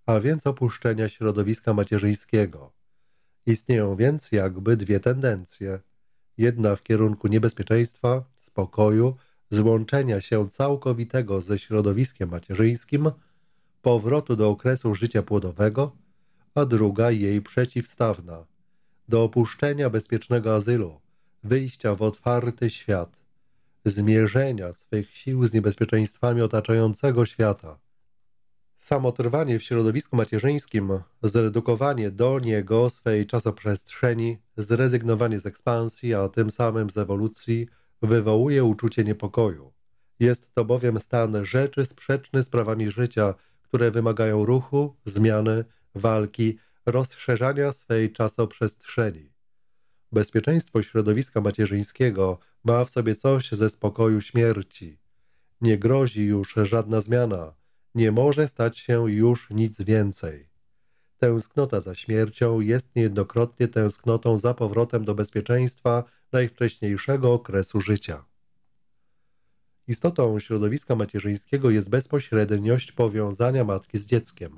a więc opuszczenia środowiska macierzyńskiego. Istnieją więc jakby dwie tendencje – Jedna w kierunku niebezpieczeństwa, spokoju, złączenia się całkowitego ze środowiskiem macierzyńskim, powrotu do okresu życia płodowego, a druga jej przeciwstawna, do opuszczenia bezpiecznego azylu, wyjścia w otwarty świat, zmierzenia swych sił z niebezpieczeństwami otaczającego świata – Samotrwanie w środowisku macierzyńskim, zredukowanie do niego swej czasoprzestrzeni, zrezygnowanie z ekspansji, a tym samym z ewolucji, wywołuje uczucie niepokoju. Jest to bowiem stan rzeczy sprzeczny z prawami życia, które wymagają ruchu, zmiany, walki, rozszerzania swej czasoprzestrzeni. Bezpieczeństwo środowiska macierzyńskiego ma w sobie coś ze spokoju śmierci. Nie grozi już żadna zmiana – nie może stać się już nic więcej. Tęsknota za śmiercią jest niejednokrotnie tęsknotą za powrotem do bezpieczeństwa najwcześniejszego okresu życia. Istotą środowiska macierzyńskiego jest bezpośredniość powiązania matki z dzieckiem.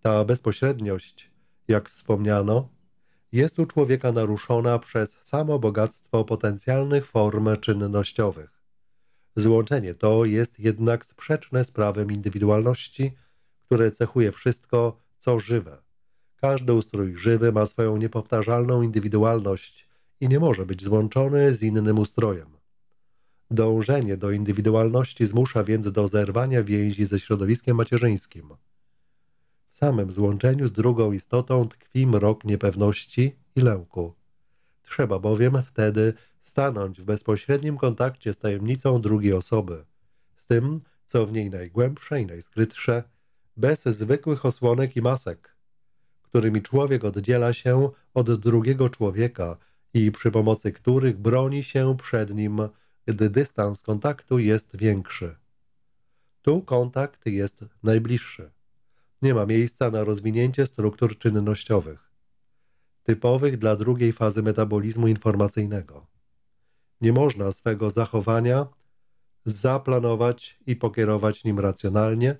Ta bezpośredniość, jak wspomniano, jest u człowieka naruszona przez samo bogactwo potencjalnych form czynnościowych złączenie. To jest jednak sprzeczne z prawem indywidualności, które cechuje wszystko, co żywe. Każdy ustrój żywy ma swoją niepowtarzalną indywidualność i nie może być złączony z innym ustrojem. Dążenie do indywidualności zmusza więc do zerwania więzi ze środowiskiem macierzyńskim. W samym złączeniu z drugą istotą tkwi mrok niepewności i lęku. Trzeba bowiem wtedy stanąć w bezpośrednim kontakcie z tajemnicą drugiej osoby, z tym, co w niej najgłębsze i najskrytsze, bez zwykłych osłonek i masek, którymi człowiek oddziela się od drugiego człowieka i przy pomocy których broni się przed nim, gdy dystans kontaktu jest większy. Tu kontakt jest najbliższy. Nie ma miejsca na rozwinięcie struktur czynnościowych, typowych dla drugiej fazy metabolizmu informacyjnego. Nie można swego zachowania zaplanować i pokierować nim racjonalnie,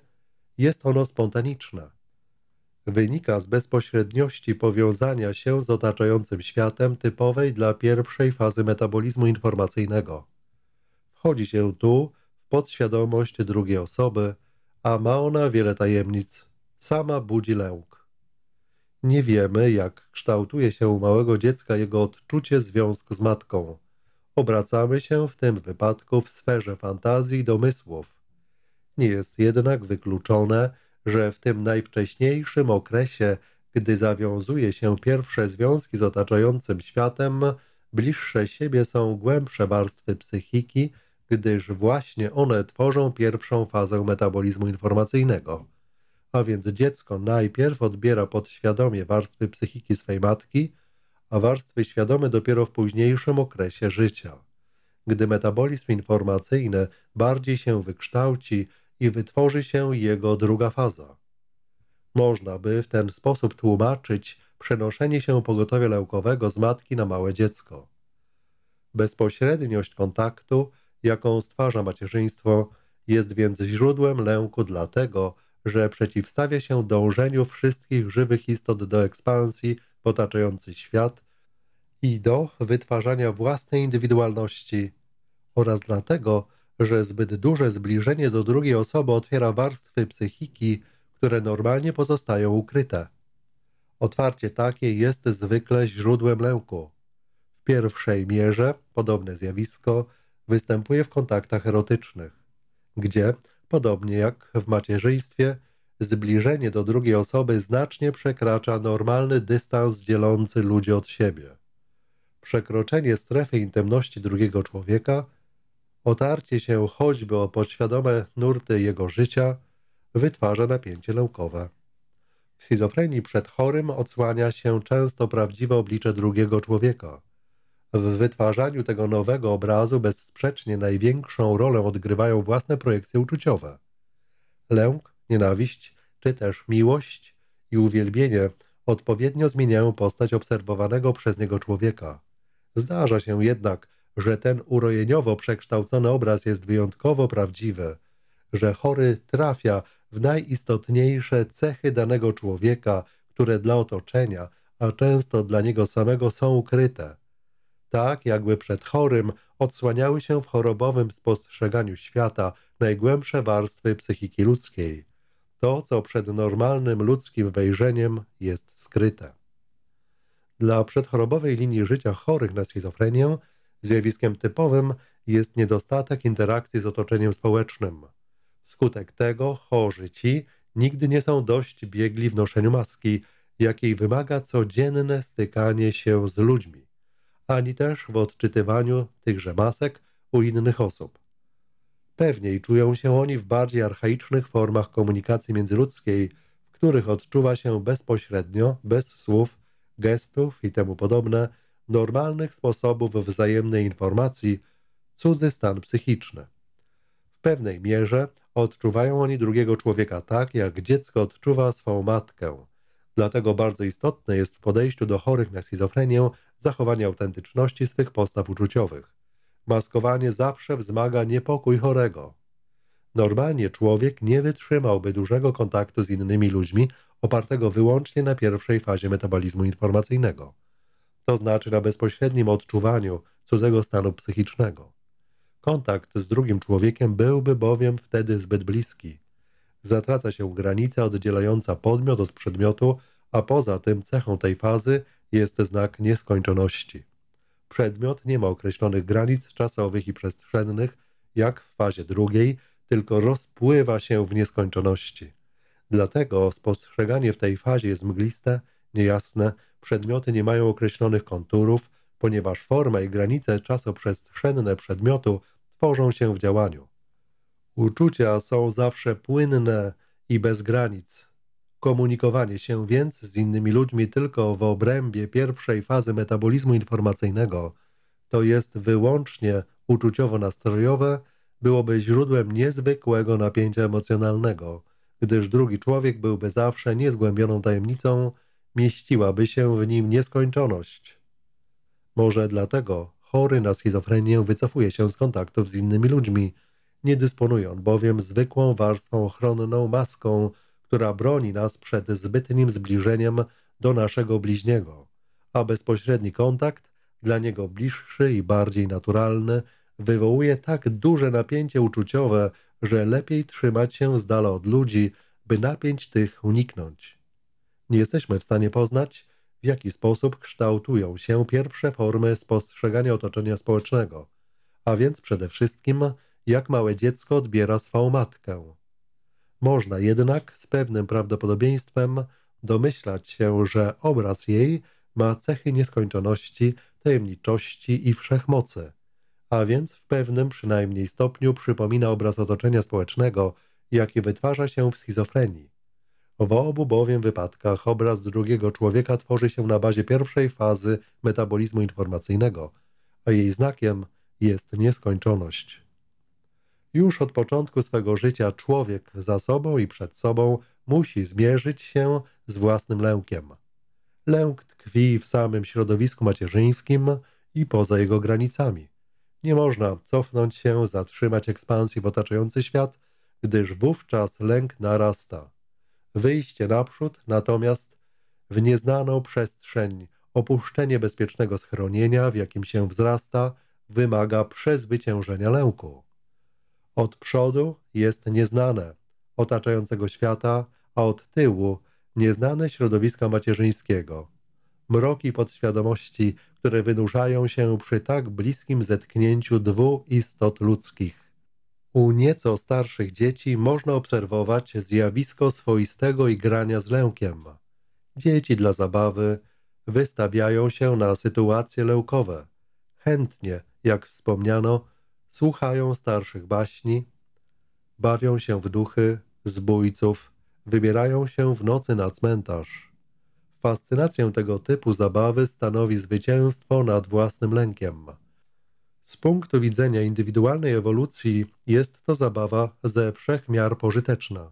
jest ono spontaniczne. Wynika z bezpośredniości powiązania się z otaczającym światem typowej dla pierwszej fazy metabolizmu informacyjnego. Wchodzi się tu w podświadomość drugiej osoby, a ma ona wiele tajemnic. Sama budzi lęk. Nie wiemy, jak kształtuje się u małego dziecka jego odczucie związku z matką obracamy się w tym wypadku w sferze fantazji i domysłów. Nie jest jednak wykluczone, że w tym najwcześniejszym okresie, gdy zawiązuje się pierwsze związki z otaczającym światem, bliższe siebie są głębsze warstwy psychiki, gdyż właśnie one tworzą pierwszą fazę metabolizmu informacyjnego. A więc dziecko najpierw odbiera podświadomie warstwy psychiki swej matki – a warstwy świadome dopiero w późniejszym okresie życia. Gdy metabolizm informacyjny bardziej się wykształci i wytworzy się jego druga faza. Można by w ten sposób tłumaczyć przenoszenie się pogotowia leukowego z matki na małe dziecko. Bezpośredniość kontaktu, jaką stwarza macierzyństwo, jest więc źródłem lęku dlatego, że przeciwstawia się dążeniu wszystkich żywych istot do ekspansji otaczający świat i do wytwarzania własnej indywidualności oraz dlatego, że zbyt duże zbliżenie do drugiej osoby otwiera warstwy psychiki, które normalnie pozostają ukryte. Otwarcie takie jest zwykle źródłem lęku. W pierwszej mierze podobne zjawisko występuje w kontaktach erotycznych, gdzie, podobnie jak w macierzyństwie, zbliżenie do drugiej osoby znacznie przekracza normalny dystans dzielący ludzi od siebie. Przekroczenie strefy intymności drugiego człowieka, otarcie się choćby o podświadome nurty jego życia, wytwarza napięcie lękowe. W schizofrenii przed chorym odsłania się często prawdziwe oblicze drugiego człowieka. W wytwarzaniu tego nowego obrazu bezsprzecznie największą rolę odgrywają własne projekcje uczuciowe. Lęk nienawiść czy też miłość i uwielbienie odpowiednio zmieniają postać obserwowanego przez niego człowieka. Zdarza się jednak, że ten urojeniowo przekształcony obraz jest wyjątkowo prawdziwy, że chory trafia w najistotniejsze cechy danego człowieka, które dla otoczenia, a często dla niego samego są ukryte. Tak, jakby przed chorym odsłaniały się w chorobowym spostrzeganiu świata najgłębsze warstwy psychiki ludzkiej to, co przed normalnym ludzkim wejrzeniem jest skryte. Dla przedchorobowej linii życia chorych na schizofrenię zjawiskiem typowym jest niedostatek interakcji z otoczeniem społecznym. Wskutek tego chorzy ci nigdy nie są dość biegli w noszeniu maski, jakiej wymaga codzienne stykanie się z ludźmi, ani też w odczytywaniu tychże masek u innych osób. Pewniej czują się oni w bardziej archaicznych formach komunikacji międzyludzkiej, w których odczuwa się bezpośrednio, bez słów, gestów i temu podobne, normalnych sposobów wzajemnej informacji, cudzy stan psychiczny. W pewnej mierze odczuwają oni drugiego człowieka tak, jak dziecko odczuwa swą matkę. Dlatego bardzo istotne jest w podejściu do chorych na schizofrenię zachowanie autentyczności swych postaw uczuciowych. Maskowanie zawsze wzmaga niepokój chorego. Normalnie człowiek nie wytrzymałby dużego kontaktu z innymi ludźmi opartego wyłącznie na pierwszej fazie metabolizmu informacyjnego, to znaczy na bezpośrednim odczuwaniu cudzego stanu psychicznego. Kontakt z drugim człowiekiem byłby bowiem wtedy zbyt bliski. Zatraca się granica oddzielająca podmiot od przedmiotu, a poza tym cechą tej fazy jest znak nieskończoności. Przedmiot nie ma określonych granic czasowych i przestrzennych, jak w fazie drugiej, tylko rozpływa się w nieskończoności. Dlatego spostrzeganie w tej fazie jest mgliste, niejasne, przedmioty nie mają określonych konturów, ponieważ forma i granice czasoprzestrzenne przedmiotu tworzą się w działaniu. Uczucia są zawsze płynne i bez granic. Komunikowanie się więc z innymi ludźmi tylko w obrębie pierwszej fazy metabolizmu informacyjnego, to jest wyłącznie uczuciowo-nastrojowe, byłoby źródłem niezwykłego napięcia emocjonalnego, gdyż drugi człowiek byłby zawsze niezgłębioną tajemnicą, mieściłaby się w nim nieskończoność. Może dlatego chory na schizofrenię wycofuje się z kontaktów z innymi ludźmi. Nie dysponuje on bowiem zwykłą warstwą ochronną maską – która broni nas przed zbytnim zbliżeniem do naszego bliźniego, a bezpośredni kontakt, dla niego bliższy i bardziej naturalny, wywołuje tak duże napięcie uczuciowe, że lepiej trzymać się z dala od ludzi, by napięć tych uniknąć. Nie jesteśmy w stanie poznać, w jaki sposób kształtują się pierwsze formy spostrzegania otoczenia społecznego, a więc przede wszystkim, jak małe dziecko odbiera swą matkę. Można jednak z pewnym prawdopodobieństwem domyślać się, że obraz jej ma cechy nieskończoności, tajemniczości i wszechmocy, a więc w pewnym przynajmniej stopniu przypomina obraz otoczenia społecznego, jaki wytwarza się w schizofrenii. W obu bowiem wypadkach obraz drugiego człowieka tworzy się na bazie pierwszej fazy metabolizmu informacyjnego, a jej znakiem jest nieskończoność. Już od początku swego życia człowiek za sobą i przed sobą musi zmierzyć się z własnym lękiem. Lęk tkwi w samym środowisku macierzyńskim i poza jego granicami. Nie można cofnąć się, zatrzymać ekspansji w otaczający świat, gdyż wówczas lęk narasta. Wyjście naprzód natomiast w nieznaną przestrzeń, opuszczenie bezpiecznego schronienia, w jakim się wzrasta, wymaga przezwyciężenia lęku. Od przodu jest nieznane otaczającego świata, a od tyłu nieznane środowiska macierzyńskiego. Mroki podświadomości, które wynurzają się przy tak bliskim zetknięciu dwóch istot ludzkich. U nieco starszych dzieci można obserwować zjawisko swoistego igrania z lękiem. Dzieci dla zabawy wystawiają się na sytuacje lękowe. Chętnie, jak wspomniano, słuchają starszych baśni, bawią się w duchy, zbójców, wybierają się w nocy na cmentarz. Fascynację tego typu zabawy stanowi zwycięstwo nad własnym lękiem. Z punktu widzenia indywidualnej ewolucji jest to zabawa ze wszech miar pożyteczna.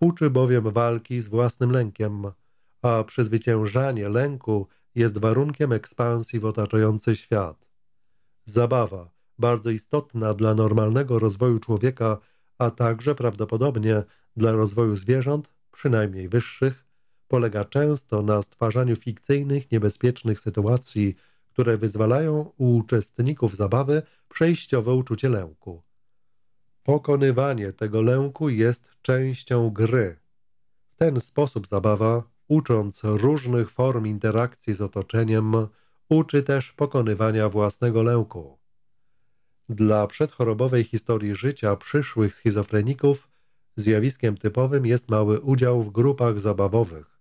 Uczy bowiem walki z własnym lękiem, a przezwyciężanie lęku jest warunkiem ekspansji w otaczający świat. Zabawa bardzo istotna dla normalnego rozwoju człowieka, a także prawdopodobnie dla rozwoju zwierząt, przynajmniej wyższych, polega często na stwarzaniu fikcyjnych, niebezpiecznych sytuacji, które wyzwalają u uczestników zabawy przejściowe uczucie lęku. Pokonywanie tego lęku jest częścią gry. W ten sposób zabawa, ucząc różnych form interakcji z otoczeniem, uczy też pokonywania własnego lęku. Dla przedchorobowej historii życia przyszłych schizofreników zjawiskiem typowym jest mały udział w grupach zabawowych.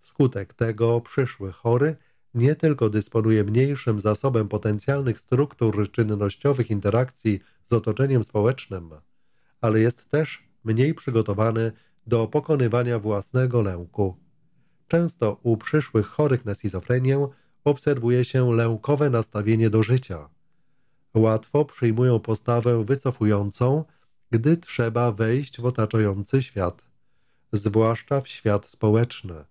Wskutek tego przyszły chory nie tylko dysponuje mniejszym zasobem potencjalnych struktur czynnościowych interakcji z otoczeniem społecznym, ale jest też mniej przygotowany do pokonywania własnego lęku. Często u przyszłych chorych na schizofrenię obserwuje się lękowe nastawienie do życia – łatwo przyjmują postawę wycofującą, gdy trzeba wejść w otaczający świat, zwłaszcza w świat społeczny.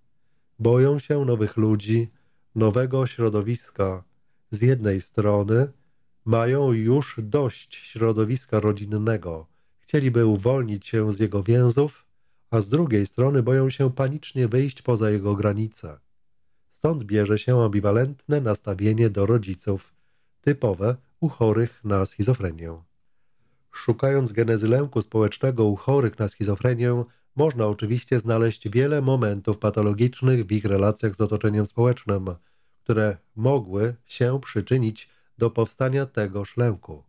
Boją się nowych ludzi, nowego środowiska. Z jednej strony mają już dość środowiska rodzinnego, chcieliby uwolnić się z jego więzów, a z drugiej strony boją się panicznie wyjść poza jego granice. Stąd bierze się ambiwalentne nastawienie do rodziców, typowe u chorych na schizofrenię. Szukając genezy lęku społecznego u chorych na schizofrenię, można oczywiście znaleźć wiele momentów patologicznych w ich relacjach z otoczeniem społecznym, które mogły się przyczynić do powstania tegoż lęku.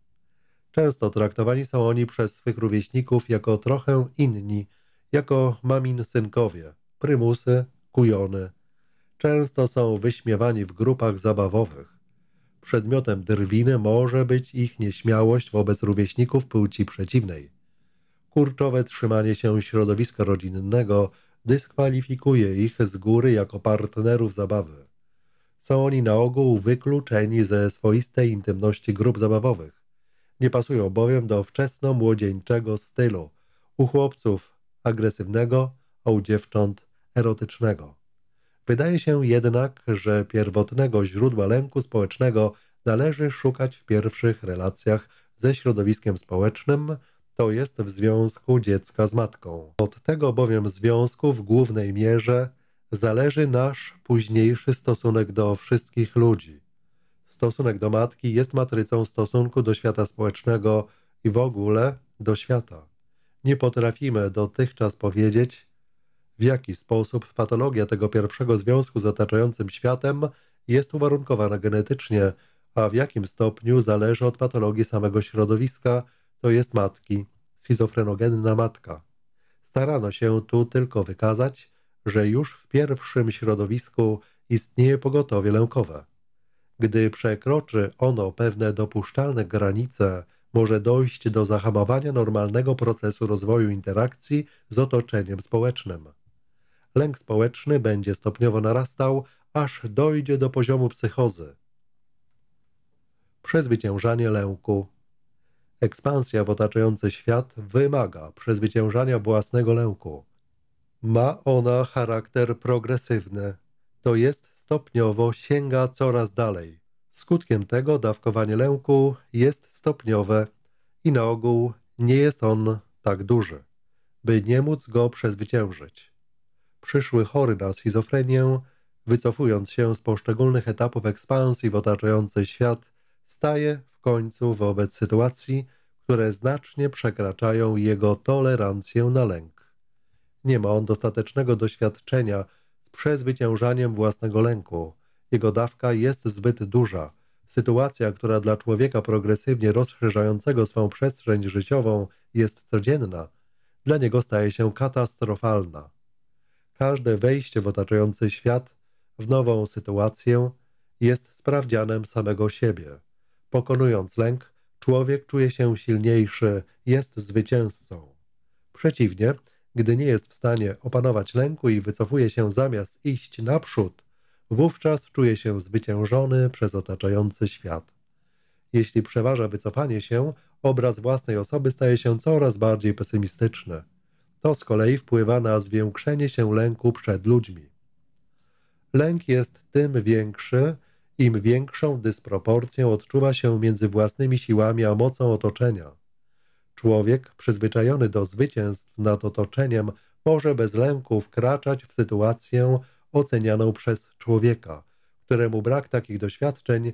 Często traktowani są oni przez swych rówieśników jako trochę inni, jako mamin synkowie, prymusy, kujony. Często są wyśmiewani w grupach zabawowych. Przedmiotem drwiny może być ich nieśmiałość wobec rówieśników płci przeciwnej. Kurczowe trzymanie się środowiska rodzinnego dyskwalifikuje ich z góry jako partnerów zabawy. Są oni na ogół wykluczeni ze swoistej intymności grup zabawowych. Nie pasują bowiem do wczesno-młodzieńczego stylu, u chłopców agresywnego, a u dziewcząt erotycznego. Wydaje się jednak, że pierwotnego źródła lęku społecznego należy szukać w pierwszych relacjach ze środowiskiem społecznym, to jest w związku dziecka z matką. Od tego bowiem związku w głównej mierze zależy nasz późniejszy stosunek do wszystkich ludzi. Stosunek do matki jest matrycą stosunku do świata społecznego i w ogóle do świata. Nie potrafimy dotychczas powiedzieć, w jaki sposób patologia tego pierwszego związku z otaczającym światem jest uwarunkowana genetycznie, a w jakim stopniu zależy od patologii samego środowiska, to jest matki, schizofrenogenna matka. Starano się tu tylko wykazać, że już w pierwszym środowisku istnieje pogotowie lękowe. Gdy przekroczy ono pewne dopuszczalne granice, może dojść do zahamowania normalnego procesu rozwoju interakcji z otoczeniem społecznym lęk społeczny będzie stopniowo narastał, aż dojdzie do poziomu psychozy. Przezwyciężanie lęku Ekspansja w otaczający świat wymaga przezwyciężania własnego lęku. Ma ona charakter progresywny, to jest stopniowo sięga coraz dalej. Skutkiem tego dawkowanie lęku jest stopniowe i na ogół nie jest on tak duży, by nie móc go przezwyciężyć przyszły chory na schizofrenię, wycofując się z poszczególnych etapów ekspansji w otaczający świat, staje w końcu wobec sytuacji, które znacznie przekraczają jego tolerancję na lęk. Nie ma on dostatecznego doświadczenia z przezwyciężaniem własnego lęku. Jego dawka jest zbyt duża. Sytuacja, która dla człowieka progresywnie rozszerzającego swą przestrzeń życiową jest codzienna, dla niego staje się katastrofalna. Każde wejście w otaczający świat, w nową sytuację, jest sprawdzianem samego siebie. Pokonując lęk, człowiek czuje się silniejszy, jest zwycięzcą. Przeciwnie, gdy nie jest w stanie opanować lęku i wycofuje się zamiast iść naprzód, wówczas czuje się zwyciężony przez otaczający świat. Jeśli przeważa wycofanie się, obraz własnej osoby staje się coraz bardziej pesymistyczny. To z kolei wpływa na zwiększenie się lęku przed ludźmi. Lęk jest tym większy, im większą dysproporcję odczuwa się między własnymi siłami a mocą otoczenia. Człowiek przyzwyczajony do zwycięstw nad otoczeniem może bez lęku wkraczać w sytuację ocenianą przez człowieka, któremu brak takich doświadczeń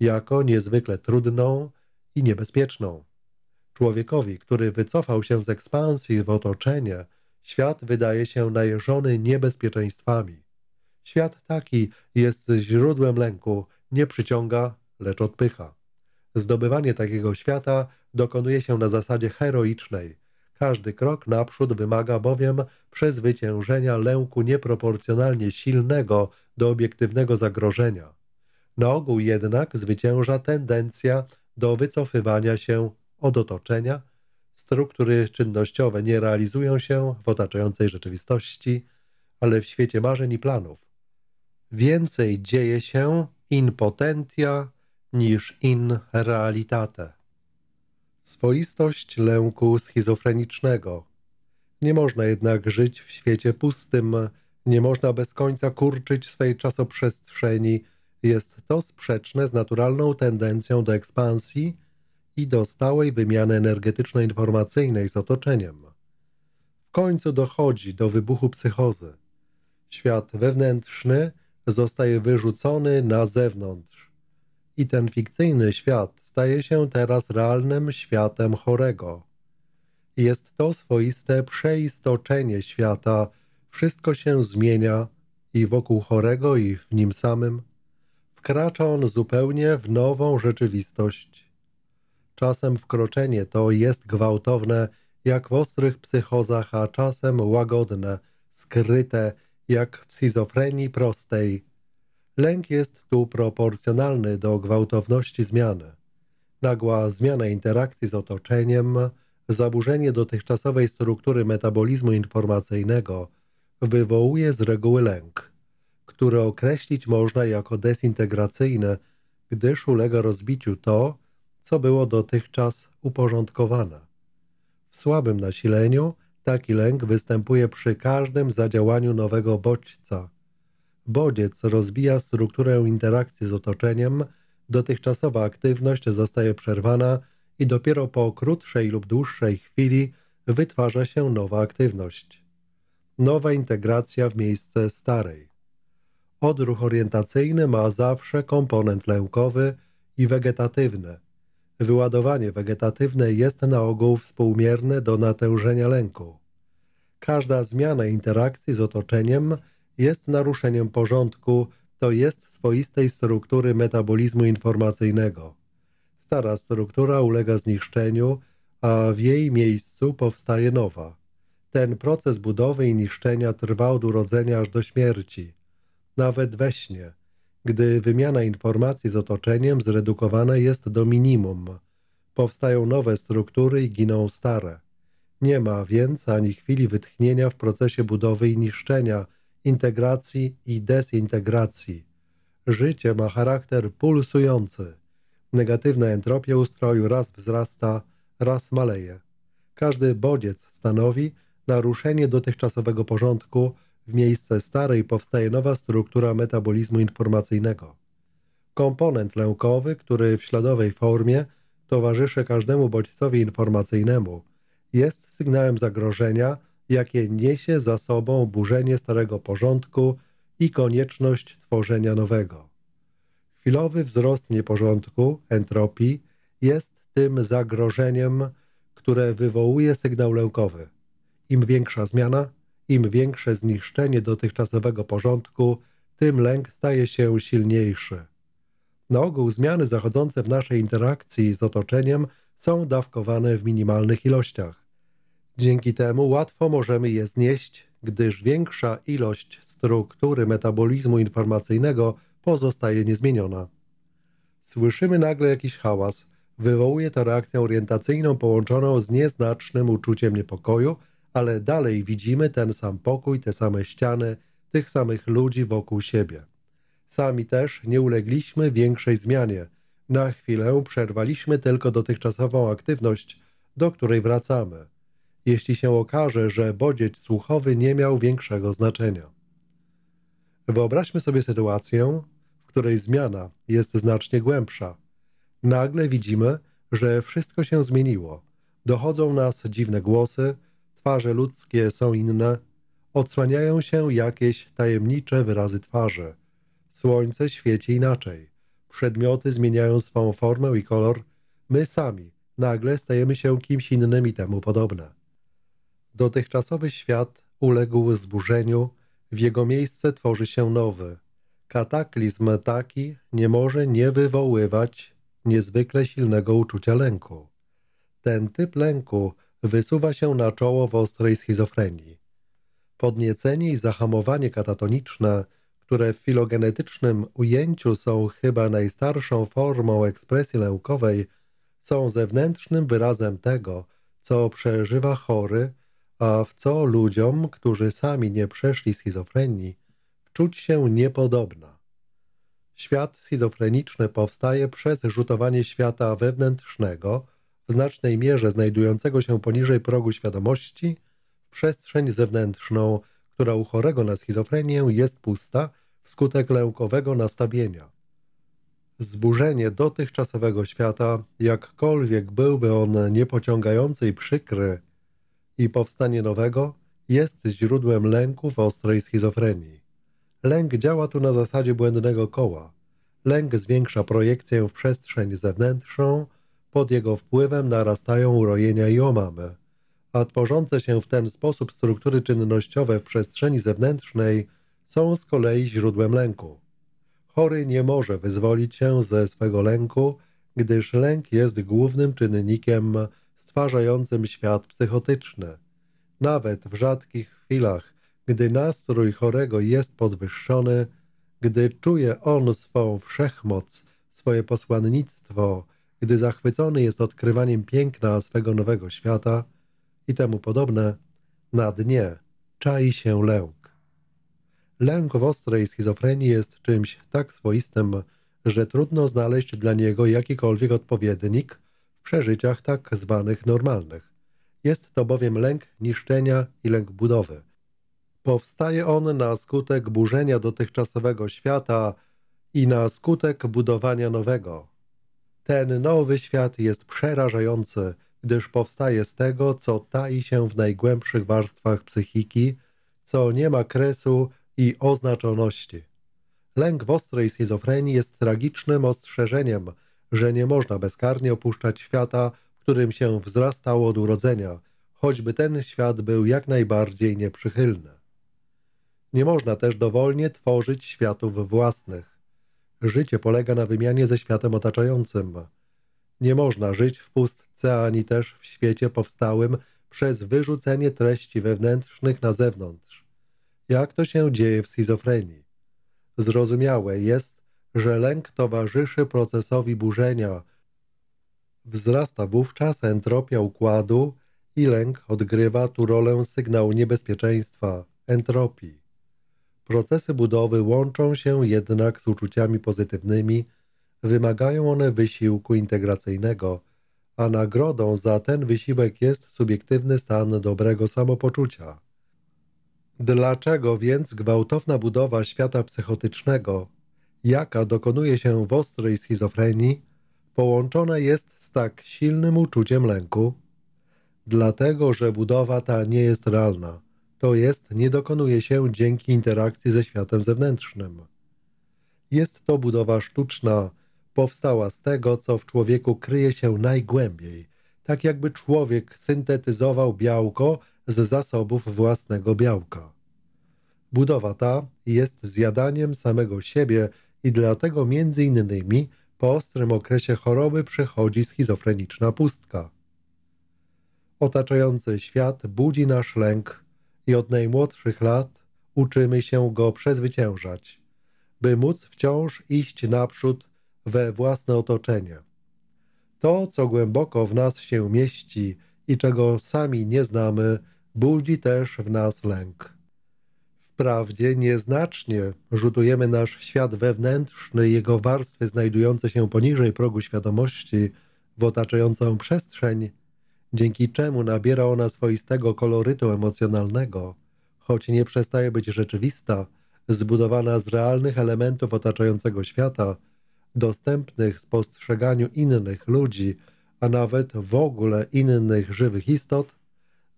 jako niezwykle trudną i niebezpieczną. Człowiekowi, który wycofał się z ekspansji w otoczenie, świat wydaje się najeżony niebezpieczeństwami. Świat taki jest źródłem lęku, nie przyciąga, lecz odpycha. Zdobywanie takiego świata dokonuje się na zasadzie heroicznej. Każdy krok naprzód wymaga bowiem przezwyciężenia lęku nieproporcjonalnie silnego do obiektywnego zagrożenia. Na ogół jednak zwycięża tendencja do wycofywania się od otoczenia, struktury czynnościowe nie realizują się w otaczającej rzeczywistości, ale w świecie marzeń i planów. Więcej dzieje się in potentia niż in realitate. Swoistość lęku schizofrenicznego. Nie można jednak żyć w świecie pustym, nie można bez końca kurczyć swej czasoprzestrzeni. Jest to sprzeczne z naturalną tendencją do ekspansji – i do stałej wymiany energetyczno-informacyjnej z otoczeniem. W końcu dochodzi do wybuchu psychozy. Świat wewnętrzny zostaje wyrzucony na zewnątrz i ten fikcyjny świat staje się teraz realnym światem chorego. Jest to swoiste przeistoczenie świata, wszystko się zmienia i wokół chorego i w nim samym. Wkracza on zupełnie w nową rzeczywistość. Czasem wkroczenie to jest gwałtowne, jak w ostrych psychozach, a czasem łagodne, skryte, jak w schizofrenii prostej. Lęk jest tu proporcjonalny do gwałtowności zmiany. Nagła zmiana interakcji z otoczeniem, zaburzenie dotychczasowej struktury metabolizmu informacyjnego wywołuje z reguły lęk, który określić można jako dezintegracyjny, gdyż ulega rozbiciu to, co było dotychczas uporządkowane. W słabym nasileniu taki lęk występuje przy każdym zadziałaniu nowego bodźca. Bodziec rozbija strukturę interakcji z otoczeniem, dotychczasowa aktywność zostaje przerwana i dopiero po krótszej lub dłuższej chwili wytwarza się nowa aktywność. Nowa integracja w miejsce starej. Odruch orientacyjny ma zawsze komponent lękowy i wegetatywny – Wyładowanie wegetatywne jest na ogół współmierne do natężenia lęku. Każda zmiana interakcji z otoczeniem jest naruszeniem porządku, to jest swoistej struktury metabolizmu informacyjnego. Stara struktura ulega zniszczeniu, a w jej miejscu powstaje nowa. Ten proces budowy i niszczenia trwa od urodzenia aż do śmierci. Nawet we śnie – gdy wymiana informacji z otoczeniem zredukowana jest do minimum. Powstają nowe struktury i giną stare. Nie ma więc ani chwili wytchnienia w procesie budowy i niszczenia, integracji i dezintegracji. Życie ma charakter pulsujący. Negatywna entropia ustroju raz wzrasta, raz maleje. Każdy bodziec stanowi naruszenie dotychczasowego porządku, w miejsce starej powstaje nowa struktura metabolizmu informacyjnego. Komponent lękowy, który w śladowej formie towarzyszy każdemu bodźcowi informacyjnemu, jest sygnałem zagrożenia, jakie niesie za sobą burzenie starego porządku i konieczność tworzenia nowego. Chwilowy wzrost nieporządku, entropii, jest tym zagrożeniem, które wywołuje sygnał lękowy. Im większa zmiana, im większe zniszczenie dotychczasowego porządku, tym lęk staje się silniejszy. Na ogół zmiany zachodzące w naszej interakcji z otoczeniem są dawkowane w minimalnych ilościach. Dzięki temu łatwo możemy je znieść, gdyż większa ilość struktury metabolizmu informacyjnego pozostaje niezmieniona. Słyszymy nagle jakiś hałas. Wywołuje to reakcję orientacyjną połączoną z nieznacznym uczuciem niepokoju – ale dalej widzimy ten sam pokój, te same ściany, tych samych ludzi wokół siebie. Sami też nie ulegliśmy większej zmianie. Na chwilę przerwaliśmy tylko dotychczasową aktywność, do której wracamy. Jeśli się okaże, że bodziec słuchowy nie miał większego znaczenia. Wyobraźmy sobie sytuację, w której zmiana jest znacznie głębsza. Nagle widzimy, że wszystko się zmieniło. Dochodzą nas dziwne głosy, twarze ludzkie są inne, odsłaniają się jakieś tajemnicze wyrazy twarzy. Słońce świeci inaczej. Przedmioty zmieniają swą formę i kolor. My sami nagle stajemy się kimś innym i temu podobne. Dotychczasowy świat uległ zburzeniu, w jego miejsce tworzy się nowy. Kataklizm taki nie może nie wywoływać niezwykle silnego uczucia lęku. Ten typ lęku wysuwa się na czoło w ostrej schizofrenii. Podniecenie i zahamowanie katatoniczne, które w filogenetycznym ujęciu są chyba najstarszą formą ekspresji leukowej, są zewnętrznym wyrazem tego, co przeżywa chory, a w co ludziom, którzy sami nie przeszli schizofrenii, wczuć się niepodobna. Świat schizofreniczny powstaje przez rzutowanie świata wewnętrznego – w znacznej mierze znajdującego się poniżej progu świadomości, przestrzeń zewnętrzną, która u chorego na schizofrenię jest pusta wskutek lękowego nastawienia. Zburzenie dotychczasowego świata, jakkolwiek byłby on niepociągający i przykry, i powstanie nowego, jest źródłem lęku w ostrej schizofrenii. Lęk działa tu na zasadzie błędnego koła. Lęk zwiększa projekcję w przestrzeń zewnętrzną, pod jego wpływem narastają urojenia i omamy, a tworzące się w ten sposób struktury czynnościowe w przestrzeni zewnętrznej są z kolei źródłem lęku. Chory nie może wyzwolić się ze swego lęku, gdyż lęk jest głównym czynnikiem stwarzającym świat psychotyczny. Nawet w rzadkich chwilach, gdy nastrój chorego jest podwyższony, gdy czuje on swą wszechmoc, swoje posłannictwo, gdy zachwycony jest odkrywaniem piękna swego nowego świata i temu podobne, na dnie czai się lęk. Lęk w ostrej schizofrenii jest czymś tak swoistym, że trudno znaleźć dla niego jakikolwiek odpowiednik w przeżyciach tak zwanych normalnych. Jest to bowiem lęk niszczenia i lęk budowy. Powstaje on na skutek burzenia dotychczasowego świata i na skutek budowania nowego, ten nowy świat jest przerażający, gdyż powstaje z tego, co tai się w najgłębszych warstwach psychiki, co nie ma kresu i oznaczoności. Lęk w ostrej schizofrenii jest tragicznym ostrzeżeniem, że nie można bezkarnie opuszczać świata, w którym się wzrastało od urodzenia, choćby ten świat był jak najbardziej nieprzychylny. Nie można też dowolnie tworzyć światów własnych. Życie polega na wymianie ze światem otaczającym. Nie można żyć w pustce ani też w świecie powstałym przez wyrzucenie treści wewnętrznych na zewnątrz. Jak to się dzieje w schizofrenii? Zrozumiałe jest, że lęk towarzyszy procesowi burzenia. Wzrasta wówczas entropia układu i lęk odgrywa tu rolę sygnału niebezpieczeństwa, entropii. Procesy budowy łączą się jednak z uczuciami pozytywnymi, wymagają one wysiłku integracyjnego, a nagrodą za ten wysiłek jest subiektywny stan dobrego samopoczucia. Dlaczego więc gwałtowna budowa świata psychotycznego, jaka dokonuje się w ostrej schizofrenii, połączona jest z tak silnym uczuciem lęku? Dlatego, że budowa ta nie jest realna to jest nie dokonuje się dzięki interakcji ze światem zewnętrznym. Jest to budowa sztuczna, powstała z tego, co w człowieku kryje się najgłębiej, tak jakby człowiek syntetyzował białko z zasobów własnego białka. Budowa ta jest zjadaniem samego siebie i dlatego między innymi po ostrym okresie choroby przychodzi schizofreniczna pustka. Otaczający świat budzi nasz lęk i od najmłodszych lat uczymy się go przezwyciężać, by móc wciąż iść naprzód we własne otoczenie. To, co głęboko w nas się mieści i czego sami nie znamy, budzi też w nas lęk. Wprawdzie nieznacznie rzutujemy nasz świat wewnętrzny, jego warstwy znajdujące się poniżej progu świadomości, w otaczającą przestrzeń – dzięki czemu nabiera ona swoistego kolorytu emocjonalnego, choć nie przestaje być rzeczywista, zbudowana z realnych elementów otaczającego świata, dostępnych spostrzeganiu innych ludzi, a nawet w ogóle innych żywych istot,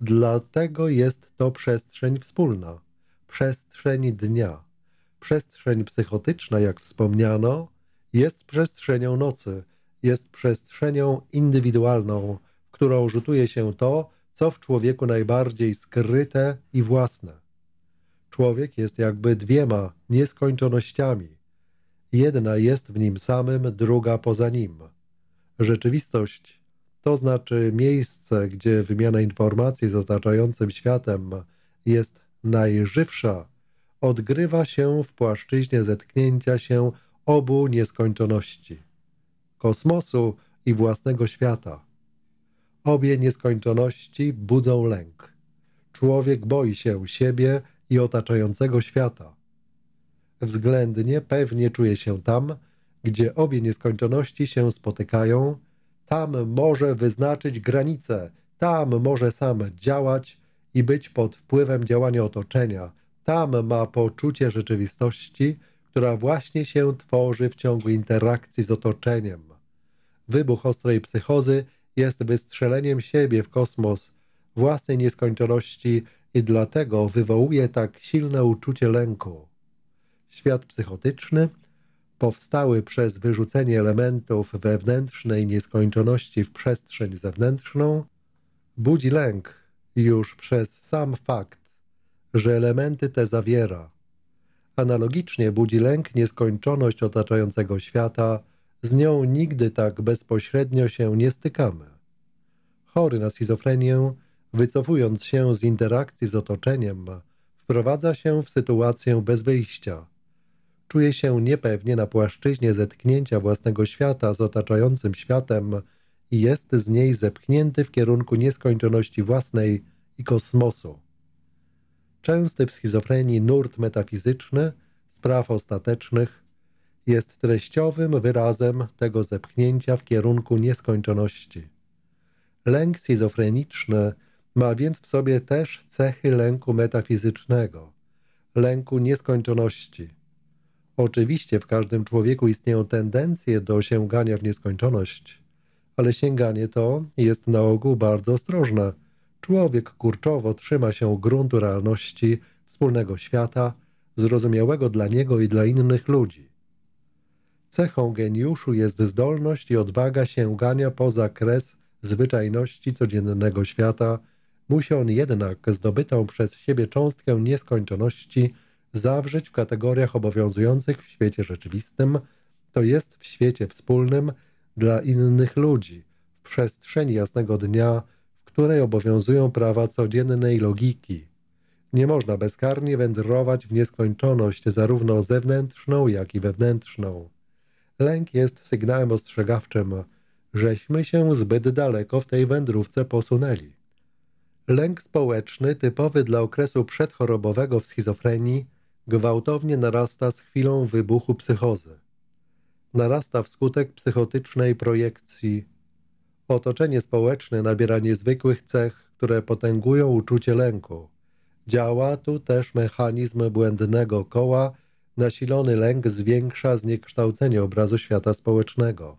dlatego jest to przestrzeń wspólna, przestrzeń dnia. Przestrzeń psychotyczna, jak wspomniano, jest przestrzenią nocy, jest przestrzenią indywidualną, którą rzutuje się to, co w człowieku najbardziej skryte i własne. Człowiek jest jakby dwiema nieskończonościami. Jedna jest w nim samym, druga poza nim. Rzeczywistość to znaczy miejsce, gdzie wymiana informacji z otaczającym światem jest najżywsza, odgrywa się w płaszczyźnie zetknięcia się obu nieskończoności kosmosu i własnego świata. Obie nieskończoności budzą lęk. Człowiek boi się siebie i otaczającego świata. Względnie pewnie czuje się tam, gdzie obie nieskończoności się spotykają, tam może wyznaczyć granice, tam może sam działać i być pod wpływem działania otoczenia, tam ma poczucie rzeczywistości, która właśnie się tworzy w ciągu interakcji z otoczeniem. Wybuch ostrej psychozy jest wystrzeleniem siebie w kosmos, własnej nieskończoności i dlatego wywołuje tak silne uczucie lęku. Świat psychotyczny, powstały przez wyrzucenie elementów wewnętrznej nieskończoności w przestrzeń zewnętrzną, budzi lęk już przez sam fakt, że elementy te zawiera. Analogicznie budzi lęk nieskończoność otaczającego świata, z nią nigdy tak bezpośrednio się nie stykamy. Chory na schizofrenię, wycofując się z interakcji z otoczeniem, wprowadza się w sytuację bez wyjścia. Czuje się niepewnie na płaszczyźnie zetknięcia własnego świata z otaczającym światem i jest z niej zepchnięty w kierunku nieskończoności własnej i kosmosu. Częsty w schizofrenii nurt metafizyczny, spraw ostatecznych, jest treściowym wyrazem tego zepchnięcia w kierunku nieskończoności. Lęk schizofreniczny ma więc w sobie też cechy lęku metafizycznego, lęku nieskończoności. Oczywiście w każdym człowieku istnieją tendencje do sięgania w nieskończoność, ale sięganie to jest na ogół bardzo ostrożne. Człowiek kurczowo trzyma się gruntu realności, wspólnego świata, zrozumiałego dla niego i dla innych ludzi. Cechą geniuszu jest zdolność i odwaga sięgania poza kres zwyczajności codziennego świata. Musi on jednak zdobytą przez siebie cząstkę nieskończoności zawrzeć w kategoriach obowiązujących w świecie rzeczywistym, to jest w świecie wspólnym dla innych ludzi, w przestrzeni jasnego dnia, w której obowiązują prawa codziennej logiki. Nie można bezkarnie wędrować w nieskończoność, zarówno zewnętrzną, jak i wewnętrzną. Lęk jest sygnałem ostrzegawczym, żeśmy się zbyt daleko w tej wędrówce posunęli. Lęk społeczny, typowy dla okresu przedchorobowego w schizofrenii, gwałtownie narasta z chwilą wybuchu psychozy. Narasta wskutek psychotycznej projekcji. Otoczenie społeczne nabiera niezwykłych cech, które potęgują uczucie lęku. Działa tu też mechanizm błędnego koła, Nasilony lęk zwiększa zniekształcenie obrazu świata społecznego.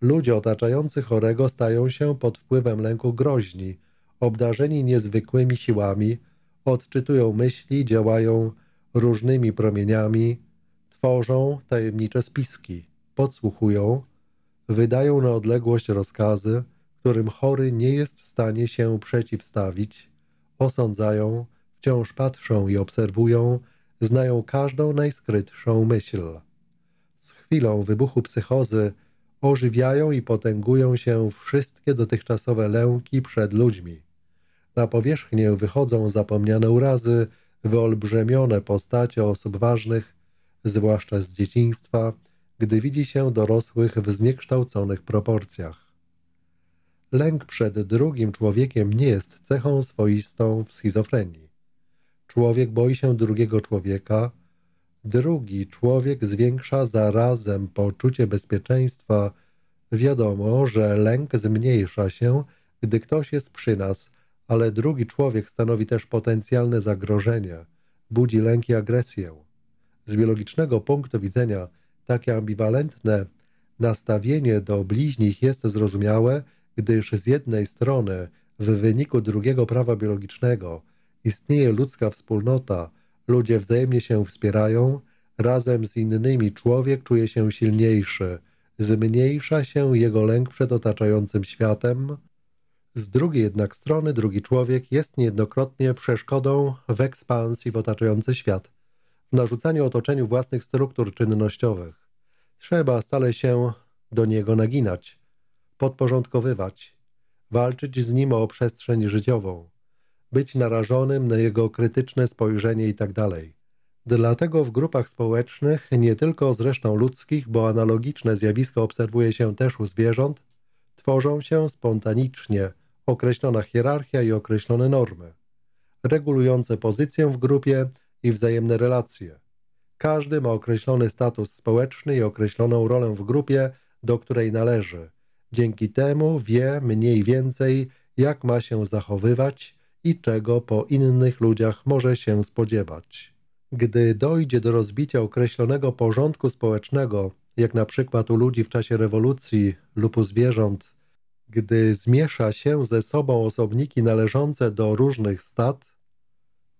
Ludzie otaczający chorego stają się pod wpływem lęku groźni, obdarzeni niezwykłymi siłami, odczytują myśli, działają różnymi promieniami, tworzą tajemnicze spiski, podsłuchują, wydają na odległość rozkazy, którym chory nie jest w stanie się przeciwstawić, osądzają, wciąż patrzą i obserwują, znają każdą najskrytszą myśl. Z chwilą wybuchu psychozy ożywiają i potęgują się wszystkie dotychczasowe lęki przed ludźmi. Na powierzchnię wychodzą zapomniane urazy, wyolbrzymione postacie osób ważnych, zwłaszcza z dzieciństwa, gdy widzi się dorosłych w zniekształconych proporcjach. Lęk przed drugim człowiekiem nie jest cechą swoistą w schizofrenii. Człowiek boi się drugiego człowieka. Drugi człowiek zwiększa zarazem poczucie bezpieczeństwa. Wiadomo, że lęk zmniejsza się, gdy ktoś jest przy nas, ale drugi człowiek stanowi też potencjalne zagrożenie, budzi lęk i agresję. Z biologicznego punktu widzenia takie ambiwalentne nastawienie do bliźnich jest zrozumiałe, gdyż z jednej strony w wyniku drugiego prawa biologicznego – Istnieje ludzka wspólnota, ludzie wzajemnie się wspierają, razem z innymi człowiek czuje się silniejszy, zmniejsza się jego lęk przed otaczającym światem. Z drugiej jednak strony drugi człowiek jest niejednokrotnie przeszkodą w ekspansji w otaczający świat, w narzucaniu otoczeniu własnych struktur czynnościowych. Trzeba stale się do niego naginać, podporządkowywać, walczyć z nim o przestrzeń życiową być narażonym na jego krytyczne spojrzenie itd. Tak Dlatego w grupach społecznych, nie tylko zresztą ludzkich, bo analogiczne zjawisko obserwuje się też u zwierząt, tworzą się spontanicznie określona hierarchia i określone normy, regulujące pozycję w grupie i wzajemne relacje. Każdy ma określony status społeczny i określoną rolę w grupie, do której należy. Dzięki temu wie mniej więcej, jak ma się zachowywać, i czego po innych ludziach może się spodziewać. Gdy dojdzie do rozbicia określonego porządku społecznego, jak na przykład u ludzi w czasie rewolucji lub u zwierząt, gdy zmiesza się ze sobą osobniki należące do różnych stad,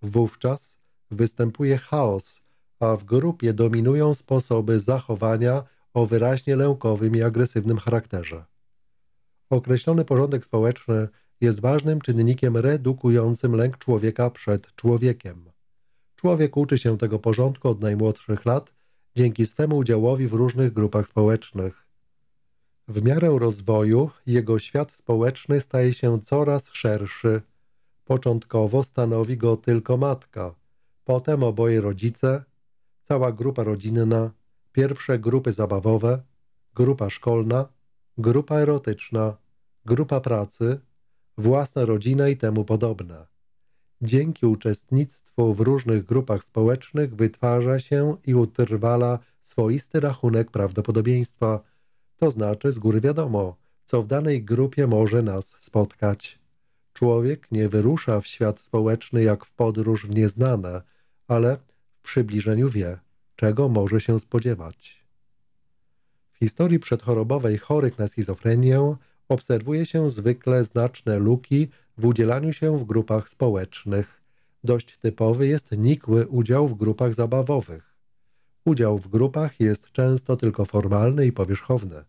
wówczas występuje chaos, a w grupie dominują sposoby zachowania o wyraźnie lękowym i agresywnym charakterze. Określony porządek społeczny – jest ważnym czynnikiem redukującym lęk człowieka przed człowiekiem. Człowiek uczy się tego porządku od najmłodszych lat dzięki swemu udziałowi w różnych grupach społecznych. W miarę rozwoju jego świat społeczny staje się coraz szerszy. Początkowo stanowi go tylko matka, potem oboje rodzice, cała grupa rodzinna, pierwsze grupy zabawowe, grupa szkolna, grupa erotyczna, grupa pracy, własna rodzina i temu podobna. Dzięki uczestnictwu w różnych grupach społecznych wytwarza się i utrwala swoisty rachunek prawdopodobieństwa, to znaczy z góry wiadomo, co w danej grupie może nas spotkać. Człowiek nie wyrusza w świat społeczny jak w podróż w nieznane, ale w przybliżeniu wie, czego może się spodziewać. W historii przedchorobowej chorych na schizofrenię obserwuje się zwykle znaczne luki w udzielaniu się w grupach społecznych. Dość typowy jest nikły udział w grupach zabawowych. Udział w grupach jest często tylko formalny i powierzchowny.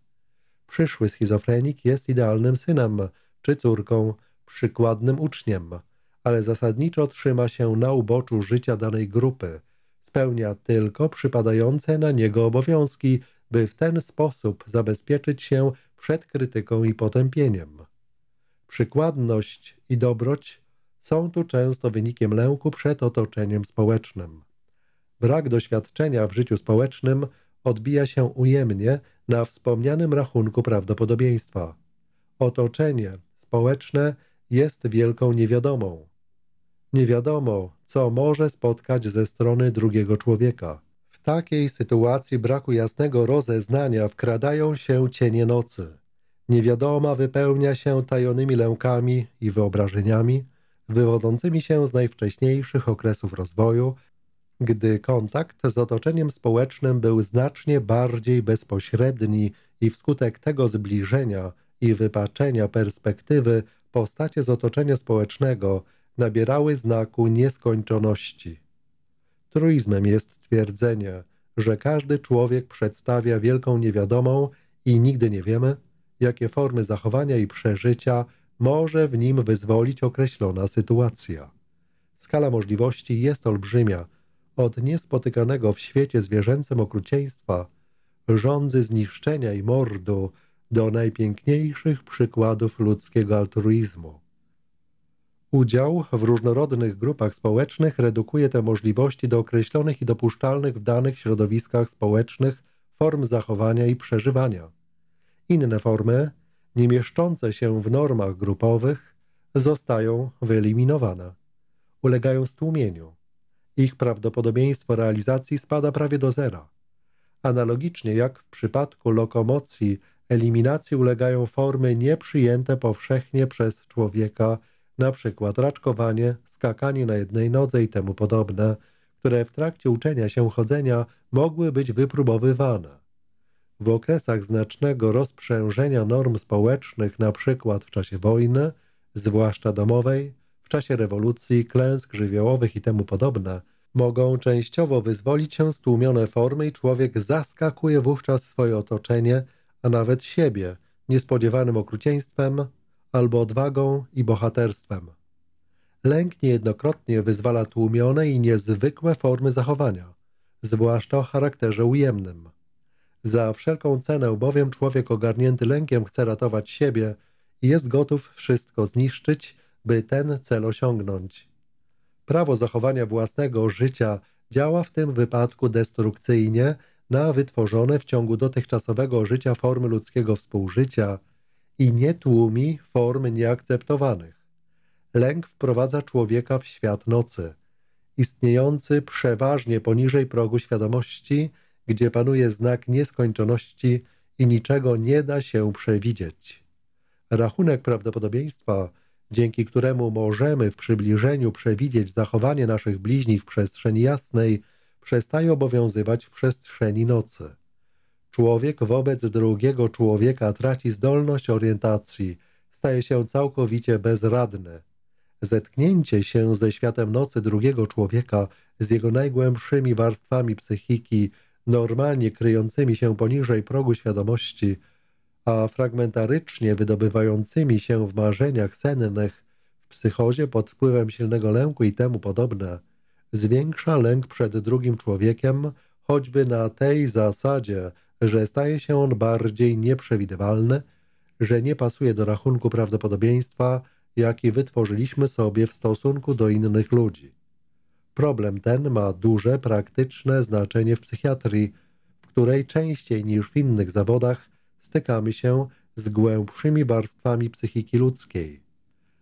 Przyszły schizofrenik jest idealnym synem czy córką, przykładnym uczniem, ale zasadniczo trzyma się na uboczu życia danej grupy. Spełnia tylko przypadające na niego obowiązki, by w ten sposób zabezpieczyć się przed krytyką i potępieniem. Przykładność i dobroć są tu często wynikiem lęku przed otoczeniem społecznym. Brak doświadczenia w życiu społecznym odbija się ujemnie na wspomnianym rachunku prawdopodobieństwa. Otoczenie społeczne jest wielką niewiadomą. Nie wiadomo, co może spotkać ze strony drugiego człowieka takiej sytuacji braku jasnego rozeznania wkradają się cienie nocy. Niewiadoma wypełnia się tajonymi lękami i wyobrażeniami wywodzącymi się z najwcześniejszych okresów rozwoju, gdy kontakt z otoczeniem społecznym był znacznie bardziej bezpośredni i wskutek tego zbliżenia i wypaczenia perspektywy postacie z otoczenia społecznego nabierały znaku nieskończoności. Truizmem jest twierdzenie, że każdy człowiek przedstawia wielką niewiadomą i nigdy nie wiemy, jakie formy zachowania i przeżycia może w nim wyzwolić określona sytuacja. Skala możliwości jest olbrzymia. Od niespotykanego w świecie zwierzęcym okrucieństwa, rządzy zniszczenia i mordu, do najpiękniejszych przykładów ludzkiego altruizmu. Udział w różnorodnych grupach społecznych redukuje te możliwości do określonych i dopuszczalnych w danych środowiskach społecznych form zachowania i przeżywania. Inne formy, nie mieszczące się w normach grupowych, zostają wyeliminowane, ulegają stłumieniu. Ich prawdopodobieństwo realizacji spada prawie do zera. Analogicznie jak w przypadku lokomocji, eliminacji ulegają formy nieprzyjęte powszechnie przez człowieka na przykład raczkowanie, skakanie na jednej nodze i temu podobne, które w trakcie uczenia się chodzenia mogły być wypróbowywane. W okresach znacznego rozprzężenia norm społecznych, na przykład w czasie wojny, zwłaszcza domowej, w czasie rewolucji, klęsk żywiołowych i temu podobne, mogą częściowo wyzwolić się stłumione formy i człowiek zaskakuje wówczas swoje otoczenie, a nawet siebie, niespodziewanym okrucieństwem, albo odwagą i bohaterstwem. Lęk niejednokrotnie wyzwala tłumione i niezwykłe formy zachowania, zwłaszcza o charakterze ujemnym. Za wszelką cenę bowiem człowiek ogarnięty lękiem chce ratować siebie i jest gotów wszystko zniszczyć, by ten cel osiągnąć. Prawo zachowania własnego życia działa w tym wypadku destrukcyjnie na wytworzone w ciągu dotychczasowego życia formy ludzkiego współżycia – i nie tłumi form nieakceptowanych. Lęk wprowadza człowieka w świat nocy, istniejący przeważnie poniżej progu świadomości, gdzie panuje znak nieskończoności i niczego nie da się przewidzieć. Rachunek prawdopodobieństwa, dzięki któremu możemy w przybliżeniu przewidzieć zachowanie naszych bliźnich w przestrzeni jasnej, przestaje obowiązywać w przestrzeni nocy. Człowiek wobec drugiego człowieka traci zdolność orientacji, staje się całkowicie bezradny. Zetknięcie się ze światem nocy drugiego człowieka, z jego najgłębszymi warstwami psychiki, normalnie kryjącymi się poniżej progu świadomości, a fragmentarycznie wydobywającymi się w marzeniach sennych, w psychozie pod wpływem silnego lęku i temu podobne, zwiększa lęk przed drugim człowiekiem, choćby na tej zasadzie – że staje się on bardziej nieprzewidywalny, że nie pasuje do rachunku prawdopodobieństwa, jaki wytworzyliśmy sobie w stosunku do innych ludzi. Problem ten ma duże praktyczne znaczenie w psychiatrii, w której częściej niż w innych zawodach stykamy się z głębszymi warstwami psychiki ludzkiej.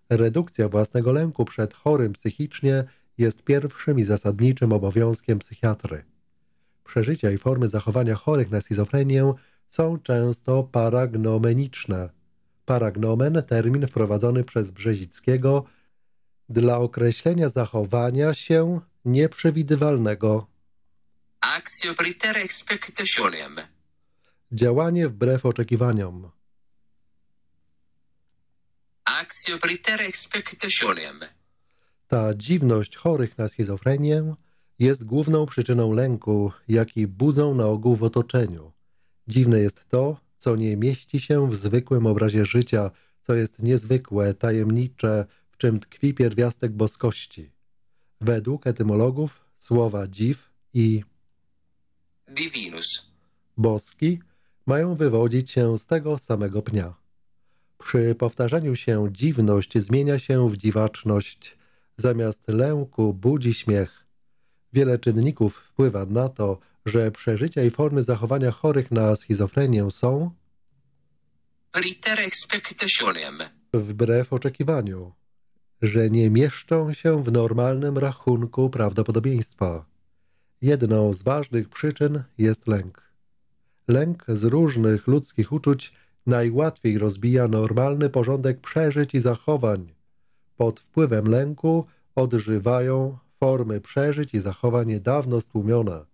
Redukcja własnego lęku przed chorym psychicznie jest pierwszym i zasadniczym obowiązkiem psychiatry. Przeżycia i formy zachowania chorych na schizofrenię są często paragnomeniczne. Paragnomen, termin wprowadzony przez Brzezickiego dla określenia zachowania się nieprzewidywalnego. Akcja priter expectationem. Działanie wbrew oczekiwaniom. Akcja priter expectationem. Ta dziwność chorych na schizofrenię jest główną przyczyną lęku, jaki budzą na ogół w otoczeniu. Dziwne jest to, co nie mieści się w zwykłym obrazie życia, co jest niezwykłe, tajemnicze, w czym tkwi pierwiastek boskości. Według etymologów słowa dziw i divinus boski mają wywodzić się z tego samego pnia. Przy powtarzaniu się dziwność zmienia się w dziwaczność. Zamiast lęku budzi śmiech, Wiele czynników wpływa na to, że przeżycia i formy zachowania chorych na schizofrenię są Wbrew oczekiwaniu, że nie mieszczą się w normalnym rachunku prawdopodobieństwa. Jedną z ważnych przyczyn jest lęk. Lęk z różnych ludzkich uczuć najłatwiej rozbija normalny porządek przeżyć i zachowań. Pod wpływem lęku odżywają formy przeżyć i zachowań dawno stłumione.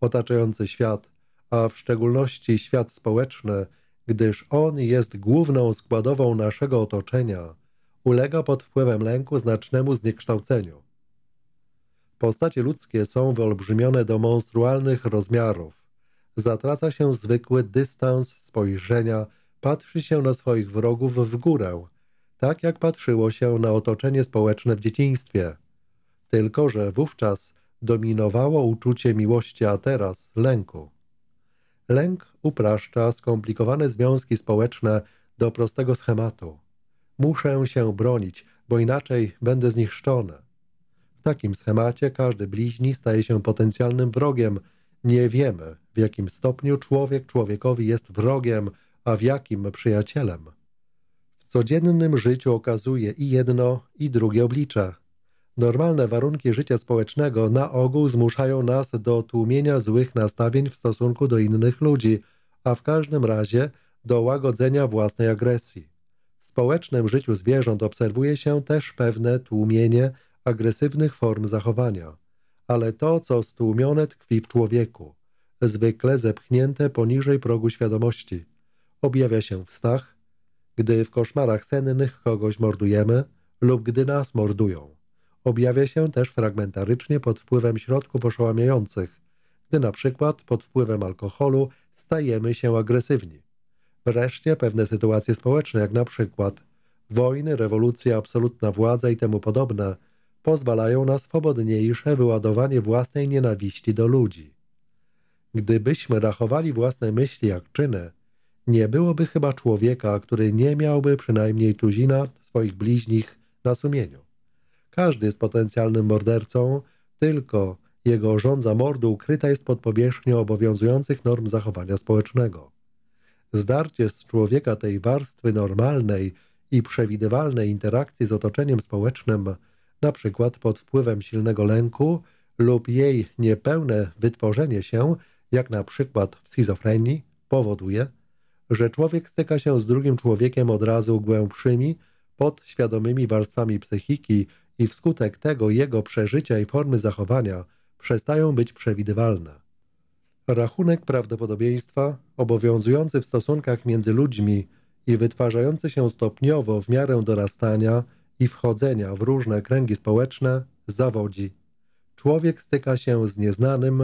Otaczający świat, a w szczególności świat społeczny, gdyż on jest główną składową naszego otoczenia, ulega pod wpływem lęku znacznemu zniekształceniu. Postacie ludzkie są wyolbrzymione do monstrualnych rozmiarów. Zatraca się zwykły dystans spojrzenia, patrzy się na swoich wrogów w górę, tak jak patrzyło się na otoczenie społeczne w dzieciństwie tylko że wówczas dominowało uczucie miłości, a teraz lęku. Lęk upraszcza skomplikowane związki społeczne do prostego schematu. Muszę się bronić, bo inaczej będę zniszczony. W takim schemacie każdy bliźni staje się potencjalnym wrogiem. Nie wiemy, w jakim stopniu człowiek człowiekowi jest wrogiem, a w jakim przyjacielem. W codziennym życiu okazuje i jedno, i drugie oblicze – Normalne warunki życia społecznego na ogół zmuszają nas do tłumienia złych nastawień w stosunku do innych ludzi, a w każdym razie do łagodzenia własnej agresji. W społecznym życiu zwierząt obserwuje się też pewne tłumienie agresywnych form zachowania. Ale to, co stłumione, tkwi w człowieku, zwykle zepchnięte poniżej progu świadomości. Objawia się w snach, gdy w koszmarach sennych kogoś mordujemy lub gdy nas mordują. Objawia się też fragmentarycznie pod wpływem środków oszałamiających, gdy na przykład pod wpływem alkoholu stajemy się agresywni. Wreszcie pewne sytuacje społeczne, jak na przykład wojny, rewolucja, absolutna władza i temu podobne, pozwalają na swobodniejsze wyładowanie własnej nienawiści do ludzi. Gdybyśmy rachowali własne myśli jak czyny, nie byłoby chyba człowieka, który nie miałby przynajmniej tuzina swoich bliźnich na sumieniu. Każdy jest potencjalnym mordercą, tylko jego żądza mordu ukryta jest pod powierzchnią obowiązujących norm zachowania społecznego. Zdarcie z człowieka tej warstwy normalnej i przewidywalnej interakcji z otoczeniem społecznym, np. pod wpływem silnego lęku lub jej niepełne wytworzenie się, jak na przykład w schizofrenii, powoduje, że człowiek styka się z drugim człowiekiem od razu głębszymi, podświadomymi warstwami psychiki i wskutek tego jego przeżycia i formy zachowania przestają być przewidywalne. Rachunek prawdopodobieństwa obowiązujący w stosunkach między ludźmi i wytwarzający się stopniowo w miarę dorastania i wchodzenia w różne kręgi społeczne zawodzi. Człowiek styka się z nieznanym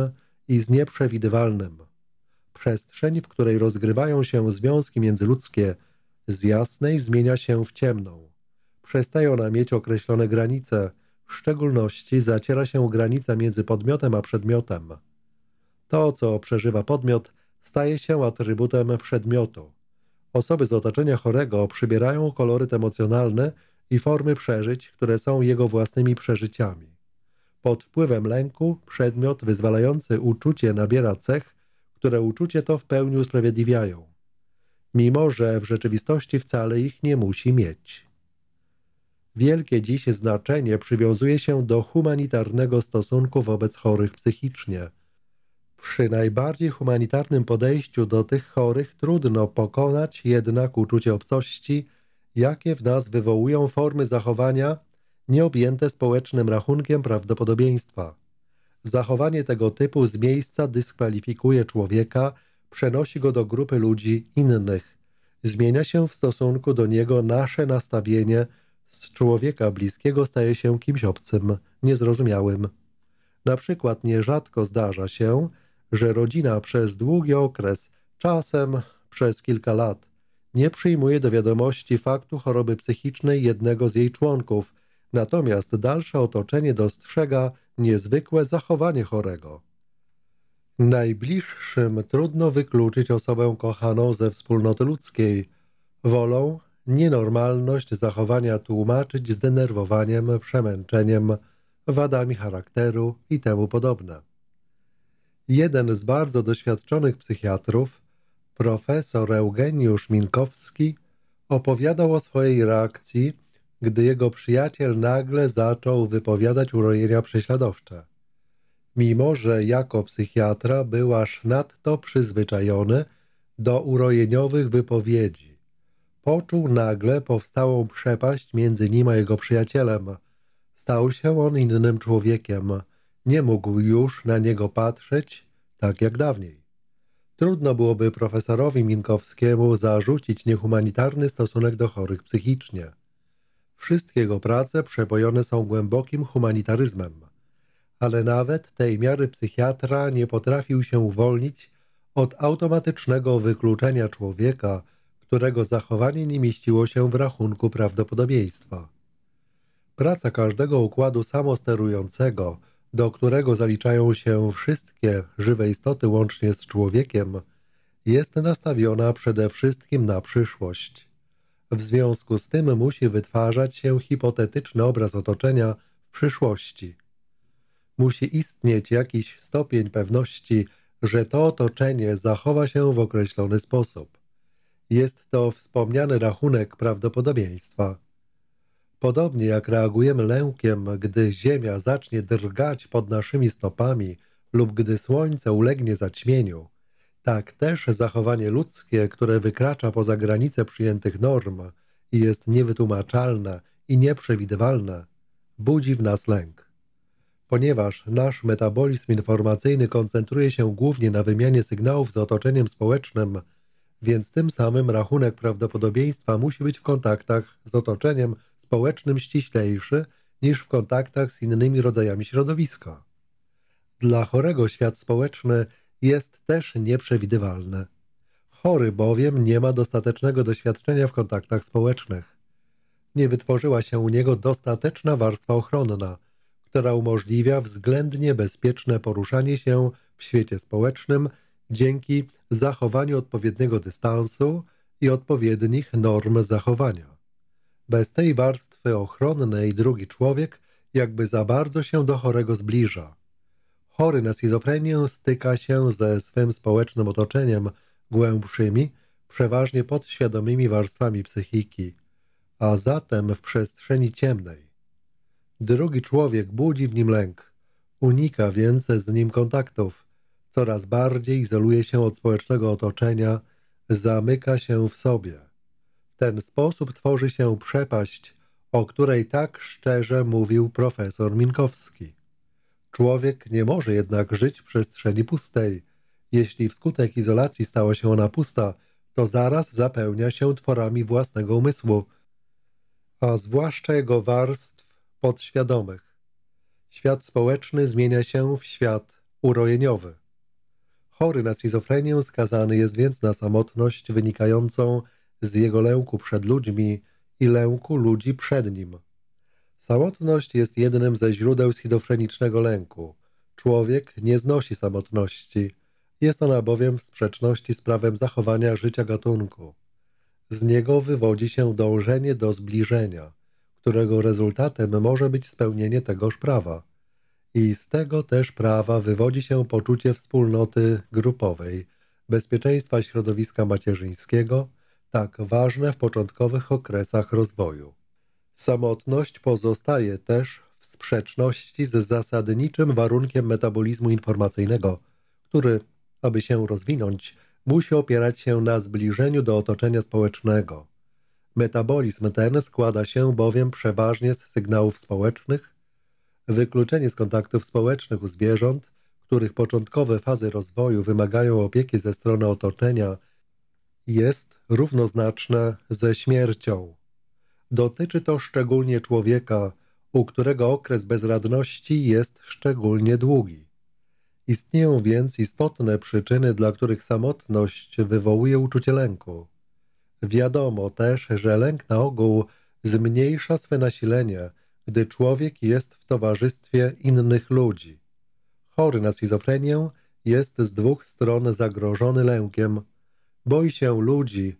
i z nieprzewidywalnym. Przestrzeń, w której rozgrywają się związki międzyludzkie, z jasnej zmienia się w ciemną przestaje ona mieć określone granice, w szczególności zaciera się granica między podmiotem a przedmiotem. To, co przeżywa podmiot, staje się atrybutem przedmiotu. Osoby z otoczenia chorego przybierają koloryt emocjonalny i formy przeżyć, które są jego własnymi przeżyciami. Pod wpływem lęku przedmiot wyzwalający uczucie nabiera cech, które uczucie to w pełni usprawiedliwiają, mimo że w rzeczywistości wcale ich nie musi mieć. Wielkie dziś znaczenie przywiązuje się do humanitarnego stosunku wobec chorych psychicznie. Przy najbardziej humanitarnym podejściu do tych chorych trudno pokonać jednak uczucie obcości, jakie w nas wywołują formy zachowania nieobjęte społecznym rachunkiem prawdopodobieństwa. Zachowanie tego typu z miejsca dyskwalifikuje człowieka, przenosi go do grupy ludzi innych. Zmienia się w stosunku do niego nasze nastawienie – z człowieka bliskiego staje się kimś obcym, niezrozumiałym. Na przykład nierzadko zdarza się, że rodzina przez długi okres, czasem przez kilka lat, nie przyjmuje do wiadomości faktu choroby psychicznej jednego z jej członków, natomiast dalsze otoczenie dostrzega niezwykłe zachowanie chorego. Najbliższym trudno wykluczyć osobę kochaną ze wspólnoty ludzkiej. Wolą, nienormalność zachowania tłumaczyć zdenerwowaniem, przemęczeniem, wadami charakteru i temu podobne. Jeden z bardzo doświadczonych psychiatrów, profesor Eugeniusz Minkowski, opowiadał o swojej reakcji, gdy jego przyjaciel nagle zaczął wypowiadać urojenia prześladowcze. Mimo, że jako psychiatra był aż nadto przyzwyczajony do urojeniowych wypowiedzi, Poczuł nagle powstałą przepaść między nim a jego przyjacielem. Stał się on innym człowiekiem. Nie mógł już na niego patrzeć tak jak dawniej. Trudno byłoby profesorowi Minkowskiemu zarzucić niehumanitarny stosunek do chorych psychicznie. Wszystkie jego prace przebojone są głębokim humanitaryzmem. Ale nawet tej miary psychiatra nie potrafił się uwolnić od automatycznego wykluczenia człowieka – którego zachowanie nie mieściło się w rachunku prawdopodobieństwa. Praca każdego układu samosterującego, do którego zaliczają się wszystkie żywe istoty łącznie z człowiekiem, jest nastawiona przede wszystkim na przyszłość. W związku z tym musi wytwarzać się hipotetyczny obraz otoczenia w przyszłości. Musi istnieć jakiś stopień pewności, że to otoczenie zachowa się w określony sposób. Jest to wspomniany rachunek prawdopodobieństwa. Podobnie jak reagujemy lękiem, gdy ziemia zacznie drgać pod naszymi stopami lub gdy słońce ulegnie zaćmieniu, tak też zachowanie ludzkie, które wykracza poza granice przyjętych norm i jest niewytłumaczalne i nieprzewidywalne, budzi w nas lęk. Ponieważ nasz metabolizm informacyjny koncentruje się głównie na wymianie sygnałów z otoczeniem społecznym – więc tym samym rachunek prawdopodobieństwa musi być w kontaktach z otoczeniem społecznym ściślejszy niż w kontaktach z innymi rodzajami środowiska. Dla chorego świat społeczny jest też nieprzewidywalny. Chory bowiem nie ma dostatecznego doświadczenia w kontaktach społecznych. Nie wytworzyła się u niego dostateczna warstwa ochronna, która umożliwia względnie bezpieczne poruszanie się w świecie społecznym dzięki zachowaniu odpowiedniego dystansu i odpowiednich norm zachowania. Bez tej warstwy ochronnej drugi człowiek jakby za bardzo się do chorego zbliża. Chory na schizofrenię styka się ze swym społecznym otoczeniem głębszymi, przeważnie podświadomymi warstwami psychiki, a zatem w przestrzeni ciemnej. Drugi człowiek budzi w nim lęk, unika więc z nim kontaktów, coraz bardziej izoluje się od społecznego otoczenia, zamyka się w sobie. W ten sposób tworzy się przepaść, o której tak szczerze mówił profesor Minkowski. Człowiek nie może jednak żyć w przestrzeni pustej. Jeśli wskutek izolacji stała się ona pusta, to zaraz zapełnia się tworami własnego umysłu, a zwłaszcza jego warstw podświadomych. Świat społeczny zmienia się w świat urojeniowy. Chory na schizofrenię skazany jest więc na samotność wynikającą z jego lęku przed ludźmi i lęku ludzi przed nim. Samotność jest jednym ze źródeł schizofrenicznego lęku. Człowiek nie znosi samotności. Jest ona bowiem w sprzeczności z prawem zachowania życia gatunku. Z niego wywodzi się dążenie do zbliżenia, którego rezultatem może być spełnienie tegoż prawa i z tego też prawa wywodzi się poczucie wspólnoty grupowej, bezpieczeństwa środowiska macierzyńskiego, tak ważne w początkowych okresach rozwoju. Samotność pozostaje też w sprzeczności z zasadniczym warunkiem metabolizmu informacyjnego, który, aby się rozwinąć, musi opierać się na zbliżeniu do otoczenia społecznego. Metabolizm ten składa się bowiem przeważnie z sygnałów społecznych, Wykluczenie z kontaktów społecznych u zwierząt, których początkowe fazy rozwoju wymagają opieki ze strony otoczenia, jest równoznaczne ze śmiercią. Dotyczy to szczególnie człowieka, u którego okres bezradności jest szczególnie długi. Istnieją więc istotne przyczyny, dla których samotność wywołuje uczucie lęku. Wiadomo też, że lęk na ogół zmniejsza swe nasilenie – gdy człowiek jest w towarzystwie innych ludzi. Chory na schizofrenię jest z dwóch stron zagrożony lękiem. Boi się ludzi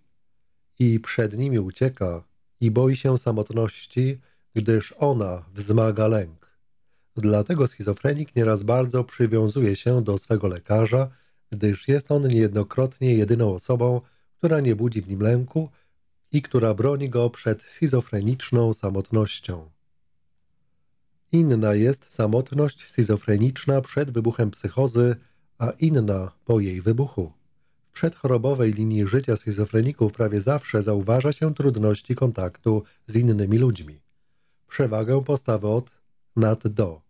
i przed nimi ucieka i boi się samotności, gdyż ona wzmaga lęk. Dlatego schizofrenik nieraz bardzo przywiązuje się do swego lekarza, gdyż jest on niejednokrotnie jedyną osobą, która nie budzi w nim lęku i która broni go przed schizofreniczną samotnością. Inna jest samotność schizofreniczna przed wybuchem psychozy, a inna po jej wybuchu. W przedchorobowej linii życia schizofreników prawie zawsze zauważa się trudności kontaktu z innymi ludźmi. Przewagę postawy od nad do.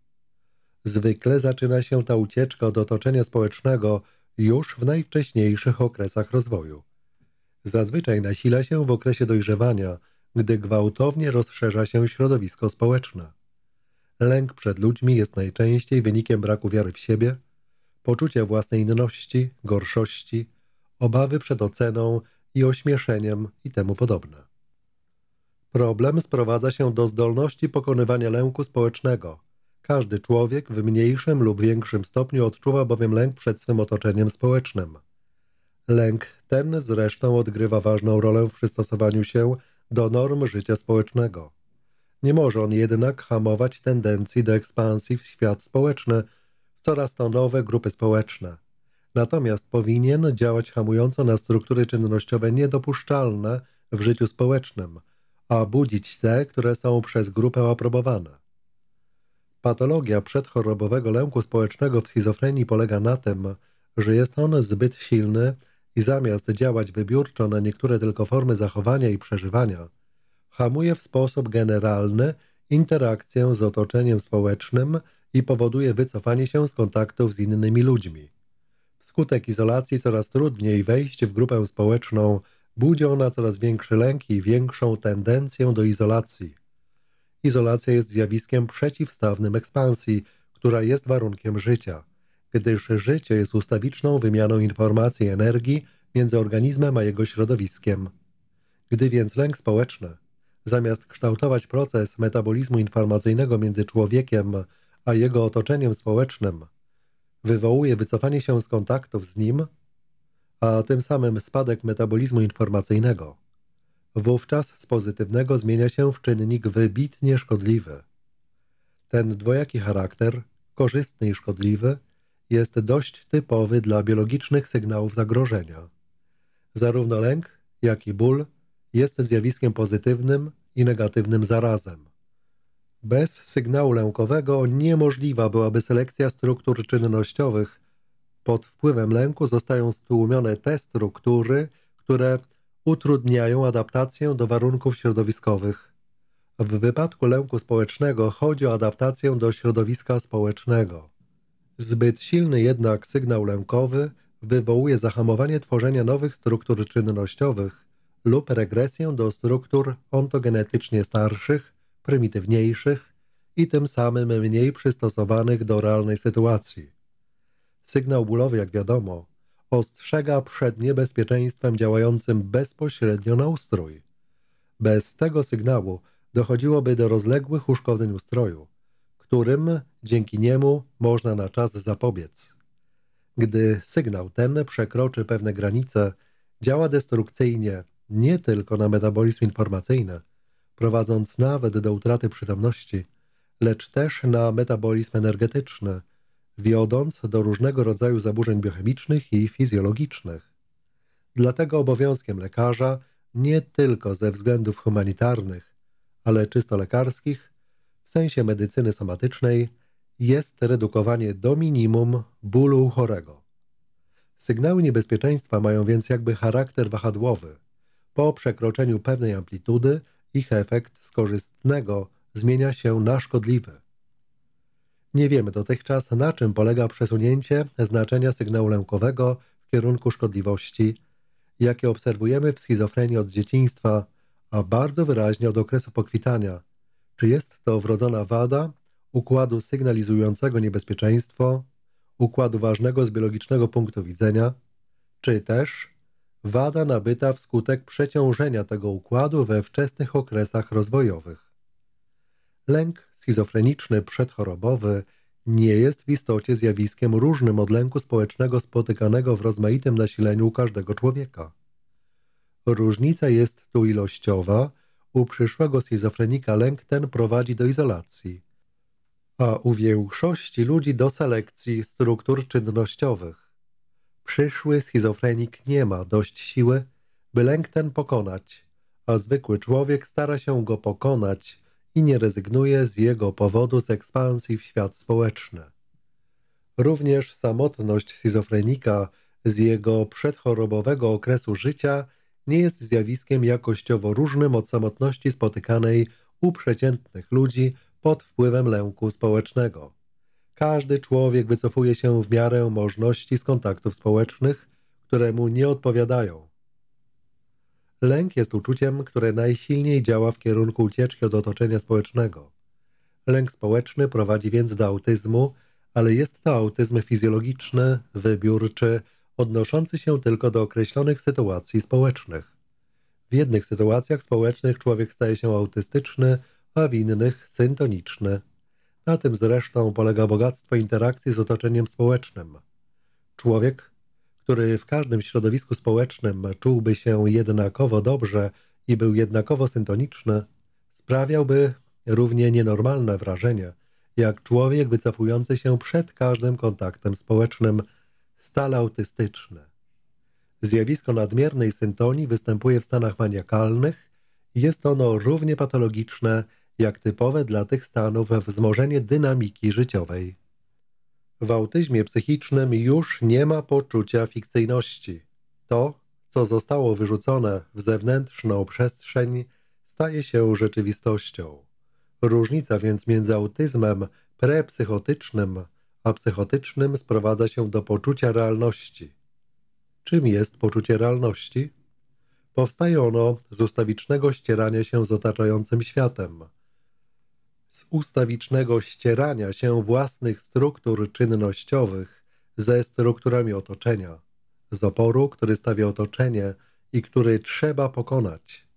Zwykle zaczyna się ta ucieczka od otoczenia społecznego już w najwcześniejszych okresach rozwoju. Zazwyczaj nasila się w okresie dojrzewania, gdy gwałtownie rozszerza się środowisko społeczne. Lęk przed ludźmi jest najczęściej wynikiem braku wiary w siebie, poczucia własnej inności, gorszości, obawy przed oceną i ośmieszeniem i temu podobne. Problem sprowadza się do zdolności pokonywania lęku społecznego. Każdy człowiek w mniejszym lub większym stopniu odczuwa bowiem lęk przed swym otoczeniem społecznym. Lęk ten zresztą odgrywa ważną rolę w przystosowaniu się do norm życia społecznego. Nie może on jednak hamować tendencji do ekspansji w świat społeczny, w coraz to nowe grupy społeczne. Natomiast powinien działać hamująco na struktury czynnościowe niedopuszczalne w życiu społecznym, a budzić te, które są przez grupę aprobowane. Patologia przedchorobowego lęku społecznego w schizofrenii polega na tym, że jest on zbyt silny i zamiast działać wybiórczo na niektóre tylko formy zachowania i przeżywania – hamuje w sposób generalny interakcję z otoczeniem społecznym i powoduje wycofanie się z kontaktów z innymi ludźmi. Wskutek izolacji coraz trudniej wejść w grupę społeczną, budzi ona coraz większy lęk i większą tendencję do izolacji. Izolacja jest zjawiskiem przeciwstawnym ekspansji, która jest warunkiem życia, gdyż życie jest ustawiczną wymianą informacji i energii między organizmem a jego środowiskiem. Gdy więc lęk społeczny Zamiast kształtować proces metabolizmu informacyjnego między człowiekiem a jego otoczeniem społecznym, wywołuje wycofanie się z kontaktów z nim, a tym samym spadek metabolizmu informacyjnego. Wówczas z pozytywnego zmienia się w czynnik wybitnie szkodliwy. Ten dwojaki charakter, korzystny i szkodliwy, jest dość typowy dla biologicznych sygnałów zagrożenia. Zarówno lęk, jak i ból jest zjawiskiem pozytywnym i negatywnym zarazem. Bez sygnału lękowego niemożliwa byłaby selekcja struktur czynnościowych. Pod wpływem lęku zostają stłumione te struktury, które utrudniają adaptację do warunków środowiskowych. W wypadku lęku społecznego chodzi o adaptację do środowiska społecznego. Zbyt silny jednak sygnał lękowy wywołuje zahamowanie tworzenia nowych struktur czynnościowych, lub regresję do struktur ontogenetycznie starszych, prymitywniejszych i tym samym mniej przystosowanych do realnej sytuacji. Sygnał bólowy, jak wiadomo, ostrzega przed niebezpieczeństwem działającym bezpośrednio na ustrój. Bez tego sygnału dochodziłoby do rozległych uszkodzeń ustroju, którym dzięki niemu można na czas zapobiec. Gdy sygnał ten przekroczy pewne granice, działa destrukcyjnie nie tylko na metabolizm informacyjny, prowadząc nawet do utraty przytomności, lecz też na metabolizm energetyczny, wiodąc do różnego rodzaju zaburzeń biochemicznych i fizjologicznych. Dlatego obowiązkiem lekarza, nie tylko ze względów humanitarnych, ale czysto lekarskich, w sensie medycyny somatycznej, jest redukowanie do minimum bólu chorego. Sygnały niebezpieczeństwa mają więc jakby charakter wahadłowy – po przekroczeniu pewnej amplitudy ich efekt z korzystnego zmienia się na szkodliwy. Nie wiemy dotychczas, na czym polega przesunięcie znaczenia sygnału lękowego w kierunku szkodliwości, jakie obserwujemy w schizofrenii od dzieciństwa, a bardzo wyraźnie od okresu pokwitania. Czy jest to wrodzona wada układu sygnalizującego niebezpieczeństwo, układu ważnego z biologicznego punktu widzenia, czy też wada nabyta wskutek przeciążenia tego układu we wczesnych okresach rozwojowych. Lęk schizofreniczny przedchorobowy nie jest w istocie zjawiskiem różnym od lęku społecznego spotykanego w rozmaitym nasileniu każdego człowieka. Różnica jest tu ilościowa, u przyszłego schizofrenika lęk ten prowadzi do izolacji, a u większości ludzi do selekcji struktur czynnościowych. Przyszły schizofrenik nie ma dość siły, by lęk ten pokonać, a zwykły człowiek stara się go pokonać i nie rezygnuje z jego powodu z ekspansji w świat społeczny. Również samotność schizofrenika z jego przedchorobowego okresu życia nie jest zjawiskiem jakościowo różnym od samotności spotykanej u przeciętnych ludzi pod wpływem lęku społecznego. Każdy człowiek wycofuje się w miarę możliwości z kontaktów społecznych, które mu nie odpowiadają. Lęk jest uczuciem, które najsilniej działa w kierunku ucieczki od otoczenia społecznego. Lęk społeczny prowadzi więc do autyzmu, ale jest to autyzm fizjologiczny, wybiórczy, odnoszący się tylko do określonych sytuacji społecznych. W jednych sytuacjach społecznych człowiek staje się autystyczny, a w innych syntoniczny. Na tym zresztą polega bogactwo interakcji z otoczeniem społecznym. Człowiek, który w każdym środowisku społecznym czułby się jednakowo dobrze i był jednakowo syntoniczny, sprawiałby równie nienormalne wrażenie, jak człowiek wycofujący się przed każdym kontaktem społecznym, stale autystyczny. Zjawisko nadmiernej syntonii występuje w stanach maniakalnych i jest ono równie patologiczne jak typowe dla tych stanów wzmożenie dynamiki życiowej. W autyzmie psychicznym już nie ma poczucia fikcyjności. To, co zostało wyrzucone w zewnętrzną przestrzeń, staje się rzeczywistością. Różnica więc między autyzmem prepsychotycznym a psychotycznym sprowadza się do poczucia realności. Czym jest poczucie realności? Powstaje ono z ustawicznego ścierania się z otaczającym światem – z ustawicznego ścierania się własnych struktur czynnościowych ze strukturami otoczenia, z oporu, który stawia otoczenie i który trzeba pokonać.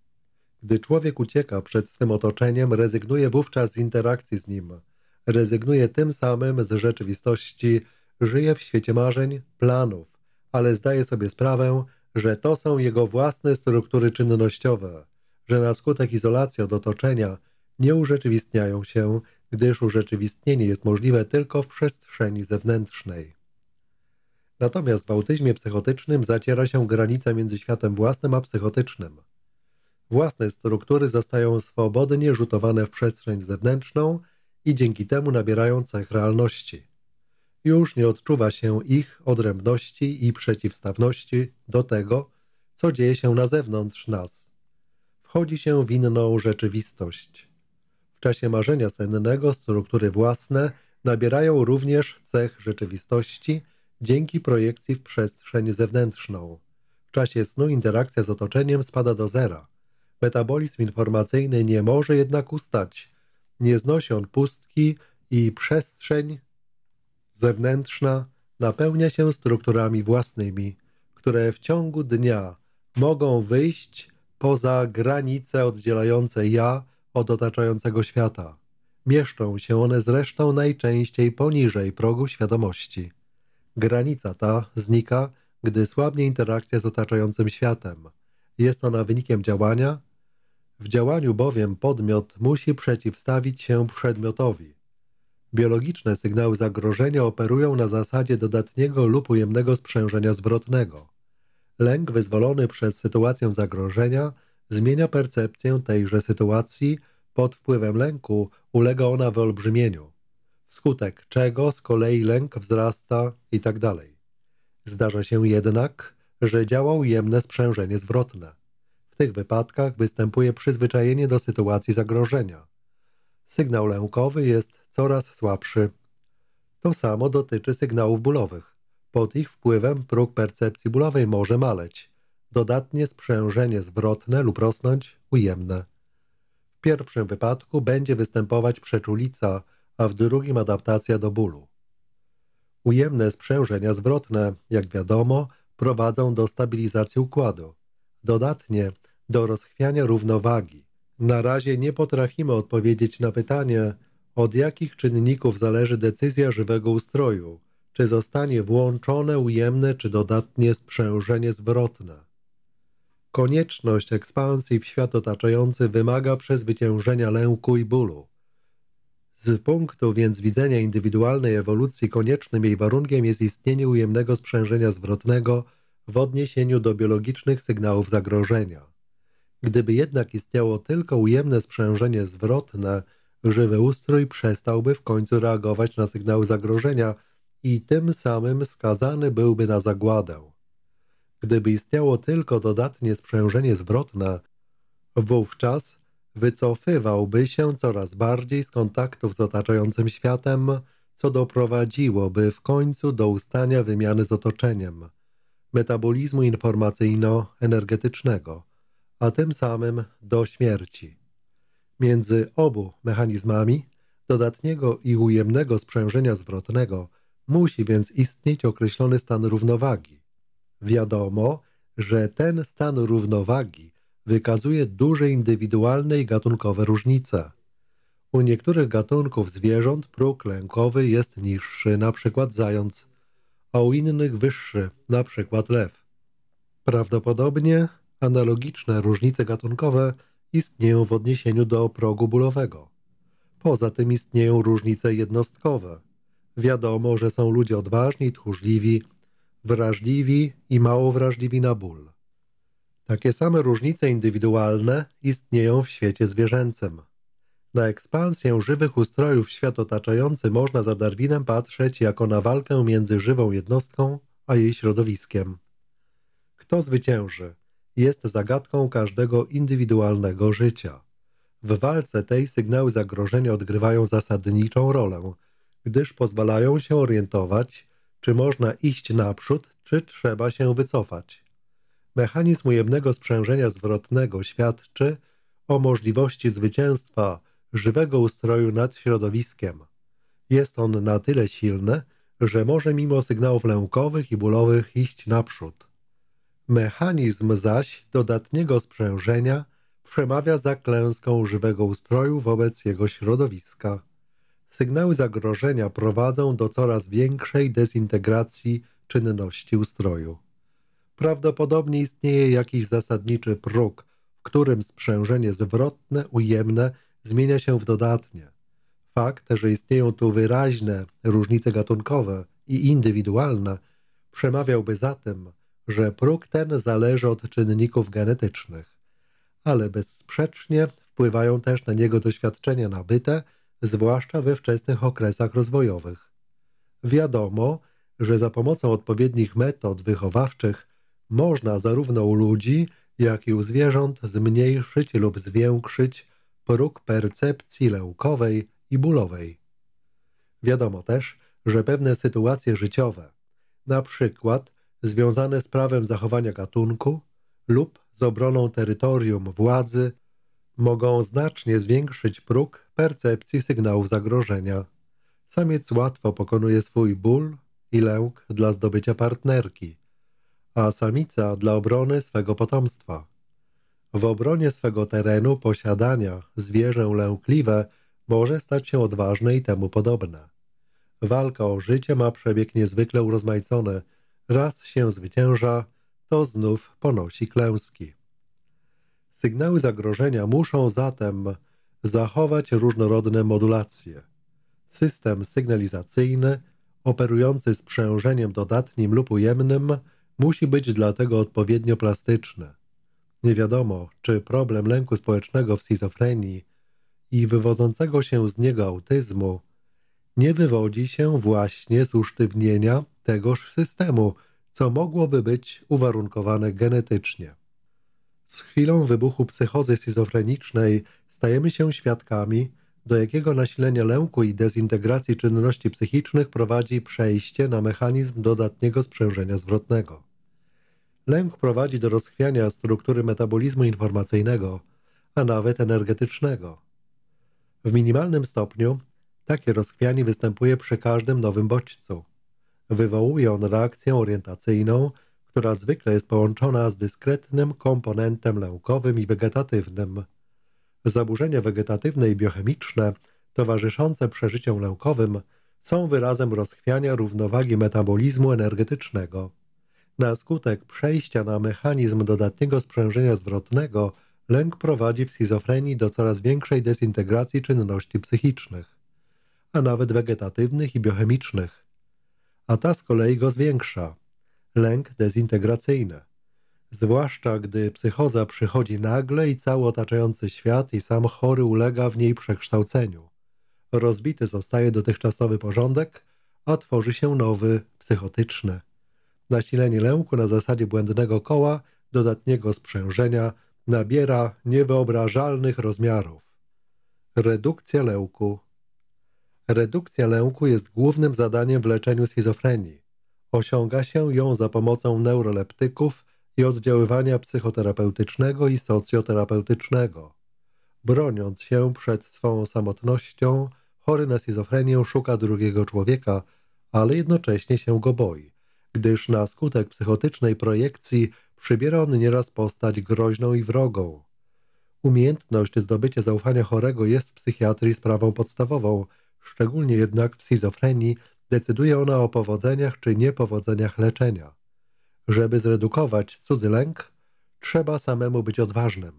Gdy człowiek ucieka przed swym otoczeniem, rezygnuje wówczas z interakcji z nim, rezygnuje tym samym z rzeczywistości, żyje w świecie marzeń, planów, ale zdaje sobie sprawę, że to są jego własne struktury czynnościowe, że na skutek izolacji od otoczenia – nie urzeczywistniają się, gdyż urzeczywistnienie jest możliwe tylko w przestrzeni zewnętrznej. Natomiast w autyzmie psychotycznym zaciera się granica między światem własnym a psychotycznym. Własne struktury zostają swobodnie rzutowane w przestrzeń zewnętrzną i dzięki temu nabierają cech realności. Już nie odczuwa się ich odrębności i przeciwstawności do tego, co dzieje się na zewnątrz nas. Wchodzi się w inną rzeczywistość czasie marzenia sennego struktury własne nabierają również cech rzeczywistości dzięki projekcji w przestrzeń zewnętrzną. W czasie snu interakcja z otoczeniem spada do zera. Metabolizm informacyjny nie może jednak ustać. Nie znosi on pustki i przestrzeń zewnętrzna napełnia się strukturami własnymi, które w ciągu dnia mogą wyjść poza granice oddzielające ja od otaczającego świata. Mieszczą się one zresztą najczęściej poniżej progu świadomości. Granica ta znika, gdy słabnie interakcja z otaczającym światem. Jest ona wynikiem działania. W działaniu bowiem podmiot musi przeciwstawić się przedmiotowi. Biologiczne sygnały zagrożenia operują na zasadzie dodatniego lub ujemnego sprzężenia zwrotnego. Lęk wyzwolony przez sytuację zagrożenia – zmienia percepcję tejże sytuacji pod wpływem lęku, ulega ona wyolbrzymieniu, wskutek czego z kolei lęk wzrasta itd. Tak Zdarza się jednak, że działa ujemne sprzężenie zwrotne. W tych wypadkach występuje przyzwyczajenie do sytuacji zagrożenia. Sygnał lękowy jest coraz słabszy. To samo dotyczy sygnałów bólowych. Pod ich wpływem próg percepcji bólowej może maleć, dodatnie sprzężenie zwrotne lub rosnąć ujemne. W pierwszym wypadku będzie występować przeczulica, a w drugim adaptacja do bólu. Ujemne sprzężenia zwrotne, jak wiadomo, prowadzą do stabilizacji układu, dodatnie do rozchwiania równowagi. Na razie nie potrafimy odpowiedzieć na pytanie, od jakich czynników zależy decyzja żywego ustroju, czy zostanie włączone ujemne czy dodatnie sprzężenie zwrotne. Konieczność ekspansji w świat otaczający wymaga przezwyciężenia lęku i bólu. Z punktu więc widzenia indywidualnej ewolucji koniecznym jej warunkiem jest istnienie ujemnego sprzężenia zwrotnego w odniesieniu do biologicznych sygnałów zagrożenia. Gdyby jednak istniało tylko ujemne sprzężenie zwrotne, żywy ustrój przestałby w końcu reagować na sygnały zagrożenia i tym samym skazany byłby na zagładę. Gdyby istniało tylko dodatnie sprzężenie zwrotne, wówczas wycofywałby się coraz bardziej z kontaktów z otaczającym światem, co doprowadziłoby w końcu do ustania wymiany z otoczeniem, metabolizmu informacyjno-energetycznego, a tym samym do śmierci. Między obu mechanizmami dodatniego i ujemnego sprzężenia zwrotnego musi więc istnieć określony stan równowagi, Wiadomo, że ten stan równowagi wykazuje duże indywidualne i gatunkowe różnice. U niektórych gatunków zwierząt próg lękowy jest niższy, np. zając, a u innych wyższy, np. lew. Prawdopodobnie analogiczne różnice gatunkowe istnieją w odniesieniu do progu bólowego. Poza tym istnieją różnice jednostkowe. Wiadomo, że są ludzie odważni, tchórzliwi, wrażliwi i mało wrażliwi na ból. Takie same różnice indywidualne istnieją w świecie zwierzęcym. Na ekspansję żywych ustrojów świat otaczający można za Darwinem patrzeć jako na walkę między żywą jednostką a jej środowiskiem. Kto zwycięży jest zagadką każdego indywidualnego życia. W walce tej sygnały zagrożenia odgrywają zasadniczą rolę, gdyż pozwalają się orientować czy można iść naprzód, czy trzeba się wycofać? Mechanizm ujemnego sprzężenia zwrotnego świadczy o możliwości zwycięstwa żywego ustroju nad środowiskiem. Jest on na tyle silny, że może mimo sygnałów lękowych i bólowych iść naprzód. Mechanizm zaś dodatniego sprzężenia przemawia za klęską żywego ustroju wobec jego środowiska. Sygnały zagrożenia prowadzą do coraz większej dezintegracji czynności ustroju. Prawdopodobnie istnieje jakiś zasadniczy próg, w którym sprzężenie zwrotne, ujemne zmienia się w dodatnie. Fakt, że istnieją tu wyraźne różnice gatunkowe i indywidualne, przemawiałby za tym, że próg ten zależy od czynników genetycznych, ale bezsprzecznie wpływają też na niego doświadczenia nabyte zwłaszcza we wczesnych okresach rozwojowych. Wiadomo, że za pomocą odpowiednich metod wychowawczych można zarówno u ludzi, jak i u zwierząt zmniejszyć lub zwiększyć próg percepcji lękowej i bólowej. Wiadomo też, że pewne sytuacje życiowe, na przykład związane z prawem zachowania gatunku lub z obroną terytorium władzy, mogą znacznie zwiększyć próg percepcji sygnałów zagrożenia. Samiec łatwo pokonuje swój ból i lęk dla zdobycia partnerki, a samica dla obrony swego potomstwa. W obronie swego terenu posiadania zwierzę lękliwe może stać się odważne i temu podobne. Walka o życie ma przebieg niezwykle urozmaicony. Raz się zwycięża, to znów ponosi klęski. Sygnały zagrożenia muszą zatem zachować różnorodne modulacje. System sygnalizacyjny operujący sprzężeniem dodatnim lub ujemnym musi być dlatego odpowiednio plastyczny. Nie wiadomo, czy problem lęku społecznego w schizofrenii i wywodzącego się z niego autyzmu nie wywodzi się właśnie z usztywnienia tegoż systemu, co mogłoby być uwarunkowane genetycznie. Z chwilą wybuchu psychozy schizofrenicznej stajemy się świadkami, do jakiego nasilenia lęku i dezintegracji czynności psychicznych prowadzi przejście na mechanizm dodatniego sprzężenia zwrotnego. Lęk prowadzi do rozchwiania struktury metabolizmu informacyjnego, a nawet energetycznego. W minimalnym stopniu takie rozchwianie występuje przy każdym nowym bodźcu. Wywołuje on reakcję orientacyjną, która zwykle jest połączona z dyskretnym komponentem lękowym i wegetatywnym – Zaburzenia wegetatywne i biochemiczne towarzyszące przeżyciom naukowym, są wyrazem rozchwiania równowagi metabolizmu energetycznego. Na skutek przejścia na mechanizm dodatniego sprzężenia zwrotnego lęk prowadzi w schizofrenii do coraz większej dezintegracji czynności psychicznych, a nawet wegetatywnych i biochemicznych. A ta z kolei go zwiększa. Lęk dezintegracyjny zwłaszcza gdy psychoza przychodzi nagle i cały otaczający świat i sam chory ulega w niej przekształceniu. Rozbity zostaje dotychczasowy porządek, a tworzy się nowy, psychotyczny. Nasilenie lęku na zasadzie błędnego koła, dodatniego sprzężenia, nabiera niewyobrażalnych rozmiarów. Redukcja lęku Redukcja lęku jest głównym zadaniem w leczeniu schizofrenii. Osiąga się ją za pomocą neuroleptyków, i oddziaływania psychoterapeutycznego i socjoterapeutycznego. Broniąc się przed swoją samotnością, chory na schizofrenię szuka drugiego człowieka, ale jednocześnie się go boi, gdyż na skutek psychotycznej projekcji przybiera on nieraz postać groźną i wrogą. Umiejętność zdobycia zaufania chorego jest w psychiatrii sprawą podstawową, szczególnie jednak w schizofrenii decyduje ona o powodzeniach czy niepowodzeniach leczenia. Żeby zredukować cudzy lęk, trzeba samemu być odważnym.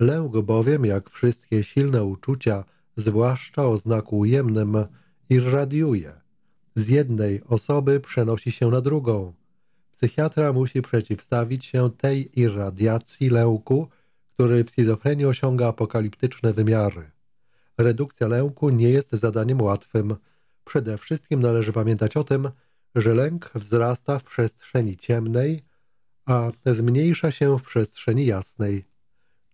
Lęk bowiem, jak wszystkie silne uczucia, zwłaszcza o znaku ujemnym, irradiuje. Z jednej osoby przenosi się na drugą. Psychiatra musi przeciwstawić się tej irradiacji lęku, który w schizofrenii osiąga apokaliptyczne wymiary. Redukcja lęku nie jest zadaniem łatwym. Przede wszystkim należy pamiętać o tym, że lęk wzrasta w przestrzeni ciemnej, a zmniejsza się w przestrzeni jasnej.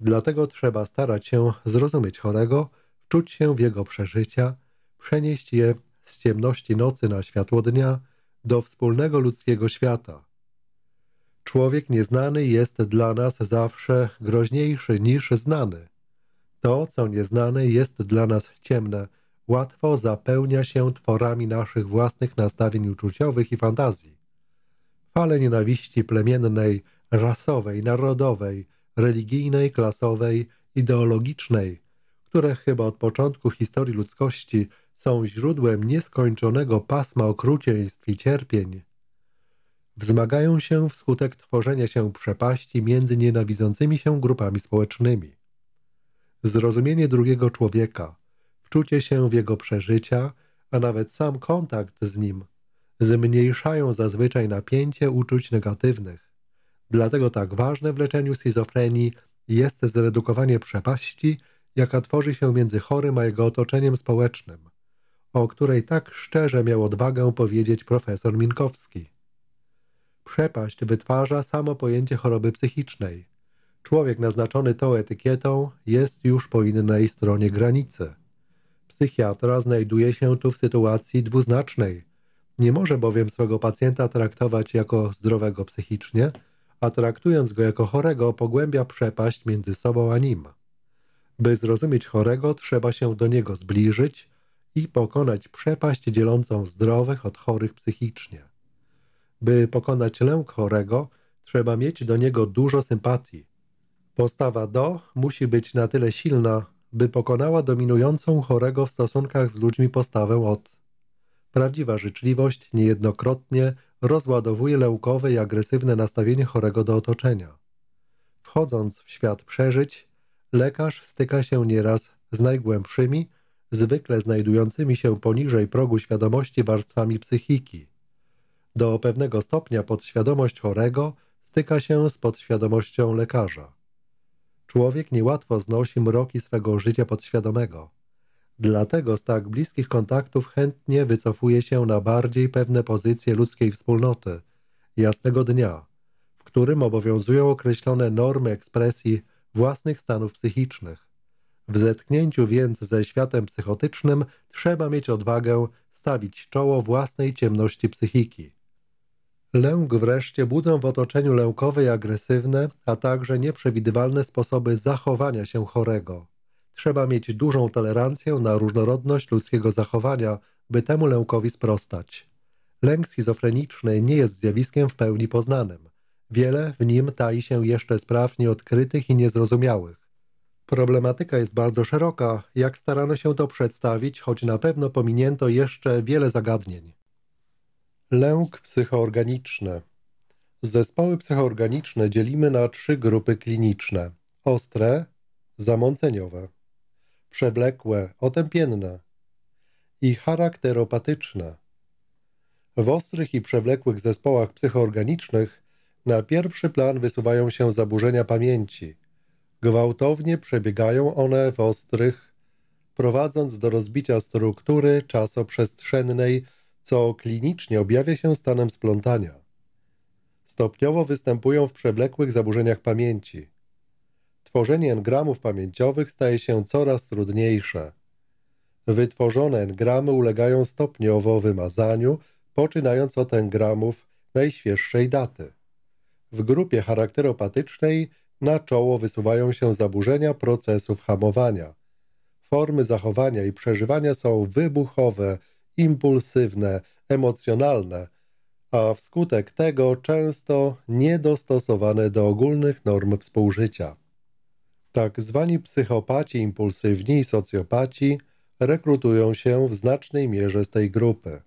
Dlatego trzeba starać się zrozumieć chorego, wczuć się w jego przeżycia, przenieść je z ciemności nocy na światło dnia do wspólnego ludzkiego świata. Człowiek nieznany jest dla nas zawsze groźniejszy niż znany. To, co nieznane, jest dla nas ciemne – łatwo zapełnia się tworami naszych własnych nastawień uczuciowych i fantazji. Fale nienawiści plemiennej, rasowej, narodowej, religijnej, klasowej, ideologicznej, które chyba od początku historii ludzkości są źródłem nieskończonego pasma okrucieństw i cierpień, wzmagają się wskutek tworzenia się przepaści między nienawidzącymi się grupami społecznymi. Zrozumienie drugiego człowieka – wczucie się w jego przeżycia, a nawet sam kontakt z nim zmniejszają zazwyczaj napięcie uczuć negatywnych. Dlatego tak ważne w leczeniu schizofrenii jest zredukowanie przepaści, jaka tworzy się między chorym a jego otoczeniem społecznym, o której tak szczerze miał odwagę powiedzieć profesor Minkowski. Przepaść wytwarza samo pojęcie choroby psychicznej. Człowiek naznaczony tą etykietą jest już po innej stronie granicy psychiatra znajduje się tu w sytuacji dwuznacznej. Nie może bowiem swego pacjenta traktować jako zdrowego psychicznie, a traktując go jako chorego pogłębia przepaść między sobą a nim. By zrozumieć chorego, trzeba się do niego zbliżyć i pokonać przepaść dzielącą zdrowych od chorych psychicznie. By pokonać lęk chorego, trzeba mieć do niego dużo sympatii. Postawa do musi być na tyle silna, by pokonała dominującą chorego w stosunkach z ludźmi postawę od. Prawdziwa życzliwość niejednokrotnie rozładowuje leukowe i agresywne nastawienie chorego do otoczenia. Wchodząc w świat przeżyć, lekarz styka się nieraz z najgłębszymi, zwykle znajdującymi się poniżej progu świadomości warstwami psychiki. Do pewnego stopnia podświadomość chorego styka się z podświadomością lekarza. Człowiek niełatwo znosi mroki swego życia podświadomego. Dlatego z tak bliskich kontaktów chętnie wycofuje się na bardziej pewne pozycje ludzkiej wspólnoty, jasnego dnia, w którym obowiązują określone normy ekspresji własnych stanów psychicznych. W zetknięciu więc ze światem psychotycznym trzeba mieć odwagę stawić czoło własnej ciemności psychiki. Lęk wreszcie budzą w otoczeniu lękowej agresywne, a także nieprzewidywalne sposoby zachowania się chorego. Trzeba mieć dużą tolerancję na różnorodność ludzkiego zachowania, by temu lękowi sprostać. Lęk schizofreniczny nie jest zjawiskiem w pełni poznanym. Wiele w nim tai się jeszcze spraw nieodkrytych i niezrozumiałych. Problematyka jest bardzo szeroka, jak starano się to przedstawić, choć na pewno pominięto jeszcze wiele zagadnień. Lęk psychoorganiczny. Zespoły psychoorganiczne dzielimy na trzy grupy kliniczne: ostre, zamąceniowe, przewlekłe, otępienne i charakteropatyczne. W ostrych i przewlekłych zespołach psychoorganicznych na pierwszy plan wysuwają się zaburzenia pamięci. Gwałtownie przebiegają one w ostrych, prowadząc do rozbicia struktury czasoprzestrzennej przestrzennej co klinicznie objawia się stanem splątania. Stopniowo występują w przewlekłych zaburzeniach pamięci. Tworzenie engramów pamięciowych staje się coraz trudniejsze. Wytworzone engramy ulegają stopniowo wymazaniu, poczynając od engramów najświeższej daty. W grupie charakteropatycznej na czoło wysuwają się zaburzenia procesów hamowania. Formy zachowania i przeżywania są wybuchowe, impulsywne, emocjonalne, a wskutek tego często niedostosowane do ogólnych norm współżycia. Tak zwani psychopaci impulsywni i socjopaci rekrutują się w znacznej mierze z tej grupy.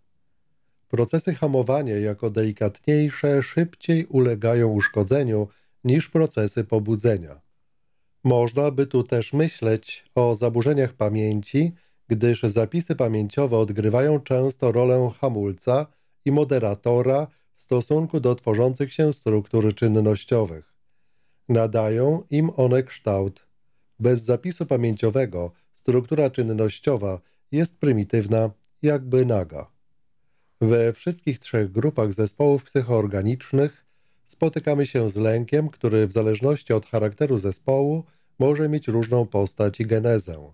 Procesy hamowania jako delikatniejsze szybciej ulegają uszkodzeniu niż procesy pobudzenia. Można by tu też myśleć o zaburzeniach pamięci gdyż zapisy pamięciowe odgrywają często rolę hamulca i moderatora w stosunku do tworzących się struktur czynnościowych. Nadają im one kształt. Bez zapisu pamięciowego struktura czynnościowa jest prymitywna, jakby naga. We wszystkich trzech grupach zespołów psychoorganicznych spotykamy się z lękiem, który w zależności od charakteru zespołu może mieć różną postać i genezę.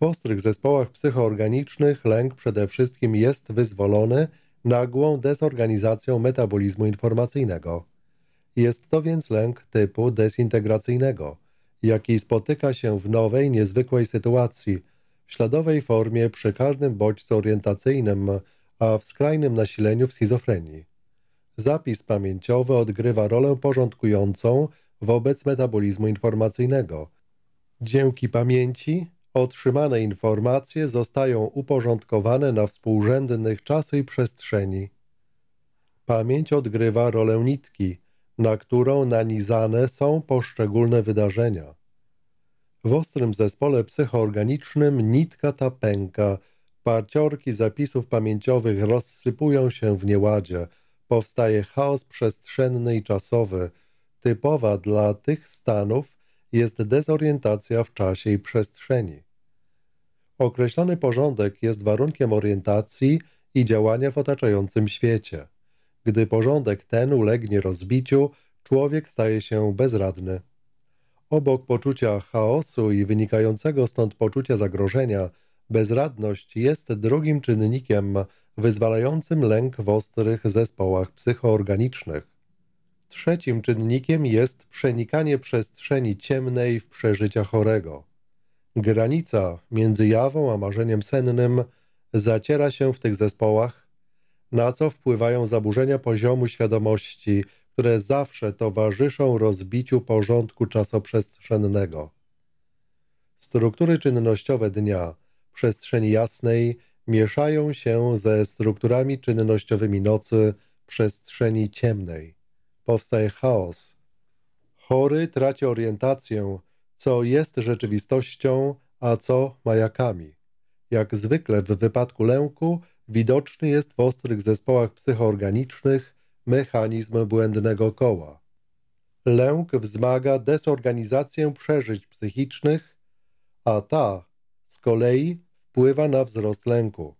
W ostrych zespołach psychoorganicznych lęk przede wszystkim jest wyzwolony nagłą dezorganizacją metabolizmu informacyjnego. Jest to więc lęk typu dezintegracyjnego, jaki spotyka się w nowej, niezwykłej sytuacji, w śladowej formie przy każdym bodźcu orientacyjnym, a w skrajnym nasileniu w schizofrenii. Zapis pamięciowy odgrywa rolę porządkującą wobec metabolizmu informacyjnego. Dzięki pamięci Otrzymane informacje zostają uporządkowane na współrzędnych czasu i przestrzeni. Pamięć odgrywa rolę nitki, na którą nanizane są poszczególne wydarzenia. W ostrym zespole psychoorganicznym nitka ta pęka, parciorki zapisów pamięciowych rozsypują się w nieładzie, powstaje chaos przestrzenny i czasowy. Typowa dla tych stanów jest dezorientacja w czasie i przestrzeni. Określony porządek jest warunkiem orientacji i działania w otaczającym świecie. Gdy porządek ten ulegnie rozbiciu, człowiek staje się bezradny. Obok poczucia chaosu i wynikającego stąd poczucia zagrożenia, bezradność jest drugim czynnikiem wyzwalającym lęk w ostrych zespołach psychoorganicznych. Trzecim czynnikiem jest przenikanie przestrzeni ciemnej w przeżycia chorego. Granica między jawą a marzeniem sennym zaciera się w tych zespołach, na co wpływają zaburzenia poziomu świadomości, które zawsze towarzyszą rozbiciu porządku czasoprzestrzennego. Struktury czynnościowe dnia, przestrzeni jasnej, mieszają się ze strukturami czynnościowymi nocy, przestrzeni ciemnej. Powstaje chaos. Chory traci orientację, co jest rzeczywistością, a co majakami. Jak zwykle w wypadku lęku widoczny jest w ostrych zespołach psychoorganicznych mechanizm błędnego koła. Lęk wzmaga desorganizację przeżyć psychicznych, a ta z kolei wpływa na wzrost lęku.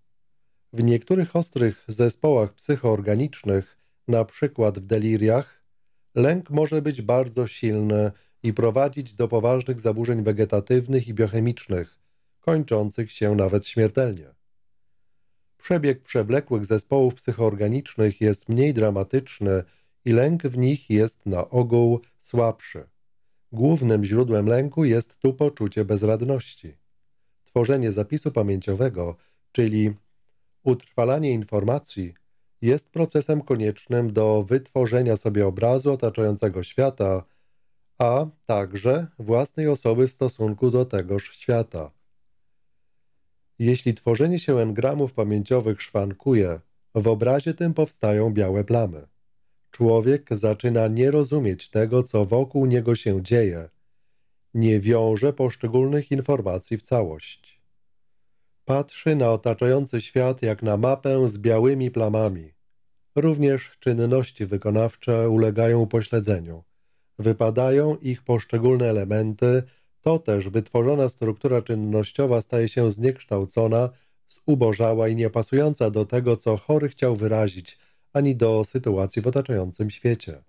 W niektórych ostrych zespołach psychoorganicznych, na przykład w deliriach, lęk może być bardzo silny i prowadzić do poważnych zaburzeń wegetatywnych i biochemicznych, kończących się nawet śmiertelnie. Przebieg przewlekłych zespołów psychoorganicznych jest mniej dramatyczny i lęk w nich jest na ogół słabszy. Głównym źródłem lęku jest tu poczucie bezradności. Tworzenie zapisu pamięciowego, czyli utrwalanie informacji, jest procesem koniecznym do wytworzenia sobie obrazu otaczającego świata – a także własnej osoby w stosunku do tegoż świata. Jeśli tworzenie się engramów pamięciowych szwankuje, w obrazie tym powstają białe plamy. Człowiek zaczyna nie rozumieć tego, co wokół niego się dzieje. Nie wiąże poszczególnych informacji w całość. Patrzy na otaczający świat jak na mapę z białymi plamami. Również czynności wykonawcze ulegają upośledzeniu – wypadają ich poszczególne elementy, to też wytworzona struktura czynnościowa staje się zniekształcona, zubożała i niepasująca do tego, co chory chciał wyrazić, ani do sytuacji w otaczającym świecie.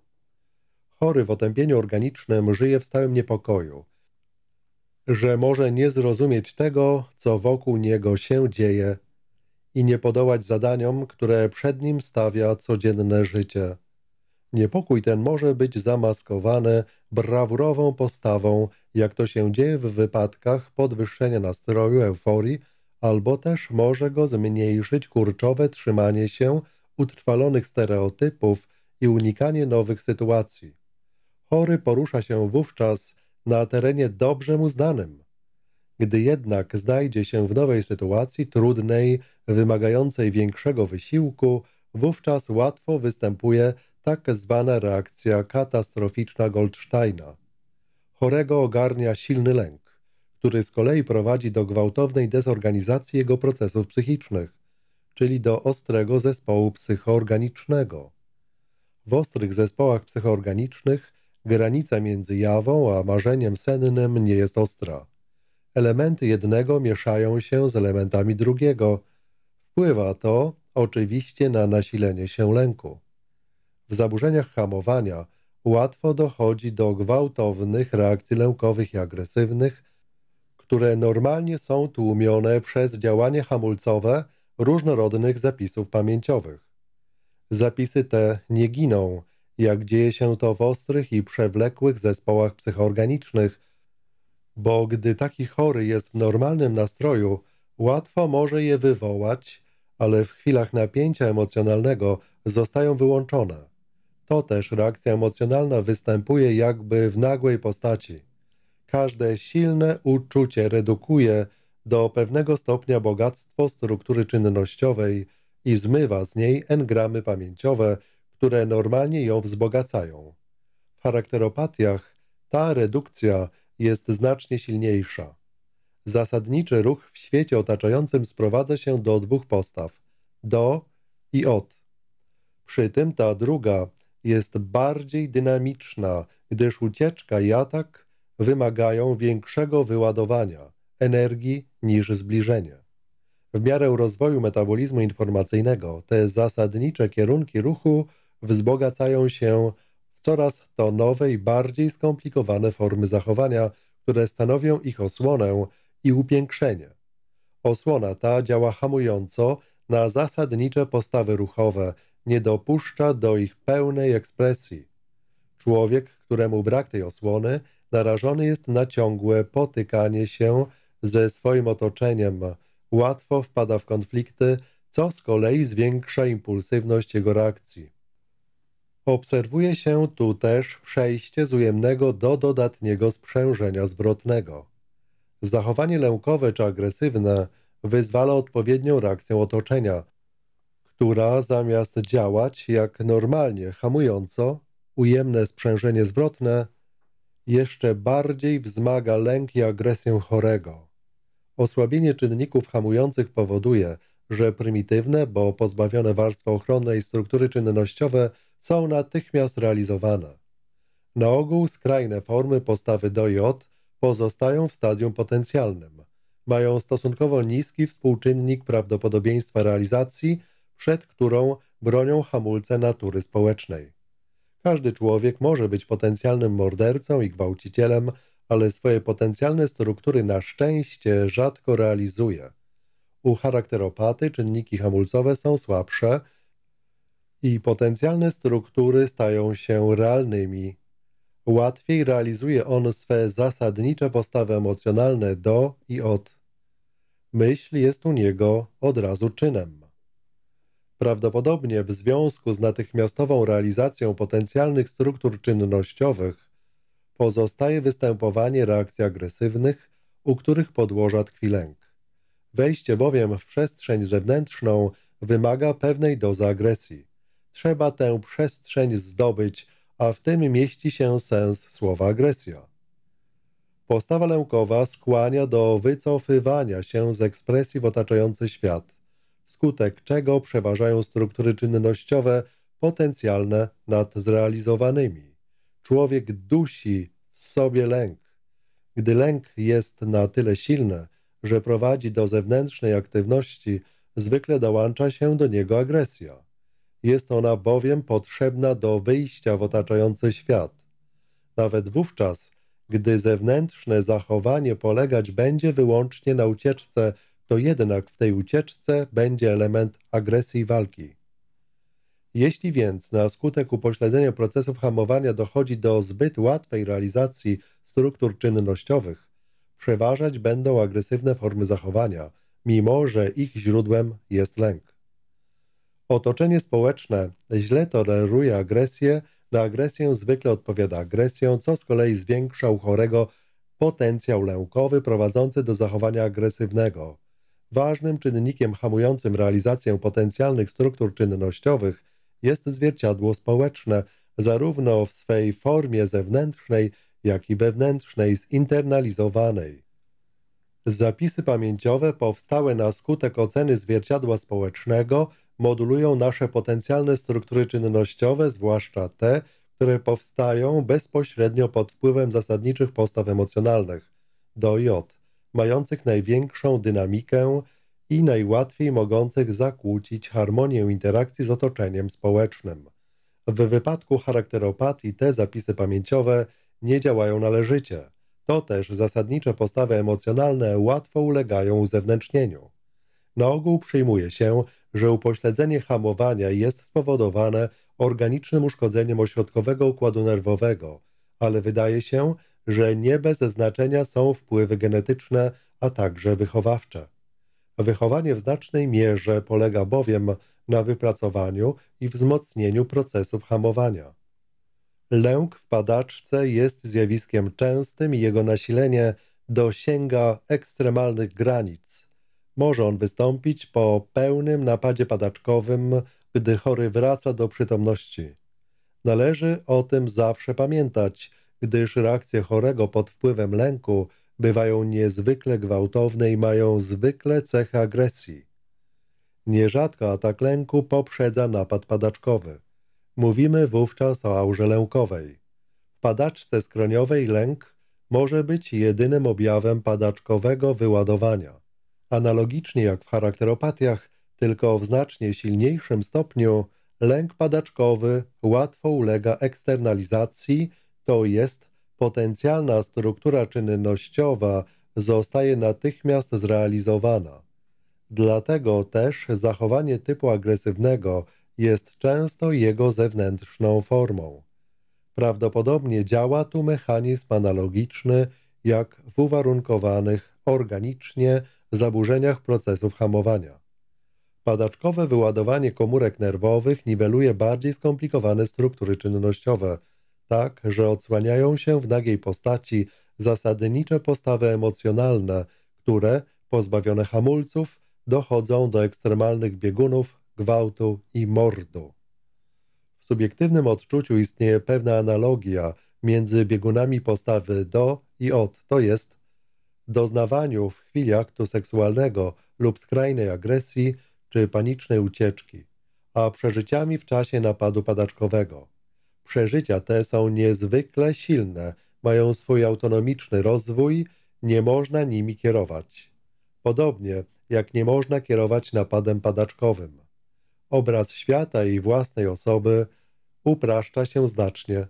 Chory w otępieniu organicznym żyje w stałym niepokoju, że może nie zrozumieć tego, co wokół niego się dzieje i nie podołać zadaniom, które przed nim stawia codzienne życie. Niepokój ten może być zamaskowany brawurową postawą, jak to się dzieje w wypadkach podwyższenia nastroju, euforii, albo też może go zmniejszyć kurczowe trzymanie się utrwalonych stereotypów i unikanie nowych sytuacji. Chory porusza się wówczas na terenie dobrze mu znanym. Gdy jednak znajdzie się w nowej sytuacji trudnej, wymagającej większego wysiłku, wówczas łatwo występuje tak zwana reakcja katastroficzna Goldsteina. Chorego ogarnia silny lęk, który z kolei prowadzi do gwałtownej dezorganizacji jego procesów psychicznych, czyli do ostrego zespołu psychoorganicznego. W ostrych zespołach psychoorganicznych granica między jawą a marzeniem sennym nie jest ostra. Elementy jednego mieszają się z elementami drugiego. Wpływa to oczywiście na nasilenie się lęku. W zaburzeniach hamowania łatwo dochodzi do gwałtownych reakcji lękowych i agresywnych, które normalnie są tłumione przez działanie hamulcowe różnorodnych zapisów pamięciowych. Zapisy te nie giną, jak dzieje się to w ostrych i przewlekłych zespołach psychoorganicznych, bo gdy taki chory jest w normalnym nastroju, łatwo może je wywołać, ale w chwilach napięcia emocjonalnego zostają wyłączone. To też reakcja emocjonalna występuje jakby w nagłej postaci. Każde silne uczucie redukuje do pewnego stopnia bogactwo struktury czynnościowej i zmywa z niej engramy pamięciowe, które normalnie ją wzbogacają. W charakteropatiach ta redukcja jest znacznie silniejsza. Zasadniczy ruch w świecie otaczającym sprowadza się do dwóch postaw – do i od. Przy tym ta druga jest bardziej dynamiczna, gdyż ucieczka i atak wymagają większego wyładowania energii niż zbliżenie. W miarę rozwoju metabolizmu informacyjnego te zasadnicze kierunki ruchu wzbogacają się w coraz to nowe i bardziej skomplikowane formy zachowania, które stanowią ich osłonę i upiększenie. Osłona ta działa hamująco na zasadnicze postawy ruchowe nie dopuszcza do ich pełnej ekspresji. Człowiek, któremu brak tej osłony, narażony jest na ciągłe potykanie się ze swoim otoczeniem, łatwo wpada w konflikty, co z kolei zwiększa impulsywność jego reakcji. Obserwuje się tu też przejście z ujemnego do dodatniego sprzężenia zwrotnego. Zachowanie lękowe czy agresywne wyzwala odpowiednią reakcję otoczenia – która zamiast działać jak normalnie hamująco, ujemne sprzężenie zwrotne, jeszcze bardziej wzmaga lęk i agresję chorego. Osłabienie czynników hamujących powoduje, że prymitywne, bo pozbawione warstwy ochronnej struktury czynnościowe są natychmiast realizowane. Na ogół skrajne formy postawy do J pozostają w stadium potencjalnym. Mają stosunkowo niski współczynnik prawdopodobieństwa realizacji – przed którą bronią hamulce natury społecznej. Każdy człowiek może być potencjalnym mordercą i gwałcicielem, ale swoje potencjalne struktury na szczęście rzadko realizuje. U charakteropaty czynniki hamulcowe są słabsze i potencjalne struktury stają się realnymi. Łatwiej realizuje on swe zasadnicze postawy emocjonalne do i od. Myśl jest u niego od razu czynem. Prawdopodobnie w związku z natychmiastową realizacją potencjalnych struktur czynnościowych pozostaje występowanie reakcji agresywnych, u których podłoża tkwi lęk. Wejście bowiem w przestrzeń zewnętrzną wymaga pewnej dozy agresji. Trzeba tę przestrzeń zdobyć, a w tym mieści się sens słowa agresja. Postawa lękowa skłania do wycofywania się z ekspresji w otaczający świat wskutek czego przeważają struktury czynnościowe potencjalne nad zrealizowanymi. Człowiek dusi w sobie lęk. Gdy lęk jest na tyle silny, że prowadzi do zewnętrznej aktywności, zwykle dołącza się do niego agresja. Jest ona bowiem potrzebna do wyjścia w otaczający świat. Nawet wówczas, gdy zewnętrzne zachowanie polegać będzie wyłącznie na ucieczce to jednak w tej ucieczce będzie element agresji i walki. Jeśli więc na skutek upośledzenia procesów hamowania dochodzi do zbyt łatwej realizacji struktur czynnościowych, przeważać będą agresywne formy zachowania, mimo że ich źródłem jest lęk. Otoczenie społeczne źle toleruje agresję, na agresję zwykle odpowiada agresją, co z kolei zwiększa u chorego potencjał lękowy prowadzący do zachowania agresywnego. Ważnym czynnikiem hamującym realizację potencjalnych struktur czynnościowych jest zwierciadło społeczne, zarówno w swej formie zewnętrznej, jak i wewnętrznej, zinternalizowanej. Zapisy pamięciowe powstałe na skutek oceny zwierciadła społecznego modulują nasze potencjalne struktury czynnościowe, zwłaszcza te, które powstają bezpośrednio pod wpływem zasadniczych postaw emocjonalnych. Do J mających największą dynamikę i najłatwiej mogących zakłócić harmonię interakcji z otoczeniem społecznym. W wypadku charakteropatii te zapisy pamięciowe nie działają należycie. To też zasadnicze postawy emocjonalne łatwo ulegają uzewnętrznieniu. Na ogół przyjmuje się, że upośledzenie hamowania jest spowodowane organicznym uszkodzeniem ośrodkowego układu nerwowego, ale wydaje się, że nie bez znaczenia są wpływy genetyczne, a także wychowawcze. Wychowanie w znacznej mierze polega bowiem na wypracowaniu i wzmocnieniu procesów hamowania. Lęk w padaczce jest zjawiskiem częstym i jego nasilenie dosięga ekstremalnych granic. Może on wystąpić po pełnym napadzie padaczkowym, gdy chory wraca do przytomności. Należy o tym zawsze pamiętać – gdyż reakcje chorego pod wpływem lęku bywają niezwykle gwałtowne i mają zwykle cechy agresji. Nierzadko atak lęku poprzedza napad padaczkowy. Mówimy wówczas o aurze lękowej. W padaczce skroniowej lęk może być jedynym objawem padaczkowego wyładowania. Analogicznie jak w charakteropatiach, tylko w znacznie silniejszym stopniu lęk padaczkowy łatwo ulega eksternalizacji to jest potencjalna struktura czynnościowa zostaje natychmiast zrealizowana. Dlatego też zachowanie typu agresywnego jest często jego zewnętrzną formą. Prawdopodobnie działa tu mechanizm analogiczny jak w uwarunkowanych organicznie zaburzeniach procesów hamowania. Padaczkowe wyładowanie komórek nerwowych niweluje bardziej skomplikowane struktury czynnościowe – tak, że odsłaniają się w nagiej postaci zasadnicze postawy emocjonalne, które, pozbawione hamulców, dochodzą do ekstremalnych biegunów, gwałtu i mordu. W subiektywnym odczuciu istnieje pewna analogia między biegunami postawy do i od, to jest doznawaniu w chwili aktu seksualnego lub skrajnej agresji czy panicznej ucieczki, a przeżyciami w czasie napadu padaczkowego. Przeżycia te są niezwykle silne, mają swój autonomiczny rozwój, nie można nimi kierować. Podobnie jak nie można kierować napadem padaczkowym. Obraz świata i własnej osoby upraszcza się znacznie.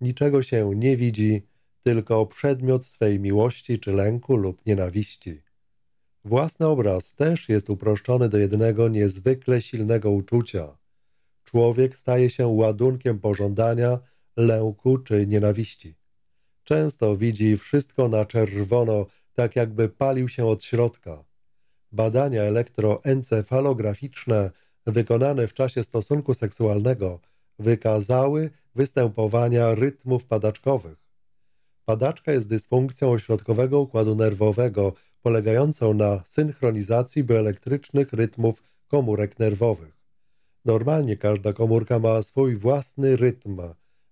Niczego się nie widzi, tylko przedmiot swej miłości czy lęku lub nienawiści. Własny obraz też jest uproszczony do jednego niezwykle silnego uczucia – Człowiek staje się ładunkiem pożądania, lęku czy nienawiści. Często widzi wszystko na czerwono, tak jakby palił się od środka. Badania elektroencefalograficzne wykonane w czasie stosunku seksualnego wykazały występowania rytmów padaczkowych. Padaczka jest dysfunkcją ośrodkowego układu nerwowego polegającą na synchronizacji bioelektrycznych rytmów komórek nerwowych. Normalnie każda komórka ma swój własny rytm.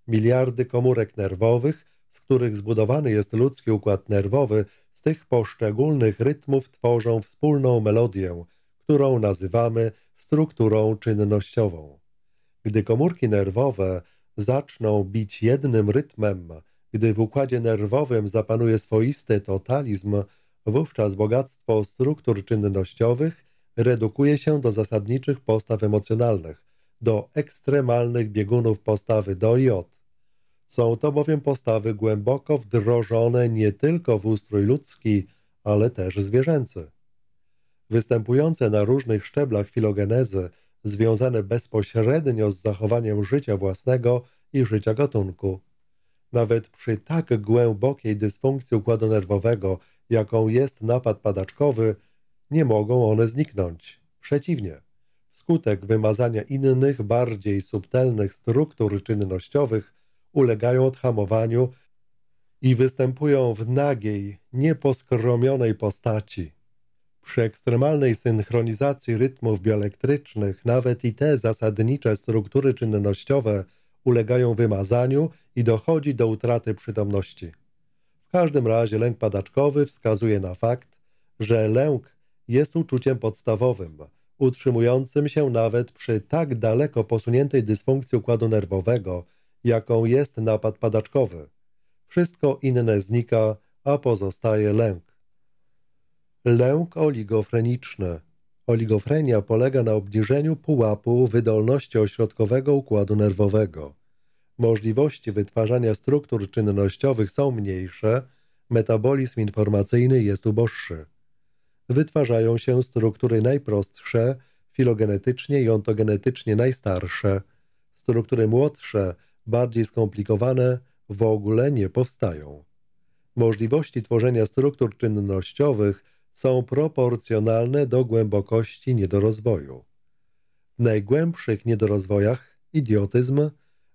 Miliardy komórek nerwowych, z których zbudowany jest ludzki układ nerwowy, z tych poszczególnych rytmów tworzą wspólną melodię, którą nazywamy strukturą czynnościową. Gdy komórki nerwowe zaczną bić jednym rytmem, gdy w układzie nerwowym zapanuje swoisty totalizm, wówczas bogactwo struktur czynnościowych redukuje się do zasadniczych postaw emocjonalnych, do ekstremalnych biegunów postawy do i od. Są to bowiem postawy głęboko wdrożone nie tylko w ustrój ludzki, ale też zwierzęcy. Występujące na różnych szczeblach filogenezy, związane bezpośrednio z zachowaniem życia własnego i życia gatunku. Nawet przy tak głębokiej dysfunkcji układu nerwowego, jaką jest napad padaczkowy, nie mogą one zniknąć. Przeciwnie, wskutek wymazania innych, bardziej subtelnych struktur czynnościowych ulegają odhamowaniu i występują w nagiej, nieposkromionej postaci. Przy ekstremalnej synchronizacji rytmów bioelektrycznych nawet i te zasadnicze struktury czynnościowe ulegają wymazaniu i dochodzi do utraty przytomności. W każdym razie lęk padaczkowy wskazuje na fakt, że lęk jest uczuciem podstawowym, utrzymującym się nawet przy tak daleko posuniętej dysfunkcji układu nerwowego, jaką jest napad padaczkowy. Wszystko inne znika, a pozostaje lęk. Lęk oligofreniczny. Oligofrenia polega na obniżeniu pułapu wydolności ośrodkowego układu nerwowego. Możliwości wytwarzania struktur czynnościowych są mniejsze, metabolizm informacyjny jest uboższy wytwarzają się struktury najprostsze, filogenetycznie i ontogenetycznie najstarsze. Struktury młodsze, bardziej skomplikowane, w ogóle nie powstają. Możliwości tworzenia struktur czynnościowych są proporcjonalne do głębokości niedorozwoju. W najgłębszych niedorozwojach, idiotyzm,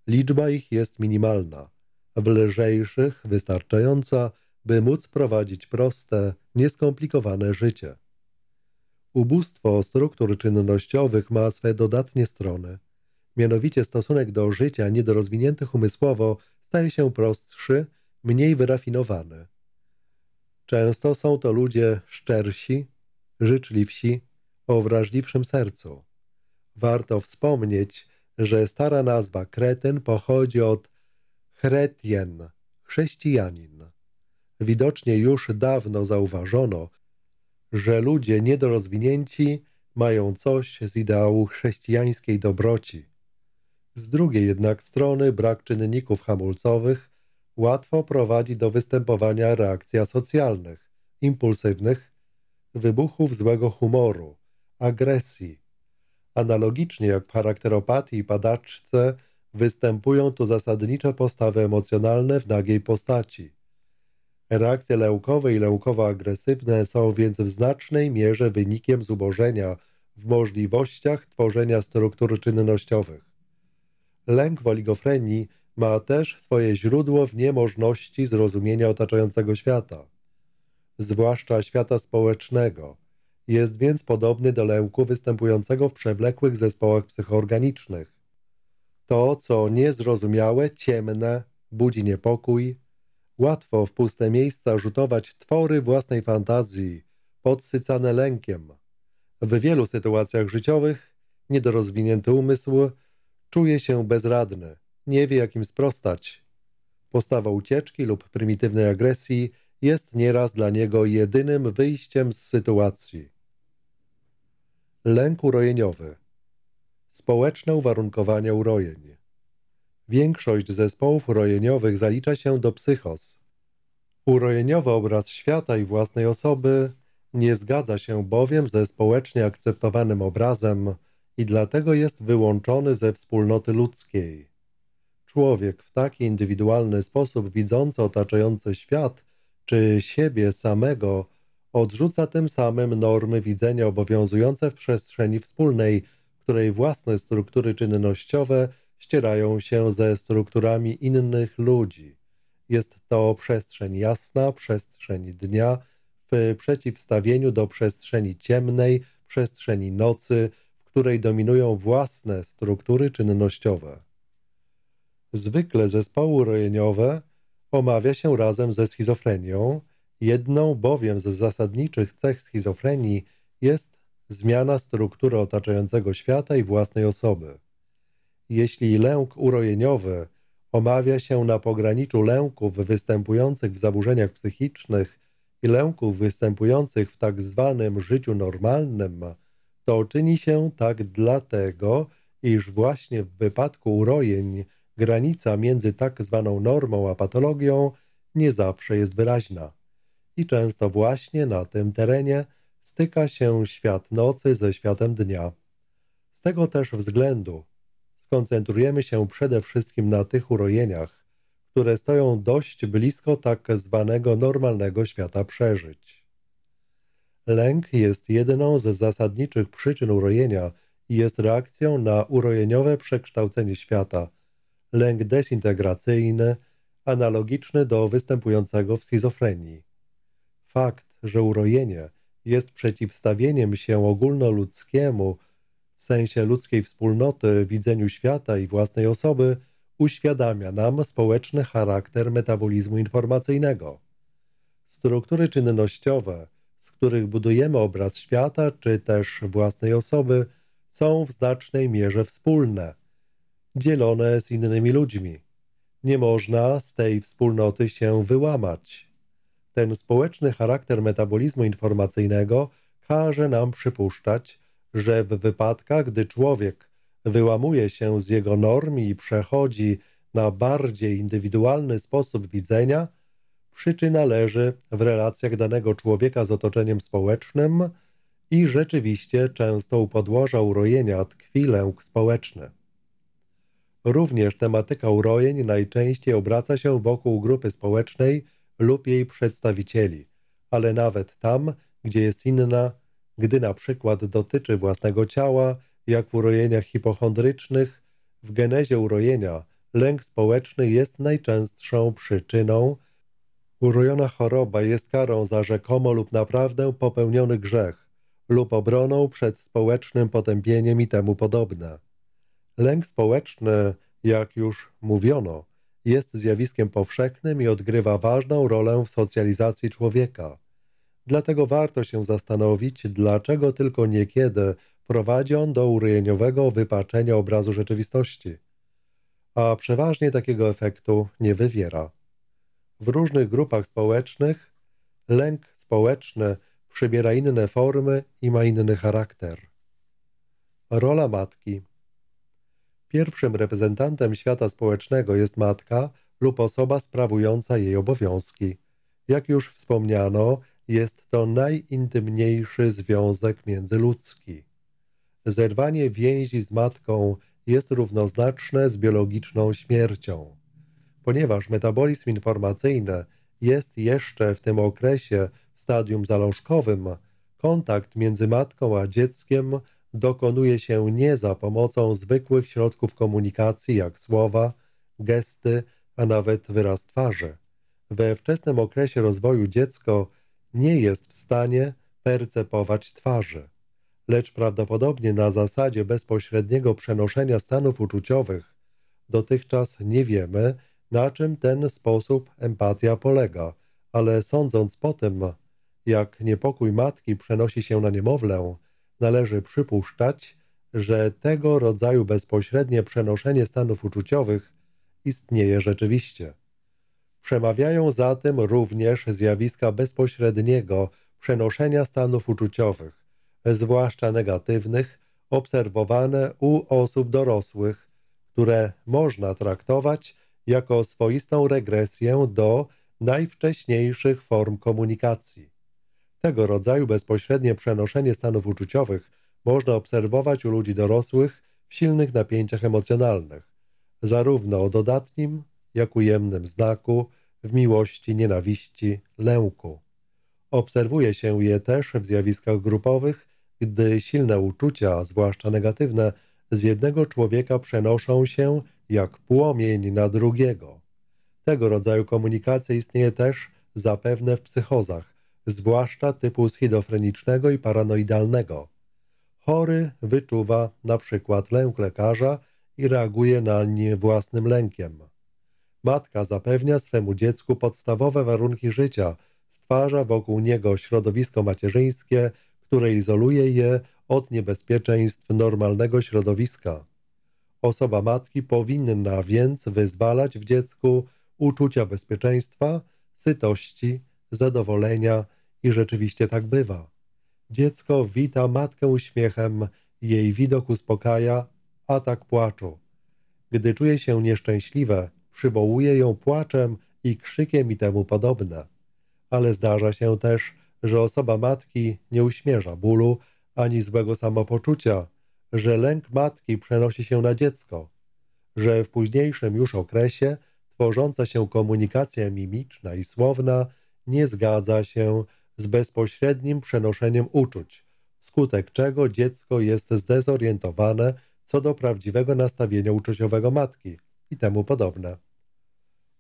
liczba ich jest minimalna, w lżejszych wystarczająca, by móc prowadzić proste, nieskomplikowane życie. Ubóstwo struktur czynnościowych ma swe dodatnie strony. Mianowicie stosunek do życia niedorozwiniętych umysłowo staje się prostszy, mniej wyrafinowany. Często są to ludzie szczersi, życzliwsi, o wrażliwszym sercu. Warto wspomnieć, że stara nazwa kretyn pochodzi od chretien, chrześcijanin. Widocznie już dawno zauważono, że ludzie niedorozwinięci mają coś z ideału chrześcijańskiej dobroci. Z drugiej jednak strony brak czynników hamulcowych łatwo prowadzi do występowania reakcji asocjalnych, impulsywnych, wybuchów złego humoru, agresji. Analogicznie jak w charakteropatii i padaczce występują tu zasadnicze postawy emocjonalne w nagiej postaci – Reakcje lękowe i lękowo-agresywne są więc w znacznej mierze wynikiem zubożenia w możliwościach tworzenia struktur czynnościowych. Lęk w oligofrenii ma też swoje źródło w niemożności zrozumienia otaczającego świata, zwłaszcza świata społecznego. Jest więc podobny do lęku występującego w przewlekłych zespołach psychoorganicznych. To, co niezrozumiałe, ciemne, budzi niepokój, Łatwo w puste miejsca rzutować twory własnej fantazji, podsycane lękiem. W wielu sytuacjach życiowych niedorozwinięty umysł czuje się bezradny, nie wie jakim sprostać. Postawa ucieczki lub prymitywnej agresji jest nieraz dla niego jedynym wyjściem z sytuacji. Lęk urojeniowy. Społeczne uwarunkowania urojeń. Większość zespołów urojeniowych zalicza się do psychos. Urojeniowy obraz świata i własnej osoby nie zgadza się bowiem ze społecznie akceptowanym obrazem i dlatego jest wyłączony ze wspólnoty ludzkiej. Człowiek w taki indywidualny sposób widzący otaczający świat czy siebie samego odrzuca tym samym normy widzenia obowiązujące w przestrzeni wspólnej, której własne struktury czynnościowe – ścierają się ze strukturami innych ludzi. Jest to przestrzeń jasna, przestrzeń dnia, w przeciwstawieniu do przestrzeni ciemnej, przestrzeni nocy, w której dominują własne struktury czynnościowe. Zwykle zespoły rojeniowe omawia się razem ze schizofrenią, jedną bowiem z zasadniczych cech schizofrenii jest zmiana struktury otaczającego świata i własnej osoby. Jeśli lęk urojeniowy omawia się na pograniczu lęków występujących w zaburzeniach psychicznych i lęków występujących w tak zwanym życiu normalnym, to czyni się tak dlatego, iż właśnie w wypadku urojeń granica między tak zwaną normą a patologią nie zawsze jest wyraźna. I często właśnie na tym terenie styka się świat nocy ze światem dnia. Z tego też względu Koncentrujemy się przede wszystkim na tych urojeniach, które stoją dość blisko tak zwanego normalnego świata przeżyć. Lęk jest jedną ze zasadniczych przyczyn urojenia i jest reakcją na urojeniowe przekształcenie świata. Lęk desintegracyjny, analogiczny do występującego w schizofrenii. Fakt, że urojenie jest przeciwstawieniem się ogólnoludzkiemu, w sensie ludzkiej wspólnoty, widzeniu świata i własnej osoby, uświadamia nam społeczny charakter metabolizmu informacyjnego. Struktury czynnościowe, z których budujemy obraz świata czy też własnej osoby, są w znacznej mierze wspólne, dzielone z innymi ludźmi. Nie można z tej wspólnoty się wyłamać. Ten społeczny charakter metabolizmu informacyjnego każe nam przypuszczać, że w wypadkach, gdy człowiek wyłamuje się z jego norm i przechodzi na bardziej indywidualny sposób widzenia, przyczyna leży w relacjach danego człowieka z otoczeniem społecznym i rzeczywiście często u podłoża urojenia tkwi lęk społeczny. Również tematyka urojeń najczęściej obraca się wokół grupy społecznej lub jej przedstawicieli, ale nawet tam, gdzie jest inna gdy na przykład dotyczy własnego ciała, jak w urojeniach hipochondrycznych, w genezie urojenia lęk społeczny jest najczęstszą przyczyną. Urojona choroba jest karą za rzekomo lub naprawdę popełniony grzech lub obroną przed społecznym potępieniem i temu podobne. Lęk społeczny, jak już mówiono, jest zjawiskiem powszechnym i odgrywa ważną rolę w socjalizacji człowieka. Dlatego warto się zastanowić, dlaczego tylko niekiedy prowadzi on do urojeniowego wypaczenia obrazu rzeczywistości, a przeważnie takiego efektu nie wywiera. W różnych grupach społecznych lęk społeczny przybiera inne formy i ma inny charakter. Rola matki Pierwszym reprezentantem świata społecznego jest matka lub osoba sprawująca jej obowiązki. Jak już wspomniano, jest to najintymniejszy związek międzyludzki. Zerwanie więzi z matką jest równoznaczne z biologiczną śmiercią. Ponieważ metabolizm informacyjny jest jeszcze w tym okresie w stadium zalążkowym, kontakt między matką a dzieckiem dokonuje się nie za pomocą zwykłych środków komunikacji jak słowa, gesty, a nawet wyraz twarzy. We wczesnym okresie rozwoju dziecko nie jest w stanie percepować twarzy, lecz prawdopodobnie na zasadzie bezpośredniego przenoszenia stanów uczuciowych. Dotychczas nie wiemy, na czym ten sposób empatia polega, ale sądząc po tym, jak niepokój matki przenosi się na niemowlę, należy przypuszczać, że tego rodzaju bezpośrednie przenoszenie stanów uczuciowych istnieje rzeczywiście. Przemawiają za tym również zjawiska bezpośredniego przenoszenia stanów uczuciowych, zwłaszcza negatywnych, obserwowane u osób dorosłych, które można traktować jako swoistą regresję do najwcześniejszych form komunikacji. Tego rodzaju bezpośrednie przenoszenie stanów uczuciowych można obserwować u ludzi dorosłych w silnych napięciach emocjonalnych, zarówno o dodatnim, jak ujemnym znaku, w miłości, nienawiści, lęku. Obserwuje się je też w zjawiskach grupowych, gdy silne uczucia, zwłaszcza negatywne, z jednego człowieka przenoszą się jak płomień na drugiego. Tego rodzaju komunikacja istnieje też zapewne w psychozach, zwłaszcza typu schizofrenicznego i paranoidalnego. Chory wyczuwa na przykład lęk lekarza i reaguje na nie własnym lękiem. Matka zapewnia swemu dziecku podstawowe warunki życia, stwarza wokół niego środowisko macierzyńskie, które izoluje je od niebezpieczeństw normalnego środowiska. Osoba matki powinna więc wyzwalać w dziecku uczucia bezpieczeństwa, sytości, zadowolenia i rzeczywiście tak bywa. Dziecko wita matkę uśmiechem, jej widok uspokaja, tak płaczu. Gdy czuje się nieszczęśliwe, przywołuje ją płaczem i krzykiem i temu podobne. Ale zdarza się też, że osoba matki nie uśmierza bólu ani złego samopoczucia, że lęk matki przenosi się na dziecko, że w późniejszym już okresie tworząca się komunikacja mimiczna i słowna nie zgadza się z bezpośrednim przenoszeniem uczuć, skutek czego dziecko jest zdezorientowane co do prawdziwego nastawienia uczuciowego matki, i temu podobne.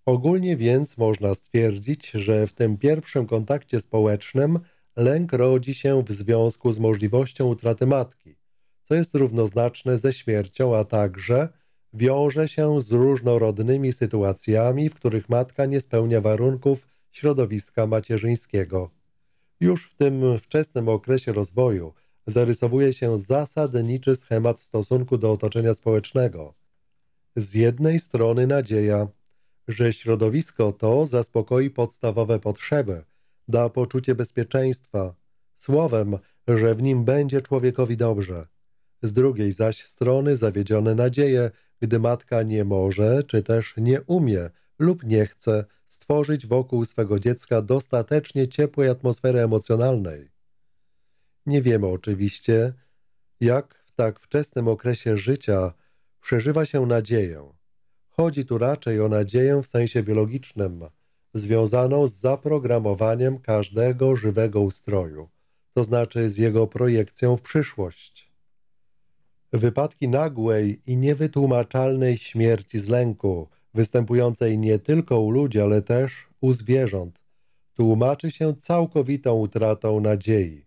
Ogólnie więc można stwierdzić, że w tym pierwszym kontakcie społecznym lęk rodzi się w związku z możliwością utraty matki, co jest równoznaczne ze śmiercią, a także wiąże się z różnorodnymi sytuacjami, w których matka nie spełnia warunków środowiska macierzyńskiego. Już w tym wczesnym okresie rozwoju zarysowuje się zasadniczy schemat stosunku do otoczenia społecznego – z jednej strony nadzieja, że środowisko to zaspokoi podstawowe potrzeby, da poczucie bezpieczeństwa, słowem, że w nim będzie człowiekowi dobrze. Z drugiej zaś strony zawiedzione nadzieje, gdy matka nie może, czy też nie umie lub nie chce stworzyć wokół swego dziecka dostatecznie ciepłej atmosfery emocjonalnej. Nie wiemy oczywiście, jak w tak wczesnym okresie życia przeżywa się nadzieję. Chodzi tu raczej o nadzieję w sensie biologicznym, związaną z zaprogramowaniem każdego żywego ustroju, to znaczy z jego projekcją w przyszłość. Wypadki nagłej i niewytłumaczalnej śmierci z lęku, występującej nie tylko u ludzi, ale też u zwierząt, tłumaczy się całkowitą utratą nadziei.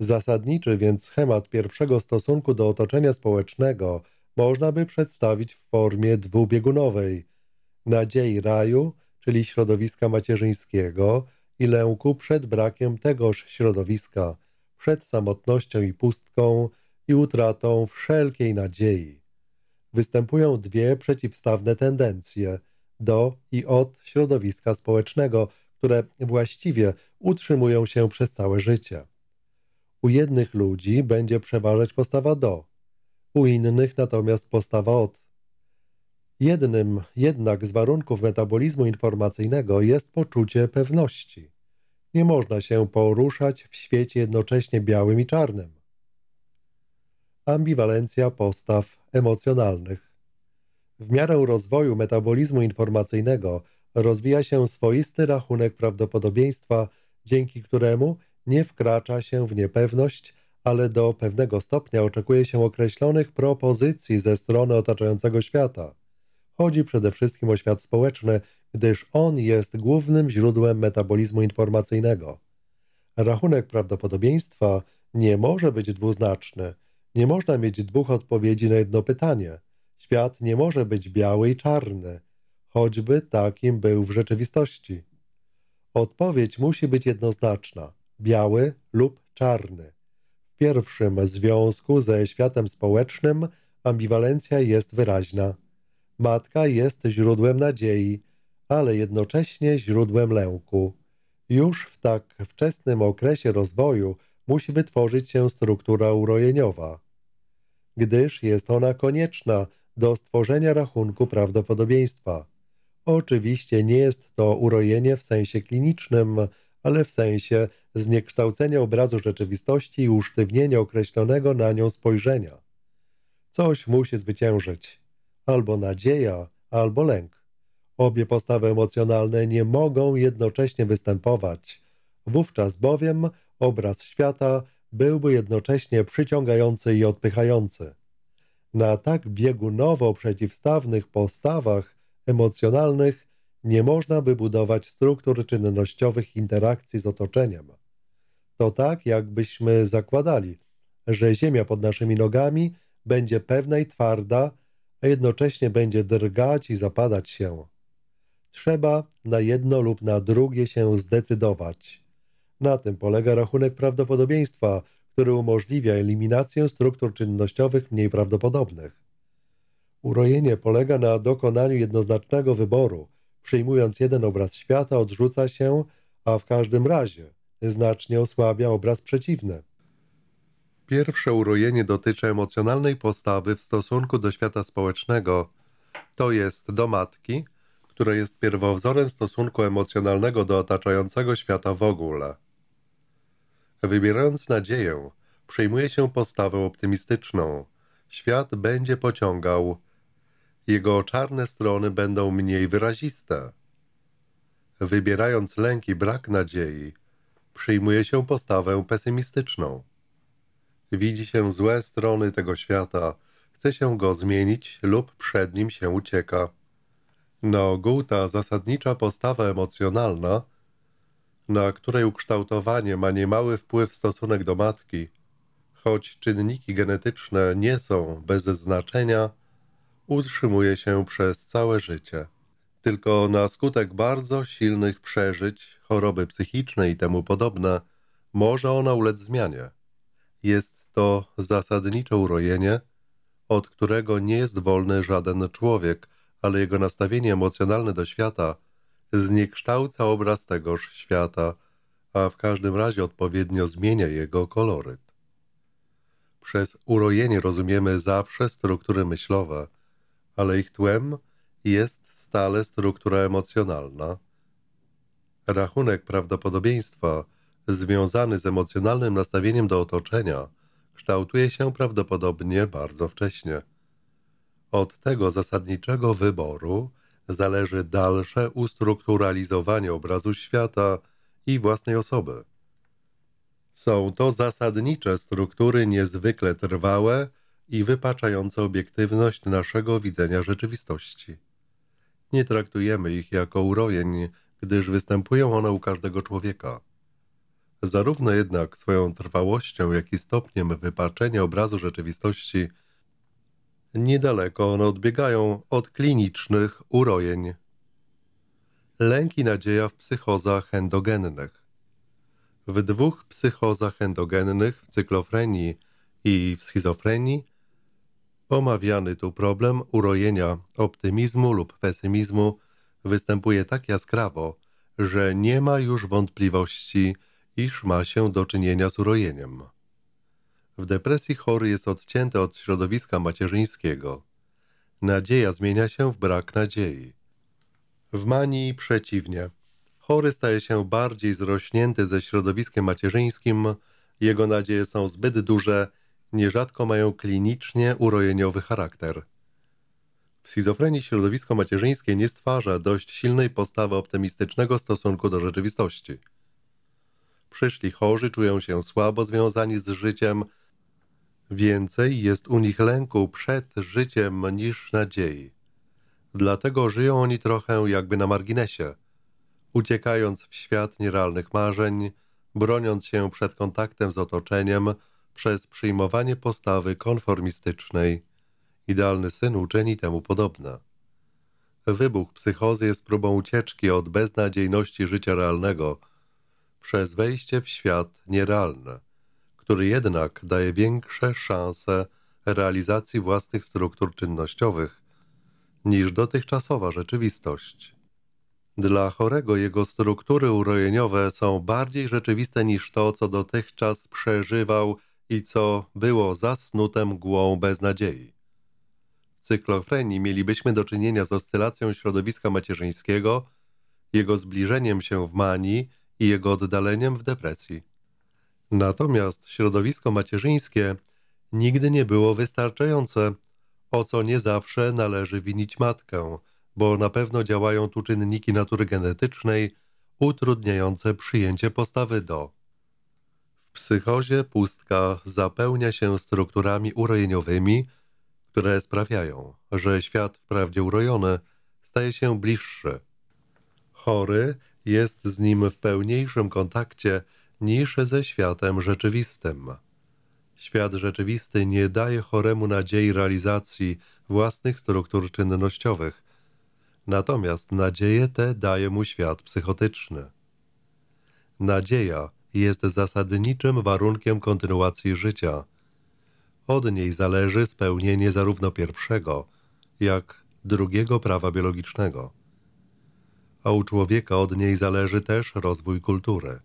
Zasadniczy więc schemat pierwszego stosunku do otoczenia społecznego – można by przedstawić w formie dwubiegunowej nadziei raju, czyli środowiska macierzyńskiego, i lęku przed brakiem tegoż środowiska, przed samotnością i pustką i utratą wszelkiej nadziei. Występują dwie przeciwstawne tendencje do i od środowiska społecznego, które właściwie utrzymują się przez całe życie. U jednych ludzi będzie przeważać postawa do, u innych natomiast postawa od. Jednym jednak z warunków metabolizmu informacyjnego jest poczucie pewności. Nie można się poruszać w świecie jednocześnie białym i czarnym. Ambiwalencja postaw emocjonalnych. W miarę rozwoju metabolizmu informacyjnego rozwija się swoisty rachunek prawdopodobieństwa, dzięki któremu nie wkracza się w niepewność ale do pewnego stopnia oczekuje się określonych propozycji ze strony otaczającego świata. Chodzi przede wszystkim o świat społeczny, gdyż on jest głównym źródłem metabolizmu informacyjnego. Rachunek prawdopodobieństwa nie może być dwuznaczny. Nie można mieć dwóch odpowiedzi na jedno pytanie. Świat nie może być biały i czarny, choćby takim był w rzeczywistości. Odpowiedź musi być jednoznaczna: biały lub czarny pierwszym związku ze światem społecznym ambiwalencja jest wyraźna. Matka jest źródłem nadziei, ale jednocześnie źródłem lęku. Już w tak wczesnym okresie rozwoju musi wytworzyć się struktura urojeniowa, gdyż jest ona konieczna do stworzenia rachunku prawdopodobieństwa. Oczywiście nie jest to urojenie w sensie klinicznym, ale w sensie zniekształcenia obrazu rzeczywistości i usztywnienia określonego na nią spojrzenia. Coś musi zwyciężyć. Albo nadzieja, albo lęk. Obie postawy emocjonalne nie mogą jednocześnie występować. Wówczas bowiem obraz świata byłby jednocześnie przyciągający i odpychający. Na tak biegunowo przeciwstawnych postawach emocjonalnych nie można wybudować struktur czynnościowych interakcji z otoczeniem. To tak, jakbyśmy zakładali, że ziemia pod naszymi nogami będzie pewna i twarda, a jednocześnie będzie drgać i zapadać się. Trzeba na jedno lub na drugie się zdecydować. Na tym polega rachunek prawdopodobieństwa, który umożliwia eliminację struktur czynnościowych mniej prawdopodobnych. Urojenie polega na dokonaniu jednoznacznego wyboru – przyjmując jeden obraz świata, odrzuca się, a w każdym razie znacznie osłabia obraz przeciwny. Pierwsze urojenie dotyczy emocjonalnej postawy w stosunku do świata społecznego, to jest do matki, która jest pierwowzorem stosunku emocjonalnego do otaczającego świata w ogóle. Wybierając nadzieję, przyjmuje się postawę optymistyczną. Świat będzie pociągał, jego czarne strony będą mniej wyraziste. Wybierając lęk i brak nadziei, przyjmuje się postawę pesymistyczną. Widzi się złe strony tego świata, chce się go zmienić lub przed nim się ucieka. Na ogół ta zasadnicza postawa emocjonalna, na której ukształtowanie ma niemały wpływ stosunek do matki, choć czynniki genetyczne nie są bez znaczenia, utrzymuje się przez całe życie. Tylko na skutek bardzo silnych przeżyć, choroby psychiczne i temu podobne, może ona ulec zmianie. Jest to zasadnicze urojenie, od którego nie jest wolny żaden człowiek, ale jego nastawienie emocjonalne do świata zniekształca obraz tegoż świata, a w każdym razie odpowiednio zmienia jego koloryt. Przez urojenie rozumiemy zawsze struktury myślowe, ale ich tłem jest stale struktura emocjonalna. Rachunek prawdopodobieństwa związany z emocjonalnym nastawieniem do otoczenia kształtuje się prawdopodobnie bardzo wcześnie. Od tego zasadniczego wyboru zależy dalsze ustrukturalizowanie obrazu świata i własnej osoby. Są to zasadnicze struktury niezwykle trwałe i wypaczające obiektywność naszego widzenia rzeczywistości. Nie traktujemy ich jako urojeń, gdyż występują one u każdego człowieka. Zarówno jednak swoją trwałością, jak i stopniem wypaczenia obrazu rzeczywistości niedaleko one odbiegają od klinicznych urojeń. Lęk i nadzieja w psychozach endogennych. W dwóch psychozach endogennych, w cyklofrenii i w schizofrenii, Omawiany tu problem urojenia optymizmu lub pesymizmu występuje tak jaskrawo, że nie ma już wątpliwości, iż ma się do czynienia z urojeniem. W depresji chory jest odcięty od środowiska macierzyńskiego. Nadzieja zmienia się w brak nadziei. W manii przeciwnie. Chory staje się bardziej zrośnięty ze środowiskiem macierzyńskim, jego nadzieje są zbyt duże, nierzadko mają klinicznie urojeniowy charakter. W schizofrenii środowisko macierzyńskie nie stwarza dość silnej postawy optymistycznego stosunku do rzeczywistości. Przyszli chorzy czują się słabo związani z życiem, więcej jest u nich lęku przed życiem niż nadziei. Dlatego żyją oni trochę jakby na marginesie, uciekając w świat nierealnych marzeń, broniąc się przed kontaktem z otoczeniem, przez przyjmowanie postawy konformistycznej. Idealny syn uczyni temu podobna. Wybuch psychozy jest próbą ucieczki od beznadziejności życia realnego przez wejście w świat nierealny, który jednak daje większe szanse realizacji własnych struktur czynnościowych niż dotychczasowa rzeczywistość. Dla chorego jego struktury urojeniowe są bardziej rzeczywiste niż to, co dotychczas przeżywał i co było zasnute mgłą beznadziei. W cyklofrenii mielibyśmy do czynienia z oscylacją środowiska macierzyńskiego, jego zbliżeniem się w manii i jego oddaleniem w depresji. Natomiast środowisko macierzyńskie nigdy nie było wystarczające, o co nie zawsze należy winić matkę, bo na pewno działają tu czynniki natury genetycznej utrudniające przyjęcie postawy do psychozie pustka zapełnia się strukturami urojeniowymi, które sprawiają, że świat wprawdzie urojony staje się bliższy. Chory jest z nim w pełniejszym kontakcie niż ze światem rzeczywistym. Świat rzeczywisty nie daje choremu nadziei realizacji własnych struktur czynnościowych, natomiast nadzieję tę daje mu świat psychotyczny. Nadzieja jest zasadniczym warunkiem kontynuacji życia. Od niej zależy spełnienie zarówno pierwszego, jak drugiego prawa biologicznego. A u człowieka od niej zależy też rozwój kultury.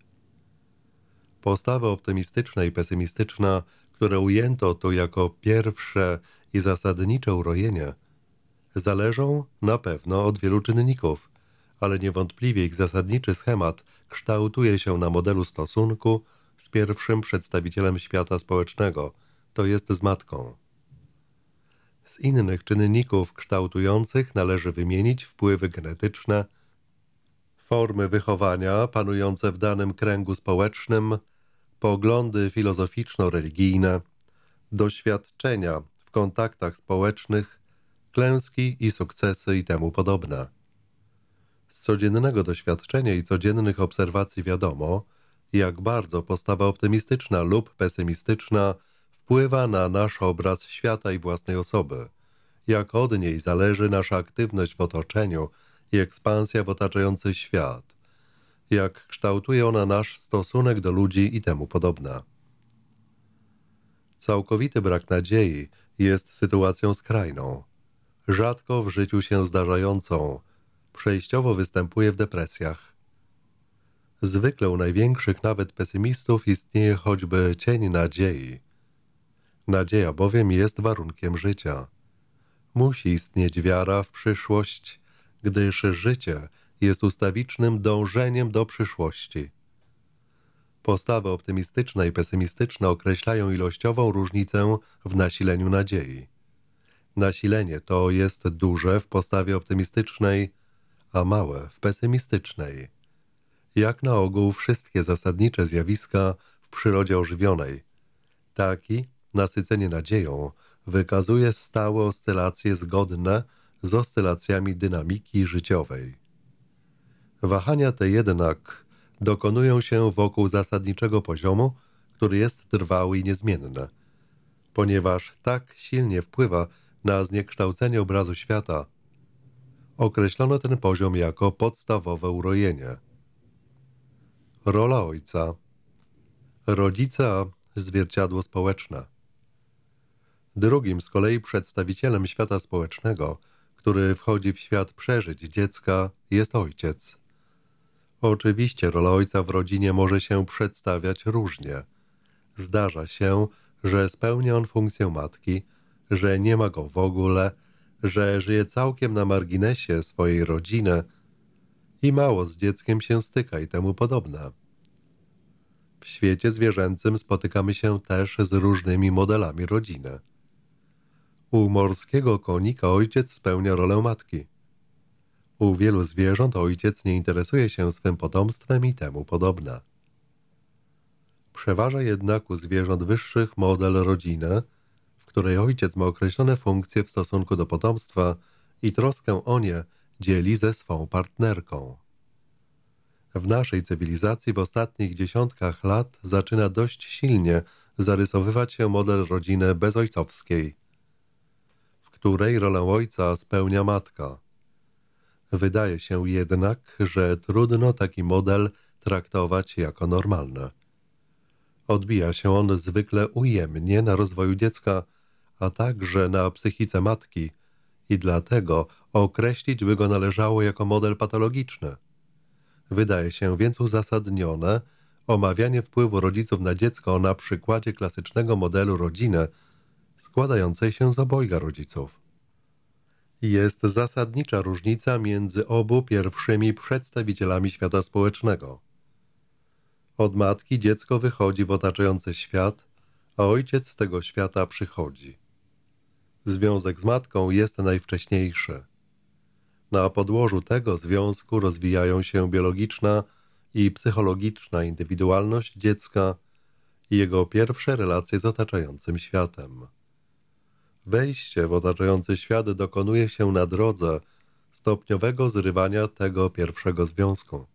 Postawy optymistyczna i pesymistyczna, które ujęto tu jako pierwsze i zasadnicze urojenie, zależą na pewno od wielu czynników, ale niewątpliwie ich zasadniczy schemat kształtuje się na modelu stosunku z pierwszym przedstawicielem świata społecznego, to jest z matką. Z innych czynników kształtujących należy wymienić wpływy genetyczne, formy wychowania panujące w danym kręgu społecznym, poglądy filozoficzno-religijne, doświadczenia w kontaktach społecznych, klęski i sukcesy i temu podobne codziennego doświadczenia i codziennych obserwacji wiadomo, jak bardzo postawa optymistyczna lub pesymistyczna wpływa na nasz obraz świata i własnej osoby, jak od niej zależy nasza aktywność w otoczeniu i ekspansja w otaczający świat, jak kształtuje ona nasz stosunek do ludzi i temu podobne. Całkowity brak nadziei jest sytuacją skrajną, rzadko w życiu się zdarzającą, przejściowo występuje w depresjach. Zwykle u największych, nawet pesymistów, istnieje choćby cień nadziei. Nadzieja bowiem jest warunkiem życia. Musi istnieć wiara w przyszłość, gdyż życie jest ustawicznym dążeniem do przyszłości. Postawy optymistyczne i pesymistyczne określają ilościową różnicę w nasileniu nadziei. Nasilenie to jest duże w postawie optymistycznej a małe w pesymistycznej. Jak na ogół wszystkie zasadnicze zjawiska w przyrodzie ożywionej. Taki, nasycenie nadzieją, wykazuje stałe oscylacje zgodne z oscylacjami dynamiki życiowej. Wahania te jednak dokonują się wokół zasadniczego poziomu, który jest trwały i niezmienny. Ponieważ tak silnie wpływa na zniekształcenie obrazu świata, Określono ten poziom jako podstawowe urojenie. Rola ojca. Rodzica zwierciadło społeczne. Drugim z kolei przedstawicielem świata społecznego, który wchodzi w świat przeżyć dziecka, jest ojciec. Oczywiście rola ojca w rodzinie może się przedstawiać różnie. Zdarza się, że spełnia on funkcję matki, że nie ma go w ogóle, że żyje całkiem na marginesie swojej rodziny i mało z dzieckiem się styka i temu podobna. W świecie zwierzęcym spotykamy się też z różnymi modelami rodziny. U morskiego konika ojciec spełnia rolę matki. U wielu zwierząt ojciec nie interesuje się swym potomstwem i temu podobna. Przeważa jednak u zwierząt wyższych model rodziny, której ojciec ma określone funkcje w stosunku do potomstwa i troskę o nie dzieli ze swą partnerką. W naszej cywilizacji w ostatnich dziesiątkach lat zaczyna dość silnie zarysowywać się model rodziny bezojcowskiej, w której rolę ojca spełnia matka. Wydaje się jednak, że trudno taki model traktować jako normalny. Odbija się on zwykle ujemnie na rozwoju dziecka a także na psychice matki i dlatego określić by go należało jako model patologiczny. Wydaje się więc uzasadnione omawianie wpływu rodziców na dziecko na przykładzie klasycznego modelu rodziny składającej się z obojga rodziców. Jest zasadnicza różnica między obu pierwszymi przedstawicielami świata społecznego. Od matki dziecko wychodzi w otaczający świat, a ojciec z tego świata przychodzi. Związek z matką jest najwcześniejszy. Na podłożu tego związku rozwijają się biologiczna i psychologiczna indywidualność dziecka i jego pierwsze relacje z otaczającym światem. Wejście w otaczający świat dokonuje się na drodze stopniowego zrywania tego pierwszego związku.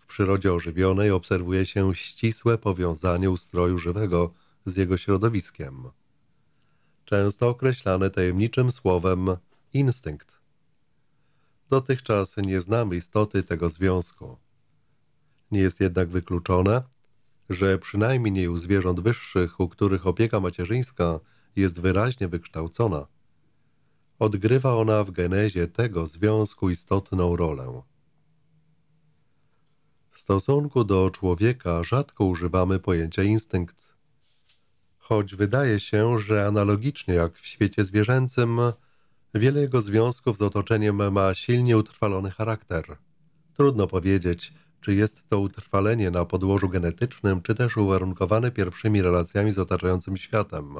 W przyrodzie ożywionej obserwuje się ścisłe powiązanie ustroju żywego z jego środowiskiem często określane tajemniczym słowem instynkt. Dotychczas nie znamy istoty tego związku. Nie jest jednak wykluczone, że przynajmniej u zwierząt wyższych, u których opieka macierzyńska jest wyraźnie wykształcona, odgrywa ona w genezie tego związku istotną rolę. W stosunku do człowieka rzadko używamy pojęcia instynkt choć wydaje się, że analogicznie jak w świecie zwierzęcym, wiele jego związków z otoczeniem ma silnie utrwalony charakter. Trudno powiedzieć, czy jest to utrwalenie na podłożu genetycznym, czy też uwarunkowane pierwszymi relacjami z otaczającym światem.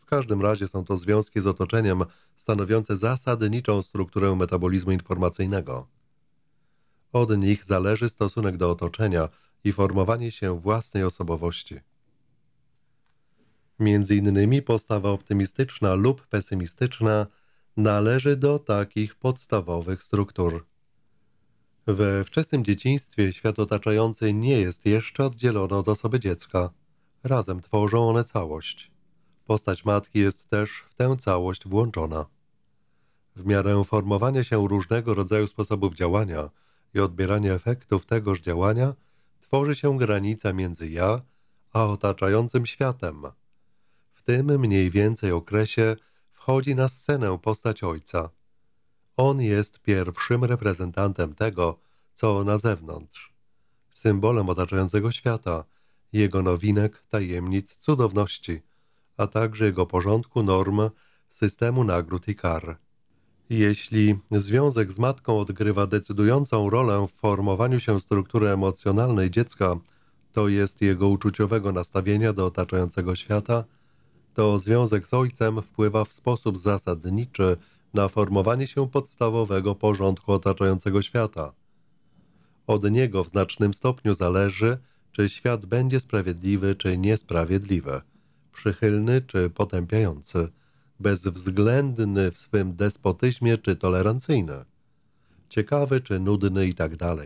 W każdym razie są to związki z otoczeniem stanowiące zasadniczą strukturę metabolizmu informacyjnego. Od nich zależy stosunek do otoczenia i formowanie się własnej osobowości. Między innymi postawa optymistyczna lub pesymistyczna należy do takich podstawowych struktur. We wczesnym dzieciństwie świat otaczający nie jest jeszcze oddzielony od osoby dziecka. Razem tworzą one całość. Postać matki jest też w tę całość włączona. W miarę formowania się różnego rodzaju sposobów działania i odbierania efektów tegoż działania, tworzy się granica między ja a otaczającym światem tym mniej więcej okresie wchodzi na scenę postać ojca. On jest pierwszym reprezentantem tego, co na zewnątrz, symbolem otaczającego świata, jego nowinek, tajemnic, cudowności, a także jego porządku norm, systemu nagród i kar. Jeśli związek z matką odgrywa decydującą rolę w formowaniu się struktury emocjonalnej dziecka, to jest jego uczuciowego nastawienia do otaczającego świata – to związek z ojcem wpływa w sposób zasadniczy na formowanie się podstawowego porządku otaczającego świata. Od niego w znacznym stopniu zależy, czy świat będzie sprawiedliwy czy niesprawiedliwy, przychylny czy potępiający, bezwzględny w swym despotyzmie czy tolerancyjny, ciekawy czy nudny itd. Tak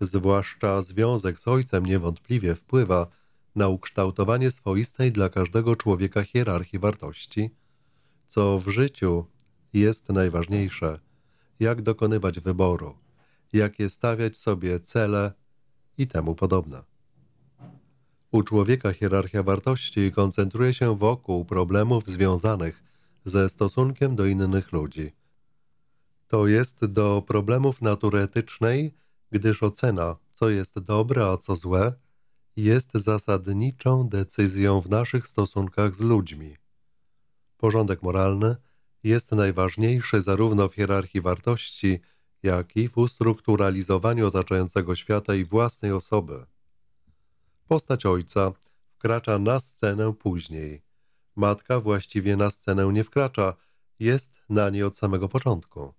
Zwłaszcza związek z ojcem niewątpliwie wpływa na ukształtowanie swoistej dla każdego człowieka hierarchii wartości, co w życiu jest najważniejsze, jak dokonywać wyboru, jakie stawiać sobie cele i temu podobne. U człowieka hierarchia wartości koncentruje się wokół problemów związanych ze stosunkiem do innych ludzi. To jest do problemów natury etycznej, gdyż ocena, co jest dobre, a co złe, jest zasadniczą decyzją w naszych stosunkach z ludźmi. Porządek moralny jest najważniejszy zarówno w hierarchii wartości, jak i w ustrukturalizowaniu otaczającego świata i własnej osoby. Postać ojca wkracza na scenę później. Matka właściwie na scenę nie wkracza, jest na niej od samego początku.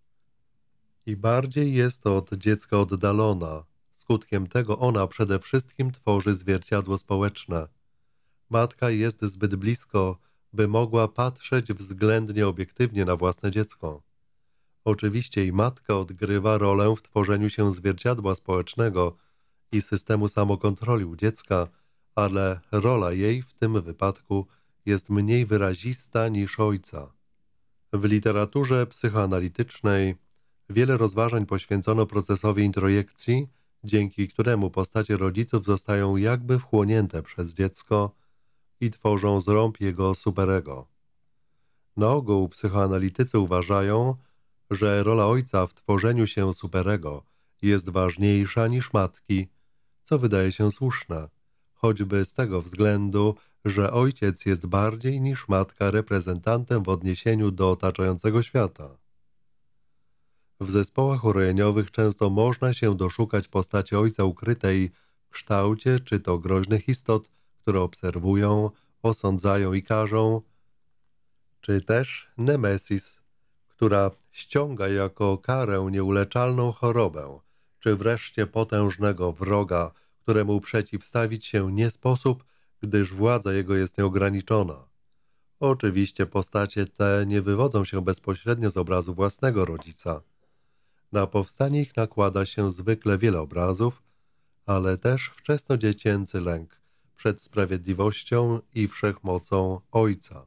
I bardziej jest od dziecka oddalona, Skutkiem tego ona przede wszystkim tworzy zwierciadło społeczne. Matka jest zbyt blisko, by mogła patrzeć względnie obiektywnie na własne dziecko. Oczywiście i matka odgrywa rolę w tworzeniu się zwierciadła społecznego i systemu samokontroli u dziecka, ale rola jej w tym wypadku jest mniej wyrazista niż ojca. W literaturze psychoanalitycznej wiele rozważań poświęcono procesowi introjekcji dzięki któremu postacie rodziców zostają jakby wchłonięte przez dziecko i tworzą zrąb jego superego. Na no, ogół psychoanalitycy uważają, że rola ojca w tworzeniu się superego jest ważniejsza niż matki, co wydaje się słuszne, choćby z tego względu, że ojciec jest bardziej niż matka reprezentantem w odniesieniu do otaczającego świata. W zespołach urojeniowych często można się doszukać postaci ojca ukrytej w kształcie czy to groźnych istot, które obserwują, osądzają i karzą, czy też Nemesis, która ściąga jako karę nieuleczalną chorobę, czy wreszcie potężnego wroga, któremu przeciwstawić się nie sposób, gdyż władza jego jest nieograniczona. Oczywiście postacie te nie wywodzą się bezpośrednio z obrazu własnego rodzica. Na powstanie ich nakłada się zwykle wiele obrazów, ale też wczesnodziecięcy lęk przed sprawiedliwością i wszechmocą Ojca.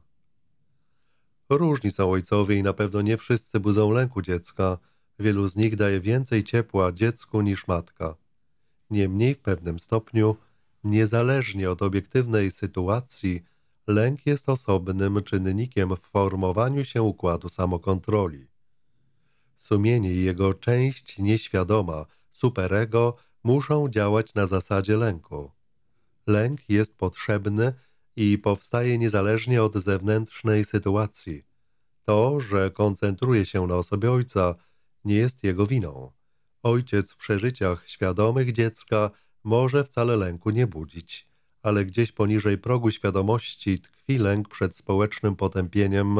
Różni są ojcowie i na pewno nie wszyscy budzą lęku dziecka. Wielu z nich daje więcej ciepła dziecku niż matka. Niemniej w pewnym stopniu, niezależnie od obiektywnej sytuacji, lęk jest osobnym czynnikiem w formowaniu się układu samokontroli. Sumienie i jego część nieświadoma, superego, muszą działać na zasadzie lęku. Lęk jest potrzebny i powstaje niezależnie od zewnętrznej sytuacji. To, że koncentruje się na osobie ojca, nie jest jego winą. Ojciec w przeżyciach świadomych dziecka może wcale lęku nie budzić, ale gdzieś poniżej progu świadomości tkwi lęk przed społecznym potępieniem,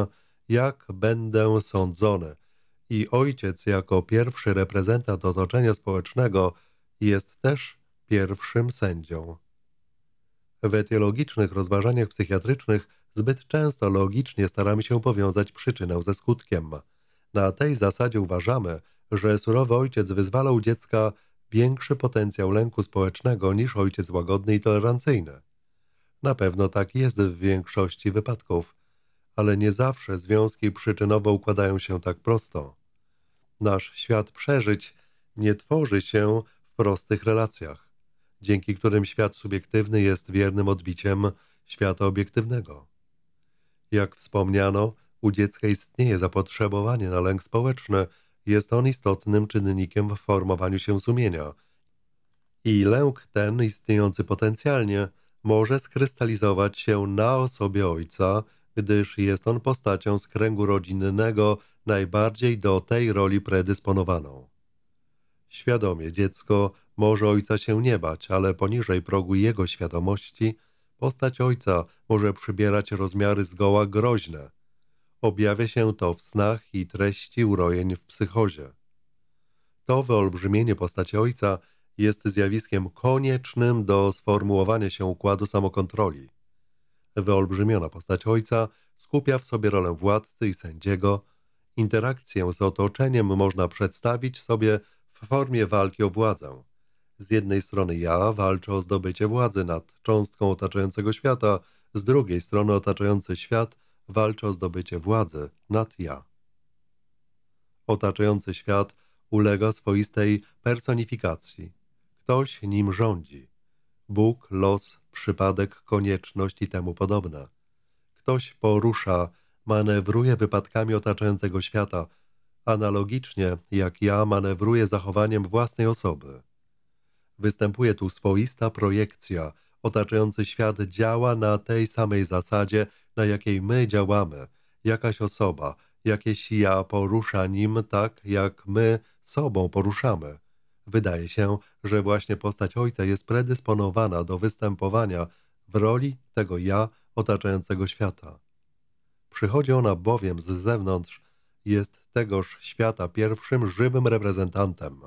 jak będę sądzony – i ojciec jako pierwszy reprezentant otoczenia społecznego jest też pierwszym sędzią. W etiologicznych rozważaniach psychiatrycznych zbyt często logicznie staramy się powiązać przyczynę ze skutkiem. Na tej zasadzie uważamy, że surowy ojciec wyzwala u dziecka większy potencjał lęku społecznego niż ojciec łagodny i tolerancyjny. Na pewno tak jest w większości wypadków, ale nie zawsze związki przyczynowo układają się tak prosto. Nasz świat przeżyć nie tworzy się w prostych relacjach, dzięki którym świat subiektywny jest wiernym odbiciem świata obiektywnego. Jak wspomniano, u dziecka istnieje zapotrzebowanie na lęk społeczny, jest on istotnym czynnikiem w formowaniu się sumienia. I lęk ten, istniejący potencjalnie, może skrystalizować się na osobie ojca gdyż jest on postacią z kręgu rodzinnego najbardziej do tej roli predysponowaną. Świadomie dziecko może ojca się nie bać, ale poniżej progu jego świadomości postać ojca może przybierać rozmiary zgoła groźne. Objawia się to w snach i treści urojeń w psychozie. To wyolbrzymienie postaci ojca jest zjawiskiem koniecznym do sformułowania się układu samokontroli. Wyolbrzymiona postać ojca skupia w sobie rolę władcy i sędziego. Interakcję z otoczeniem można przedstawić sobie w formie walki o władzę. Z jednej strony ja walczę o zdobycie władzy nad cząstką otaczającego świata, z drugiej strony otaczający świat walczy o zdobycie władzy nad ja. Otaczający świat ulega swoistej personifikacji. Ktoś nim rządzi. Bóg, los, przypadek, konieczność i temu podobne. Ktoś porusza, manewruje wypadkami otaczającego świata, analogicznie jak ja manewruję zachowaniem własnej osoby. Występuje tu swoista projekcja, otaczający świat działa na tej samej zasadzie, na jakiej my działamy. Jakaś osoba, jakieś ja porusza nim tak, jak my sobą poruszamy. Wydaje się, że właśnie postać ojca jest predysponowana do występowania w roli tego ja otaczającego świata. Przychodzi ona bowiem z zewnątrz jest tegoż świata pierwszym żywym reprezentantem.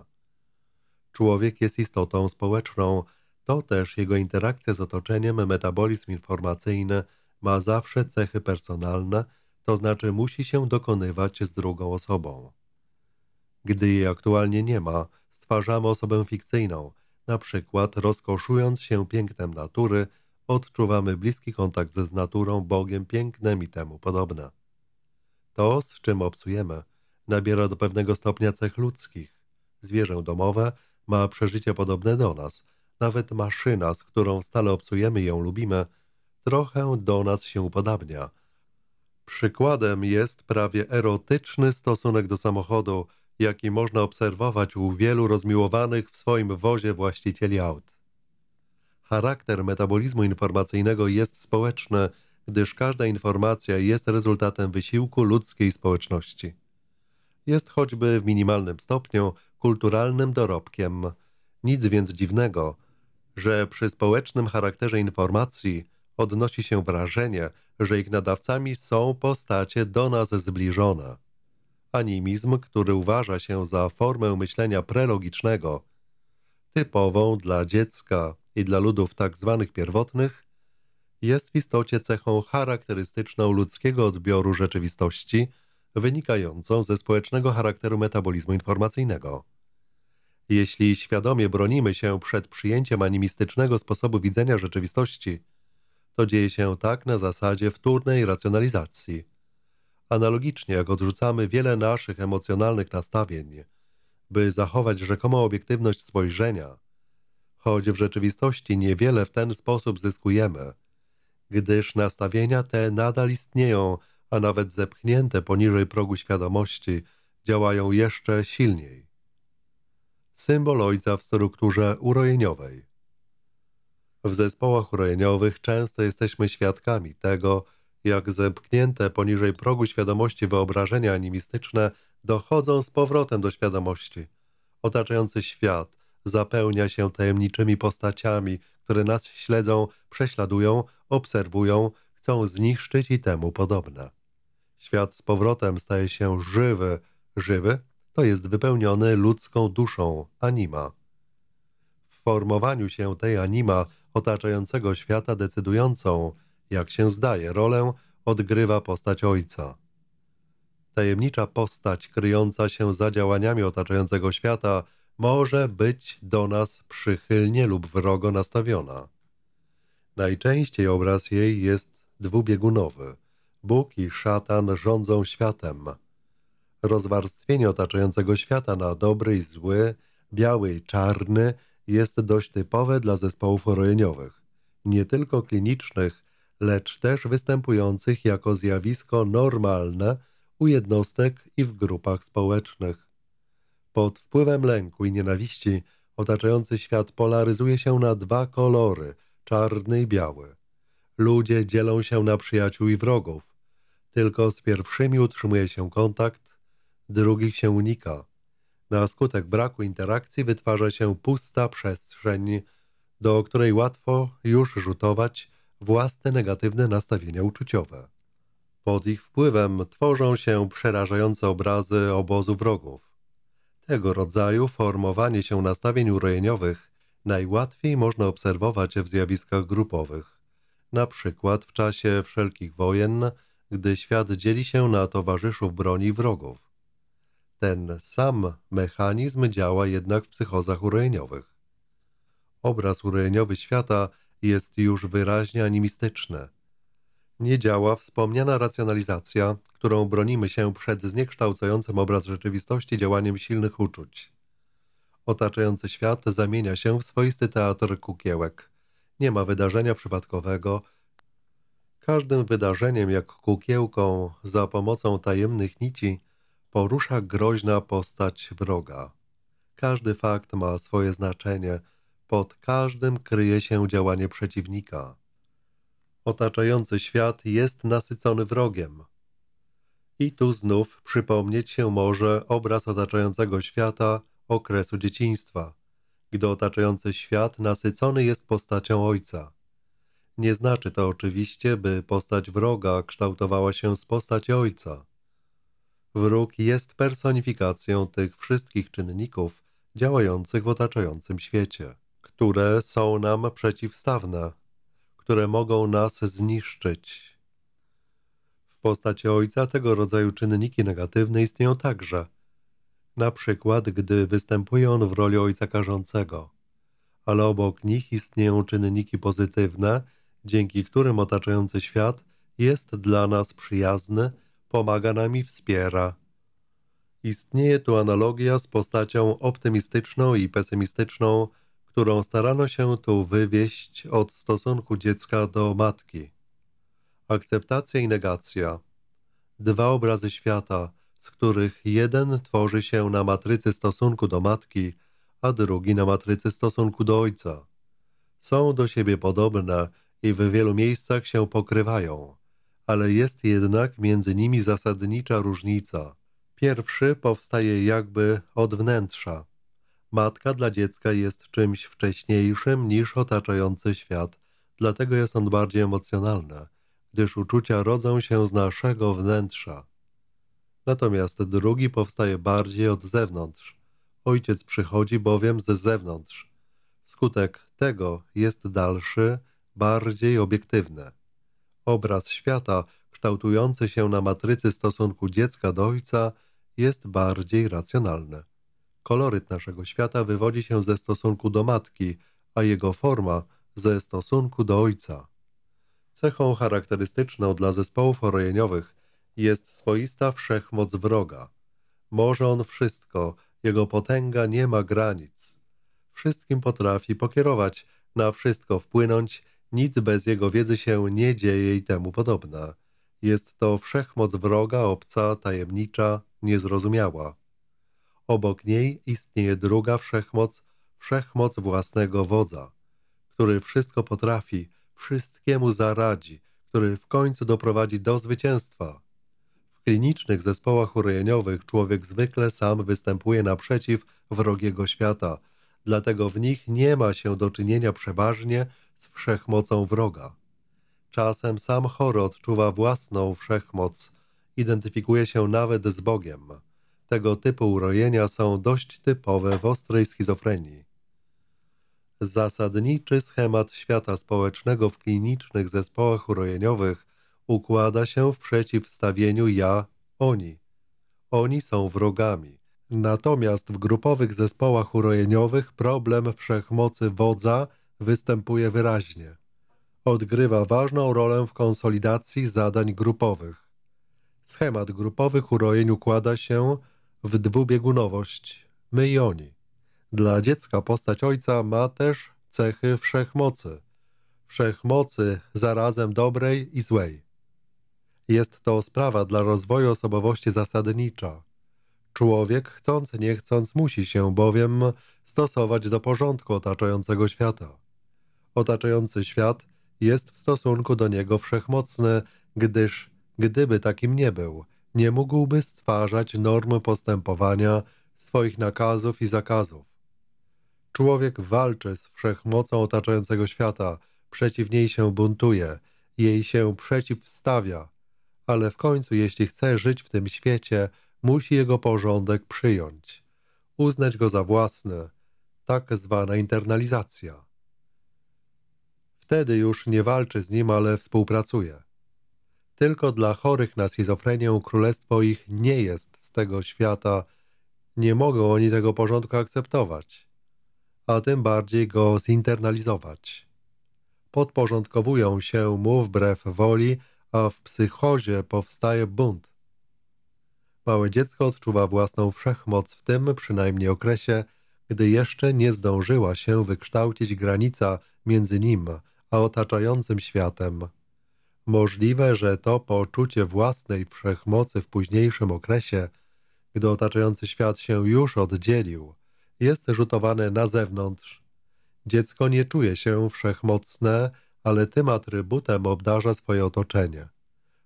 Człowiek jest istotą społeczną, to też jego interakcja z otoczeniem, metabolizm informacyjny ma zawsze cechy personalne, to znaczy musi się dokonywać z drugą osobą. Gdy jej aktualnie nie ma, stwarzamy osobę fikcyjną. Na przykład, rozkoszując się pięknem natury, odczuwamy bliski kontakt z naturą, Bogiem, pięknem i temu podobne. To, z czym obcujemy, nabiera do pewnego stopnia cech ludzkich. Zwierzę domowe ma przeżycie podobne do nas. Nawet maszyna, z którą stale obcujemy i ją lubimy, trochę do nas się upodabnia. Przykładem jest prawie erotyczny stosunek do samochodu – jaki można obserwować u wielu rozmiłowanych w swoim wozie właścicieli aut. Charakter metabolizmu informacyjnego jest społeczny, gdyż każda informacja jest rezultatem wysiłku ludzkiej społeczności. Jest choćby w minimalnym stopniu kulturalnym dorobkiem. Nic więc dziwnego, że przy społecznym charakterze informacji odnosi się wrażenie, że ich nadawcami są postacie do nas zbliżone animizm, który uważa się za formę myślenia prelogicznego, typową dla dziecka i dla ludów tzw. Tak pierwotnych, jest w istocie cechą charakterystyczną ludzkiego odbioru rzeczywistości, wynikającą ze społecznego charakteru metabolizmu informacyjnego. Jeśli świadomie bronimy się przed przyjęciem animistycznego sposobu widzenia rzeczywistości, to dzieje się tak na zasadzie wtórnej racjonalizacji – Analogicznie jak odrzucamy wiele naszych emocjonalnych nastawień, by zachować rzekomą obiektywność spojrzenia, choć w rzeczywistości niewiele w ten sposób zyskujemy, gdyż nastawienia te nadal istnieją, a nawet zepchnięte poniżej progu świadomości działają jeszcze silniej. Symbol ojca w strukturze urojeniowej. W zespołach urojeniowych często jesteśmy świadkami tego, jak zepchnięte poniżej progu świadomości wyobrażenia animistyczne dochodzą z powrotem do świadomości. Otaczający świat zapełnia się tajemniczymi postaciami, które nas śledzą, prześladują, obserwują, chcą zniszczyć i temu podobne. Świat z powrotem staje się żywy. Żywy to jest wypełniony ludzką duszą, anima. W formowaniu się tej anima otaczającego świata decydującą jak się zdaje, rolę odgrywa postać ojca. Tajemnicza postać kryjąca się za działaniami otaczającego świata może być do nas przychylnie lub wrogo nastawiona. Najczęściej obraz jej jest dwubiegunowy. Bóg i szatan rządzą światem. Rozwarstwienie otaczającego świata na dobry i zły, biały i czarny jest dość typowe dla zespołów rojeniowych, nie tylko klinicznych, lecz też występujących jako zjawisko normalne u jednostek i w grupach społecznych. Pod wpływem lęku i nienawiści otaczający świat polaryzuje się na dwa kolory czarny i biały. Ludzie dzielą się na przyjaciół i wrogów. Tylko z pierwszymi utrzymuje się kontakt, drugich się unika. Na skutek braku interakcji wytwarza się pusta przestrzeń, do której łatwo już rzutować własne negatywne nastawienia uczuciowe. Pod ich wpływem tworzą się przerażające obrazy obozu wrogów. Tego rodzaju formowanie się nastawień urojeniowych najłatwiej można obserwować w zjawiskach grupowych, na przykład w czasie wszelkich wojen, gdy świat dzieli się na towarzyszów broni wrogów. Ten sam mechanizm działa jednak w psychozach urojeniowych. Obraz urojeniowy świata – jest już wyraźnie animistyczne. Nie działa wspomniana racjonalizacja, którą bronimy się przed zniekształcającym obraz rzeczywistości działaniem silnych uczuć. Otaczający świat zamienia się w swoisty teatr kukiełek. Nie ma wydarzenia przypadkowego. Każdym wydarzeniem, jak kukiełką, za pomocą tajemnych nici, porusza groźna postać wroga. Każdy fakt ma swoje znaczenie – pod każdym kryje się działanie przeciwnika. Otaczający świat jest nasycony wrogiem. I tu znów przypomnieć się może obraz otaczającego świata okresu dzieciństwa, gdy otaczający świat nasycony jest postacią ojca. Nie znaczy to oczywiście, by postać wroga kształtowała się z postaci ojca. Wróg jest personifikacją tych wszystkich czynników działających w otaczającym świecie które są nam przeciwstawne, które mogą nas zniszczyć. W postaci ojca tego rodzaju czynniki negatywne istnieją także, na przykład gdy występuje on w roli ojca karzącego, ale obok nich istnieją czynniki pozytywne, dzięki którym otaczający świat jest dla nas przyjazny, pomaga nam i wspiera. Istnieje tu analogia z postacią optymistyczną i pesymistyczną którą starano się tu wywieść od stosunku dziecka do matki. Akceptacja i negacja. Dwa obrazy świata, z których jeden tworzy się na matrycy stosunku do matki, a drugi na matrycy stosunku do ojca. Są do siebie podobne i w wielu miejscach się pokrywają, ale jest jednak między nimi zasadnicza różnica. Pierwszy powstaje jakby od wnętrza Matka dla dziecka jest czymś wcześniejszym niż otaczający świat, dlatego jest on bardziej emocjonalny, gdyż uczucia rodzą się z naszego wnętrza. Natomiast drugi powstaje bardziej od zewnątrz. Ojciec przychodzi bowiem z zewnątrz. Skutek tego jest dalszy, bardziej obiektywny. Obraz świata kształtujący się na matrycy stosunku dziecka do ojca jest bardziej racjonalny. Koloryt naszego świata wywodzi się ze stosunku do matki, a jego forma ze stosunku do ojca. Cechą charakterystyczną dla zespołów orojeniowych jest swoista wszechmoc wroga. Może on wszystko, jego potęga nie ma granic. Wszystkim potrafi pokierować, na wszystko wpłynąć, nic bez jego wiedzy się nie dzieje i temu podobna. Jest to wszechmoc wroga, obca, tajemnicza, niezrozumiała. Obok niej istnieje druga wszechmoc, wszechmoc własnego wodza, który wszystko potrafi, wszystkiemu zaradzi, który w końcu doprowadzi do zwycięstwa. W klinicznych zespołach urojeniowych człowiek zwykle sam występuje naprzeciw wrogiego świata, dlatego w nich nie ma się do czynienia przeważnie z wszechmocą wroga. Czasem sam chory odczuwa własną wszechmoc, identyfikuje się nawet z Bogiem. Tego typu urojenia są dość typowe w ostrej schizofrenii. Zasadniczy schemat świata społecznego w klinicznych zespołach urojeniowych układa się w przeciwstawieniu ja-oni. Oni są wrogami. Natomiast w grupowych zespołach urojeniowych problem wszechmocy wodza występuje wyraźnie. Odgrywa ważną rolę w konsolidacji zadań grupowych. Schemat grupowych urojeń układa się w dwubiegunowość, my i oni. Dla dziecka postać ojca ma też cechy wszechmocy, wszechmocy zarazem dobrej i złej. Jest to sprawa dla rozwoju osobowości zasadnicza. Człowiek chcąc nie chcąc musi się bowiem stosować do porządku otaczającego świata. Otaczający świat jest w stosunku do niego wszechmocny, gdyż gdyby takim nie był – nie mógłby stwarzać norm postępowania, swoich nakazów i zakazów. Człowiek walczy z wszechmocą otaczającego świata, przeciw niej się buntuje, jej się przeciwstawia, ale w końcu, jeśli chce żyć w tym świecie, musi jego porządek przyjąć, uznać go za własny, tak zwana internalizacja. Wtedy już nie walczy z nim, ale współpracuje. Tylko dla chorych na schizofrenię królestwo ich nie jest z tego świata. Nie mogą oni tego porządku akceptować, a tym bardziej go zinternalizować. Podporządkowują się mu wbrew woli, a w psychozie powstaje bunt. Małe dziecko odczuwa własną wszechmoc w tym przynajmniej okresie, gdy jeszcze nie zdążyła się wykształcić granica między nim a otaczającym światem. Możliwe, że to poczucie własnej wszechmocy w późniejszym okresie, gdy otaczający świat się już oddzielił, jest rzutowane na zewnątrz. Dziecko nie czuje się wszechmocne, ale tym atrybutem obdarza swoje otoczenie.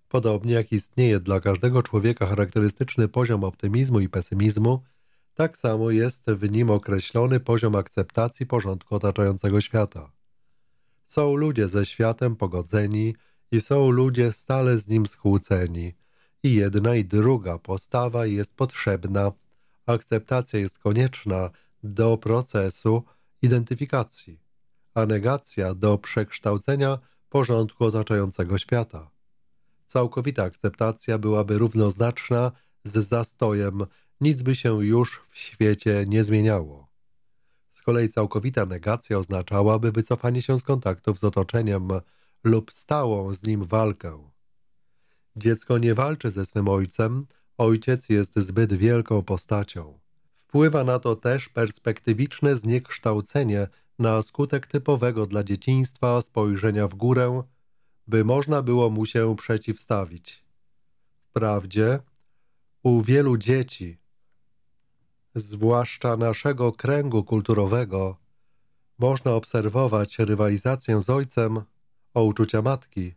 Podobnie jak istnieje dla każdego człowieka charakterystyczny poziom optymizmu i pesymizmu, tak samo jest w nim określony poziom akceptacji porządku otaczającego świata. Są ludzie ze światem pogodzeni, i są ludzie stale z nim skłóceni. I jedna i druga postawa jest potrzebna. Akceptacja jest konieczna do procesu identyfikacji, a negacja do przekształcenia porządku otaczającego świata. Całkowita akceptacja byłaby równoznaczna z zastojem, nic by się już w świecie nie zmieniało. Z kolei całkowita negacja oznaczałaby wycofanie się z kontaktów z otoczeniem, lub stałą z nim walkę. Dziecko nie walczy ze swym ojcem, ojciec jest zbyt wielką postacią. Wpływa na to też perspektywiczne zniekształcenie na skutek typowego dla dzieciństwa spojrzenia w górę, by można było mu się przeciwstawić. Wprawdzie u wielu dzieci, zwłaszcza naszego kręgu kulturowego, można obserwować rywalizację z ojcem o uczucia matki,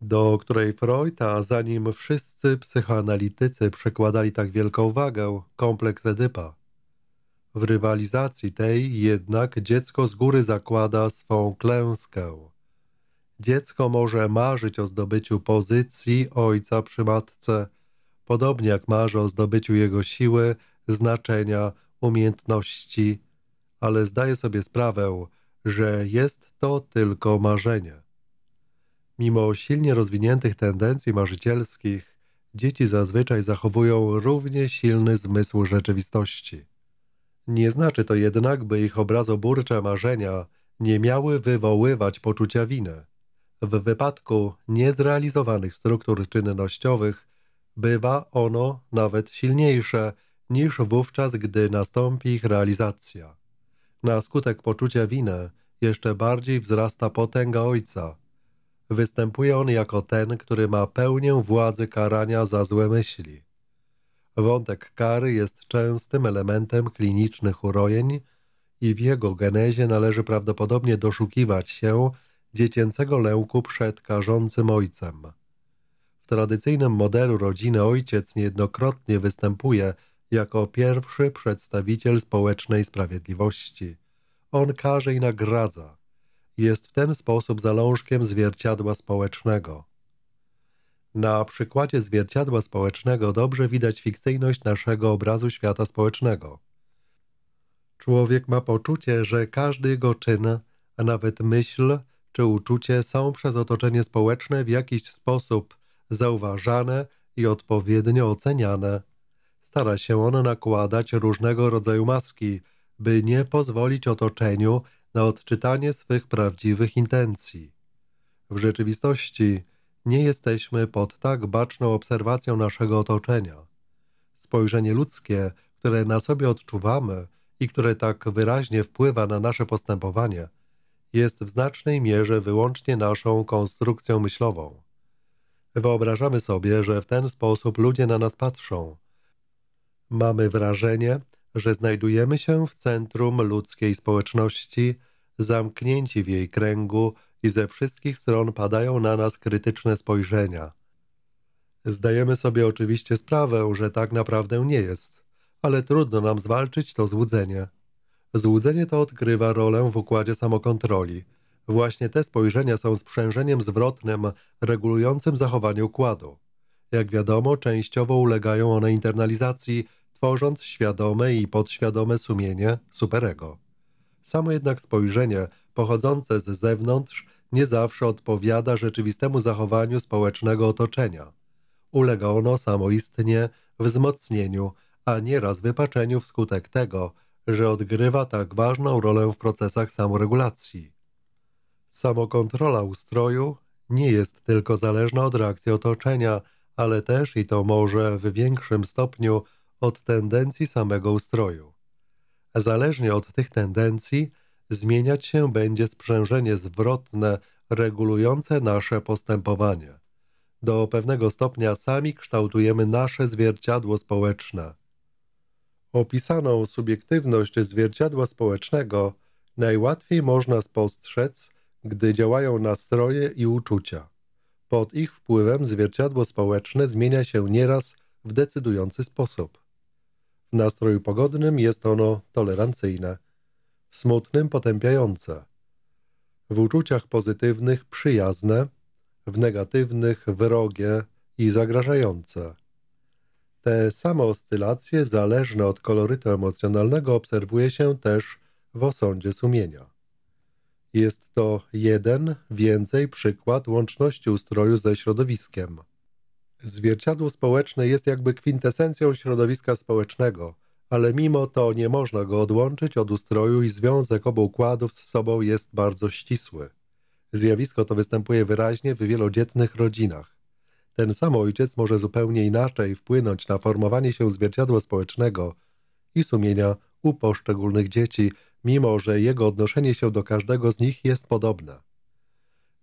do której Freud, a zanim wszyscy psychoanalitycy przykładali tak wielką wagę, kompleks Edypa. W rywalizacji tej jednak dziecko z góry zakłada swą klęskę. Dziecko może marzyć o zdobyciu pozycji ojca przy matce, podobnie jak marzy o zdobyciu jego siły, znaczenia, umiejętności, ale zdaje sobie sprawę, że jest to tylko marzenie. Mimo silnie rozwiniętych tendencji marzycielskich, dzieci zazwyczaj zachowują równie silny zmysł rzeczywistości. Nie znaczy to jednak, by ich obrazoburcze marzenia nie miały wywoływać poczucia winy. W wypadku niezrealizowanych struktur czynnościowych bywa ono nawet silniejsze niż wówczas, gdy nastąpi ich realizacja. Na skutek poczucia winy jeszcze bardziej wzrasta potęga ojca. Występuje on jako ten, który ma pełnię władzy karania za złe myśli. Wątek kary jest częstym elementem klinicznych urojeń i w jego genezie należy prawdopodobnie doszukiwać się dziecięcego lęku przed karzącym ojcem. W tradycyjnym modelu rodziny ojciec niejednokrotnie występuje jako pierwszy przedstawiciel społecznej sprawiedliwości. On każe i nagradza. Jest w ten sposób zalążkiem zwierciadła społecznego. Na przykładzie zwierciadła społecznego dobrze widać fikcyjność naszego obrazu świata społecznego. Człowiek ma poczucie, że każdy jego czyn, a nawet myśl czy uczucie są przez otoczenie społeczne w jakiś sposób zauważane i odpowiednio oceniane. Stara się on nakładać różnego rodzaju maski, by nie pozwolić otoczeniu na odczytanie swych prawdziwych intencji. W rzeczywistości nie jesteśmy pod tak baczną obserwacją naszego otoczenia. Spojrzenie ludzkie, które na sobie odczuwamy i które tak wyraźnie wpływa na nasze postępowanie, jest w znacznej mierze wyłącznie naszą konstrukcją myślową. Wyobrażamy sobie, że w ten sposób ludzie na nas patrzą – mamy wrażenie, że znajdujemy się w centrum ludzkiej społeczności, zamknięci w jej kręgu i ze wszystkich stron padają na nas krytyczne spojrzenia. Zdajemy sobie oczywiście sprawę, że tak naprawdę nie jest, ale trudno nam zwalczyć to złudzenie. Złudzenie to odgrywa rolę w układzie samokontroli. Właśnie te spojrzenia są sprzężeniem zwrotnym regulującym zachowanie układu. Jak wiadomo, częściowo ulegają one internalizacji tworząc świadome i podświadome sumienie superego. Samo jednak spojrzenie pochodzące z zewnątrz nie zawsze odpowiada rzeczywistemu zachowaniu społecznego otoczenia. Ulega ono samoistnie wzmocnieniu, a nieraz wypaczeniu wskutek tego, że odgrywa tak ważną rolę w procesach samoregulacji. Samokontrola ustroju nie jest tylko zależna od reakcji otoczenia, ale też i to może w większym stopniu od tendencji samego ustroju. Zależnie od tych tendencji zmieniać się będzie sprzężenie zwrotne regulujące nasze postępowanie. Do pewnego stopnia sami kształtujemy nasze zwierciadło społeczne. Opisaną subiektywność zwierciadła społecznego najłatwiej można spostrzec, gdy działają nastroje i uczucia. Pod ich wpływem zwierciadło społeczne zmienia się nieraz w decydujący sposób. W nastroju pogodnym jest ono tolerancyjne, w smutnym potępiające, w uczuciach pozytywnych przyjazne, w negatywnych wrogie i zagrażające. Te same oscylacje, zależne od kolorytu emocjonalnego, obserwuje się też w osądzie sumienia. Jest to jeden, więcej przykład łączności ustroju ze środowiskiem. Zwierciadło społeczne jest jakby kwintesencją środowiska społecznego, ale mimo to nie można go odłączyć od ustroju i związek obu układów z sobą jest bardzo ścisły. Zjawisko to występuje wyraźnie w wielodzietnych rodzinach. Ten sam ojciec może zupełnie inaczej wpłynąć na formowanie się zwierciadła społecznego i sumienia u poszczególnych dzieci, mimo że jego odnoszenie się do każdego z nich jest podobne.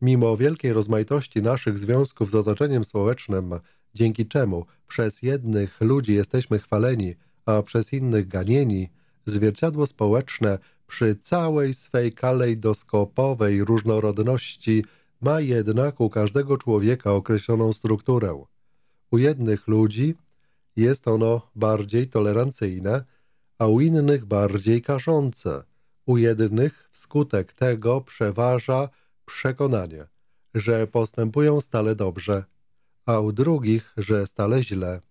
Mimo wielkiej rozmaitości naszych związków z otoczeniem społecznym, dzięki czemu przez jednych ludzi jesteśmy chwaleni, a przez innych ganieni, zwierciadło społeczne przy całej swej kalejdoskopowej różnorodności ma jednak u każdego człowieka określoną strukturę. U jednych ludzi jest ono bardziej tolerancyjne, a u innych bardziej karzące. U jednych wskutek tego przeważa przekonanie, że postępują stale dobrze, a u drugich, że stale źle.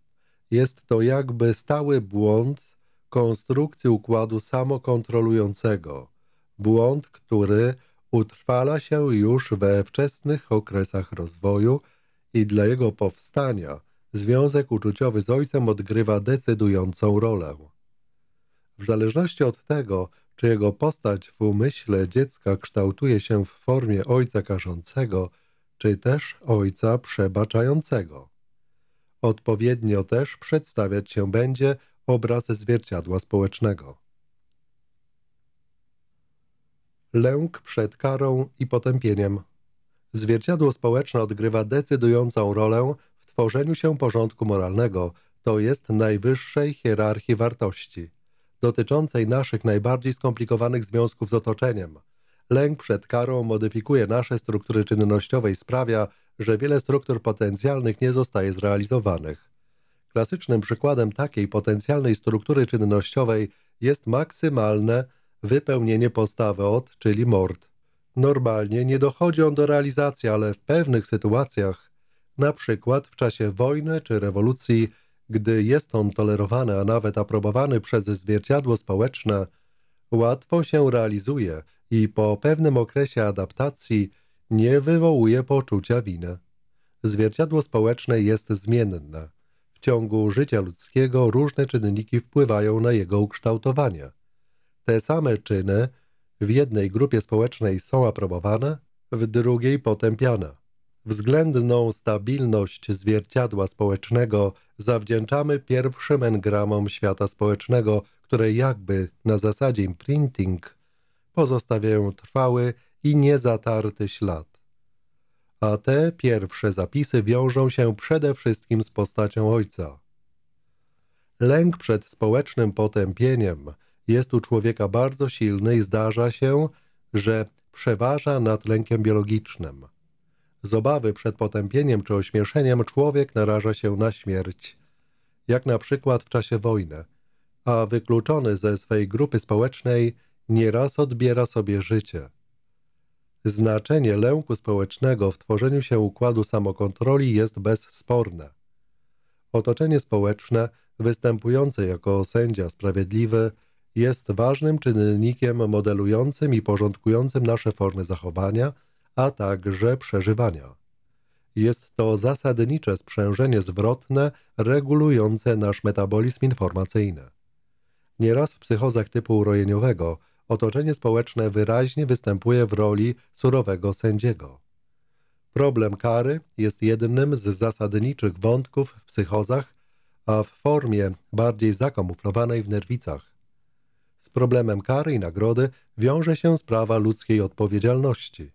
Jest to jakby stały błąd konstrukcji układu samokontrolującego, błąd, który utrwala się już we wczesnych okresach rozwoju i dla jego powstania związek uczuciowy z ojcem odgrywa decydującą rolę. W zależności od tego, czy jego postać w umyśle dziecka kształtuje się w formie ojca karzącego, czy też ojca przebaczającego. Odpowiednio też przedstawiać się będzie obraz zwierciadła społecznego. Lęk przed karą i potępieniem. Zwierciadło społeczne odgrywa decydującą rolę w tworzeniu się porządku moralnego, to jest najwyższej hierarchii wartości dotyczącej naszych najbardziej skomplikowanych związków z otoczeniem. Lęk przed karą modyfikuje nasze struktury czynnościowe i sprawia, że wiele struktur potencjalnych nie zostaje zrealizowanych. Klasycznym przykładem takiej potencjalnej struktury czynnościowej jest maksymalne wypełnienie postawy od, czyli mord. Normalnie nie dochodzi on do realizacji, ale w pewnych sytuacjach, na przykład w czasie wojny czy rewolucji, gdy jest on tolerowany, a nawet aprobowany przez zwierciadło społeczne, łatwo się realizuje i po pewnym okresie adaptacji nie wywołuje poczucia winy. Zwierciadło społeczne jest zmienne. W ciągu życia ludzkiego różne czynniki wpływają na jego ukształtowanie. Te same czyny w jednej grupie społecznej są aprobowane, w drugiej potępiane. Względną stabilność zwierciadła społecznego zawdzięczamy pierwszym engramom świata społecznego, które jakby na zasadzie imprinting pozostawiają trwały i niezatarty ślad. A te pierwsze zapisy wiążą się przede wszystkim z postacią ojca. Lęk przed społecznym potępieniem jest u człowieka bardzo silny i zdarza się, że przeważa nad lękiem biologicznym – z obawy przed potępieniem czy ośmieszeniem człowiek naraża się na śmierć, jak na przykład w czasie wojny, a wykluczony ze swej grupy społecznej nieraz odbiera sobie życie. Znaczenie lęku społecznego w tworzeniu się układu samokontroli jest bezsporne. Otoczenie społeczne, występujące jako sędzia sprawiedliwy, jest ważnym czynnikiem modelującym i porządkującym nasze formy zachowania – a także przeżywania. Jest to zasadnicze sprzężenie zwrotne regulujące nasz metabolizm informacyjny. Nieraz w psychozach typu urojeniowego otoczenie społeczne wyraźnie występuje w roli surowego sędziego. Problem kary jest jednym z zasadniczych wątków w psychozach, a w formie bardziej zakamuflowanej w nerwicach. Z problemem kary i nagrody wiąże się sprawa ludzkiej odpowiedzialności –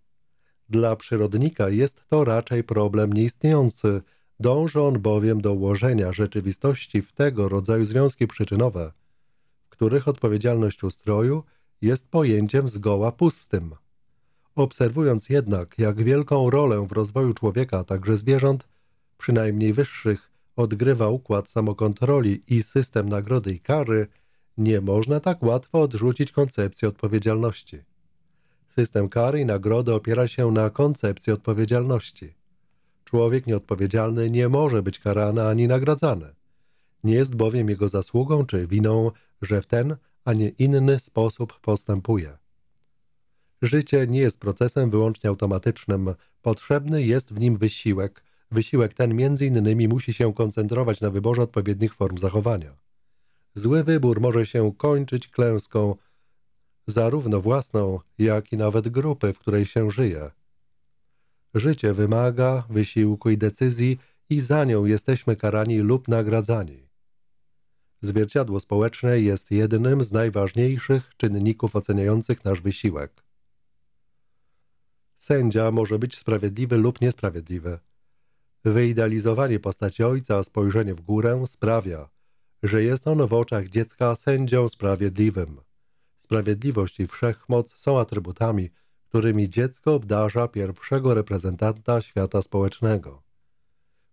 dla przyrodnika jest to raczej problem nieistniejący. Dąży on bowiem do ułożenia rzeczywistości w tego rodzaju związki przyczynowe, w których odpowiedzialność ustroju jest pojęciem zgoła pustym. Obserwując jednak, jak wielką rolę w rozwoju człowieka, a także zwierząt, przynajmniej wyższych, odgrywa układ samokontroli i system nagrody i kary, nie można tak łatwo odrzucić koncepcji odpowiedzialności. System kar i nagrody opiera się na koncepcji odpowiedzialności. Człowiek nieodpowiedzialny nie może być karany ani nagradzany. Nie jest bowiem jego zasługą czy winą, że w ten, a nie inny sposób postępuje. Życie nie jest procesem wyłącznie automatycznym. Potrzebny jest w nim wysiłek. Wysiłek ten między innymi musi się koncentrować na wyborze odpowiednich form zachowania. Zły wybór może się kończyć klęską, zarówno własną, jak i nawet grupy, w której się żyje. Życie wymaga wysiłku i decyzji i za nią jesteśmy karani lub nagradzani. Zwierciadło społeczne jest jednym z najważniejszych czynników oceniających nasz wysiłek. Sędzia może być sprawiedliwy lub niesprawiedliwy. Wyidealizowanie postaci ojca, spojrzenie w górę sprawia, że jest on w oczach dziecka sędzią sprawiedliwym. Sprawiedliwość i wszechmoc są atrybutami, którymi dziecko obdarza pierwszego reprezentanta świata społecznego.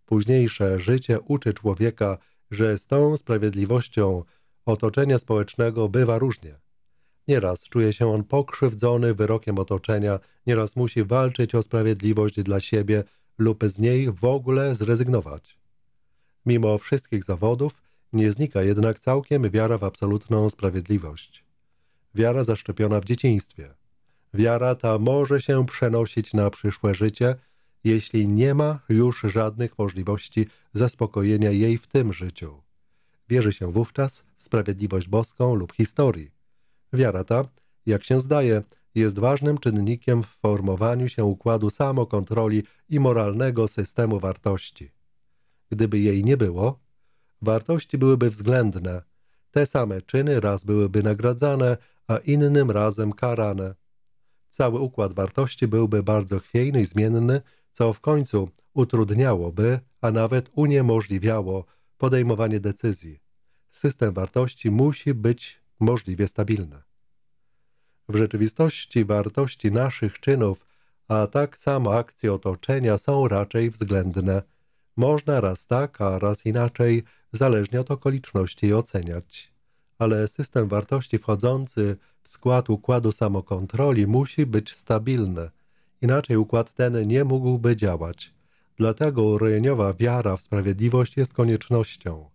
Późniejsze życie uczy człowieka, że z tą sprawiedliwością otoczenia społecznego bywa różnie. Nieraz czuje się on pokrzywdzony wyrokiem otoczenia, nieraz musi walczyć o sprawiedliwość dla siebie lub z niej w ogóle zrezygnować. Mimo wszystkich zawodów nie znika jednak całkiem wiara w absolutną sprawiedliwość wiara zaszczepiona w dzieciństwie. Wiara ta może się przenosić na przyszłe życie, jeśli nie ma już żadnych możliwości zaspokojenia jej w tym życiu. Wierzy się wówczas w sprawiedliwość boską lub historii. Wiara ta, jak się zdaje, jest ważnym czynnikiem w formowaniu się układu samokontroli i moralnego systemu wartości. Gdyby jej nie było, wartości byłyby względne, te same czyny raz byłyby nagradzane, a innym razem karane. Cały układ wartości byłby bardzo chwiejny i zmienny, co w końcu utrudniałoby, a nawet uniemożliwiało podejmowanie decyzji. System wartości musi być możliwie stabilny. W rzeczywistości wartości naszych czynów, a tak samo akcje otoczenia są raczej względne. Można raz tak, a raz inaczej, zależnie od okoliczności oceniać ale system wartości wchodzący w skład układu samokontroli musi być stabilny. Inaczej układ ten nie mógłby działać. Dlatego urojeniowa wiara w sprawiedliwość jest koniecznością.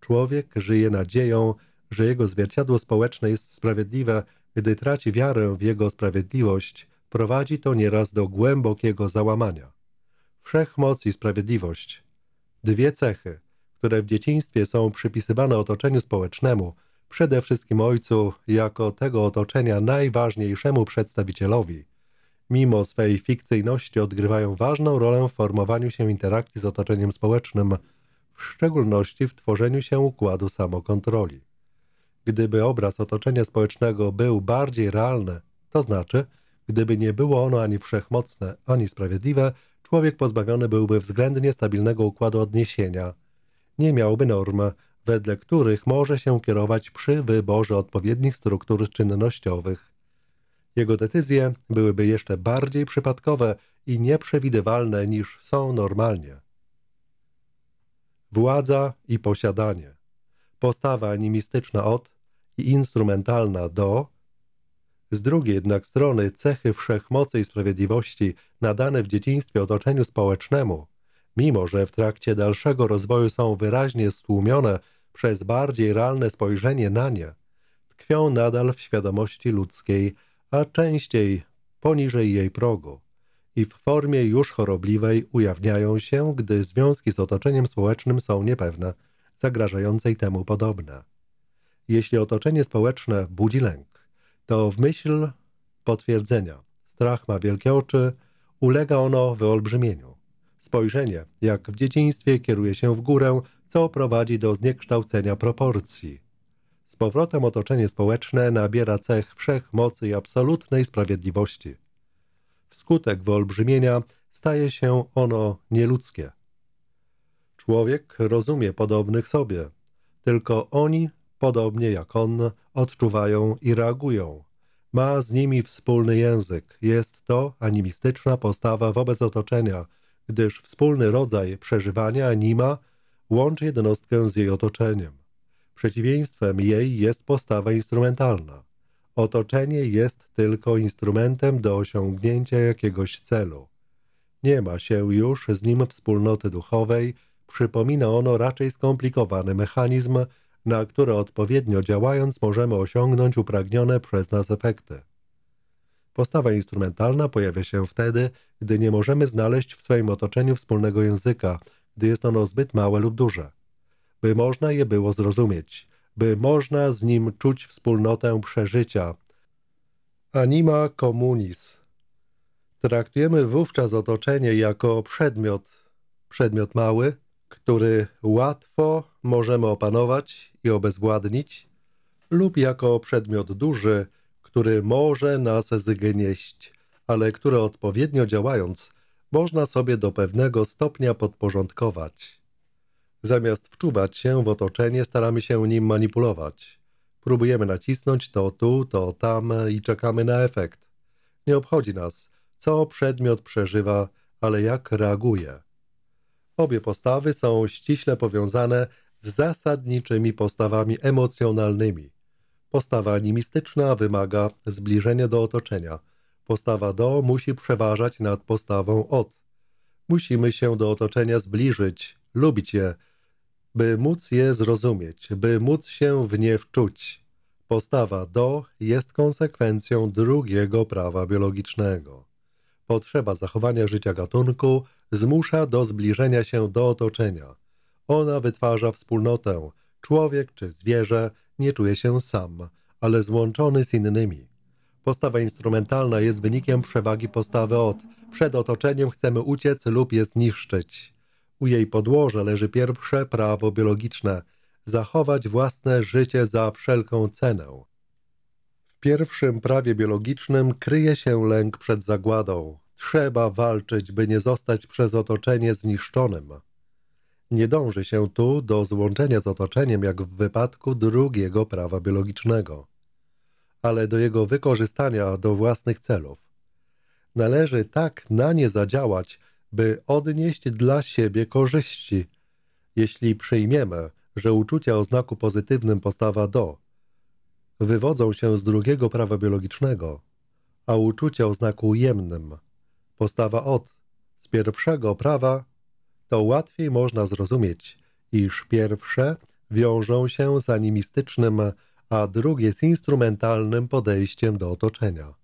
Człowiek żyje nadzieją, że jego zwierciadło społeczne jest sprawiedliwe, gdy traci wiarę w jego sprawiedliwość, prowadzi to nieraz do głębokiego załamania. Wszechmoc i sprawiedliwość. Dwie cechy, które w dzieciństwie są przypisywane otoczeniu społecznemu – przede wszystkim ojcu, jako tego otoczenia najważniejszemu przedstawicielowi. Mimo swej fikcyjności odgrywają ważną rolę w formowaniu się interakcji z otoczeniem społecznym, w szczególności w tworzeniu się układu samokontroli. Gdyby obraz otoczenia społecznego był bardziej realny, to znaczy, gdyby nie było ono ani wszechmocne, ani sprawiedliwe, człowiek pozbawiony byłby względnie stabilnego układu odniesienia. Nie miałby norm, wedle których może się kierować przy wyborze odpowiednich struktur czynnościowych. Jego decyzje byłyby jeszcze bardziej przypadkowe i nieprzewidywalne niż są normalnie. Władza i posiadanie. Postawa animistyczna od i instrumentalna do. Z drugiej jednak strony cechy wszechmocy i sprawiedliwości nadane w dzieciństwie otoczeniu społecznemu, mimo że w trakcie dalszego rozwoju są wyraźnie stłumione przez bardziej realne spojrzenie na nie tkwią nadal w świadomości ludzkiej, a częściej poniżej jej progu i w formie już chorobliwej ujawniają się, gdy związki z otoczeniem społecznym są niepewne, zagrażające temu podobne. Jeśli otoczenie społeczne budzi lęk, to w myśl potwierdzenia strach ma wielkie oczy, ulega ono wyolbrzymieniu. Spojrzenie, jak w dzieciństwie, kieruje się w górę, co prowadzi do zniekształcenia proporcji. Z powrotem otoczenie społeczne nabiera cech wszechmocy i absolutnej sprawiedliwości. Wskutek wyolbrzymienia staje się ono nieludzkie. Człowiek rozumie podobnych sobie, tylko oni, podobnie jak on, odczuwają i reagują. Ma z nimi wspólny język, jest to animistyczna postawa wobec otoczenia, gdyż wspólny rodzaj przeżywania anima – łączy jednostkę z jej otoczeniem. Przeciwieństwem jej jest postawa instrumentalna. Otoczenie jest tylko instrumentem do osiągnięcia jakiegoś celu. Nie ma się już z nim wspólnoty duchowej, przypomina ono raczej skomplikowany mechanizm, na który odpowiednio działając możemy osiągnąć upragnione przez nas efekty. Postawa instrumentalna pojawia się wtedy, gdy nie możemy znaleźć w swoim otoczeniu wspólnego języka – gdy jest ono zbyt małe lub duże, by można je było zrozumieć, by można z nim czuć wspólnotę przeżycia. Anima communis. Traktujemy wówczas otoczenie jako przedmiot, przedmiot mały, który łatwo możemy opanować i obezwładnić, lub jako przedmiot duży, który może nas zgnieść, ale który odpowiednio działając można sobie do pewnego stopnia podporządkować. Zamiast wczuwać się w otoczenie, staramy się nim manipulować. Próbujemy nacisnąć to tu, to tam i czekamy na efekt. Nie obchodzi nas, co przedmiot przeżywa, ale jak reaguje. Obie postawy są ściśle powiązane z zasadniczymi postawami emocjonalnymi. Postawa animistyczna wymaga zbliżenia do otoczenia – Postawa do musi przeważać nad postawą od. Musimy się do otoczenia zbliżyć, lubić je, by móc je zrozumieć, by móc się w nie wczuć. Postawa do jest konsekwencją drugiego prawa biologicznego. Potrzeba zachowania życia gatunku zmusza do zbliżenia się do otoczenia. Ona wytwarza wspólnotę. Człowiek czy zwierzę nie czuje się sam, ale złączony z innymi. Postawa instrumentalna jest wynikiem przewagi postawy od. Przed otoczeniem chcemy uciec lub je zniszczyć. U jej podłoża leży pierwsze prawo biologiczne zachować własne życie za wszelką cenę. W pierwszym prawie biologicznym kryje się lęk przed zagładą. Trzeba walczyć, by nie zostać przez otoczenie zniszczonym. Nie dąży się tu do złączenia z otoczeniem, jak w wypadku drugiego prawa biologicznego ale do jego wykorzystania do własnych celów. Należy tak na nie zadziałać, by odnieść dla siebie korzyści. Jeśli przyjmiemy, że uczucia o znaku pozytywnym postawa do wywodzą się z drugiego prawa biologicznego, a uczucia o znaku jemnym postawa od z pierwszego prawa, to łatwiej można zrozumieć, iż pierwsze wiążą się z animistycznym a drugie z instrumentalnym podejściem do otoczenia.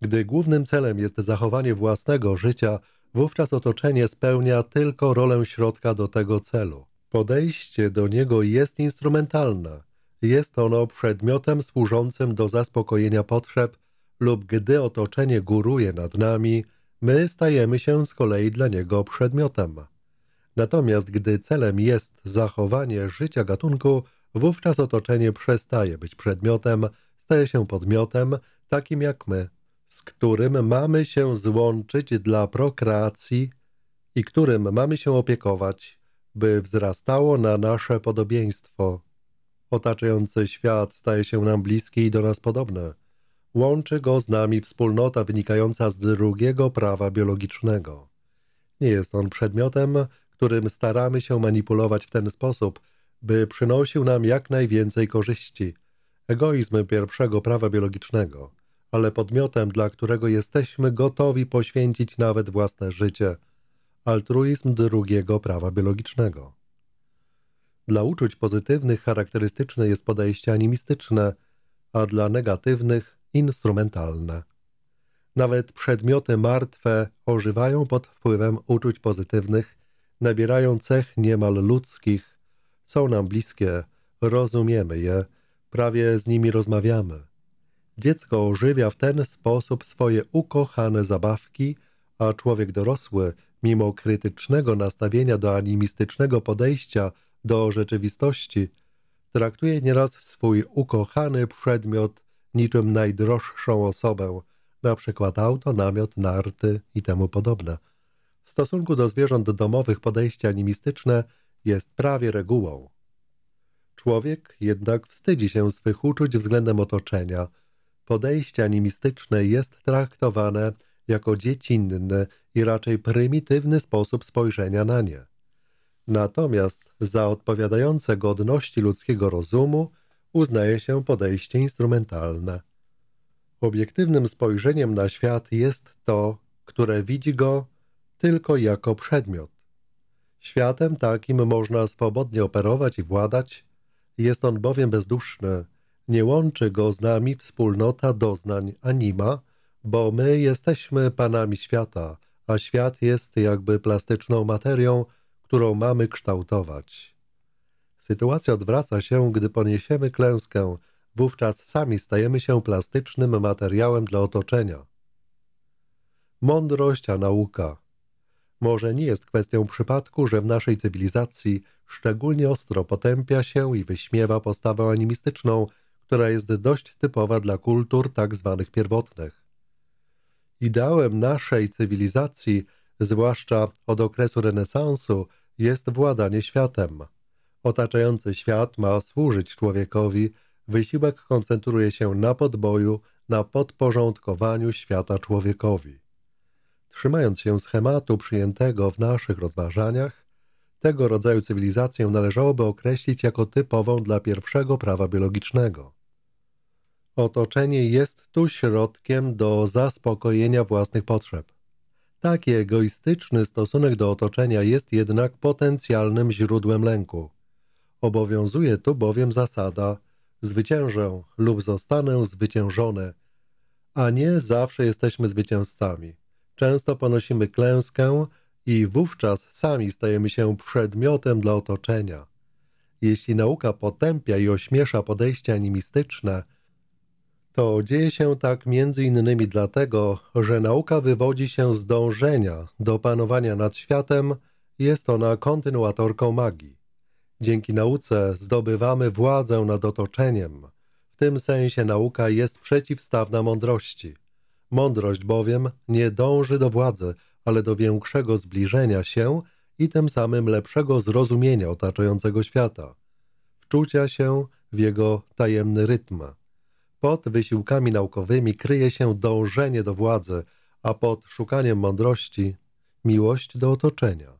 Gdy głównym celem jest zachowanie własnego życia, wówczas otoczenie spełnia tylko rolę środka do tego celu. Podejście do niego jest instrumentalne. Jest ono przedmiotem służącym do zaspokojenia potrzeb lub gdy otoczenie góruje nad nami, my stajemy się z kolei dla niego przedmiotem. Natomiast gdy celem jest zachowanie życia gatunku, Wówczas otoczenie przestaje być przedmiotem, staje się podmiotem, takim jak my, z którym mamy się złączyć dla prokreacji i którym mamy się opiekować, by wzrastało na nasze podobieństwo. Otaczający świat staje się nam bliski i do nas podobny. Łączy go z nami wspólnota wynikająca z drugiego prawa biologicznego. Nie jest on przedmiotem, którym staramy się manipulować w ten sposób – by przynosił nam jak najwięcej korzyści. Egoizm pierwszego prawa biologicznego, ale podmiotem, dla którego jesteśmy gotowi poświęcić nawet własne życie. Altruizm drugiego prawa biologicznego. Dla uczuć pozytywnych charakterystyczne jest podejście animistyczne, a dla negatywnych instrumentalne. Nawet przedmioty martwe ożywają pod wpływem uczuć pozytywnych, nabierają cech niemal ludzkich, są nam bliskie, rozumiemy je, prawie z nimi rozmawiamy. Dziecko ożywia w ten sposób swoje ukochane zabawki, a człowiek dorosły, mimo krytycznego nastawienia do animistycznego podejścia do rzeczywistości, traktuje nieraz swój ukochany przedmiot niczym najdroższą osobę, na przykład auto, namiot, narty i temu podobne. W stosunku do zwierząt domowych podejście animistyczne – jest prawie regułą. Człowiek jednak wstydzi się swych uczuć względem otoczenia. Podejście animistyczne jest traktowane jako dziecinny i raczej prymitywny sposób spojrzenia na nie. Natomiast za odpowiadające godności ludzkiego rozumu uznaje się podejście instrumentalne. Obiektywnym spojrzeniem na świat jest to, które widzi go tylko jako przedmiot. Światem takim można swobodnie operować i władać. Jest on bowiem bezduszny. Nie łączy go z nami wspólnota doznań anima, bo my jesteśmy panami świata, a świat jest jakby plastyczną materią, którą mamy kształtować. Sytuacja odwraca się, gdy poniesiemy klęskę, wówczas sami stajemy się plastycznym materiałem dla otoczenia. Mądrość a nauka – może nie jest kwestią przypadku, że w naszej cywilizacji szczególnie ostro potępia się i wyśmiewa postawę animistyczną, która jest dość typowa dla kultur tak zwanych pierwotnych. Ideałem naszej cywilizacji, zwłaszcza od okresu renesansu, jest władanie światem. Otaczający świat ma służyć człowiekowi, wysiłek koncentruje się na podboju, na podporządkowaniu świata człowiekowi. Trzymając się schematu przyjętego w naszych rozważaniach, tego rodzaju cywilizację należałoby określić jako typową dla pierwszego prawa biologicznego. Otoczenie jest tu środkiem do zaspokojenia własnych potrzeb. Taki egoistyczny stosunek do otoczenia jest jednak potencjalnym źródłem lęku. Obowiązuje tu bowiem zasada zwyciężę lub zostanę zwyciężony, a nie zawsze jesteśmy zwycięzcami. Często ponosimy klęskę i wówczas sami stajemy się przedmiotem dla otoczenia. Jeśli nauka potępia i ośmiesza podejście animistyczne, to dzieje się tak między innymi dlatego, że nauka wywodzi się z dążenia do panowania nad światem, jest ona kontynuatorką magii. Dzięki nauce zdobywamy władzę nad otoczeniem. W tym sensie nauka jest przeciwstawna mądrości. Mądrość bowiem nie dąży do władzy, ale do większego zbliżenia się i tym samym lepszego zrozumienia otaczającego świata, wczucia się w jego tajemny rytm. Pod wysiłkami naukowymi kryje się dążenie do władzy, a pod szukaniem mądrości miłość do otoczenia.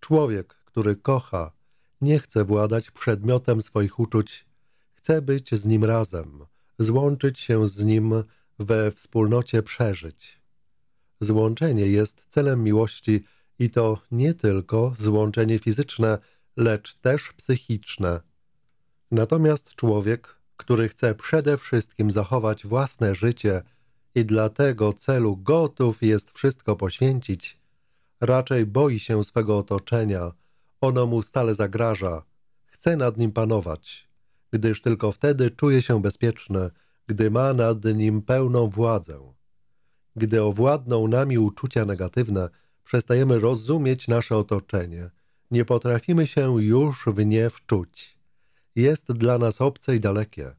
Człowiek, który kocha, nie chce władać przedmiotem swoich uczuć, chce być z nim razem, złączyć się z nim we wspólnocie przeżyć. Złączenie jest celem miłości i to nie tylko złączenie fizyczne, lecz też psychiczne. Natomiast człowiek, który chce przede wszystkim zachować własne życie i dla tego celu gotów jest wszystko poświęcić, raczej boi się swego otoczenia, ono mu stale zagraża, chce nad nim panować, gdyż tylko wtedy czuje się bezpieczny – gdy ma nad nim pełną władzę. Gdy owładną nami uczucia negatywne, przestajemy rozumieć nasze otoczenie. Nie potrafimy się już w nie wczuć. Jest dla nas obce i dalekie.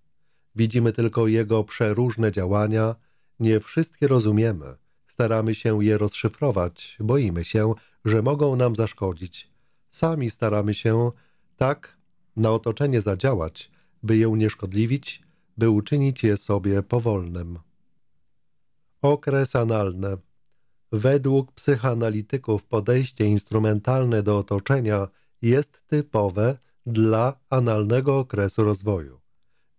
Widzimy tylko jego przeróżne działania, nie wszystkie rozumiemy. Staramy się je rozszyfrować, boimy się, że mogą nam zaszkodzić. Sami staramy się tak na otoczenie zadziałać, by je unieszkodliwić, by uczynić je sobie powolnym. Okres analny Według psychoanalityków podejście instrumentalne do otoczenia jest typowe dla analnego okresu rozwoju,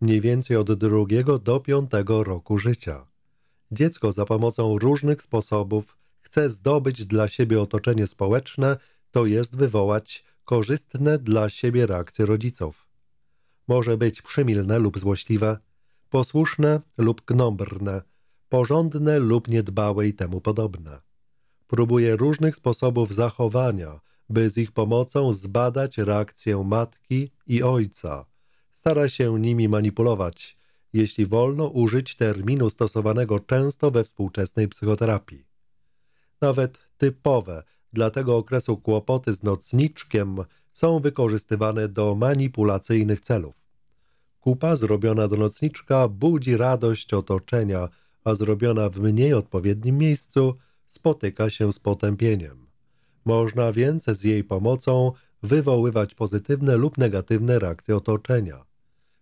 mniej więcej od drugiego do piątego roku życia. Dziecko za pomocą różnych sposobów chce zdobyć dla siebie otoczenie społeczne, to jest wywołać korzystne dla siebie reakcje rodziców. Może być przymilne lub złośliwe, posłuszne lub gnombrne, porządne lub niedbałe i temu podobne. Próbuje różnych sposobów zachowania, by z ich pomocą zbadać reakcję matki i ojca. Stara się nimi manipulować, jeśli wolno użyć terminu stosowanego często we współczesnej psychoterapii. Nawet typowe dla tego okresu kłopoty z nocniczkiem są wykorzystywane do manipulacyjnych celów. Kupa zrobiona do nocniczka budzi radość otoczenia, a zrobiona w mniej odpowiednim miejscu spotyka się z potępieniem. Można więc z jej pomocą wywoływać pozytywne lub negatywne reakcje otoczenia.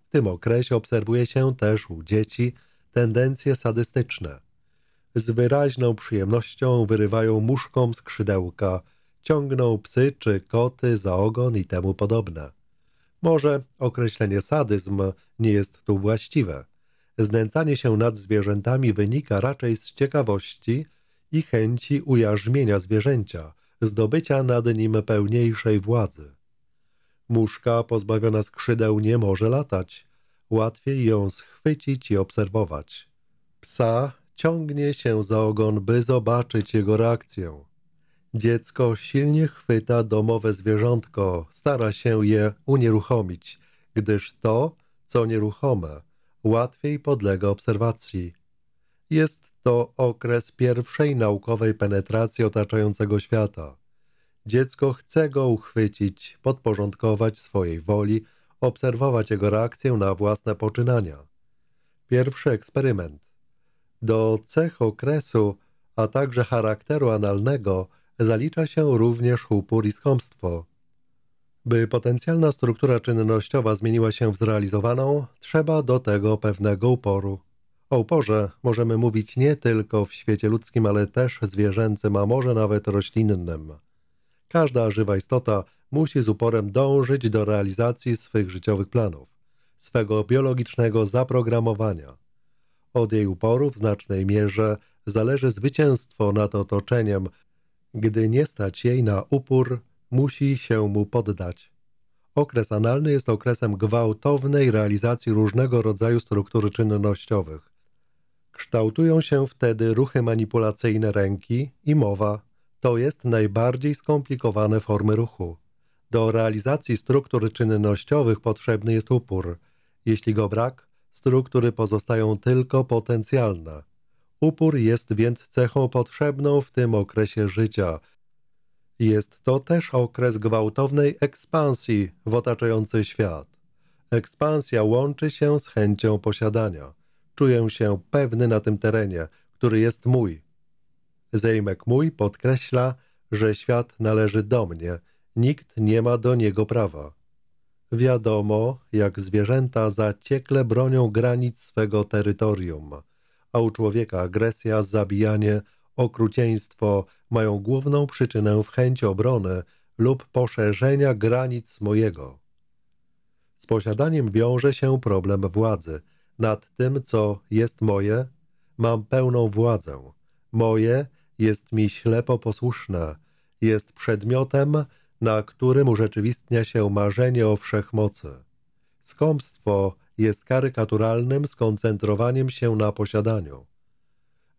W tym okresie obserwuje się też u dzieci tendencje sadystyczne. Z wyraźną przyjemnością wyrywają muszkom skrzydełka, ciągną psy czy koty za ogon i temu podobne. Może określenie sadyzm nie jest tu właściwe. Znęcanie się nad zwierzętami wynika raczej z ciekawości i chęci ujarzmienia zwierzęcia, zdobycia nad nim pełniejszej władzy. Muszka pozbawiona skrzydeł nie może latać. Łatwiej ją schwycić i obserwować. Psa ciągnie się za ogon, by zobaczyć jego reakcję. Dziecko silnie chwyta domowe zwierzątko, stara się je unieruchomić, gdyż to, co nieruchome, łatwiej podlega obserwacji. Jest to okres pierwszej naukowej penetracji otaczającego świata. Dziecko chce go uchwycić, podporządkować swojej woli, obserwować jego reakcję na własne poczynania. Pierwszy eksperyment. Do cech okresu, a także charakteru analnego – zalicza się również upór i skąpstwo. By potencjalna struktura czynnościowa zmieniła się w zrealizowaną, trzeba do tego pewnego uporu. O uporze możemy mówić nie tylko w świecie ludzkim, ale też zwierzęcym, a może nawet roślinnym. Każda żywa istota musi z uporem dążyć do realizacji swych życiowych planów, swego biologicznego zaprogramowania. Od jej uporu w znacznej mierze zależy zwycięstwo nad otoczeniem, gdy nie stać jej na upór, musi się mu poddać. Okres analny jest okresem gwałtownej realizacji różnego rodzaju struktur czynnościowych. Kształtują się wtedy ruchy manipulacyjne ręki i mowa. To jest najbardziej skomplikowane formy ruchu. Do realizacji struktur czynnościowych potrzebny jest upór. Jeśli go brak, struktury pozostają tylko potencjalne – Upór jest więc cechą potrzebną w tym okresie życia. Jest to też okres gwałtownej ekspansji w otaczający świat. Ekspansja łączy się z chęcią posiadania. Czuję się pewny na tym terenie, który jest mój. Zejmek mój podkreśla, że świat należy do mnie, nikt nie ma do niego prawa. Wiadomo, jak zwierzęta zaciekle bronią granic swego terytorium – a u człowieka agresja, zabijanie, okrucieństwo mają główną przyczynę w chęci obrony lub poszerzenia granic mojego. Z posiadaniem wiąże się problem władzy. Nad tym, co jest moje, mam pełną władzę. Moje jest mi ślepo posłuszne, jest przedmiotem, na którym urzeczywistnia się marzenie o wszechmocy. Skąpstwo jest karykaturalnym skoncentrowaniem się na posiadaniu.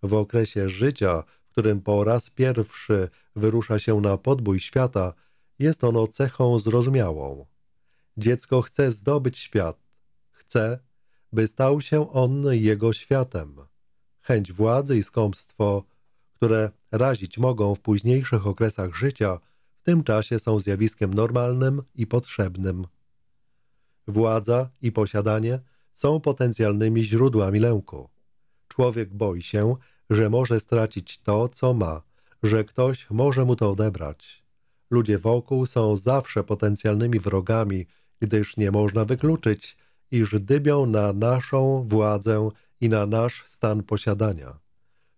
W okresie życia, w którym po raz pierwszy wyrusza się na podbój świata, jest ono cechą zrozumiałą. Dziecko chce zdobyć świat. Chce, by stał się on jego światem. Chęć władzy i skąpstwo, które razić mogą w późniejszych okresach życia, w tym czasie są zjawiskiem normalnym i potrzebnym. Władza i posiadanie są potencjalnymi źródłami lęku. Człowiek boi się, że może stracić to, co ma, że ktoś może mu to odebrać. Ludzie wokół są zawsze potencjalnymi wrogami, gdyż nie można wykluczyć, iż dybią na naszą władzę i na nasz stan posiadania.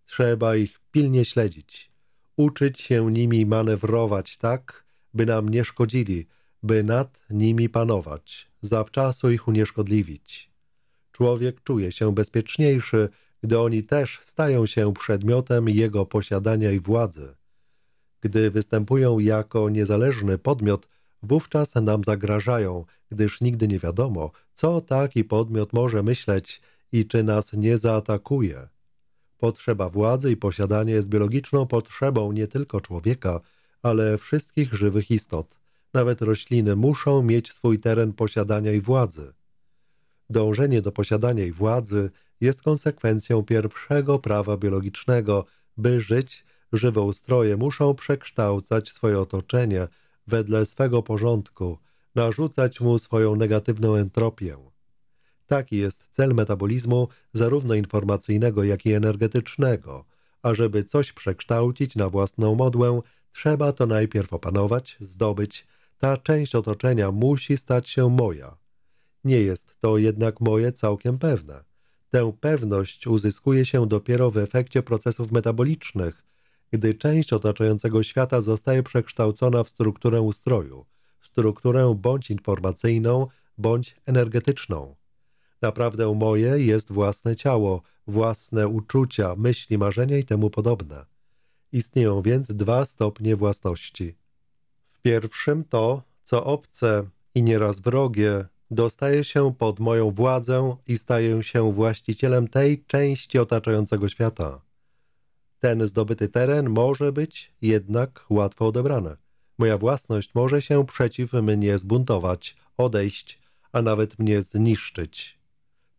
Trzeba ich pilnie śledzić, uczyć się nimi manewrować tak, by nam nie szkodzili, by nad nimi panować, zawczasu ich unieszkodliwić. Człowiek czuje się bezpieczniejszy, gdy oni też stają się przedmiotem jego posiadania i władzy. Gdy występują jako niezależny podmiot, wówczas nam zagrażają, gdyż nigdy nie wiadomo, co taki podmiot może myśleć i czy nas nie zaatakuje. Potrzeba władzy i posiadania jest biologiczną potrzebą nie tylko człowieka, ale wszystkich żywych istot – nawet rośliny muszą mieć swój teren posiadania i władzy. Dążenie do posiadania i władzy jest konsekwencją pierwszego prawa biologicznego, by żyć żywostroje muszą przekształcać swoje otoczenie wedle swego porządku, narzucać mu swoją negatywną entropię. Taki jest cel metabolizmu zarówno informacyjnego, jak i energetycznego. A żeby coś przekształcić na własną modłę, trzeba to najpierw opanować, zdobyć, ta część otoczenia musi stać się moja. Nie jest to jednak moje całkiem pewne. Tę pewność uzyskuje się dopiero w efekcie procesów metabolicznych, gdy część otaczającego świata zostaje przekształcona w strukturę ustroju, strukturę bądź informacyjną, bądź energetyczną. Naprawdę moje jest własne ciało, własne uczucia, myśli, marzenia i temu podobne. Istnieją więc dwa stopnie własności – Pierwszym to, co obce i nieraz wrogie, dostaje się pod moją władzę i staję się właścicielem tej części otaczającego świata. Ten zdobyty teren może być jednak łatwo odebrany. Moja własność może się przeciw mnie zbuntować, odejść, a nawet mnie zniszczyć.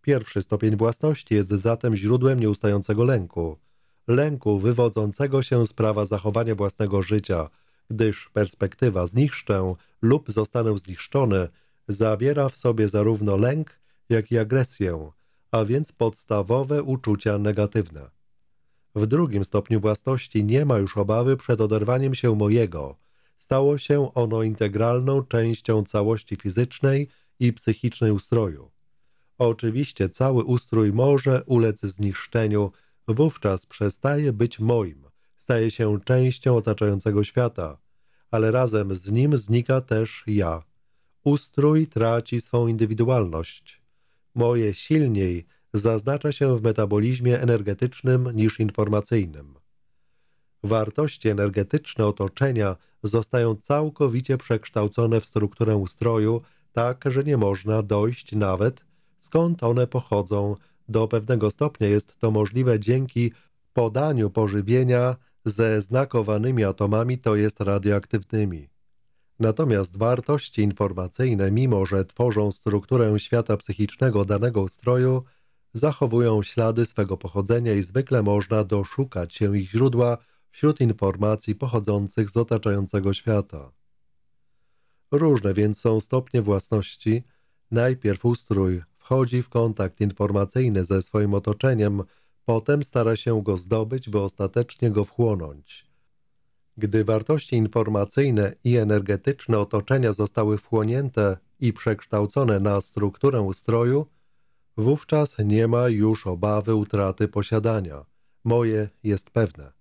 Pierwszy stopień własności jest zatem źródłem nieustającego lęku. Lęku wywodzącego się z prawa zachowania własnego życia – gdyż perspektywa zniszczę lub zostanę zniszczony zawiera w sobie zarówno lęk, jak i agresję, a więc podstawowe uczucia negatywne. W drugim stopniu własności nie ma już obawy przed oderwaniem się mojego. Stało się ono integralną częścią całości fizycznej i psychicznej ustroju. Oczywiście cały ustrój może ulec zniszczeniu, wówczas przestaje być moim staje się częścią otaczającego świata, ale razem z nim znika też ja. Ustrój traci swą indywidualność. Moje silniej zaznacza się w metabolizmie energetycznym niż informacyjnym. Wartości energetyczne otoczenia zostają całkowicie przekształcone w strukturę ustroju, tak że nie można dojść nawet skąd one pochodzą. Do pewnego stopnia jest to możliwe dzięki podaniu pożywienia ze znakowanymi atomami, to jest radioaktywnymi. Natomiast wartości informacyjne, mimo że tworzą strukturę świata psychicznego danego ustroju, zachowują ślady swego pochodzenia i zwykle można doszukać się ich źródła wśród informacji pochodzących z otaczającego świata. Różne więc są stopnie własności. Najpierw ustrój wchodzi w kontakt informacyjny ze swoim otoczeniem, Potem stara się go zdobyć, by ostatecznie go wchłonąć. Gdy wartości informacyjne i energetyczne otoczenia zostały wchłonięte i przekształcone na strukturę ustroju, wówczas nie ma już obawy utraty posiadania. Moje jest pewne.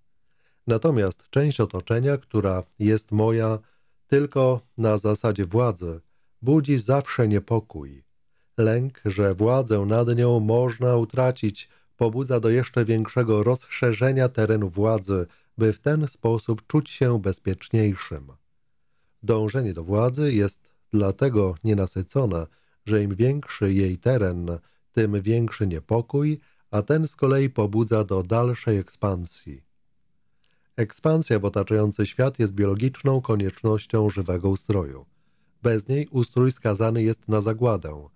Natomiast część otoczenia, która jest moja tylko na zasadzie władzy, budzi zawsze niepokój. Lęk, że władzę nad nią można utracić, pobudza do jeszcze większego rozszerzenia terenu władzy, by w ten sposób czuć się bezpieczniejszym. Dążenie do władzy jest dlatego nienasycone, że im większy jej teren, tym większy niepokój, a ten z kolei pobudza do dalszej ekspansji. Ekspansja w otaczający świat jest biologiczną koniecznością żywego ustroju. Bez niej ustrój skazany jest na zagładę,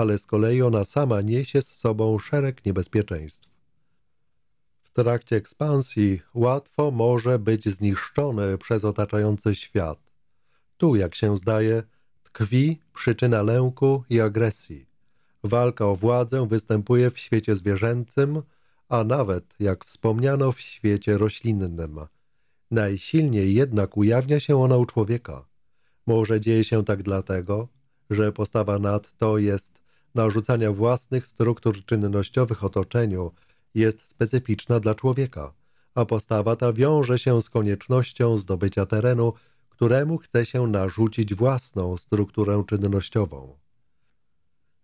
ale z kolei ona sama niesie z sobą szereg niebezpieczeństw. W trakcie ekspansji łatwo może być zniszczone przez otaczający świat. Tu, jak się zdaje, tkwi przyczyna lęku i agresji. Walka o władzę występuje w świecie zwierzęcym, a nawet, jak wspomniano, w świecie roślinnym. Najsilniej jednak ujawnia się ona u człowieka. Może dzieje się tak dlatego, że postawa nadto jest narzucania własnych struktur czynnościowych otoczeniu jest specyficzna dla człowieka, a postawa ta wiąże się z koniecznością zdobycia terenu, któremu chce się narzucić własną strukturę czynnościową.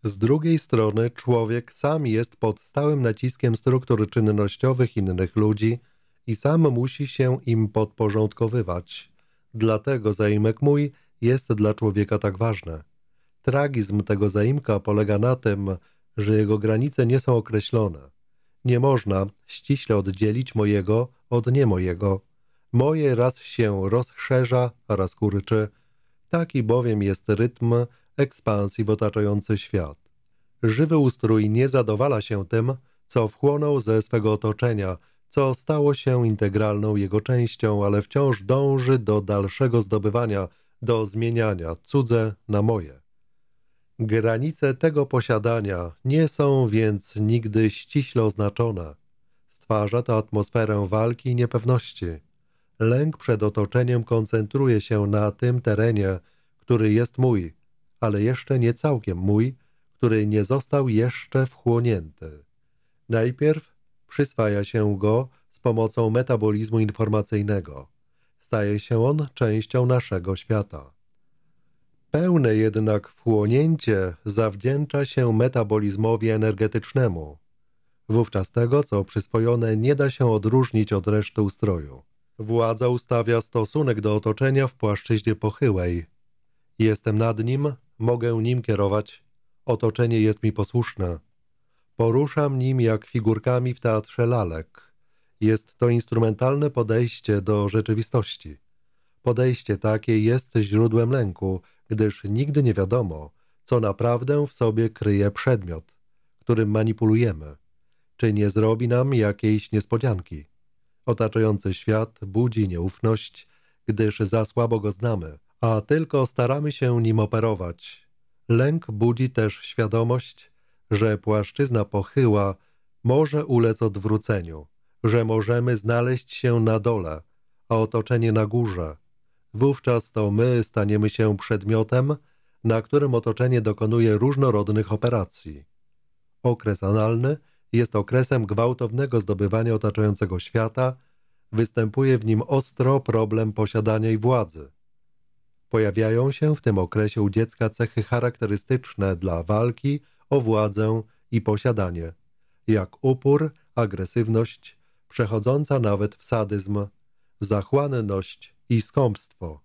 Z drugiej strony człowiek sam jest pod stałym naciskiem struktur czynnościowych innych ludzi i sam musi się im podporządkowywać. Dlatego zaimek mój jest dla człowieka tak ważny. Tragizm tego zaimka polega na tym, że jego granice nie są określone. Nie można ściśle oddzielić mojego od nie mojego. Moje raz się rozszerza, raz kurczy. Taki bowiem jest rytm ekspansji w otaczający świat. Żywy ustrój nie zadowala się tym, co wchłonął ze swego otoczenia, co stało się integralną jego częścią, ale wciąż dąży do dalszego zdobywania, do zmieniania cudze na moje. Granice tego posiadania nie są więc nigdy ściśle oznaczone. Stwarza to atmosferę walki i niepewności. Lęk przed otoczeniem koncentruje się na tym terenie, który jest mój, ale jeszcze nie całkiem mój, który nie został jeszcze wchłonięty. Najpierw przyswaja się go z pomocą metabolizmu informacyjnego. Staje się on częścią naszego świata. Pełne jednak wchłonięcie zawdzięcza się metabolizmowi energetycznemu. Wówczas tego, co przyswojone, nie da się odróżnić od reszty ustroju. Władza ustawia stosunek do otoczenia w płaszczyźnie pochyłej. Jestem nad nim, mogę nim kierować, otoczenie jest mi posłuszne. Poruszam nim jak figurkami w teatrze lalek. Jest to instrumentalne podejście do rzeczywistości. Podejście takie jest źródłem lęku, gdyż nigdy nie wiadomo, co naprawdę w sobie kryje przedmiot, którym manipulujemy, czy nie zrobi nam jakiejś niespodzianki. Otaczający świat budzi nieufność, gdyż za słabo go znamy, a tylko staramy się nim operować. Lęk budzi też świadomość, że płaszczyzna pochyła może ulec odwróceniu, że możemy znaleźć się na dole, a otoczenie na górze, Wówczas to my staniemy się przedmiotem, na którym otoczenie dokonuje różnorodnych operacji. Okres analny jest okresem gwałtownego zdobywania otaczającego świata, występuje w nim ostro problem posiadania i władzy. Pojawiają się w tym okresie u dziecka cechy charakterystyczne dla walki o władzę i posiadanie, jak upór, agresywność, przechodząca nawet w sadyzm, zachłanność, i skąpstwo